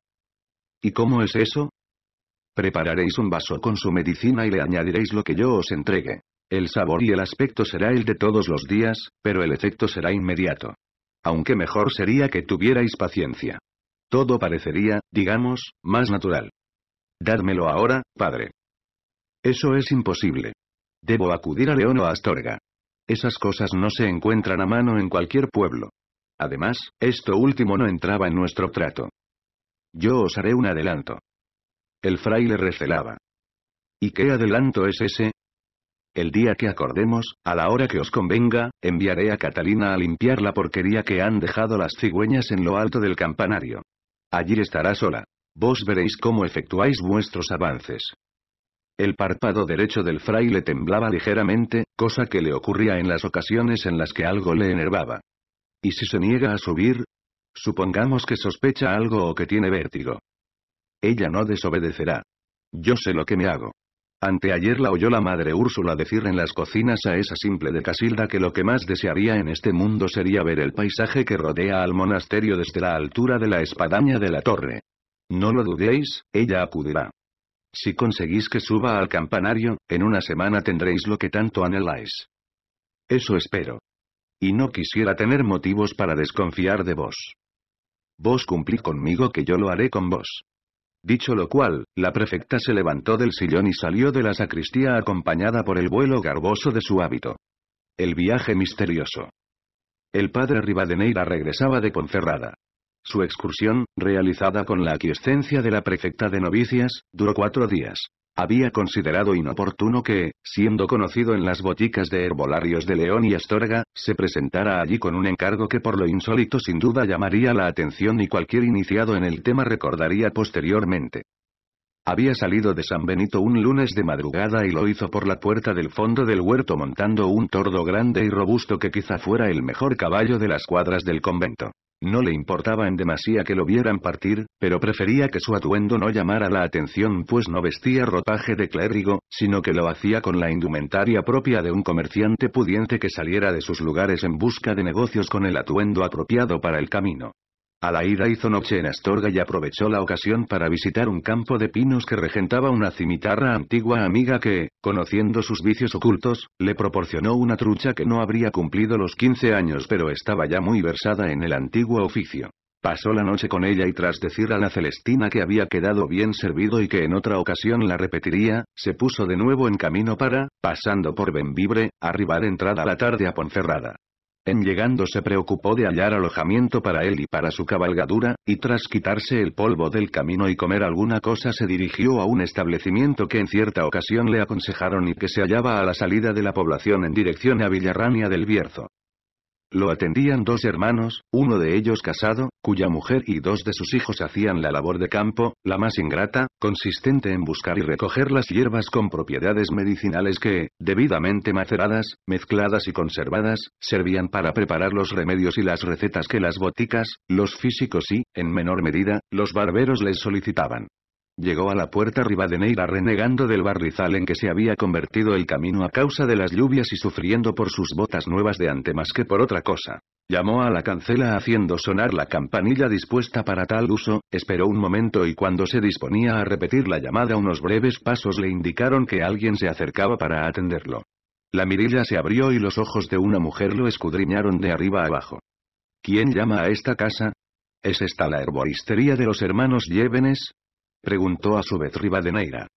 ¿Y cómo es eso? Prepararéis un vaso con su medicina y le añadiréis lo que yo os entregue. El sabor y el aspecto será el de todos los días, pero el efecto será inmediato. Aunque mejor sería que tuvierais paciencia. Todo parecería, digamos, más natural. Dádmelo ahora, padre. Eso es imposible. Debo acudir a León o Astorga. Esas cosas no se encuentran a mano en cualquier pueblo. Además, esto último no entraba en nuestro trato. Yo os haré un adelanto. El fraile recelaba. ¿Y qué adelanto es ese? El día que acordemos, a la hora que os convenga, enviaré a Catalina a limpiar la porquería que han dejado las cigüeñas en lo alto del campanario. Allí estará sola. Vos veréis cómo efectuáis vuestros avances. El párpado derecho del fraile temblaba ligeramente, cosa que le ocurría en las ocasiones en las que algo le enervaba. ¿Y si se niega a subir? Supongamos que sospecha algo o que tiene vértigo. Ella no desobedecerá. Yo sé lo que me hago. Anteayer la oyó la madre Úrsula decir en las cocinas a esa simple de Casilda que lo que más desearía en este mundo sería ver el paisaje que rodea al monasterio desde la altura de la espadaña de la torre. No lo dudéis, ella acudirá. Si conseguís que suba al campanario, en una semana tendréis lo que tanto anheláis. Eso espero. Y no quisiera tener motivos para desconfiar de vos. Vos cumplí conmigo que yo lo haré con vos. Dicho lo cual, la prefecta se levantó del sillón y salió de la sacristía acompañada por el vuelo garboso de su hábito. El viaje misterioso. El padre Rivadeneira regresaba de Ponferrada. Su excursión, realizada con la aquiescencia de la prefecta de novicias, duró cuatro días. Había considerado inoportuno que, siendo conocido en las boticas de herbolarios de León y Astorga, se presentara allí con un encargo que por lo insólito sin duda llamaría la atención y cualquier iniciado en el tema recordaría posteriormente. Había salido de San Benito un lunes de madrugada y lo hizo por la puerta del fondo del huerto montando un tordo grande y robusto que quizá fuera el mejor caballo de las cuadras del convento. No le importaba en demasía que lo vieran partir, pero prefería que su atuendo no llamara la atención pues no vestía ropaje de clérigo, sino que lo hacía con la indumentaria propia de un comerciante pudiente que saliera de sus lugares en busca de negocios con el atuendo apropiado para el camino. A la ida hizo noche en Astorga y aprovechó la ocasión para visitar un campo de pinos que regentaba una cimitarra antigua amiga que, conociendo sus vicios ocultos, le proporcionó una trucha que no habría cumplido los 15 años pero estaba ya muy versada en el antiguo oficio. Pasó la noche con ella y tras decir a la Celestina que había quedado bien servido y que en otra ocasión la repetiría, se puso de nuevo en camino para, pasando por Benvibre, arribar entrada a la tarde a Ponferrada. En llegando se preocupó de hallar alojamiento para él y para su cabalgadura, y tras quitarse el polvo del camino y comer alguna cosa se dirigió a un establecimiento que en cierta ocasión le aconsejaron y que se hallaba a la salida de la población en dirección a Villarrania del Bierzo. Lo atendían dos hermanos, uno de ellos casado, cuya mujer y dos de sus hijos hacían la labor de campo, la más ingrata, consistente en buscar y recoger las hierbas con propiedades medicinales que, debidamente maceradas, mezcladas y conservadas, servían para preparar los remedios y las recetas que las boticas, los físicos y, en menor medida, los barberos les solicitaban. Llegó a la puerta Neira renegando del barrizal en que se había convertido el camino a causa de las lluvias y sufriendo por sus botas nuevas de ante más que por otra cosa. Llamó a la cancela haciendo sonar la campanilla dispuesta para tal uso, esperó un momento y cuando se disponía a repetir la llamada unos breves pasos le indicaron que alguien se acercaba para atenderlo. La mirilla se abrió y los ojos de una mujer lo escudriñaron de arriba abajo. ¿Quién llama a esta casa? ¿Es esta la herboristería de los hermanos Llévenes? Preguntó a su vez Rivadeneira.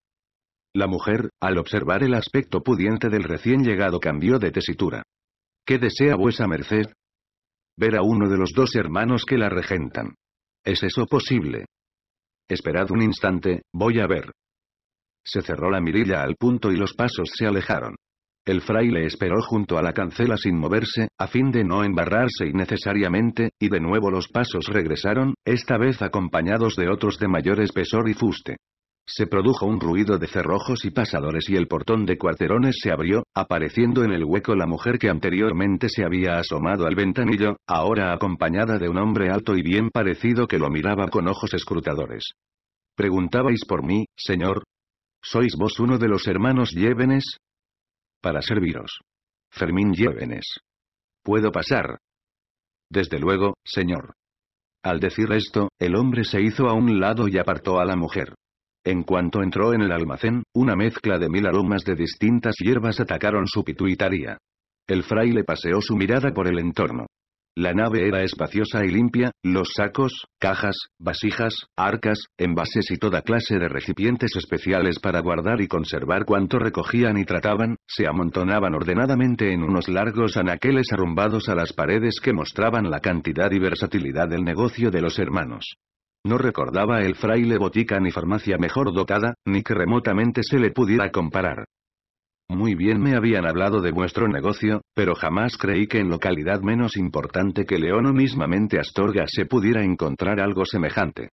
La mujer, al observar el aspecto pudiente del recién llegado cambió de tesitura. ¿Qué desea vuesa merced? Ver a uno de los dos hermanos que la regentan. ¿Es eso posible? Esperad un instante, voy a ver. Se cerró la mirilla al punto y los pasos se alejaron. El fraile esperó junto a la cancela sin moverse, a fin de no embarrarse innecesariamente, y de nuevo los pasos regresaron, esta vez acompañados de otros de mayor espesor y fuste. Se produjo un ruido de cerrojos y pasadores y el portón de cuarterones se abrió, apareciendo en el hueco la mujer que anteriormente se había asomado al ventanillo, ahora acompañada de un hombre alto y bien parecido que lo miraba con ojos escrutadores. Preguntabais por mí, señor. ¿Sois vos uno de los hermanos Llévenes? para serviros. Fermín Llévenes. ¿Puedo pasar? Desde luego, señor. Al decir esto, el hombre se hizo a un lado y apartó a la mujer. En cuanto entró en el almacén, una mezcla de mil aromas de distintas hierbas atacaron su pituitaria. El fraile paseó su mirada por el entorno. La nave era espaciosa y limpia, los sacos, cajas, vasijas, arcas, envases y toda clase de recipientes especiales para guardar y conservar cuanto recogían y trataban, se amontonaban ordenadamente en unos largos anaqueles arrumbados a las paredes que mostraban la cantidad y versatilidad del negocio de los hermanos. No recordaba el fraile botica ni farmacia mejor dotada, ni que remotamente se le pudiera comparar. Muy bien me habían hablado de vuestro negocio, pero jamás creí que en localidad menos importante que León o mismamente Astorga se pudiera encontrar algo semejante.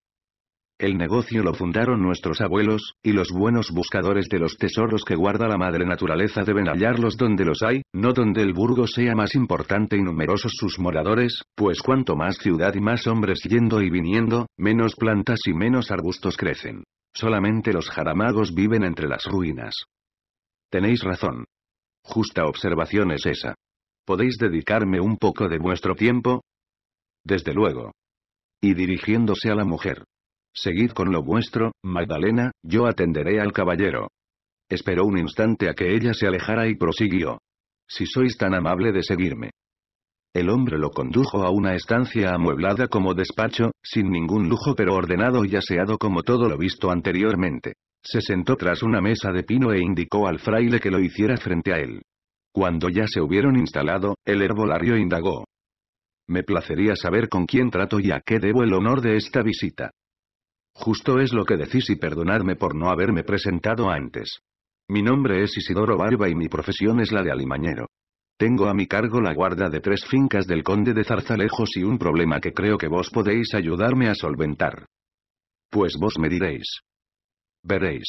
El negocio lo fundaron nuestros abuelos, y los buenos buscadores de los tesoros que guarda la madre naturaleza deben hallarlos donde los hay, no donde el burgo sea más importante y numerosos sus moradores, pues cuanto más ciudad y más hombres yendo y viniendo, menos plantas y menos arbustos crecen. Solamente los jaramagos viven entre las ruinas. Tenéis razón. Justa observación es esa. ¿Podéis dedicarme un poco de vuestro tiempo? Desde luego. Y dirigiéndose a la mujer. Seguid con lo vuestro, Magdalena, yo atenderé al caballero. Esperó un instante a que ella se alejara y prosiguió. Si sois tan amable de seguirme. El hombre lo condujo a una estancia amueblada como despacho, sin ningún lujo pero ordenado y aseado como todo lo visto anteriormente. Se sentó tras una mesa de pino e indicó al fraile que lo hiciera frente a él. Cuando ya se hubieron instalado, el herbolario indagó. Me placería saber con quién trato y a qué debo el honor de esta visita. Justo es lo que decís y perdonadme por no haberme presentado antes. Mi nombre es Isidoro Barba y mi profesión es la de alimañero. Tengo a mi cargo la guarda de tres fincas del conde de Zarzalejos y un problema que creo que vos podéis ayudarme a solventar. Pues vos me diréis. Veréis.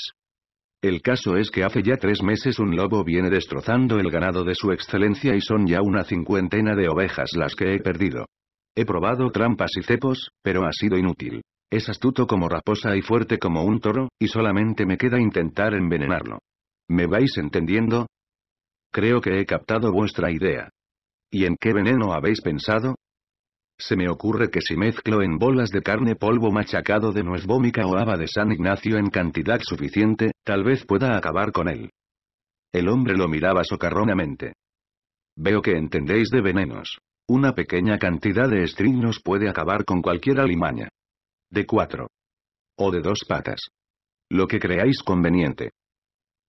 El caso es que hace ya tres meses un lobo viene destrozando el ganado de su excelencia y son ya una cincuentena de ovejas las que he perdido. He probado trampas y cepos, pero ha sido inútil. Es astuto como raposa y fuerte como un toro, y solamente me queda intentar envenenarlo. ¿Me vais entendiendo? Creo que he captado vuestra idea. ¿Y en qué veneno habéis pensado? Se me ocurre que si mezclo en bolas de carne polvo machacado de nuez vómica o haba de San Ignacio en cantidad suficiente, tal vez pueda acabar con él. El hombre lo miraba socarronamente. Veo que entendéis de venenos. Una pequeña cantidad de estrignos puede acabar con cualquier alimaña. De cuatro. O de dos patas. Lo que creáis conveniente.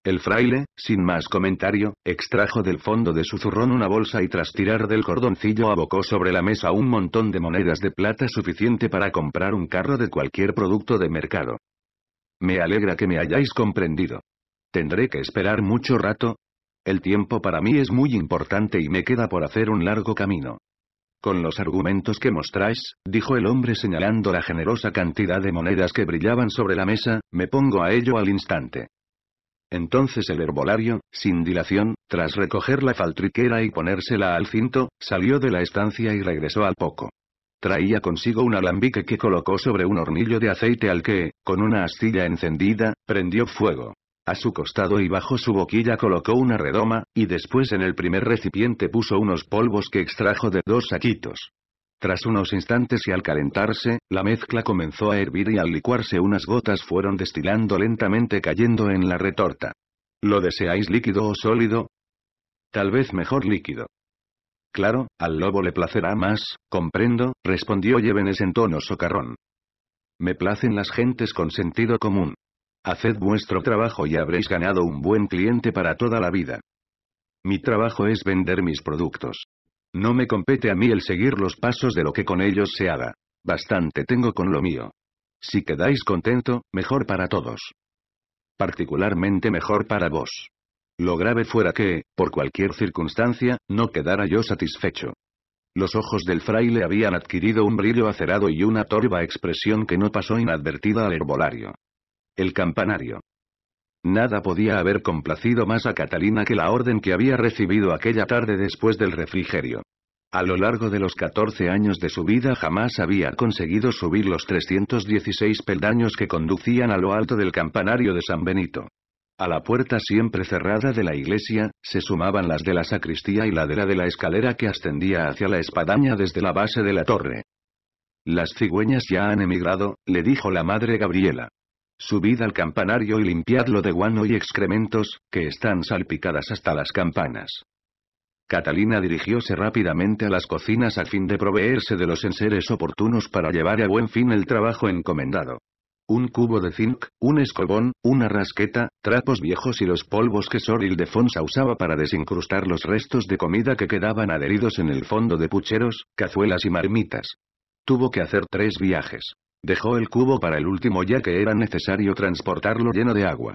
El fraile, sin más comentario, extrajo del fondo de su zurrón una bolsa y tras tirar del cordoncillo abocó sobre la mesa un montón de monedas de plata suficiente para comprar un carro de cualquier producto de mercado. Me alegra que me hayáis comprendido. ¿Tendré que esperar mucho rato? El tiempo para mí es muy importante y me queda por hacer un largo camino. Con los argumentos que mostráis, dijo el hombre señalando la generosa cantidad de monedas que brillaban sobre la mesa, me pongo a ello al instante. Entonces el herbolario, sin dilación, tras recoger la faltriquera y ponérsela al cinto, salió de la estancia y regresó al poco. Traía consigo un alambique que colocó sobre un hornillo de aceite al que, con una astilla encendida, prendió fuego. A su costado y bajo su boquilla colocó una redoma, y después en el primer recipiente puso unos polvos que extrajo de dos saquitos. Tras unos instantes y al calentarse, la mezcla comenzó a hervir y al licuarse unas gotas fueron destilando lentamente cayendo en la retorta. ¿Lo deseáis líquido o sólido? Tal vez mejor líquido. Claro, al lobo le placerá más, comprendo, respondió Jevenes en tono socarrón. Me placen las gentes con sentido común. Haced vuestro trabajo y habréis ganado un buen cliente para toda la vida. Mi trabajo es vender mis productos. No me compete a mí el seguir los pasos de lo que con ellos se haga. Bastante tengo con lo mío. Si quedáis contento, mejor para todos. Particularmente mejor para vos. Lo grave fuera que, por cualquier circunstancia, no quedara yo satisfecho. Los ojos del fraile habían adquirido un brillo acerado y una torva expresión que no pasó inadvertida al herbolario. El campanario. Nada podía haber complacido más a Catalina que la orden que había recibido aquella tarde después del refrigerio. A lo largo de los 14 años de su vida jamás había conseguido subir los 316 peldaños que conducían a lo alto del campanario de San Benito. A la puerta siempre cerrada de la iglesia, se sumaban las de la sacristía y la de la de la escalera que ascendía hacia la espadaña desde la base de la torre. Las cigüeñas ya han emigrado, le dijo la madre Gabriela. Subid al campanario y limpiadlo de guano y excrementos, que están salpicadas hasta las campanas. Catalina dirigióse rápidamente a las cocinas a fin de proveerse de los enseres oportunos para llevar a buen fin el trabajo encomendado. Un cubo de zinc, un escobón, una rasqueta, trapos viejos y los polvos que Sor Ildefonsa usaba para desincrustar los restos de comida que quedaban adheridos en el fondo de pucheros, cazuelas y marmitas. Tuvo que hacer tres viajes. Dejó el cubo para el último ya que era necesario transportarlo lleno de agua.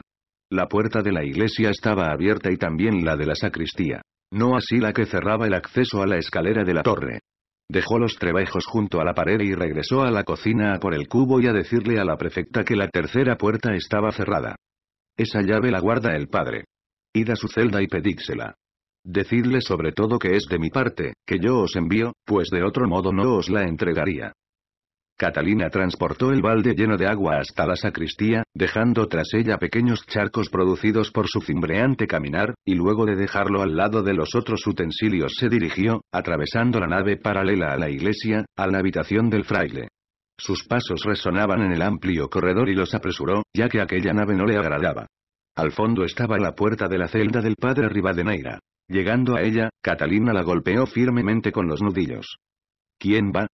La puerta de la iglesia estaba abierta y también la de la sacristía. No así la que cerraba el acceso a la escalera de la torre. Dejó los trebajos junto a la pared y regresó a la cocina a por el cubo y a decirle a la prefecta que la tercera puerta estaba cerrada. Esa llave la guarda el padre. Id a su celda y pedíxela. Decidle sobre todo que es de mi parte, que yo os envío, pues de otro modo no os la entregaría. Catalina transportó el balde lleno de agua hasta la sacristía, dejando tras ella pequeños charcos producidos por su cimbreante caminar, y luego de dejarlo al lado de los otros utensilios se dirigió, atravesando la nave paralela a la iglesia, a la habitación del fraile. Sus pasos resonaban en el amplio corredor y los apresuró, ya que aquella nave no le agradaba. Al fondo estaba la puerta de la celda del padre Rivadeneira. Llegando a ella, Catalina la golpeó firmemente con los nudillos. ¿Quién va?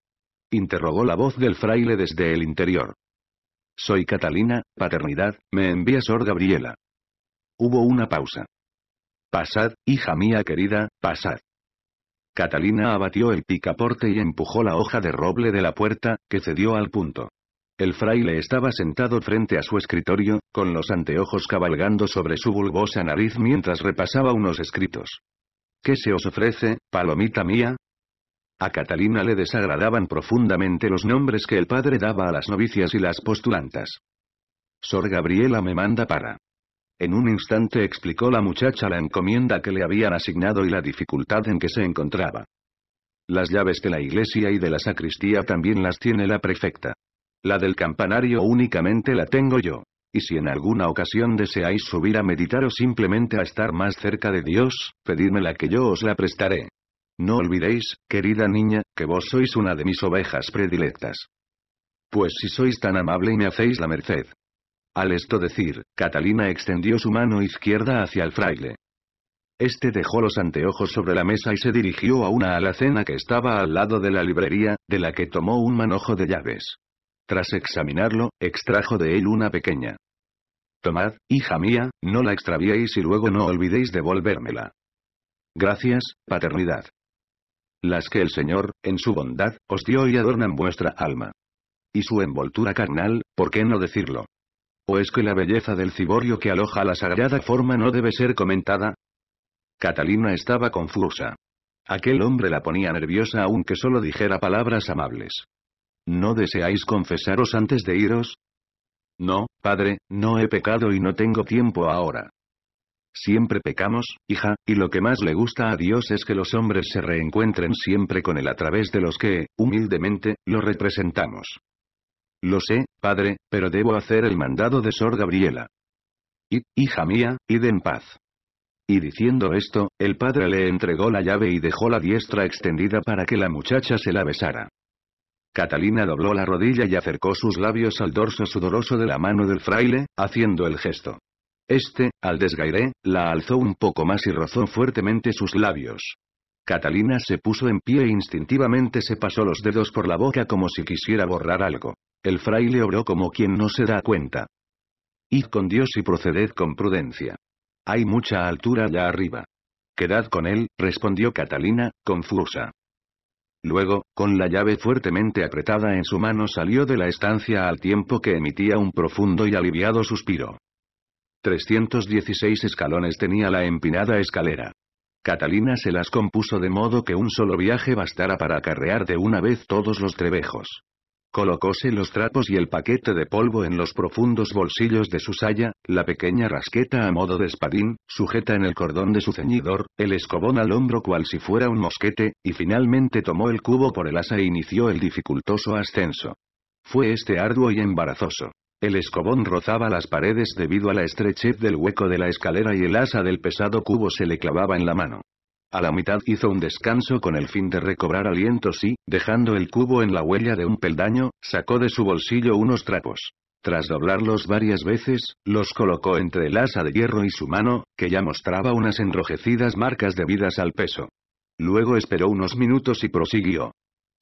interrogó la voz del fraile desde el interior. Soy Catalina, paternidad, me envía Sor Gabriela. Hubo una pausa. Pasad, hija mía querida, pasad. Catalina abatió el picaporte y empujó la hoja de roble de la puerta, que cedió al punto. El fraile estaba sentado frente a su escritorio, con los anteojos cabalgando sobre su bulbosa nariz mientras repasaba unos escritos. ¿Qué se os ofrece, palomita mía? A Catalina le desagradaban profundamente los nombres que el padre daba a las novicias y las postulantas. Sor Gabriela me manda para. En un instante explicó la muchacha la encomienda que le habían asignado y la dificultad en que se encontraba. Las llaves de la iglesia y de la sacristía también las tiene la prefecta. La del campanario únicamente la tengo yo. Y si en alguna ocasión deseáis subir a meditar o simplemente a estar más cerca de Dios, pedidme la que yo os la prestaré. No olvidéis, querida niña, que vos sois una de mis ovejas predilectas. Pues si sois tan amable y me hacéis la merced. Al esto decir, Catalina extendió su mano izquierda hacia el fraile. Este dejó los anteojos sobre la mesa y se dirigió a una alacena que estaba al lado de la librería, de la que tomó un manojo de llaves. Tras examinarlo, extrajo de él una pequeña. Tomad, hija mía, no la extraviéis y luego no olvidéis devolvérmela. Gracias, paternidad las que el Señor, en su bondad, os dio y adornan vuestra alma. Y su envoltura carnal, ¿por qué no decirlo? ¿O es que la belleza del ciborio que aloja la sagrada forma no debe ser comentada? Catalina estaba confusa. Aquel hombre la ponía nerviosa aunque solo dijera palabras amables. ¿No deseáis confesaros antes de iros? No, padre, no he pecado y no tengo tiempo ahora. Siempre pecamos, hija, y lo que más le gusta a Dios es que los hombres se reencuentren siempre con Él a través de los que, humildemente, lo representamos. Lo sé, padre, pero debo hacer el mandado de Sor Gabriela. Y, hija mía, id en paz. Y diciendo esto, el padre le entregó la llave y dejó la diestra extendida para que la muchacha se la besara. Catalina dobló la rodilla y acercó sus labios al dorso sudoroso de la mano del fraile, haciendo el gesto. Este, al desgairé, la alzó un poco más y rozó fuertemente sus labios. Catalina se puso en pie e instintivamente se pasó los dedos por la boca como si quisiera borrar algo. El fraile obró como quien no se da cuenta. Id con Dios y proceded con prudencia. Hay mucha altura allá arriba. Quedad con él, respondió Catalina, confusa. Luego, con la llave fuertemente apretada en su mano salió de la estancia al tiempo que emitía un profundo y aliviado suspiro. 316 escalones tenía la empinada escalera. Catalina se las compuso de modo que un solo viaje bastara para acarrear de una vez todos los trebejos. Colocóse los trapos y el paquete de polvo en los profundos bolsillos de su saya, la pequeña rasqueta a modo de espadín, sujeta en el cordón de su ceñidor, el escobón al hombro cual si fuera un mosquete, y finalmente tomó el cubo por el asa e inició el dificultoso ascenso. Fue este arduo y embarazoso. El escobón rozaba las paredes debido a la estrechez del hueco de la escalera y el asa del pesado cubo se le clavaba en la mano. A la mitad hizo un descanso con el fin de recobrar alientos y, dejando el cubo en la huella de un peldaño, sacó de su bolsillo unos trapos. Tras doblarlos varias veces, los colocó entre el asa de hierro y su mano, que ya mostraba unas enrojecidas marcas debidas al peso. Luego esperó unos minutos y prosiguió.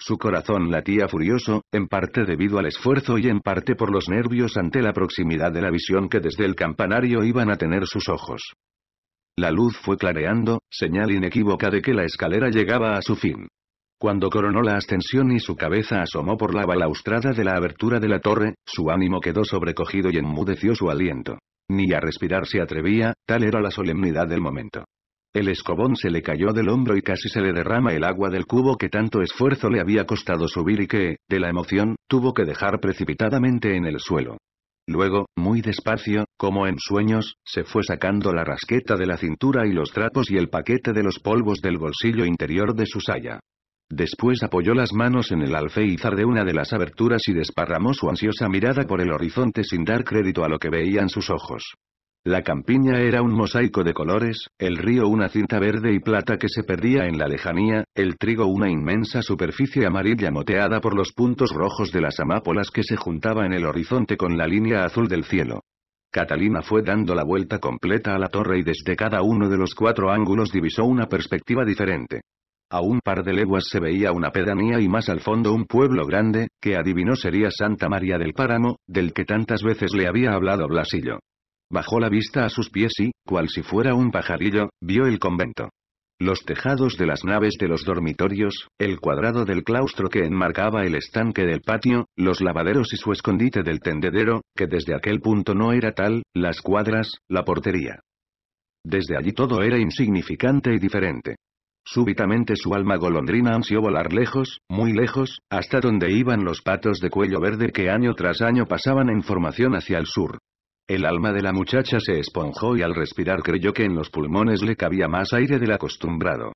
Su corazón latía furioso, en parte debido al esfuerzo y en parte por los nervios ante la proximidad de la visión que desde el campanario iban a tener sus ojos. La luz fue clareando, señal inequívoca de que la escalera llegaba a su fin. Cuando coronó la ascensión y su cabeza asomó por la balaustrada de la abertura de la torre, su ánimo quedó sobrecogido y enmudeció su aliento. Ni a respirar se atrevía, tal era la solemnidad del momento. El escobón se le cayó del hombro y casi se le derrama el agua del cubo que tanto esfuerzo le había costado subir y que, de la emoción, tuvo que dejar precipitadamente en el suelo. Luego, muy despacio, como en sueños, se fue sacando la rasqueta de la cintura y los trapos y el paquete de los polvos del bolsillo interior de su saya. Después apoyó las manos en el alféizar de una de las aberturas y desparramó su ansiosa mirada por el horizonte sin dar crédito a lo que veían sus ojos. La campiña era un mosaico de colores, el río una cinta verde y plata que se perdía en la lejanía, el trigo una inmensa superficie amarilla moteada por los puntos rojos de las amápolas que se juntaba en el horizonte con la línea azul del cielo. Catalina fue dando la vuelta completa a la torre y desde cada uno de los cuatro ángulos divisó una perspectiva diferente. A un par de leguas se veía una pedanía y más al fondo un pueblo grande, que adivinó sería Santa María del Páramo, del que tantas veces le había hablado Blasillo. Bajó la vista a sus pies y, cual si fuera un pajarillo, vio el convento. Los tejados de las naves de los dormitorios, el cuadrado del claustro que enmarcaba el estanque del patio, los lavaderos y su escondite del tendedero, que desde aquel punto no era tal, las cuadras, la portería. Desde allí todo era insignificante y diferente. Súbitamente su alma golondrina ansió volar lejos, muy lejos, hasta donde iban los patos de cuello verde que año tras año pasaban en formación hacia el sur. El alma de la muchacha se esponjó y al respirar creyó que en los pulmones le cabía más aire del acostumbrado.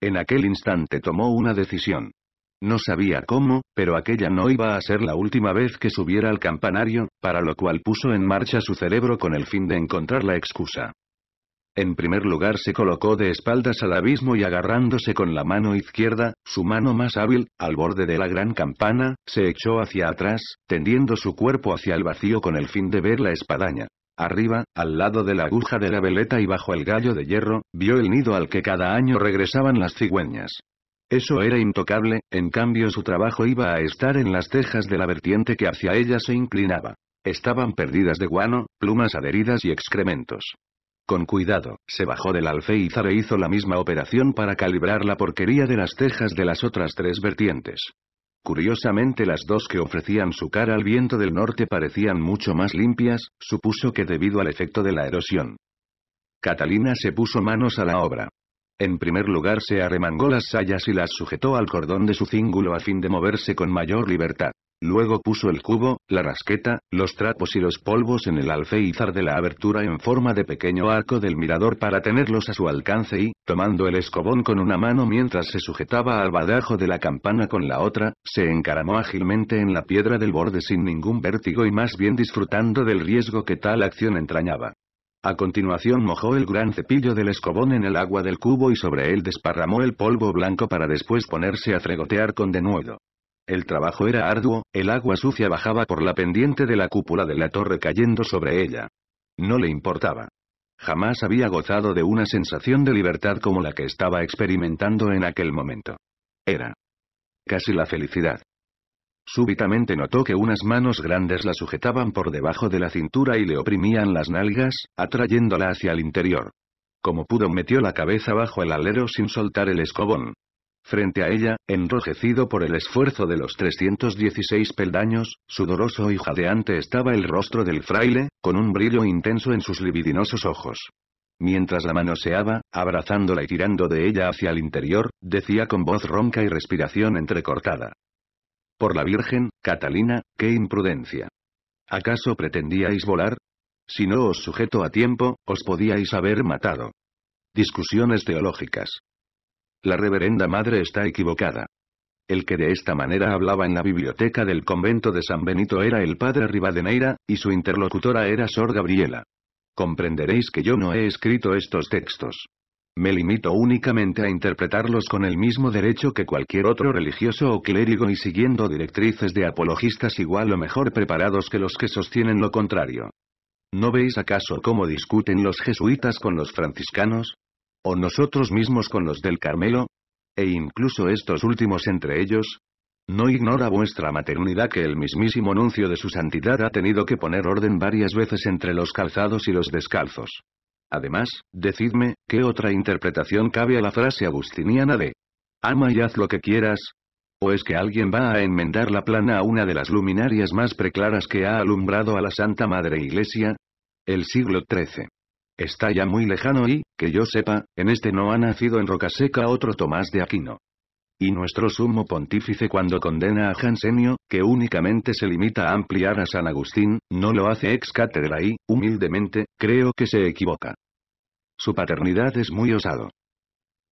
En aquel instante tomó una decisión. No sabía cómo, pero aquella no iba a ser la última vez que subiera al campanario, para lo cual puso en marcha su cerebro con el fin de encontrar la excusa. En primer lugar se colocó de espaldas al abismo y agarrándose con la mano izquierda, su mano más hábil, al borde de la gran campana, se echó hacia atrás, tendiendo su cuerpo hacia el vacío con el fin de ver la espadaña. Arriba, al lado de la aguja de la veleta y bajo el gallo de hierro, vio el nido al que cada año regresaban las cigüeñas. Eso era intocable, en cambio su trabajo iba a estar en las tejas de la vertiente que hacia ella se inclinaba. Estaban perdidas de guano, plumas adheridas y excrementos. Con cuidado, se bajó del alféizar e hizo la misma operación para calibrar la porquería de las tejas de las otras tres vertientes. Curiosamente las dos que ofrecían su cara al viento del norte parecían mucho más limpias, supuso que debido al efecto de la erosión. Catalina se puso manos a la obra. En primer lugar se arremangó las sayas y las sujetó al cordón de su cíngulo a fin de moverse con mayor libertad. Luego puso el cubo, la rasqueta, los trapos y los polvos en el alfeizar de la abertura en forma de pequeño arco del mirador para tenerlos a su alcance y, tomando el escobón con una mano mientras se sujetaba al badajo de la campana con la otra, se encaramó ágilmente en la piedra del borde sin ningún vértigo y más bien disfrutando del riesgo que tal acción entrañaba. A continuación mojó el gran cepillo del escobón en el agua del cubo y sobre él desparramó el polvo blanco para después ponerse a fregotear con denuedo. El trabajo era arduo, el agua sucia bajaba por la pendiente de la cúpula de la torre cayendo sobre ella. No le importaba. Jamás había gozado de una sensación de libertad como la que estaba experimentando en aquel momento. Era casi la felicidad. Súbitamente notó que unas manos grandes la sujetaban por debajo de la cintura y le oprimían las nalgas, atrayéndola hacia el interior. Como pudo metió la cabeza bajo el alero sin soltar el escobón. Frente a ella, enrojecido por el esfuerzo de los 316 peldaños, sudoroso y jadeante estaba el rostro del fraile, con un brillo intenso en sus libidinosos ojos. Mientras la manoseaba, abrazándola y tirando de ella hacia el interior, decía con voz ronca y respiración entrecortada. Por la Virgen, Catalina, qué imprudencia. ¿Acaso pretendíais volar? Si no os sujeto a tiempo, os podíais haber matado. Discusiones teológicas. La reverenda madre está equivocada. El que de esta manera hablaba en la biblioteca del convento de San Benito era el padre Rivadeneira, y su interlocutora era Sor Gabriela. Comprenderéis que yo no he escrito estos textos. Me limito únicamente a interpretarlos con el mismo derecho que cualquier otro religioso o clérigo y siguiendo directrices de apologistas igual o mejor preparados que los que sostienen lo contrario. ¿No veis acaso cómo discuten los jesuitas con los franciscanos? o nosotros mismos con los del Carmelo, e incluso estos últimos entre ellos, no ignora vuestra maternidad que el mismísimo anuncio de su santidad ha tenido que poner orden varias veces entre los calzados y los descalzos. Además, decidme, ¿qué otra interpretación cabe a la frase agustiniana de ama y haz lo que quieras? ¿O es que alguien va a enmendar la plana a una de las luminarias más preclaras que ha alumbrado a la Santa Madre Iglesia? El siglo XIII. Está ya muy lejano y, que yo sepa, en este no ha nacido en seca otro Tomás de Aquino. Y nuestro sumo pontífice cuando condena a Jansenio, que únicamente se limita a ampliar a San Agustín, no lo hace ex cátedra y, humildemente, creo que se equivoca. Su paternidad es muy osado.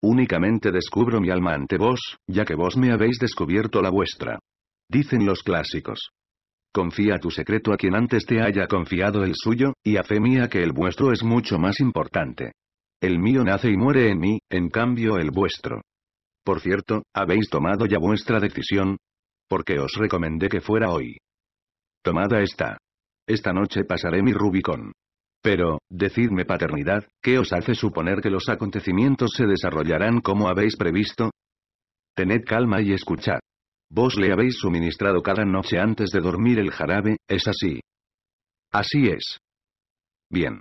Únicamente descubro mi alma ante vos, ya que vos me habéis descubierto la vuestra. Dicen los clásicos. Confía tu secreto a quien antes te haya confiado el suyo, y a fe mía que el vuestro es mucho más importante. El mío nace y muere en mí, en cambio el vuestro. Por cierto, ¿habéis tomado ya vuestra decisión? Porque os recomendé que fuera hoy. Tomada está. Esta noche pasaré mi Rubicón. Pero, decidme paternidad, ¿qué os hace suponer que los acontecimientos se desarrollarán como habéis previsto? Tened calma y escuchad. Vos le habéis suministrado cada noche antes de dormir el jarabe, ¿es así? Así es. Bien.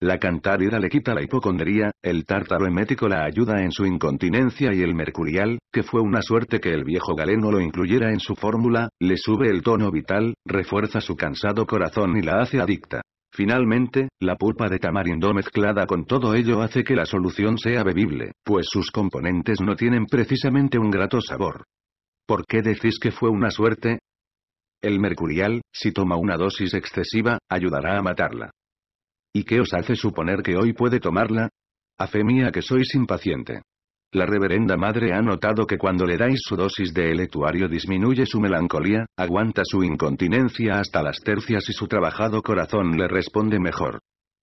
La cantarida le quita la hipocondría, el tártaro emético la ayuda en su incontinencia y el mercurial, que fue una suerte que el viejo galeno lo incluyera en su fórmula, le sube el tono vital, refuerza su cansado corazón y la hace adicta. Finalmente, la pulpa de tamarindo mezclada con todo ello hace que la solución sea bebible, pues sus componentes no tienen precisamente un grato sabor. ¿Por qué decís que fue una suerte? El mercurial, si toma una dosis excesiva, ayudará a matarla. ¿Y qué os hace suponer que hoy puede tomarla? A fe mía que sois impaciente. La reverenda madre ha notado que cuando le dais su dosis de electuario disminuye su melancolía, aguanta su incontinencia hasta las tercias y su trabajado corazón le responde mejor.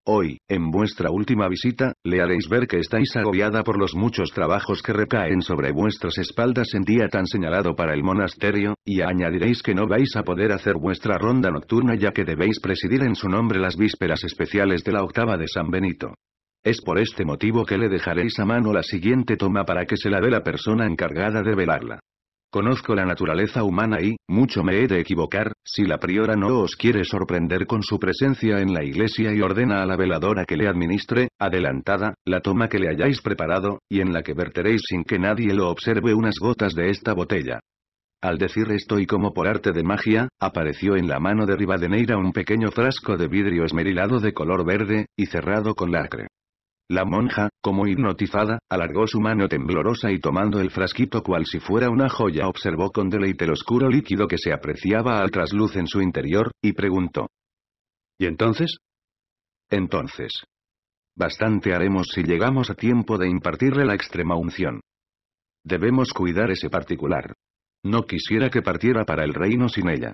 Hoy, en vuestra última visita, le haréis ver que estáis agobiada por los muchos trabajos que recaen sobre vuestras espaldas en día tan señalado para el monasterio, y añadiréis que no vais a poder hacer vuestra ronda nocturna ya que debéis presidir en su nombre las vísperas especiales de la octava de San Benito. Es por este motivo que le dejaréis a mano la siguiente toma para que se la dé la persona encargada de velarla. Conozco la naturaleza humana y, mucho me he de equivocar, si la priora no os quiere sorprender con su presencia en la iglesia y ordena a la veladora que le administre, adelantada, la toma que le hayáis preparado, y en la que verteréis sin que nadie lo observe unas gotas de esta botella. Al decir esto y como por arte de magia, apareció en la mano de Rivadeneira un pequeño frasco de vidrio esmerilado de color verde, y cerrado con lacre. La monja, como hipnotizada, alargó su mano temblorosa y tomando el frasquito cual si fuera una joya observó con deleite el oscuro líquido que se apreciaba al trasluz en su interior, y preguntó. ¿Y entonces? Entonces. Bastante haremos si llegamos a tiempo de impartirle la extrema unción. Debemos cuidar ese particular. No quisiera que partiera para el reino sin ella.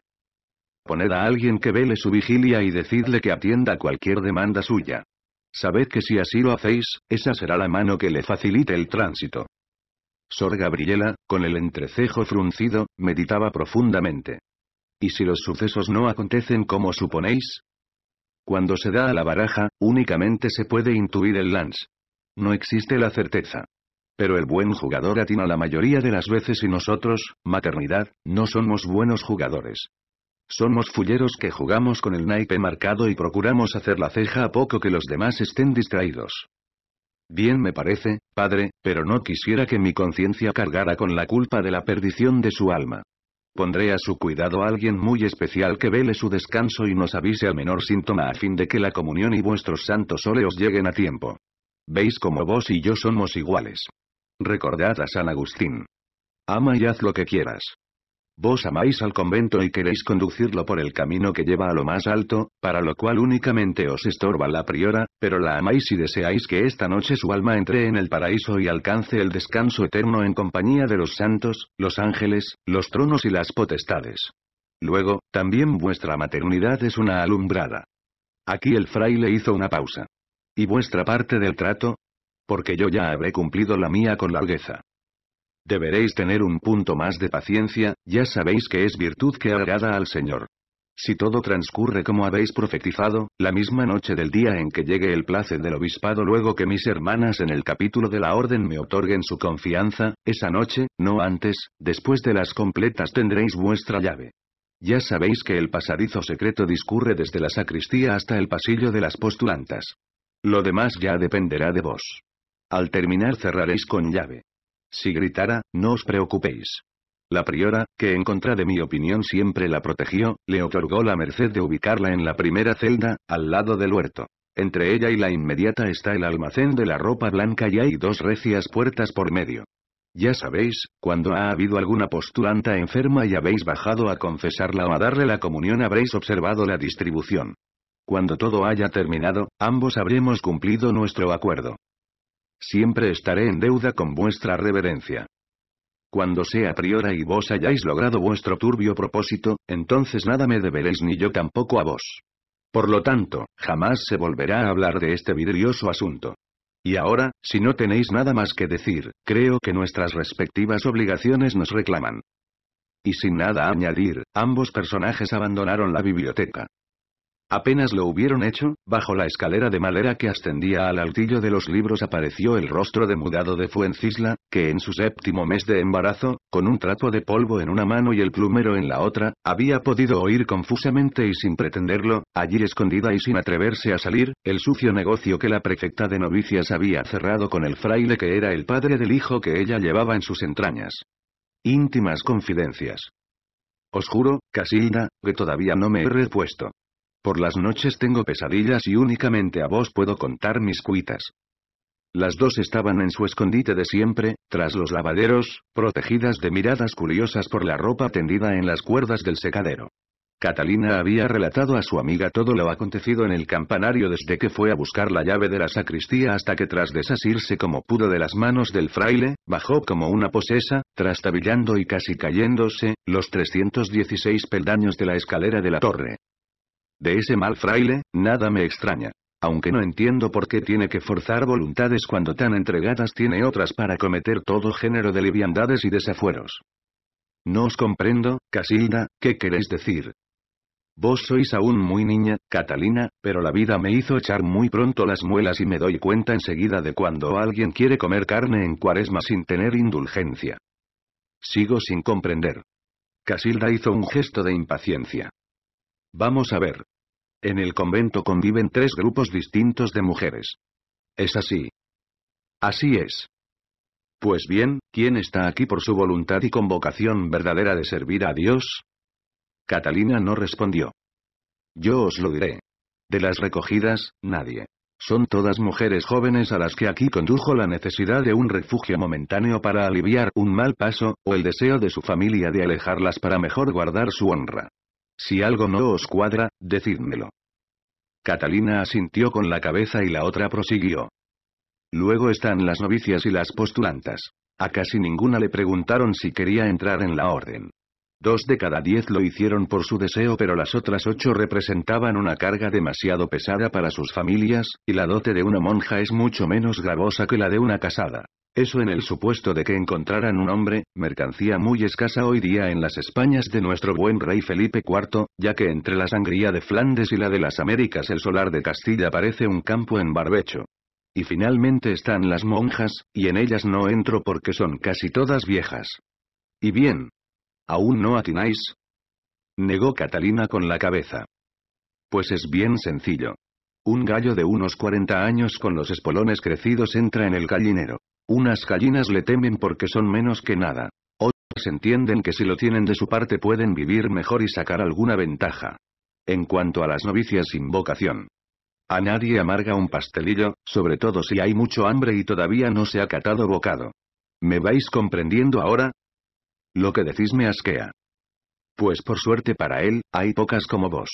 Poned a alguien que vele su vigilia y decidle que atienda cualquier demanda suya. Sabed que si así lo hacéis, esa será la mano que le facilite el tránsito. Sor Gabriela, con el entrecejo fruncido, meditaba profundamente. ¿Y si los sucesos no acontecen como suponéis? Cuando se da a la baraja, únicamente se puede intuir el lance. No existe la certeza. Pero el buen jugador atina la mayoría de las veces y nosotros, maternidad, no somos buenos jugadores. Somos fulleros que jugamos con el naipe marcado y procuramos hacer la ceja a poco que los demás estén distraídos. Bien me parece, padre, pero no quisiera que mi conciencia cargara con la culpa de la perdición de su alma. Pondré a su cuidado a alguien muy especial que vele su descanso y nos avise al menor síntoma a fin de que la comunión y vuestros santos óleos lleguen a tiempo. Veis como vos y yo somos iguales. Recordad a San Agustín. Ama y haz lo que quieras. Vos amáis al convento y queréis conducirlo por el camino que lleva a lo más alto, para lo cual únicamente os estorba la priora, pero la amáis y deseáis que esta noche su alma entre en el paraíso y alcance el descanso eterno en compañía de los santos, los ángeles, los tronos y las potestades. Luego, también vuestra maternidad es una alumbrada. Aquí el fraile hizo una pausa. ¿Y vuestra parte del trato? Porque yo ya habré cumplido la mía con largueza. Deberéis tener un punto más de paciencia, ya sabéis que es virtud que agrada al Señor. Si todo transcurre como habéis profetizado, la misma noche del día en que llegue el place del obispado luego que mis hermanas en el capítulo de la orden me otorguen su confianza, esa noche, no antes, después de las completas tendréis vuestra llave. Ya sabéis que el pasadizo secreto discurre desde la sacristía hasta el pasillo de las postulantas. Lo demás ya dependerá de vos. Al terminar cerraréis con llave. Si gritara, no os preocupéis. La priora, que en contra de mi opinión siempre la protegió, le otorgó la merced de ubicarla en la primera celda, al lado del huerto. Entre ella y la inmediata está el almacén de la ropa blanca y hay dos recias puertas por medio. Ya sabéis, cuando ha habido alguna postulanta enferma y habéis bajado a confesarla o a darle la comunión habréis observado la distribución. Cuando todo haya terminado, ambos habremos cumplido nuestro acuerdo. Siempre estaré en deuda con vuestra reverencia. Cuando sea priora y vos hayáis logrado vuestro turbio propósito, entonces nada me deberéis ni yo tampoco a vos. Por lo tanto, jamás se volverá a hablar de este vidrioso asunto. Y ahora, si no tenéis nada más que decir, creo que nuestras respectivas obligaciones nos reclaman. Y sin nada añadir, ambos personajes abandonaron la biblioteca. Apenas lo hubieron hecho, bajo la escalera de madera que ascendía al altillo de los libros apareció el rostro demudado de Fuencisla, que en su séptimo mes de embarazo, con un trapo de polvo en una mano y el plumero en la otra, había podido oír confusamente y sin pretenderlo, allí escondida y sin atreverse a salir, el sucio negocio que la prefecta de novicias había cerrado con el fraile que era el padre del hijo que ella llevaba en sus entrañas. Íntimas confidencias. Os juro, Casilda, que todavía no me he repuesto. Por las noches tengo pesadillas y únicamente a vos puedo contar mis cuitas. Las dos estaban en su escondite de siempre, tras los lavaderos, protegidas de miradas curiosas por la ropa tendida en las cuerdas del secadero. Catalina había relatado a su amiga todo lo acontecido en el campanario desde que fue a buscar la llave de la sacristía hasta que tras desasirse como pudo de las manos del fraile, bajó como una posesa, trastabillando y casi cayéndose, los 316 peldaños de la escalera de la torre. De ese mal fraile, nada me extraña. Aunque no entiendo por qué tiene que forzar voluntades cuando tan entregadas tiene otras para cometer todo género de liviandades y desafueros. No os comprendo, Casilda, ¿qué queréis decir? Vos sois aún muy niña, Catalina, pero la vida me hizo echar muy pronto las muelas y me doy cuenta enseguida de cuando alguien quiere comer carne en cuaresma sin tener indulgencia. Sigo sin comprender. Casilda hizo un gesto de impaciencia. Vamos a ver, en el convento conviven tres grupos distintos de mujeres. ¿Es así? Así es. Pues bien, ¿quién está aquí por su voluntad y convocación verdadera de servir a Dios? Catalina no respondió. Yo os lo diré. De las recogidas, nadie. Son todas mujeres jóvenes a las que aquí condujo la necesidad de un refugio momentáneo para aliviar un mal paso, o el deseo de su familia de alejarlas para mejor guardar su honra. Si algo no os cuadra, decídmelo. Catalina asintió con la cabeza y la otra prosiguió. Luego están las novicias y las postulantas. A casi ninguna le preguntaron si quería entrar en la orden. Dos de cada diez lo hicieron por su deseo pero las otras ocho representaban una carga demasiado pesada para sus familias, y la dote de una monja es mucho menos gravosa que la de una casada. Eso en el supuesto de que encontraran un hombre, mercancía muy escasa hoy día en las Españas de nuestro buen rey Felipe IV, ya que entre la sangría de Flandes y la de las Américas el solar de Castilla parece un campo en barbecho. Y finalmente están las monjas, y en ellas no entro porque son casi todas viejas. Y bien. ¿Aún no atináis? Negó Catalina con la cabeza. Pues es bien sencillo. Un gallo de unos 40 años con los espolones crecidos entra en el gallinero. Unas gallinas le temen porque son menos que nada. Otras entienden que si lo tienen de su parte pueden vivir mejor y sacar alguna ventaja. En cuanto a las novicias sin vocación. A nadie amarga un pastelillo, sobre todo si hay mucho hambre y todavía no se ha catado bocado. ¿Me vais comprendiendo ahora? Lo que decís me asquea. Pues por suerte para él, hay pocas como vos.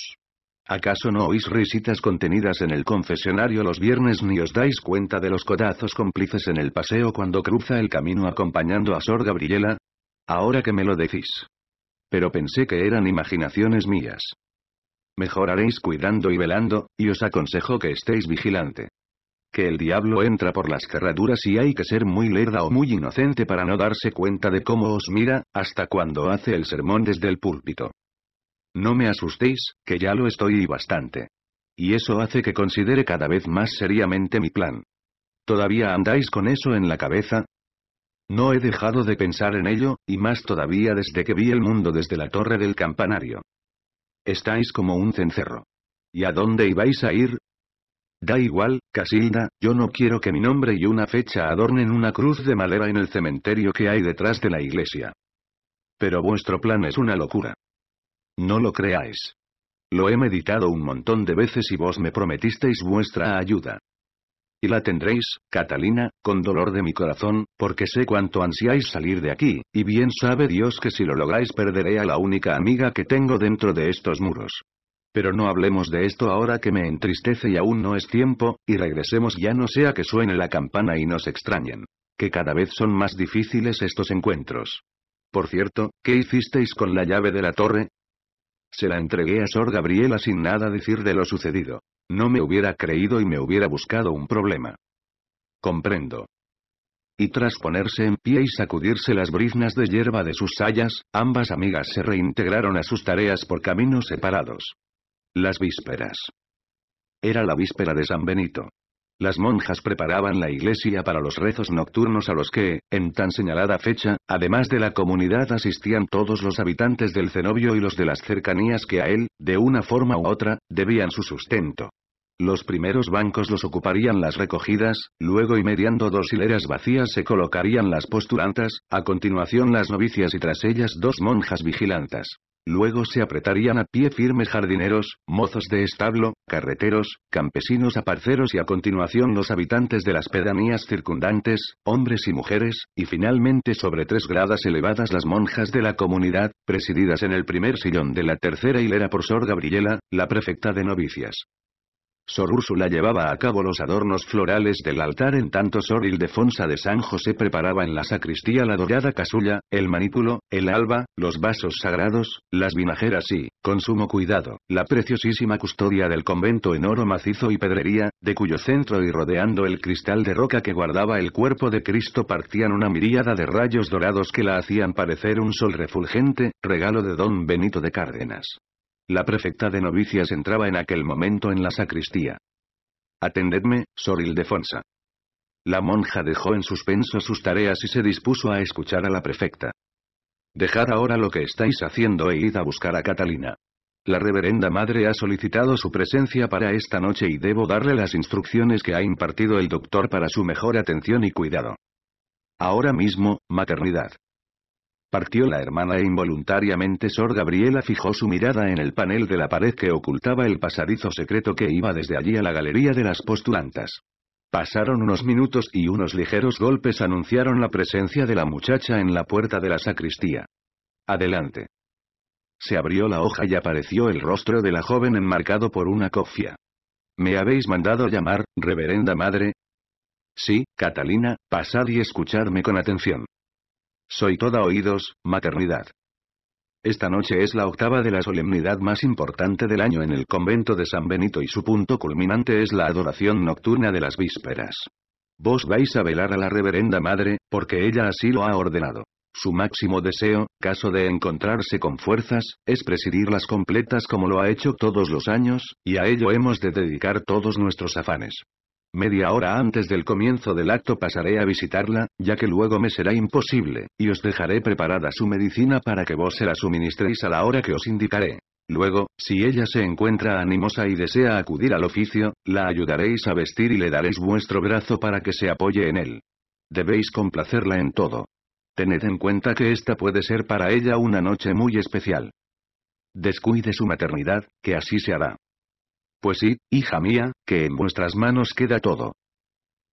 ¿Acaso no oís risitas contenidas en el confesionario los viernes ni os dais cuenta de los codazos cómplices en el paseo cuando cruza el camino acompañando a Sor Gabriela? Ahora que me lo decís. Pero pensé que eran imaginaciones mías. Mejoraréis cuidando y velando, y os aconsejo que estéis vigilante. Que el diablo entra por las cerraduras y hay que ser muy lerda o muy inocente para no darse cuenta de cómo os mira, hasta cuando hace el sermón desde el púlpito. No me asustéis, que ya lo estoy y bastante. Y eso hace que considere cada vez más seriamente mi plan. ¿Todavía andáis con eso en la cabeza? No he dejado de pensar en ello, y más todavía desde que vi el mundo desde la torre del campanario. Estáis como un cencerro. ¿Y a dónde ibais a ir? Da igual, Casilda, yo no quiero que mi nombre y una fecha adornen una cruz de madera en el cementerio que hay detrás de la iglesia. Pero vuestro plan es una locura. No lo creáis. Lo he meditado un montón de veces y vos me prometisteis vuestra ayuda. Y la tendréis, Catalina, con dolor de mi corazón, porque sé cuánto ansiáis salir de aquí, y bien sabe Dios que si lo lográis perderé a la única amiga que tengo dentro de estos muros. Pero no hablemos de esto ahora que me entristece y aún no es tiempo, y regresemos ya no sea que suene la campana y nos extrañen. Que cada vez son más difíciles estos encuentros. Por cierto, ¿qué hicisteis con la llave de la torre? Se la entregué a Sor Gabriela sin nada decir de lo sucedido. No me hubiera creído y me hubiera buscado un problema. Comprendo. Y tras ponerse en pie y sacudirse las briznas de hierba de sus sayas, ambas amigas se reintegraron a sus tareas por caminos separados. Las vísperas. Era la víspera de San Benito. Las monjas preparaban la iglesia para los rezos nocturnos a los que, en tan señalada fecha, además de la comunidad asistían todos los habitantes del cenobio y los de las cercanías que a él, de una forma u otra, debían su sustento. Los primeros bancos los ocuparían las recogidas, luego y mediando dos hileras vacías se colocarían las postulantas, a continuación las novicias y tras ellas dos monjas vigilantas. Luego se apretarían a pie firmes jardineros, mozos de establo, carreteros, campesinos aparceros y a continuación los habitantes de las pedanías circundantes, hombres y mujeres, y finalmente sobre tres gradas elevadas las monjas de la comunidad, presididas en el primer sillón de la tercera hilera por Sor Gabriela, la prefecta de novicias. Sor Úrsula llevaba a cabo los adornos florales del altar en tanto Sor Ildefonsa de San José preparaba en la sacristía la dorada casulla, el manípulo, el alba, los vasos sagrados, las vinajeras y, con sumo cuidado, la preciosísima custodia del convento en oro macizo y pedrería, de cuyo centro y rodeando el cristal de roca que guardaba el cuerpo de Cristo partían una miríada de rayos dorados que la hacían parecer un sol refulgente, regalo de don Benito de Cárdenas. La prefecta de novicias entraba en aquel momento en la sacristía. Atendedme, Sor Ildefonsa. La monja dejó en suspenso sus tareas y se dispuso a escuchar a la prefecta. Dejad ahora lo que estáis haciendo e id a buscar a Catalina. La reverenda madre ha solicitado su presencia para esta noche y debo darle las instrucciones que ha impartido el doctor para su mejor atención y cuidado. Ahora mismo, maternidad. Partió la hermana e involuntariamente Sor Gabriela fijó su mirada en el panel de la pared que ocultaba el pasadizo secreto que iba desde allí a la galería de las postulantas. Pasaron unos minutos y unos ligeros golpes anunciaron la presencia de la muchacha en la puerta de la sacristía. Adelante. Se abrió la hoja y apareció el rostro de la joven enmarcado por una cofia. ¿Me habéis mandado llamar, reverenda madre? Sí, Catalina, pasad y escuchadme con atención. Soy toda oídos, maternidad. Esta noche es la octava de la solemnidad más importante del año en el convento de San Benito y su punto culminante es la adoración nocturna de las vísperas. Vos vais a velar a la reverenda madre, porque ella así lo ha ordenado. Su máximo deseo, caso de encontrarse con fuerzas, es presidirlas completas como lo ha hecho todos los años, y a ello hemos de dedicar todos nuestros afanes. Media hora antes del comienzo del acto pasaré a visitarla, ya que luego me será imposible, y os dejaré preparada su medicina para que vos se la suministréis a la hora que os indicaré. Luego, si ella se encuentra animosa y desea acudir al oficio, la ayudaréis a vestir y le daréis vuestro brazo para que se apoye en él. Debéis complacerla en todo. Tened en cuenta que esta puede ser para ella una noche muy especial. Descuide su maternidad, que así se hará. Pues sí, hija mía, que en vuestras manos queda todo.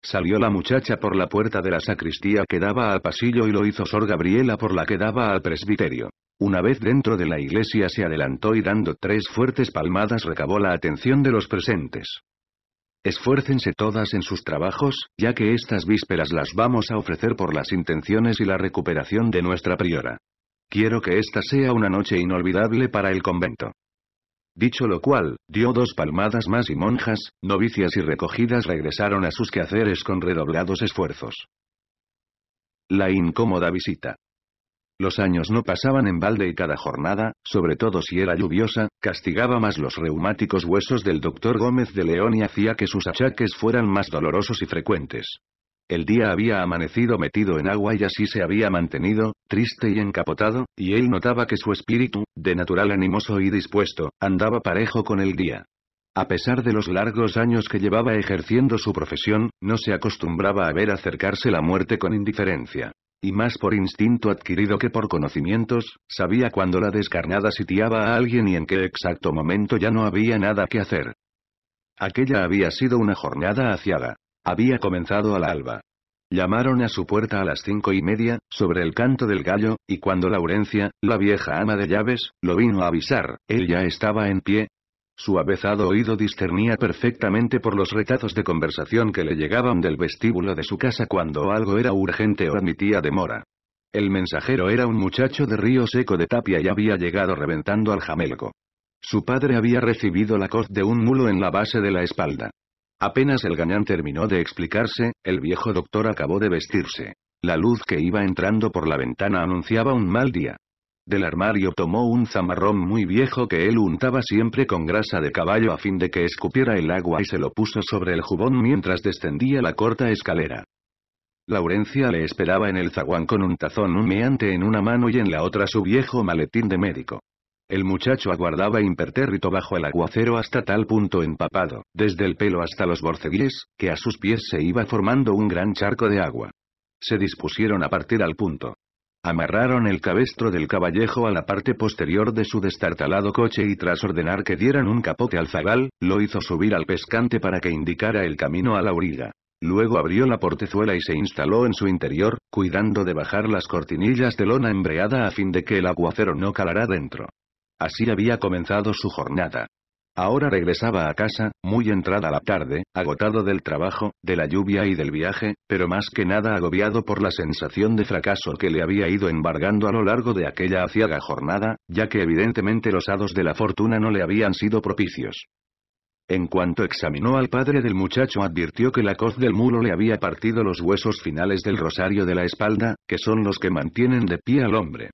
Salió la muchacha por la puerta de la sacristía que daba al pasillo y lo hizo Sor Gabriela por la que daba al presbiterio. Una vez dentro de la iglesia se adelantó y dando tres fuertes palmadas recabó la atención de los presentes. Esfuércense todas en sus trabajos, ya que estas vísperas las vamos a ofrecer por las intenciones y la recuperación de nuestra priora. Quiero que esta sea una noche inolvidable para el convento. Dicho lo cual, dio dos palmadas más y monjas, novicias y recogidas regresaron a sus quehaceres con redoblados esfuerzos. La incómoda visita. Los años no pasaban en balde y cada jornada, sobre todo si era lluviosa, castigaba más los reumáticos huesos del doctor Gómez de León y hacía que sus achaques fueran más dolorosos y frecuentes. El día había amanecido metido en agua y así se había mantenido, triste y encapotado, y él notaba que su espíritu, de natural animoso y dispuesto, andaba parejo con el día. A pesar de los largos años que llevaba ejerciendo su profesión, no se acostumbraba a ver acercarse la muerte con indiferencia. Y más por instinto adquirido que por conocimientos, sabía cuando la descarnada sitiaba a alguien y en qué exacto momento ya no había nada que hacer. Aquella había sido una jornada aciaga. Había comenzado al alba. Llamaron a su puerta a las cinco y media, sobre el canto del gallo, y cuando Laurencia, la vieja ama de llaves, lo vino a avisar, él ya estaba en pie. Su avezado oído discernía perfectamente por los retazos de conversación que le llegaban del vestíbulo de su casa cuando algo era urgente o admitía demora. El mensajero era un muchacho de río seco de tapia y había llegado reventando al jamelgo. Su padre había recibido la coz de un mulo en la base de la espalda. Apenas el gañán terminó de explicarse, el viejo doctor acabó de vestirse. La luz que iba entrando por la ventana anunciaba un mal día. Del armario tomó un zamarrón muy viejo que él untaba siempre con grasa de caballo a fin de que escupiera el agua y se lo puso sobre el jubón mientras descendía la corta escalera. Laurencia le esperaba en el zaguán con un tazón humeante en una mano y en la otra su viejo maletín de médico. El muchacho aguardaba impertérrito bajo el aguacero hasta tal punto empapado, desde el pelo hasta los borceguíes, que a sus pies se iba formando un gran charco de agua. Se dispusieron a partir al punto. Amarraron el cabestro del caballejo a la parte posterior de su destartalado coche y tras ordenar que dieran un capote al zagal, lo hizo subir al pescante para que indicara el camino a la orilla. Luego abrió la portezuela y se instaló en su interior, cuidando de bajar las cortinillas de lona embreada a fin de que el aguacero no calara dentro. Así había comenzado su jornada. Ahora regresaba a casa, muy entrada la tarde, agotado del trabajo, de la lluvia y del viaje, pero más que nada agobiado por la sensación de fracaso que le había ido embargando a lo largo de aquella aciaga jornada, ya que evidentemente los hados de la fortuna no le habían sido propicios. En cuanto examinó al padre del muchacho advirtió que la coz del mulo le había partido los huesos finales del rosario de la espalda, que son los que mantienen de pie al hombre.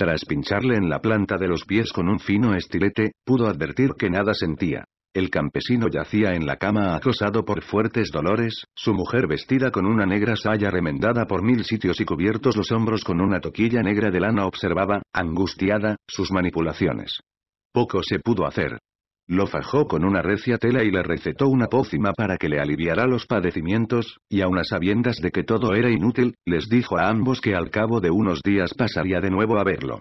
Tras pincharle en la planta de los pies con un fino estilete, pudo advertir que nada sentía. El campesino yacía en la cama acosado por fuertes dolores, su mujer vestida con una negra saya remendada por mil sitios y cubiertos los hombros con una toquilla negra de lana observaba, angustiada, sus manipulaciones. Poco se pudo hacer, lo fajó con una recia tela y le recetó una pócima para que le aliviara los padecimientos, y aun a sabiendas de que todo era inútil, les dijo a ambos que al cabo de unos días pasaría de nuevo a verlo.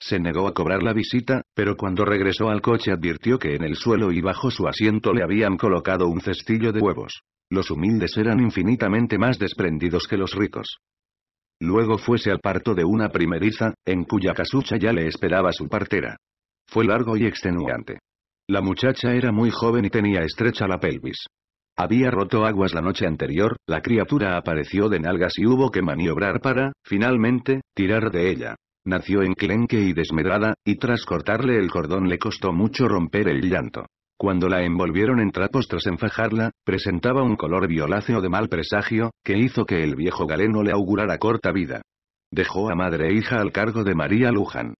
Se negó a cobrar la visita, pero cuando regresó al coche advirtió que en el suelo y bajo su asiento le habían colocado un cestillo de huevos. Los humildes eran infinitamente más desprendidos que los ricos. Luego fuese al parto de una primeriza, en cuya casucha ya le esperaba su partera. Fue largo y extenuante. La muchacha era muy joven y tenía estrecha la pelvis. Había roto aguas la noche anterior, la criatura apareció de nalgas y hubo que maniobrar para, finalmente, tirar de ella. Nació enclenque y desmedrada, y tras cortarle el cordón le costó mucho romper el llanto. Cuando la envolvieron en trapos tras enfajarla, presentaba un color violáceo de mal presagio, que hizo que el viejo galeno le augurara corta vida. Dejó a madre e hija al cargo de María Luján.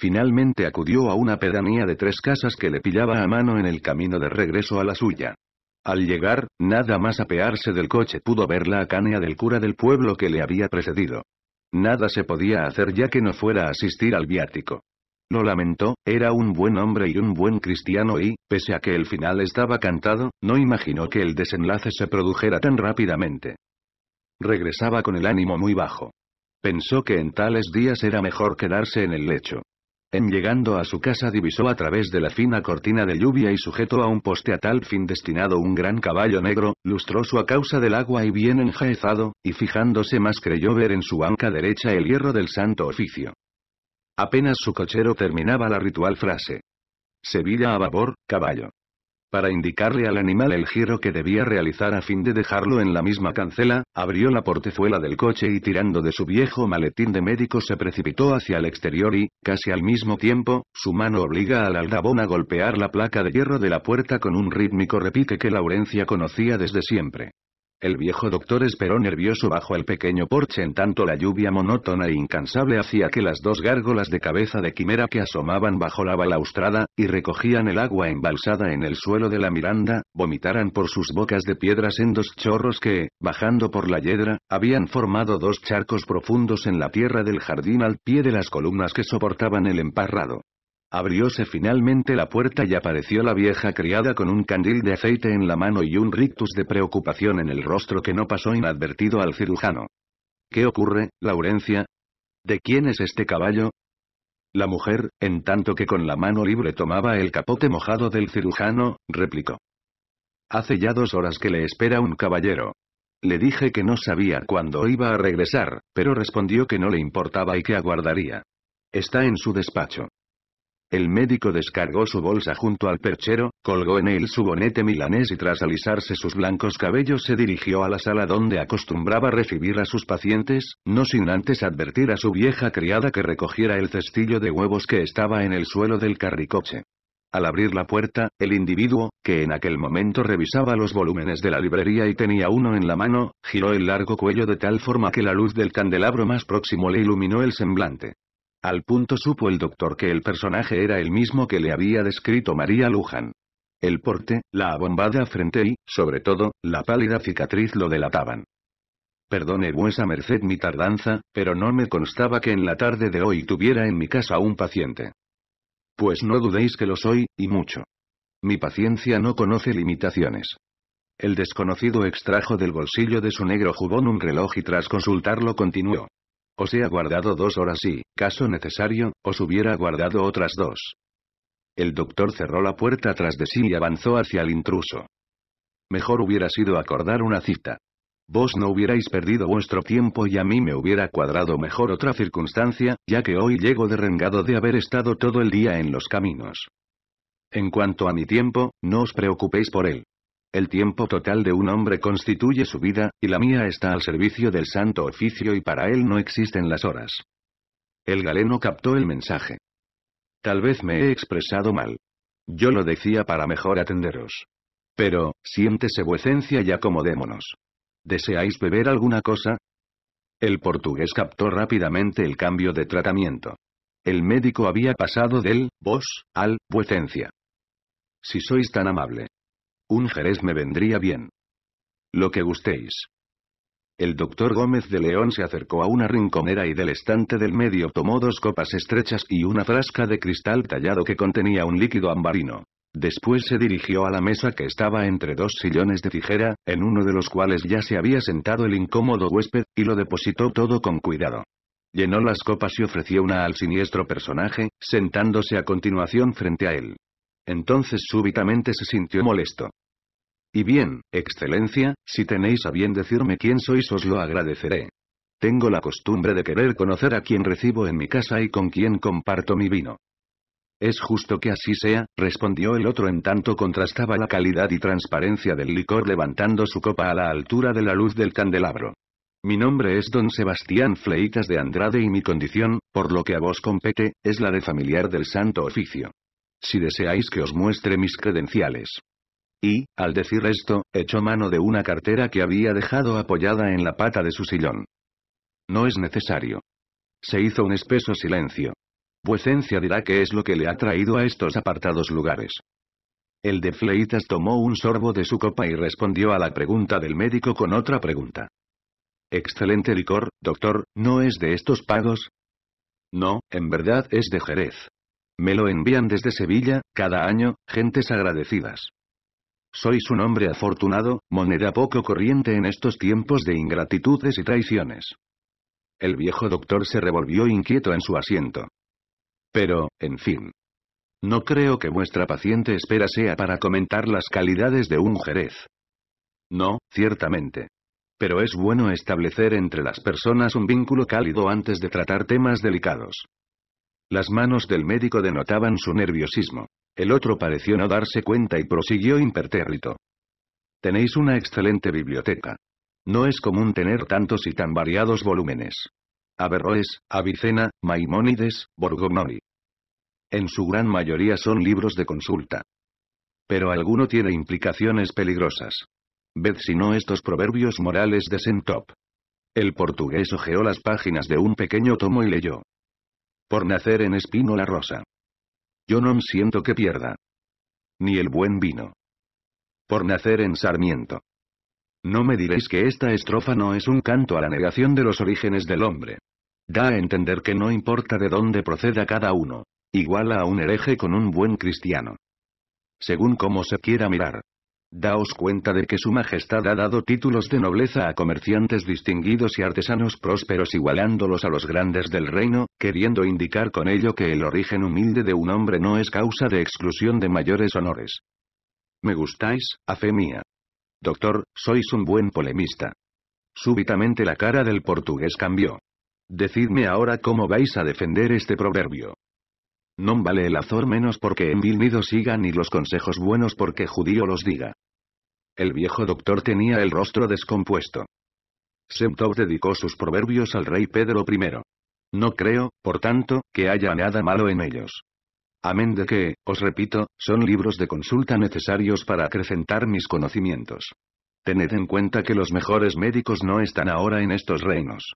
Finalmente acudió a una pedanía de tres casas que le pillaba a mano en el camino de regreso a la suya. Al llegar, nada más apearse del coche pudo ver la acánea del cura del pueblo que le había precedido. Nada se podía hacer ya que no fuera a asistir al viático. Lo lamentó, era un buen hombre y un buen cristiano y, pese a que el final estaba cantado, no imaginó que el desenlace se produjera tan rápidamente. Regresaba con el ánimo muy bajo. Pensó que en tales días era mejor quedarse en el lecho. En llegando a su casa divisó a través de la fina cortina de lluvia y sujeto a un poste a tal fin destinado un gran caballo negro, lustroso a causa del agua y bien enjaezado, y fijándose más creyó ver en su anca derecha el hierro del santo oficio. Apenas su cochero terminaba la ritual frase. Sevilla a vapor, caballo. Para indicarle al animal el giro que debía realizar a fin de dejarlo en la misma cancela, abrió la portezuela del coche y tirando de su viejo maletín de médico se precipitó hacia el exterior y, casi al mismo tiempo, su mano obliga al aldabón a golpear la placa de hierro de la puerta con un rítmico repique que Laurencia conocía desde siempre. El viejo doctor esperó nervioso bajo el pequeño porche en tanto la lluvia monótona e incansable hacía que las dos gárgolas de cabeza de quimera que asomaban bajo la balaustrada, y recogían el agua embalsada en el suelo de la miranda, vomitaran por sus bocas de piedras en dos chorros que, bajando por la yedra, habían formado dos charcos profundos en la tierra del jardín al pie de las columnas que soportaban el emparrado. Abrióse finalmente la puerta y apareció la vieja criada con un candil de aceite en la mano y un rictus de preocupación en el rostro que no pasó inadvertido al cirujano. ¿Qué ocurre, Laurencia? ¿De quién es este caballo? La mujer, en tanto que con la mano libre tomaba el capote mojado del cirujano, replicó. Hace ya dos horas que le espera un caballero. Le dije que no sabía cuándo iba a regresar, pero respondió que no le importaba y que aguardaría. Está en su despacho. El médico descargó su bolsa junto al perchero, colgó en él su bonete milanés y tras alisarse sus blancos cabellos se dirigió a la sala donde acostumbraba recibir a sus pacientes, no sin antes advertir a su vieja criada que recogiera el cestillo de huevos que estaba en el suelo del carricoche. Al abrir la puerta, el individuo, que en aquel momento revisaba los volúmenes de la librería y tenía uno en la mano, giró el largo cuello de tal forma que la luz del candelabro más próximo le iluminó el semblante. Al punto supo el doctor que el personaje era el mismo que le había descrito María Luján. El porte, la abombada frente y, sobre todo, la pálida cicatriz lo delataban. Perdone vuesa merced mi tardanza, pero no me constaba que en la tarde de hoy tuviera en mi casa un paciente. Pues no dudéis que lo soy, y mucho. Mi paciencia no conoce limitaciones. El desconocido extrajo del bolsillo de su negro jubón un reloj y tras consultarlo continuó. Os he aguardado dos horas y, caso necesario, os hubiera aguardado otras dos. El doctor cerró la puerta tras de sí y avanzó hacia el intruso. Mejor hubiera sido acordar una cita. Vos no hubierais perdido vuestro tiempo y a mí me hubiera cuadrado mejor otra circunstancia, ya que hoy llego derrengado de haber estado todo el día en los caminos. En cuanto a mi tiempo, no os preocupéis por él. El tiempo total de un hombre constituye su vida, y la mía está al servicio del santo oficio y para él no existen las horas. El galeno captó el mensaje. Tal vez me he expresado mal. Yo lo decía para mejor atenderos. Pero, siéntese vuecencia y acomodémonos. ¿Deseáis beber alguna cosa? El portugués captó rápidamente el cambio de tratamiento. El médico había pasado del vos al vuecencia. Si sois tan amable, un jerez me vendría bien. Lo que gustéis. El doctor Gómez de León se acercó a una rinconera y del estante del medio tomó dos copas estrechas y una frasca de cristal tallado que contenía un líquido ambarino. Después se dirigió a la mesa que estaba entre dos sillones de tijera, en uno de los cuales ya se había sentado el incómodo huésped, y lo depositó todo con cuidado. Llenó las copas y ofreció una al siniestro personaje, sentándose a continuación frente a él. Entonces súbitamente se sintió molesto. Y bien, excelencia, si tenéis a bien decirme quién sois os lo agradeceré. Tengo la costumbre de querer conocer a quien recibo en mi casa y con quien comparto mi vino. Es justo que así sea, respondió el otro en tanto contrastaba la calidad y transparencia del licor levantando su copa a la altura de la luz del candelabro. Mi nombre es don Sebastián Fleitas de Andrade y mi condición, por lo que a vos compete, es la de familiar del Santo Oficio si deseáis que os muestre mis credenciales. Y, al decir esto, echó mano de una cartera que había dejado apoyada en la pata de su sillón. No es necesario. Se hizo un espeso silencio. Vuecencia dirá qué es lo que le ha traído a estos apartados lugares. El de Fleitas tomó un sorbo de su copa y respondió a la pregunta del médico con otra pregunta. Excelente licor, doctor, ¿no es de estos pagos? No, en verdad es de Jerez. Me lo envían desde Sevilla, cada año, gentes agradecidas. Sois un hombre afortunado, moneda poco corriente en estos tiempos de ingratitudes y traiciones. El viejo doctor se revolvió inquieto en su asiento. Pero, en fin. No creo que vuestra paciente espera sea para comentar las calidades de un jerez. No, ciertamente. Pero es bueno establecer entre las personas un vínculo cálido antes de tratar temas delicados. Las manos del médico denotaban su nerviosismo. El otro pareció no darse cuenta y prosiguió impertérrito. Tenéis una excelente biblioteca. No es común tener tantos y tan variados volúmenes. Averroes, Avicena, Maimónides, Borgognoni. En su gran mayoría son libros de consulta. Pero alguno tiene implicaciones peligrosas. Ved si no estos proverbios morales de Sentop. El portugués hojeó las páginas de un pequeño tomo y leyó. Por nacer en Espino la Rosa. Yo no siento que pierda. Ni el buen vino. Por nacer en Sarmiento. No me diréis que esta estrofa no es un canto a la negación de los orígenes del hombre. Da a entender que no importa de dónde proceda cada uno. Iguala a un hereje con un buen cristiano. Según como se quiera mirar. Daos cuenta de que su majestad ha dado títulos de nobleza a comerciantes distinguidos y artesanos prósperos igualándolos a los grandes del reino, queriendo indicar con ello que el origen humilde de un hombre no es causa de exclusión de mayores honores. Me gustáis, a fe mía. Doctor, sois un buen polemista. Súbitamente la cara del portugués cambió. Decidme ahora cómo vais a defender este proverbio. «No vale el azor menos porque en Vilnido sigan ni los consejos buenos porque judío los diga. El viejo doctor tenía el rostro descompuesto. Semtov dedicó sus proverbios al rey Pedro I. No creo, por tanto, que haya nada malo en ellos. Amén de que, os repito, son libros de consulta necesarios para acrecentar mis conocimientos. Tened en cuenta que los mejores médicos no están ahora en estos reinos.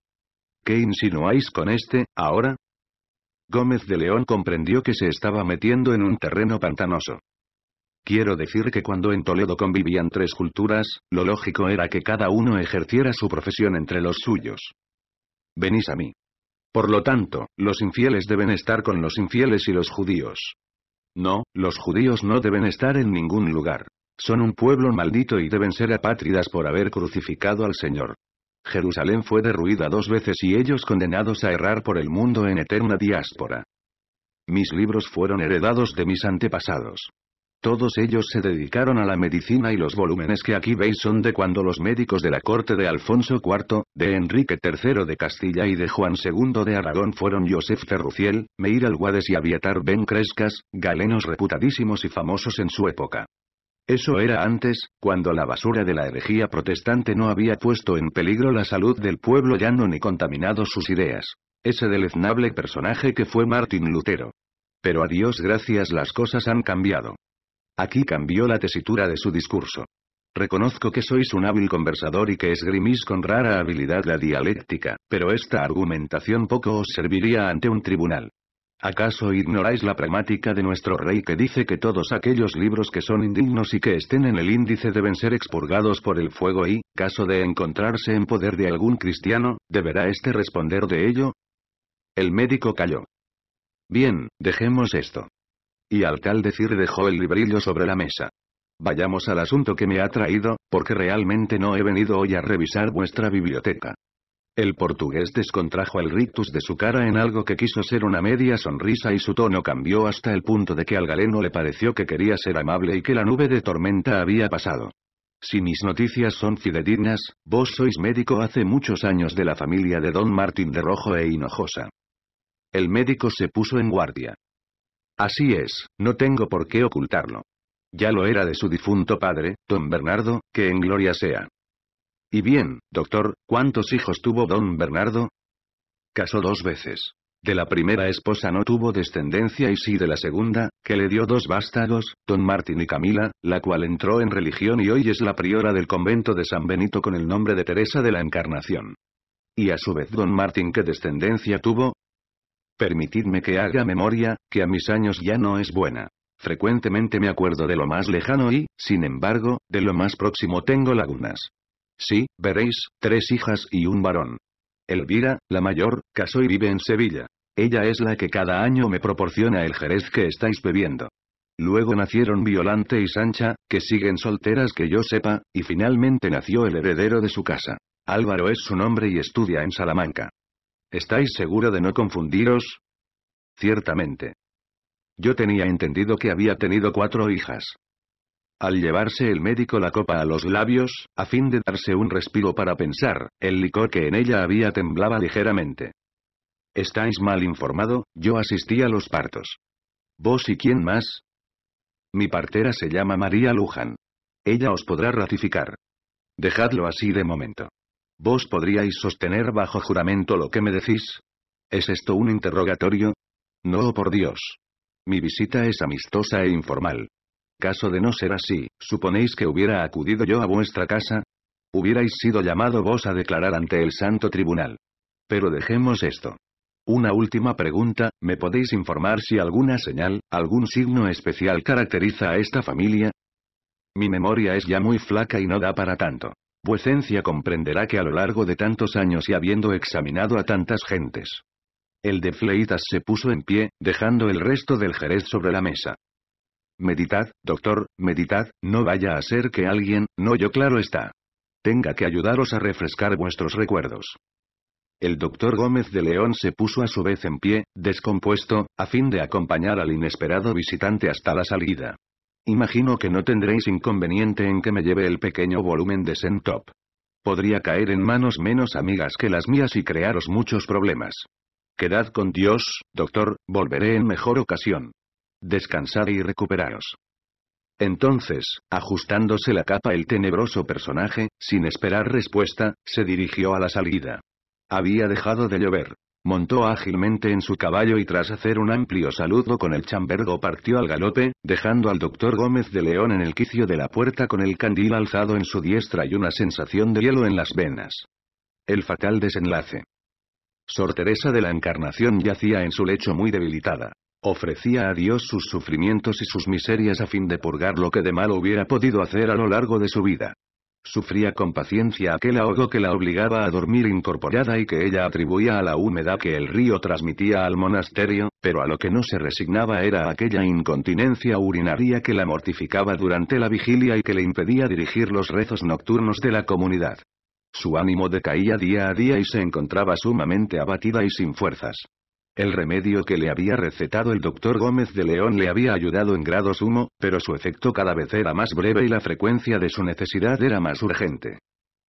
¿Qué insinuáis con este, ahora? Gómez de León comprendió que se estaba metiendo en un terreno pantanoso. Quiero decir que cuando en Toledo convivían tres culturas, lo lógico era que cada uno ejerciera su profesión entre los suyos. Venís a mí. Por lo tanto, los infieles deben estar con los infieles y los judíos. No, los judíos no deben estar en ningún lugar. Son un pueblo maldito y deben ser apátridas por haber crucificado al Señor. Jerusalén fue derruida dos veces y ellos condenados a errar por el mundo en eterna diáspora. Mis libros fueron heredados de mis antepasados. Todos ellos se dedicaron a la medicina y los volúmenes que aquí veis son de cuando los médicos de la corte de Alfonso IV, de Enrique III de Castilla y de Juan II de Aragón fueron Josef Ferruciel, Meir Alguades y Abiatar Ben Crescas, galenos reputadísimos y famosos en su época. Eso era antes, cuando la basura de la herejía protestante no había puesto en peligro la salud del pueblo llano ni contaminado sus ideas. Ese deleznable personaje que fue Martín Lutero. Pero a Dios gracias las cosas han cambiado. Aquí cambió la tesitura de su discurso. Reconozco que sois un hábil conversador y que esgrimís con rara habilidad la dialéctica, pero esta argumentación poco os serviría ante un tribunal. ¿Acaso ignoráis la pragmática de nuestro rey que dice que todos aquellos libros que son indignos y que estén en el índice deben ser expurgados por el fuego y, caso de encontrarse en poder de algún cristiano, deberá éste responder de ello? El médico calló. Bien, dejemos esto. Y al tal decir dejó el librillo sobre la mesa. Vayamos al asunto que me ha traído, porque realmente no he venido hoy a revisar vuestra biblioteca. El portugués descontrajo el rictus de su cara en algo que quiso ser una media sonrisa y su tono cambió hasta el punto de que al galeno le pareció que quería ser amable y que la nube de tormenta había pasado. Si mis noticias son fidedignas, vos sois médico hace muchos años de la familia de don Martín de Rojo e Hinojosa. El médico se puso en guardia. Así es, no tengo por qué ocultarlo. Ya lo era de su difunto padre, don Bernardo, que en gloria sea. Y bien, doctor, ¿cuántos hijos tuvo don Bernardo? Casó dos veces. De la primera esposa no tuvo descendencia y sí de la segunda, que le dio dos vástagos, don Martín y Camila, la cual entró en religión y hoy es la priora del convento de San Benito con el nombre de Teresa de la Encarnación. Y a su vez don Martín qué descendencia tuvo? Permitidme que haga memoria, que a mis años ya no es buena. Frecuentemente me acuerdo de lo más lejano y, sin embargo, de lo más próximo tengo lagunas. Sí, veréis, tres hijas y un varón. Elvira, la mayor, casó y vive en Sevilla. Ella es la que cada año me proporciona el jerez que estáis bebiendo. Luego nacieron Violante y Sancha, que siguen solteras que yo sepa, y finalmente nació el heredero de su casa. Álvaro es su nombre y estudia en Salamanca. ¿Estáis seguro de no confundiros? Ciertamente. Yo tenía entendido que había tenido cuatro hijas. Al llevarse el médico la copa a los labios, a fin de darse un respiro para pensar, el licor que en ella había temblaba ligeramente. Estáis mal informado, yo asistí a los partos. ¿Vos y quién más? Mi partera se llama María Luján. Ella os podrá ratificar. Dejadlo así de momento. ¿Vos podríais sostener bajo juramento lo que me decís? ¿Es esto un interrogatorio? No, por Dios. Mi visita es amistosa e informal. Caso de no ser así, ¿suponéis que hubiera acudido yo a vuestra casa? Hubierais sido llamado vos a declarar ante el Santo Tribunal. Pero dejemos esto. Una última pregunta, ¿me podéis informar si alguna señal, algún signo especial caracteriza a esta familia? Mi memoria es ya muy flaca y no da para tanto. Vuecencia comprenderá que a lo largo de tantos años y habiendo examinado a tantas gentes. El de Fleitas se puso en pie, dejando el resto del jerez sobre la mesa. Meditad, doctor, meditad, no vaya a ser que alguien, no yo claro está. Tenga que ayudaros a refrescar vuestros recuerdos. El doctor Gómez de León se puso a su vez en pie, descompuesto, a fin de acompañar al inesperado visitante hasta la salida. Imagino que no tendréis inconveniente en que me lleve el pequeño volumen de Sentop. Podría caer en manos menos amigas que las mías y crearos muchos problemas. Quedad con Dios, doctor, volveré en mejor ocasión descansar y recuperaros». Entonces, ajustándose la capa el tenebroso personaje, sin esperar respuesta, se dirigió a la salida. Había dejado de llover. Montó ágilmente en su caballo y tras hacer un amplio saludo con el chambergo partió al galope, dejando al doctor Gómez de León en el quicio de la puerta con el candil alzado en su diestra y una sensación de hielo en las venas. El fatal desenlace. Sor Teresa de la Encarnación yacía en su lecho muy debilitada. Ofrecía a Dios sus sufrimientos y sus miserias a fin de purgar lo que de mal hubiera podido hacer a lo largo de su vida. Sufría con paciencia aquel ahogo que la obligaba a dormir incorporada y que ella atribuía a la humedad que el río transmitía al monasterio, pero a lo que no se resignaba era aquella incontinencia urinaria que la mortificaba durante la vigilia y que le impedía dirigir los rezos nocturnos de la comunidad. Su ánimo decaía día a día y se encontraba sumamente abatida y sin fuerzas. El remedio que le había recetado el doctor Gómez de León le había ayudado en grado sumo, pero su efecto cada vez era más breve y la frecuencia de su necesidad era más urgente.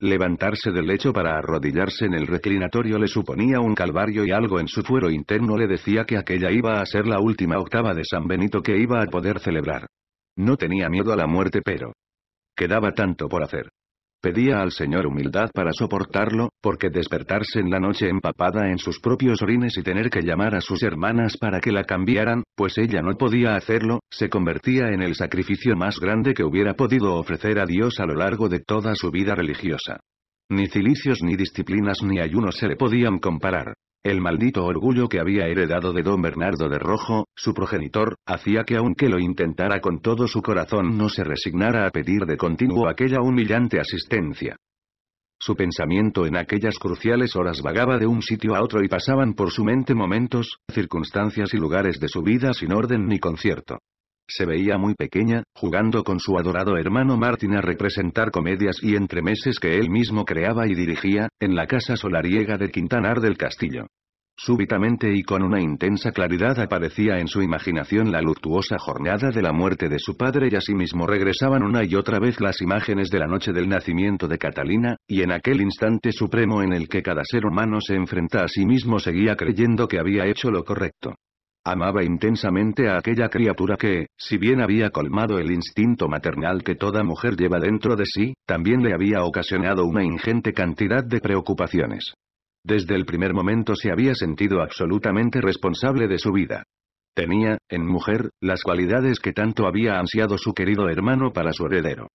Levantarse del lecho para arrodillarse en el reclinatorio le suponía un calvario y algo en su fuero interno le decía que aquella iba a ser la última octava de San Benito que iba a poder celebrar. No tenía miedo a la muerte pero... Quedaba tanto por hacer. Pedía al Señor humildad para soportarlo, porque despertarse en la noche empapada en sus propios orines y tener que llamar a sus hermanas para que la cambiaran, pues ella no podía hacerlo, se convertía en el sacrificio más grande que hubiera podido ofrecer a Dios a lo largo de toda su vida religiosa. Ni cilicios ni disciplinas ni ayunos se le podían comparar. El maldito orgullo que había heredado de don Bernardo de Rojo, su progenitor, hacía que aunque lo intentara con todo su corazón no se resignara a pedir de continuo aquella humillante asistencia. Su pensamiento en aquellas cruciales horas vagaba de un sitio a otro y pasaban por su mente momentos, circunstancias y lugares de su vida sin orden ni concierto. Se veía muy pequeña, jugando con su adorado hermano Martín a representar comedias y entremeses que él mismo creaba y dirigía, en la casa solariega de Quintanar del Castillo. Súbitamente y con una intensa claridad aparecía en su imaginación la luctuosa jornada de la muerte de su padre y asimismo regresaban una y otra vez las imágenes de la noche del nacimiento de Catalina, y en aquel instante supremo en el que cada ser humano se enfrenta a sí mismo seguía creyendo que había hecho lo correcto. Amaba intensamente a aquella criatura que, si bien había colmado el instinto maternal que toda mujer lleva dentro de sí, también le había ocasionado una ingente cantidad de preocupaciones. Desde el primer momento se había sentido absolutamente responsable de su vida. Tenía, en mujer, las cualidades que tanto había ansiado su querido hermano para su heredero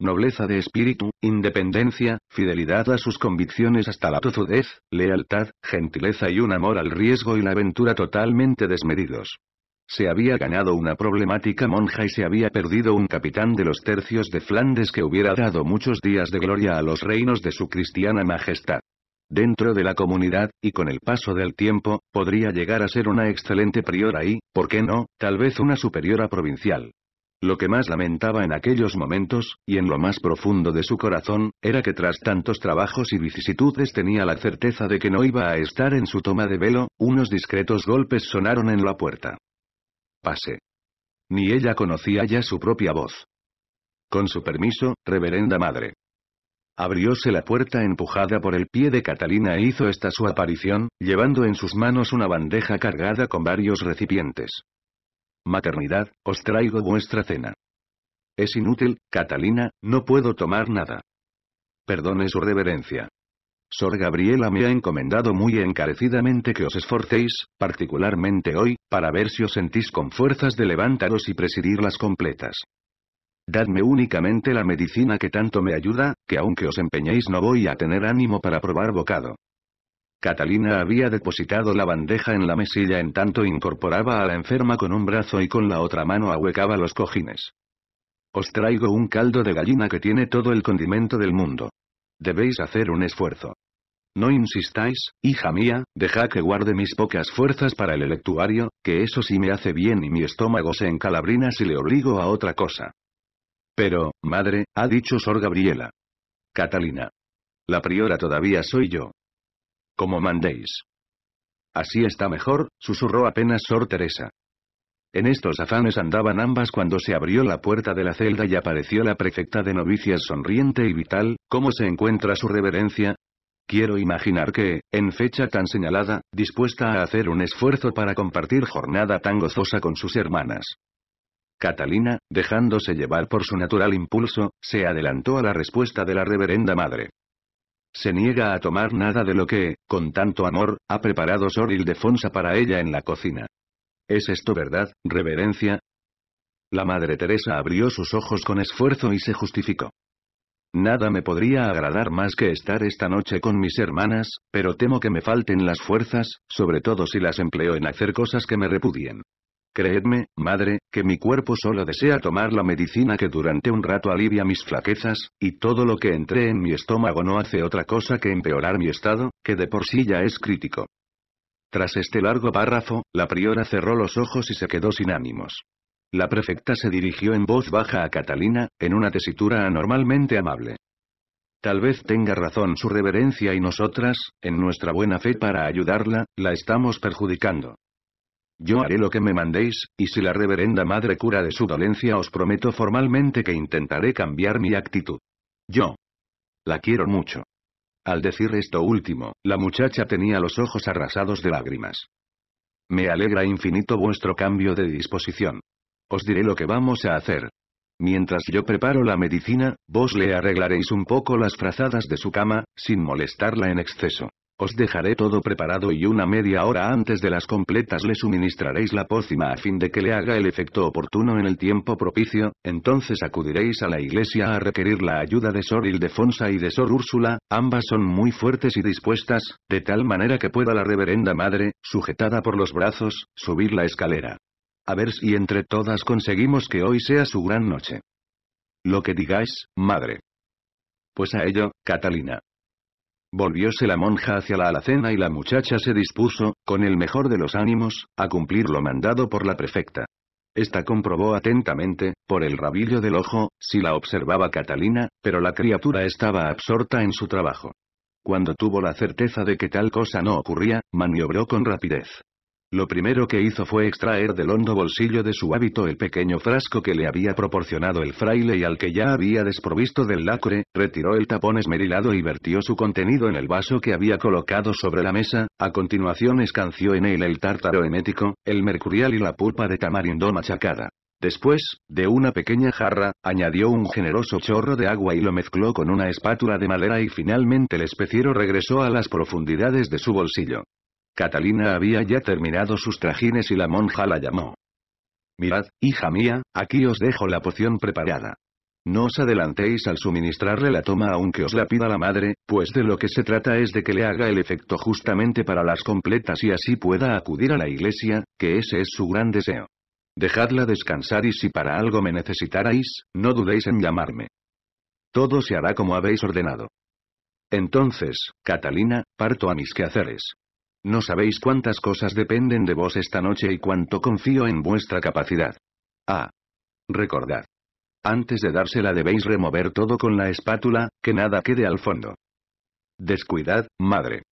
nobleza de espíritu, independencia, fidelidad a sus convicciones hasta la tozudez, lealtad, gentileza y un amor al riesgo y la aventura totalmente desmedidos. Se había ganado una problemática monja y se había perdido un capitán de los tercios de Flandes que hubiera dado muchos días de gloria a los reinos de su cristiana majestad. Dentro de la comunidad, y con el paso del tiempo, podría llegar a ser una excelente priora y, ¿por qué no?, tal vez una superiora provincial. Lo que más lamentaba en aquellos momentos, y en lo más profundo de su corazón, era que tras tantos trabajos y vicisitudes tenía la certeza de que no iba a estar en su toma de velo, unos discretos golpes sonaron en la puerta. Pase. Ni ella conocía ya su propia voz. Con su permiso, reverenda madre. Abrióse la puerta empujada por el pie de Catalina e hizo esta su aparición, llevando en sus manos una bandeja cargada con varios recipientes maternidad, os traigo vuestra cena. Es inútil, Catalina, no puedo tomar nada. Perdone su reverencia. Sor Gabriela me ha encomendado muy encarecidamente que os esforcéis, particularmente hoy, para ver si os sentís con fuerzas de levantaros y presidir las completas. Dadme únicamente la medicina que tanto me ayuda, que aunque os empeñéis no voy a tener ánimo para probar bocado. Catalina había depositado la bandeja en la mesilla en tanto incorporaba a la enferma con un brazo y con la otra mano ahuecaba los cojines. Os traigo un caldo de gallina que tiene todo el condimento del mundo. Debéis hacer un esfuerzo. No insistáis, hija mía, deja que guarde mis pocas fuerzas para el electuario, que eso sí me hace bien y mi estómago se encalabrina si le obligo a otra cosa. Pero, madre, ha dicho Sor Gabriela. Catalina. La priora todavía soy yo. Como mandéis. Así está mejor, susurró apenas Sor Teresa. En estos afanes andaban ambas cuando se abrió la puerta de la celda y apareció la prefecta de novicias sonriente y vital, ¿cómo se encuentra su reverencia? Quiero imaginar que, en fecha tan señalada, dispuesta a hacer un esfuerzo para compartir jornada tan gozosa con sus hermanas. Catalina, dejándose llevar por su natural impulso, se adelantó a la respuesta de la reverenda madre. Se niega a tomar nada de lo que, con tanto amor, ha preparado Sor Ildefonsa para ella en la cocina. ¿Es esto verdad, reverencia? La Madre Teresa abrió sus ojos con esfuerzo y se justificó. Nada me podría agradar más que estar esta noche con mis hermanas, pero temo que me falten las fuerzas, sobre todo si las empleo en hacer cosas que me repudien. Creedme, madre, que mi cuerpo solo desea tomar la medicina que durante un rato alivia mis flaquezas, y todo lo que entré en mi estómago no hace otra cosa que empeorar mi estado, que de por sí ya es crítico. Tras este largo párrafo, la priora cerró los ojos y se quedó sin ánimos. La prefecta se dirigió en voz baja a Catalina, en una tesitura anormalmente amable. Tal vez tenga razón su reverencia y nosotras, en nuestra buena fe para ayudarla, la estamos perjudicando. Yo haré lo que me mandéis, y si la reverenda madre cura de su dolencia os prometo formalmente que intentaré cambiar mi actitud. Yo. La quiero mucho. Al decir esto último, la muchacha tenía los ojos arrasados de lágrimas. Me alegra infinito vuestro cambio de disposición. Os diré lo que vamos a hacer. Mientras yo preparo la medicina, vos le arreglaréis un poco las frazadas de su cama, sin molestarla en exceso. Os dejaré todo preparado y una media hora antes de las completas le suministraréis la pócima a fin de que le haga el efecto oportuno en el tiempo propicio, entonces acudiréis a la iglesia a requerir la ayuda de Sor Ildefonsa y de Sor Úrsula, ambas son muy fuertes y dispuestas, de tal manera que pueda la reverenda madre, sujetada por los brazos, subir la escalera. A ver si entre todas conseguimos que hoy sea su gran noche. Lo que digáis, madre. Pues a ello, Catalina. Volvióse la monja hacia la alacena y la muchacha se dispuso, con el mejor de los ánimos, a cumplir lo mandado por la prefecta. Esta comprobó atentamente, por el rabillo del ojo, si la observaba Catalina, pero la criatura estaba absorta en su trabajo. Cuando tuvo la certeza de que tal cosa no ocurría, maniobró con rapidez. Lo primero que hizo fue extraer del hondo bolsillo de su hábito el pequeño frasco que le había proporcionado el fraile y al que ya había desprovisto del lacre, retiró el tapón esmerilado y vertió su contenido en el vaso que había colocado sobre la mesa, a continuación escanció en él el tártaro emético, el mercurial y la pulpa de tamarindo machacada. Después, de una pequeña jarra, añadió un generoso chorro de agua y lo mezcló con una espátula de madera y finalmente el especiero regresó a las profundidades de su bolsillo. Catalina había ya terminado sus trajines y la monja la llamó. Mirad, hija mía, aquí os dejo la poción preparada. No os adelantéis al suministrarle la toma aunque os la pida la madre, pues de lo que se trata es de que le haga el efecto justamente para las completas y así pueda acudir a la iglesia, que ese es su gran deseo. Dejadla descansar y si para algo me necesitarais, no dudéis en llamarme. Todo se hará como habéis ordenado. Entonces, Catalina, parto a mis quehaceres. No sabéis cuántas cosas dependen de vos esta noche y cuánto confío en vuestra capacidad. Ah. Recordad. Antes de dársela debéis remover todo con la espátula, que nada quede al fondo. Descuidad, madre.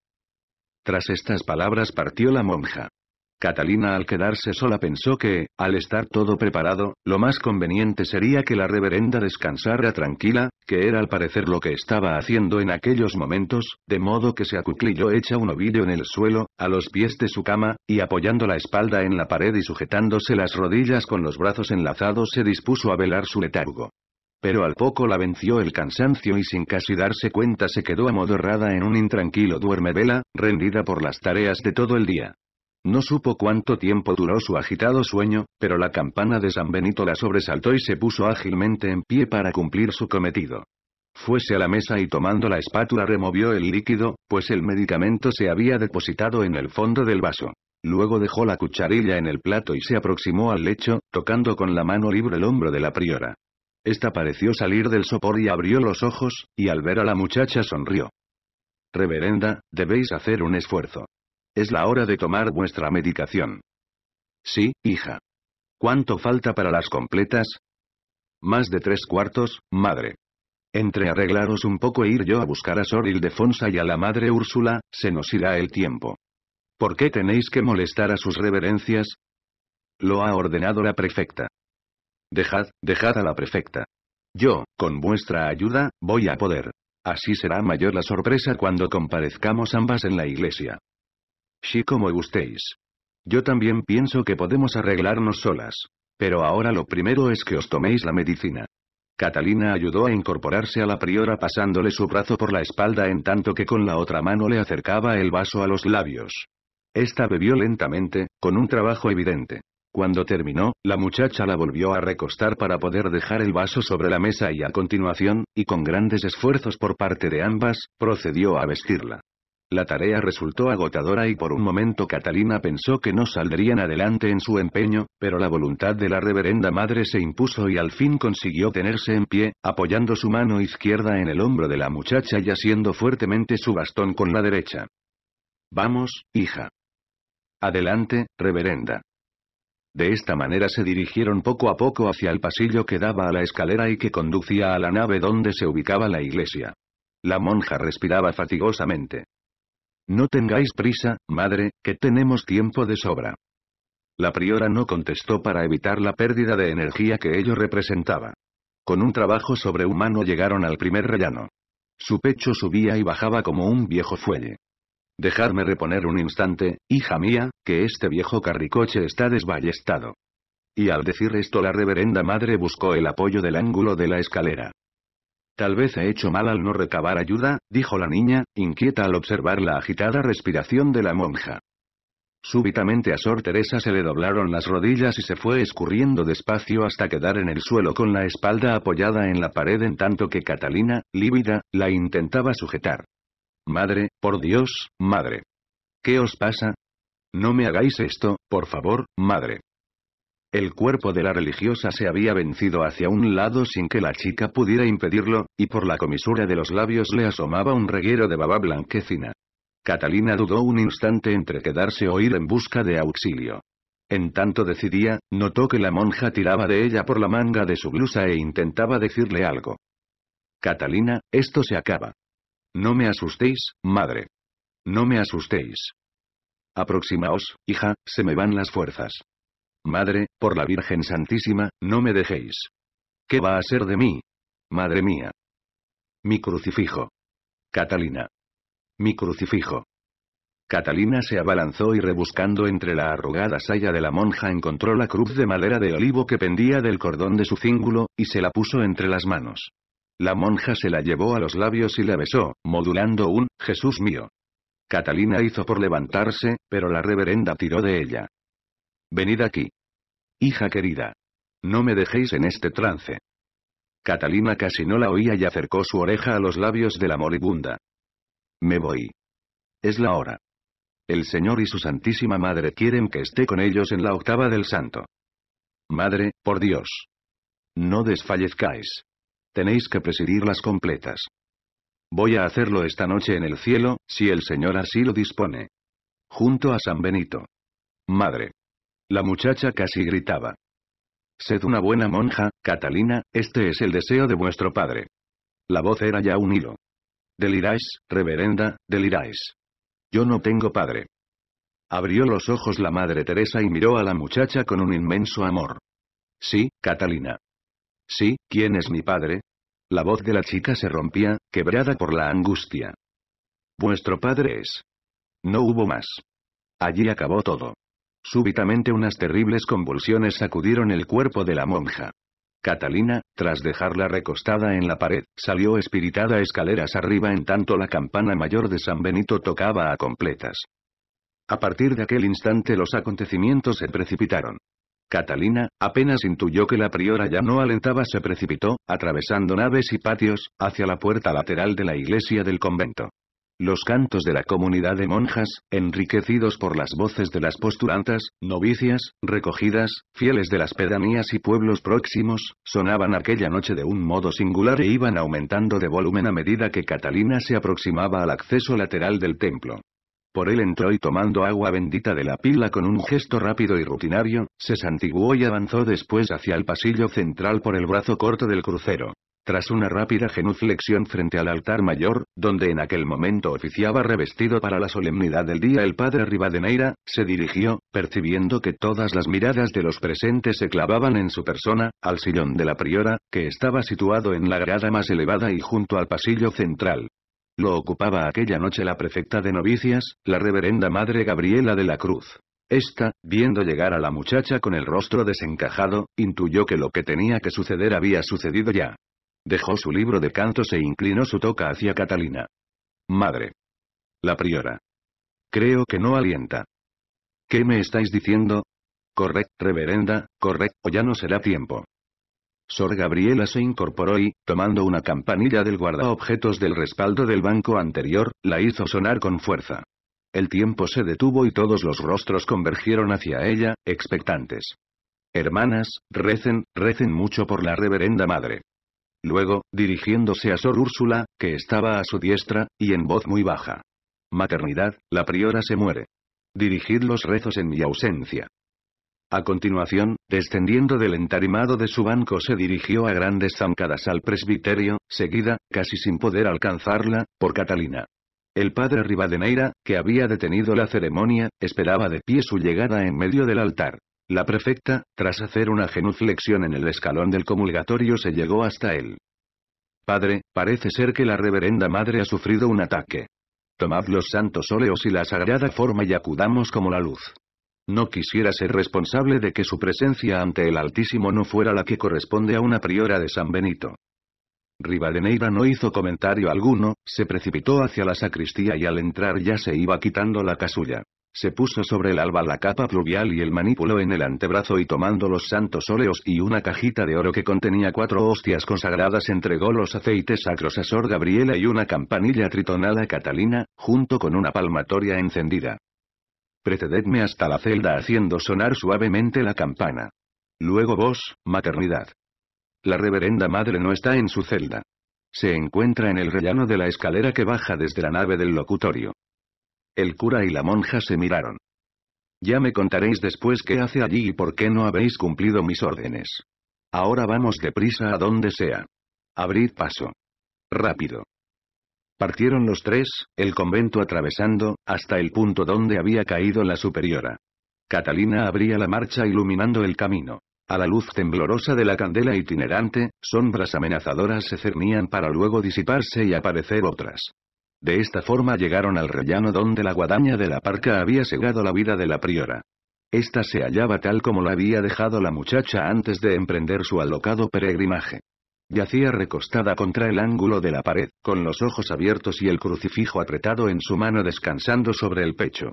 Tras estas palabras partió la monja. Catalina al quedarse sola pensó que, al estar todo preparado, lo más conveniente sería que la reverenda descansara tranquila, que era al parecer lo que estaba haciendo en aquellos momentos, de modo que se acuclilló hecha un ovillo en el suelo, a los pies de su cama, y apoyando la espalda en la pared y sujetándose las rodillas con los brazos enlazados se dispuso a velar su letargo. Pero al poco la venció el cansancio y sin casi darse cuenta se quedó amodorrada en un intranquilo duermevela, rendida por las tareas de todo el día. No supo cuánto tiempo duró su agitado sueño, pero la campana de San Benito la sobresaltó y se puso ágilmente en pie para cumplir su cometido. Fuese a la mesa y tomando la espátula removió el líquido, pues el medicamento se había depositado en el fondo del vaso. Luego dejó la cucharilla en el plato y se aproximó al lecho, tocando con la mano libre el hombro de la priora. Esta pareció salir del sopor y abrió los ojos, y al ver a la muchacha sonrió. Reverenda, debéis hacer un esfuerzo. Es la hora de tomar vuestra medicación. Sí, hija. ¿Cuánto falta para las completas? Más de tres cuartos, madre. Entre arreglaros un poco e ir yo a buscar a Sor Ildefonsa y a la madre Úrsula, se nos irá el tiempo. ¿Por qué tenéis que molestar a sus reverencias? Lo ha ordenado la prefecta. Dejad, dejad a la prefecta. Yo, con vuestra ayuda, voy a poder. Así será mayor la sorpresa cuando comparezcamos ambas en la iglesia. Sí como gustéis. Yo también pienso que podemos arreglarnos solas. Pero ahora lo primero es que os toméis la medicina. Catalina ayudó a incorporarse a la priora pasándole su brazo por la espalda en tanto que con la otra mano le acercaba el vaso a los labios. Esta bebió lentamente, con un trabajo evidente. Cuando terminó, la muchacha la volvió a recostar para poder dejar el vaso sobre la mesa y a continuación, y con grandes esfuerzos por parte de ambas, procedió a vestirla. La tarea resultó agotadora y por un momento Catalina pensó que no saldrían adelante en su empeño, pero la voluntad de la reverenda madre se impuso y al fin consiguió tenerse en pie, apoyando su mano izquierda en el hombro de la muchacha y asiendo fuertemente su bastón con la derecha. Vamos, hija. Adelante, reverenda. De esta manera se dirigieron poco a poco hacia el pasillo que daba a la escalera y que conducía a la nave donde se ubicaba la iglesia. La monja respiraba fatigosamente. No tengáis prisa, madre, que tenemos tiempo de sobra. La priora no contestó para evitar la pérdida de energía que ello representaba. Con un trabajo sobrehumano llegaron al primer rellano. Su pecho subía y bajaba como un viejo fuelle. Dejarme reponer un instante, hija mía, que este viejo carricoche está desballestado. Y al decir esto la reverenda madre buscó el apoyo del ángulo de la escalera. Tal vez he hecho mal al no recabar ayuda, dijo la niña, inquieta al observar la agitada respiración de la monja. Súbitamente a Sor Teresa se le doblaron las rodillas y se fue escurriendo despacio hasta quedar en el suelo con la espalda apoyada en la pared en tanto que Catalina, lívida, la intentaba sujetar. Madre, por Dios, madre. ¿Qué os pasa? No me hagáis esto, por favor, madre. El cuerpo de la religiosa se había vencido hacia un lado sin que la chica pudiera impedirlo, y por la comisura de los labios le asomaba un reguero de baba blanquecina. Catalina dudó un instante entre quedarse o ir en busca de auxilio. En tanto decidía, notó que la monja tiraba de ella por la manga de su blusa e intentaba decirle algo. Catalina, esto se acaba. No me asustéis, madre. No me asustéis. Aproximaos, hija, se me van las fuerzas. Madre, por la Virgen Santísima, no me dejéis. ¿Qué va a ser de mí? Madre mía. Mi crucifijo. Catalina. Mi crucifijo. Catalina se abalanzó y rebuscando entre la arrugada saya de la monja encontró la cruz de madera de olivo que pendía del cordón de su cíngulo, y se la puso entre las manos. La monja se la llevó a los labios y la besó, modulando un, Jesús mío. Catalina hizo por levantarse, pero la reverenda tiró de ella. Venid aquí. Hija querida. No me dejéis en este trance. Catalina casi no la oía y acercó su oreja a los labios de la moribunda. Me voy. Es la hora. El Señor y su Santísima Madre quieren que esté con ellos en la octava del santo. Madre, por Dios. No desfallezcáis. Tenéis que presidir las completas. Voy a hacerlo esta noche en el cielo, si el Señor así lo dispone. Junto a San Benito. Madre. La muchacha casi gritaba. Sed una buena monja, Catalina, este es el deseo de vuestro padre. La voz era ya un hilo. Deliráis, reverenda, deliráis. Yo no tengo padre. Abrió los ojos la madre Teresa y miró a la muchacha con un inmenso amor. Sí, Catalina. Sí, ¿quién es mi padre? La voz de la chica se rompía, quebrada por la angustia. Vuestro padre es. No hubo más. Allí acabó todo. Súbitamente unas terribles convulsiones sacudieron el cuerpo de la monja. Catalina, tras dejarla recostada en la pared, salió espiritada escaleras arriba en tanto la campana mayor de San Benito tocaba a completas. A partir de aquel instante los acontecimientos se precipitaron. Catalina, apenas intuyó que la priora ya no alentaba, se precipitó, atravesando naves y patios, hacia la puerta lateral de la iglesia del convento. Los cantos de la comunidad de monjas, enriquecidos por las voces de las postulantas, novicias, recogidas, fieles de las pedanías y pueblos próximos, sonaban aquella noche de un modo singular e iban aumentando de volumen a medida que Catalina se aproximaba al acceso lateral del templo. Por él entró y tomando agua bendita de la pila con un gesto rápido y rutinario, se santiguó y avanzó después hacia el pasillo central por el brazo corto del crucero. Tras una rápida genuflexión frente al altar mayor, donde en aquel momento oficiaba revestido para la solemnidad del día el padre Rivadeneira, se dirigió, percibiendo que todas las miradas de los presentes se clavaban en su persona, al sillón de la priora, que estaba situado en la grada más elevada y junto al pasillo central. Lo ocupaba aquella noche la prefecta de novicias, la reverenda madre Gabriela de la Cruz. Esta, viendo llegar a la muchacha con el rostro desencajado, intuyó que lo que tenía que suceder había sucedido ya. Dejó su libro de cantos e inclinó su toca hacia Catalina. Madre. La priora. Creo que no alienta. ¿Qué me estáis diciendo? correcto reverenda, correcto o ya no será tiempo. Sor Gabriela se incorporó y, tomando una campanilla del guardaobjetos del respaldo del banco anterior, la hizo sonar con fuerza. El tiempo se detuvo y todos los rostros convergieron hacia ella, expectantes. Hermanas, recen, recen mucho por la reverenda madre. Luego, dirigiéndose a Sor Úrsula, que estaba a su diestra, y en voz muy baja. Maternidad, la priora se muere. Dirigid los rezos en mi ausencia. A continuación, descendiendo del entarimado de su banco se dirigió a grandes zancadas al presbiterio, seguida, casi sin poder alcanzarla, por Catalina. El padre Rivadeneira, que había detenido la ceremonia, esperaba de pie su llegada en medio del altar. La prefecta, tras hacer una genuflexión en el escalón del comulgatorio se llegó hasta él. Padre, parece ser que la reverenda madre ha sufrido un ataque. Tomad los santos óleos y la sagrada forma y acudamos como la luz. No quisiera ser responsable de que su presencia ante el Altísimo no fuera la que corresponde a una priora de San Benito. Rivadeneira no hizo comentario alguno, se precipitó hacia la sacristía y al entrar ya se iba quitando la casulla. Se puso sobre el alba la capa pluvial y el manípulo en el antebrazo y tomando los santos óleos y una cajita de oro que contenía cuatro hostias consagradas entregó los aceites a Sor Gabriela y una campanilla tritonada a Catalina, junto con una palmatoria encendida. Precededme hasta la celda haciendo sonar suavemente la campana. Luego vos, maternidad. La reverenda madre no está en su celda. Se encuentra en el rellano de la escalera que baja desde la nave del locutorio. El cura y la monja se miraron. Ya me contaréis después qué hace allí y por qué no habéis cumplido mis órdenes. Ahora vamos deprisa a donde sea. Abrid paso. Rápido. Partieron los tres, el convento atravesando, hasta el punto donde había caído la superiora. Catalina abría la marcha iluminando el camino. A la luz temblorosa de la candela itinerante, sombras amenazadoras se cernían para luego disiparse y aparecer otras. De esta forma llegaron al rellano donde la guadaña de la parca había segado la vida de la priora. Esta se hallaba tal como la había dejado la muchacha antes de emprender su alocado peregrinaje. Yacía recostada contra el ángulo de la pared, con los ojos abiertos y el crucifijo apretado en su mano descansando sobre el pecho.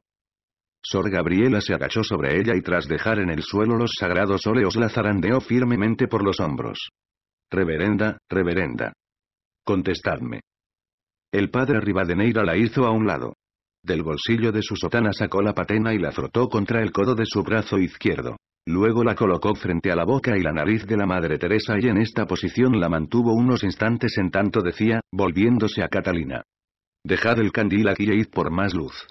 Sor Gabriela se agachó sobre ella y tras dejar en el suelo los sagrados óleos la zarandeó firmemente por los hombros. Reverenda, reverenda. Contestadme. El padre Rivadeneira la hizo a un lado. Del bolsillo de su sotana sacó la patena y la frotó contra el codo de su brazo izquierdo. Luego la colocó frente a la boca y la nariz de la Madre Teresa y en esta posición la mantuvo unos instantes en tanto decía, volviéndose a Catalina. Dejad el candil aquí e id por más luz.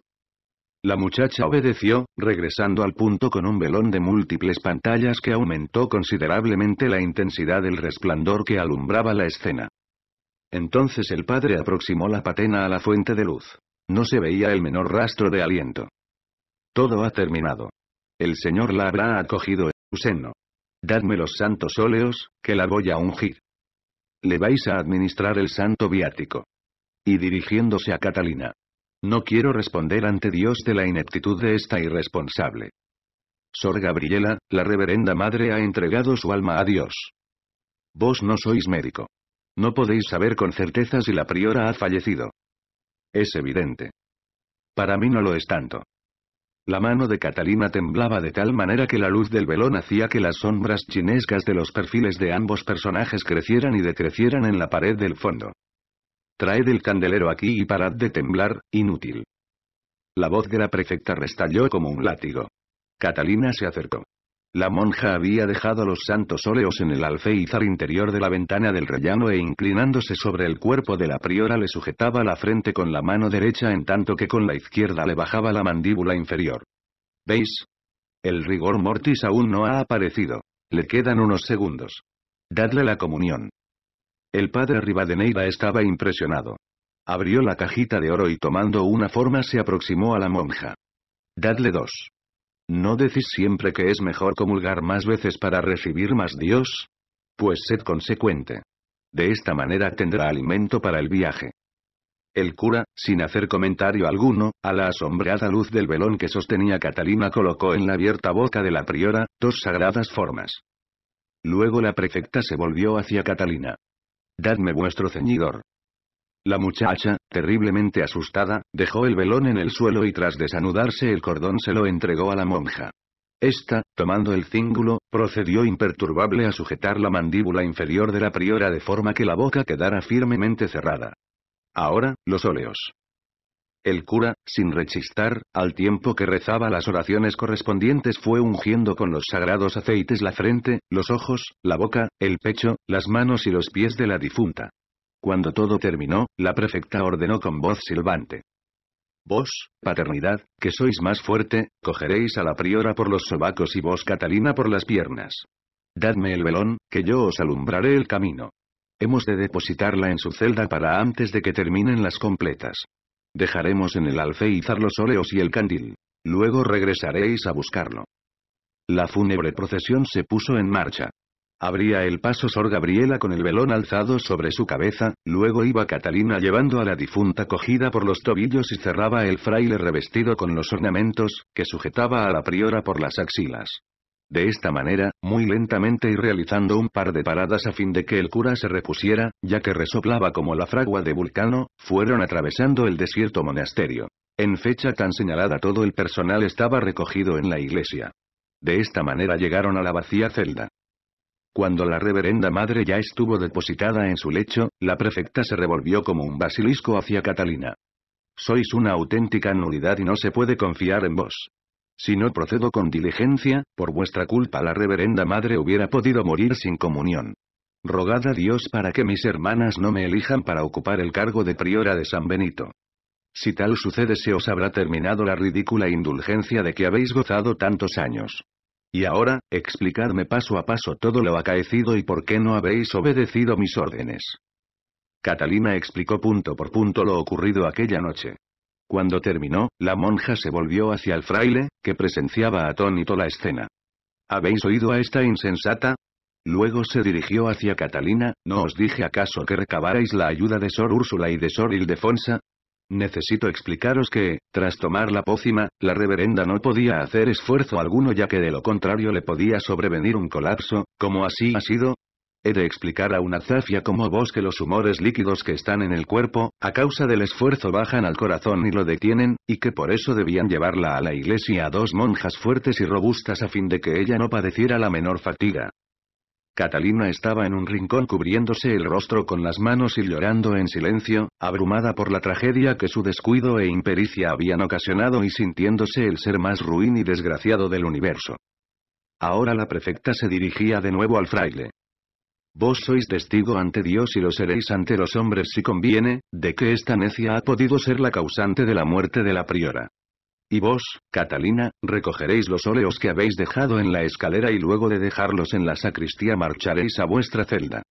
La muchacha obedeció, regresando al punto con un velón de múltiples pantallas que aumentó considerablemente la intensidad del resplandor que alumbraba la escena. Entonces el padre aproximó la patena a la fuente de luz. No se veía el menor rastro de aliento. Todo ha terminado. El Señor la habrá acogido en su seno. Dadme los santos óleos, que la voy a ungir. Le vais a administrar el santo viático. Y dirigiéndose a Catalina. No quiero responder ante Dios de la ineptitud de esta irresponsable. Sor Gabriela, la reverenda madre ha entregado su alma a Dios. Vos no sois médico. No podéis saber con certeza si la priora ha fallecido. Es evidente. Para mí no lo es tanto. La mano de Catalina temblaba de tal manera que la luz del velón hacía que las sombras chinescas de los perfiles de ambos personajes crecieran y decrecieran en la pared del fondo. Traed el candelero aquí y parad de temblar, inútil. La voz de la prefecta restalló como un látigo. Catalina se acercó. La monja había dejado los santos óleos en el alféizar interior de la ventana del rellano e inclinándose sobre el cuerpo de la priora le sujetaba la frente con la mano derecha en tanto que con la izquierda le bajaba la mandíbula inferior. ¿Veis? El rigor mortis aún no ha aparecido. Le quedan unos segundos. Dadle la comunión. El padre Rivadeneira estaba impresionado. Abrió la cajita de oro y tomando una forma se aproximó a la monja. Dadle dos. ¿No decís siempre que es mejor comulgar más veces para recibir más Dios? Pues sed consecuente. De esta manera tendrá alimento para el viaje. El cura, sin hacer comentario alguno, a la asombrada luz del velón que sostenía Catalina colocó en la abierta boca de la priora, dos sagradas formas. Luego la prefecta se volvió hacia Catalina. Dadme vuestro ceñidor. La muchacha, terriblemente asustada, dejó el velón en el suelo y tras desanudarse el cordón se lo entregó a la monja. Esta, tomando el cíngulo, procedió imperturbable a sujetar la mandíbula inferior de la priora de forma que la boca quedara firmemente cerrada. Ahora, los óleos. El cura, sin rechistar, al tiempo que rezaba las oraciones correspondientes fue ungiendo con los sagrados aceites la frente, los ojos, la boca, el pecho, las manos y los pies de la difunta. Cuando todo terminó, la prefecta ordenó con voz silbante. Vos, paternidad, que sois más fuerte, cogeréis a la priora por los sobacos y vos Catalina por las piernas. Dadme el velón, que yo os alumbraré el camino. Hemos de depositarla en su celda para antes de que terminen las completas. Dejaremos en el alféizar los óleos y el candil. Luego regresaréis a buscarlo. La fúnebre procesión se puso en marcha. Abría el paso Sor Gabriela con el velón alzado sobre su cabeza, luego iba Catalina llevando a la difunta cogida por los tobillos y cerraba el fraile revestido con los ornamentos, que sujetaba a la priora por las axilas. De esta manera, muy lentamente y realizando un par de paradas a fin de que el cura se repusiera, ya que resoplaba como la fragua de vulcano, fueron atravesando el desierto monasterio. En fecha tan señalada todo el personal estaba recogido en la iglesia. De esta manera llegaron a la vacía celda. Cuando la reverenda madre ya estuvo depositada en su lecho, la prefecta se revolvió como un basilisco hacia Catalina. Sois una auténtica nulidad y no se puede confiar en vos. Si no procedo con diligencia, por vuestra culpa la reverenda madre hubiera podido morir sin comunión. Rogad a Dios para que mis hermanas no me elijan para ocupar el cargo de priora de San Benito. Si tal sucede se os habrá terminado la ridícula indulgencia de que habéis gozado tantos años. Y ahora, explicadme paso a paso todo lo acaecido y por qué no habéis obedecido mis órdenes. Catalina explicó punto por punto lo ocurrido aquella noche. Cuando terminó, la monja se volvió hacia el fraile, que presenciaba atónito la escena. ¿Habéis oído a esta insensata? Luego se dirigió hacia Catalina, ¿no os dije acaso que recabarais la ayuda de Sor Úrsula y de Sor Ildefonsa? Necesito explicaros que, tras tomar la pócima, la reverenda no podía hacer esfuerzo alguno ya que de lo contrario le podía sobrevenir un colapso, como así ha sido. He de explicar a una zafia como vos que los humores líquidos que están en el cuerpo, a causa del esfuerzo bajan al corazón y lo detienen, y que por eso debían llevarla a la iglesia a dos monjas fuertes y robustas a fin de que ella no padeciera la menor fatiga. Catalina estaba en un rincón cubriéndose el rostro con las manos y llorando en silencio, abrumada por la tragedia que su descuido e impericia habían ocasionado y sintiéndose el ser más ruin y desgraciado del universo. Ahora la prefecta se dirigía de nuevo al fraile. Vos sois testigo ante Dios y lo seréis ante los hombres si conviene, de que esta necia ha podido ser la causante de la muerte de la priora. Y vos, Catalina, recogeréis los óleos que habéis dejado en la escalera y luego de dejarlos en la sacristía marcharéis a vuestra celda.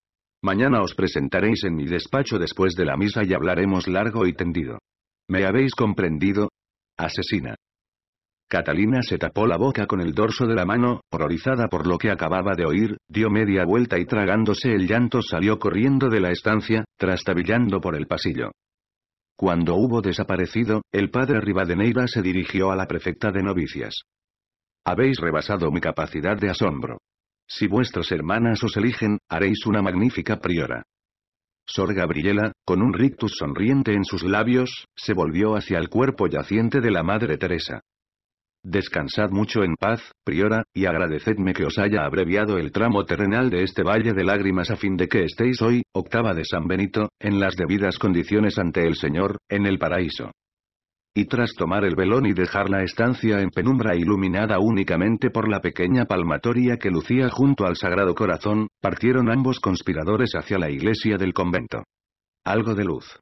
Mañana os presentaréis en mi despacho después de la misa y hablaremos largo y tendido. ¿Me habéis comprendido? Asesina. Catalina se tapó la boca con el dorso de la mano, horrorizada por lo que acababa de oír, dio media vuelta y tragándose el llanto salió corriendo de la estancia, trastabillando por el pasillo. Cuando hubo desaparecido, el padre Rivadeneira se dirigió a la prefecta de novicias. Habéis rebasado mi capacidad de asombro. Si vuestras hermanas os eligen, haréis una magnífica priora. Sor Gabriela, con un rictus sonriente en sus labios, se volvió hacia el cuerpo yaciente de la Madre Teresa. Descansad mucho en paz, priora, y agradecedme que os haya abreviado el tramo terrenal de este valle de lágrimas a fin de que estéis hoy, octava de San Benito, en las debidas condiciones ante el Señor, en el paraíso. Y tras tomar el velón y dejar la estancia en penumbra iluminada únicamente por la pequeña palmatoria que lucía junto al Sagrado Corazón, partieron ambos conspiradores hacia la iglesia del convento. Algo de luz.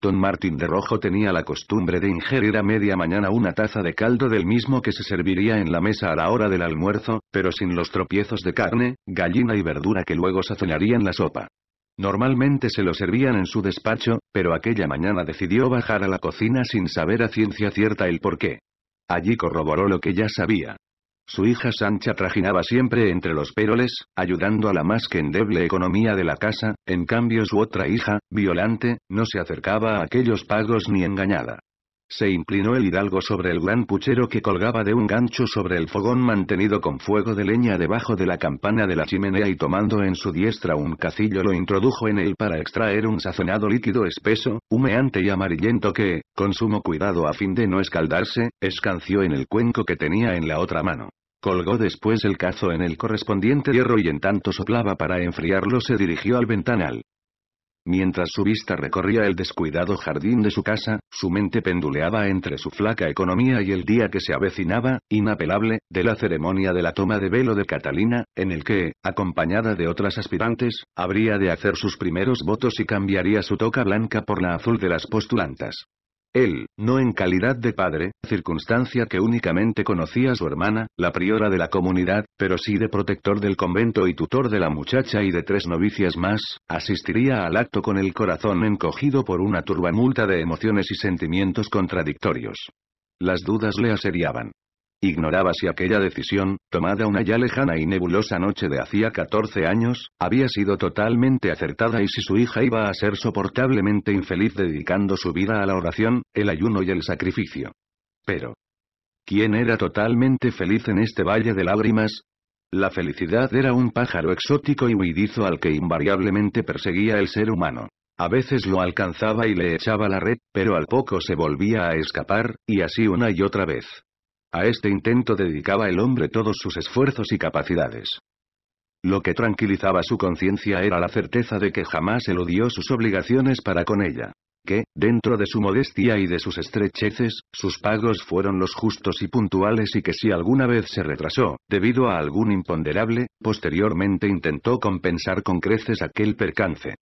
Don Martín de Rojo tenía la costumbre de ingerir a media mañana una taza de caldo del mismo que se serviría en la mesa a la hora del almuerzo, pero sin los tropiezos de carne, gallina y verdura que luego sazonarían la sopa. Normalmente se lo servían en su despacho, pero aquella mañana decidió bajar a la cocina sin saber a ciencia cierta el porqué. Allí corroboró lo que ya sabía. Su hija Sancha trajinaba siempre entre los péroles, ayudando a la más que endeble economía de la casa, en cambio su otra hija, Violante, no se acercaba a aquellos pagos ni engañada. Se inclinó el hidalgo sobre el gran puchero que colgaba de un gancho sobre el fogón mantenido con fuego de leña debajo de la campana de la chimenea y tomando en su diestra un cacillo lo introdujo en él para extraer un sazonado líquido espeso, humeante y amarillento que, con sumo cuidado a fin de no escaldarse, escanció en el cuenco que tenía en la otra mano. Colgó después el cazo en el correspondiente hierro y en tanto soplaba para enfriarlo se dirigió al ventanal. Mientras su vista recorría el descuidado jardín de su casa, su mente penduleaba entre su flaca economía y el día que se avecinaba, inapelable, de la ceremonia de la toma de velo de Catalina, en el que, acompañada de otras aspirantes, habría de hacer sus primeros votos y cambiaría su toca blanca por la azul de las postulantas. Él, no en calidad de padre, circunstancia que únicamente conocía su hermana, la priora de la comunidad, pero sí de protector del convento y tutor de la muchacha y de tres novicias más, asistiría al acto con el corazón encogido por una turbamulta de emociones y sentimientos contradictorios. Las dudas le asediaban. Ignoraba si aquella decisión, tomada una ya lejana y nebulosa noche de hacía 14 años, había sido totalmente acertada y si su hija iba a ser soportablemente infeliz dedicando su vida a la oración, el ayuno y el sacrificio. Pero... ¿Quién era totalmente feliz en este valle de lágrimas? La felicidad era un pájaro exótico y huidizo al que invariablemente perseguía el ser humano. A veces lo alcanzaba y le echaba la red, pero al poco se volvía a escapar, y así una y otra vez. A este intento dedicaba el hombre todos sus esfuerzos y capacidades. Lo que tranquilizaba su conciencia era la certeza de que jamás eludió sus obligaciones para con ella. Que, dentro de su modestia y de sus estrecheces, sus pagos fueron los justos y puntuales y que si alguna vez se retrasó, debido a algún imponderable, posteriormente intentó compensar con creces aquel percance.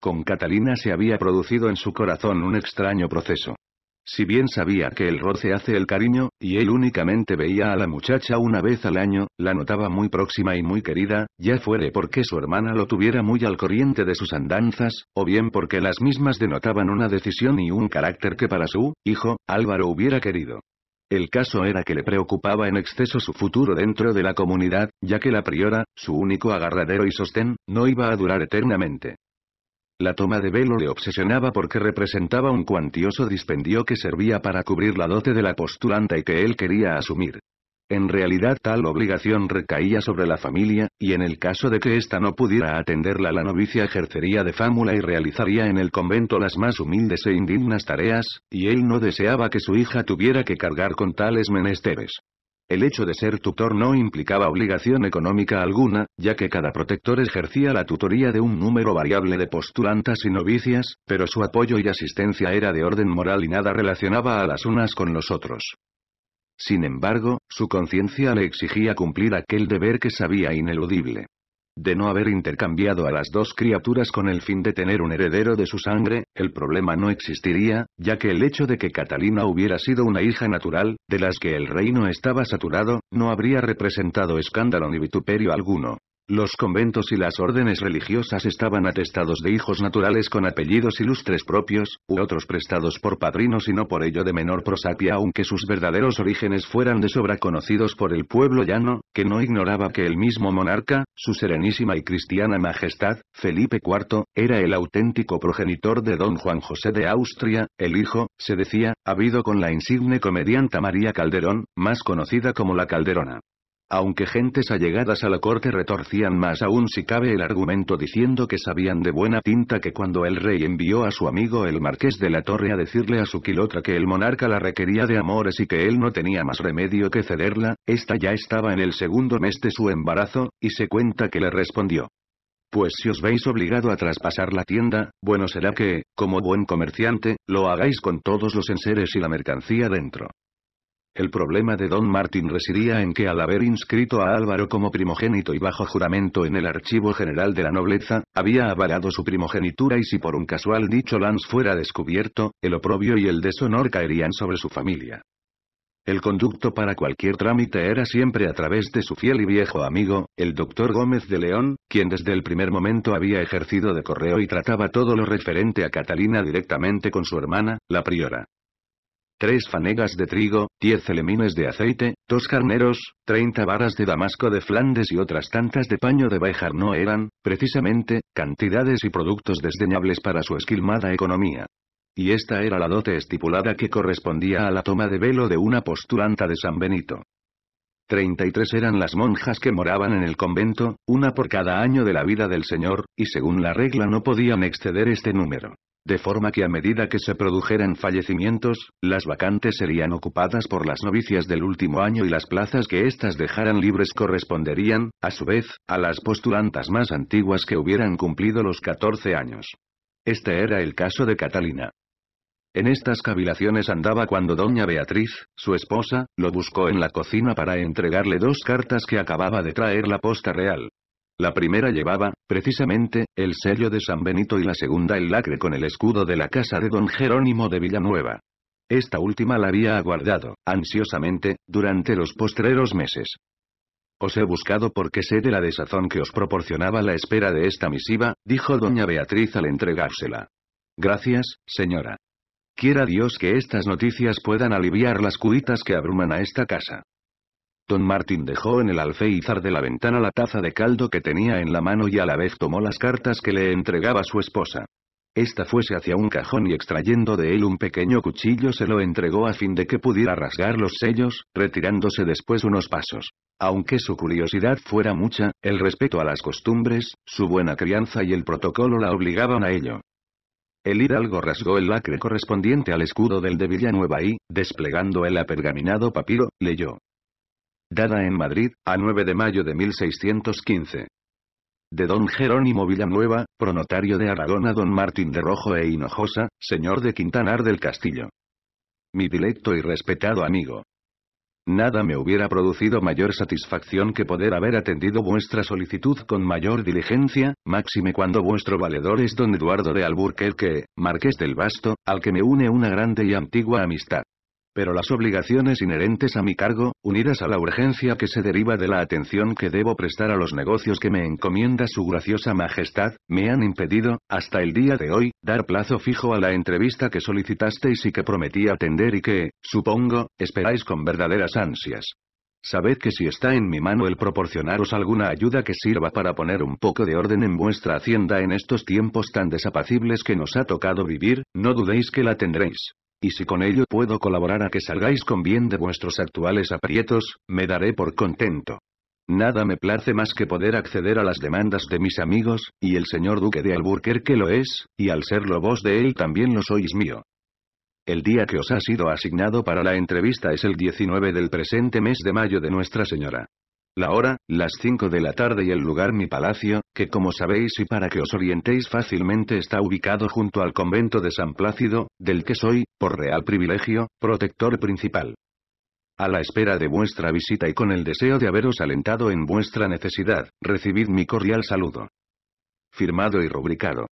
Con Catalina se había producido en su corazón un extraño proceso. Si bien sabía que el roce hace el cariño, y él únicamente veía a la muchacha una vez al año, la notaba muy próxima y muy querida, ya fuere porque su hermana lo tuviera muy al corriente de sus andanzas, o bien porque las mismas denotaban una decisión y un carácter que para su hijo, Álvaro hubiera querido. El caso era que le preocupaba en exceso su futuro dentro de la comunidad, ya que la priora, su único agarradero y sostén, no iba a durar eternamente. La toma de velo le obsesionaba porque representaba un cuantioso dispendio que servía para cubrir la dote de la postulante y que él quería asumir. En realidad tal obligación recaía sobre la familia, y en el caso de que ésta no pudiera atenderla la novicia ejercería de fámula y realizaría en el convento las más humildes e indignas tareas, y él no deseaba que su hija tuviera que cargar con tales menesteres. El hecho de ser tutor no implicaba obligación económica alguna, ya que cada protector ejercía la tutoría de un número variable de postulantas y novicias, pero su apoyo y asistencia era de orden moral y nada relacionaba a las unas con los otros. Sin embargo, su conciencia le exigía cumplir aquel deber que sabía ineludible de no haber intercambiado a las dos criaturas con el fin de tener un heredero de su sangre, el problema no existiría, ya que el hecho de que Catalina hubiera sido una hija natural, de las que el reino estaba saturado, no habría representado escándalo ni vituperio alguno. Los conventos y las órdenes religiosas estaban atestados de hijos naturales con apellidos ilustres propios, u otros prestados por padrinos y no por ello de menor prosapia aunque sus verdaderos orígenes fueran de sobra conocidos por el pueblo llano, que no ignoraba que el mismo monarca, su serenísima y cristiana majestad, Felipe IV, era el auténtico progenitor de don Juan José de Austria, el hijo, se decía, habido con la insigne comedianta María Calderón, más conocida como la Calderona aunque gentes allegadas a la corte retorcían más aún si cabe el argumento diciendo que sabían de buena tinta que cuando el rey envió a su amigo el marqués de la torre a decirle a su quilotra que el monarca la requería de amores y que él no tenía más remedio que cederla, ésta ya estaba en el segundo mes de su embarazo, y se cuenta que le respondió. Pues si os veis obligado a traspasar la tienda, bueno será que, como buen comerciante, lo hagáis con todos los enseres y la mercancía dentro. El problema de Don Martín residía en que al haber inscrito a Álvaro como primogénito y bajo juramento en el Archivo General de la Nobleza, había avalado su primogenitura y si por un casual dicho Lance fuera descubierto, el oprobio y el deshonor caerían sobre su familia. El conducto para cualquier trámite era siempre a través de su fiel y viejo amigo, el doctor Gómez de León, quien desde el primer momento había ejercido de correo y trataba todo lo referente a Catalina directamente con su hermana, la priora tres fanegas de trigo, diez celemines de aceite, dos carneros, treinta varas de damasco de Flandes y otras tantas de paño de Béjar no eran, precisamente, cantidades y productos desdeñables para su esquilmada economía. Y esta era la dote estipulada que correspondía a la toma de velo de una postulanta de San Benito. Treinta y tres eran las monjas que moraban en el convento, una por cada año de la vida del Señor, y según la regla no podían exceder este número de forma que a medida que se produjeran fallecimientos, las vacantes serían ocupadas por las novicias del último año y las plazas que éstas dejaran libres corresponderían, a su vez, a las postulantas más antiguas que hubieran cumplido los 14 años. Este era el caso de Catalina. En estas cavilaciones andaba cuando doña Beatriz, su esposa, lo buscó en la cocina para entregarle dos cartas que acababa de traer la posta real. La primera llevaba, precisamente, el sello de San Benito y la segunda el lacre con el escudo de la casa de don Jerónimo de Villanueva. Esta última la había aguardado, ansiosamente, durante los postreros meses. Os he buscado porque sé de la desazón que os proporcionaba la espera de esta misiva, dijo doña Beatriz al entregársela. Gracias, señora. Quiera Dios que estas noticias puedan aliviar las cuitas que abruman a esta casa. Don Martín dejó en el alféizar de la ventana la taza de caldo que tenía en la mano y a la vez tomó las cartas que le entregaba su esposa. Esta fuese hacia un cajón y extrayendo de él un pequeño cuchillo se lo entregó a fin de que pudiera rasgar los sellos, retirándose después unos pasos. Aunque su curiosidad fuera mucha, el respeto a las costumbres, su buena crianza y el protocolo la obligaban a ello. El hidalgo rasgó el lacre correspondiente al escudo del de Villanueva y, desplegando el apergaminado papiro, leyó dada en Madrid, a 9 de mayo de 1615. De don Jerónimo Villanueva, pronotario de Aragón a don Martín de Rojo e Hinojosa, señor de Quintanar del Castillo. Mi dilecto y respetado amigo. Nada me hubiera producido mayor satisfacción que poder haber atendido vuestra solicitud con mayor diligencia, máxime cuando vuestro valedor es don Eduardo de Alburquerque, marqués del Basto, al que me une una grande y antigua amistad. Pero las obligaciones inherentes a mi cargo, unidas a la urgencia que se deriva de la atención que debo prestar a los negocios que me encomienda su graciosa majestad, me han impedido, hasta el día de hoy, dar plazo fijo a la entrevista que solicitasteis y que prometí atender y que, supongo, esperáis con verdaderas ansias. Sabed que si está en mi mano el proporcionaros alguna ayuda que sirva para poner un poco de orden en vuestra hacienda en estos tiempos tan desapacibles que nos ha tocado vivir, no dudéis que la tendréis. Y si con ello puedo colaborar a que salgáis con bien de vuestros actuales aprietos, me daré por contento. Nada me place más que poder acceder a las demandas de mis amigos, y el señor duque de Alburquerque lo es, y al serlo vos de él también lo sois mío. El día que os ha sido asignado para la entrevista es el 19 del presente mes de mayo de Nuestra Señora. La hora, las 5 de la tarde y el lugar mi palacio, que como sabéis y para que os orientéis fácilmente está ubicado junto al convento de San Plácido, del que soy, por real privilegio, protector principal. A la espera de vuestra visita y con el deseo de haberos alentado en vuestra necesidad, recibid mi cordial saludo. Firmado y rubricado.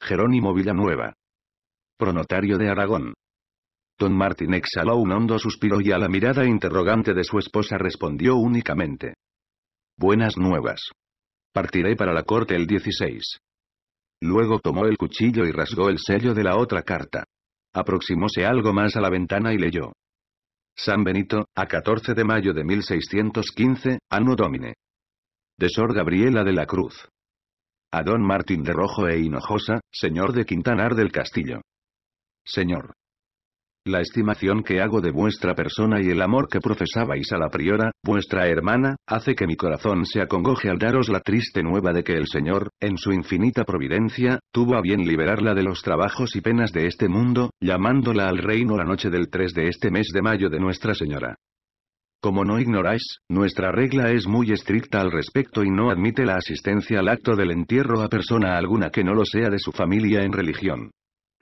Jerónimo Villanueva. Pronotario de Aragón. Don Martín exhaló un hondo suspiro y a la mirada interrogante de su esposa respondió únicamente. Buenas nuevas. Partiré para la corte el 16. Luego tomó el cuchillo y rasgó el sello de la otra carta. Aproximóse algo más a la ventana y leyó. San Benito, a 14 de mayo de 1615, Anno Domine. De Sor Gabriela de la Cruz. A Don Martín de Rojo e Hinojosa, señor de Quintanar del Castillo. Señor. La estimación que hago de vuestra persona y el amor que profesabais a la priora, vuestra hermana, hace que mi corazón se acongoje al daros la triste nueva de que el Señor, en su infinita providencia, tuvo a bien liberarla de los trabajos y penas de este mundo, llamándola al reino la noche del 3 de este mes de mayo de Nuestra Señora. Como no ignoráis, nuestra regla es muy estricta al respecto y no admite la asistencia al acto del entierro a persona alguna que no lo sea de su familia en religión.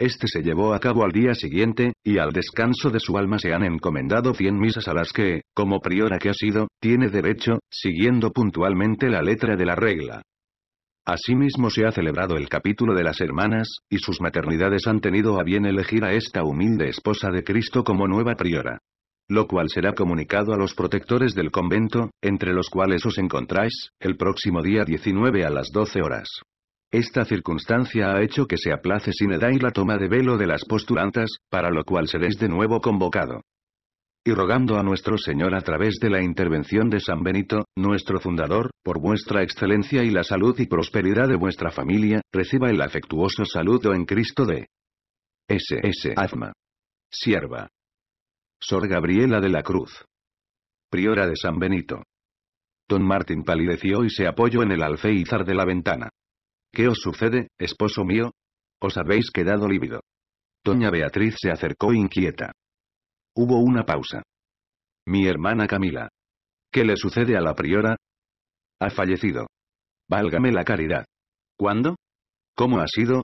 Este se llevó a cabo al día siguiente, y al descanso de su alma se han encomendado cien misas a las que, como priora que ha sido, tiene derecho, siguiendo puntualmente la letra de la regla. Asimismo se ha celebrado el capítulo de las hermanas, y sus maternidades han tenido a bien elegir a esta humilde esposa de Cristo como nueva priora. Lo cual será comunicado a los protectores del convento, entre los cuales os encontráis, el próximo día 19 a las 12 horas. Esta circunstancia ha hecho que se aplace sin edad y la toma de velo de las postulantas, para lo cual seréis de nuevo convocado. Y rogando a nuestro Señor a través de la intervención de San Benito, nuestro fundador, por vuestra excelencia y la salud y prosperidad de vuestra familia, reciba el afectuoso saludo en Cristo de S.S. Azma. Sierva. Sor Gabriela de la Cruz. Priora de San Benito. Don Martín palideció y se apoyó en el alféizar de la ventana. ¿Qué os sucede, esposo mío? Os habéis quedado lívido. Doña Beatriz se acercó inquieta. Hubo una pausa. Mi hermana Camila. ¿Qué le sucede a la priora? Ha fallecido. Válgame la caridad. ¿Cuándo? ¿Cómo ha sido?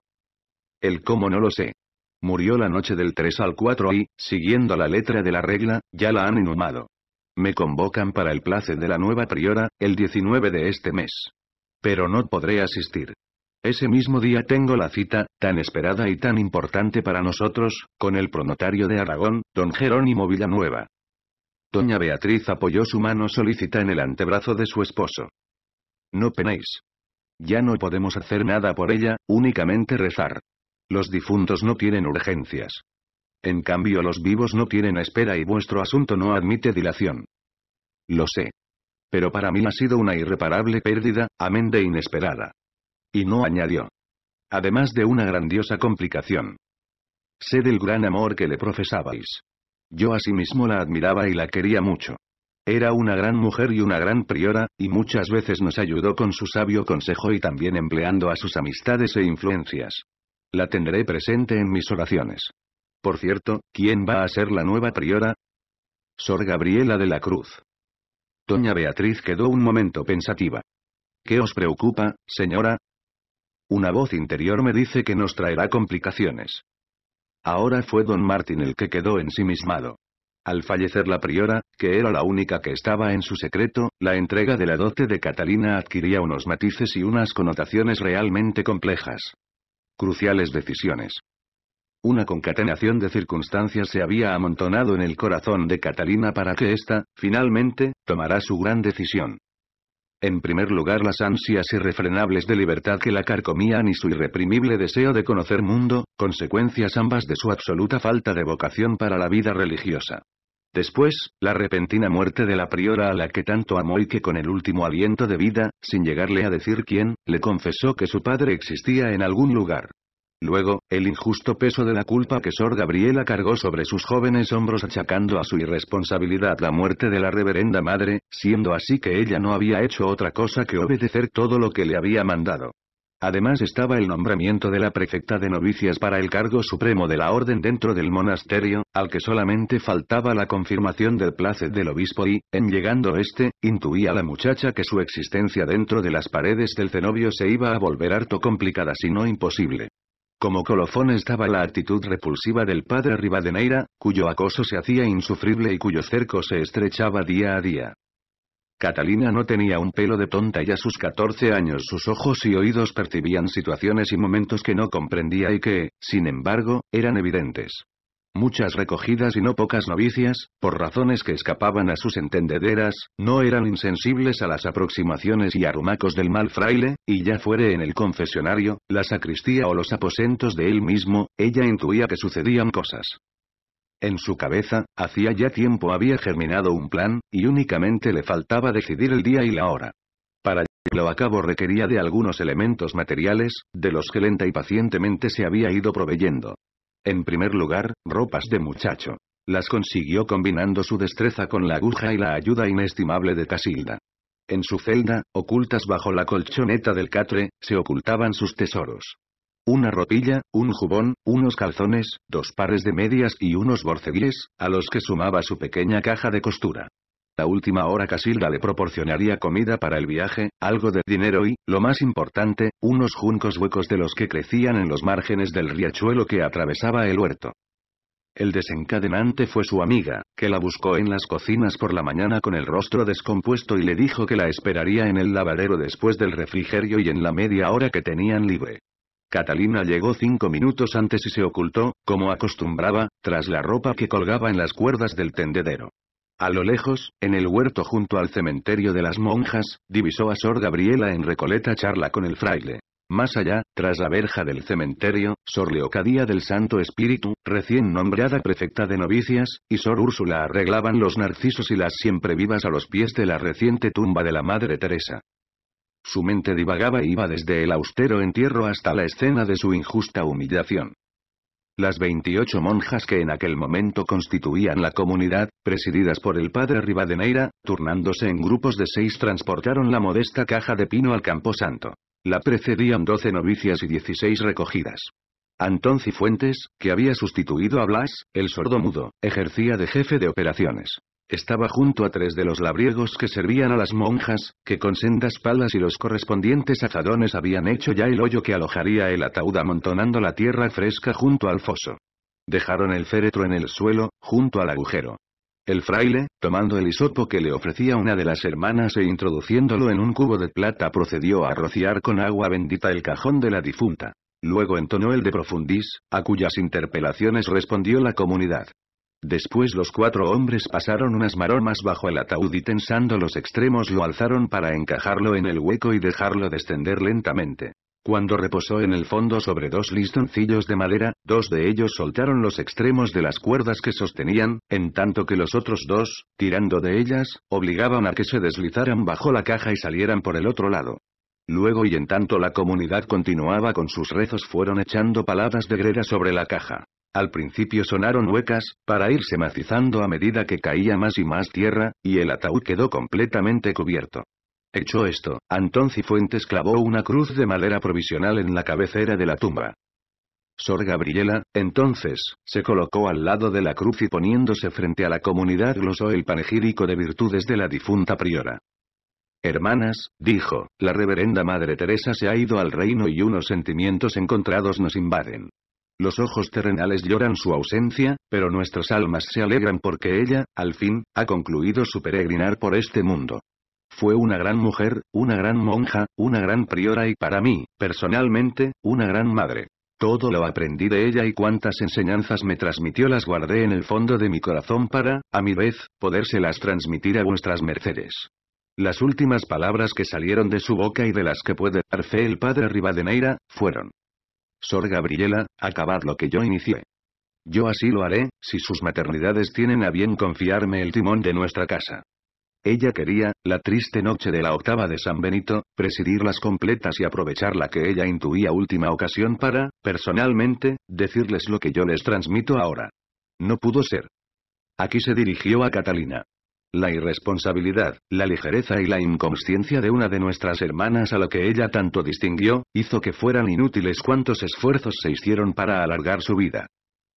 El cómo no lo sé. Murió la noche del 3 al 4 y, siguiendo la letra de la regla, ya la han inhumado. Me convocan para el placer de la nueva priora, el 19 de este mes. Pero no podré asistir. Ese mismo día tengo la cita, tan esperada y tan importante para nosotros, con el pronotario de Aragón, don Jerónimo Villanueva. Doña Beatriz apoyó su mano solícita en el antebrazo de su esposo. No penéis. Ya no podemos hacer nada por ella, únicamente rezar. Los difuntos no tienen urgencias. En cambio los vivos no tienen espera y vuestro asunto no admite dilación. Lo sé. Pero para mí ha sido una irreparable pérdida, amén de inesperada. Y no añadió. Además de una grandiosa complicación. Sé del gran amor que le profesabais. Yo asimismo la admiraba y la quería mucho. Era una gran mujer y una gran priora, y muchas veces nos ayudó con su sabio consejo y también empleando a sus amistades e influencias. La tendré presente en mis oraciones. Por cierto, ¿quién va a ser la nueva priora? Sor Gabriela de la Cruz. Doña Beatriz quedó un momento pensativa. ¿Qué os preocupa, señora? Una voz interior me dice que nos traerá complicaciones. Ahora fue don Martín el que quedó ensimismado. Al fallecer la priora, que era la única que estaba en su secreto, la entrega de la dote de Catalina adquiría unos matices y unas connotaciones realmente complejas. Cruciales decisiones. Una concatenación de circunstancias se había amontonado en el corazón de Catalina para que ésta, finalmente, tomara su gran decisión. En primer lugar las ansias irrefrenables de libertad que la carcomían y su irreprimible deseo de conocer mundo, consecuencias ambas de su absoluta falta de vocación para la vida religiosa. Después, la repentina muerte de la priora a la que tanto amó y que con el último aliento de vida, sin llegarle a decir quién, le confesó que su padre existía en algún lugar. Luego, el injusto peso de la culpa que Sor Gabriela cargó sobre sus jóvenes hombros achacando a su irresponsabilidad la muerte de la reverenda madre, siendo así que ella no había hecho otra cosa que obedecer todo lo que le había mandado. Además estaba el nombramiento de la prefecta de novicias para el cargo supremo de la orden dentro del monasterio, al que solamente faltaba la confirmación del placer del obispo y, en llegando este, intuía la muchacha que su existencia dentro de las paredes del cenobio se iba a volver harto complicada si no imposible. Como colofón estaba la actitud repulsiva del padre Rivadeneira, cuyo acoso se hacía insufrible y cuyo cerco se estrechaba día a día. Catalina no tenía un pelo de tonta y a sus 14 años sus ojos y oídos percibían situaciones y momentos que no comprendía y que, sin embargo, eran evidentes muchas recogidas y no pocas novicias, por razones que escapaban a sus entendederas, no eran insensibles a las aproximaciones y arumacos del mal fraile, y ya fuere en el confesionario, la sacristía o los aposentos de él mismo, ella intuía que sucedían cosas. En su cabeza, hacía ya tiempo había germinado un plan, y únicamente le faltaba decidir el día y la hora. Para llevarlo a cabo requería de algunos elementos materiales, de los que lenta y pacientemente se había ido proveyendo. En primer lugar, ropas de muchacho. Las consiguió combinando su destreza con la aguja y la ayuda inestimable de Casilda. En su celda, ocultas bajo la colchoneta del catre, se ocultaban sus tesoros. Una ropilla, un jubón, unos calzones, dos pares de medias y unos borceguíes, a los que sumaba su pequeña caja de costura. La última hora Casilda le proporcionaría comida para el viaje, algo de dinero y, lo más importante, unos juncos huecos de los que crecían en los márgenes del riachuelo que atravesaba el huerto. El desencadenante fue su amiga, que la buscó en las cocinas por la mañana con el rostro descompuesto y le dijo que la esperaría en el lavadero después del refrigerio y en la media hora que tenían libre. Catalina llegó cinco minutos antes y se ocultó, como acostumbraba, tras la ropa que colgaba en las cuerdas del tendedero. A lo lejos, en el huerto junto al cementerio de las monjas, divisó a Sor Gabriela en recoleta charla con el fraile. Más allá, tras la verja del cementerio, Sor Leocadía del Santo Espíritu, recién nombrada prefecta de novicias, y Sor Úrsula arreglaban los narcisos y las siempre vivas a los pies de la reciente tumba de la Madre Teresa. Su mente divagaba y e iba desde el austero entierro hasta la escena de su injusta humillación. Las 28 monjas que en aquel momento constituían la comunidad, presididas por el padre Rivadeneira, turnándose en grupos de seis transportaron la modesta caja de pino al camposanto. La precedían 12 novicias y 16 recogidas. Antón Cifuentes, que había sustituido a Blas, el sordo mudo, ejercía de jefe de operaciones. Estaba junto a tres de los labriegos que servían a las monjas, que con sendas palas y los correspondientes azadones habían hecho ya el hoyo que alojaría el ataúd amontonando la tierra fresca junto al foso. Dejaron el féretro en el suelo, junto al agujero. El fraile, tomando el hisopo que le ofrecía una de las hermanas e introduciéndolo en un cubo de plata procedió a rociar con agua bendita el cajón de la difunta. Luego entonó el de profundis, a cuyas interpelaciones respondió la comunidad. Después los cuatro hombres pasaron unas maromas bajo el ataúd y tensando los extremos lo alzaron para encajarlo en el hueco y dejarlo descender lentamente. Cuando reposó en el fondo sobre dos listoncillos de madera, dos de ellos soltaron los extremos de las cuerdas que sostenían, en tanto que los otros dos, tirando de ellas, obligaban a que se deslizaran bajo la caja y salieran por el otro lado. Luego y en tanto la comunidad continuaba con sus rezos fueron echando paladas de grera sobre la caja. Al principio sonaron huecas, para irse macizando a medida que caía más y más tierra, y el ataúd quedó completamente cubierto. Hecho esto, Antón Cifuentes clavó una cruz de madera provisional en la cabecera de la tumba. Sor Gabriela, entonces, se colocó al lado de la cruz y poniéndose frente a la comunidad glosó el panegírico de virtudes de la difunta priora. Hermanas, dijo, la reverenda Madre Teresa se ha ido al reino y unos sentimientos encontrados nos invaden. Los ojos terrenales lloran su ausencia, pero nuestras almas se alegran porque ella, al fin, ha concluido su peregrinar por este mundo. Fue una gran mujer, una gran monja, una gran priora y para mí, personalmente, una gran madre. Todo lo aprendí de ella y cuantas enseñanzas me transmitió las guardé en el fondo de mi corazón para, a mi vez, podérselas transmitir a vuestras mercedes. Las últimas palabras que salieron de su boca y de las que puede dar fe el padre Rivadeneira, fueron, Sor Gabriela, acabad lo que yo inicié. Yo así lo haré, si sus maternidades tienen a bien confiarme el timón de nuestra casa. Ella quería, la triste noche de la octava de San Benito, presidir las completas y aprovechar la que ella intuía última ocasión para, personalmente, decirles lo que yo les transmito ahora. No pudo ser. Aquí se dirigió a Catalina la irresponsabilidad, la ligereza y la inconsciencia de una de nuestras hermanas a lo que ella tanto distinguió, hizo que fueran inútiles cuantos esfuerzos se hicieron para alargar su vida.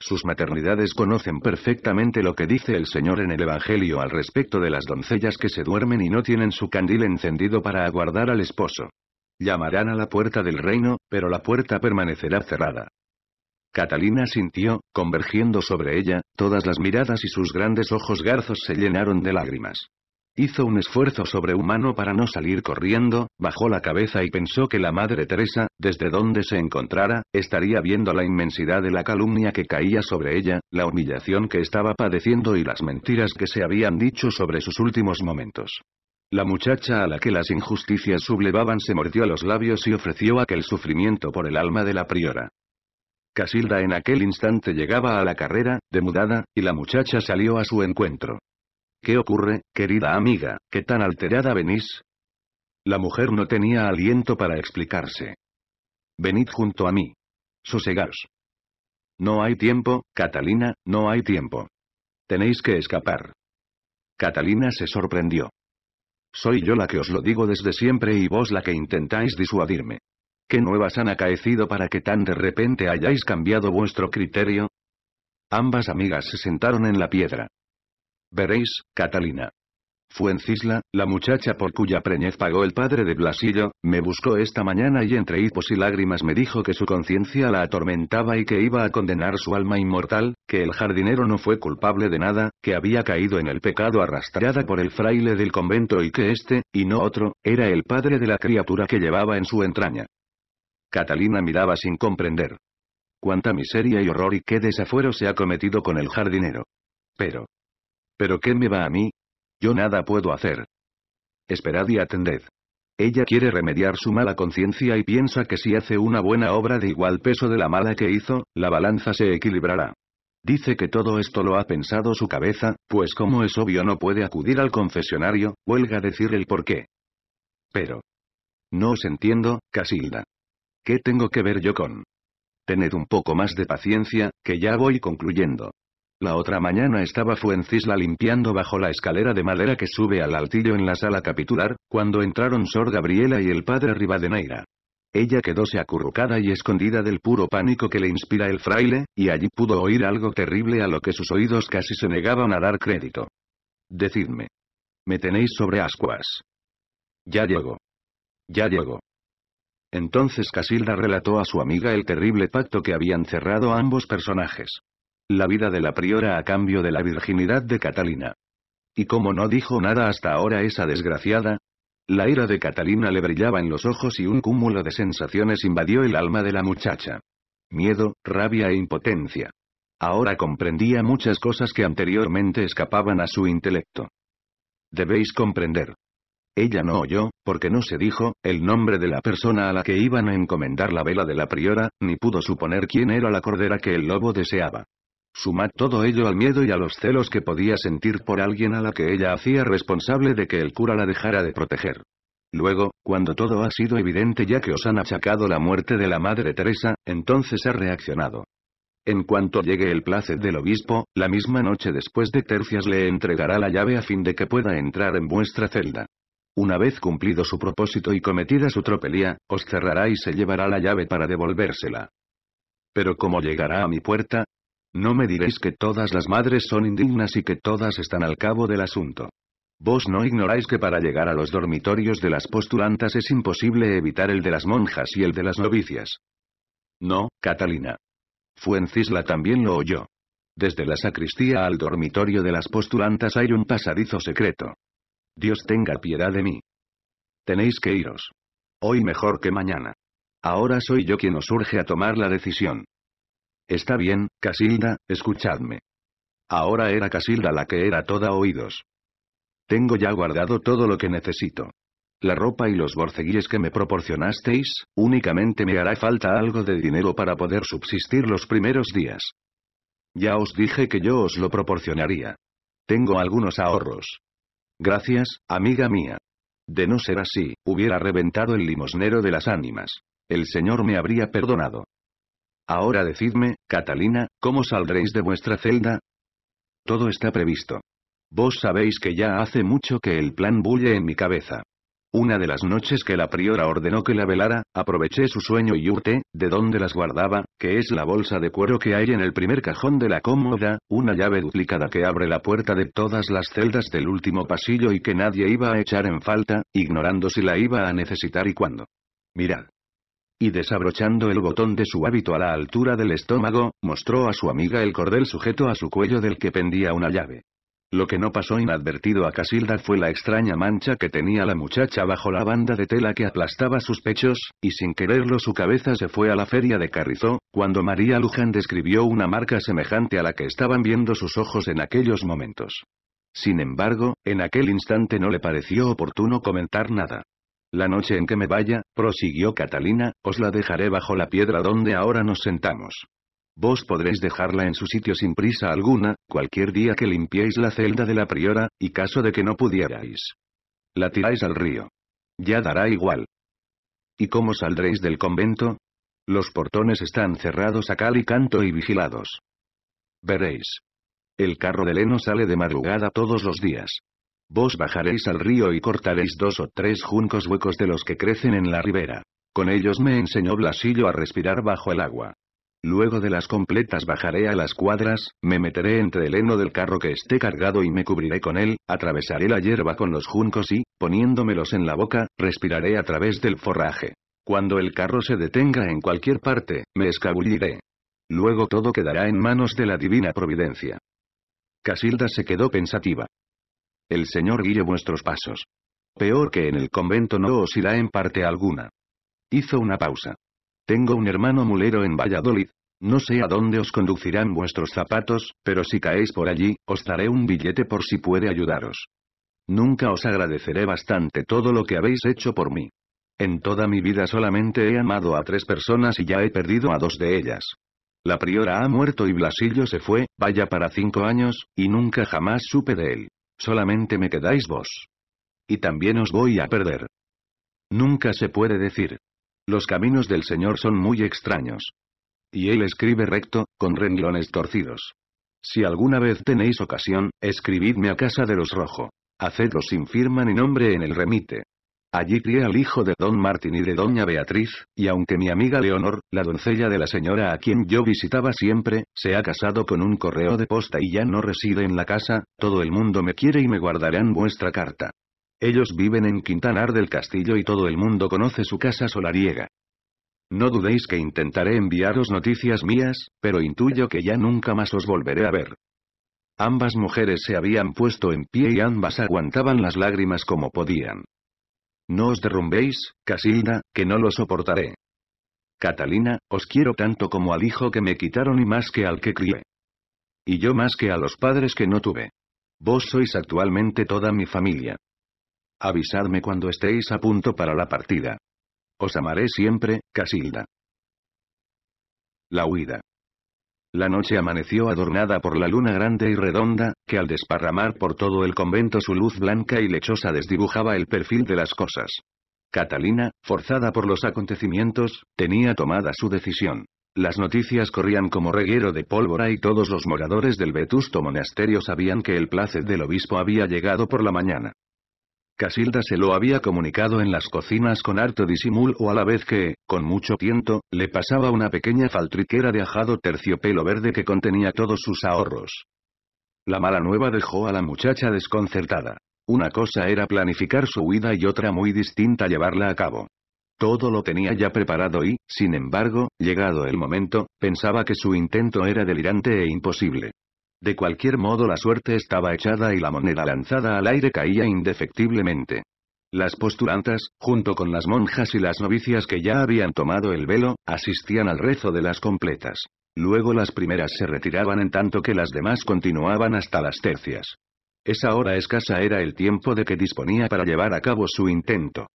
Sus maternidades conocen perfectamente lo que dice el Señor en el Evangelio al respecto de las doncellas que se duermen y no tienen su candil encendido para aguardar al esposo. Llamarán a la puerta del reino, pero la puerta permanecerá cerrada. Catalina sintió, convergiendo sobre ella, todas las miradas y sus grandes ojos garzos se llenaron de lágrimas. Hizo un esfuerzo sobrehumano para no salir corriendo, bajó la cabeza y pensó que la Madre Teresa, desde donde se encontrara, estaría viendo la inmensidad de la calumnia que caía sobre ella, la humillación que estaba padeciendo y las mentiras que se habían dicho sobre sus últimos momentos. La muchacha a la que las injusticias sublevaban se mordió los labios y ofreció aquel sufrimiento por el alma de la priora. Casilda en aquel instante llegaba a la carrera, demudada, y la muchacha salió a su encuentro. ¿Qué ocurre, querida amiga, qué tan alterada venís? La mujer no tenía aliento para explicarse. Venid junto a mí. Sosegaos. No hay tiempo, Catalina, no hay tiempo. Tenéis que escapar. Catalina se sorprendió. Soy yo la que os lo digo desde siempre y vos la que intentáis disuadirme. ¿Qué nuevas han acaecido para que tan de repente hayáis cambiado vuestro criterio? Ambas amigas se sentaron en la piedra. Veréis, Catalina. Fuencisla, la muchacha por cuya preñez pagó el padre de Blasillo, me buscó esta mañana y entre hipos y lágrimas me dijo que su conciencia la atormentaba y que iba a condenar su alma inmortal, que el jardinero no fue culpable de nada, que había caído en el pecado arrastrada por el fraile del convento y que este, y no otro, era el padre de la criatura que llevaba en su entraña. Catalina miraba sin comprender. Cuánta miseria y horror y qué desafuero se ha cometido con el jardinero. Pero. ¿Pero qué me va a mí? Yo nada puedo hacer. Esperad y atended. Ella quiere remediar su mala conciencia y piensa que si hace una buena obra de igual peso de la mala que hizo, la balanza se equilibrará. Dice que todo esto lo ha pensado su cabeza, pues como es obvio no puede acudir al confesionario, huelga decir el por qué. Pero. No os entiendo, Casilda. ¿Qué tengo que ver yo con? Tened un poco más de paciencia, que ya voy concluyendo. La otra mañana estaba Fuencisla limpiando bajo la escalera de madera que sube al altillo en la sala capitular, cuando entraron Sor Gabriela y el padre Rivadeneira. Ella quedóse acurrucada y escondida del puro pánico que le inspira el fraile, y allí pudo oír algo terrible a lo que sus oídos casi se negaban a dar crédito. Decidme. Me tenéis sobre ascuas. Ya llego. Ya llego. Entonces Casilda relató a su amiga el terrible pacto que habían cerrado ambos personajes. La vida de la priora a cambio de la virginidad de Catalina. ¿Y como no dijo nada hasta ahora esa desgraciada? La ira de Catalina le brillaba en los ojos y un cúmulo de sensaciones invadió el alma de la muchacha. Miedo, rabia e impotencia. Ahora comprendía muchas cosas que anteriormente escapaban a su intelecto. Debéis comprender, ella no oyó, porque no se dijo, el nombre de la persona a la que iban a encomendar la vela de la priora, ni pudo suponer quién era la cordera que el lobo deseaba. Sumad todo ello al miedo y a los celos que podía sentir por alguien a la que ella hacía responsable de que el cura la dejara de proteger. Luego, cuando todo ha sido evidente ya que os han achacado la muerte de la madre Teresa, entonces ha reaccionado. En cuanto llegue el placer del obispo, la misma noche después de tercias le entregará la llave a fin de que pueda entrar en vuestra celda. Una vez cumplido su propósito y cometida su tropelía, os cerrará y se llevará la llave para devolvérsela. Pero ¿cómo llegará a mi puerta? No me diréis que todas las madres son indignas y que todas están al cabo del asunto. Vos no ignoráis que para llegar a los dormitorios de las postulantas es imposible evitar el de las monjas y el de las novicias. No, Catalina. Fuencisla también lo oyó. Desde la sacristía al dormitorio de las postulantas hay un pasadizo secreto. Dios tenga piedad de mí. Tenéis que iros. Hoy mejor que mañana. Ahora soy yo quien os urge a tomar la decisión. Está bien, Casilda, escuchadme. Ahora era Casilda la que era toda oídos. Tengo ya guardado todo lo que necesito. La ropa y los borceguíes que me proporcionasteis, únicamente me hará falta algo de dinero para poder subsistir los primeros días. Ya os dije que yo os lo proporcionaría. Tengo algunos ahorros. Gracias, amiga mía. De no ser así, hubiera reventado el limosnero de las ánimas. El Señor me habría perdonado. Ahora decidme, Catalina, ¿cómo saldréis de vuestra celda? Todo está previsto. Vos sabéis que ya hace mucho que el plan bulle en mi cabeza. Una de las noches que la priora ordenó que la velara, aproveché su sueño y hurté, de donde las guardaba, que es la bolsa de cuero que hay en el primer cajón de la cómoda, una llave duplicada que abre la puerta de todas las celdas del último pasillo y que nadie iba a echar en falta, ignorando si la iba a necesitar y cuándo. Mirad. Y desabrochando el botón de su hábito a la altura del estómago, mostró a su amiga el cordel sujeto a su cuello del que pendía una llave. Lo que no pasó inadvertido a Casilda fue la extraña mancha que tenía la muchacha bajo la banda de tela que aplastaba sus pechos, y sin quererlo su cabeza se fue a la feria de Carrizó, cuando María Luján describió una marca semejante a la que estaban viendo sus ojos en aquellos momentos. Sin embargo, en aquel instante no le pareció oportuno comentar nada. La noche en que me vaya, prosiguió Catalina, os la dejaré bajo la piedra donde ahora nos sentamos. Vos podréis dejarla en su sitio sin prisa alguna, cualquier día que limpiéis la celda de la priora, y caso de que no pudierais. La tiráis al río. Ya dará igual. ¿Y cómo saldréis del convento? Los portones están cerrados a cal y canto y vigilados. Veréis. El carro de Leno sale de madrugada todos los días. Vos bajaréis al río y cortaréis dos o tres juncos huecos de los que crecen en la ribera. Con ellos me enseñó Blasillo a respirar bajo el agua. Luego de las completas bajaré a las cuadras, me meteré entre el heno del carro que esté cargado y me cubriré con él, atravesaré la hierba con los juncos y, poniéndomelos en la boca, respiraré a través del forraje. Cuando el carro se detenga en cualquier parte, me escabulliré. Luego todo quedará en manos de la divina providencia. Casilda se quedó pensativa. El Señor guíe vuestros pasos. Peor que en el convento no os irá en parte alguna. Hizo una pausa. Tengo un hermano mulero en Valladolid. No sé a dónde os conducirán vuestros zapatos, pero si caéis por allí, os daré un billete por si puede ayudaros. Nunca os agradeceré bastante todo lo que habéis hecho por mí. En toda mi vida solamente he amado a tres personas y ya he perdido a dos de ellas. La priora ha muerto y Blasillo se fue, vaya para cinco años, y nunca jamás supe de él. Solamente me quedáis vos. Y también os voy a perder. Nunca se puede decir. Los caminos del Señor son muy extraños. Y Él escribe recto, con renglones torcidos. Si alguna vez tenéis ocasión, escribidme a casa de los rojo. Hacedlo sin firma ni nombre en el remite. Allí crié al hijo de don Martín y de doña Beatriz, y aunque mi amiga Leonor, la doncella de la señora a quien yo visitaba siempre, se ha casado con un correo de posta y ya no reside en la casa, todo el mundo me quiere y me guardarán vuestra carta. Ellos viven en Quintanar del Castillo y todo el mundo conoce su casa solariega. No dudéis que intentaré enviaros noticias mías, pero intuyo que ya nunca más os volveré a ver. Ambas mujeres se habían puesto en pie y ambas aguantaban las lágrimas como podían. No os derrumbéis, Casilda, que no lo soportaré. Catalina, os quiero tanto como al hijo que me quitaron y más que al que crié. Y yo más que a los padres que no tuve. Vos sois actualmente toda mi familia. Avisadme cuando estéis a punto para la partida. Os amaré siempre, Casilda. La huida. La noche amaneció adornada por la luna grande y redonda, que al desparramar por todo el convento su luz blanca y lechosa desdibujaba el perfil de las cosas. Catalina, forzada por los acontecimientos, tenía tomada su decisión. Las noticias corrían como reguero de pólvora y todos los moradores del vetusto monasterio sabían que el placer del obispo había llegado por la mañana. Casilda se lo había comunicado en las cocinas con harto o a la vez que, con mucho tiento, le pasaba una pequeña faltriquera de ajado terciopelo verde que contenía todos sus ahorros. La mala nueva dejó a la muchacha desconcertada. Una cosa era planificar su huida y otra muy distinta llevarla a cabo. Todo lo tenía ya preparado y, sin embargo, llegado el momento, pensaba que su intento era delirante e imposible. De cualquier modo la suerte estaba echada y la moneda lanzada al aire caía indefectiblemente. Las postulantas, junto con las monjas y las novicias que ya habían tomado el velo, asistían al rezo de las completas. Luego las primeras se retiraban en tanto que las demás continuaban hasta las tercias. Esa hora escasa era el tiempo de que disponía para llevar a cabo su intento.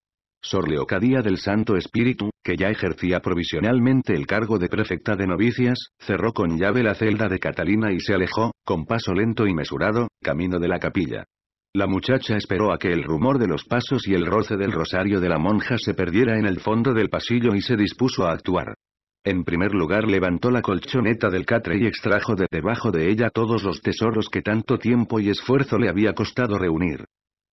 Sor Leocadía del Santo Espíritu, que ya ejercía provisionalmente el cargo de prefecta de novicias, cerró con llave la celda de Catalina y se alejó, con paso lento y mesurado, camino de la capilla. La muchacha esperó a que el rumor de los pasos y el roce del rosario de la monja se perdiera en el fondo del pasillo y se dispuso a actuar. En primer lugar levantó la colchoneta del catre y extrajo de debajo de ella todos los tesoros que tanto tiempo y esfuerzo le había costado reunir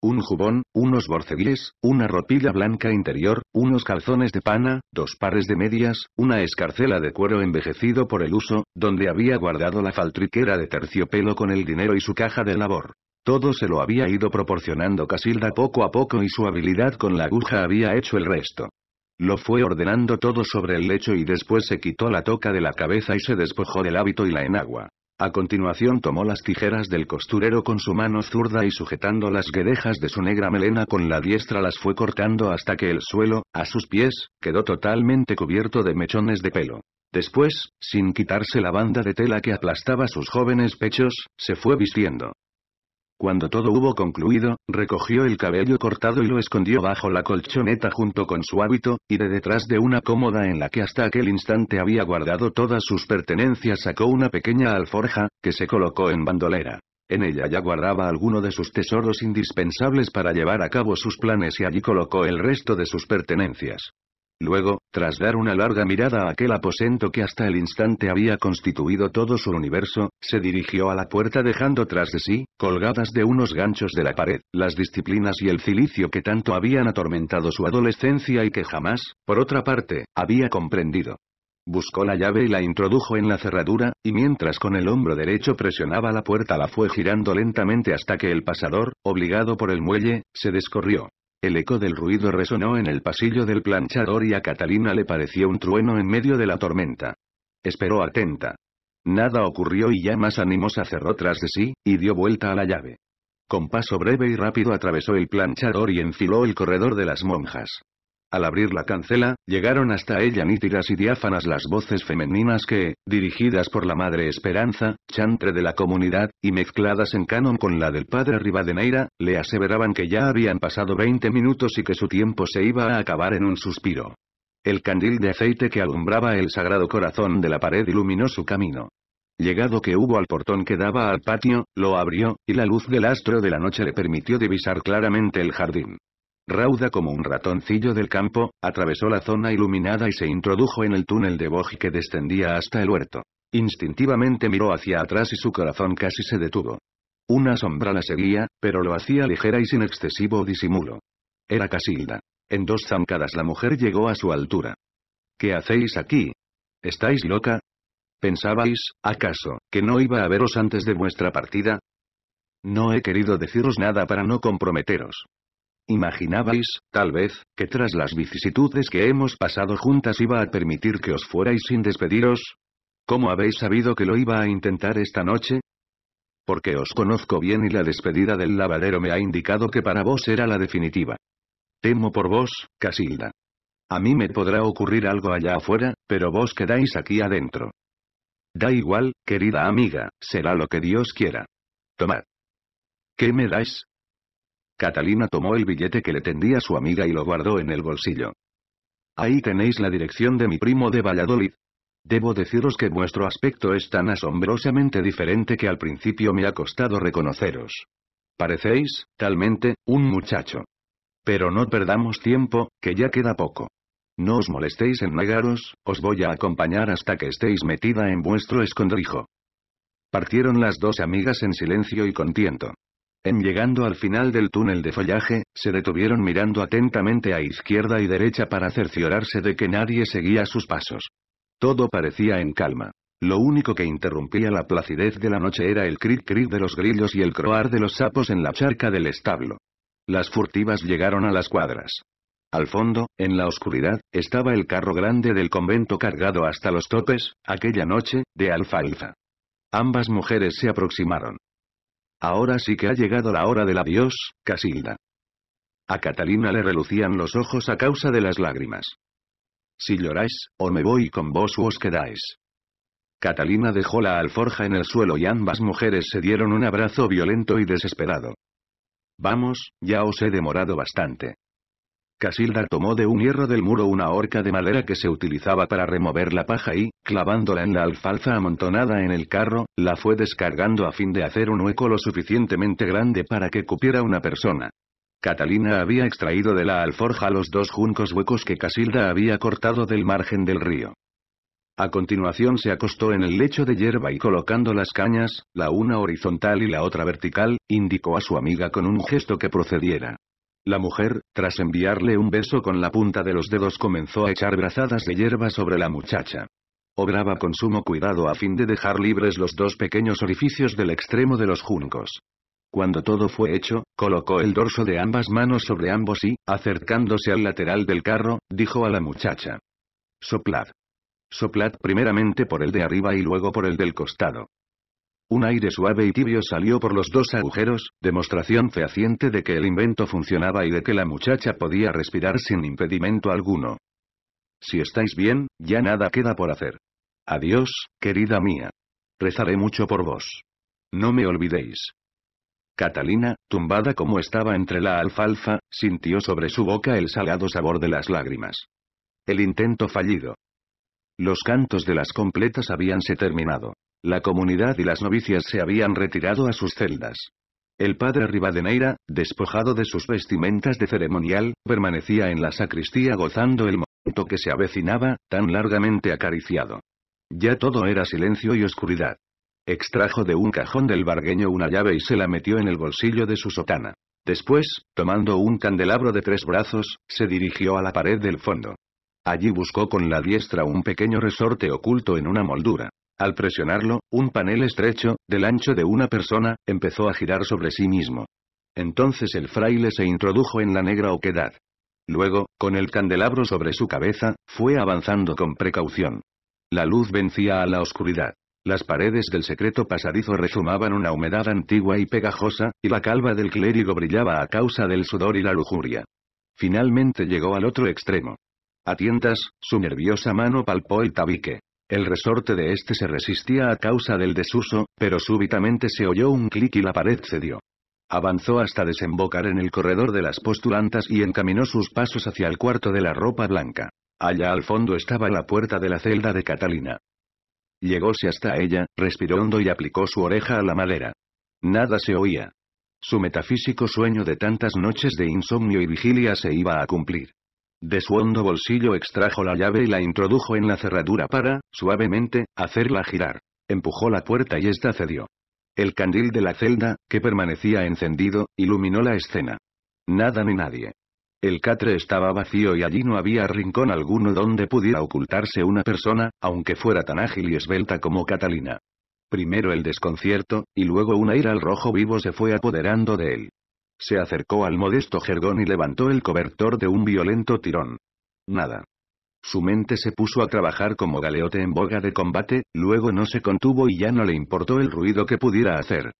un jubón, unos borceguíes, una ropilla blanca interior, unos calzones de pana, dos pares de medias, una escarcela de cuero envejecido por el uso, donde había guardado la faltriquera de terciopelo con el dinero y su caja de labor. Todo se lo había ido proporcionando Casilda poco a poco y su habilidad con la aguja había hecho el resto. Lo fue ordenando todo sobre el lecho y después se quitó la toca de la cabeza y se despojó del hábito y la enagua. A continuación tomó las tijeras del costurero con su mano zurda y sujetando las guedejas de su negra melena con la diestra las fue cortando hasta que el suelo, a sus pies, quedó totalmente cubierto de mechones de pelo. Después, sin quitarse la banda de tela que aplastaba sus jóvenes pechos, se fue vistiendo. Cuando todo hubo concluido, recogió el cabello cortado y lo escondió bajo la colchoneta junto con su hábito, y de detrás de una cómoda en la que hasta aquel instante había guardado todas sus pertenencias sacó una pequeña alforja, que se colocó en bandolera. En ella ya guardaba alguno de sus tesoros indispensables para llevar a cabo sus planes y allí colocó el resto de sus pertenencias. Luego, tras dar una larga mirada a aquel aposento que hasta el instante había constituido todo su universo, se dirigió a la puerta dejando tras de sí, colgadas de unos ganchos de la pared, las disciplinas y el cilicio que tanto habían atormentado su adolescencia y que jamás, por otra parte, había comprendido. Buscó la llave y la introdujo en la cerradura, y mientras con el hombro derecho presionaba la puerta la fue girando lentamente hasta que el pasador, obligado por el muelle, se descorrió. El eco del ruido resonó en el pasillo del planchador y a Catalina le pareció un trueno en medio de la tormenta. Esperó atenta. Nada ocurrió y ya más animosa cerró tras de sí, y dio vuelta a la llave. Con paso breve y rápido atravesó el planchador y enfiló el corredor de las monjas. Al abrir la cancela, llegaron hasta ella nítidas y diáfanas las voces femeninas que, dirigidas por la Madre Esperanza, chantre de la comunidad, y mezcladas en canon con la del Padre Rivadeneira, le aseveraban que ya habían pasado 20 minutos y que su tiempo se iba a acabar en un suspiro. El candil de aceite que alumbraba el sagrado corazón de la pared iluminó su camino. Llegado que hubo al portón que daba al patio, lo abrió, y la luz del astro de la noche le permitió divisar claramente el jardín. Rauda como un ratoncillo del campo, atravesó la zona iluminada y se introdujo en el túnel de Boj que descendía hasta el huerto. Instintivamente miró hacia atrás y su corazón casi se detuvo. Una sombra la seguía, pero lo hacía ligera y sin excesivo disimulo. Era Casilda. En dos zancadas la mujer llegó a su altura. ¿Qué hacéis aquí? ¿Estáis loca? ¿Pensabais, acaso, que no iba a veros antes de vuestra partida? No he querido deciros nada para no comprometeros. Imaginabais, tal vez, que tras las vicisitudes que hemos pasado juntas iba a permitir que os fuerais sin despediros. ¿Cómo habéis sabido que lo iba a intentar esta noche? Porque os conozco bien y la despedida del lavadero me ha indicado que para vos era la definitiva. Temo por vos, Casilda. A mí me podrá ocurrir algo allá afuera, pero vos quedáis aquí adentro. Da igual, querida amiga, será lo que Dios quiera. Tomad. ¿Qué me dais? Catalina tomó el billete que le tendía su amiga y lo guardó en el bolsillo. Ahí tenéis la dirección de mi primo de Valladolid. Debo deciros que vuestro aspecto es tan asombrosamente diferente que al principio me ha costado reconoceros. Parecéis, talmente, un muchacho. Pero no perdamos tiempo, que ya queda poco. No os molestéis en negaros, os voy a acompañar hasta que estéis metida en vuestro escondrijo. Partieron las dos amigas en silencio y con en llegando al final del túnel de follaje, se detuvieron mirando atentamente a izquierda y derecha para cerciorarse de que nadie seguía sus pasos. Todo parecía en calma. Lo único que interrumpía la placidez de la noche era el cric-cric de los grillos y el croar de los sapos en la charca del establo. Las furtivas llegaron a las cuadras. Al fondo, en la oscuridad, estaba el carro grande del convento cargado hasta los topes, aquella noche, de alfalfa. Ambas mujeres se aproximaron. Ahora sí que ha llegado la hora del adiós, Casilda. A Catalina le relucían los ojos a causa de las lágrimas. Si lloráis, o me voy con vos o os quedáis. Catalina dejó la alforja en el suelo y ambas mujeres se dieron un abrazo violento y desesperado. Vamos, ya os he demorado bastante. Casilda tomó de un hierro del muro una horca de madera que se utilizaba para remover la paja y, clavándola en la alfalfa amontonada en el carro, la fue descargando a fin de hacer un hueco lo suficientemente grande para que cupiera una persona. Catalina había extraído de la alforja los dos juncos huecos que Casilda había cortado del margen del río. A continuación se acostó en el lecho de hierba y colocando las cañas, la una horizontal y la otra vertical, indicó a su amiga con un gesto que procediera. La mujer, tras enviarle un beso con la punta de los dedos comenzó a echar brazadas de hierba sobre la muchacha. Obraba con sumo cuidado a fin de dejar libres los dos pequeños orificios del extremo de los juncos. Cuando todo fue hecho, colocó el dorso de ambas manos sobre ambos y, acercándose al lateral del carro, dijo a la muchacha. Soplad. Soplad primeramente por el de arriba y luego por el del costado. Un aire suave y tibio salió por los dos agujeros, demostración fehaciente de que el invento funcionaba y de que la muchacha podía respirar sin impedimento alguno. Si estáis bien, ya nada queda por hacer. Adiós, querida mía. Rezaré mucho por vos. No me olvidéis. Catalina, tumbada como estaba entre la alfalfa, sintió sobre su boca el salado sabor de las lágrimas. El intento fallido. Los cantos de las completas habíanse terminado. La comunidad y las novicias se habían retirado a sus celdas. El padre Rivadeneira, despojado de sus vestimentas de ceremonial, permanecía en la sacristía gozando el momento que se avecinaba, tan largamente acariciado. Ya todo era silencio y oscuridad. Extrajo de un cajón del bargueño una llave y se la metió en el bolsillo de su sotana. Después, tomando un candelabro de tres brazos, se dirigió a la pared del fondo. Allí buscó con la diestra un pequeño resorte oculto en una moldura. Al presionarlo, un panel estrecho, del ancho de una persona, empezó a girar sobre sí mismo. Entonces el fraile se introdujo en la negra oquedad. Luego, con el candelabro sobre su cabeza, fue avanzando con precaución. La luz vencía a la oscuridad. Las paredes del secreto pasadizo rezumaban una humedad antigua y pegajosa, y la calva del clérigo brillaba a causa del sudor y la lujuria. Finalmente llegó al otro extremo. A tientas, su nerviosa mano palpó el tabique. El resorte de este se resistía a causa del desuso, pero súbitamente se oyó un clic y la pared cedió. Avanzó hasta desembocar en el corredor de las postulantas y encaminó sus pasos hacia el cuarto de la ropa blanca. Allá al fondo estaba la puerta de la celda de Catalina. Llegóse hasta ella, respiró hondo y aplicó su oreja a la madera. Nada se oía. Su metafísico sueño de tantas noches de insomnio y vigilia se iba a cumplir. De su hondo bolsillo extrajo la llave y la introdujo en la cerradura para, suavemente, hacerla girar. Empujó la puerta y esta cedió. El candil de la celda, que permanecía encendido, iluminó la escena. Nada ni nadie. El catre estaba vacío y allí no había rincón alguno donde pudiera ocultarse una persona, aunque fuera tan ágil y esbelta como Catalina. Primero el desconcierto, y luego una ira al rojo vivo se fue apoderando de él. Se acercó al modesto jergón y levantó el cobertor de un violento tirón. Nada. Su mente se puso a trabajar como galeote en boga de combate, luego no se contuvo y ya no le importó el ruido que pudiera hacer.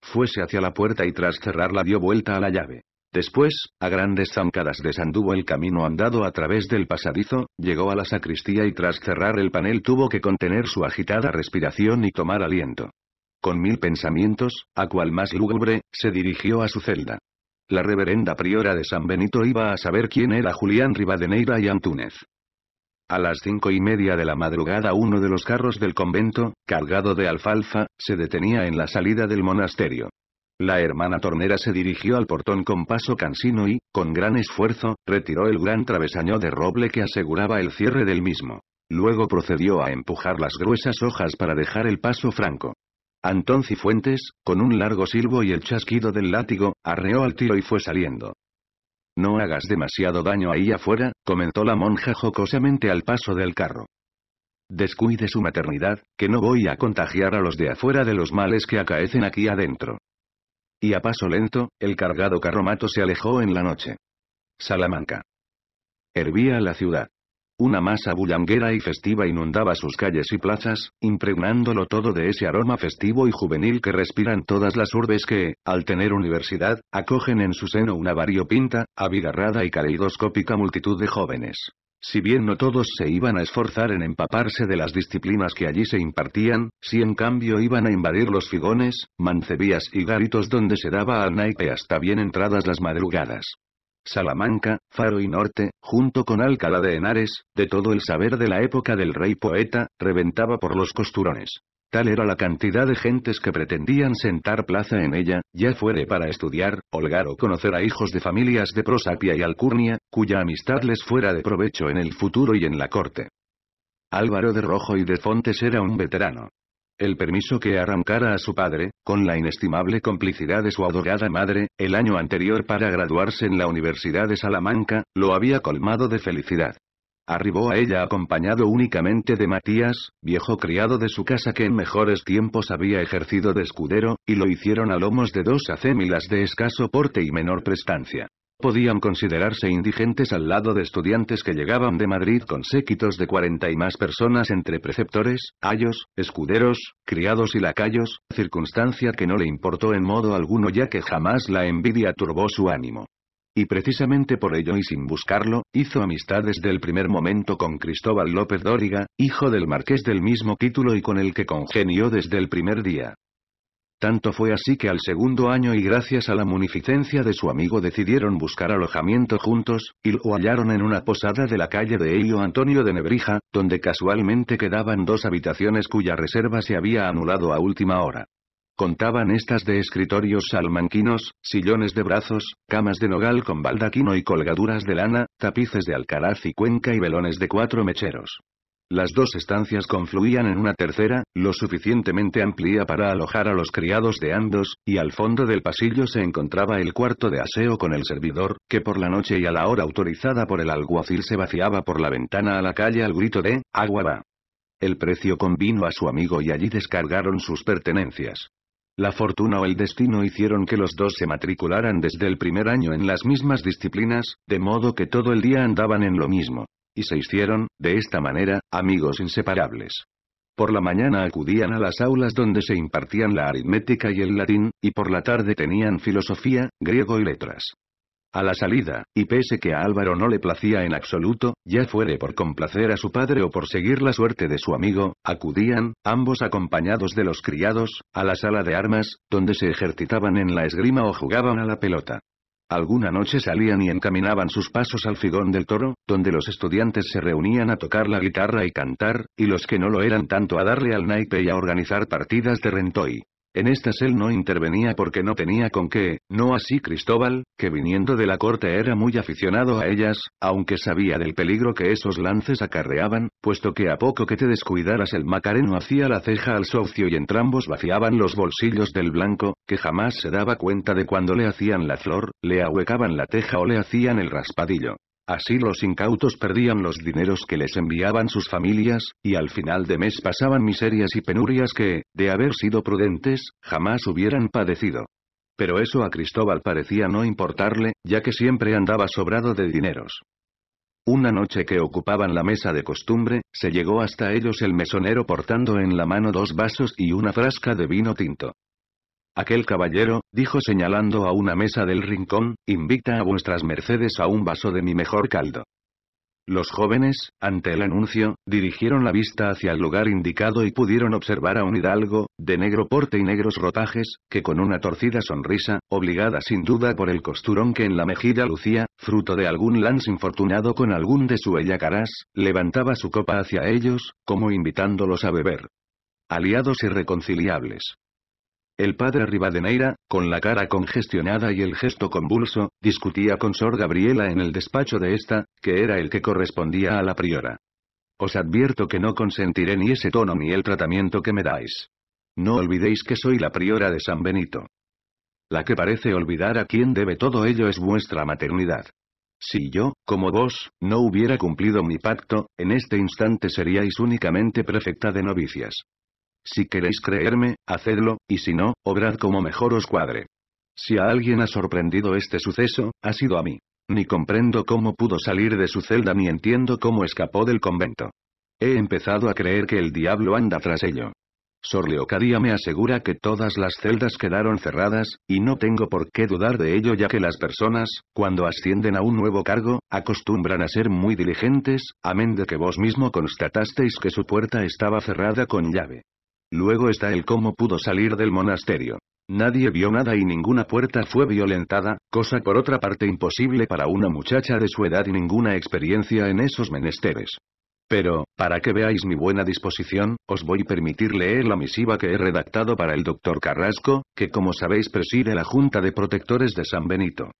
Fuese hacia la puerta y tras cerrarla dio vuelta a la llave. Después, a grandes zancadas desanduvo el camino andado a través del pasadizo, llegó a la sacristía y tras cerrar el panel tuvo que contener su agitada respiración y tomar aliento. Con mil pensamientos, a cual más lúgubre, se dirigió a su celda la reverenda priora de San Benito iba a saber quién era Julián Rivadeneira y Antúnez. A las cinco y media de la madrugada uno de los carros del convento, cargado de alfalfa, se detenía en la salida del monasterio. La hermana tornera se dirigió al portón con paso cansino y, con gran esfuerzo, retiró el gran travesaño de roble que aseguraba el cierre del mismo. Luego procedió a empujar las gruesas hojas para dejar el paso franco. Antón Cifuentes, con un largo silbo y el chasquido del látigo, arreó al tiro y fue saliendo. No hagas demasiado daño ahí afuera, comentó la monja jocosamente al paso del carro. Descuide su maternidad, que no voy a contagiar a los de afuera de los males que acaecen aquí adentro. Y a paso lento, el cargado carromato se alejó en la noche. Salamanca. Hervía la ciudad. Una masa bullanguera y festiva inundaba sus calles y plazas, impregnándolo todo de ese aroma festivo y juvenil que respiran todas las urbes que, al tener universidad, acogen en su seno una variopinta, abigarrada y caleidoscópica multitud de jóvenes. Si bien no todos se iban a esforzar en empaparse de las disciplinas que allí se impartían, si en cambio iban a invadir los figones, mancebías y garitos donde se daba a naipe hasta bien entradas las madrugadas. Salamanca, Faro y Norte, junto con Alcalá de Henares, de todo el saber de la época del rey poeta, reventaba por los costurones. Tal era la cantidad de gentes que pretendían sentar plaza en ella, ya fuere para estudiar, holgar o conocer a hijos de familias de prosapia y alcurnia, cuya amistad les fuera de provecho en el futuro y en la corte. Álvaro de Rojo y de Fontes era un veterano, el permiso que arrancara a su padre, con la inestimable complicidad de su adorada madre, el año anterior para graduarse en la Universidad de Salamanca, lo había colmado de felicidad. Arribó a ella acompañado únicamente de Matías, viejo criado de su casa que en mejores tiempos había ejercido de escudero, y lo hicieron a lomos de dos acémilas de escaso porte y menor prestancia podían considerarse indigentes al lado de estudiantes que llegaban de Madrid con séquitos de cuarenta y más personas entre preceptores, ayos, escuderos, criados y lacayos, circunstancia que no le importó en modo alguno ya que jamás la envidia turbó su ánimo. Y precisamente por ello y sin buscarlo, hizo amistad desde el primer momento con Cristóbal López Dóriga, hijo del marqués del mismo título y con el que congenió desde el primer día. Tanto fue así que al segundo año y gracias a la munificencia de su amigo decidieron buscar alojamiento juntos, y lo hallaron en una posada de la calle de Elio Antonio de Nebrija, donde casualmente quedaban dos habitaciones cuya reserva se había anulado a última hora. Contaban estas de escritorios salmanquinos, sillones de brazos, camas de nogal con baldaquino y colgaduras de lana, tapices de alcaraz y cuenca y velones de cuatro mecheros. Las dos estancias confluían en una tercera, lo suficientemente amplia para alojar a los criados de Andos, y al fondo del pasillo se encontraba el cuarto de aseo con el servidor, que por la noche y a la hora autorizada por el alguacil se vaciaba por la ventana a la calle al grito de «¡Agua va!». El precio convino a su amigo y allí descargaron sus pertenencias. La fortuna o el destino hicieron que los dos se matricularan desde el primer año en las mismas disciplinas, de modo que todo el día andaban en lo mismo y se hicieron, de esta manera, amigos inseparables. Por la mañana acudían a las aulas donde se impartían la aritmética y el latín, y por la tarde tenían filosofía, griego y letras. A la salida, y pese que a Álvaro no le placía en absoluto, ya fuere por complacer a su padre o por seguir la suerte de su amigo, acudían, ambos acompañados de los criados, a la sala de armas, donde se ejercitaban en la esgrima o jugaban a la pelota. Alguna noche salían y encaminaban sus pasos al figón del toro, donde los estudiantes se reunían a tocar la guitarra y cantar, y los que no lo eran tanto a darle al naipe y a organizar partidas de rentoy. En estas él no intervenía porque no tenía con qué, no así Cristóbal, que viniendo de la corte era muy aficionado a ellas, aunque sabía del peligro que esos lances acarreaban, puesto que a poco que te descuidaras el macareno hacía la ceja al socio y entrambos vaciaban los bolsillos del blanco, que jamás se daba cuenta de cuando le hacían la flor, le ahuecaban la teja o le hacían el raspadillo. Así los incautos perdían los dineros que les enviaban sus familias, y al final de mes pasaban miserias y penurias que, de haber sido prudentes, jamás hubieran padecido. Pero eso a Cristóbal parecía no importarle, ya que siempre andaba sobrado de dineros. Una noche que ocupaban la mesa de costumbre, se llegó hasta ellos el mesonero portando en la mano dos vasos y una frasca de vino tinto. Aquel caballero, dijo señalando a una mesa del rincón, invita a vuestras mercedes a un vaso de mi mejor caldo. Los jóvenes, ante el anuncio, dirigieron la vista hacia el lugar indicado y pudieron observar a un hidalgo, de negro porte y negros rotajes, que con una torcida sonrisa, obligada sin duda por el costurón que en la mejilla lucía, fruto de algún lance infortunado con algún de su ellacarás, levantaba su copa hacia ellos, como invitándolos a beber. Aliados irreconciliables. El padre Rivadeneira, con la cara congestionada y el gesto convulso, discutía con Sor Gabriela en el despacho de esta, que era el que correspondía a la priora. Os advierto que no consentiré ni ese tono ni el tratamiento que me dais. No olvidéis que soy la priora de San Benito. La que parece olvidar a quien debe todo ello es vuestra maternidad. Si yo, como vos, no hubiera cumplido mi pacto, en este instante seríais únicamente prefecta de novicias. Si queréis creerme, hacedlo, y si no, obrad como mejor os cuadre. Si a alguien ha sorprendido este suceso, ha sido a mí. Ni comprendo cómo pudo salir de su celda ni entiendo cómo escapó del convento. He empezado a creer que el diablo anda tras ello. Sor Leocadia me asegura que todas las celdas quedaron cerradas, y no tengo por qué dudar de ello ya que las personas, cuando ascienden a un nuevo cargo, acostumbran a ser muy diligentes, amén de que vos mismo constatasteis que su puerta estaba cerrada con llave. Luego está el cómo pudo salir del monasterio. Nadie vio nada y ninguna puerta fue violentada, cosa por otra parte imposible para una muchacha de su edad y ninguna experiencia en esos menesteres. Pero, para que veáis mi buena disposición, os voy a permitir leer la misiva que he redactado para el doctor Carrasco, que como sabéis preside la Junta de Protectores de San Benito.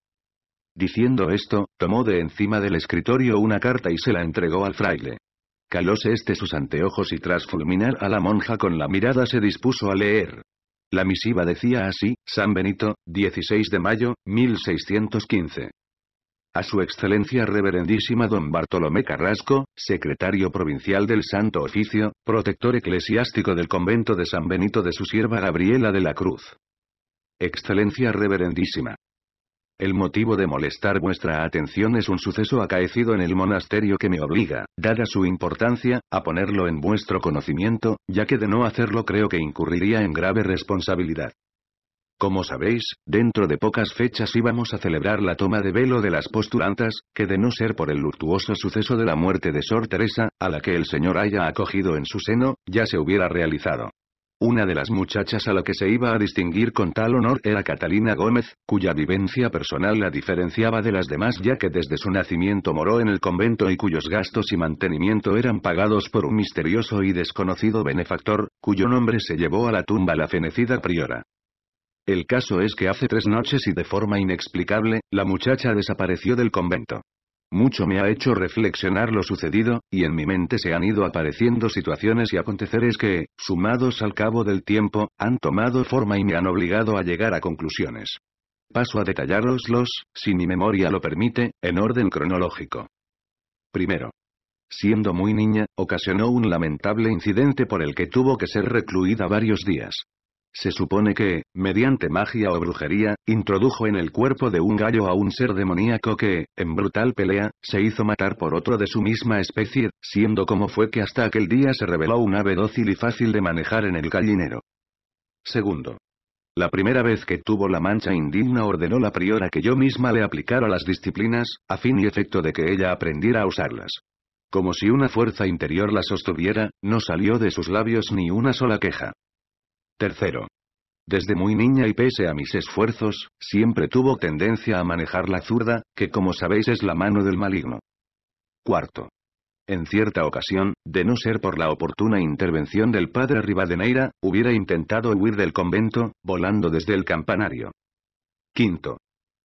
Diciendo esto, tomó de encima del escritorio una carta y se la entregó al fraile. Calóse este sus anteojos y tras fulminar a la monja con la mirada se dispuso a leer. La misiva decía así, San Benito, 16 de mayo, 1615. A su excelencia reverendísima don Bartolomé Carrasco, secretario provincial del Santo Oficio, protector eclesiástico del convento de San Benito de su sierva Gabriela de la Cruz. Excelencia reverendísima, el motivo de molestar vuestra atención es un suceso acaecido en el monasterio que me obliga, dada su importancia, a ponerlo en vuestro conocimiento, ya que de no hacerlo creo que incurriría en grave responsabilidad. Como sabéis, dentro de pocas fechas íbamos a celebrar la toma de velo de las postulantas, que de no ser por el luctuoso suceso de la muerte de Sor Teresa, a la que el Señor haya acogido en su seno, ya se hubiera realizado. Una de las muchachas a la que se iba a distinguir con tal honor era Catalina Gómez, cuya vivencia personal la diferenciaba de las demás ya que desde su nacimiento moró en el convento y cuyos gastos y mantenimiento eran pagados por un misterioso y desconocido benefactor, cuyo nombre se llevó a la tumba la fenecida priora. El caso es que hace tres noches y de forma inexplicable, la muchacha desapareció del convento. Mucho me ha hecho reflexionar lo sucedido, y en mi mente se han ido apareciendo situaciones y aconteceres que, sumados al cabo del tiempo, han tomado forma y me han obligado a llegar a conclusiones. Paso a los, si mi memoria lo permite, en orden cronológico. Primero. Siendo muy niña, ocasionó un lamentable incidente por el que tuvo que ser recluida varios días. Se supone que, mediante magia o brujería, introdujo en el cuerpo de un gallo a un ser demoníaco que, en brutal pelea, se hizo matar por otro de su misma especie, siendo como fue que hasta aquel día se reveló un ave dócil y fácil de manejar en el gallinero. Segundo. La primera vez que tuvo la mancha indigna ordenó la priora que yo misma le aplicara las disciplinas, a fin y efecto de que ella aprendiera a usarlas. Como si una fuerza interior la sostuviera, no salió de sus labios ni una sola queja. Tercero. Desde muy niña y pese a mis esfuerzos, siempre tuvo tendencia a manejar la zurda, que como sabéis es la mano del maligno. Cuarto. En cierta ocasión, de no ser por la oportuna intervención del padre Rivadeneira, hubiera intentado huir del convento, volando desde el campanario. Quinto.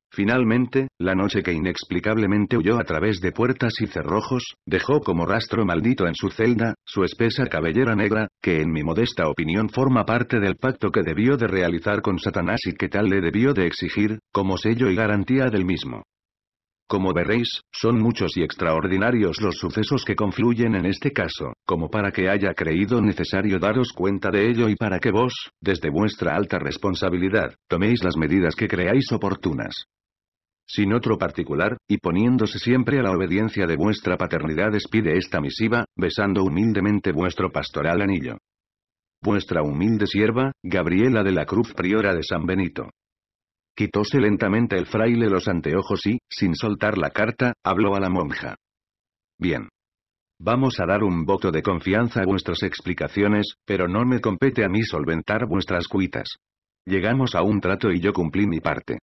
Finalmente, la noche que inexplicablemente huyó a través de puertas y cerrojos, dejó como rastro maldito en su celda, su espesa cabellera negra, que en mi modesta opinión forma parte del pacto que debió de realizar con Satanás y que tal le debió de exigir, como sello y garantía del mismo. Como veréis, son muchos y extraordinarios los sucesos que confluyen en este caso, como para que haya creído necesario daros cuenta de ello y para que vos, desde vuestra alta responsabilidad, toméis las medidas que creáis oportunas. Sin otro particular, y poniéndose siempre a la obediencia de vuestra paternidad despide esta misiva, besando humildemente vuestro pastoral anillo. Vuestra humilde sierva, Gabriela de la Cruz Priora de San Benito. Quitóse lentamente el fraile los anteojos y, sin soltar la carta, habló a la monja. Bien. Vamos a dar un voto de confianza a vuestras explicaciones, pero no me compete a mí solventar vuestras cuitas. Llegamos a un trato y yo cumplí mi parte.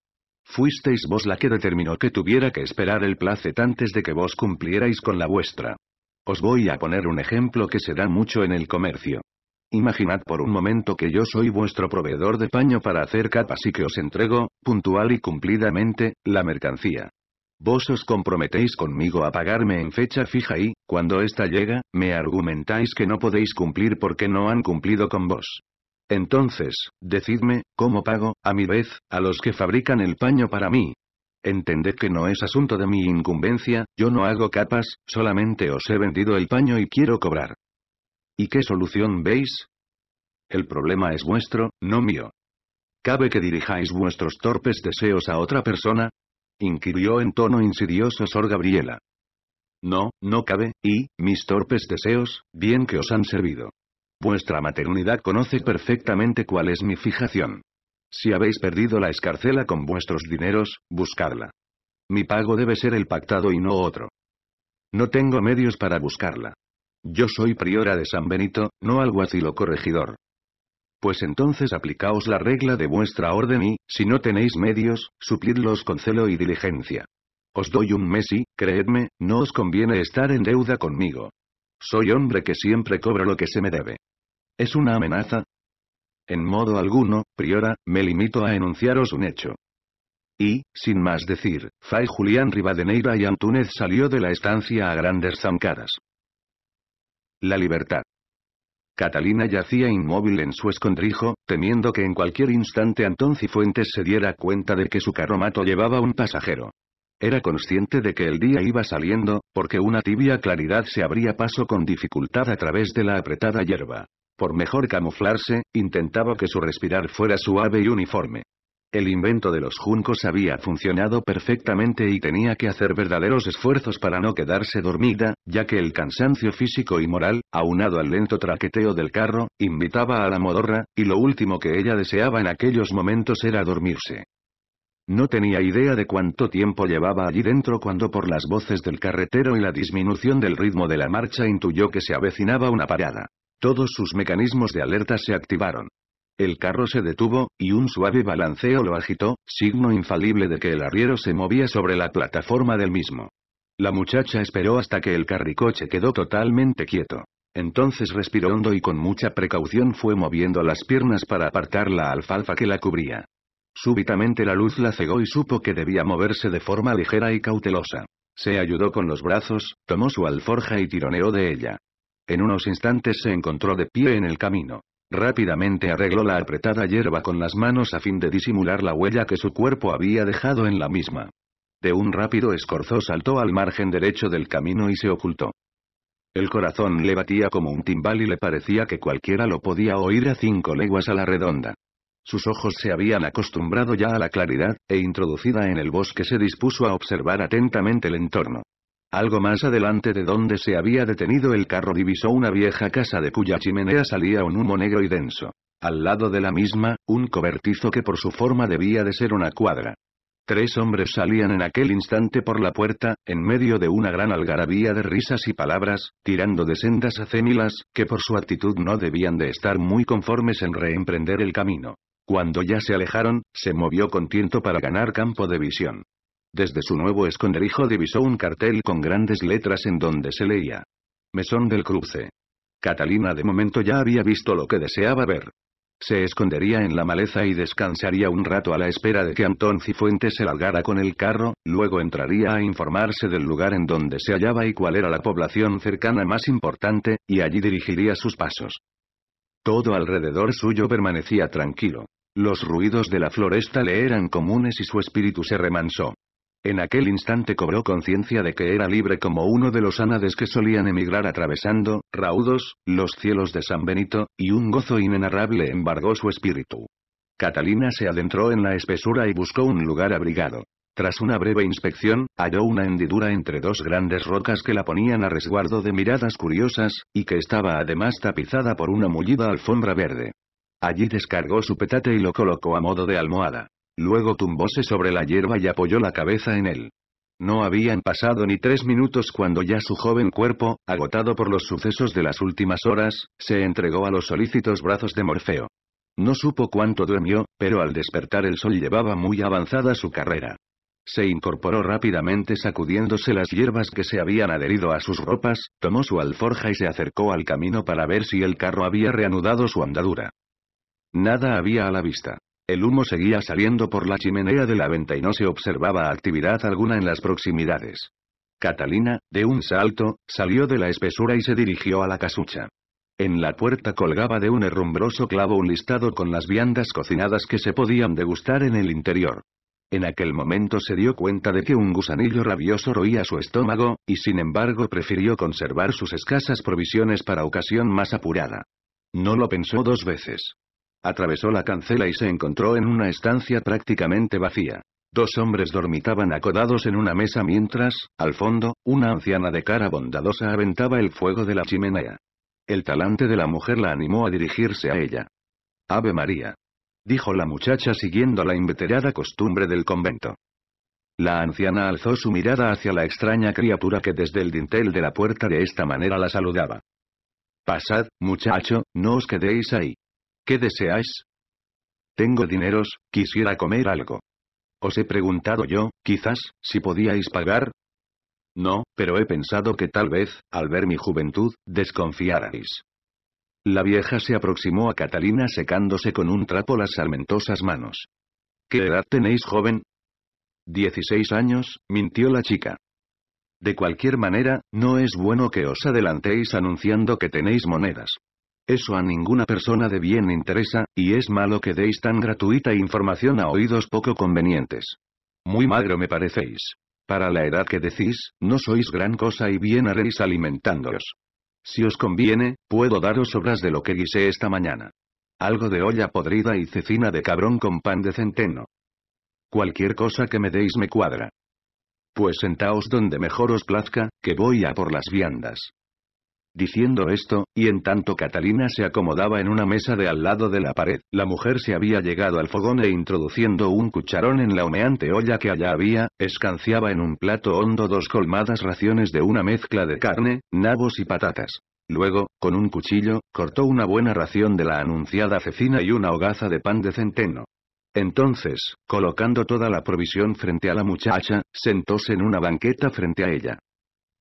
Fuisteis vos la que determinó que tuviera que esperar el placet antes de que vos cumplierais con la vuestra. Os voy a poner un ejemplo que se da mucho en el comercio. Imaginad por un momento que yo soy vuestro proveedor de paño para hacer capas y que os entrego, puntual y cumplidamente, la mercancía. Vos os comprometéis conmigo a pagarme en fecha fija y, cuando ésta llega, me argumentáis que no podéis cumplir porque no han cumplido con vos. Entonces, decidme, ¿cómo pago, a mi vez, a los que fabrican el paño para mí? Entended que no es asunto de mi incumbencia, yo no hago capas, solamente os he vendido el paño y quiero cobrar. ¿Y qué solución veis? El problema es vuestro, no mío. ¿Cabe que dirijáis vuestros torpes deseos a otra persona? inquirió en tono insidioso Sor Gabriela. No, no cabe, y, mis torpes deseos, bien que os han servido. Vuestra maternidad conoce perfectamente cuál es mi fijación. Si habéis perdido la escarcela con vuestros dineros, buscadla. Mi pago debe ser el pactado y no otro. No tengo medios para buscarla. Yo soy priora de San Benito, no alguacil o corregidor. Pues entonces aplicaos la regla de vuestra orden y, si no tenéis medios, suplidlos con celo y diligencia. Os doy un mes y, creedme, no os conviene estar en deuda conmigo. Soy hombre que siempre cobro lo que se me debe. ¿Es una amenaza? En modo alguno, priora, me limito a enunciaros un hecho. Y, sin más decir, Fay Julián Rivadeneira y Antúnez salió de la estancia a grandes zancadas. La libertad. Catalina yacía inmóvil en su escondrijo, temiendo que en cualquier instante Antón Cifuentes se diera cuenta de que su carromato llevaba un pasajero. Era consciente de que el día iba saliendo, porque una tibia claridad se abría paso con dificultad a través de la apretada hierba. Por mejor camuflarse, intentaba que su respirar fuera suave y uniforme. El invento de los juncos había funcionado perfectamente y tenía que hacer verdaderos esfuerzos para no quedarse dormida, ya que el cansancio físico y moral, aunado al lento traqueteo del carro, invitaba a la modorra, y lo último que ella deseaba en aquellos momentos era dormirse. No tenía idea de cuánto tiempo llevaba allí dentro cuando por las voces del carretero y la disminución del ritmo de la marcha intuyó que se avecinaba una parada. Todos sus mecanismos de alerta se activaron. El carro se detuvo, y un suave balanceo lo agitó, signo infalible de que el arriero se movía sobre la plataforma del mismo. La muchacha esperó hasta que el carricoche quedó totalmente quieto. Entonces respiró hondo y con mucha precaución fue moviendo las piernas para apartar la alfalfa que la cubría. Súbitamente la luz la cegó y supo que debía moverse de forma ligera y cautelosa. Se ayudó con los brazos, tomó su alforja y tironeó de ella. En unos instantes se encontró de pie en el camino. Rápidamente arregló la apretada hierba con las manos a fin de disimular la huella que su cuerpo había dejado en la misma. De un rápido escorzo saltó al margen derecho del camino y se ocultó. El corazón le batía como un timbal y le parecía que cualquiera lo podía oír a cinco leguas a la redonda. Sus ojos se habían acostumbrado ya a la claridad, e introducida en el bosque se dispuso a observar atentamente el entorno. Algo más adelante de donde se había detenido el carro divisó una vieja casa de cuya chimenea salía un humo negro y denso. Al lado de la misma, un cobertizo que por su forma debía de ser una cuadra. Tres hombres salían en aquel instante por la puerta, en medio de una gran algarabía de risas y palabras, tirando de sendas acémilas, que por su actitud no debían de estar muy conformes en reemprender el camino. Cuando ya se alejaron, se movió con tiento para ganar campo de visión. Desde su nuevo esconderijo divisó un cartel con grandes letras en donde se leía. Mesón del cruce. Catalina de momento ya había visto lo que deseaba ver. Se escondería en la maleza y descansaría un rato a la espera de que Antón Cifuentes se largara con el carro, luego entraría a informarse del lugar en donde se hallaba y cuál era la población cercana más importante, y allí dirigiría sus pasos. Todo alrededor suyo permanecía tranquilo. Los ruidos de la floresta le eran comunes y su espíritu se remansó. En aquel instante cobró conciencia de que era libre como uno de los ánades que solían emigrar atravesando, raudos, los cielos de San Benito, y un gozo inenarrable embargó su espíritu. Catalina se adentró en la espesura y buscó un lugar abrigado. Tras una breve inspección, halló una hendidura entre dos grandes rocas que la ponían a resguardo de miradas curiosas, y que estaba además tapizada por una mullida alfombra verde. Allí descargó su petate y lo colocó a modo de almohada. Luego tumbóse sobre la hierba y apoyó la cabeza en él. No habían pasado ni tres minutos cuando ya su joven cuerpo, agotado por los sucesos de las últimas horas, se entregó a los solícitos brazos de Morfeo. No supo cuánto durmió, pero al despertar el sol llevaba muy avanzada su carrera. Se incorporó rápidamente sacudiéndose las hierbas que se habían adherido a sus ropas, tomó su alforja y se acercó al camino para ver si el carro había reanudado su andadura. Nada había a la vista. El humo seguía saliendo por la chimenea de la venta y no se observaba actividad alguna en las proximidades. Catalina, de un salto, salió de la espesura y se dirigió a la casucha. En la puerta colgaba de un herrumbroso clavo un listado con las viandas cocinadas que se podían degustar en el interior. En aquel momento se dio cuenta de que un gusanillo rabioso roía su estómago, y sin embargo prefirió conservar sus escasas provisiones para ocasión más apurada. No lo pensó dos veces. Atravesó la cancela y se encontró en una estancia prácticamente vacía. Dos hombres dormitaban acodados en una mesa mientras, al fondo, una anciana de cara bondadosa aventaba el fuego de la chimenea. El talante de la mujer la animó a dirigirse a ella. Ave María. Dijo la muchacha siguiendo la inveterada costumbre del convento. La anciana alzó su mirada hacia la extraña criatura que desde el dintel de la puerta de esta manera la saludaba. Pasad, muchacho, no os quedéis ahí. ¿Qué deseáis? Tengo dineros, quisiera comer algo. Os he preguntado yo, quizás, si podíais pagar. No, pero he pensado que tal vez, al ver mi juventud, desconfiarais. La vieja se aproximó a Catalina secándose con un trapo las salmentosas manos. ¿Qué edad tenéis, joven? Dieciséis años, mintió la chica. De cualquier manera, no es bueno que os adelantéis anunciando que tenéis monedas. Eso a ninguna persona de bien interesa, y es malo que deis tan gratuita información a oídos poco convenientes. Muy magro me parecéis. Para la edad que decís, no sois gran cosa y bien haréis alimentándoos. Si os conviene, puedo daros obras de lo que guisé esta mañana. Algo de olla podrida y cecina de cabrón con pan de centeno. Cualquier cosa que me deis me cuadra. Pues sentaos donde mejor os plazca, que voy a por las viandas. Diciendo esto, y en tanto Catalina se acomodaba en una mesa de al lado de la pared, la mujer se había llegado al fogón e introduciendo un cucharón en la humeante olla que allá había, escanciaba en un plato hondo dos colmadas raciones de una mezcla de carne, nabos y patatas. Luego, con un cuchillo, cortó una buena ración de la anunciada cecina y una hogaza de pan de centeno. Entonces, colocando toda la provisión frente a la muchacha, sentóse en una banqueta frente a ella.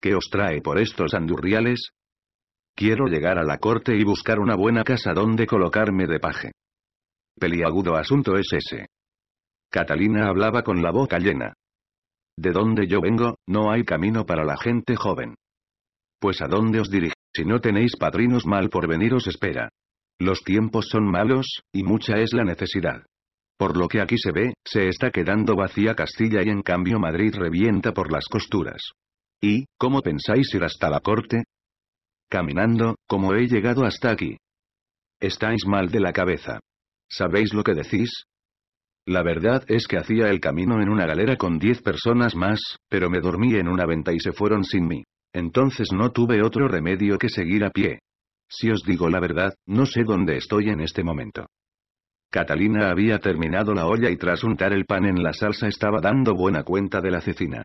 ¿Qué os trae por estos andurriales? Quiero llegar a la corte y buscar una buena casa donde colocarme de paje. Peliagudo asunto es ese. Catalina hablaba con la boca llena. De donde yo vengo, no hay camino para la gente joven. Pues a dónde os dirigís, si no tenéis padrinos mal por venir os espera. Los tiempos son malos, y mucha es la necesidad. Por lo que aquí se ve, se está quedando vacía Castilla y en cambio Madrid revienta por las costuras. ¿Y, cómo pensáis ir hasta la corte? Caminando, como he llegado hasta aquí. Estáis mal de la cabeza. ¿Sabéis lo que decís? La verdad es que hacía el camino en una galera con diez personas más, pero me dormí en una venta y se fueron sin mí. Entonces no tuve otro remedio que seguir a pie. Si os digo la verdad, no sé dónde estoy en este momento. Catalina había terminado la olla y tras untar el pan en la salsa estaba dando buena cuenta de la cecina.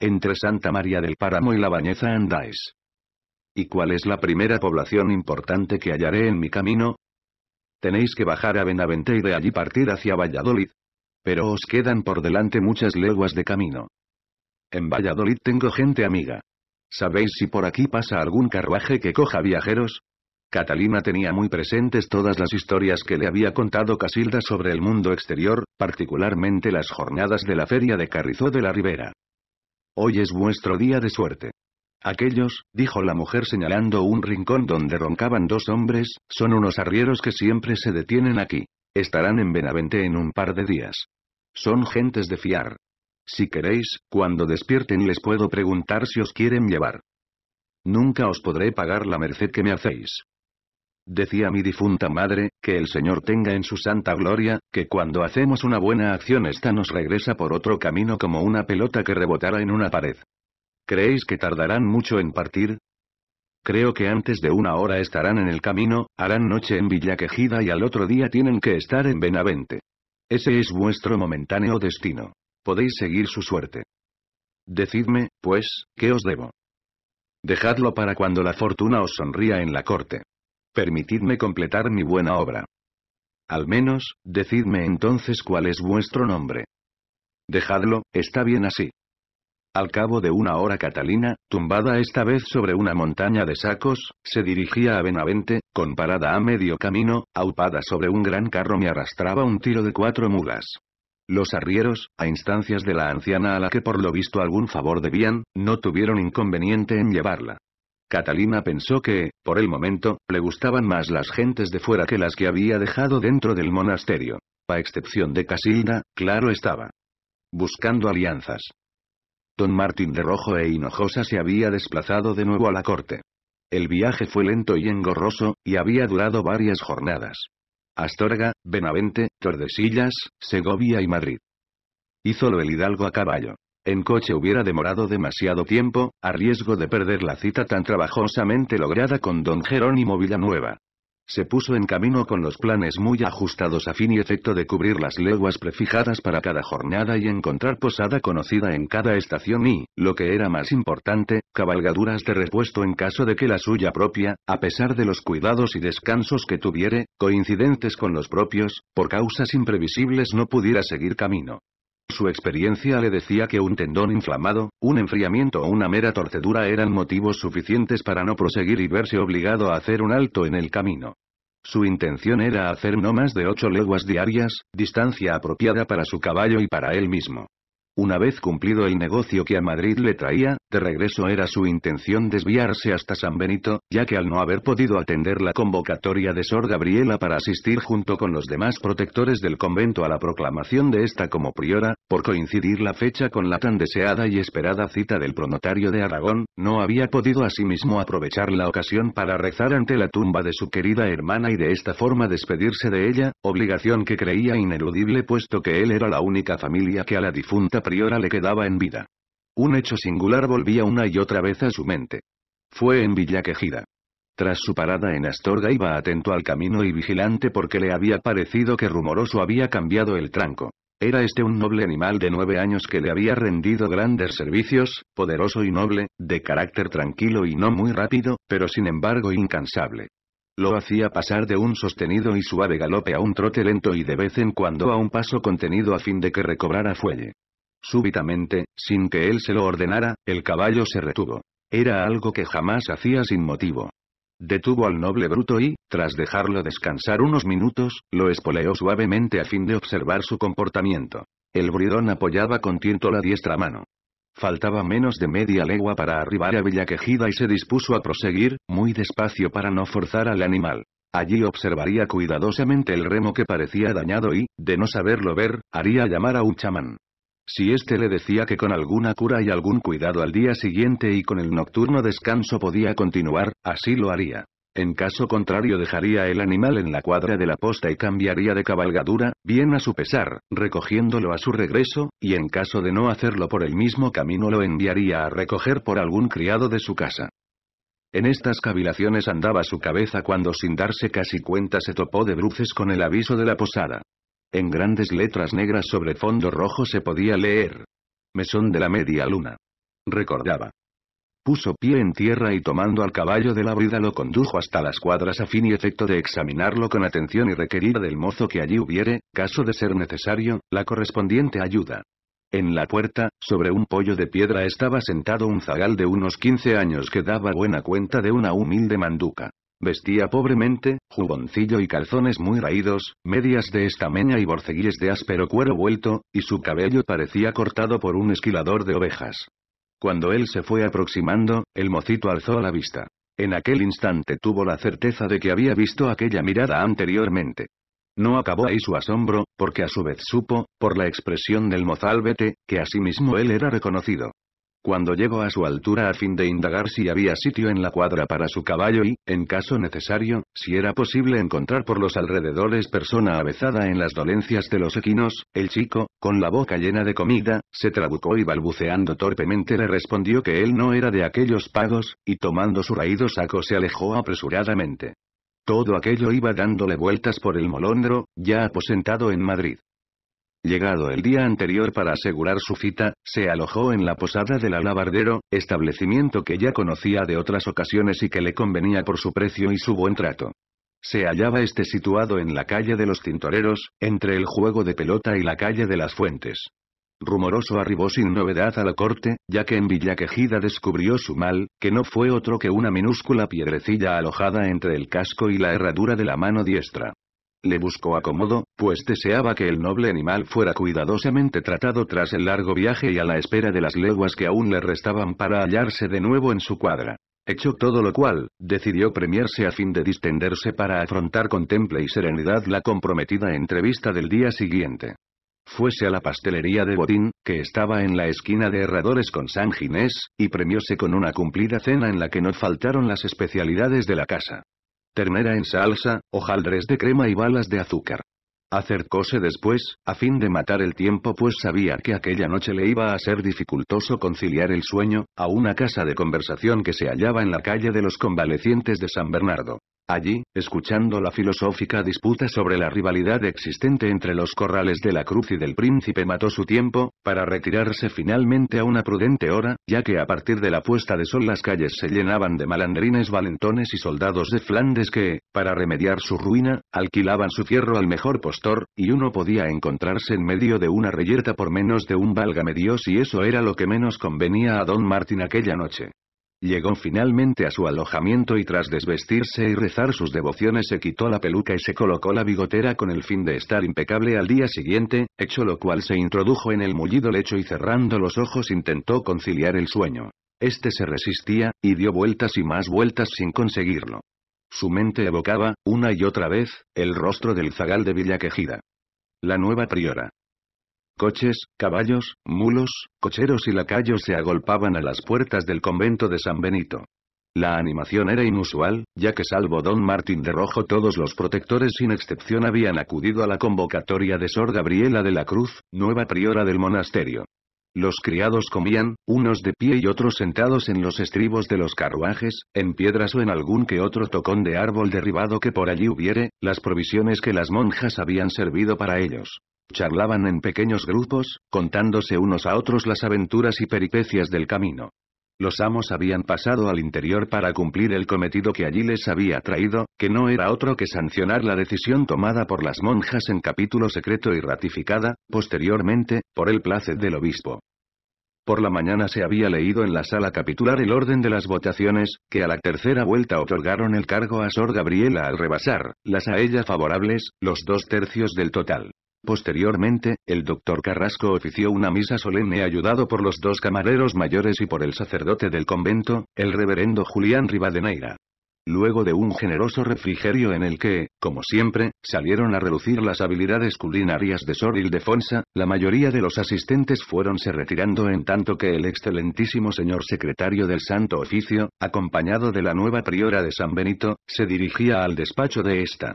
Entre Santa María del Páramo y la Bañeza andáis. ¿Y cuál es la primera población importante que hallaré en mi camino? Tenéis que bajar a Benavente y de allí partir hacia Valladolid. Pero os quedan por delante muchas leguas de camino. En Valladolid tengo gente amiga. ¿Sabéis si por aquí pasa algún carruaje que coja viajeros? Catalina tenía muy presentes todas las historias que le había contado Casilda sobre el mundo exterior, particularmente las jornadas de la feria de Carrizó de la Ribera. Hoy es vuestro día de suerte. Aquellos, dijo la mujer señalando un rincón donde roncaban dos hombres, son unos arrieros que siempre se detienen aquí. Estarán en Benavente en un par de días. Son gentes de fiar. Si queréis, cuando despierten les puedo preguntar si os quieren llevar. Nunca os podré pagar la merced que me hacéis. Decía mi difunta madre, que el Señor tenga en su santa gloria, que cuando hacemos una buena acción esta nos regresa por otro camino como una pelota que rebotara en una pared. ¿Creéis que tardarán mucho en partir? Creo que antes de una hora estarán en el camino, harán noche en Villaquejida y al otro día tienen que estar en Benavente. Ese es vuestro momentáneo destino. Podéis seguir su suerte. Decidme, pues, ¿qué os debo? Dejadlo para cuando la fortuna os sonría en la corte. Permitidme completar mi buena obra. Al menos, decidme entonces cuál es vuestro nombre. Dejadlo, está bien así. Al cabo de una hora Catalina, tumbada esta vez sobre una montaña de sacos, se dirigía a Benavente, con parada a medio camino, aupada sobre un gran carro me arrastraba un tiro de cuatro mulas. Los arrieros, a instancias de la anciana a la que por lo visto algún favor debían, no tuvieron inconveniente en llevarla. Catalina pensó que, por el momento, le gustaban más las gentes de fuera que las que había dejado dentro del monasterio. A excepción de Casilda, claro estaba. Buscando alianzas. Don Martín de Rojo e Hinojosa se había desplazado de nuevo a la corte. El viaje fue lento y engorroso, y había durado varias jornadas. Astorga, Benavente, Tordesillas, Segovia y Madrid. Hízolo el hidalgo a caballo. En coche hubiera demorado demasiado tiempo, a riesgo de perder la cita tan trabajosamente lograda con don Jerónimo Villanueva. Se puso en camino con los planes muy ajustados a fin y efecto de cubrir las leguas prefijadas para cada jornada y encontrar posada conocida en cada estación y, lo que era más importante, cabalgaduras de repuesto en caso de que la suya propia, a pesar de los cuidados y descansos que tuviere, coincidentes con los propios, por causas imprevisibles no pudiera seguir camino. Su experiencia le decía que un tendón inflamado, un enfriamiento o una mera torcedura eran motivos suficientes para no proseguir y verse obligado a hacer un alto en el camino. Su intención era hacer no más de ocho leguas diarias, distancia apropiada para su caballo y para él mismo. Una vez cumplido el negocio que a Madrid le traía, de regreso era su intención desviarse hasta San Benito, ya que al no haber podido atender la convocatoria de Sor Gabriela para asistir junto con los demás protectores del convento a la proclamación de esta como priora, por coincidir la fecha con la tan deseada y esperada cita del pronotario de Aragón, no había podido asimismo aprovechar la ocasión para rezar ante la tumba de su querida hermana y de esta forma despedirse de ella, obligación que creía ineludible puesto que él era la única familia que a la difunta priora le quedaba en vida. Un hecho singular volvía una y otra vez a su mente. Fue en Villaquejida. Tras su parada en Astorga iba atento al camino y vigilante porque le había parecido que rumoroso había cambiado el tranco. Era este un noble animal de nueve años que le había rendido grandes servicios, poderoso y noble, de carácter tranquilo y no muy rápido, pero sin embargo incansable. Lo hacía pasar de un sostenido y suave galope a un trote lento y de vez en cuando a un paso contenido a fin de que recobrara fuelle. Súbitamente, sin que él se lo ordenara, el caballo se retuvo. Era algo que jamás hacía sin motivo. Detuvo al noble bruto y, tras dejarlo descansar unos minutos, lo espoleó suavemente a fin de observar su comportamiento. El bridón apoyaba con tiento la diestra mano. Faltaba menos de media legua para arribar a Villaquejida y se dispuso a proseguir, muy despacio para no forzar al animal. Allí observaría cuidadosamente el remo que parecía dañado y, de no saberlo ver, haría llamar a un chamán. Si éste le decía que con alguna cura y algún cuidado al día siguiente y con el nocturno descanso podía continuar, así lo haría. En caso contrario dejaría el animal en la cuadra de la posta y cambiaría de cabalgadura, bien a su pesar, recogiéndolo a su regreso, y en caso de no hacerlo por el mismo camino lo enviaría a recoger por algún criado de su casa. En estas cavilaciones andaba su cabeza cuando sin darse casi cuenta se topó de bruces con el aviso de la posada. En grandes letras negras sobre fondo rojo se podía leer. Mesón de la media luna. Recordaba. Puso pie en tierra y tomando al caballo de la brida lo condujo hasta las cuadras a fin y efecto de examinarlo con atención y requerida del mozo que allí hubiere, caso de ser necesario, la correspondiente ayuda. En la puerta, sobre un pollo de piedra estaba sentado un zagal de unos 15 años que daba buena cuenta de una humilde manduca. Vestía pobremente, juboncillo y calzones muy raídos, medias de estameña y borceguíes de áspero cuero vuelto, y su cabello parecía cortado por un esquilador de ovejas. Cuando él se fue aproximando, el mocito alzó la vista. En aquel instante tuvo la certeza de que había visto aquella mirada anteriormente. No acabó ahí su asombro, porque a su vez supo, por la expresión del mozalbete, que asimismo él era reconocido. Cuando llegó a su altura a fin de indagar si había sitio en la cuadra para su caballo y, en caso necesario, si era posible encontrar por los alrededores persona avezada en las dolencias de los equinos, el chico, con la boca llena de comida, se trabucó y balbuceando torpemente le respondió que él no era de aquellos pagos, y tomando su raído saco se alejó apresuradamente. Todo aquello iba dándole vueltas por el molondro, ya aposentado en Madrid. Llegado el día anterior para asegurar su cita, se alojó en la posada del alabardero, establecimiento que ya conocía de otras ocasiones y que le convenía por su precio y su buen trato. Se hallaba este situado en la calle de los Tintoreros, entre el juego de pelota y la calle de las Fuentes. Rumoroso arribó sin novedad a la corte, ya que en Villaquejida descubrió su mal, que no fue otro que una minúscula piedrecilla alojada entre el casco y la herradura de la mano diestra. Le buscó acomodo, pues deseaba que el noble animal fuera cuidadosamente tratado tras el largo viaje y a la espera de las leguas que aún le restaban para hallarse de nuevo en su cuadra. Hecho todo lo cual, decidió premiarse a fin de distenderse para afrontar con temple y serenidad la comprometida entrevista del día siguiente. Fuese a la pastelería de Bodín, que estaba en la esquina de Herradores con San Ginés, y premióse con una cumplida cena en la que no faltaron las especialidades de la casa ternera en salsa, hojaldres de crema y balas de azúcar. Acercóse después, a fin de matar el tiempo pues sabía que aquella noche le iba a ser dificultoso conciliar el sueño, a una casa de conversación que se hallaba en la calle de los convalecientes de San Bernardo. Allí, escuchando la filosófica disputa sobre la rivalidad existente entre los corrales de la cruz y del príncipe mató su tiempo, para retirarse finalmente a una prudente hora, ya que a partir de la puesta de sol las calles se llenaban de malandrines valentones y soldados de Flandes que, para remediar su ruina, alquilaban su cierro al mejor postor, y uno podía encontrarse en medio de una reyerta por menos de un valgame Dios y eso era lo que menos convenía a don Martín aquella noche. Llegó finalmente a su alojamiento y tras desvestirse y rezar sus devociones se quitó la peluca y se colocó la bigotera con el fin de estar impecable al día siguiente, hecho lo cual se introdujo en el mullido lecho y cerrando los ojos intentó conciliar el sueño. Este se resistía, y dio vueltas y más vueltas sin conseguirlo. Su mente evocaba, una y otra vez, el rostro del zagal de Villaquejida. La nueva priora. Coches, caballos, mulos, cocheros y lacayos se agolpaban a las puertas del convento de San Benito. La animación era inusual, ya que salvo Don Martín de Rojo todos los protectores sin excepción habían acudido a la convocatoria de Sor Gabriela de la Cruz, nueva priora del monasterio. Los criados comían, unos de pie y otros sentados en los estribos de los carruajes, en piedras o en algún que otro tocón de árbol derribado que por allí hubiere, las provisiones que las monjas habían servido para ellos. Charlaban en pequeños grupos, contándose unos a otros las aventuras y peripecias del camino. Los amos habían pasado al interior para cumplir el cometido que allí les había traído, que no era otro que sancionar la decisión tomada por las monjas en capítulo secreto y ratificada, posteriormente, por el placer del obispo. Por la mañana se había leído en la sala capitular el orden de las votaciones, que a la tercera vuelta otorgaron el cargo a Sor Gabriela al rebasar, las a ella favorables, los dos tercios del total. Posteriormente, el doctor Carrasco ofició una misa solemne ayudado por los dos camareros mayores y por el sacerdote del convento, el reverendo Julián Rivadeneira. Luego de un generoso refrigerio en el que, como siempre, salieron a relucir las habilidades culinarias de Sor Ildefonsa, la mayoría de los asistentes fueronse retirando en tanto que el excelentísimo señor secretario del Santo Oficio, acompañado de la nueva priora de San Benito, se dirigía al despacho de esta.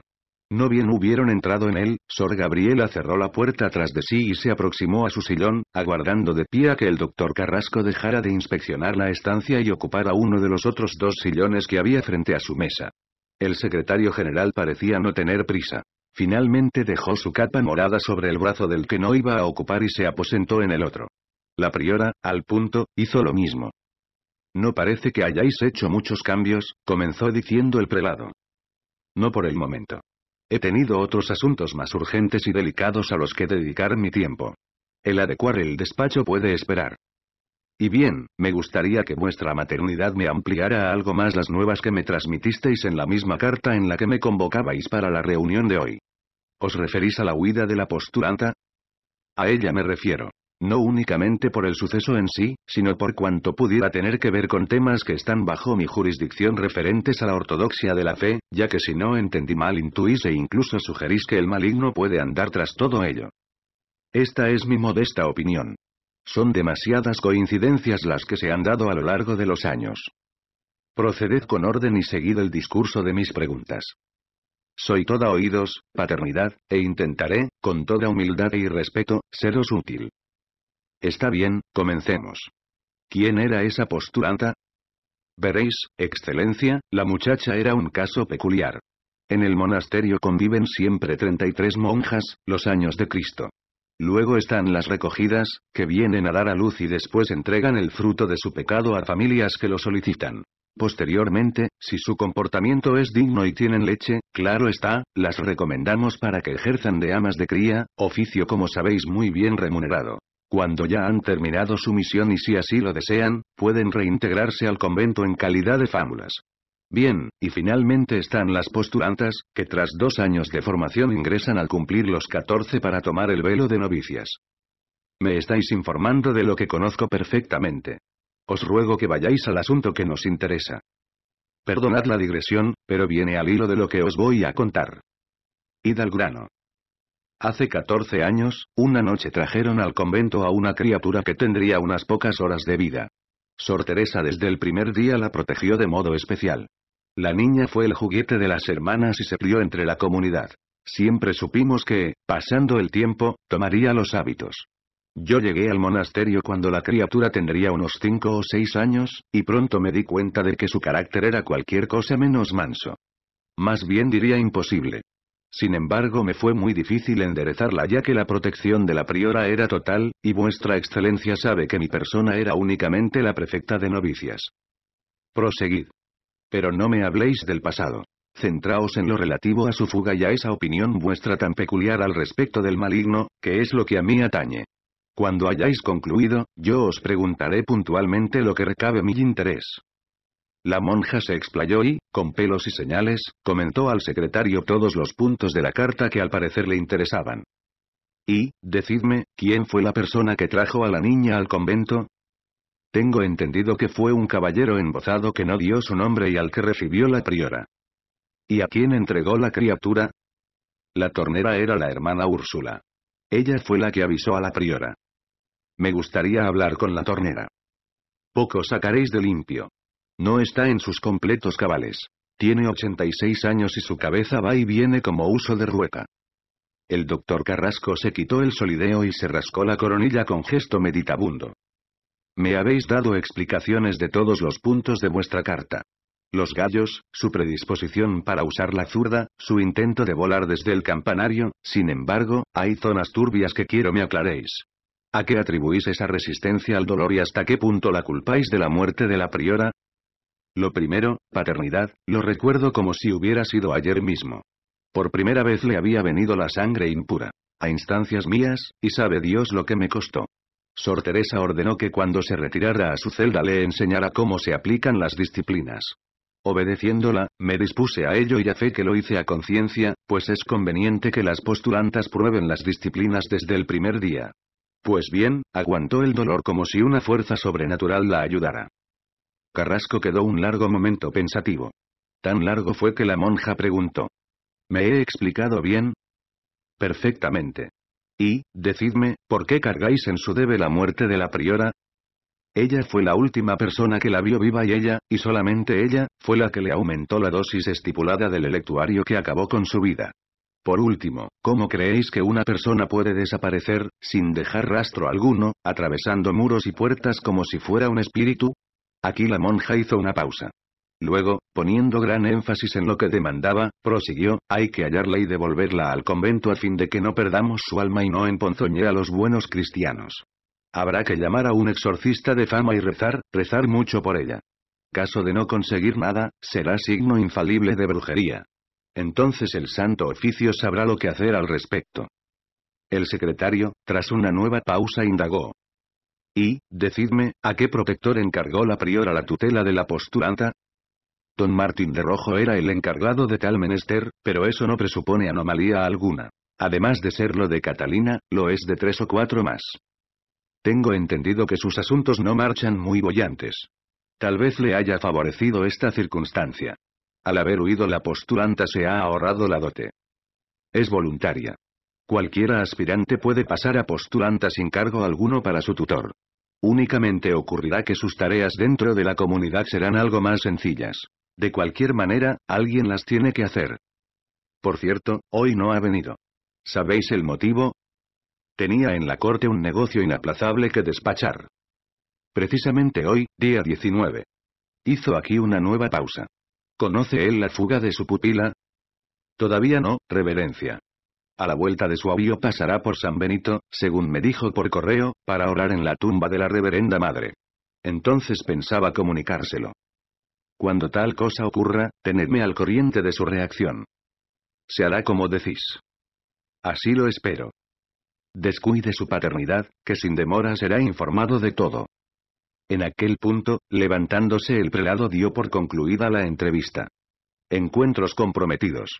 No bien hubieron entrado en él, Sor Gabriela cerró la puerta tras de sí y se aproximó a su sillón, aguardando de pie a que el doctor Carrasco dejara de inspeccionar la estancia y ocupara uno de los otros dos sillones que había frente a su mesa. El secretario general parecía no tener prisa. Finalmente dejó su capa morada sobre el brazo del que no iba a ocupar y se aposentó en el otro. La priora, al punto, hizo lo mismo. No parece que hayáis hecho muchos cambios, comenzó diciendo el prelado. No por el momento. He tenido otros asuntos más urgentes y delicados a los que dedicar mi tiempo. El adecuar el despacho puede esperar. Y bien, me gustaría que vuestra maternidad me ampliara algo más las nuevas que me transmitisteis en la misma carta en la que me convocabais para la reunión de hoy. ¿Os referís a la huida de la postulanta? A ella me refiero. No únicamente por el suceso en sí, sino por cuanto pudiera tener que ver con temas que están bajo mi jurisdicción referentes a la ortodoxia de la fe, ya que si no entendí mal intuís e incluso sugerís que el maligno puede andar tras todo ello. Esta es mi modesta opinión. Son demasiadas coincidencias las que se han dado a lo largo de los años. Proceded con orden y seguid el discurso de mis preguntas. Soy toda oídos, paternidad, e intentaré, con toda humildad y respeto, seros útil. Está bien, comencemos. ¿Quién era esa postulanta? Veréis, Excelencia, la muchacha era un caso peculiar. En el monasterio conviven siempre 33 monjas, los años de Cristo. Luego están las recogidas, que vienen a dar a luz y después entregan el fruto de su pecado a familias que lo solicitan. Posteriormente, si su comportamiento es digno y tienen leche, claro está, las recomendamos para que ejerzan de amas de cría, oficio como sabéis muy bien remunerado. Cuando ya han terminado su misión y si así lo desean, pueden reintegrarse al convento en calidad de fámulas. Bien, y finalmente están las postulantas, que tras dos años de formación ingresan al cumplir los 14 para tomar el velo de novicias. Me estáis informando de lo que conozco perfectamente. Os ruego que vayáis al asunto que nos interesa. Perdonad la digresión, pero viene al hilo de lo que os voy a contar. Id al grano. Hace 14 años, una noche trajeron al convento a una criatura que tendría unas pocas horas de vida. Sor Teresa desde el primer día la protegió de modo especial. La niña fue el juguete de las hermanas y se crió entre la comunidad. Siempre supimos que, pasando el tiempo, tomaría los hábitos. Yo llegué al monasterio cuando la criatura tendría unos cinco o seis años, y pronto me di cuenta de que su carácter era cualquier cosa menos manso. Más bien diría imposible. Sin embargo me fue muy difícil enderezarla ya que la protección de la priora era total, y vuestra excelencia sabe que mi persona era únicamente la prefecta de novicias. Proseguid. Pero no me habléis del pasado. Centraos en lo relativo a su fuga y a esa opinión vuestra tan peculiar al respecto del maligno, que es lo que a mí atañe. Cuando hayáis concluido, yo os preguntaré puntualmente lo que recabe mi interés. La monja se explayó y, con pelos y señales, comentó al secretario todos los puntos de la carta que al parecer le interesaban. Y, decidme, ¿quién fue la persona que trajo a la niña al convento? Tengo entendido que fue un caballero embozado que no dio su nombre y al que recibió la priora. ¿Y a quién entregó la criatura? La tornera era la hermana Úrsula. Ella fue la que avisó a la priora. Me gustaría hablar con la tornera. Poco sacaréis de limpio. No está en sus completos cabales. Tiene 86 años y su cabeza va y viene como uso de rueca. El doctor Carrasco se quitó el solideo y se rascó la coronilla con gesto meditabundo. Me habéis dado explicaciones de todos los puntos de vuestra carta. Los gallos, su predisposición para usar la zurda, su intento de volar desde el campanario, sin embargo, hay zonas turbias que quiero me aclaréis. ¿A qué atribuís esa resistencia al dolor y hasta qué punto la culpáis de la muerte de la priora? Lo primero, paternidad, lo recuerdo como si hubiera sido ayer mismo. Por primera vez le había venido la sangre impura. A instancias mías, y sabe Dios lo que me costó. Sor Teresa ordenó que cuando se retirara a su celda le enseñara cómo se aplican las disciplinas. Obedeciéndola, me dispuse a ello y a fe que lo hice a conciencia, pues es conveniente que las postulantas prueben las disciplinas desde el primer día. Pues bien, aguantó el dolor como si una fuerza sobrenatural la ayudara. Carrasco quedó un largo momento pensativo. Tan largo fue que la monja preguntó. ¿Me he explicado bien? Perfectamente. Y, decidme, ¿por qué cargáis en su debe la muerte de la priora? Ella fue la última persona que la vio viva y ella, y solamente ella, fue la que le aumentó la dosis estipulada del electuario que acabó con su vida. Por último, ¿cómo creéis que una persona puede desaparecer, sin dejar rastro alguno, atravesando muros y puertas como si fuera un espíritu? Aquí la monja hizo una pausa. Luego, poniendo gran énfasis en lo que demandaba, prosiguió, hay que hallarla y devolverla al convento a fin de que no perdamos su alma y no emponzoñe a los buenos cristianos. Habrá que llamar a un exorcista de fama y rezar, rezar mucho por ella. Caso de no conseguir nada, será signo infalible de brujería. Entonces el santo oficio sabrá lo que hacer al respecto. El secretario, tras una nueva pausa, indagó, y, decidme, ¿a qué protector encargó la priora la tutela de la postulanta? Don Martín de Rojo era el encargado de tal menester, pero eso no presupone anomalía alguna. Además de serlo de Catalina, lo es de tres o cuatro más. Tengo entendido que sus asuntos no marchan muy bollantes. Tal vez le haya favorecido esta circunstancia. Al haber huido la postulanta se ha ahorrado la dote. Es voluntaria. Cualquiera aspirante puede pasar a postulanta sin cargo alguno para su tutor. Únicamente ocurrirá que sus tareas dentro de la comunidad serán algo más sencillas. De cualquier manera, alguien las tiene que hacer. Por cierto, hoy no ha venido. ¿Sabéis el motivo? Tenía en la corte un negocio inaplazable que despachar. Precisamente hoy, día 19. Hizo aquí una nueva pausa. ¿Conoce él la fuga de su pupila? Todavía no, reverencia. A la vuelta de su avión pasará por San Benito, según me dijo por correo, para orar en la tumba de la reverenda madre. Entonces pensaba comunicárselo. Cuando tal cosa ocurra, tenedme al corriente de su reacción. Se hará como decís. Así lo espero. Descuide su paternidad, que sin demora será informado de todo. En aquel punto, levantándose el prelado dio por concluida la entrevista. Encuentros comprometidos.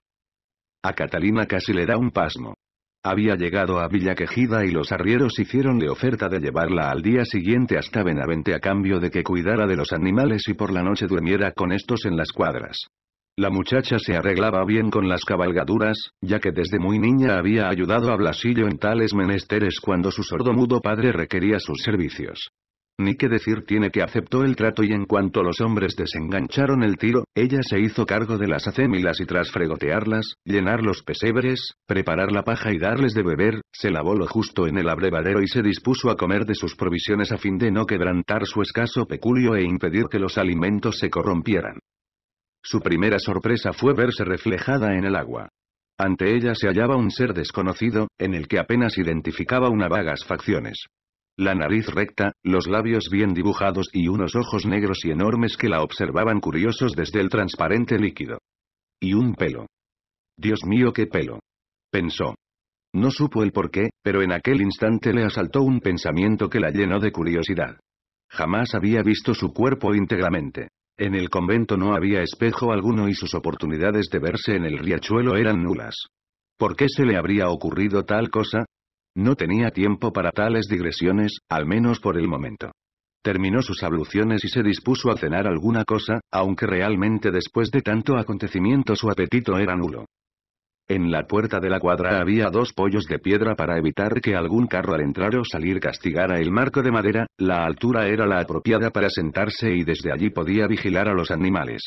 A Catalina casi le da un pasmo. Había llegado a Villa Quejida y los arrieros hicieronle oferta de llevarla al día siguiente hasta Benavente a cambio de que cuidara de los animales y por la noche durmiera con estos en las cuadras. La muchacha se arreglaba bien con las cabalgaduras, ya que desde muy niña había ayudado a Blasillo en tales menesteres cuando su sordomudo padre requería sus servicios. Ni que decir tiene que aceptó el trato y en cuanto los hombres desengancharon el tiro, ella se hizo cargo de las acémilas y tras fregotearlas, llenar los pesebres, preparar la paja y darles de beber, se lavó lo justo en el abrevadero y se dispuso a comer de sus provisiones a fin de no quebrantar su escaso peculio e impedir que los alimentos se corrompieran. Su primera sorpresa fue verse reflejada en el agua. Ante ella se hallaba un ser desconocido, en el que apenas identificaba unas vagas facciones la nariz recta, los labios bien dibujados y unos ojos negros y enormes que la observaban curiosos desde el transparente líquido. Y un pelo. Dios mío, qué pelo. Pensó. No supo el por qué, pero en aquel instante le asaltó un pensamiento que la llenó de curiosidad. Jamás había visto su cuerpo íntegramente. En el convento no había espejo alguno y sus oportunidades de verse en el riachuelo eran nulas. ¿Por qué se le habría ocurrido tal cosa? No tenía tiempo para tales digresiones, al menos por el momento. Terminó sus abluciones y se dispuso a cenar alguna cosa, aunque realmente después de tanto acontecimiento su apetito era nulo. En la puerta de la cuadra había dos pollos de piedra para evitar que algún carro al entrar o salir castigara el marco de madera, la altura era la apropiada para sentarse y desde allí podía vigilar a los animales.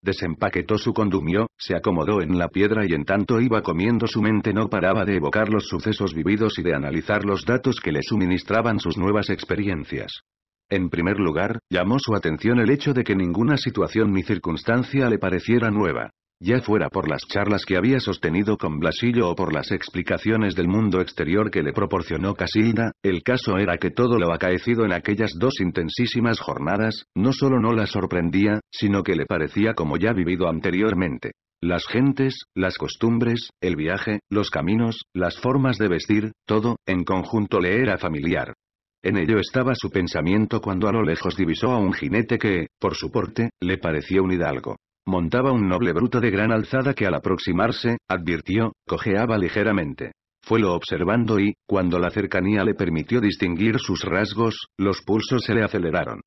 Desempaquetó su condumio, se acomodó en la piedra y en tanto iba comiendo su mente no paraba de evocar los sucesos vividos y de analizar los datos que le suministraban sus nuevas experiencias. En primer lugar, llamó su atención el hecho de que ninguna situación ni circunstancia le pareciera nueva ya fuera por las charlas que había sostenido con Blasillo o por las explicaciones del mundo exterior que le proporcionó Casilda, el caso era que todo lo acaecido en aquellas dos intensísimas jornadas, no solo no la sorprendía, sino que le parecía como ya vivido anteriormente. Las gentes, las costumbres, el viaje, los caminos, las formas de vestir, todo, en conjunto le era familiar. En ello estaba su pensamiento cuando a lo lejos divisó a un jinete que, por su porte, le parecía un hidalgo. Montaba un noble bruto de gran alzada que al aproximarse, advirtió, cojeaba ligeramente. Fue lo observando y, cuando la cercanía le permitió distinguir sus rasgos, los pulsos se le aceleraron.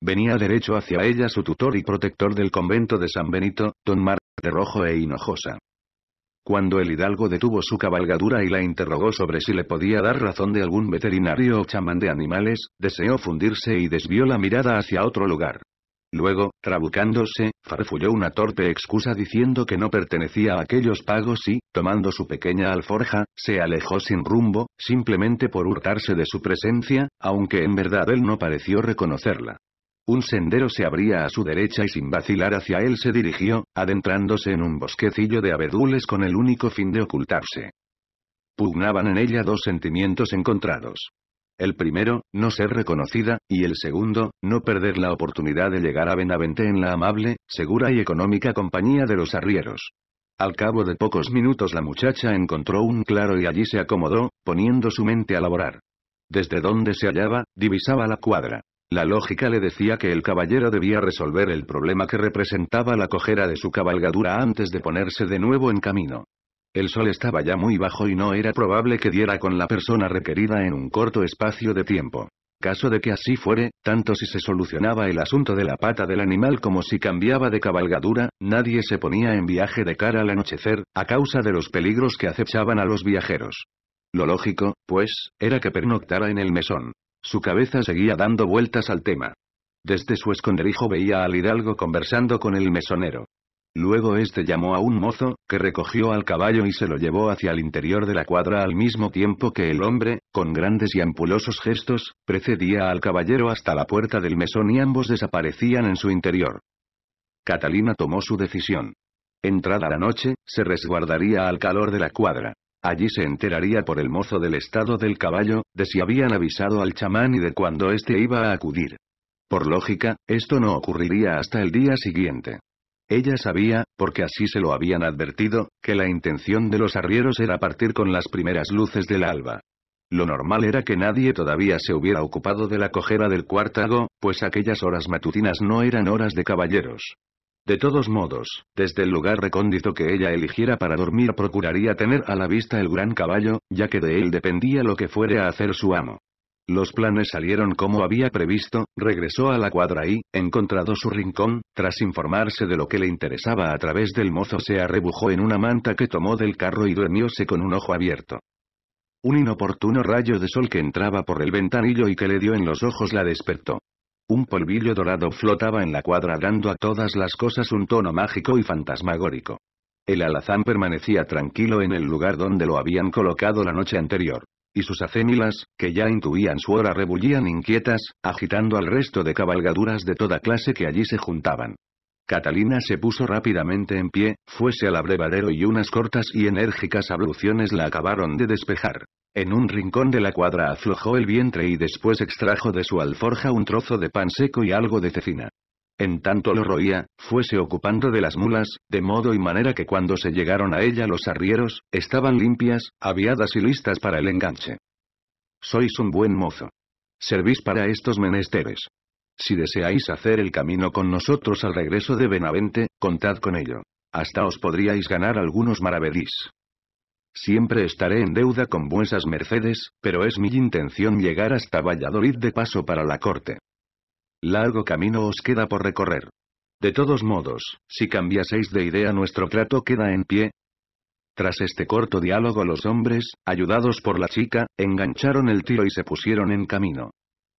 Venía derecho hacia ella su tutor y protector del convento de San Benito, don Mar, de Rojo e Hinojosa. Cuando el hidalgo detuvo su cabalgadura y la interrogó sobre si le podía dar razón de algún veterinario o chamán de animales, deseó fundirse y desvió la mirada hacia otro lugar. Luego, trabucándose, farfulló una torpe excusa diciendo que no pertenecía a aquellos pagos y, tomando su pequeña alforja, se alejó sin rumbo, simplemente por hurtarse de su presencia, aunque en verdad él no pareció reconocerla. Un sendero se abría a su derecha y sin vacilar hacia él se dirigió, adentrándose en un bosquecillo de abedules con el único fin de ocultarse. Pugnaban en ella dos sentimientos encontrados. El primero, no ser reconocida, y el segundo, no perder la oportunidad de llegar a Benavente en la amable, segura y económica compañía de los arrieros. Al cabo de pocos minutos la muchacha encontró un claro y allí se acomodó, poniendo su mente a laborar. Desde donde se hallaba, divisaba la cuadra. La lógica le decía que el caballero debía resolver el problema que representaba la cojera de su cabalgadura antes de ponerse de nuevo en camino. El sol estaba ya muy bajo y no era probable que diera con la persona requerida en un corto espacio de tiempo. Caso de que así fuere, tanto si se solucionaba el asunto de la pata del animal como si cambiaba de cabalgadura, nadie se ponía en viaje de cara al anochecer, a causa de los peligros que acechaban a los viajeros. Lo lógico, pues, era que pernoctara en el mesón. Su cabeza seguía dando vueltas al tema. Desde su esconderijo veía al hidalgo conversando con el mesonero. Luego este llamó a un mozo, que recogió al caballo y se lo llevó hacia el interior de la cuadra al mismo tiempo que el hombre, con grandes y ampulosos gestos, precedía al caballero hasta la puerta del mesón y ambos desaparecían en su interior. Catalina tomó su decisión. Entrada la noche, se resguardaría al calor de la cuadra. Allí se enteraría por el mozo del estado del caballo, de si habían avisado al chamán y de cuándo éste iba a acudir. Por lógica, esto no ocurriría hasta el día siguiente. Ella sabía, porque así se lo habían advertido, que la intención de los arrieros era partir con las primeras luces del alba. Lo normal era que nadie todavía se hubiera ocupado de la cojera del cuartago, pues aquellas horas matutinas no eran horas de caballeros. De todos modos, desde el lugar recóndito que ella eligiera para dormir procuraría tener a la vista el gran caballo, ya que de él dependía lo que fuere a hacer su amo. Los planes salieron como había previsto, regresó a la cuadra y, encontrado su rincón, tras informarse de lo que le interesaba a través del mozo se arrebujó en una manta que tomó del carro y durmióse con un ojo abierto. Un inoportuno rayo de sol que entraba por el ventanillo y que le dio en los ojos la despertó. Un polvillo dorado flotaba en la cuadra dando a todas las cosas un tono mágico y fantasmagórico. El alazán permanecía tranquilo en el lugar donde lo habían colocado la noche anterior y sus acémilas, que ya intuían su hora rebullían inquietas, agitando al resto de cabalgaduras de toda clase que allí se juntaban. Catalina se puso rápidamente en pie, fuese al abrevadero y unas cortas y enérgicas abluciones la acabaron de despejar. En un rincón de la cuadra aflojó el vientre y después extrajo de su alforja un trozo de pan seco y algo de cecina. En tanto lo roía, fuese ocupando de las mulas, de modo y manera que cuando se llegaron a ella los arrieros, estaban limpias, aviadas y listas para el enganche. Sois un buen mozo. Servís para estos menesteres. Si deseáis hacer el camino con nosotros al regreso de Benavente, contad con ello. Hasta os podríais ganar algunos maravedís. Siempre estaré en deuda con vuesas mercedes, pero es mi intención llegar hasta Valladolid de paso para la corte. Largo camino os queda por recorrer. De todos modos, si cambiaseis de idea nuestro trato queda en pie. Tras este corto diálogo los hombres, ayudados por la chica, engancharon el tiro y se pusieron en camino.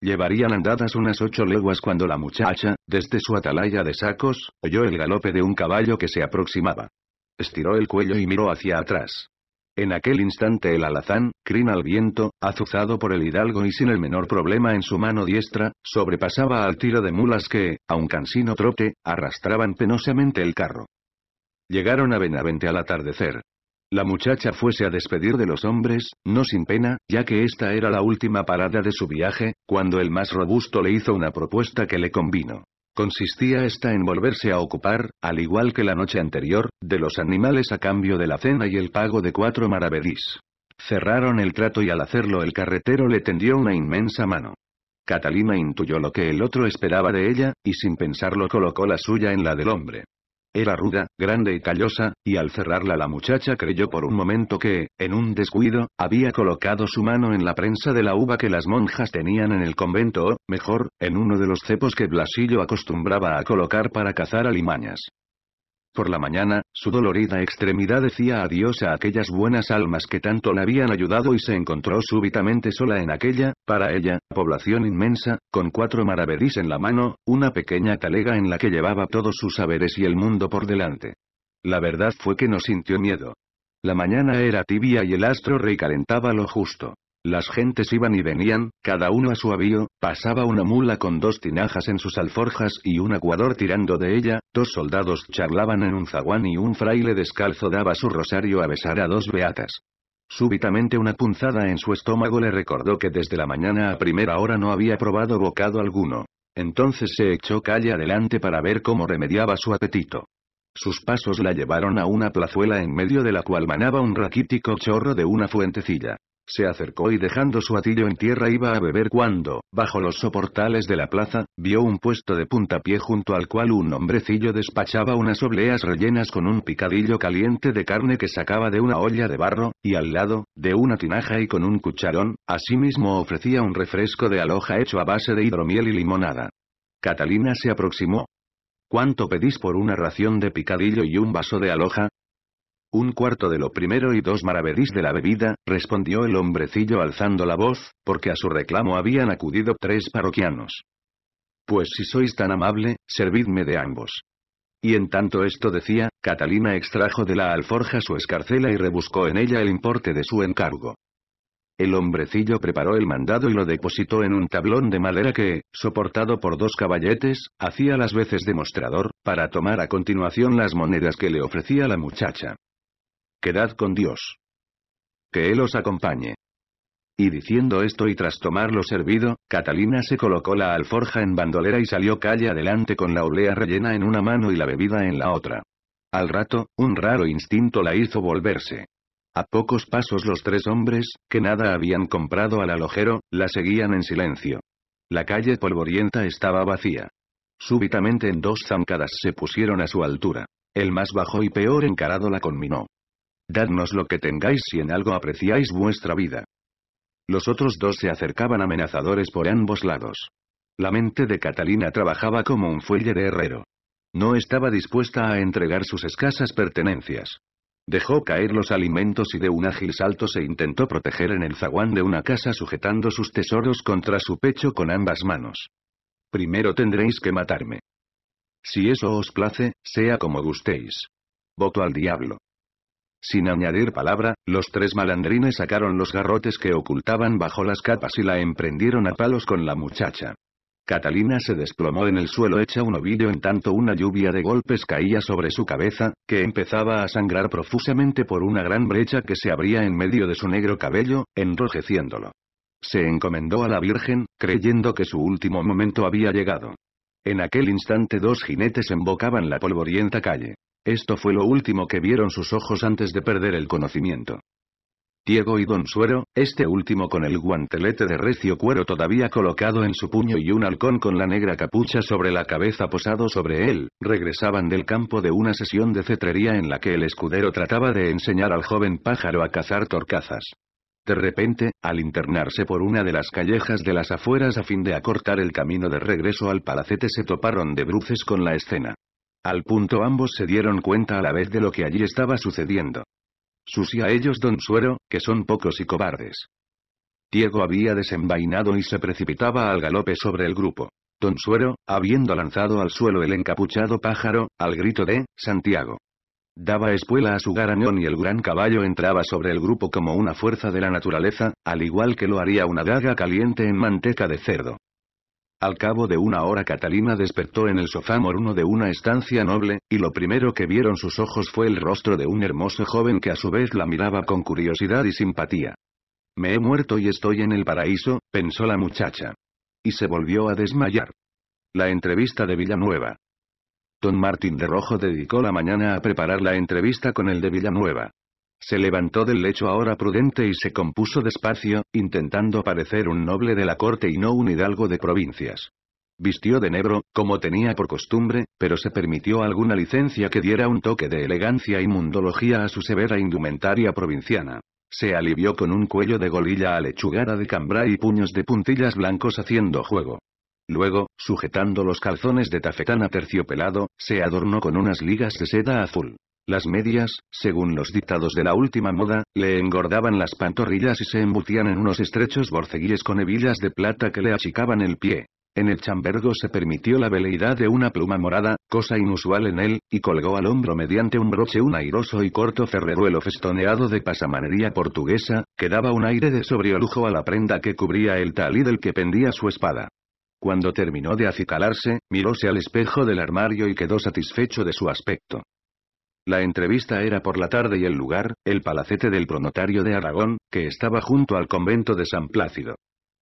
Llevarían andadas unas ocho leguas cuando la muchacha, desde su atalaya de sacos, oyó el galope de un caballo que se aproximaba. Estiró el cuello y miró hacia atrás. En aquel instante el alazán, crin al viento, azuzado por el hidalgo y sin el menor problema en su mano diestra, sobrepasaba al tiro de mulas que, a un cansino trote, arrastraban penosamente el carro. Llegaron a Benavente al atardecer. La muchacha fuese a despedir de los hombres, no sin pena, ya que esta era la última parada de su viaje, cuando el más robusto le hizo una propuesta que le convino. Consistía esta en volverse a ocupar, al igual que la noche anterior, de los animales a cambio de la cena y el pago de cuatro maravedís. Cerraron el trato y al hacerlo el carretero le tendió una inmensa mano. Catalina intuyó lo que el otro esperaba de ella, y sin pensarlo colocó la suya en la del hombre. Era ruda, grande y callosa, y al cerrarla la muchacha creyó por un momento que, en un descuido, había colocado su mano en la prensa de la uva que las monjas tenían en el convento o, mejor, en uno de los cepos que Blasillo acostumbraba a colocar para cazar alimañas. Por la mañana, su dolorida extremidad decía adiós a aquellas buenas almas que tanto la habían ayudado y se encontró súbitamente sola en aquella, para ella, población inmensa, con cuatro maravedís en la mano, una pequeña talega en la que llevaba todos sus saberes y el mundo por delante. La verdad fue que no sintió miedo. La mañana era tibia y el astro recalentaba lo justo. Las gentes iban y venían, cada uno a su avío, Pasaba una mula con dos tinajas en sus alforjas y un aguador tirando de ella, dos soldados charlaban en un zaguán y un fraile descalzo daba su rosario a besar a dos beatas. Súbitamente una punzada en su estómago le recordó que desde la mañana a primera hora no había probado bocado alguno. Entonces se echó calle adelante para ver cómo remediaba su apetito. Sus pasos la llevaron a una plazuela en medio de la cual manaba un raquítico chorro de una fuentecilla. Se acercó y dejando su atillo en tierra iba a beber cuando, bajo los soportales de la plaza, vio un puesto de puntapié junto al cual un hombrecillo despachaba unas obleas rellenas con un picadillo caliente de carne que sacaba de una olla de barro, y al lado, de una tinaja y con un cucharón, asimismo ofrecía un refresco de aloja hecho a base de hidromiel y limonada. Catalina se aproximó. ¿Cuánto pedís por una ración de picadillo y un vaso de aloja? Un cuarto de lo primero y dos maravedís de la bebida, respondió el hombrecillo alzando la voz, porque a su reclamo habían acudido tres parroquianos. Pues si sois tan amable, servidme de ambos. Y en tanto esto decía, Catalina extrajo de la alforja su escarcela y rebuscó en ella el importe de su encargo. El hombrecillo preparó el mandado y lo depositó en un tablón de madera que, soportado por dos caballetes, hacía las veces de mostrador, para tomar a continuación las monedas que le ofrecía la muchacha quedad con Dios. Que Él os acompañe. Y diciendo esto y tras tomar lo servido, Catalina se colocó la alforja en bandolera y salió calle adelante con la olea rellena en una mano y la bebida en la otra. Al rato, un raro instinto la hizo volverse. A pocos pasos los tres hombres, que nada habían comprado al alojero, la seguían en silencio. La calle polvorienta estaba vacía. Súbitamente en dos zancadas se pusieron a su altura. El más bajo y peor encarado la conminó. Dadnos lo que tengáis si en algo apreciáis vuestra vida. Los otros dos se acercaban amenazadores por ambos lados. La mente de Catalina trabajaba como un fuelle de herrero. No estaba dispuesta a entregar sus escasas pertenencias. Dejó caer los alimentos y de un ágil salto se intentó proteger en el zaguán de una casa sujetando sus tesoros contra su pecho con ambas manos. Primero tendréis que matarme. Si eso os place, sea como gustéis. Voto al diablo. Sin añadir palabra, los tres malandrines sacaron los garrotes que ocultaban bajo las capas y la emprendieron a palos con la muchacha. Catalina se desplomó en el suelo hecha un ovillo en tanto una lluvia de golpes caía sobre su cabeza, que empezaba a sangrar profusamente por una gran brecha que se abría en medio de su negro cabello, enrojeciéndolo. Se encomendó a la Virgen, creyendo que su último momento había llegado. En aquel instante dos jinetes embocaban la polvorienta calle. Esto fue lo último que vieron sus ojos antes de perder el conocimiento. Diego y Don Suero, este último con el guantelete de recio cuero todavía colocado en su puño y un halcón con la negra capucha sobre la cabeza posado sobre él, regresaban del campo de una sesión de cetrería en la que el escudero trataba de enseñar al joven pájaro a cazar torcazas. De repente, al internarse por una de las callejas de las afueras a fin de acortar el camino de regreso al palacete se toparon de bruces con la escena. Al punto ambos se dieron cuenta a la vez de lo que allí estaba sucediendo. Susía a ellos don Suero, que son pocos y cobardes. Diego había desenvainado y se precipitaba al galope sobre el grupo. Don Suero, habiendo lanzado al suelo el encapuchado pájaro, al grito de, Santiago. Daba espuela a su garañón y el gran caballo entraba sobre el grupo como una fuerza de la naturaleza, al igual que lo haría una daga caliente en manteca de cerdo. Al cabo de una hora Catalina despertó en el sofá moruno de una estancia noble, y lo primero que vieron sus ojos fue el rostro de un hermoso joven que a su vez la miraba con curiosidad y simpatía. Me he muerto y estoy en el paraíso, pensó la muchacha. Y se volvió a desmayar. La entrevista de Villanueva. Don Martín de Rojo dedicó la mañana a preparar la entrevista con el de Villanueva. Se levantó del lecho ahora prudente y se compuso despacio, intentando parecer un noble de la corte y no un hidalgo de provincias. Vistió de negro, como tenía por costumbre, pero se permitió alguna licencia que diera un toque de elegancia y mundología a su severa indumentaria provinciana. Se alivió con un cuello de golilla a lechugara de cambra y puños de puntillas blancos haciendo juego. Luego, sujetando los calzones de tafetán aterciopelado, se adornó con unas ligas de seda azul. Las medias, según los dictados de la última moda, le engordaban las pantorrillas y se embutían en unos estrechos borceguíes con hebillas de plata que le achicaban el pie. En el chambergo se permitió la veleidad de una pluma morada, cosa inusual en él, y colgó al hombro mediante un broche un airoso y corto ferreruelo festoneado de pasamanería portuguesa, que daba un aire de sobrio lujo a la prenda que cubría el y del que pendía su espada. Cuando terminó de acicalarse, miróse al espejo del armario y quedó satisfecho de su aspecto. La entrevista era por la tarde y el lugar, el palacete del pronotario de Aragón, que estaba junto al convento de San Plácido.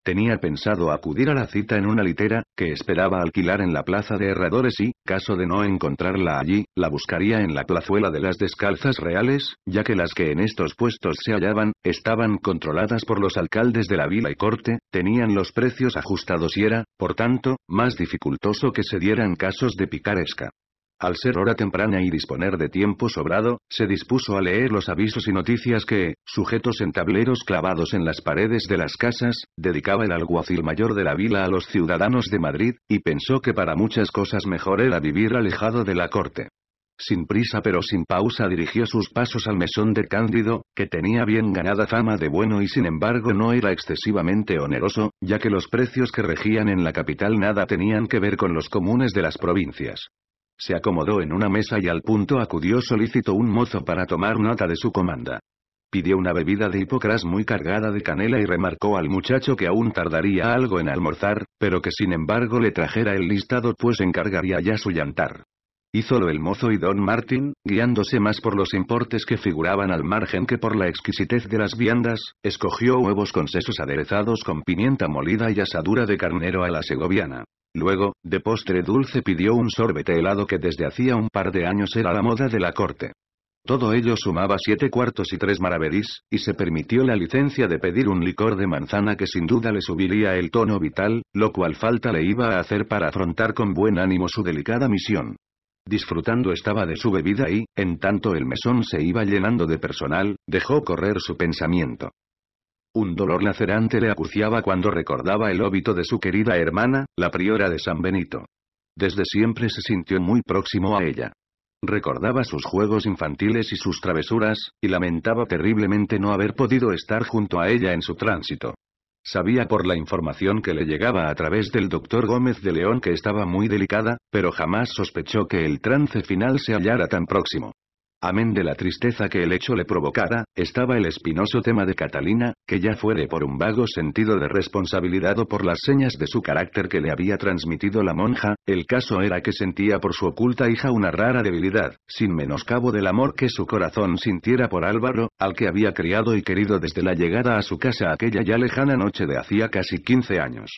Tenía pensado acudir a la cita en una litera, que esperaba alquilar en la plaza de herradores y, caso de no encontrarla allí, la buscaría en la plazuela de las descalzas reales, ya que las que en estos puestos se hallaban, estaban controladas por los alcaldes de la vila y corte, tenían los precios ajustados y era, por tanto, más dificultoso que se dieran casos de picaresca. Al ser hora temprana y disponer de tiempo sobrado, se dispuso a leer los avisos y noticias que, sujetos en tableros clavados en las paredes de las casas, dedicaba el alguacil mayor de la vila a los ciudadanos de Madrid, y pensó que para muchas cosas mejor era vivir alejado de la corte. Sin prisa pero sin pausa dirigió sus pasos al mesón de Cándido, que tenía bien ganada fama de bueno y sin embargo no era excesivamente oneroso, ya que los precios que regían en la capital nada tenían que ver con los comunes de las provincias. Se acomodó en una mesa y al punto acudió solícito un mozo para tomar nota de su comanda. Pidió una bebida de hipocras muy cargada de canela y remarcó al muchacho que aún tardaría algo en almorzar, pero que sin embargo le trajera el listado pues encargaría ya su llantar. Hízolo el mozo y don Martin, guiándose más por los importes que figuraban al margen que por la exquisitez de las viandas, escogió huevos con sesos aderezados con pimienta molida y asadura de carnero a la segoviana. Luego, de postre dulce pidió un sorbete helado que desde hacía un par de años era la moda de la corte. Todo ello sumaba siete cuartos y tres maravedís, y se permitió la licencia de pedir un licor de manzana que sin duda le subiría el tono vital, lo cual falta le iba a hacer para afrontar con buen ánimo su delicada misión. Disfrutando estaba de su bebida y, en tanto el mesón se iba llenando de personal, dejó correr su pensamiento. Un dolor lacerante le acuciaba cuando recordaba el óbito de su querida hermana, la priora de San Benito. Desde siempre se sintió muy próximo a ella. Recordaba sus juegos infantiles y sus travesuras, y lamentaba terriblemente no haber podido estar junto a ella en su tránsito. Sabía por la información que le llegaba a través del doctor Gómez de León que estaba muy delicada, pero jamás sospechó que el trance final se hallara tan próximo. Amén de la tristeza que el hecho le provocara, estaba el espinoso tema de Catalina, que ya fuere por un vago sentido de responsabilidad o por las señas de su carácter que le había transmitido la monja, el caso era que sentía por su oculta hija una rara debilidad, sin menoscabo del amor que su corazón sintiera por Álvaro, al que había criado y querido desde la llegada a su casa aquella ya lejana noche de hacía casi 15 años.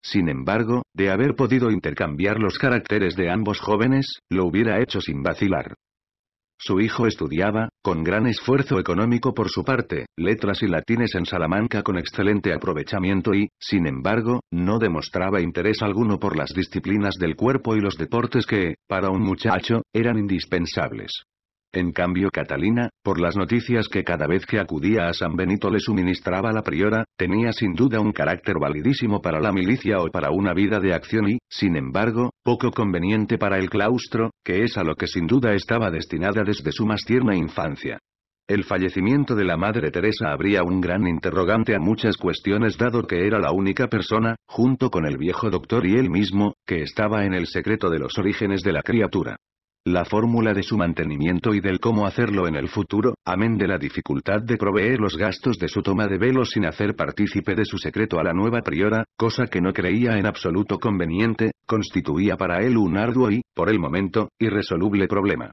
Sin embargo, de haber podido intercambiar los caracteres de ambos jóvenes, lo hubiera hecho sin vacilar. Su hijo estudiaba, con gran esfuerzo económico por su parte, letras y latines en Salamanca con excelente aprovechamiento y, sin embargo, no demostraba interés alguno por las disciplinas del cuerpo y los deportes que, para un muchacho, eran indispensables. En cambio Catalina, por las noticias que cada vez que acudía a San Benito le suministraba la priora, tenía sin duda un carácter validísimo para la milicia o para una vida de acción y, sin embargo, poco conveniente para el claustro, que es a lo que sin duda estaba destinada desde su más tierna infancia. El fallecimiento de la Madre Teresa abría un gran interrogante a muchas cuestiones dado que era la única persona, junto con el viejo doctor y él mismo, que estaba en el secreto de los orígenes de la criatura la fórmula de su mantenimiento y del cómo hacerlo en el futuro, amén de la dificultad de proveer los gastos de su toma de velo sin hacer partícipe de su secreto a la nueva priora, cosa que no creía en absoluto conveniente, constituía para él un arduo y, por el momento, irresoluble problema.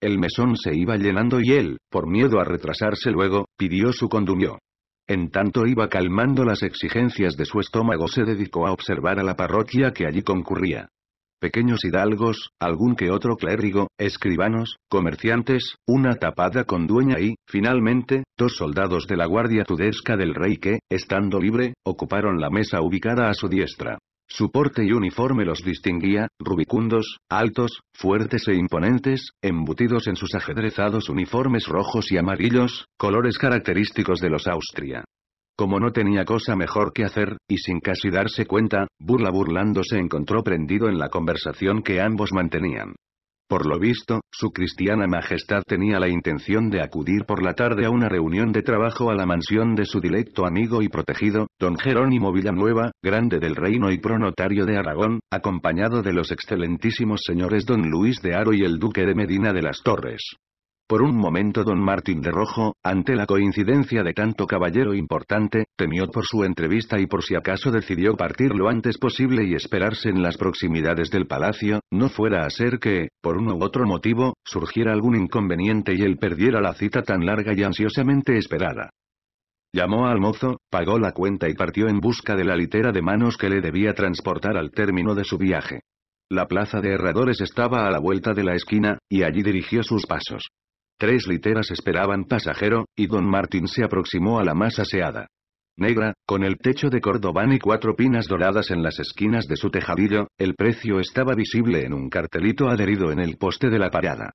El mesón se iba llenando y él, por miedo a retrasarse luego, pidió su condumio. En tanto iba calmando las exigencias de su estómago se dedicó a observar a la parroquia que allí concurría pequeños hidalgos, algún que otro clérigo, escribanos, comerciantes, una tapada con dueña y, finalmente, dos soldados de la guardia tudesca del rey que, estando libre, ocuparon la mesa ubicada a su diestra. Su porte y uniforme los distinguía, rubicundos, altos, fuertes e imponentes, embutidos en sus ajedrezados uniformes rojos y amarillos, colores característicos de los Austria. Como no tenía cosa mejor que hacer, y sin casi darse cuenta, Burla burlando se encontró prendido en la conversación que ambos mantenían. Por lo visto, su cristiana majestad tenía la intención de acudir por la tarde a una reunión de trabajo a la mansión de su dilecto amigo y protegido, don Jerónimo Villanueva, grande del reino y pronotario de Aragón, acompañado de los excelentísimos señores don Luis de Haro y el duque de Medina de las Torres. Por un momento don Martín de Rojo, ante la coincidencia de tanto caballero importante, temió por su entrevista y por si acaso decidió partir lo antes posible y esperarse en las proximidades del palacio, no fuera a ser que, por uno u otro motivo, surgiera algún inconveniente y él perdiera la cita tan larga y ansiosamente esperada. Llamó al mozo, pagó la cuenta y partió en busca de la litera de manos que le debía transportar al término de su viaje. La plaza de herradores estaba a la vuelta de la esquina, y allí dirigió sus pasos. Tres literas esperaban pasajero, y don Martín se aproximó a la más aseada. Negra, con el techo de cordobán y cuatro pinas doradas en las esquinas de su tejadillo, el precio estaba visible en un cartelito adherido en el poste de la parada.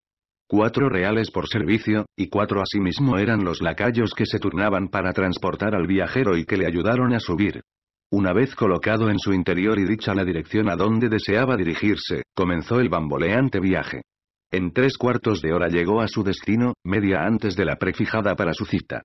Cuatro reales por servicio, y cuatro asimismo eran los lacayos que se turnaban para transportar al viajero y que le ayudaron a subir. Una vez colocado en su interior y dicha la dirección a donde deseaba dirigirse, comenzó el bamboleante viaje. En tres cuartos de hora llegó a su destino, media antes de la prefijada para su cita.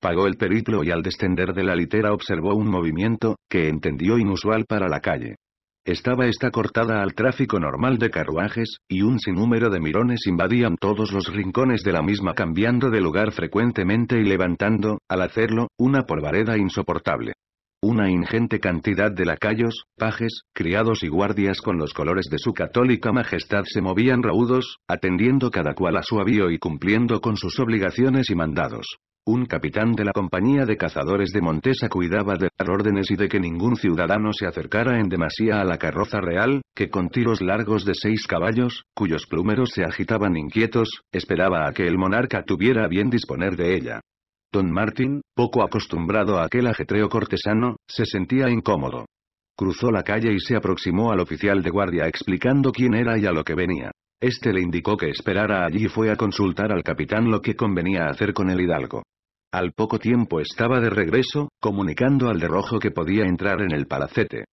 Pagó el periplo y al descender de la litera observó un movimiento, que entendió inusual para la calle. Estaba esta cortada al tráfico normal de carruajes, y un sinnúmero de mirones invadían todos los rincones de la misma cambiando de lugar frecuentemente y levantando, al hacerlo, una polvareda insoportable una ingente cantidad de lacayos, pajes, criados y guardias con los colores de su católica majestad se movían raudos, atendiendo cada cual a su avío y cumpliendo con sus obligaciones y mandados. Un capitán de la compañía de cazadores de Montesa cuidaba de dar órdenes y de que ningún ciudadano se acercara en demasía a la carroza real, que con tiros largos de seis caballos, cuyos plúmeros se agitaban inquietos, esperaba a que el monarca tuviera bien disponer de ella. Don Martín, poco acostumbrado a aquel ajetreo cortesano, se sentía incómodo. Cruzó la calle y se aproximó al oficial de guardia explicando quién era y a lo que venía. Este le indicó que esperara allí y fue a consultar al capitán lo que convenía hacer con el hidalgo. Al poco tiempo estaba de regreso, comunicando al de rojo que podía entrar en el palacete.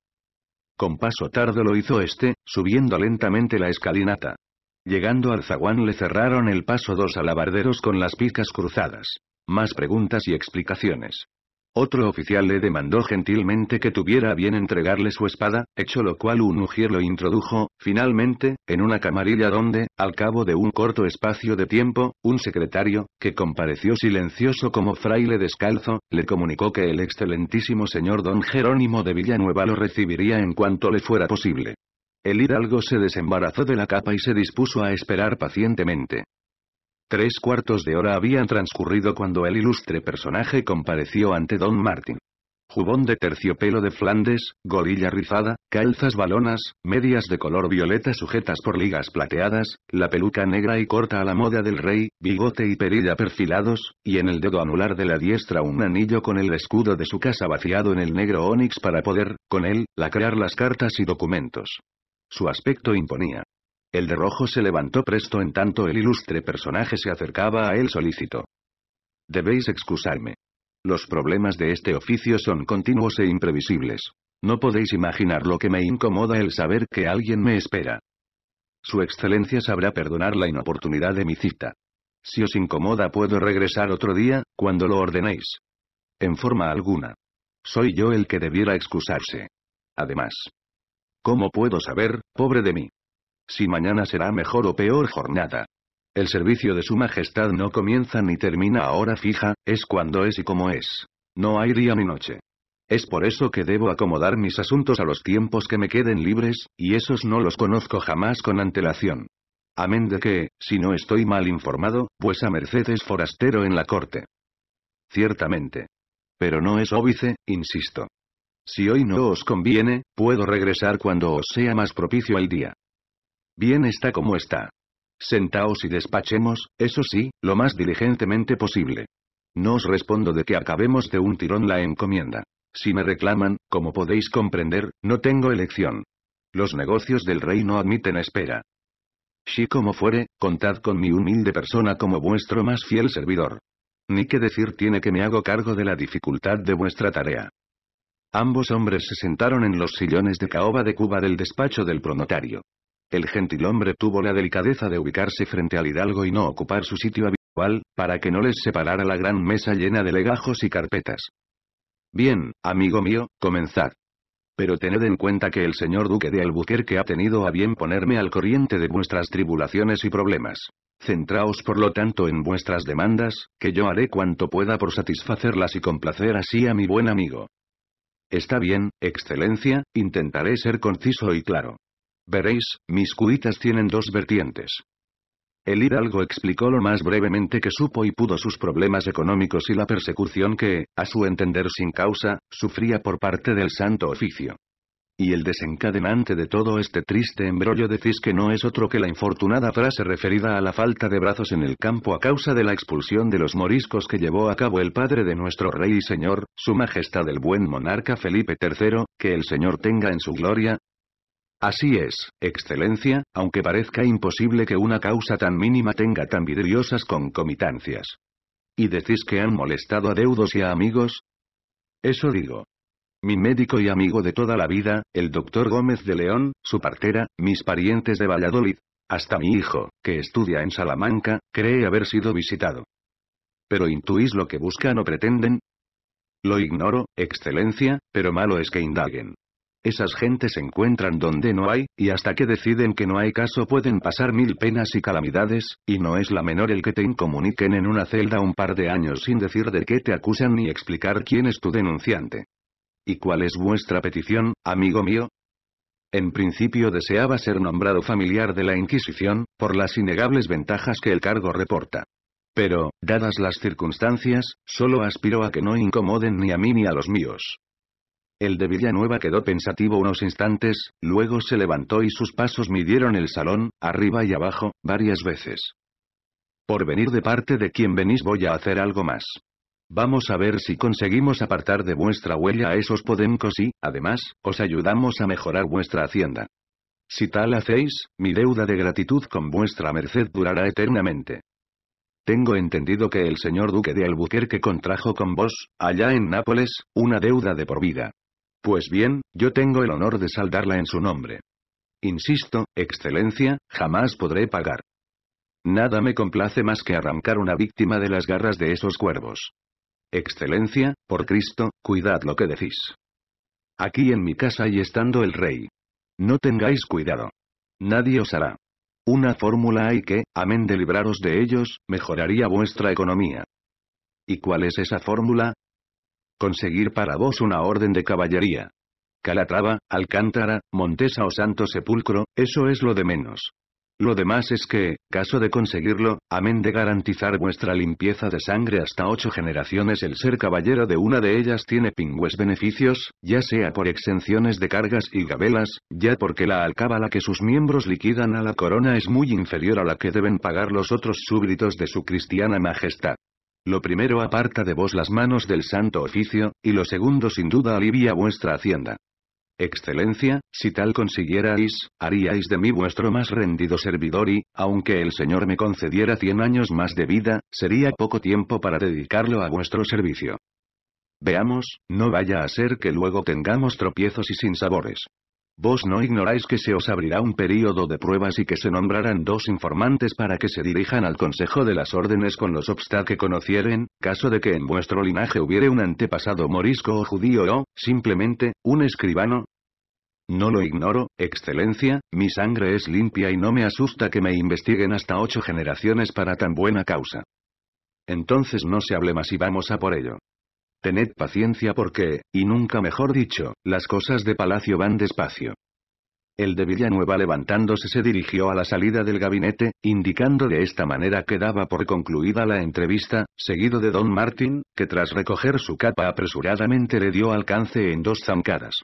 Con paso tardo lo hizo este, subiendo lentamente la escalinata. Llegando al zaguán le cerraron el paso dos alabarderos con las picas cruzadas. Más preguntas y explicaciones. Otro oficial le demandó gentilmente que tuviera bien entregarle su espada, hecho lo cual un ujier lo introdujo, finalmente, en una camarilla donde, al cabo de un corto espacio de tiempo, un secretario, que compareció silencioso como fraile descalzo, le comunicó que el excelentísimo señor don Jerónimo de Villanueva lo recibiría en cuanto le fuera posible. El hidalgo se desembarazó de la capa y se dispuso a esperar pacientemente. Tres cuartos de hora habían transcurrido cuando el ilustre personaje compareció ante Don Martin. Jubón de terciopelo de Flandes, gorilla rizada, calzas balonas, medias de color violeta sujetas por ligas plateadas, la peluca negra y corta a la moda del rey, bigote y perilla perfilados, y en el dedo anular de la diestra un anillo con el escudo de su casa vaciado en el negro ónix para poder, con él, lacrear las cartas y documentos. Su aspecto imponía. El de rojo se levantó presto en tanto el ilustre personaje se acercaba a él solícito. Debéis excusarme. Los problemas de este oficio son continuos e imprevisibles. No podéis imaginar lo que me incomoda el saber que alguien me espera. Su excelencia sabrá perdonar la inoportunidad de mi cita. Si os incomoda puedo regresar otro día, cuando lo ordenéis. En forma alguna. Soy yo el que debiera excusarse. Además. ¿Cómo puedo saber, pobre de mí? si mañana será mejor o peor jornada. El servicio de su majestad no comienza ni termina a hora fija, es cuando es y como es. No hay día ni noche. Es por eso que debo acomodar mis asuntos a los tiempos que me queden libres, y esos no los conozco jamás con antelación. Amén de que, si no estoy mal informado, pues a es forastero en la corte. Ciertamente. Pero no es óbice, insisto. Si hoy no os conviene, puedo regresar cuando os sea más propicio el día. Bien está como está. Sentaos y despachemos, eso sí, lo más diligentemente posible. No os respondo de que acabemos de un tirón la encomienda. Si me reclaman, como podéis comprender, no tengo elección. Los negocios del rey no admiten espera. Si como fuere, contad con mi humilde persona como vuestro más fiel servidor. Ni que decir tiene que me hago cargo de la dificultad de vuestra tarea. Ambos hombres se sentaron en los sillones de caoba de Cuba del despacho del pronotario el gentilhombre tuvo la delicadeza de ubicarse frente al hidalgo y no ocupar su sitio habitual, para que no les separara la gran mesa llena de legajos y carpetas. Bien, amigo mío, comenzad. Pero tened en cuenta que el señor duque de Albuquerque ha tenido a bien ponerme al corriente de vuestras tribulaciones y problemas. Centraos por lo tanto en vuestras demandas, que yo haré cuanto pueda por satisfacerlas y complacer así a mi buen amigo. Está bien, excelencia, intentaré ser conciso y claro. Veréis, mis cuitas tienen dos vertientes. El hidalgo explicó lo más brevemente que supo y pudo sus problemas económicos y la persecución que, a su entender sin causa, sufría por parte del santo oficio. Y el desencadenante de todo este triste embrollo decís que no es otro que la infortunada frase referida a la falta de brazos en el campo a causa de la expulsión de los moriscos que llevó a cabo el padre de nuestro rey y señor, su majestad el buen monarca Felipe III, que el señor tenga en su gloria, Así es, Excelencia, aunque parezca imposible que una causa tan mínima tenga tan vidriosas concomitancias. ¿Y decís que han molestado a deudos y a amigos? Eso digo. Mi médico y amigo de toda la vida, el doctor Gómez de León, su partera, mis parientes de Valladolid. Hasta mi hijo, que estudia en Salamanca, cree haber sido visitado. ¿Pero intuís lo que buscan o pretenden? Lo ignoro, Excelencia, pero malo es que indaguen. Esas gentes se encuentran donde no hay, y hasta que deciden que no hay caso pueden pasar mil penas y calamidades, y no es la menor el que te incomuniquen en una celda un par de años sin decir de qué te acusan ni explicar quién es tu denunciante. ¿Y cuál es vuestra petición, amigo mío? En principio deseaba ser nombrado familiar de la Inquisición, por las innegables ventajas que el cargo reporta. Pero, dadas las circunstancias, solo aspiro a que no incomoden ni a mí ni a los míos. El de Villanueva quedó pensativo unos instantes, luego se levantó y sus pasos midieron el salón, arriba y abajo, varias veces. Por venir de parte de quien venís voy a hacer algo más. Vamos a ver si conseguimos apartar de vuestra huella a esos podencos y, además, os ayudamos a mejorar vuestra hacienda. Si tal hacéis, mi deuda de gratitud con vuestra merced durará eternamente. Tengo entendido que el señor duque de Albuquerque contrajo con vos, allá en Nápoles, una deuda de por vida. Pues bien, yo tengo el honor de saldarla en su nombre. Insisto, Excelencia, jamás podré pagar. Nada me complace más que arrancar una víctima de las garras de esos cuervos. Excelencia, por Cristo, cuidad lo que decís. Aquí en mi casa y estando el rey. No tengáis cuidado. Nadie os hará. Una fórmula hay que, amén de libraros de ellos, mejoraría vuestra economía. ¿Y cuál es esa fórmula? conseguir para vos una orden de caballería. Calatrava, Alcántara, Montesa o Santo Sepulcro, eso es lo de menos. Lo demás es que, caso de conseguirlo, amén de garantizar vuestra limpieza de sangre hasta ocho generaciones el ser caballero de una de ellas tiene pingües beneficios, ya sea por exenciones de cargas y gabelas, ya porque la alcabala que sus miembros liquidan a la corona es muy inferior a la que deben pagar los otros súbditos de su cristiana majestad. Lo primero aparta de vos las manos del santo oficio, y lo segundo sin duda alivia vuestra hacienda. Excelencia, si tal consiguierais, haríais de mí vuestro más rendido servidor y, aunque el Señor me concediera cien años más de vida, sería poco tiempo para dedicarlo a vuestro servicio. Veamos, no vaya a ser que luego tengamos tropiezos y sinsabores. Vos no ignoráis que se os abrirá un período de pruebas y que se nombrarán dos informantes para que se dirijan al Consejo de las órdenes con los obstáculos que conocieren, caso de que en vuestro linaje hubiere un antepasado morisco o judío o, simplemente, un escribano. No lo ignoro, excelencia, mi sangre es limpia y no me asusta que me investiguen hasta ocho generaciones para tan buena causa. Entonces no se hable más y vamos a por ello. Tened paciencia porque, y nunca mejor dicho, las cosas de palacio van despacio. El de Villanueva levantándose se dirigió a la salida del gabinete, indicando de esta manera que daba por concluida la entrevista, seguido de don Martín, que tras recoger su capa apresuradamente le dio alcance en dos zancadas.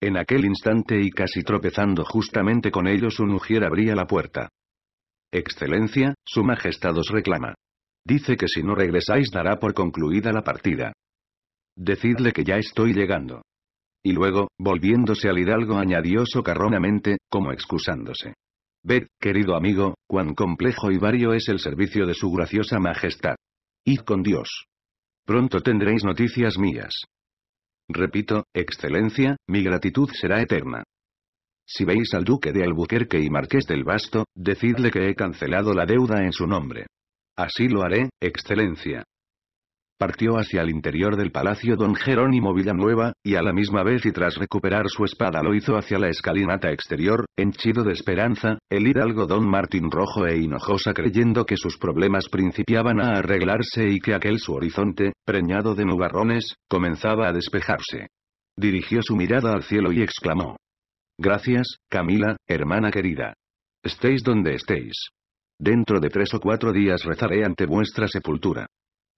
En aquel instante y casi tropezando justamente con ellos un ujier abría la puerta. Excelencia, su majestad os reclama. Dice que si no regresáis dará por concluida la partida. Decidle que ya estoy llegando. Y luego, volviéndose al hidalgo añadió socarronamente, como excusándose. Ved, querido amigo, cuán complejo y vario es el servicio de su graciosa majestad. Id con Dios. Pronto tendréis noticias mías. Repito, excelencia, mi gratitud será eterna. Si veis al duque de Albuquerque y marqués del Basto, decidle que he cancelado la deuda en su nombre. Así lo haré, excelencia. Partió hacia el interior del palacio don Jerónimo Villanueva, y a la misma vez y tras recuperar su espada lo hizo hacia la escalinata exterior, henchido de esperanza, el hidalgo don Martín Rojo e Hinojosa creyendo que sus problemas principiaban a arreglarse y que aquel su horizonte, preñado de nubarrones, comenzaba a despejarse. Dirigió su mirada al cielo y exclamó. Gracias, Camila, hermana querida. Estéis donde estéis. Dentro de tres o cuatro días rezaré ante vuestra sepultura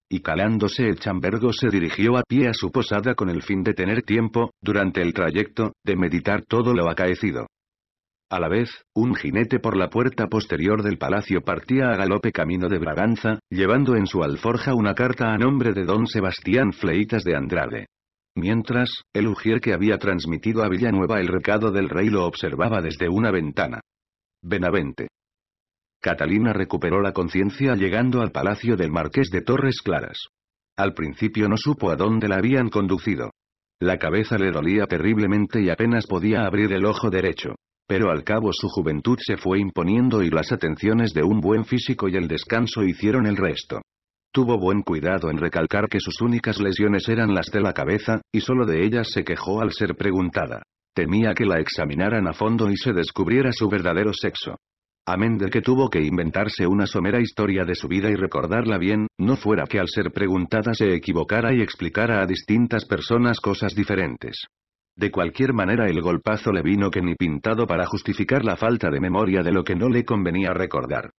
y calándose el chambergo se dirigió a pie a su posada con el fin de tener tiempo, durante el trayecto, de meditar todo lo acaecido. A la vez, un jinete por la puerta posterior del palacio partía a galope camino de Braganza, llevando en su alforja una carta a nombre de don Sebastián Fleitas de Andrade. Mientras, el ujier que había transmitido a Villanueva el recado del rey lo observaba desde una ventana. Benavente. Catalina recuperó la conciencia llegando al palacio del marqués de Torres Claras. Al principio no supo a dónde la habían conducido. La cabeza le dolía terriblemente y apenas podía abrir el ojo derecho. Pero al cabo su juventud se fue imponiendo y las atenciones de un buen físico y el descanso hicieron el resto. Tuvo buen cuidado en recalcar que sus únicas lesiones eran las de la cabeza, y solo de ellas se quejó al ser preguntada. Temía que la examinaran a fondo y se descubriera su verdadero sexo. Amén de que tuvo que inventarse una somera historia de su vida y recordarla bien, no fuera que al ser preguntada se equivocara y explicara a distintas personas cosas diferentes. De cualquier manera el golpazo le vino que ni pintado para justificar la falta de memoria de lo que no le convenía recordar.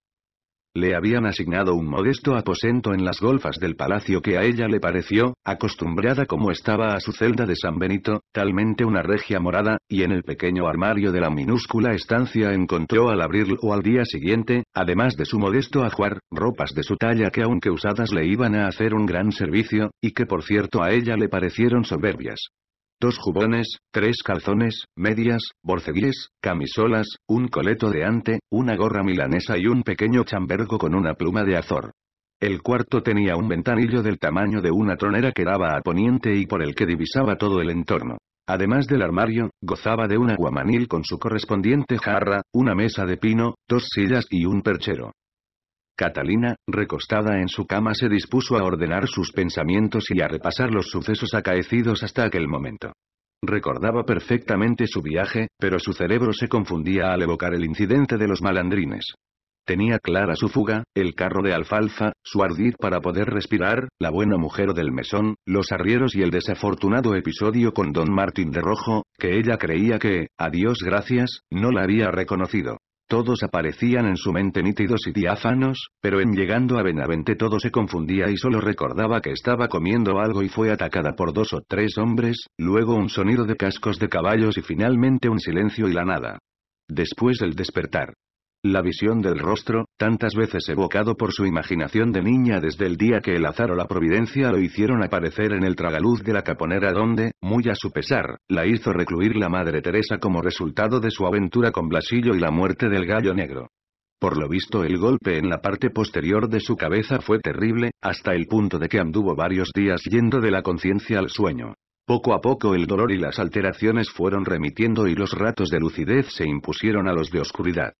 Le habían asignado un modesto aposento en las golfas del palacio que a ella le pareció, acostumbrada como estaba a su celda de San Benito, talmente una regia morada, y en el pequeño armario de la minúscula estancia encontró al abrirlo al día siguiente, además de su modesto ajuar, ropas de su talla que aunque usadas le iban a hacer un gran servicio, y que por cierto a ella le parecieron soberbias dos jubones, tres calzones, medias, borceguíes, camisolas, un coleto de ante, una gorra milanesa y un pequeño chambergo con una pluma de azor. El cuarto tenía un ventanillo del tamaño de una tronera que daba a poniente y por el que divisaba todo el entorno. Además del armario, gozaba de un aguamanil con su correspondiente jarra, una mesa de pino, dos sillas y un perchero. Catalina, recostada en su cama, se dispuso a ordenar sus pensamientos y a repasar los sucesos acaecidos hasta aquel momento. Recordaba perfectamente su viaje, pero su cerebro se confundía al evocar el incidente de los malandrines. Tenía clara su fuga, el carro de alfalfa, su ardid para poder respirar, la buena mujer del mesón, los arrieros y el desafortunado episodio con don Martín de Rojo, que ella creía que, a Dios gracias, no la había reconocido. Todos aparecían en su mente nítidos y diáfanos, pero en llegando a Benavente todo se confundía y solo recordaba que estaba comiendo algo y fue atacada por dos o tres hombres, luego un sonido de cascos de caballos y finalmente un silencio y la nada. Después del despertar. La visión del rostro, tantas veces evocado por su imaginación de niña desde el día que el azar o la providencia lo hicieron aparecer en el tragaluz de la caponera donde, muy a su pesar, la hizo recluir la madre Teresa como resultado de su aventura con Blasillo y la muerte del gallo negro. Por lo visto el golpe en la parte posterior de su cabeza fue terrible, hasta el punto de que anduvo varios días yendo de la conciencia al sueño. Poco a poco el dolor y las alteraciones fueron remitiendo y los ratos de lucidez se impusieron a los de oscuridad.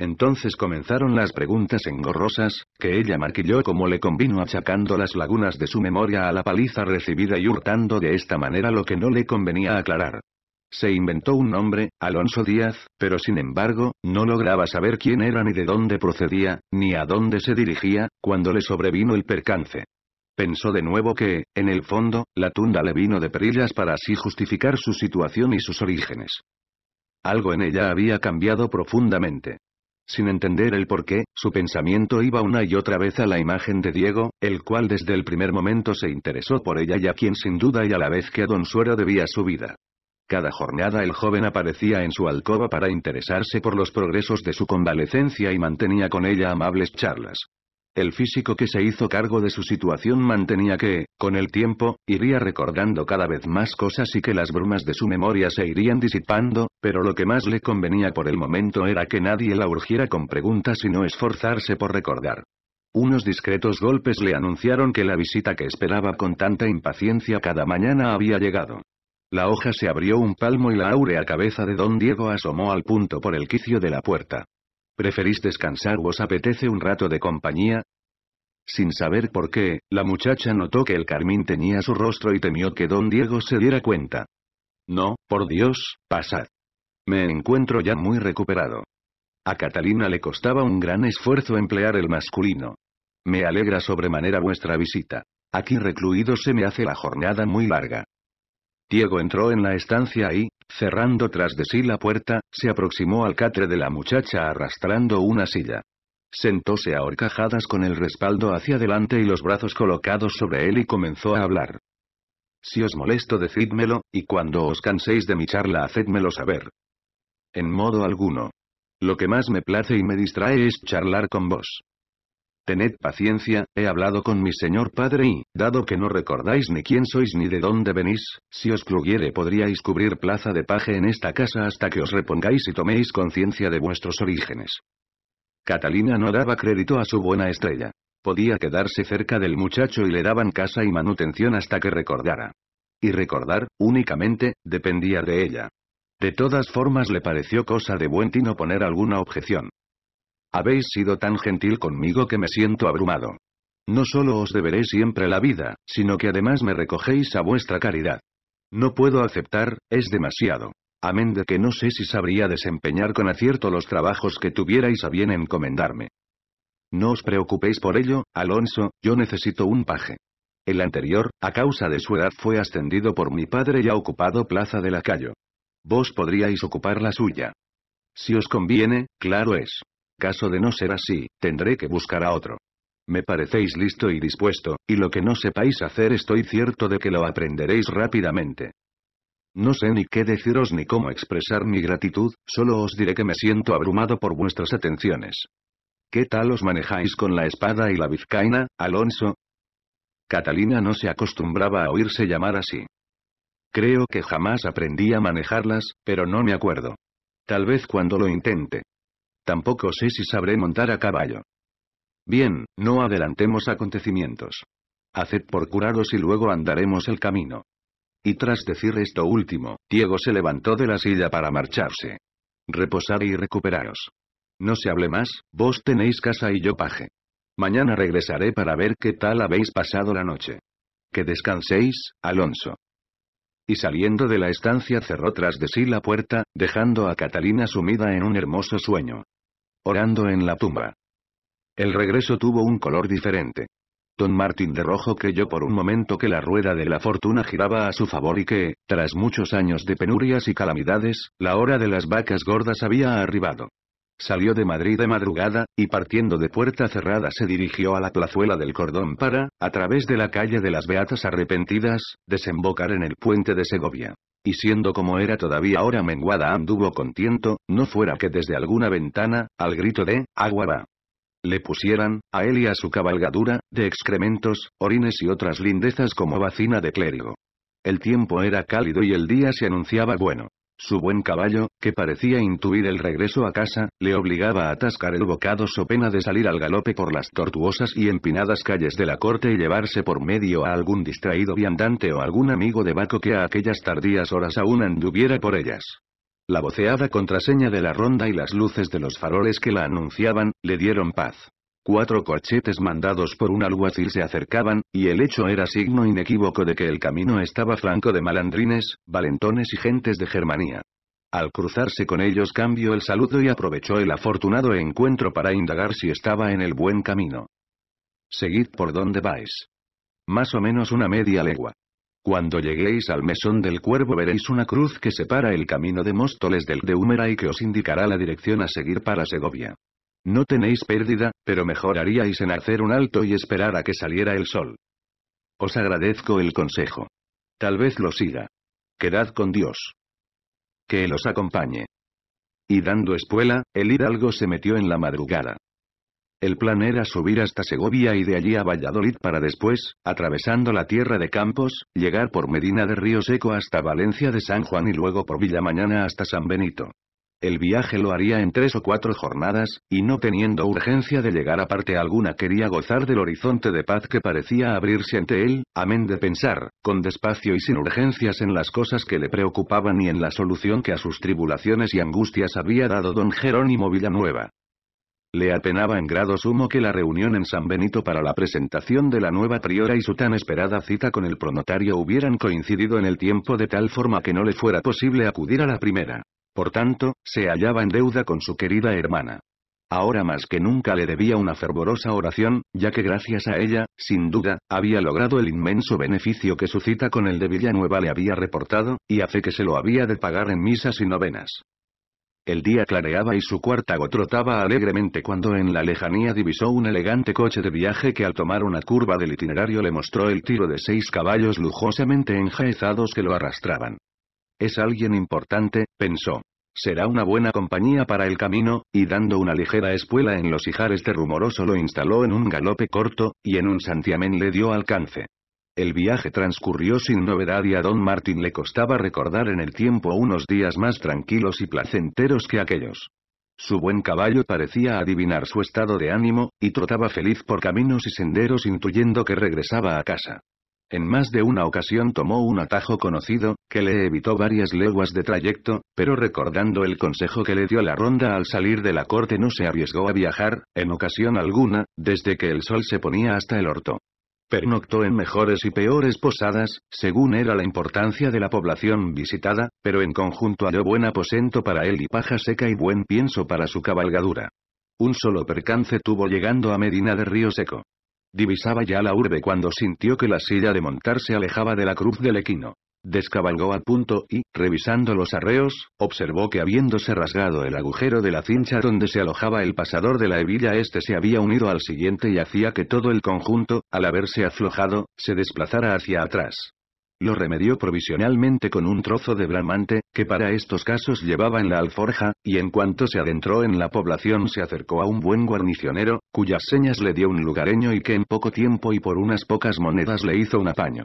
Entonces comenzaron las preguntas engorrosas, que ella maquilló como le convino achacando las lagunas de su memoria a la paliza recibida y hurtando de esta manera lo que no le convenía aclarar. Se inventó un nombre, Alonso Díaz, pero sin embargo, no lograba saber quién era ni de dónde procedía, ni a dónde se dirigía, cuando le sobrevino el percance. Pensó de nuevo que, en el fondo, la tunda le vino de perillas para así justificar su situación y sus orígenes. Algo en ella había cambiado profundamente. Sin entender el porqué, su pensamiento iba una y otra vez a la imagen de Diego, el cual desde el primer momento se interesó por ella y a quien sin duda y a la vez que a Don Suero debía su vida. Cada jornada el joven aparecía en su alcoba para interesarse por los progresos de su convalecencia y mantenía con ella amables charlas. El físico que se hizo cargo de su situación mantenía que, con el tiempo, iría recordando cada vez más cosas y que las brumas de su memoria se irían disipando, pero lo que más le convenía por el momento era que nadie la urgiera con preguntas y no esforzarse por recordar. Unos discretos golpes le anunciaron que la visita que esperaba con tanta impaciencia cada mañana había llegado. La hoja se abrió un palmo y la áurea cabeza de don Diego asomó al punto por el quicio de la puerta. ¿Preferís descansar Vos apetece un rato de compañía? Sin saber por qué, la muchacha notó que el carmín tenía su rostro y temió que don Diego se diera cuenta. No, por Dios, pasad. Me encuentro ya muy recuperado. A Catalina le costaba un gran esfuerzo emplear el masculino. Me alegra sobremanera vuestra visita. Aquí recluido se me hace la jornada muy larga. Diego entró en la estancia y, cerrando tras de sí la puerta, se aproximó al catre de la muchacha arrastrando una silla. Sentóse a horcajadas con el respaldo hacia adelante y los brazos colocados sobre él y comenzó a hablar. Si os molesto decídmelo, y cuando os canséis de mi charla hacedmelo saber. En modo alguno. Lo que más me place y me distrae es charlar con vos. Tened paciencia, he hablado con mi señor padre y, dado que no recordáis ni quién sois ni de dónde venís, si os pluguiere podríais cubrir plaza de paje en esta casa hasta que os repongáis y toméis conciencia de vuestros orígenes. Catalina no daba crédito a su buena estrella. Podía quedarse cerca del muchacho y le daban casa y manutención hasta que recordara. Y recordar, únicamente, dependía de ella. De todas formas le pareció cosa de buen tino poner alguna objeción. Habéis sido tan gentil conmigo que me siento abrumado. No solo os deberé siempre la vida, sino que además me recogéis a vuestra caridad. No puedo aceptar, es demasiado. Amén de que no sé si sabría desempeñar con acierto los trabajos que tuvierais a bien encomendarme. No os preocupéis por ello, Alonso, yo necesito un paje. El anterior, a causa de su edad, fue ascendido por mi padre y ha ocupado plaza de lacayo. Vos podríais ocupar la suya. Si os conviene, claro es. Caso de no ser así, tendré que buscar a otro. Me parecéis listo y dispuesto, y lo que no sepáis hacer estoy cierto de que lo aprenderéis rápidamente. No sé ni qué deciros ni cómo expresar mi gratitud, solo os diré que me siento abrumado por vuestras atenciones. ¿Qué tal os manejáis con la espada y la vizcaína, Alonso? Catalina no se acostumbraba a oírse llamar así. Creo que jamás aprendí a manejarlas, pero no me acuerdo. Tal vez cuando lo intente. Tampoco sé si sabré montar a caballo. Bien, no adelantemos acontecimientos. Haced por curaros y luego andaremos el camino. Y tras decir esto último, Diego se levantó de la silla para marcharse. Reposad y recuperaros. No se hable más, vos tenéis casa y yo paje. Mañana regresaré para ver qué tal habéis pasado la noche. Que descanséis, Alonso y saliendo de la estancia cerró tras de sí la puerta, dejando a Catalina sumida en un hermoso sueño. Orando en la tumba. El regreso tuvo un color diferente. Don Martín de Rojo creyó por un momento que la rueda de la fortuna giraba a su favor y que, tras muchos años de penurias y calamidades, la hora de las vacas gordas había arribado. Salió de Madrid de madrugada, y partiendo de puerta cerrada se dirigió a la plazuela del Cordón para, a través de la calle de las Beatas Arrepentidas, desembocar en el puente de Segovia. Y siendo como era todavía hora menguada anduvo con no fuera que desde alguna ventana, al grito de, agua va. Le pusieran, a él y a su cabalgadura, de excrementos, orines y otras lindezas como vacina de clérigo. El tiempo era cálido y el día se anunciaba bueno. Su buen caballo, que parecía intuir el regreso a casa, le obligaba a atascar el bocado so pena de salir al galope por las tortuosas y empinadas calles de la corte y llevarse por medio a algún distraído viandante o algún amigo de Baco que a aquellas tardías horas aún anduviera por ellas. La voceada contraseña de la ronda y las luces de los faroles que la anunciaban, le dieron paz. Cuatro corchetes mandados por un alguacil se acercaban, y el hecho era signo inequívoco de que el camino estaba franco de malandrines, valentones y gentes de Germanía. Al cruzarse con ellos cambió el saludo y aprovechó el afortunado encuentro para indagar si estaba en el buen camino. Seguid por donde vais. Más o menos una media legua. Cuando lleguéis al mesón del cuervo veréis una cruz que separa el camino de Móstoles del de Húmera y que os indicará la dirección a seguir para Segovia. No tenéis pérdida, pero mejor haríais en hacer un alto y esperar a que saliera el sol. Os agradezco el consejo. Tal vez lo siga. Quedad con Dios. Que os acompañe. Y dando espuela, el hidalgo se metió en la madrugada. El plan era subir hasta Segovia y de allí a Valladolid para después, atravesando la tierra de Campos, llegar por Medina de Río Seco hasta Valencia de San Juan y luego por Mañana hasta San Benito. El viaje lo haría en tres o cuatro jornadas, y no teniendo urgencia de llegar a parte alguna quería gozar del horizonte de paz que parecía abrirse ante él, amén de pensar, con despacio y sin urgencias en las cosas que le preocupaban y en la solución que a sus tribulaciones y angustias había dado don Jerónimo Villanueva. Le apenaba en grado sumo que la reunión en San Benito para la presentación de la nueva priora y su tan esperada cita con el pronotario hubieran coincidido en el tiempo de tal forma que no le fuera posible acudir a la primera. Por tanto, se hallaba en deuda con su querida hermana. Ahora más que nunca le debía una fervorosa oración, ya que gracias a ella, sin duda, había logrado el inmenso beneficio que su cita con el de Villanueva le había reportado, y a fe que se lo había de pagar en misas y novenas. El día clareaba y su cuartago trotaba alegremente cuando en la lejanía divisó un elegante coche de viaje que al tomar una curva del itinerario le mostró el tiro de seis caballos lujosamente enjaezados que lo arrastraban. Es alguien importante, pensó. Será una buena compañía para el camino, y dando una ligera espuela en los ijares de este rumoroso lo instaló en un galope corto, y en un santiamén le dio alcance. El viaje transcurrió sin novedad y a Don Martín le costaba recordar en el tiempo unos días más tranquilos y placenteros que aquellos. Su buen caballo parecía adivinar su estado de ánimo, y trotaba feliz por caminos y senderos intuyendo que regresaba a casa. En más de una ocasión tomó un atajo conocido, que le evitó varias leguas de trayecto, pero recordando el consejo que le dio la ronda al salir de la corte no se arriesgó a viajar, en ocasión alguna, desde que el sol se ponía hasta el orto. Pernoctó en mejores y peores posadas, según era la importancia de la población visitada, pero en conjunto halló buen aposento para él y paja seca y buen pienso para su cabalgadura. Un solo percance tuvo llegando a Medina de Río Seco. Divisaba ya la urbe cuando sintió que la silla de montar se alejaba de la cruz del equino. Descabalgó al punto y, revisando los arreos, observó que habiéndose rasgado el agujero de la cincha donde se alojaba el pasador de la hebilla este se había unido al siguiente y hacía que todo el conjunto, al haberse aflojado, se desplazara hacia atrás. Lo remedió provisionalmente con un trozo de bramante, que para estos casos llevaba en la alforja, y en cuanto se adentró en la población se acercó a un buen guarnicionero, cuyas señas le dio un lugareño y que en poco tiempo y por unas pocas monedas le hizo un apaño.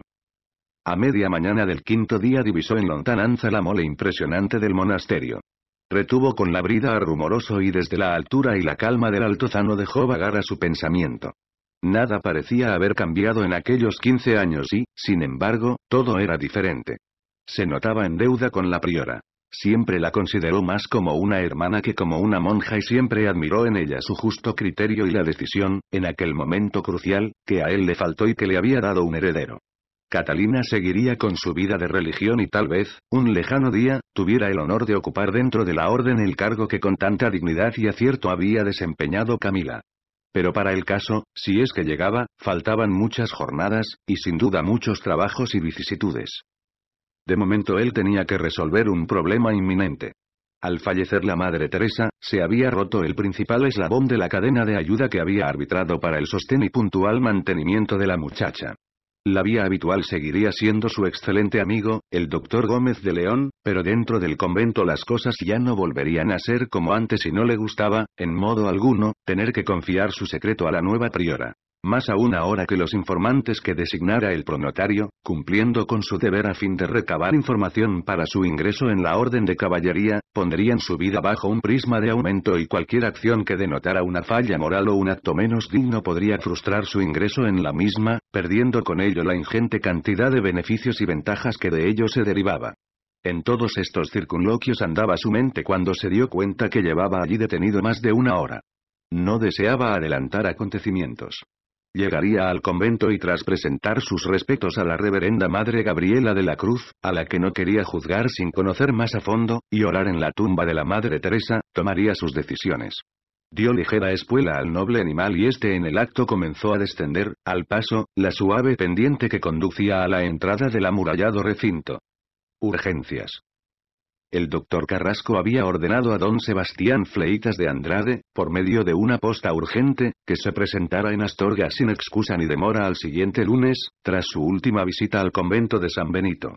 A media mañana del quinto día divisó en lontananza la mole impresionante del monasterio. Retuvo con la brida a rumoroso y desde la altura y la calma del altozano dejó vagar a su pensamiento. Nada parecía haber cambiado en aquellos 15 años y, sin embargo, todo era diferente. Se notaba en deuda con la priora. Siempre la consideró más como una hermana que como una monja y siempre admiró en ella su justo criterio y la decisión, en aquel momento crucial, que a él le faltó y que le había dado un heredero. Catalina seguiría con su vida de religión y tal vez, un lejano día, tuviera el honor de ocupar dentro de la orden el cargo que con tanta dignidad y acierto había desempeñado Camila. Pero para el caso, si es que llegaba, faltaban muchas jornadas, y sin duda muchos trabajos y vicisitudes. De momento él tenía que resolver un problema inminente. Al fallecer la Madre Teresa, se había roto el principal eslabón de la cadena de ayuda que había arbitrado para el sostén y puntual mantenimiento de la muchacha. La vía habitual seguiría siendo su excelente amigo, el doctor Gómez de León, pero dentro del convento las cosas ya no volverían a ser como antes y no le gustaba, en modo alguno, tener que confiar su secreto a la nueva priora más aún ahora que los informantes que designara el pronotario, cumpliendo con su deber a fin de recabar información para su ingreso en la orden de caballería, pondrían su vida bajo un prisma de aumento y cualquier acción que denotara una falla moral o un acto menos digno podría frustrar su ingreso en la misma, perdiendo con ello la ingente cantidad de beneficios y ventajas que de ello se derivaba. En todos estos circunloquios andaba su mente cuando se dio cuenta que llevaba allí detenido más de una hora. No deseaba adelantar acontecimientos. Llegaría al convento y tras presentar sus respetos a la reverenda madre Gabriela de la Cruz, a la que no quería juzgar sin conocer más a fondo, y orar en la tumba de la madre Teresa, tomaría sus decisiones. Dio ligera espuela al noble animal y este en el acto comenzó a descender, al paso, la suave pendiente que conducía a la entrada del amurallado recinto. Urgencias. El doctor Carrasco había ordenado a don Sebastián Fleitas de Andrade, por medio de una posta urgente, que se presentara en Astorga sin excusa ni demora al siguiente lunes, tras su última visita al convento de San Benito.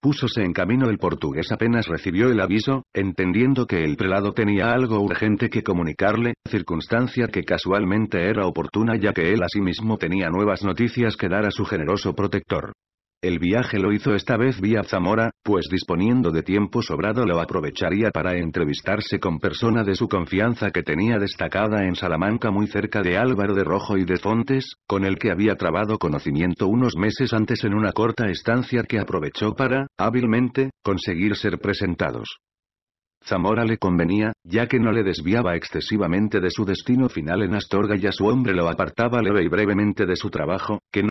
Púsose en camino el portugués apenas recibió el aviso, entendiendo que el prelado tenía algo urgente que comunicarle, circunstancia que casualmente era oportuna ya que él asimismo tenía nuevas noticias que dar a su generoso protector. El viaje lo hizo esta vez vía Zamora, pues disponiendo de tiempo sobrado lo aprovecharía para entrevistarse con persona de su confianza que tenía destacada en Salamanca muy cerca de Álvaro de Rojo y de Fontes, con el que había trabado conocimiento unos meses antes en una corta estancia que aprovechó para, hábilmente, conseguir ser presentados. Zamora le convenía, ya que no le desviaba excesivamente de su destino final en Astorga y a su hombre lo apartaba leve y brevemente de su trabajo, que no